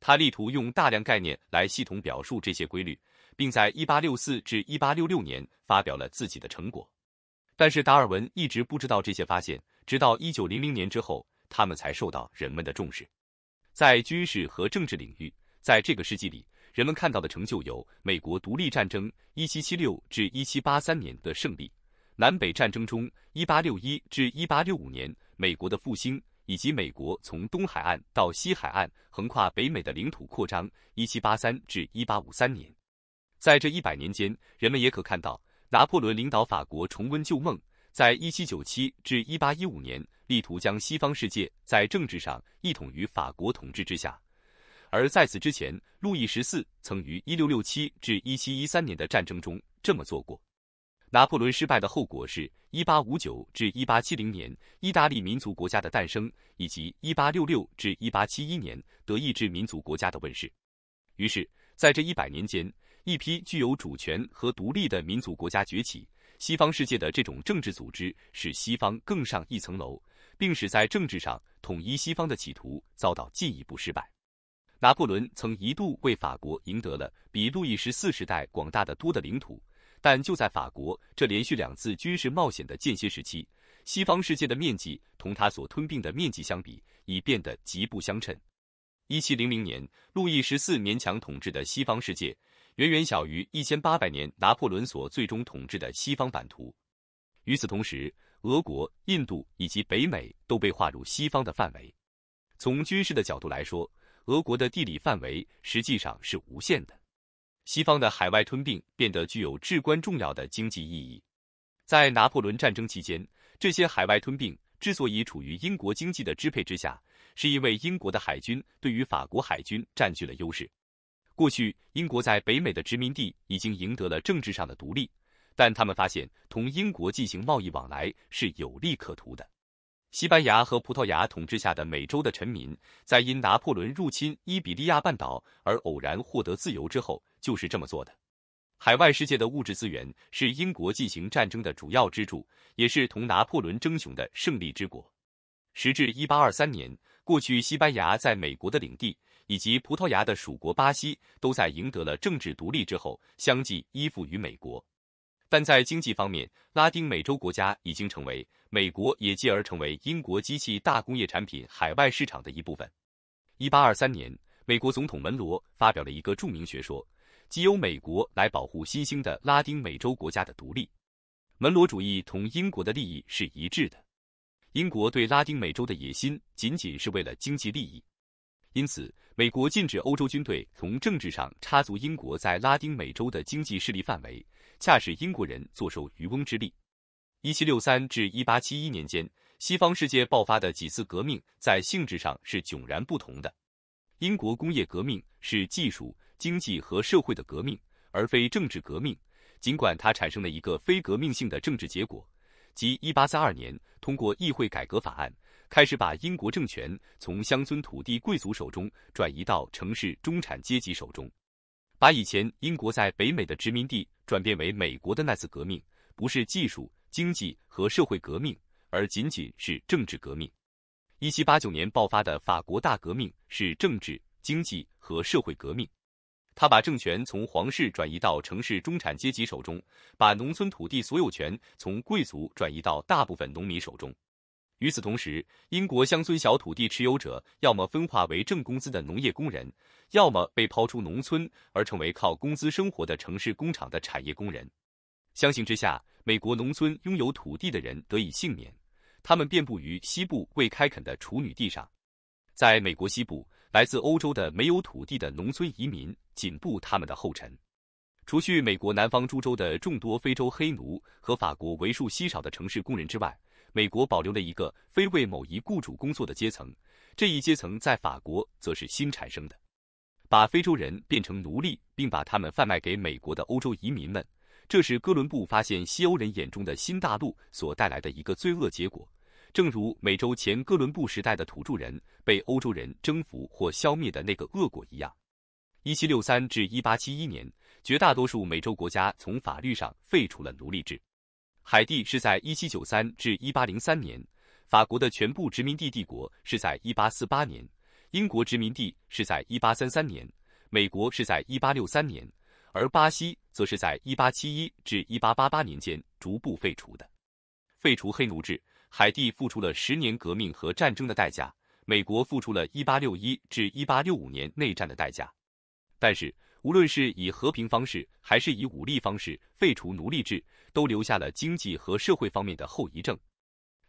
他力图用大量概念来系统表述这些规律。并在一八六四至一八六六年发表了自己的成果，但是达尔文一直不知道这些发现，直到一九零零年之后，他们才受到人们的重视。在军事和政治领域，在这个世纪里，人们看到的成就有美国独立战争（一七七六至一七八三年）的胜利、南北战争中（一八六一至一八六五年）美国的复兴，以及美国从东海岸到西海岸横跨北美的领土扩张（一七八三至一八五三年）。在这一百年间，人们也可看到拿破仑领导法国重温旧梦，在一七九七至一八一五年，力图将西方世界在政治上一统于法国统治之下。而在此之前，路易十四曾于一六六七至一七一三年的战争中这么做过。拿破仑失败的后果是，一八五九至一八七零年意大利民族国家的诞生，以及一八六六至一八七一年德意志民族国家的问世。于是，在这一百年间。一批具有主权和独立的民族国家崛起，西方世界的这种政治组织使西方更上一层楼，并使在政治上统一西方的企图遭到进一步失败。拿破仑曾一度为法国赢得了比路易十四时代广大的多的领土，但就在法国这连续两次军事冒险的间歇时期，西方世界的面积同他所吞并的面积相比已变得极不相称。一七零零年，路易十四勉强统治的西方世界。远远小于一千八百年拿破仑所最终统治的西方版图。与此同时，俄国、印度以及北美都被划入西方的范围。从军事的角度来说，俄国的地理范围实际上是无限的。西方的海外吞并变得具有至关重要的经济意义。在拿破仑战争期间，这些海外吞并之所以处于英国经济的支配之下，是因为英国的海军对于法国海军占据了优势。过去，英国在北美的殖民地已经赢得了政治上的独立，但他们发现同英国进行贸易往来是有利可图的。西班牙和葡萄牙统治下的美洲的臣民，在因拿破仑入侵伊比利亚半岛而偶然获得自由之后，就是这么做的。海外世界的物质资源是英国进行战争的主要支柱，也是同拿破仑争雄的胜利之果。时至一八二三年，过去西班牙在美国的领地。以及葡萄牙的属国巴西都在赢得了政治独立之后，相继依附于美国。但在经济方面，拉丁美洲国家已经成为美国，也继而成为英国机器大工业产品海外市场的一部分。一八二三年，美国总统门罗发表了一个著名学说，即由美国来保护新兴的拉丁美洲国家的独立。门罗主义同英国的利益是一致的。英国对拉丁美洲的野心仅仅是为了经济利益，因此。美国禁止欧洲军队从政治上插足英国在拉丁美洲的经济势力范围，恰使英国人坐收渔翁之利。一七六三至一八七一年间，西方世界爆发的几次革命在性质上是迥然不同的。英国工业革命是技术、经济和社会的革命，而非政治革命。尽管它产生了一个非革命性的政治结果，即一八三二年通过议会改革法案。开始把英国政权从乡村土地贵族手中转移到城市中产阶级手中，把以前英国在北美的殖民地转变为美国的那次革命，不是技术、经济和社会革命，而仅仅是政治革命。一七八九年爆发的法国大革命是政治、经济和社会革命，他把政权从皇室转移到城市中产阶级手中，把农村土地所有权从贵族转移到大部分农民手中。与此同时，英国乡村小土地持有者要么分化为挣工资的农业工人，要么被抛出农村而成为靠工资生活的城市工厂的产业工人。相形之下，美国农村拥有土地的人得以幸免，他们遍布于西部未开垦的处女地上。在美国西部，来自欧洲的没有土地的农村移民紧步他们的后尘。除去美国南方诸州的众多非洲黑奴和法国为数稀少的城市工人之外。美国保留了一个非为某一雇主工作的阶层，这一阶层在法国则是新产生的。把非洲人变成奴隶，并把他们贩卖给美国的欧洲移民们，这是哥伦布发现西欧人眼中的新大陆所带来的一个罪恶结果，正如美洲前哥伦布时代的土著人被欧洲人征服或消灭的那个恶果一样。1763至1871年，绝大多数美洲国家从法律上废除了奴隶制。海地是在一七九三至一八零三年，法国的全部殖民地帝国是在一八四八年，英国殖民地是在一八三三年，美国是在一八六三年，而巴西则是在一八七一至一八八八年间逐步废除的。废除黑奴制，海地付出了十年革命和战争的代价，美国付出了一八六一至一八六五年内战的代价，但是。无论是以和平方式还是以武力方式废除奴隶制，都留下了经济和社会方面的后遗症。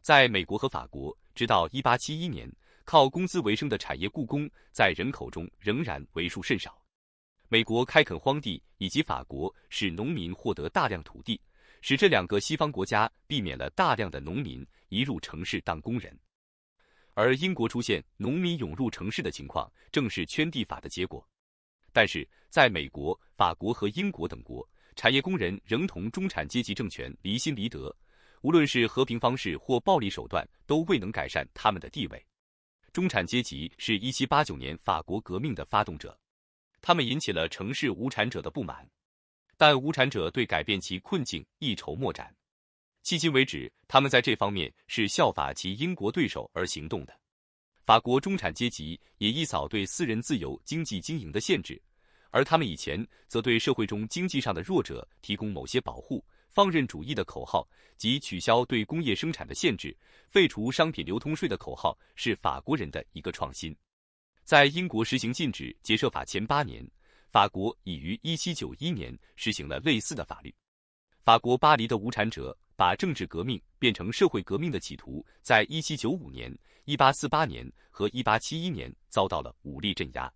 在美国和法国，直到一八七一年，靠工资为生的产业雇工在人口中仍然为数甚少。美国开垦荒地以及法国使农民获得大量土地，使这两个西方国家避免了大量的农民移入城市当工人。而英国出现农民涌入城市的情况，正是圈地法的结果。但是，在美国、法国和英国等国，产业工人仍同中产阶级政权离心离德。无论是和平方式或暴力手段，都未能改善他们的地位。中产阶级是一七八九年法国革命的发动者，他们引起了城市无产者的不满，但无产者对改变其困境一筹莫展。迄今为止，他们在这方面是效法其英国对手而行动的。法国中产阶级也一早对私人自由经济经营的限制。而他们以前则对社会中经济上的弱者提供某些保护。放任主义的口号及取消对工业生产的限制、废除商品流通税的口号是法国人的一个创新。在英国实行禁止结社法前八年，法国已于1791年实行了类似的法律。法国巴黎的无产者把政治革命变成社会革命的企图，在1795年、1848年和1871年遭到了武力镇压。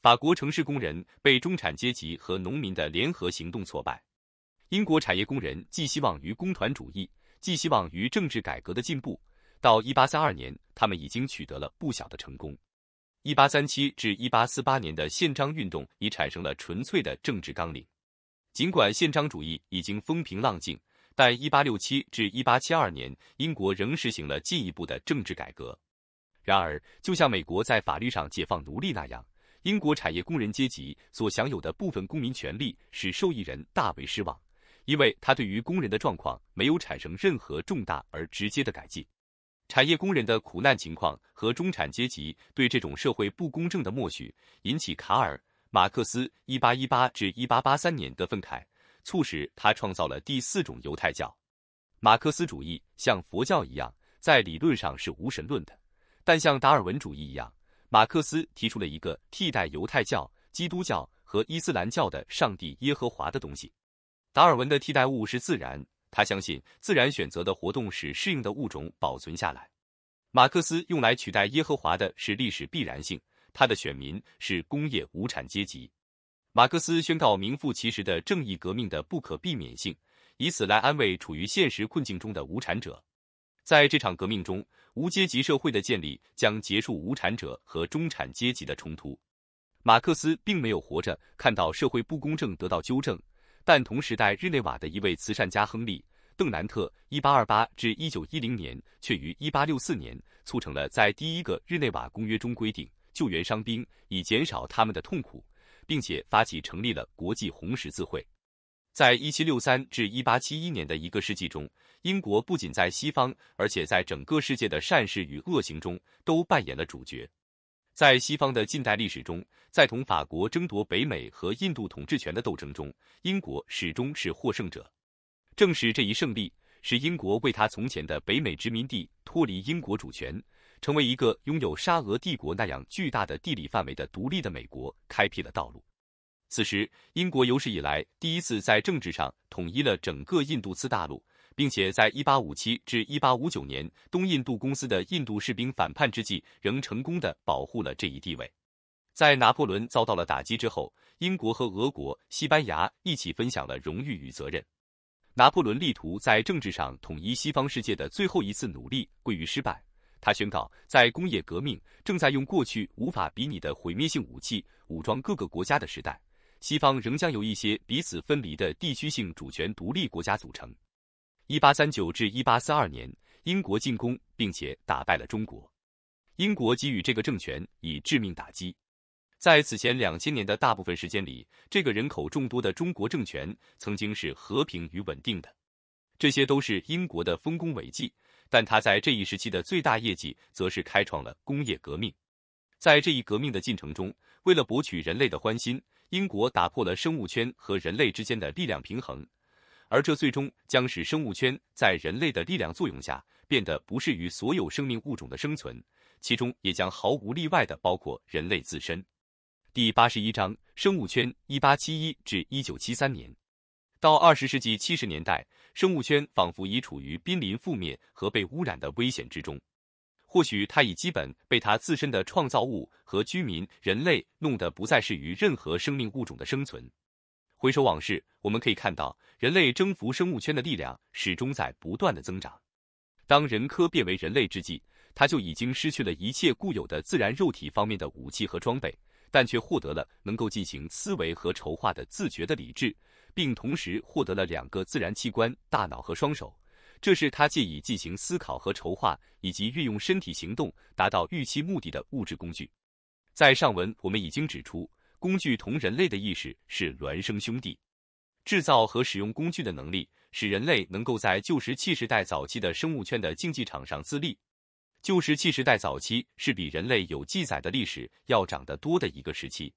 法国城市工人被中产阶级和农民的联合行动挫败，英国产业工人寄希望于工团主义，寄希望于政治改革的进步。到一八三二年，他们已经取得了不小的成功。一八三七至一八四八年的宪章运动已产生了纯粹的政治纲领。尽管宪章主义已经风平浪静，但一八六七至一八七二年，英国仍实行了进一步的政治改革。然而，就像美国在法律上解放奴隶那样。英国产业工人阶级所享有的部分公民权利，使受益人大为失望，因为他对于工人的状况没有产生任何重大而直接的改进。产业工人的苦难情况和中产阶级对这种社会不公正的默许，引起卡尔·马克思1818至1883年的愤慨，促使他创造了第四种犹太教——马克思主义。像佛教一样，在理论上是无神论的，但像达尔文主义一样。马克思提出了一个替代犹太教、基督教和伊斯兰教的上帝耶和华的东西。达尔文的替代物是自然，他相信自然选择的活动使适应的物种保存下来。马克思用来取代耶和华的是历史必然性，他的选民是工业无产阶级。马克思宣告名副其实的正义革命的不可避免性，以此来安慰处于现实困境中的无产者。在这场革命中。无阶级社会的建立将结束无产者和中产阶级的冲突。马克思并没有活着看到社会不公正得到纠正，但同时代日内瓦的一位慈善家亨利·邓南特 （1828-1910 年）却于1864年促成了在第一个日内瓦公约中规定救援伤兵，以减少他们的痛苦，并且发起成立了国际红十字会。在1763至1871年的一个世纪中。英国不仅在西方，而且在整个世界的善事与恶行中都扮演了主角。在西方的近代历史中，在同法国争夺北美和印度统治权的斗争中，英国始终是获胜者。正是这一胜利，使英国为他从前的北美殖民地脱离英国主权，成为一个拥有沙俄帝国那样巨大的地理范围的独立的美国开辟了道路。此时，英国有史以来第一次在政治上统一了整个印度次大陆。并且在1857至1859年东印度公司的印度士兵反叛之际，仍成功的保护了这一地位。在拿破仑遭到了打击之后，英国和俄国、西班牙一起分享了荣誉与责任。拿破仑力图在政治上统一西方世界的最后一次努力归于失败。他宣告，在工业革命正在用过去无法比拟的毁灭性武器武装各个国家的时代，西方仍将由一些彼此分离的地区性主权独立国家组成。一八三九至一八四二年，英国进攻并且打败了中国。英国给予这个政权以致命打击。在此前两千年的大部分时间里，这个人口众多的中国政权曾经是和平与稳定的。这些都是英国的丰功伟绩，但他在这一时期的最大业绩，则是开创了工业革命。在这一革命的进程中，为了博取人类的欢心，英国打破了生物圈和人类之间的力量平衡。而这最终将使生物圈在人类的力量作用下变得不适于所有生命物种的生存，其中也将毫无例外地包括人类自身。第八十一章生物圈 （1871-1973 年）到二十世纪七十年代，生物圈仿佛已处于濒临覆灭和被污染的危险之中。或许它已基本被它自身的创造物和居民——人类——弄得不再适于任何生命物种的生存。回首往事，我们可以看到，人类征服生物圈的力量始终在不断的增长。当人科变为人类之际，他就已经失去了一切固有的自然肉体方面的武器和装备，但却获得了能够进行思维和筹划的自觉的理智，并同时获得了两个自然器官——大脑和双手。这是他借以进行思考和筹划，以及运用身体行动达到预期目的的物质工具。在上文，我们已经指出。工具同人类的意识是孪生兄弟。制造和使用工具的能力使人类能够在旧石器时代早期的生物圈的竞技场上自立。旧石器时代早期是比人类有记载的历史要长得多的一个时期。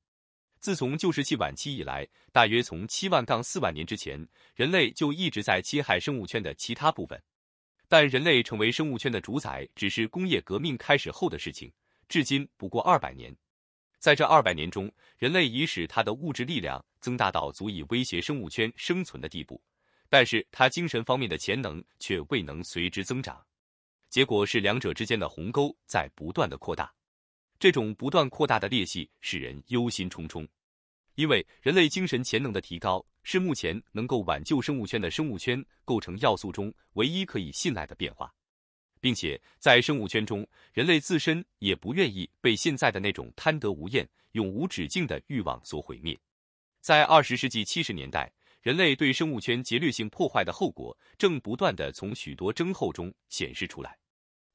自从旧石器晚期以来，大约从七万杠四万年之前，人类就一直在侵害生物圈的其他部分。但人类成为生物圈的主宰只是工业革命开始后的事情，至今不过二百年。在这二百年中，人类已使它的物质力量增大到足以威胁生物圈生存的地步，但是它精神方面的潜能却未能随之增长。结果是两者之间的鸿沟在不断的扩大。这种不断扩大的裂隙使人忧心忡忡，因为人类精神潜能的提高是目前能够挽救生物圈的生物圈构成要素中唯一可以信赖的变化。并且在生物圈中，人类自身也不愿意被现在的那种贪得无厌、永无止境的欲望所毁灭。在二十世纪七十年代，人类对生物圈劫掠性破坏的后果正不断的从许多征候中显示出来。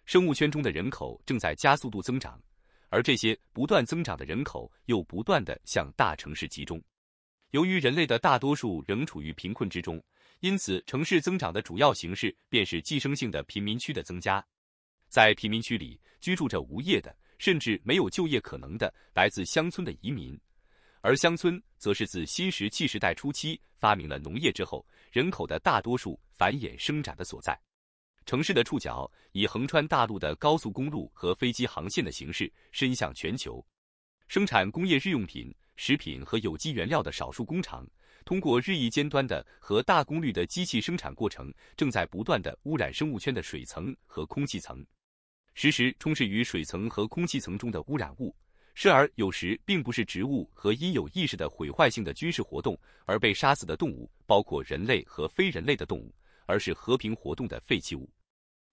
生物圈中的人口正在加速度增长，而这些不断增长的人口又不断的向大城市集中。由于人类的大多数仍处于贫困之中。因此，城市增长的主要形式便是寄生性的贫民区的增加。在贫民区里居住着无业的，甚至没有就业可能的来自乡村的移民，而乡村则是自新石器时代初期发明了农业之后，人口的大多数繁衍生长的所在。城市的触角以横穿大陆的高速公路和飞机航线的形式伸向全球，生产工业日用品、食品和有机原料的少数工厂。通过日益尖端的和大功率的机器，生产过程正在不断的污染生物圈的水层和空气层，时时充斥于水层和空气层中的污染物，甚而有时并不是植物和因有意识的毁坏性的军事活动而被杀死的动物，包括人类和非人类的动物，而是和平活动的废弃物。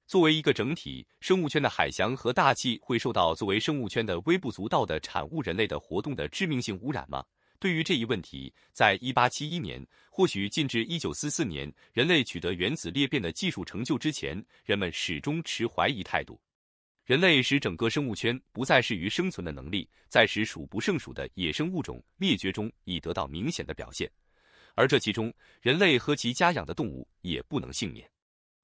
作为一个整体，生物圈的海洋和大气会受到作为生物圈的微不足道的产物人类的活动的致命性污染吗？对于这一问题，在一八七一年，或许近至一九四四年，人类取得原子裂变的技术成就之前，人们始终持怀疑态度。人类使整个生物圈不再适于生存的能力，在使数不胜数的野生物种灭绝中已得到明显的表现，而这其中，人类和其家养的动物也不能幸免。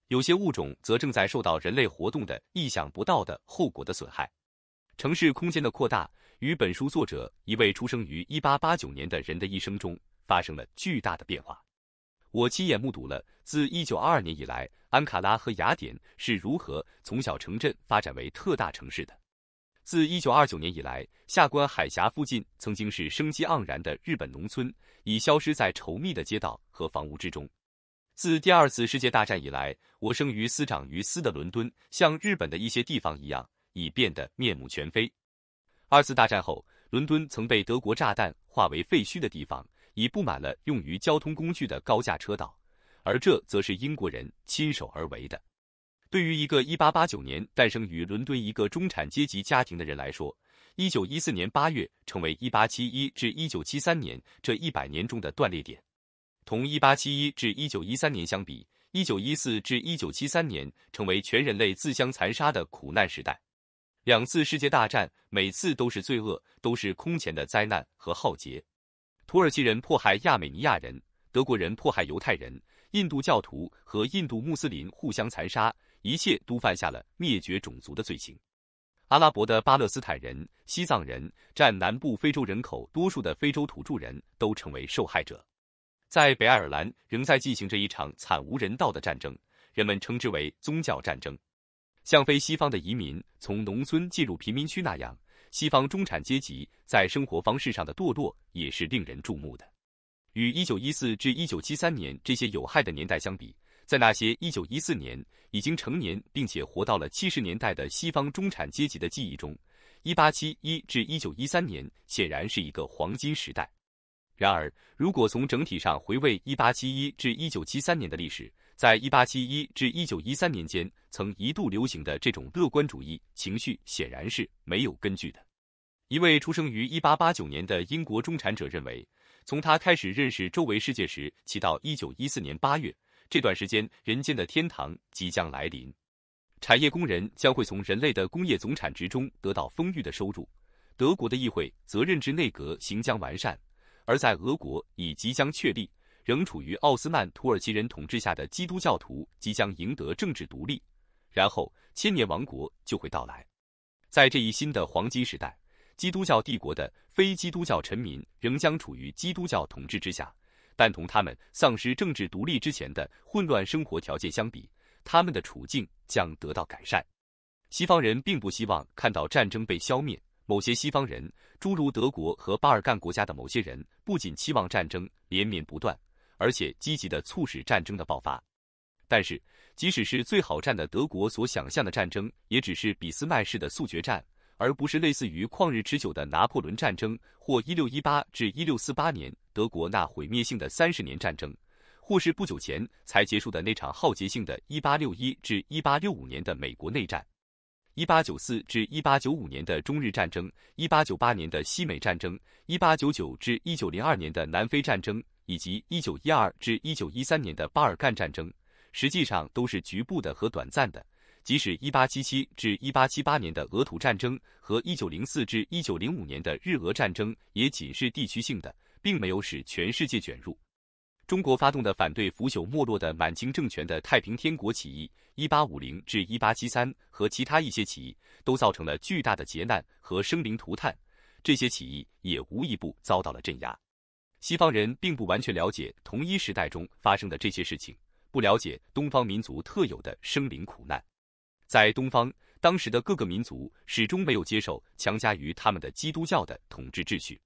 有些物种则正在受到人类活动的意想不到的后果的损害。城市空间的扩大。与本书作者一位出生于一八八九年的人的一生中发生了巨大的变化。我亲眼目睹了自一九二二年以来，安卡拉和雅典是如何从小城镇发展为特大城市的。自一九二九年以来，下关海峡附近曾经是生机盎然的日本农村，已消失在稠密的街道和房屋之中。自第二次世界大战以来，我生于斯长于斯的伦敦，像日本的一些地方一样，已变得面目全非。二次大战后，伦敦曾被德国炸弹化为废墟的地方，已布满了用于交通工具的高架车道，而这则是英国人亲手而为的。对于一个1889年诞生于伦敦一个中产阶级家庭的人来说，1914年8月成为1871至1973年这一百年中的断裂点。同一871至1913年相比，1914至1973年成为全人类自相残杀的苦难时代。两次世界大战，每次都是罪恶，都是空前的灾难和浩劫。土耳其人迫害亚美尼亚人，德国人迫害犹太人，印度教徒和印度穆斯林互相残杀，一切都犯下了灭绝种族的罪行。阿拉伯的巴勒斯坦人、西藏人、占南部非洲人口多数的非洲土著人都成为受害者。在北爱尔兰，仍在进行着一场惨无人道的战争，人们称之为宗教战争。像非西方的移民从农村进入贫民区那样，西方中产阶级在生活方式上的堕落也是令人注目的。与一九一四至一九七三年这些有害的年代相比，在那些一九一四年已经成年并且活到了七十年代的西方中产阶级的记忆中，一八七一至一九一三年显然是一个黄金时代。然而，如果从整体上回味一八七一至一九七三年的历史，在1871至1913年间曾一度流行的这种乐观主义情绪显然是没有根据的。一位出生于1889年的英国中产者认为，从他开始认识周围世界时起到1914年8月这段时间，人间的天堂即将来临，产业工人将会从人类的工业总产值中得到丰裕的收入，德国的议会责任制内阁行将完善，而在俄国已即将确立。仍处于奥斯曼土耳其人统治下的基督教徒即将赢得政治独立，然后千年王国就会到来。在这一新的黄金时代，基督教帝国的非基督教臣民仍将处于基督教统治之下，但同他们丧失政治独立之前的混乱生活条件相比，他们的处境将得到改善。西方人并不希望看到战争被消灭，某些西方人，诸如德国和巴尔干国家的某些人，不仅期望战争连绵不断。而且积极地促使战争的爆发，但是即使是最好战的德国所想象的战争，也只是俾斯麦式的速决战，而不是类似于旷日持久的拿破仑战争，或一六一八至一六四八年德国那毁灭性的三十年战争，或是不久前才结束的那场浩劫性的一八六一至一八六五年的美国内战，一八九四至一八九五年的中日战争，一八九八年的西美战争，一八九九至一九零二年的南非战争。以及1912至1913年的巴尔干战争，实际上都是局部的和短暂的。即使1877至1878年的俄土战争和1904至1905年的日俄战争，也仅是地区性的，并没有使全世界卷入。中国发动的反对腐朽没落的满清政权的太平天国起义 （1850 至 1873） 和其他一些起义，都造成了巨大的劫难和生灵涂炭。这些起义也无一不遭到了镇压。西方人并不完全了解同一时代中发生的这些事情，不了解东方民族特有的生灵苦难。在东方，当时的各个民族始终没有接受强加于他们的基督教的统治秩序。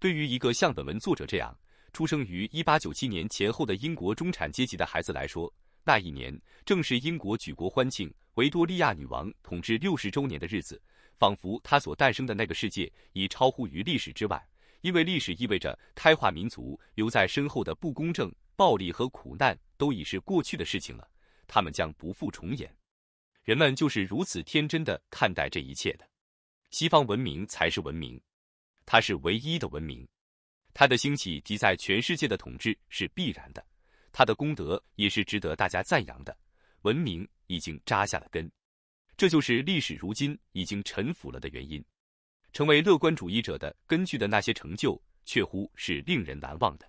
对于一个像本文作者这样出生于1897年前后的英国中产阶级的孩子来说，那一年正是英国举国欢庆维多利亚女王统治六十周年的日子，仿佛她所诞生的那个世界已超乎于历史之外。因为历史意味着开化民族留在身后的不公正、暴力和苦难都已是过去的事情了，他们将不复重演。人们就是如此天真的看待这一切的。西方文明才是文明，它是唯一的文明，它的兴起及在全世界的统治是必然的，它的功德也是值得大家赞扬的。文明已经扎下了根，这就是历史如今已经沉腐了的原因。成为乐观主义者的根据的那些成就，确乎是令人难忘的。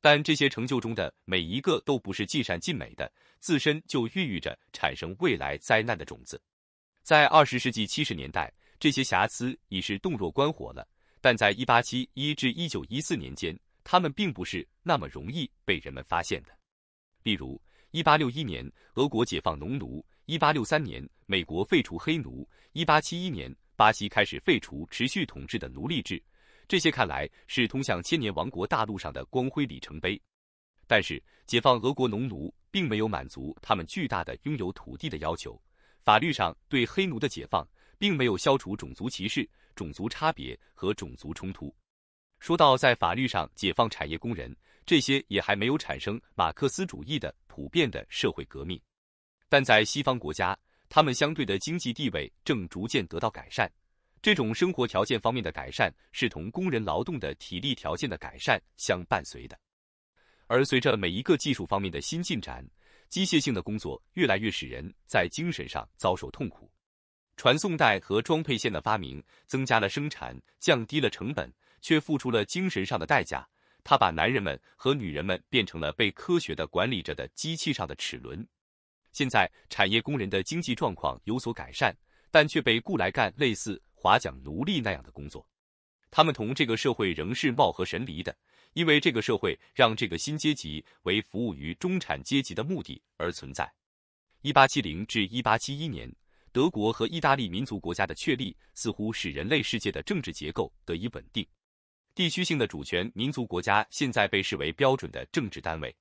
但这些成就中的每一个都不是尽善尽美的，自身就孕育着产生未来灾难的种子。在二十世纪七十年代，这些瑕疵已是洞若观火了。但在一八七一至一九一四年间，他们并不是那么容易被人们发现的。例如，一八六一年俄国解放农奴，一八六三年美国废除黑奴，一八七一年。巴西开始废除持续统治的奴隶制，这些看来是通向千年王国大陆上的光辉里程碑。但是，解放俄国农奴并没有满足他们巨大的拥有土地的要求。法律上对黑奴的解放，并没有消除种族歧视、种族差别和种族冲突。说到在法律上解放产业工人，这些也还没有产生马克思主义的普遍的社会革命。但在西方国家。他们相对的经济地位正逐渐得到改善，这种生活条件方面的改善是同工人劳动的体力条件的改善相伴随的。而随着每一个技术方面的新进展，机械性的工作越来越使人在精神上遭受痛苦。传送带和装配线的发明增加了生产，降低了成本，却付出了精神上的代价。它把男人们和女人们变成了被科学的管理着的机器上的齿轮。现在，产业工人的经济状况有所改善，但却被雇来干类似划桨奴隶那样的工作。他们同这个社会仍是貌合神离的，因为这个社会让这个新阶级为服务于中产阶级的目的而存在。一八七零至一八七一年，德国和意大利民族国家的确立似乎使人类世界的政治结构得以稳定。地区性的主权民族国家现在被视为标准的政治单位。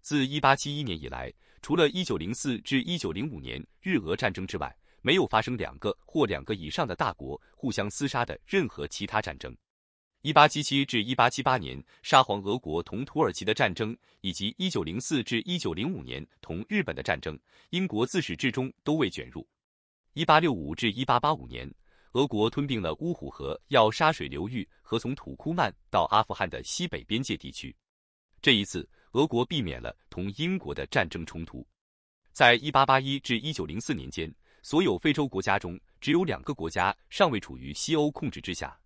自一八七一年以来。除了一九零四至一九零五年日俄战争之外，没有发生两个或两个以上的大国互相厮杀的任何其他战争。一八七七至一八七八年沙皇俄国同土耳其的战争，以及一九零四至一九零五年同日本的战争，英国自始至终都未卷入。一八六五至一八八五年，俄国吞并了乌虎河、要沙水流域和从土库曼到阿富汗的西北边界地区。这一次。俄国避免了同英国的战争冲突。在1881至1904年间，所有非洲国家中只有两个国家尚未处于西欧控制之下。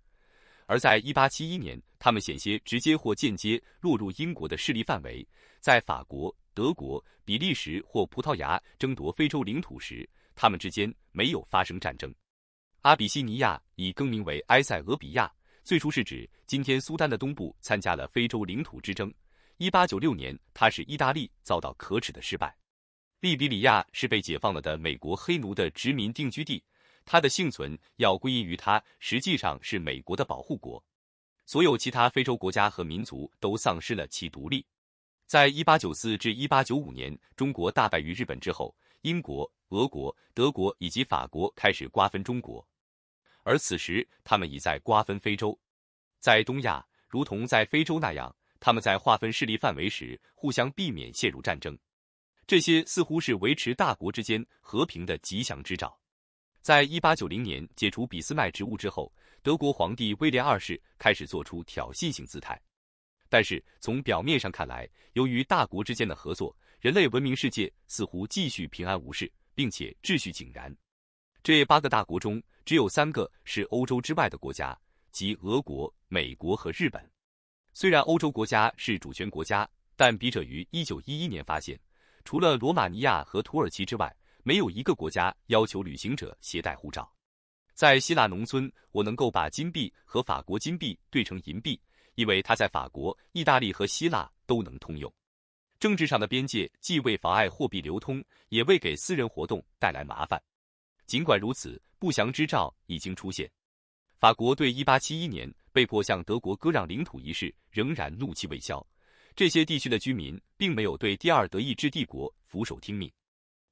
而在1871年，他们险些直接或间接落入英国的势力范围。在法国、德国、比利时或葡萄牙争夺非洲领土时，他们之间没有发生战争。阿比西尼亚已更名为埃塞俄比亚，最初是指今天苏丹的东部。参加了非洲领土之争。一八九六年，他使意大利遭到可耻的失败。利比里亚是被解放了的美国黑奴的殖民定居地，它的幸存要归因于它实际上是美国的保护国。所有其他非洲国家和民族都丧失了其独立。在一八九四至一八九五年中国大败于日本之后，英国、俄国、德国以及法国开始瓜分中国，而此时他们已在瓜分非洲。在东亚，如同在非洲那样。他们在划分势力范围时互相避免陷入战争，这些似乎是维持大国之间和平的吉祥之兆。在一八九零年解除俾斯麦职务之后，德国皇帝威廉二世开始做出挑衅性姿态。但是从表面上看来，由于大国之间的合作，人类文明世界似乎继续平安无事，并且秩序井然。这八个大国中，只有三个是欧洲之外的国家，即俄国、美国和日本。虽然欧洲国家是主权国家，但笔者于一九一一年发现，除了罗马尼亚和土耳其之外，没有一个国家要求旅行者携带护照。在希腊农村，我能够把金币和法国金币兑成银币，因为它在法国、意大利和希腊都能通用。政治上的边界既未妨碍货币流通，也未给私人活动带来麻烦。尽管如此，不祥之兆已经出现。法国对一八七一年。被迫向德国割让领土一事仍然怒气未消，这些地区的居民并没有对第二德意志帝国俯首听命。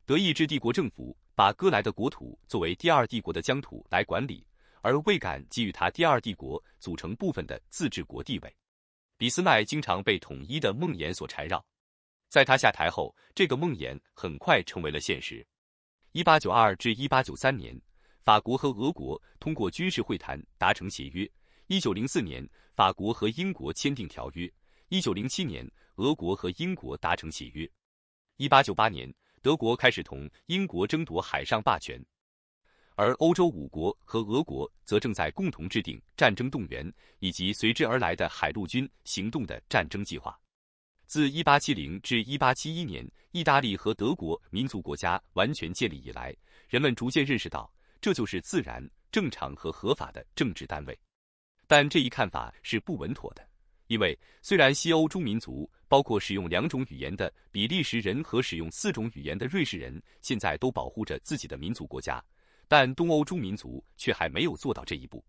德意志帝国政府把割来的国土作为第二帝国的疆土来管理，而未敢给予他第二帝国组成部分的自治国地位。俾斯麦经常被统一的梦魇所缠绕，在他下台后，这个梦魇很快成为了现实。1892至1893年，法国和俄国通过军事会谈达成协约。一九零四年，法国和英国签订条约；一九零七年，俄国和英国达成协约；一八九八年，德国开始同英国争夺海上霸权，而欧洲五国和俄国则正在共同制定战争动员以及随之而来的海陆军行动的战争计划。自一八七零至一八七一年，意大利和德国民族国家完全建立以来，人们逐渐认识到，这就是自然、正常和合法的政治单位。但这一看法是不稳妥的，因为虽然西欧诸民族，包括使用两种语言的比利时人和使用四种语言的瑞士人，现在都保护着自己的民族国家，但东欧诸民族却还没有做到这一步。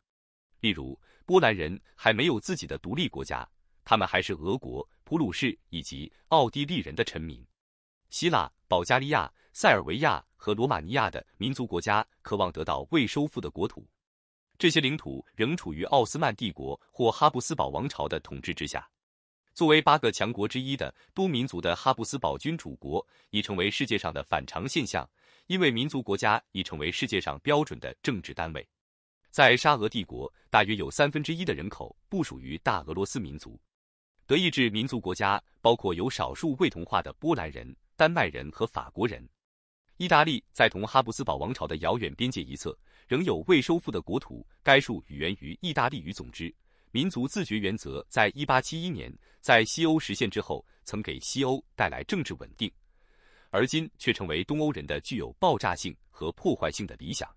例如，波兰人还没有自己的独立国家，他们还是俄国、普鲁士以及奥地利人的臣民。希腊、保加利亚、塞尔维亚和罗马尼亚的民族国家渴望得到未收复的国土。这些领土仍处于奥斯曼帝国或哈布斯堡王朝的统治之下。作为八个强国之一的多民族的哈布斯堡君主国已成为世界上的反常现象，因为民族国家已成为世界上标准的政治单位。在沙俄帝国，大约有三分之一的人口不属于大俄罗斯民族。德意志民族国家包括有少数未同化的波兰人、丹麦人和法国人。意大利在同哈布斯堡王朝的遥远边界一侧。仍有未收复的国土。该术语源于意大利语，总之，民族自决原则在一八七一年在西欧实现之后，曾给西欧带来政治稳定，而今却成为东欧人的具有爆炸性和破坏性的理想。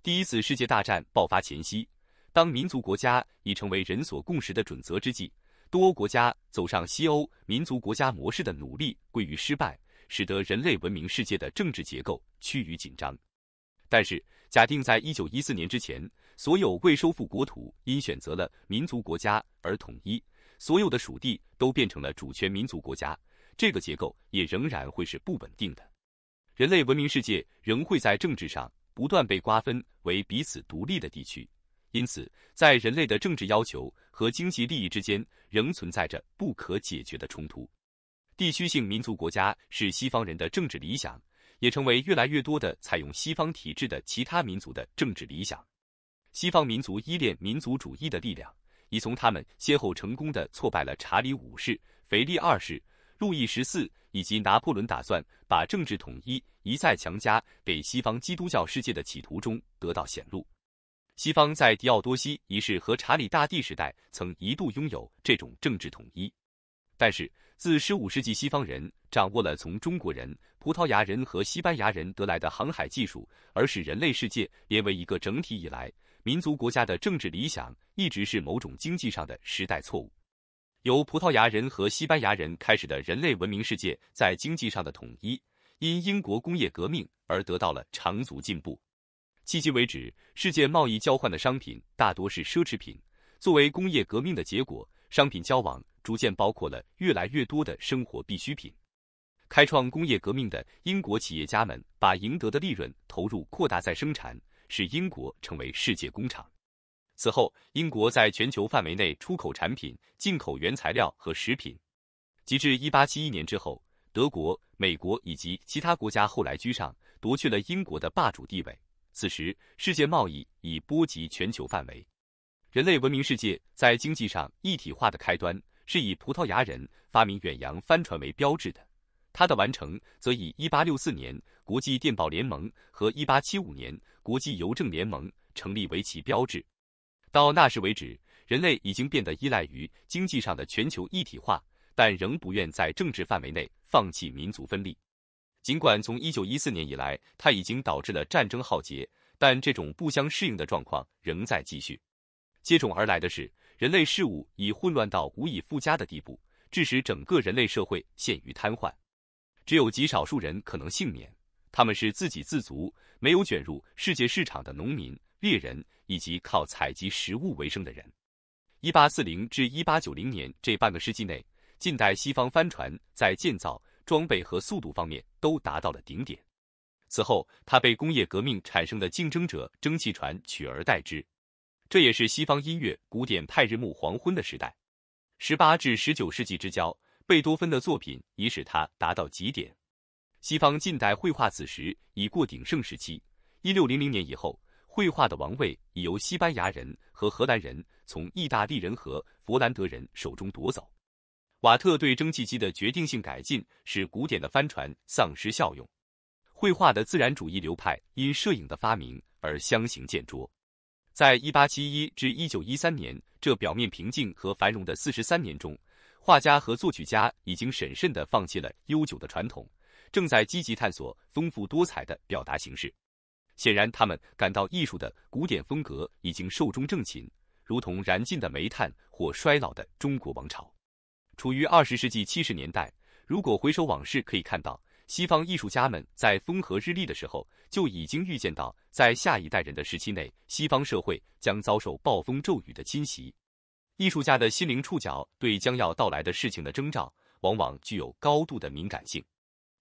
第一次世界大战爆发前夕，当民族国家已成为人所共识的准则之际，东欧国家走上西欧民族国家模式的努力归于失败，使得人类文明世界的政治结构趋于紧张。但是。假定在一九一四年之前，所有未收复国土因选择了民族国家而统一，所有的属地都变成了主权民族国家，这个结构也仍然会是不稳定的。人类文明世界仍会在政治上不断被瓜分为彼此独立的地区，因此，在人类的政治要求和经济利益之间仍存在着不可解决的冲突。地区性民族国家是西方人的政治理想。也成为越来越多的采用西方体制的其他民族的政治理想。西方民族依恋民族主义的力量，已从他们先后成功地挫败了查理五世、腓力二世、路易十四以及拿破仑打算把政治统一一再强加给西方基督教世界的企图中得到显露。西方在狄奥多西一世和查理大帝时代曾一度拥有这种政治统一。但是，自十五世纪西方人掌握了从中国人、葡萄牙人和西班牙人得来的航海技术，而使人类世界变为一个整体以来，民族国家的政治理想一直是某种经济上的时代错误。由葡萄牙人和西班牙人开始的人类文明世界在经济上的统一，因英国工业革命而得到了长足进步。迄今为止，世界贸易交换的商品大多是奢侈品。作为工业革命的结果。商品交往逐渐包括了越来越多的生活必需品。开创工业革命的英国企业家们把赢得的利润投入扩大再生产，使英国成为世界工厂。此后，英国在全球范围内出口产品、进口原材料和食品。及至一八七一年之后，德国、美国以及其他国家后来居上，夺去了英国的霸主地位。此时，世界贸易已波及全球范围。人类文明世界在经济上一体化的开端，是以葡萄牙人发明远洋帆船为标志的；它的完成，则以一八六四年国际电报联盟和一八七五年国际邮政联盟成立为其标志。到那时为止，人类已经变得依赖于经济上的全球一体化，但仍不愿在政治范围内放弃民族分立。尽管从一九一四年以来，它已经导致了战争浩劫，但这种不相适应的状况仍在继续。接踵而来的是，人类事物已混乱到无以复加的地步，致使整个人类社会陷于瘫痪。只有极少数人可能幸免，他们是自给自足、没有卷入世界市场的农民、猎人以及靠采集食物为生的人。一八四零至一八九零年这半个世纪内，近代西方帆船在建造、装备和速度方面都达到了顶点。此后，它被工业革命产生的竞争者——蒸汽船取而代之。这也是西方音乐古典派日暮黄昏的时代，十八至十九世纪之交，贝多芬的作品已使他达到极点。西方近代绘画此时已过鼎盛时期，一六零零年以后，绘画的王位已由西班牙人和荷兰人从意大利人和佛兰德人手中夺走。瓦特对蒸汽机的决定性改进，使古典的帆船丧失效用。绘画的自然主义流派因摄影的发明而相形见绌。在一八七一至一九一三年这表面平静和繁荣的四十三年中，画家和作曲家已经审慎地放弃了悠久的传统，正在积极探索丰富多彩的表达形式。显然，他们感到艺术的古典风格已经寿终正寝，如同燃尽的煤炭或衰老的中国王朝。处于二十世纪七十年代，如果回首往事，可以看到。西方艺术家们在风和日丽的时候，就已经预见到，在下一代人的时期内，西方社会将遭受暴风骤雨的侵袭。艺术家的心灵触角对将要到来的事情的征兆，往往具有高度的敏感性。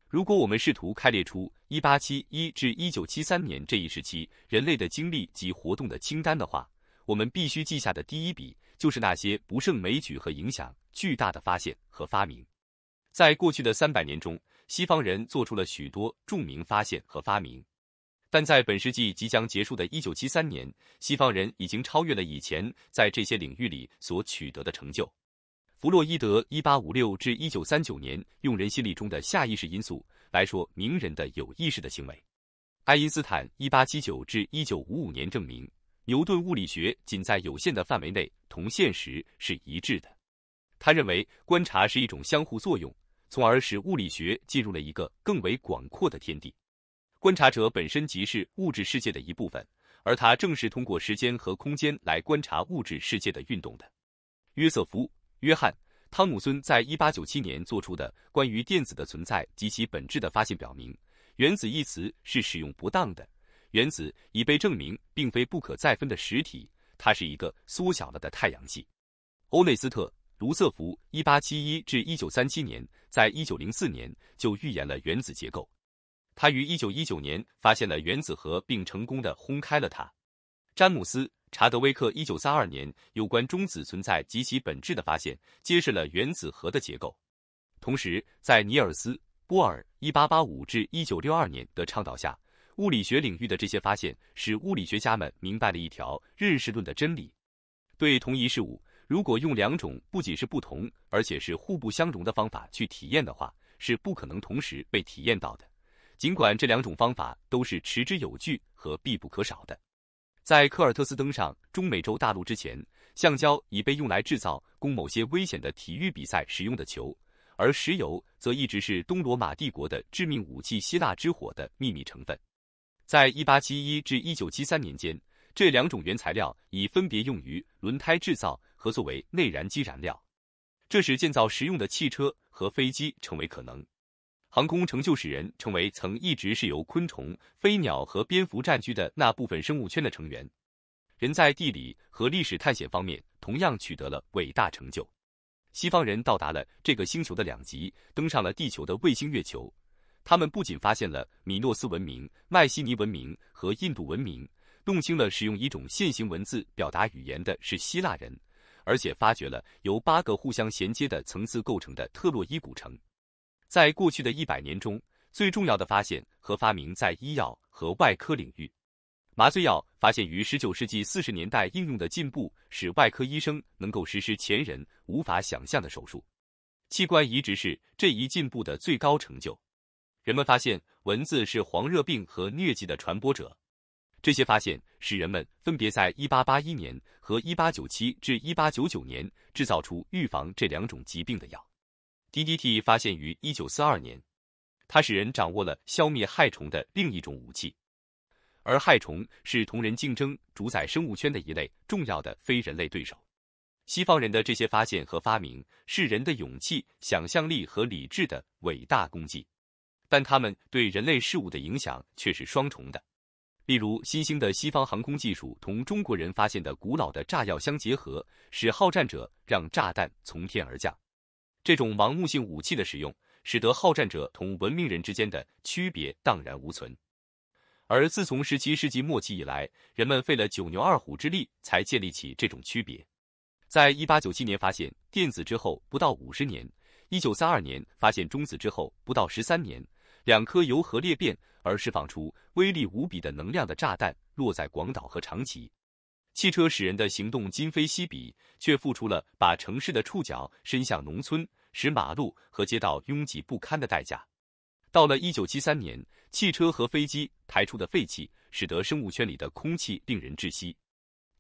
如果我们试图开列出一八七一至一九七三年这一时期人类的经历及活动的清单的话，我们必须记下的第一笔，就是那些不胜枚举和影响巨大的发现和发明。在过去的三百年中，西方人做出了许多著名发现和发明，但在本世纪即将结束的一九七三年，西方人已经超越了以前在这些领域里所取得的成就。弗洛伊德（一八五六至一九三九年）用人心理中的下意识因素来说明人的有意识的行为。爱因斯坦（一八七九至一九五五年）证明牛顿物理学仅在有限的范围内同现实是一致的。他认为观察是一种相互作用。从而使物理学进入了一个更为广阔的天地。观察者本身即是物质世界的一部分，而他正是通过时间和空间来观察物质世界的运动的。约瑟夫·约翰·汤姆孙在1897年做出的关于电子的存在及其本质的发现，表明“原子”一词是使用不当的。原子已被证明并非不可再分的实体，它是一个缩小了的太阳系。欧内斯特。卢瑟福 （1871-1937 年）在1904年就预言了原子结构。他于1919年发现了原子核，并成功的轰开了它。詹姆斯·查德威克 （1932 年）有关中子存在及其本质的发现，揭示了原子核的结构。同时，在尼尔斯·波尔 （1885-1962 年）的倡导下，物理学领域的这些发现使物理学家们明白了一条认识论的真理：对同一事物。如果用两种不仅是不同，而且是互不相容的方法去体验的话，是不可能同时被体验到的。尽管这两种方法都是持之有据和必不可少的。在科尔特斯登上中美洲大陆之前，橡胶已被用来制造供某些危险的体育比赛使用的球，而石油则一直是东罗马帝国的致命武器——希腊之火的秘密成分。在1871至1973年间。这两种原材料已分别用于轮胎制造和作为内燃机燃料，这使建造实用的汽车和飞机成为可能。航空成就使人成为曾一直是由昆虫、飞鸟和蝙蝠占据的那部分生物圈的成员。人在地理和历史探险方面同样取得了伟大成就。西方人到达了这个星球的两极，登上了地球的卫星月球。他们不仅发现了米诺斯文明、麦西尼文明和印度文明。弄清了使用一种线形文字表达语言的是希腊人，而且发掘了由八个互相衔接的层次构成的特洛伊古城。在过去的一百年中，最重要的发现和发明在医药和外科领域。麻醉药发现于19世纪40年代，应用的进步使外科医生能够实施前人无法想象的手术。器官移植是这一进步的最高成就。人们发现蚊子是黄热病和疟疾的传播者。这些发现使人们分别在1881年和1897至1899年制造出预防这两种疾病的药。DDT 发现于1942年，它使人掌握了消灭害虫的另一种武器。而害虫是同人竞争、主宰生物圈的一类重要的非人类对手。西方人的这些发现和发明是人的勇气、想象力和理智的伟大功绩，但他们对人类事物的影响却是双重的。例如，新兴的西方航空技术同中国人发现的古老的炸药相结合，使好战者让炸弹从天而降。这种盲目性武器的使用，使得好战者同文明人之间的区别荡然无存。而自从十七世纪末期以来，人们费了九牛二虎之力才建立起这种区别。在一八九七年发现电子之后不到五十年，一九三二年发现中子之后不到十三年，两颗铀核裂变。而释放出威力无比的能量的炸弹落在广岛和长崎。汽车使人的行动今非昔比，却付出了把城市的触角伸向农村，使马路和街道拥挤不堪的代价。到了一九七三年，汽车和飞机排出的废气使得生物圈里的空气令人窒息。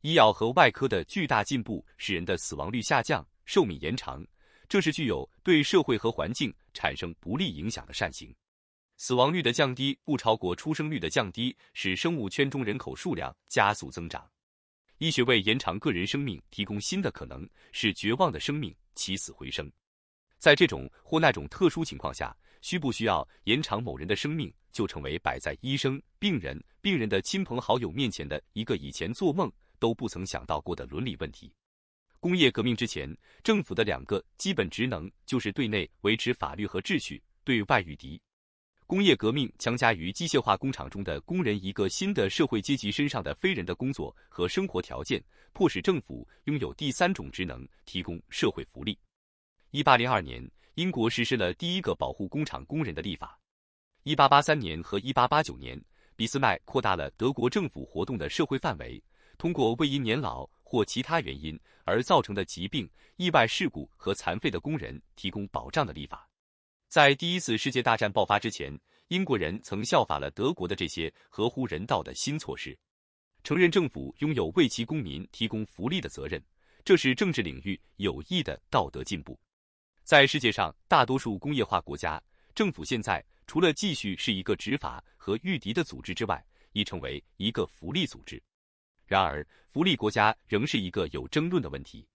医药和外科的巨大进步使人的死亡率下降，寿命延长。这是具有对社会和环境产生不利影响的善行。死亡率的降低不超过出生率的降低，使生物圈中人口数量加速增长。医学为延长个人生命提供新的可能，使绝望的生命起死回生。在这种或那种特殊情况下，需不需要延长某人的生命，就成为摆在医生、病人、病人的亲朋好友面前的一个以前做梦都不曾想到过的伦理问题。工业革命之前，政府的两个基本职能就是对内维持法律和秩序，对外御敌。工业革命强加于机械化工厂中的工人，一个新的社会阶级身上的非人的工作和生活条件，迫使政府拥有第三种职能，提供社会福利。一八零二年，英国实施了第一个保护工厂工人的立法。一八八三年和一八八九年，俾斯麦扩大了德国政府活动的社会范围，通过为因年老或其他原因而造成的疾病、意外事故和残废的工人提供保障的立法。在第一次世界大战爆发之前，英国人曾效法了德国的这些合乎人道的新措施，承认政府拥有为其公民提供福利的责任，这是政治领域有益的道德进步。在世界上大多数工业化国家，政府现在除了继续是一个执法和御敌的组织之外，已成为一个福利组织。然而，福利国家仍是一个有争论的问题，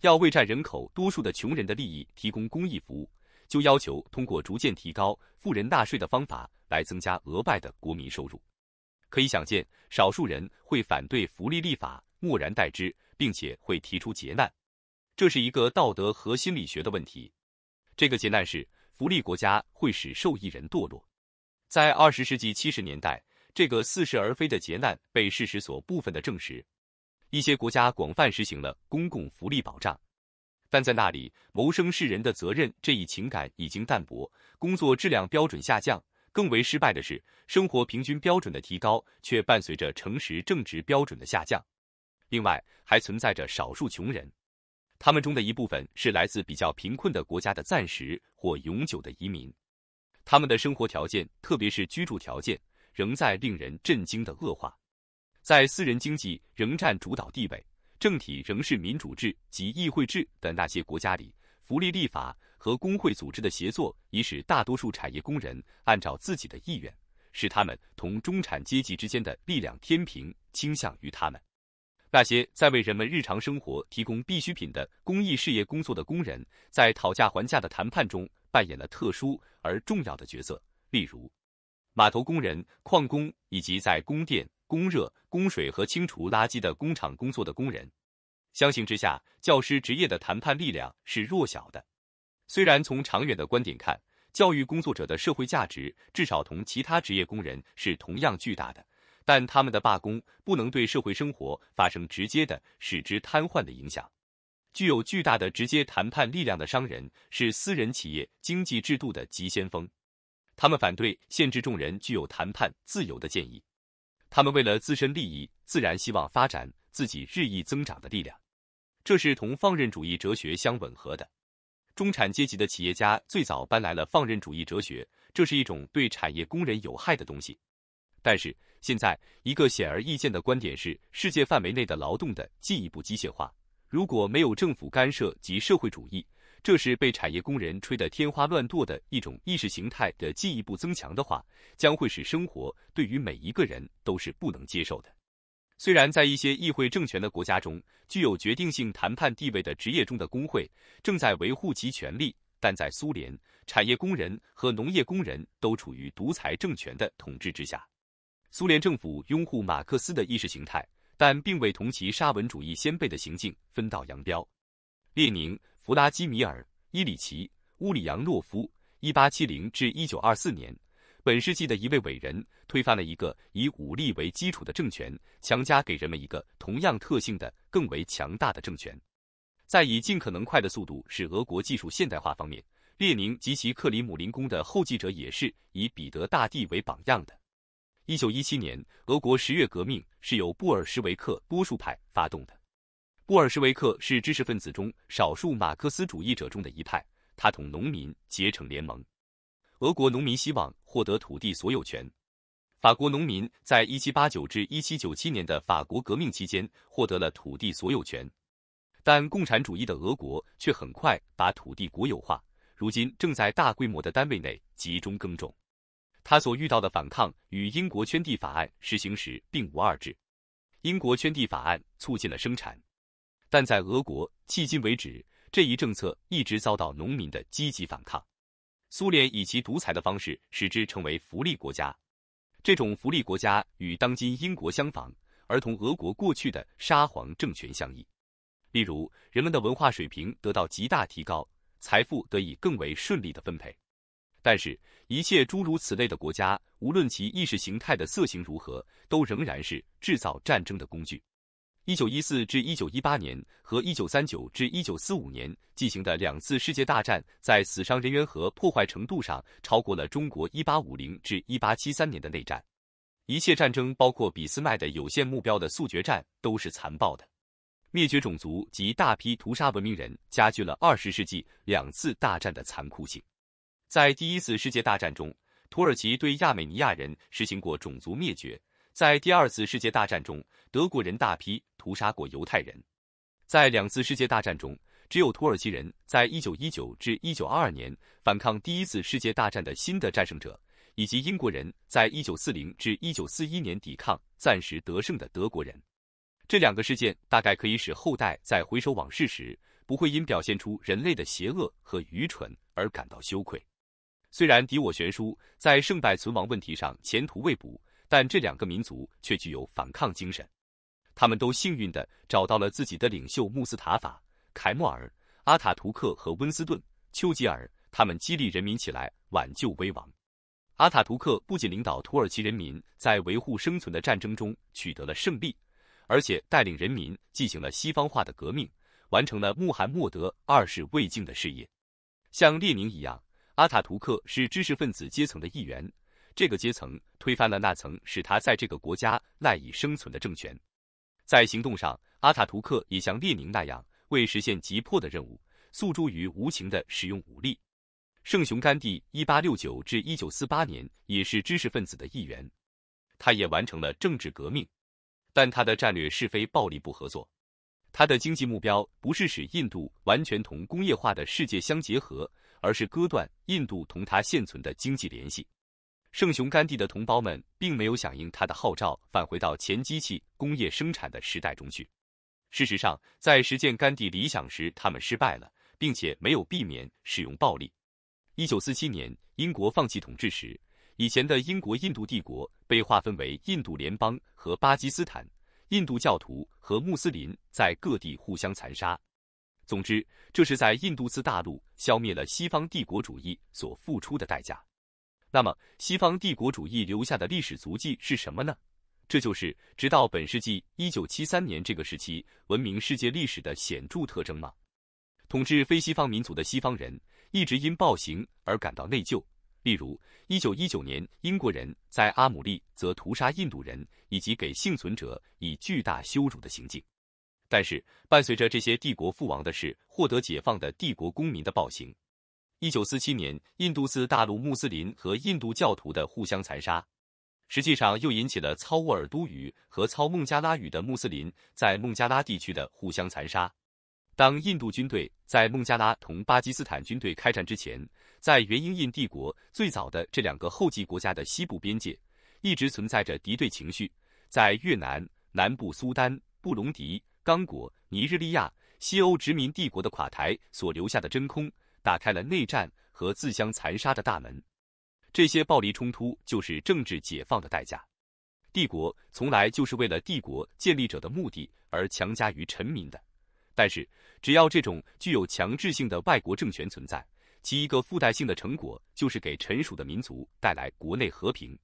要为占人口多数的穷人的利益提供公益服务。就要求通过逐渐提高富人纳税的方法来增加额外的国民收入。可以想见，少数人会反对福利立法，默然待之，并且会提出劫难。这是一个道德和心理学的问题。这个劫难是福利国家会使受益人堕落。在二十世纪七十年代，这个似是而非的劫难被事实所部分的证实。一些国家广泛实行了公共福利保障。但在那里，谋生是人的责任这一情感已经淡薄，工作质量标准下降。更为失败的是，生活平均标准的提高却伴随着诚实正直标准的下降。另外，还存在着少数穷人，他们中的一部分是来自比较贫困的国家的暂时或永久的移民，他们的生活条件，特别是居住条件，仍在令人震惊的恶化。在私人经济仍占主导地位。政体仍是民主制及议会制的那些国家里，福利立法和工会组织的协作已使大多数产业工人按照自己的意愿，使他们同中产阶级之间的力量天平倾向于他们。那些在为人们日常生活提供必需品的公益事业工作的工人，在讨价还价的谈判中扮演了特殊而重要的角色，例如码头工人、矿工以及在宫殿、供热、供水和清除垃圾的工厂工作的工人，相形之下，教师职业的谈判力量是弱小的。虽然从长远的观点看，教育工作者的社会价值至少同其他职业工人是同样巨大的，但他们的罢工不能对社会生活发生直接的、使之瘫痪的影响。具有巨大的直接谈判力量的商人是私人企业经济制度的急先锋，他们反对限制众人具有谈判自由的建议。他们为了自身利益，自然希望发展自己日益增长的力量，这是同放任主义哲学相吻合的。中产阶级的企业家最早搬来了放任主义哲学，这是一种对产业工人有害的东西。但是现在一个显而易见的观点是，世界范围内的劳动的进一步机械化，如果没有政府干涉及社会主义。这是被产业工人吹得天花乱坠的一种意识形态的进一步增强的话，将会使生活对于每一个人都是不能接受的。虽然在一些议会政权的国家中，具有决定性谈判地位的职业中的工会正在维护其权利，但在苏联，产业工人和农业工人都处于独裁政权的统治之下。苏联政府拥护马克思的意识形态，但并未同其沙文主义先辈的行径分道扬镳。列宁。弗拉基米尔·伊里奇·乌里扬诺夫 （1870-1924 年），本世纪的一位伟人，推翻了一个以武力为基础的政权，强加给人们一个同样特性的更为强大的政权。在以尽可能快的速度使俄国技术现代化方面，列宁及其克里姆林宫的后继者也是以彼得大帝为榜样的。1917年，俄国十月革命是由布尔什维克多数派发动的。布尔什维克是知识分子中少数马克思主义者中的一派，他同农民结成联盟。俄国农民希望获得土地所有权。法国农民在一七八九至一七九七年的法国革命期间获得了土地所有权，但共产主义的俄国却很快把土地国有化。如今正在大规模的单位内集中耕种。他所遇到的反抗与英国圈地法案实行时并无二致。英国圈地法案促进了生产。但在俄国，迄今为止，这一政策一直遭到农民的积极反抗。苏联以其独裁的方式，使之成为福利国家。这种福利国家与当今英国相仿，而同俄国过去的沙皇政权相异。例如，人们的文化水平得到极大提高，财富得以更为顺利的分配。但是，一切诸如此类的国家，无论其意识形态的色形如何，都仍然是制造战争的工具。一九一四至一九一八年和一九三九至一九四五年进行的两次世界大战，在死伤人员和破坏程度上超过了中国一八五零至一八七三年的内战。一切战争，包括俾斯麦的有限目标的速决战，都是残暴的。灭绝种族及大批屠杀文明人，加剧了二十世纪两次大战的残酷性。在第一次世界大战中，土耳其对亚美尼亚人实行过种族灭绝。在第二次世界大战中，德国人大批屠杀过犹太人。在两次世界大战中，只有土耳其人在1919至1922年反抗第一次世界大战的新的战胜者，以及英国人在1940至1941年抵抗暂时得胜的德国人。这两个事件大概可以使后代在回首往事时，不会因表现出人类的邪恶和愚蠢而感到羞愧。虽然敌我悬殊，在胜败存亡问题上前途未卜。但这两个民族却具有反抗精神，他们都幸运的找到了自己的领袖穆斯塔法·凯莫尔、阿塔图克和温斯顿·丘吉尔，他们激励人民起来挽救危亡。阿塔图克不仅领导土耳其人民在维护生存的战争中取得了胜利，而且带领人民进行了西方化的革命，完成了穆罕默德二世未竟的事业。像列宁一样，阿塔图克是知识分子阶层的一员。这个阶层推翻了那层使他在这个国家赖以生存的政权。在行动上，阿塔图克也像列宁那样，为实现急迫的任务，诉诸于无情的使用武力。圣雄甘地 （1869-1948） 年也是知识分子的一员，他也完成了政治革命，但他的战略是非暴力不合作。他的经济目标不是使印度完全同工业化的世界相结合，而是割断印度同他现存的经济联系。圣雄甘地的同胞们并没有响应他的号召，返回到前机器工业生产的时代中去。事实上，在实践甘地理想时，他们失败了，并且没有避免使用暴力。一九四七年，英国放弃统治时，以前的英国印度帝国被划分为印度联邦和巴基斯坦。印度教徒和穆斯林在各地互相残杀。总之，这是在印度次大陆消灭了西方帝国主义所付出的代价。那么，西方帝国主义留下的历史足迹是什么呢？这就是直到本世纪一九七三年这个时期，闻名世界历史的显著特征吗？统治非西方民族的西方人一直因暴行而感到内疚，例如一九一九年英国人在阿姆利则屠杀印度人以及给幸存者以巨大羞辱的行径。但是，伴随着这些帝国覆亡的是获得解放的帝国公民的暴行。一九四七年，印度自大陆穆斯林和印度教徒的互相残杀，实际上又引起了操沃尔都语和操孟加拉语的穆斯林在孟加拉地区的互相残杀。当印度军队在孟加拉同巴基斯坦军队开战之前，在原英印帝国最早的这两个后继国家的西部边界，一直存在着敌对情绪。在越南、南部苏丹、布隆迪、刚果、尼日利亚，西欧殖民帝国的垮台所留下的真空。打开了内战和自相残杀的大门，这些暴力冲突就是政治解放的代价。帝国从来就是为了帝国建立者的目的而强加于臣民的。但是，只要这种具有强制性的外国政权存在，其一个附带性的成果就是给臣属的民族带来国内和平。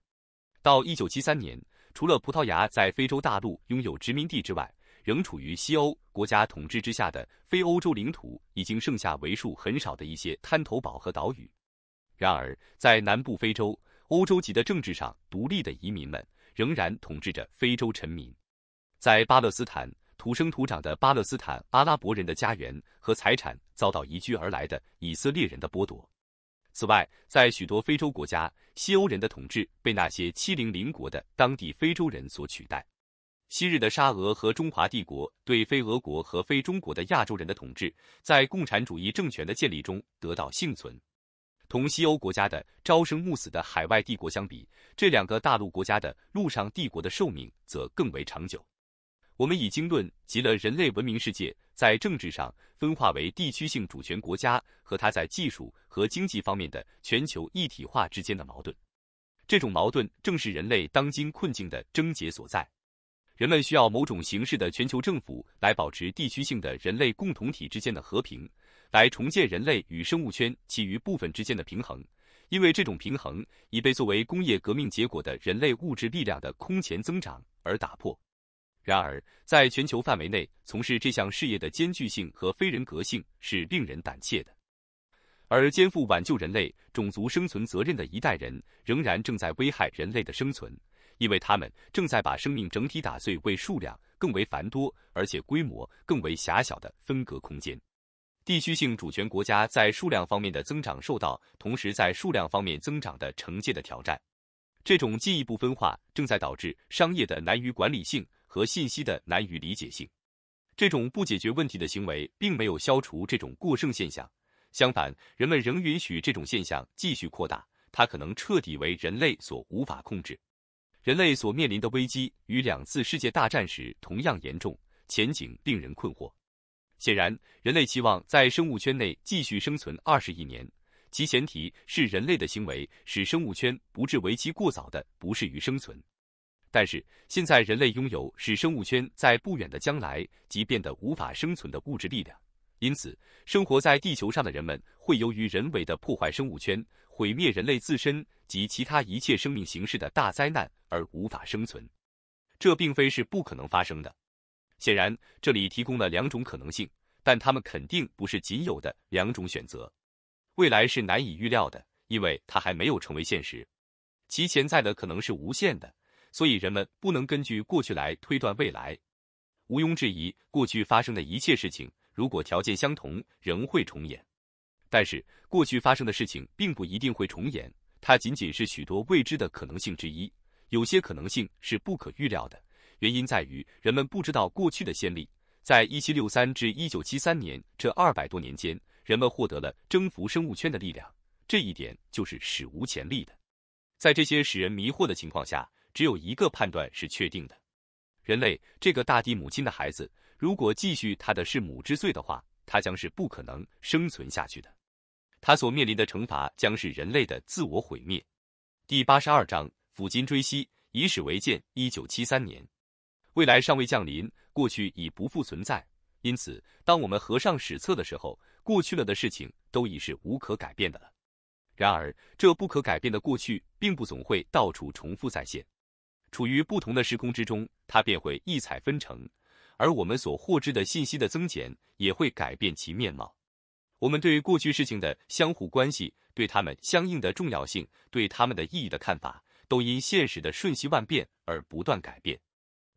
到一九七三年，除了葡萄牙在非洲大陆拥有殖民地之外，仍处于西欧国家统治之下的非欧洲领土，已经剩下为数很少的一些滩头堡和岛屿。然而，在南部非洲，欧洲籍的政治上独立的移民们仍然统治着非洲臣民。在巴勒斯坦，土生土长的巴勒斯坦阿拉伯人的家园和财产遭到移居而来的以色列人的剥夺。此外，在许多非洲国家，西欧人的统治被那些欺凌邻国的当地非洲人所取代。昔日的沙俄和中华帝国对非俄国和非中国的亚洲人的统治，在共产主义政权的建立中得到幸存。同西欧国家的朝生暮死的海外帝国相比，这两个大陆国家的陆上帝国的寿命则更为长久。我们已经论及了人类文明世界在政治上分化为地区性主权国家和它在技术和经济方面的全球一体化之间的矛盾，这种矛盾正是人类当今困境的症结所在。人们需要某种形式的全球政府来保持地区性的人类共同体之间的和平，来重建人类与生物圈其余部分之间的平衡，因为这种平衡已被作为工业革命结果的人类物质力量的空前增长而打破。然而，在全球范围内从事这项事业的艰巨性和非人格性是令人胆怯的，而肩负挽救人类种族生存责任的一代人仍然正在危害人类的生存。因为他们正在把生命整体打碎为数量更为繁多而且规模更为狭小的分隔空间。地区性主权国家在数量方面的增长受到同时在数量方面增长的惩戒的挑战。这种进一步分化正在导致商业的难于管理性和信息的难于理解性。这种不解决问题的行为并没有消除这种过剩现象，相反，人们仍允许这种现象继续扩大，它可能彻底为人类所无法控制。人类所面临的危机与两次世界大战时同样严重，前景令人困惑。显然，人类期望在生物圈内继续生存二十亿年，其前提是人类的行为使生物圈不至为期过早的不适于生存。但是，现在人类拥有使生物圈在不远的将来即变得无法生存的物质力量，因此，生活在地球上的人们会由于人为的破坏生物圈、毁灭人类自身及其他一切生命形式的大灾难。而无法生存，这并非是不可能发生的。显然，这里提供了两种可能性，但它们肯定不是仅有的两种选择。未来是难以预料的，因为它还没有成为现实，其潜在的可能是无限的。所以，人们不能根据过去来推断未来。毋庸置疑，过去发生的一切事情，如果条件相同，仍会重演。但是，过去发生的事情并不一定会重演，它仅仅是许多未知的可能性之一。有些可能性是不可预料的，原因在于人们不知道过去的先例。在一七六三至一九七三年这二百多年间，人们获得了征服生物圈的力量，这一点就是史无前例的。在这些使人迷惑的情况下，只有一个判断是确定的：人类这个大地母亲的孩子，如果继续他的弑母之罪的话，他将是不可能生存下去的。他所面临的惩罚将是人类的自我毁灭。第八十二章。抚今追昔，以史为鉴。一九七三年，未来尚未降临，过去已不复存在。因此，当我们合上史册的时候，过去了的事情都已是无可改变的了。然而，这不可改变的过去，并不总会到处重复再现。处于不同的时空之中，它便会异彩纷呈；而我们所获知的信息的增减，也会改变其面貌。我们对过去事情的相互关系、对它们相应的重要性、对它们的意义的看法。都因现实的瞬息万变而不断改变。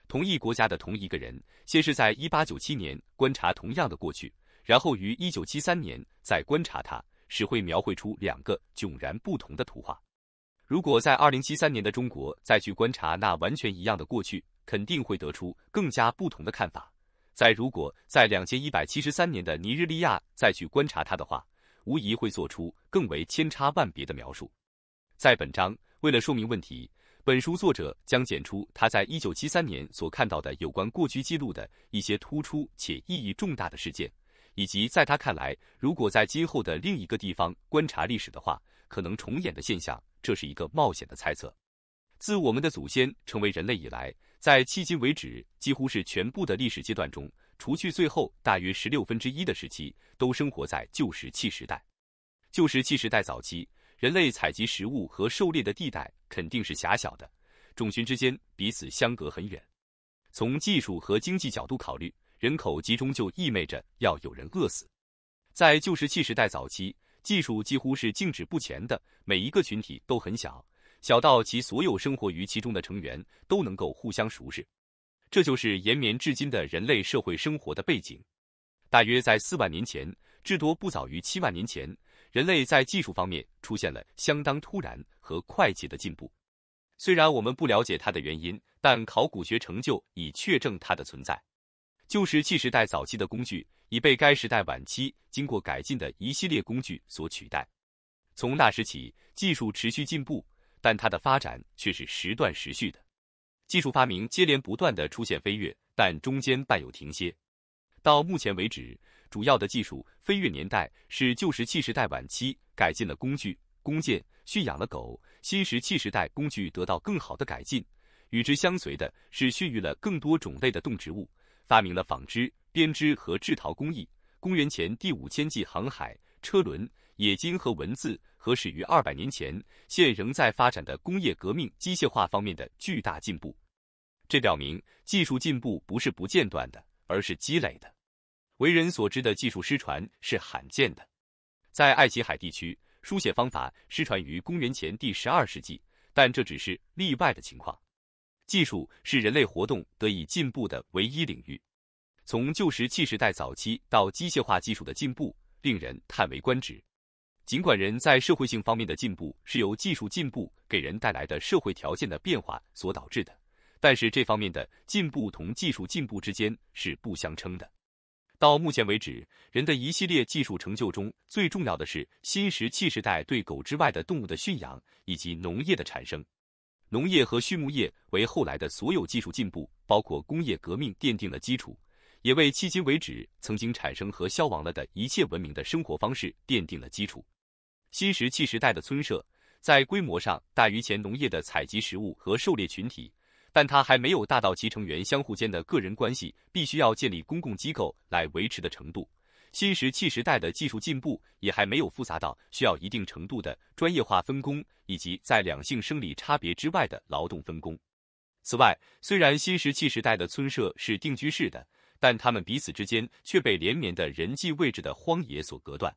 同一国家的同一个人，先是在一八九七年观察同样的过去，然后于一九七三年再观察它，只会描绘出两个迥然不同的图画。如果在二零七三年的中国再去观察那完全一样的过去，肯定会得出更加不同的看法。再如果在两千一百七十三年的尼日利亚再去观察它的话，无疑会做出更为千差万别的描述。在本章。为了说明问题，本书作者将检出他在一九七三年所看到的有关过去记录的一些突出且意义重大的事件，以及在他看来，如果在今后的另一个地方观察历史的话，可能重演的现象。这是一个冒险的猜测。自我们的祖先成为人类以来，在迄今为止几乎是全部的历史阶段中，除去最后大约十六分之一的时期，都生活在旧石器时代。旧石器时代早期。人类采集食物和狩猎的地带肯定是狭小的，种群之间彼此相隔很远。从技术和经济角度考虑，人口集中就意味着要有人饿死。在旧石器时代早期，技术几乎是静止不前的，每一个群体都很小，小到其所有生活于其中的成员都能够互相熟识。这就是延绵至今的人类社会生活的背景。大约在四万年前，至多不早于七万年前。人类在技术方面出现了相当突然和快捷的进步，虽然我们不了解它的原因，但考古学成就已确证它的存在。旧石器时代早期的工具已被该时代晚期经过改进的一系列工具所取代。从那时起，技术持续进步，但它的发展却是时断时续的。技术发明接连不断的出现飞跃，但中间伴有停歇。到目前为止，主要的技术飞跃年代是旧石器时代晚期改进的工具、弓箭、驯养了狗；新石器时代工具得到更好的改进，与之相随的是驯育了更多种类的动植物，发明了纺织、编织和制陶工艺。公元前第五千纪，航海、车轮、冶金和文字，和始于二百年前、现仍在发展的工业革命、机械化方面的巨大进步。这表明，技术进步不是不间断的，而是积累的。为人所知的技术失传是罕见的，在爱琴海地区，书写方法失传于公元前第十二世纪，但这只是例外的情况。技术是人类活动得以进步的唯一领域，从旧石器时代早期到机械化技术的进步，令人叹为观止。尽管人在社会性方面的进步是由技术进步给人带来的社会条件的变化所导致的，但是这方面的进步同技术进步之间是不相称的。到目前为止，人的一系列技术成就中最重要的是新石器时代对狗之外的动物的驯养以及农业的产生。农业和畜牧业为后来的所有技术进步，包括工业革命，奠定了基础，也为迄今为止曾经产生和消亡了的一切文明的生活方式奠定了基础。新石器时代的村社在规模上大于前农业的采集食物和狩猎群体。但它还没有大到其成员相互间的个人关系必须要建立公共机构来维持的程度。新石器时代的技术进步也还没有复杂到需要一定程度的专业化分工以及在两性生理差别之外的劳动分工。此外，虽然新石器时代的村社是定居式的，但他们彼此之间却被连绵的人际位置的荒野所隔断。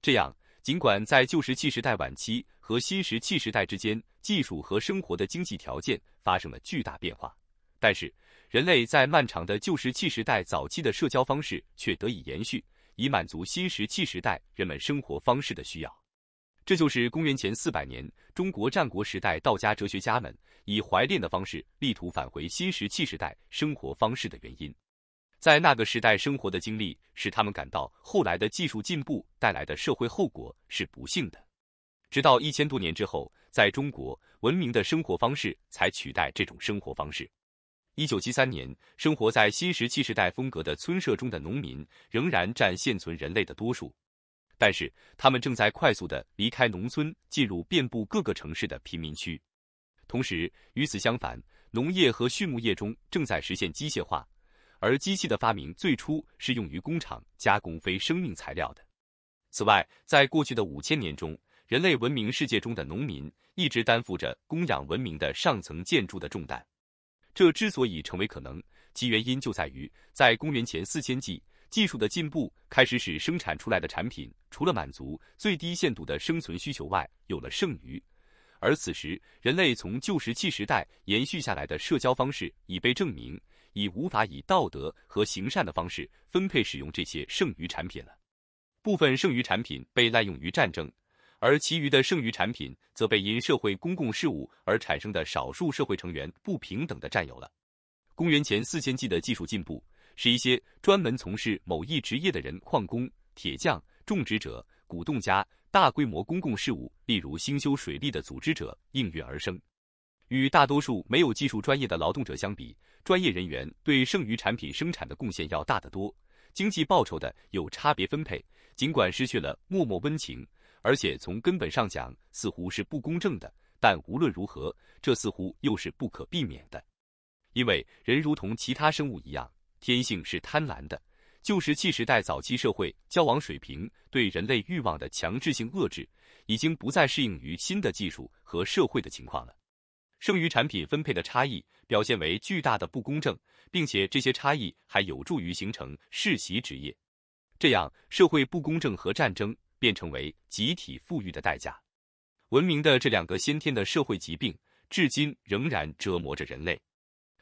这样，尽管在旧石器时代晚期，和新石器时代之间，技术和生活的经济条件发生了巨大变化，但是人类在漫长的旧石器时代早期的社交方式却得以延续，以满足新石器时代人们生活方式的需要。这就是公元前四百年中国战国时代道家哲学家们以怀恋的方式力图返回新石器时代生活方式的原因。在那个时代生活的经历，使他们感到后来的技术进步带来的社会后果是不幸的。直到一千多年之后，在中国文明的生活方式才取代这种生活方式。一九七三年，生活在新石器时代风格的村舍中的农民仍然占现存人类的多数，但是他们正在快速的离开农村，进入遍布各个城市的贫民区。同时，与此相反，农业和畜牧业中正在实现机械化，而机器的发明最初是用于工厂加工非生命材料的。此外，在过去的五千年中，人类文明世界中的农民一直担负着供养文明的上层建筑的重担。这之所以成为可能，其原因就在于，在公元前四千纪，技术的进步开始使生产出来的产品除了满足最低限度的生存需求外，有了剩余。而此时，人类从旧石器时代延续下来的社交方式已被证明已无法以道德和行善的方式分配使用这些剩余产品了。部分剩余产品被滥用于战争。而其余的剩余产品则被因社会公共事务而产生的少数社会成员不平等的占有了。公元前四千纪的技术进步使一些专门从事某一职业的人——矿工、铁匠、种植者、鼓动家、大规模公共事务，例如兴修水利的组织者——应运而生。与大多数没有技术专业的劳动者相比，专业人员对剩余产品生产的贡献要大得多。经济报酬的有差别分配，尽管失去了默默温情。而且从根本上讲，似乎是不公正的。但无论如何，这似乎又是不可避免的，因为人如同其他生物一样，天性是贪婪的。旧石器时代早期社会交往水平对人类欲望的强制性遏制，已经不再适应于新的技术和社会的情况了。剩余产品分配的差异表现为巨大的不公正，并且这些差异还有助于形成世袭职业。这样，社会不公正和战争。便成为集体富裕的代价。文明的这两个先天的社会疾病，至今仍然折磨着人类。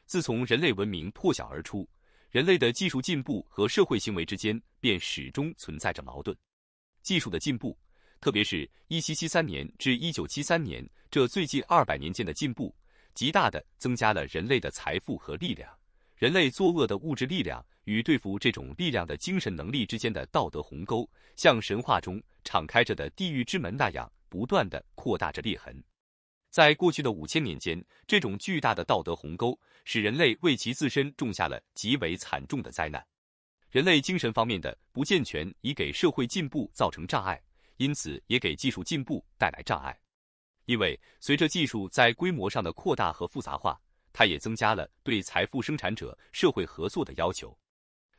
自从人类文明破晓而出，人类的技术进步和社会行为之间便始终存在着矛盾。技术的进步，特别是1773年至1973年这最近200年间的进步，极大的增加了人类的财富和力量。人类作恶的物质力量与对付这种力量的精神能力之间的道德鸿沟，像神话中敞开着的地狱之门那样，不断地扩大着裂痕。在过去的五千年间，这种巨大的道德鸿沟使人类为其自身种下了极为惨重的灾难。人类精神方面的不健全，已给社会进步造成障碍，因此也给技术进步带来障碍。因为随着技术在规模上的扩大和复杂化。它也增加了对财富生产者社会合作的要求。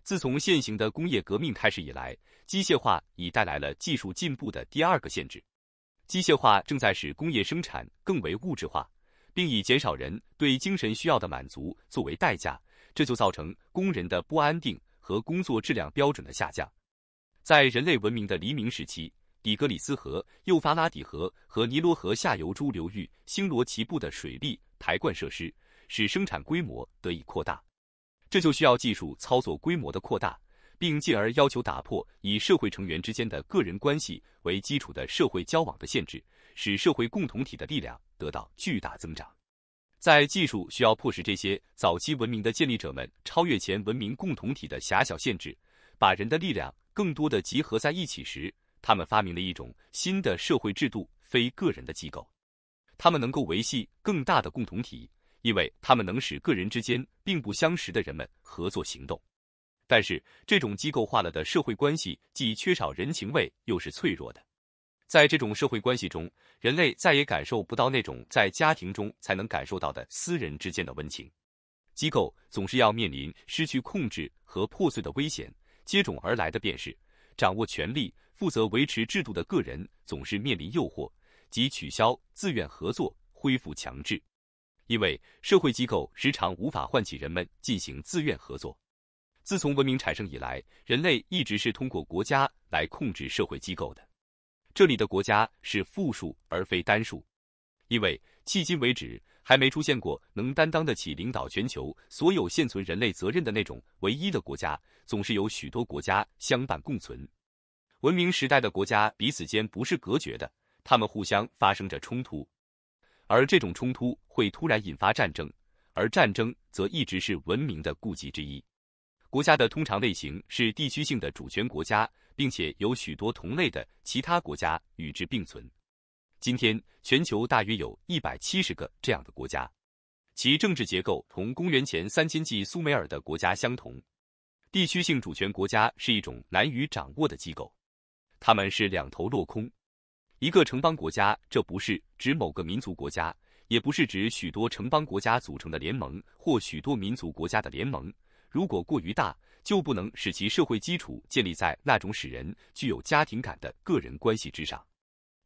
自从现行的工业革命开始以来，机械化已带来了技术进步的第二个限制。机械化正在使工业生产更为物质化，并以减少人对精神需要的满足作为代价，这就造成工人的不安定和工作质量标准的下降。在人类文明的黎明时期，底格里斯河、幼发拉底河和尼罗河下游诸流域星罗棋布的水利排灌设施。使生产规模得以扩大，这就需要技术操作规模的扩大，并进而要求打破以社会成员之间的个人关系为基础的社会交往的限制，使社会共同体的力量得到巨大增长。在技术需要迫使这些早期文明的建立者们超越前文明共同体的狭小限制，把人的力量更多的集合在一起时，他们发明了一种新的社会制度——非个人的机构，他们能够维系更大的共同体。因为他们能使个人之间并不相识的人们合作行动，但是这种机构化了的社会关系既缺少人情味，又是脆弱的。在这种社会关系中，人类再也感受不到那种在家庭中才能感受到的私人之间的温情。机构总是要面临失去控制和破碎的危险，接踵而来的便是掌握权力、负责维持制度的个人总是面临诱惑，即取消自愿合作，恢复强制。因为社会机构时常无法唤起人们进行自愿合作。自从文明产生以来，人类一直是通过国家来控制社会机构的。这里的国家是复数而非单数，因为迄今为止还没出现过能担当得起领导全球所有现存人类责任的那种唯一的国家。总是有许多国家相伴共存。文明时代的国家彼此间不是隔绝的，他们互相发生着冲突。而这种冲突会突然引发战争，而战争则一直是文明的痼疾之一。国家的通常类型是地区性的主权国家，并且有许多同类的其他国家与之并存。今天，全球大约有一百七十个这样的国家，其政治结构同公元前三千纪苏美尔的国家相同。地区性主权国家是一种难于掌握的机构，他们是两头落空。一个城邦国家，这不是指某个民族国家，也不是指许多城邦国家组成的联盟或许多民族国家的联盟。如果过于大，就不能使其社会基础建立在那种使人具有家庭感的个人关系之上。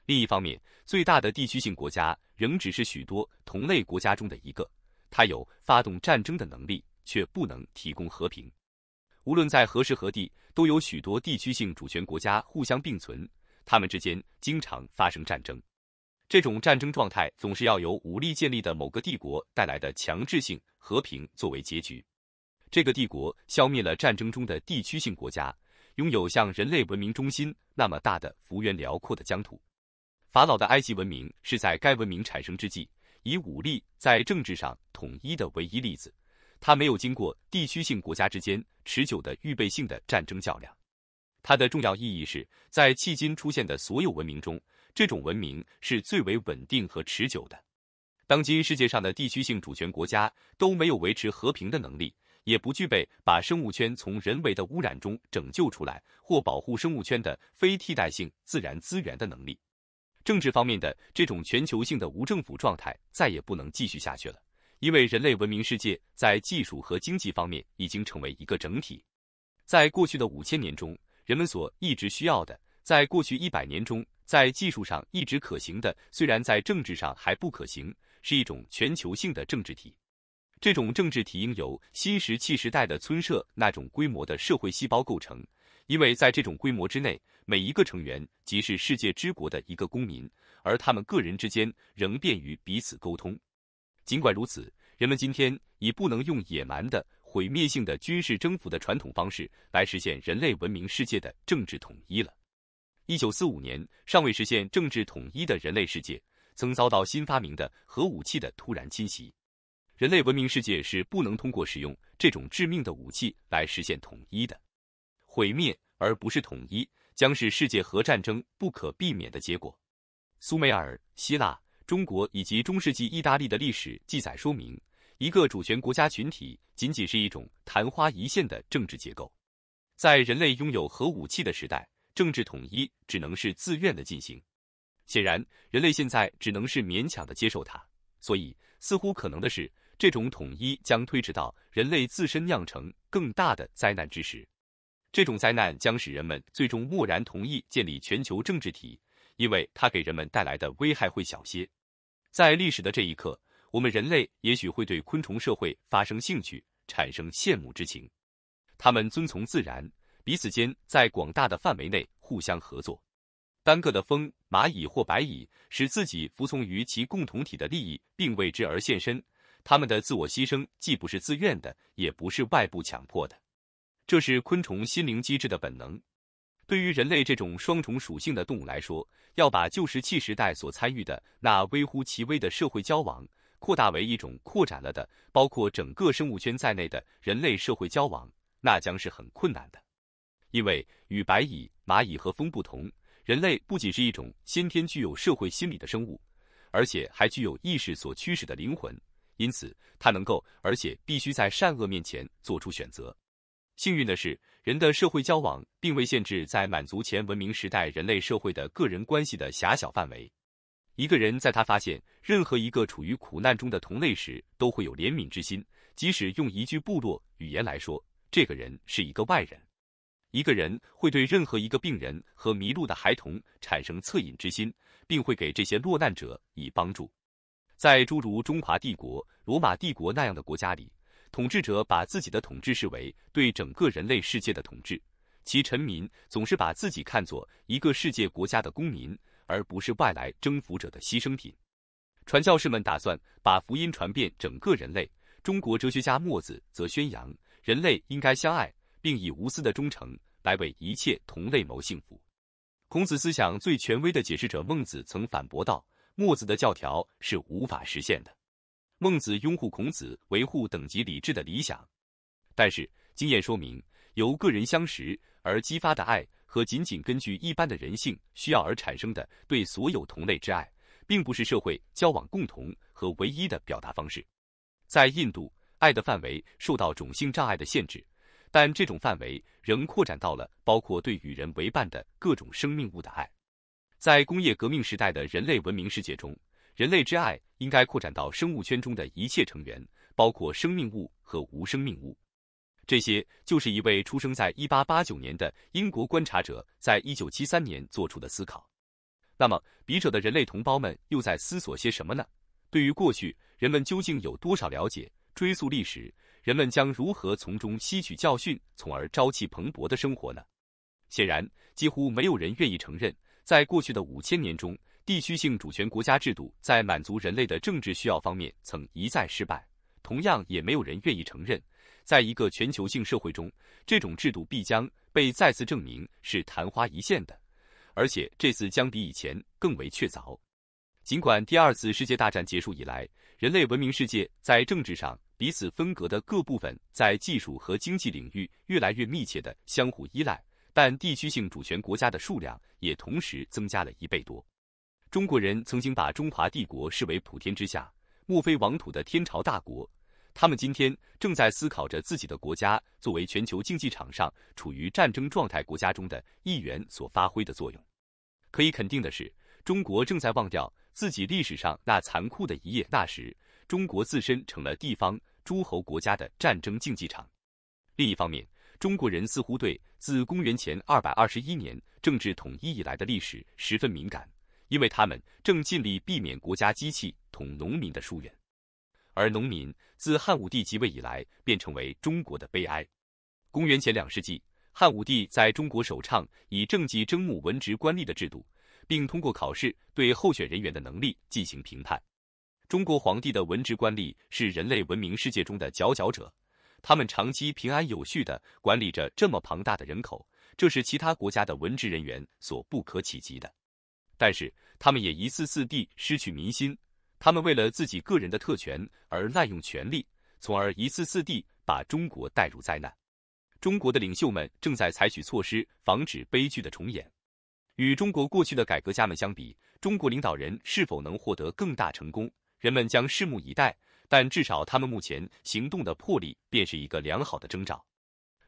另一方面，最大的地区性国家仍只是许多同类国家中的一个。它有发动战争的能力，却不能提供和平。无论在何时何地，都有许多地区性主权国家互相并存。他们之间经常发生战争，这种战争状态总是要由武力建立的某个帝国带来的强制性和平作为结局。这个帝国消灭了战争中的地区性国家，拥有像人类文明中心那么大的幅员辽阔的疆土。法老的埃及文明是在该文明产生之际以武力在政治上统一的唯一例子，它没有经过地区性国家之间持久的预备性的战争较量。它的重要意义是，在迄今出现的所有文明中，这种文明是最为稳定和持久的。当今世界上的地区性主权国家都没有维持和平的能力，也不具备把生物圈从人为的污染中拯救出来或保护生物圈的非替代性自然资源的能力。政治方面的这种全球性的无政府状态再也不能继续下去了，因为人类文明世界在技术和经济方面已经成为一个整体。在过去的五千年中，人们所一直需要的，在过去一百年中，在技术上一直可行的，虽然在政治上还不可行，是一种全球性的政治体。这种政治体应由新石器时代的村社那种规模的社会细胞构成，因为在这种规模之内，每一个成员即是世界之国的一个公民，而他们个人之间仍便于彼此沟通。尽管如此，人们今天已不能用野蛮的。毁灭性的军事征服的传统方式来实现人类文明世界的政治统一了。一九四五年，尚未实现政治统一的人类世界曾遭到新发明的核武器的突然侵袭。人类文明世界是不能通过使用这种致命的武器来实现统一的。毁灭而不是统一，将是世界核战争不可避免的结果。苏美尔、希腊、中国以及中世纪意大利的历史记载说明。一个主权国家群体仅仅是一种昙花一现的政治结构，在人类拥有核武器的时代，政治统一只能是自愿的进行。显然，人类现在只能是勉强的接受它，所以似乎可能的是，这种统一将推迟到人类自身酿成更大的灾难之时。这种灾难将使人们最终默然同意建立全球政治体，因为它给人们带来的危害会小些。在历史的这一刻。我们人类也许会对昆虫社会发生兴趣，产生羡慕之情。他们遵从自然，彼此间在广大的范围内互相合作。单个的蜂、蚂蚁或白蚁使自己服从于其共同体的利益，并为之而献身。他们的自我牺牲既不是自愿的，也不是外部强迫的，这是昆虫心灵机制的本能。对于人类这种双重属性的动物来说，要把旧石器时代所参与的那微乎其微的社会交往。扩大为一种扩展了的，包括整个生物圈在内的人类社会交往，那将是很困难的，因为与白蚁、蚂蚁和蜂不同，人类不仅是一种先天具有社会心理的生物，而且还具有意识所驱使的灵魂，因此它能够而且必须在善恶面前做出选择。幸运的是，人的社会交往并未限制在满足前文明时代人类社会的个人关系的狭小范围。一个人在他发现任何一个处于苦难中的同类时，都会有怜悯之心。即使用一句部落语言来说，这个人是一个外人。一个人会对任何一个病人和迷路的孩童产生恻隐之心，并会给这些落难者以帮助。在诸如中华帝国、罗马帝国那样的国家里，统治者把自己的统治视为对整个人类世界的统治，其臣民总是把自己看作一个世界国家的公民。而不是外来征服者的牺牲品。传教士们打算把福音传遍整个人类。中国哲学家墨子则宣扬人类应该相爱，并以无私的忠诚来为一切同类谋幸福。孔子思想最权威的解释者孟子曾反驳道：“墨子的教条是无法实现的。”孟子拥护孔子维护等级理智的理想，但是经验说明，由个人相识而激发的爱。和仅仅根据一般的人性需要而产生的对所有同类之爱，并不是社会交往共同和唯一的表达方式。在印度，爱的范围受到种姓障碍的限制，但这种范围仍扩展到了包括对与人为伴的各种生命物的爱。在工业革命时代的人类文明世界中，人类之爱应该扩展到生物圈中的一切成员，包括生命物和无生命物。这些就是一位出生在一八八九年的英国观察者在一九七三年做出的思考。那么，笔者的人类同胞们又在思索些什么呢？对于过去，人们究竟有多少了解？追溯历史，人们将如何从中吸取教训，从而朝气蓬勃的生活呢？显然，几乎没有人愿意承认，在过去的五千年中，地区性主权国家制度在满足人类的政治需要方面曾一再失败。同样，也没有人愿意承认。在一个全球性社会中，这种制度必将被再次证明是昙花一现的，而且这次将比以前更为确凿。尽管第二次世界大战结束以来，人类文明世界在政治上彼此分隔的各部分在技术和经济领域越来越密切的相互依赖，但地区性主权国家的数量也同时增加了一倍多。中国人曾经把中华帝国视为普天之下莫非王土的天朝大国。他们今天正在思考着自己的国家作为全球竞技场上处于战争状态国家中的一员所发挥的作用。可以肯定的是，中国正在忘掉自己历史上那残酷的一页。那时，中国自身成了地方诸侯国家的战争竞技场。另一方面，中国人似乎对自公元前二百二十一年政治统一以来的历史十分敏感，因为他们正尽力避免国家机器同农民的疏远。而农民自汉武帝即位以来，便成为中国的悲哀。公元前两世纪，汉武帝在中国首倡以政绩征募文职官吏的制度，并通过考试对候选人员的能力进行评判。中国皇帝的文职官吏是人类文明世界中的佼佼者，他们长期平安有序地管理着这么庞大的人口，这是其他国家的文职人员所不可企及的。但是，他们也一次次地失去民心。他们为了自己个人的特权而滥用权力，从而一次次地把中国带入灾难。中国的领袖们正在采取措施防止悲剧的重演。与中国过去的改革家们相比，中国领导人是否能获得更大成功，人们将拭目以待。但至少他们目前行动的魄力便是一个良好的征兆。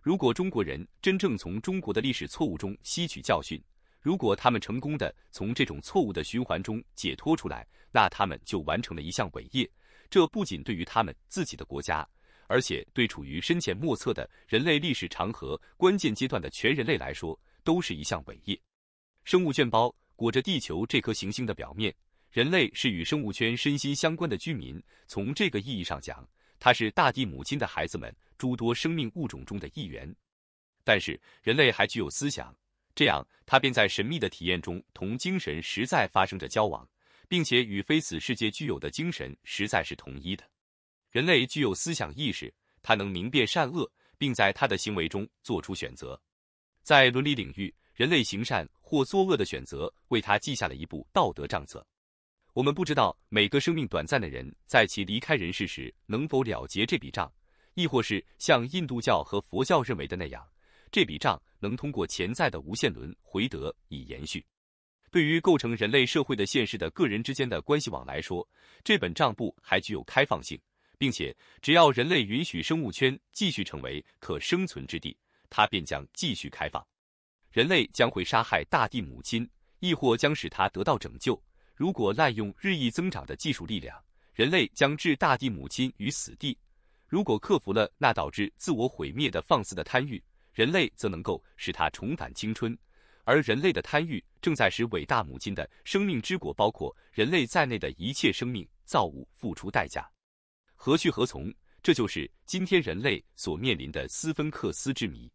如果中国人真正从中国的历史错误中吸取教训，如果他们成功地从这种错误的循环中解脱出来，那他们就完成了一项伟业，这不仅对于他们自己的国家，而且对处于深浅莫测的人类历史长河关键阶段的全人类来说，都是一项伟业。生物圈包裹着地球这颗行星的表面，人类是与生物圈身心相关的居民。从这个意义上讲，它是大地母亲的孩子们诸多生命物种中的一员。但是，人类还具有思想，这样他便在神秘的体验中同精神实在发生着交往。并且与非此世界具有的精神实在是统一的。人类具有思想意识，他能明辨善恶，并在他的行为中做出选择。在伦理领域，人类行善或作恶的选择为他记下了一部道德账册。我们不知道每个生命短暂的人在其离开人世时能否了结这笔账，亦或是像印度教和佛教认为的那样，这笔账能通过潜在的无限轮回得以延续。对于构成人类社会的现实的个人之间的关系网来说，这本账簿还具有开放性，并且只要人类允许生物圈继续成为可生存之地，它便将继续开放。人类将会杀害大地母亲，亦或将使它得到拯救。如果滥用日益增长的技术力量，人类将置大地母亲于死地；如果克服了那导致自我毁灭的放肆的贪欲，人类则能够使它重返青春。而人类的贪欲正在使伟大母亲的生命之果，包括人类在内的一切生命造物付出代价。何去何从？这就是今天人类所面临的斯芬克斯之谜。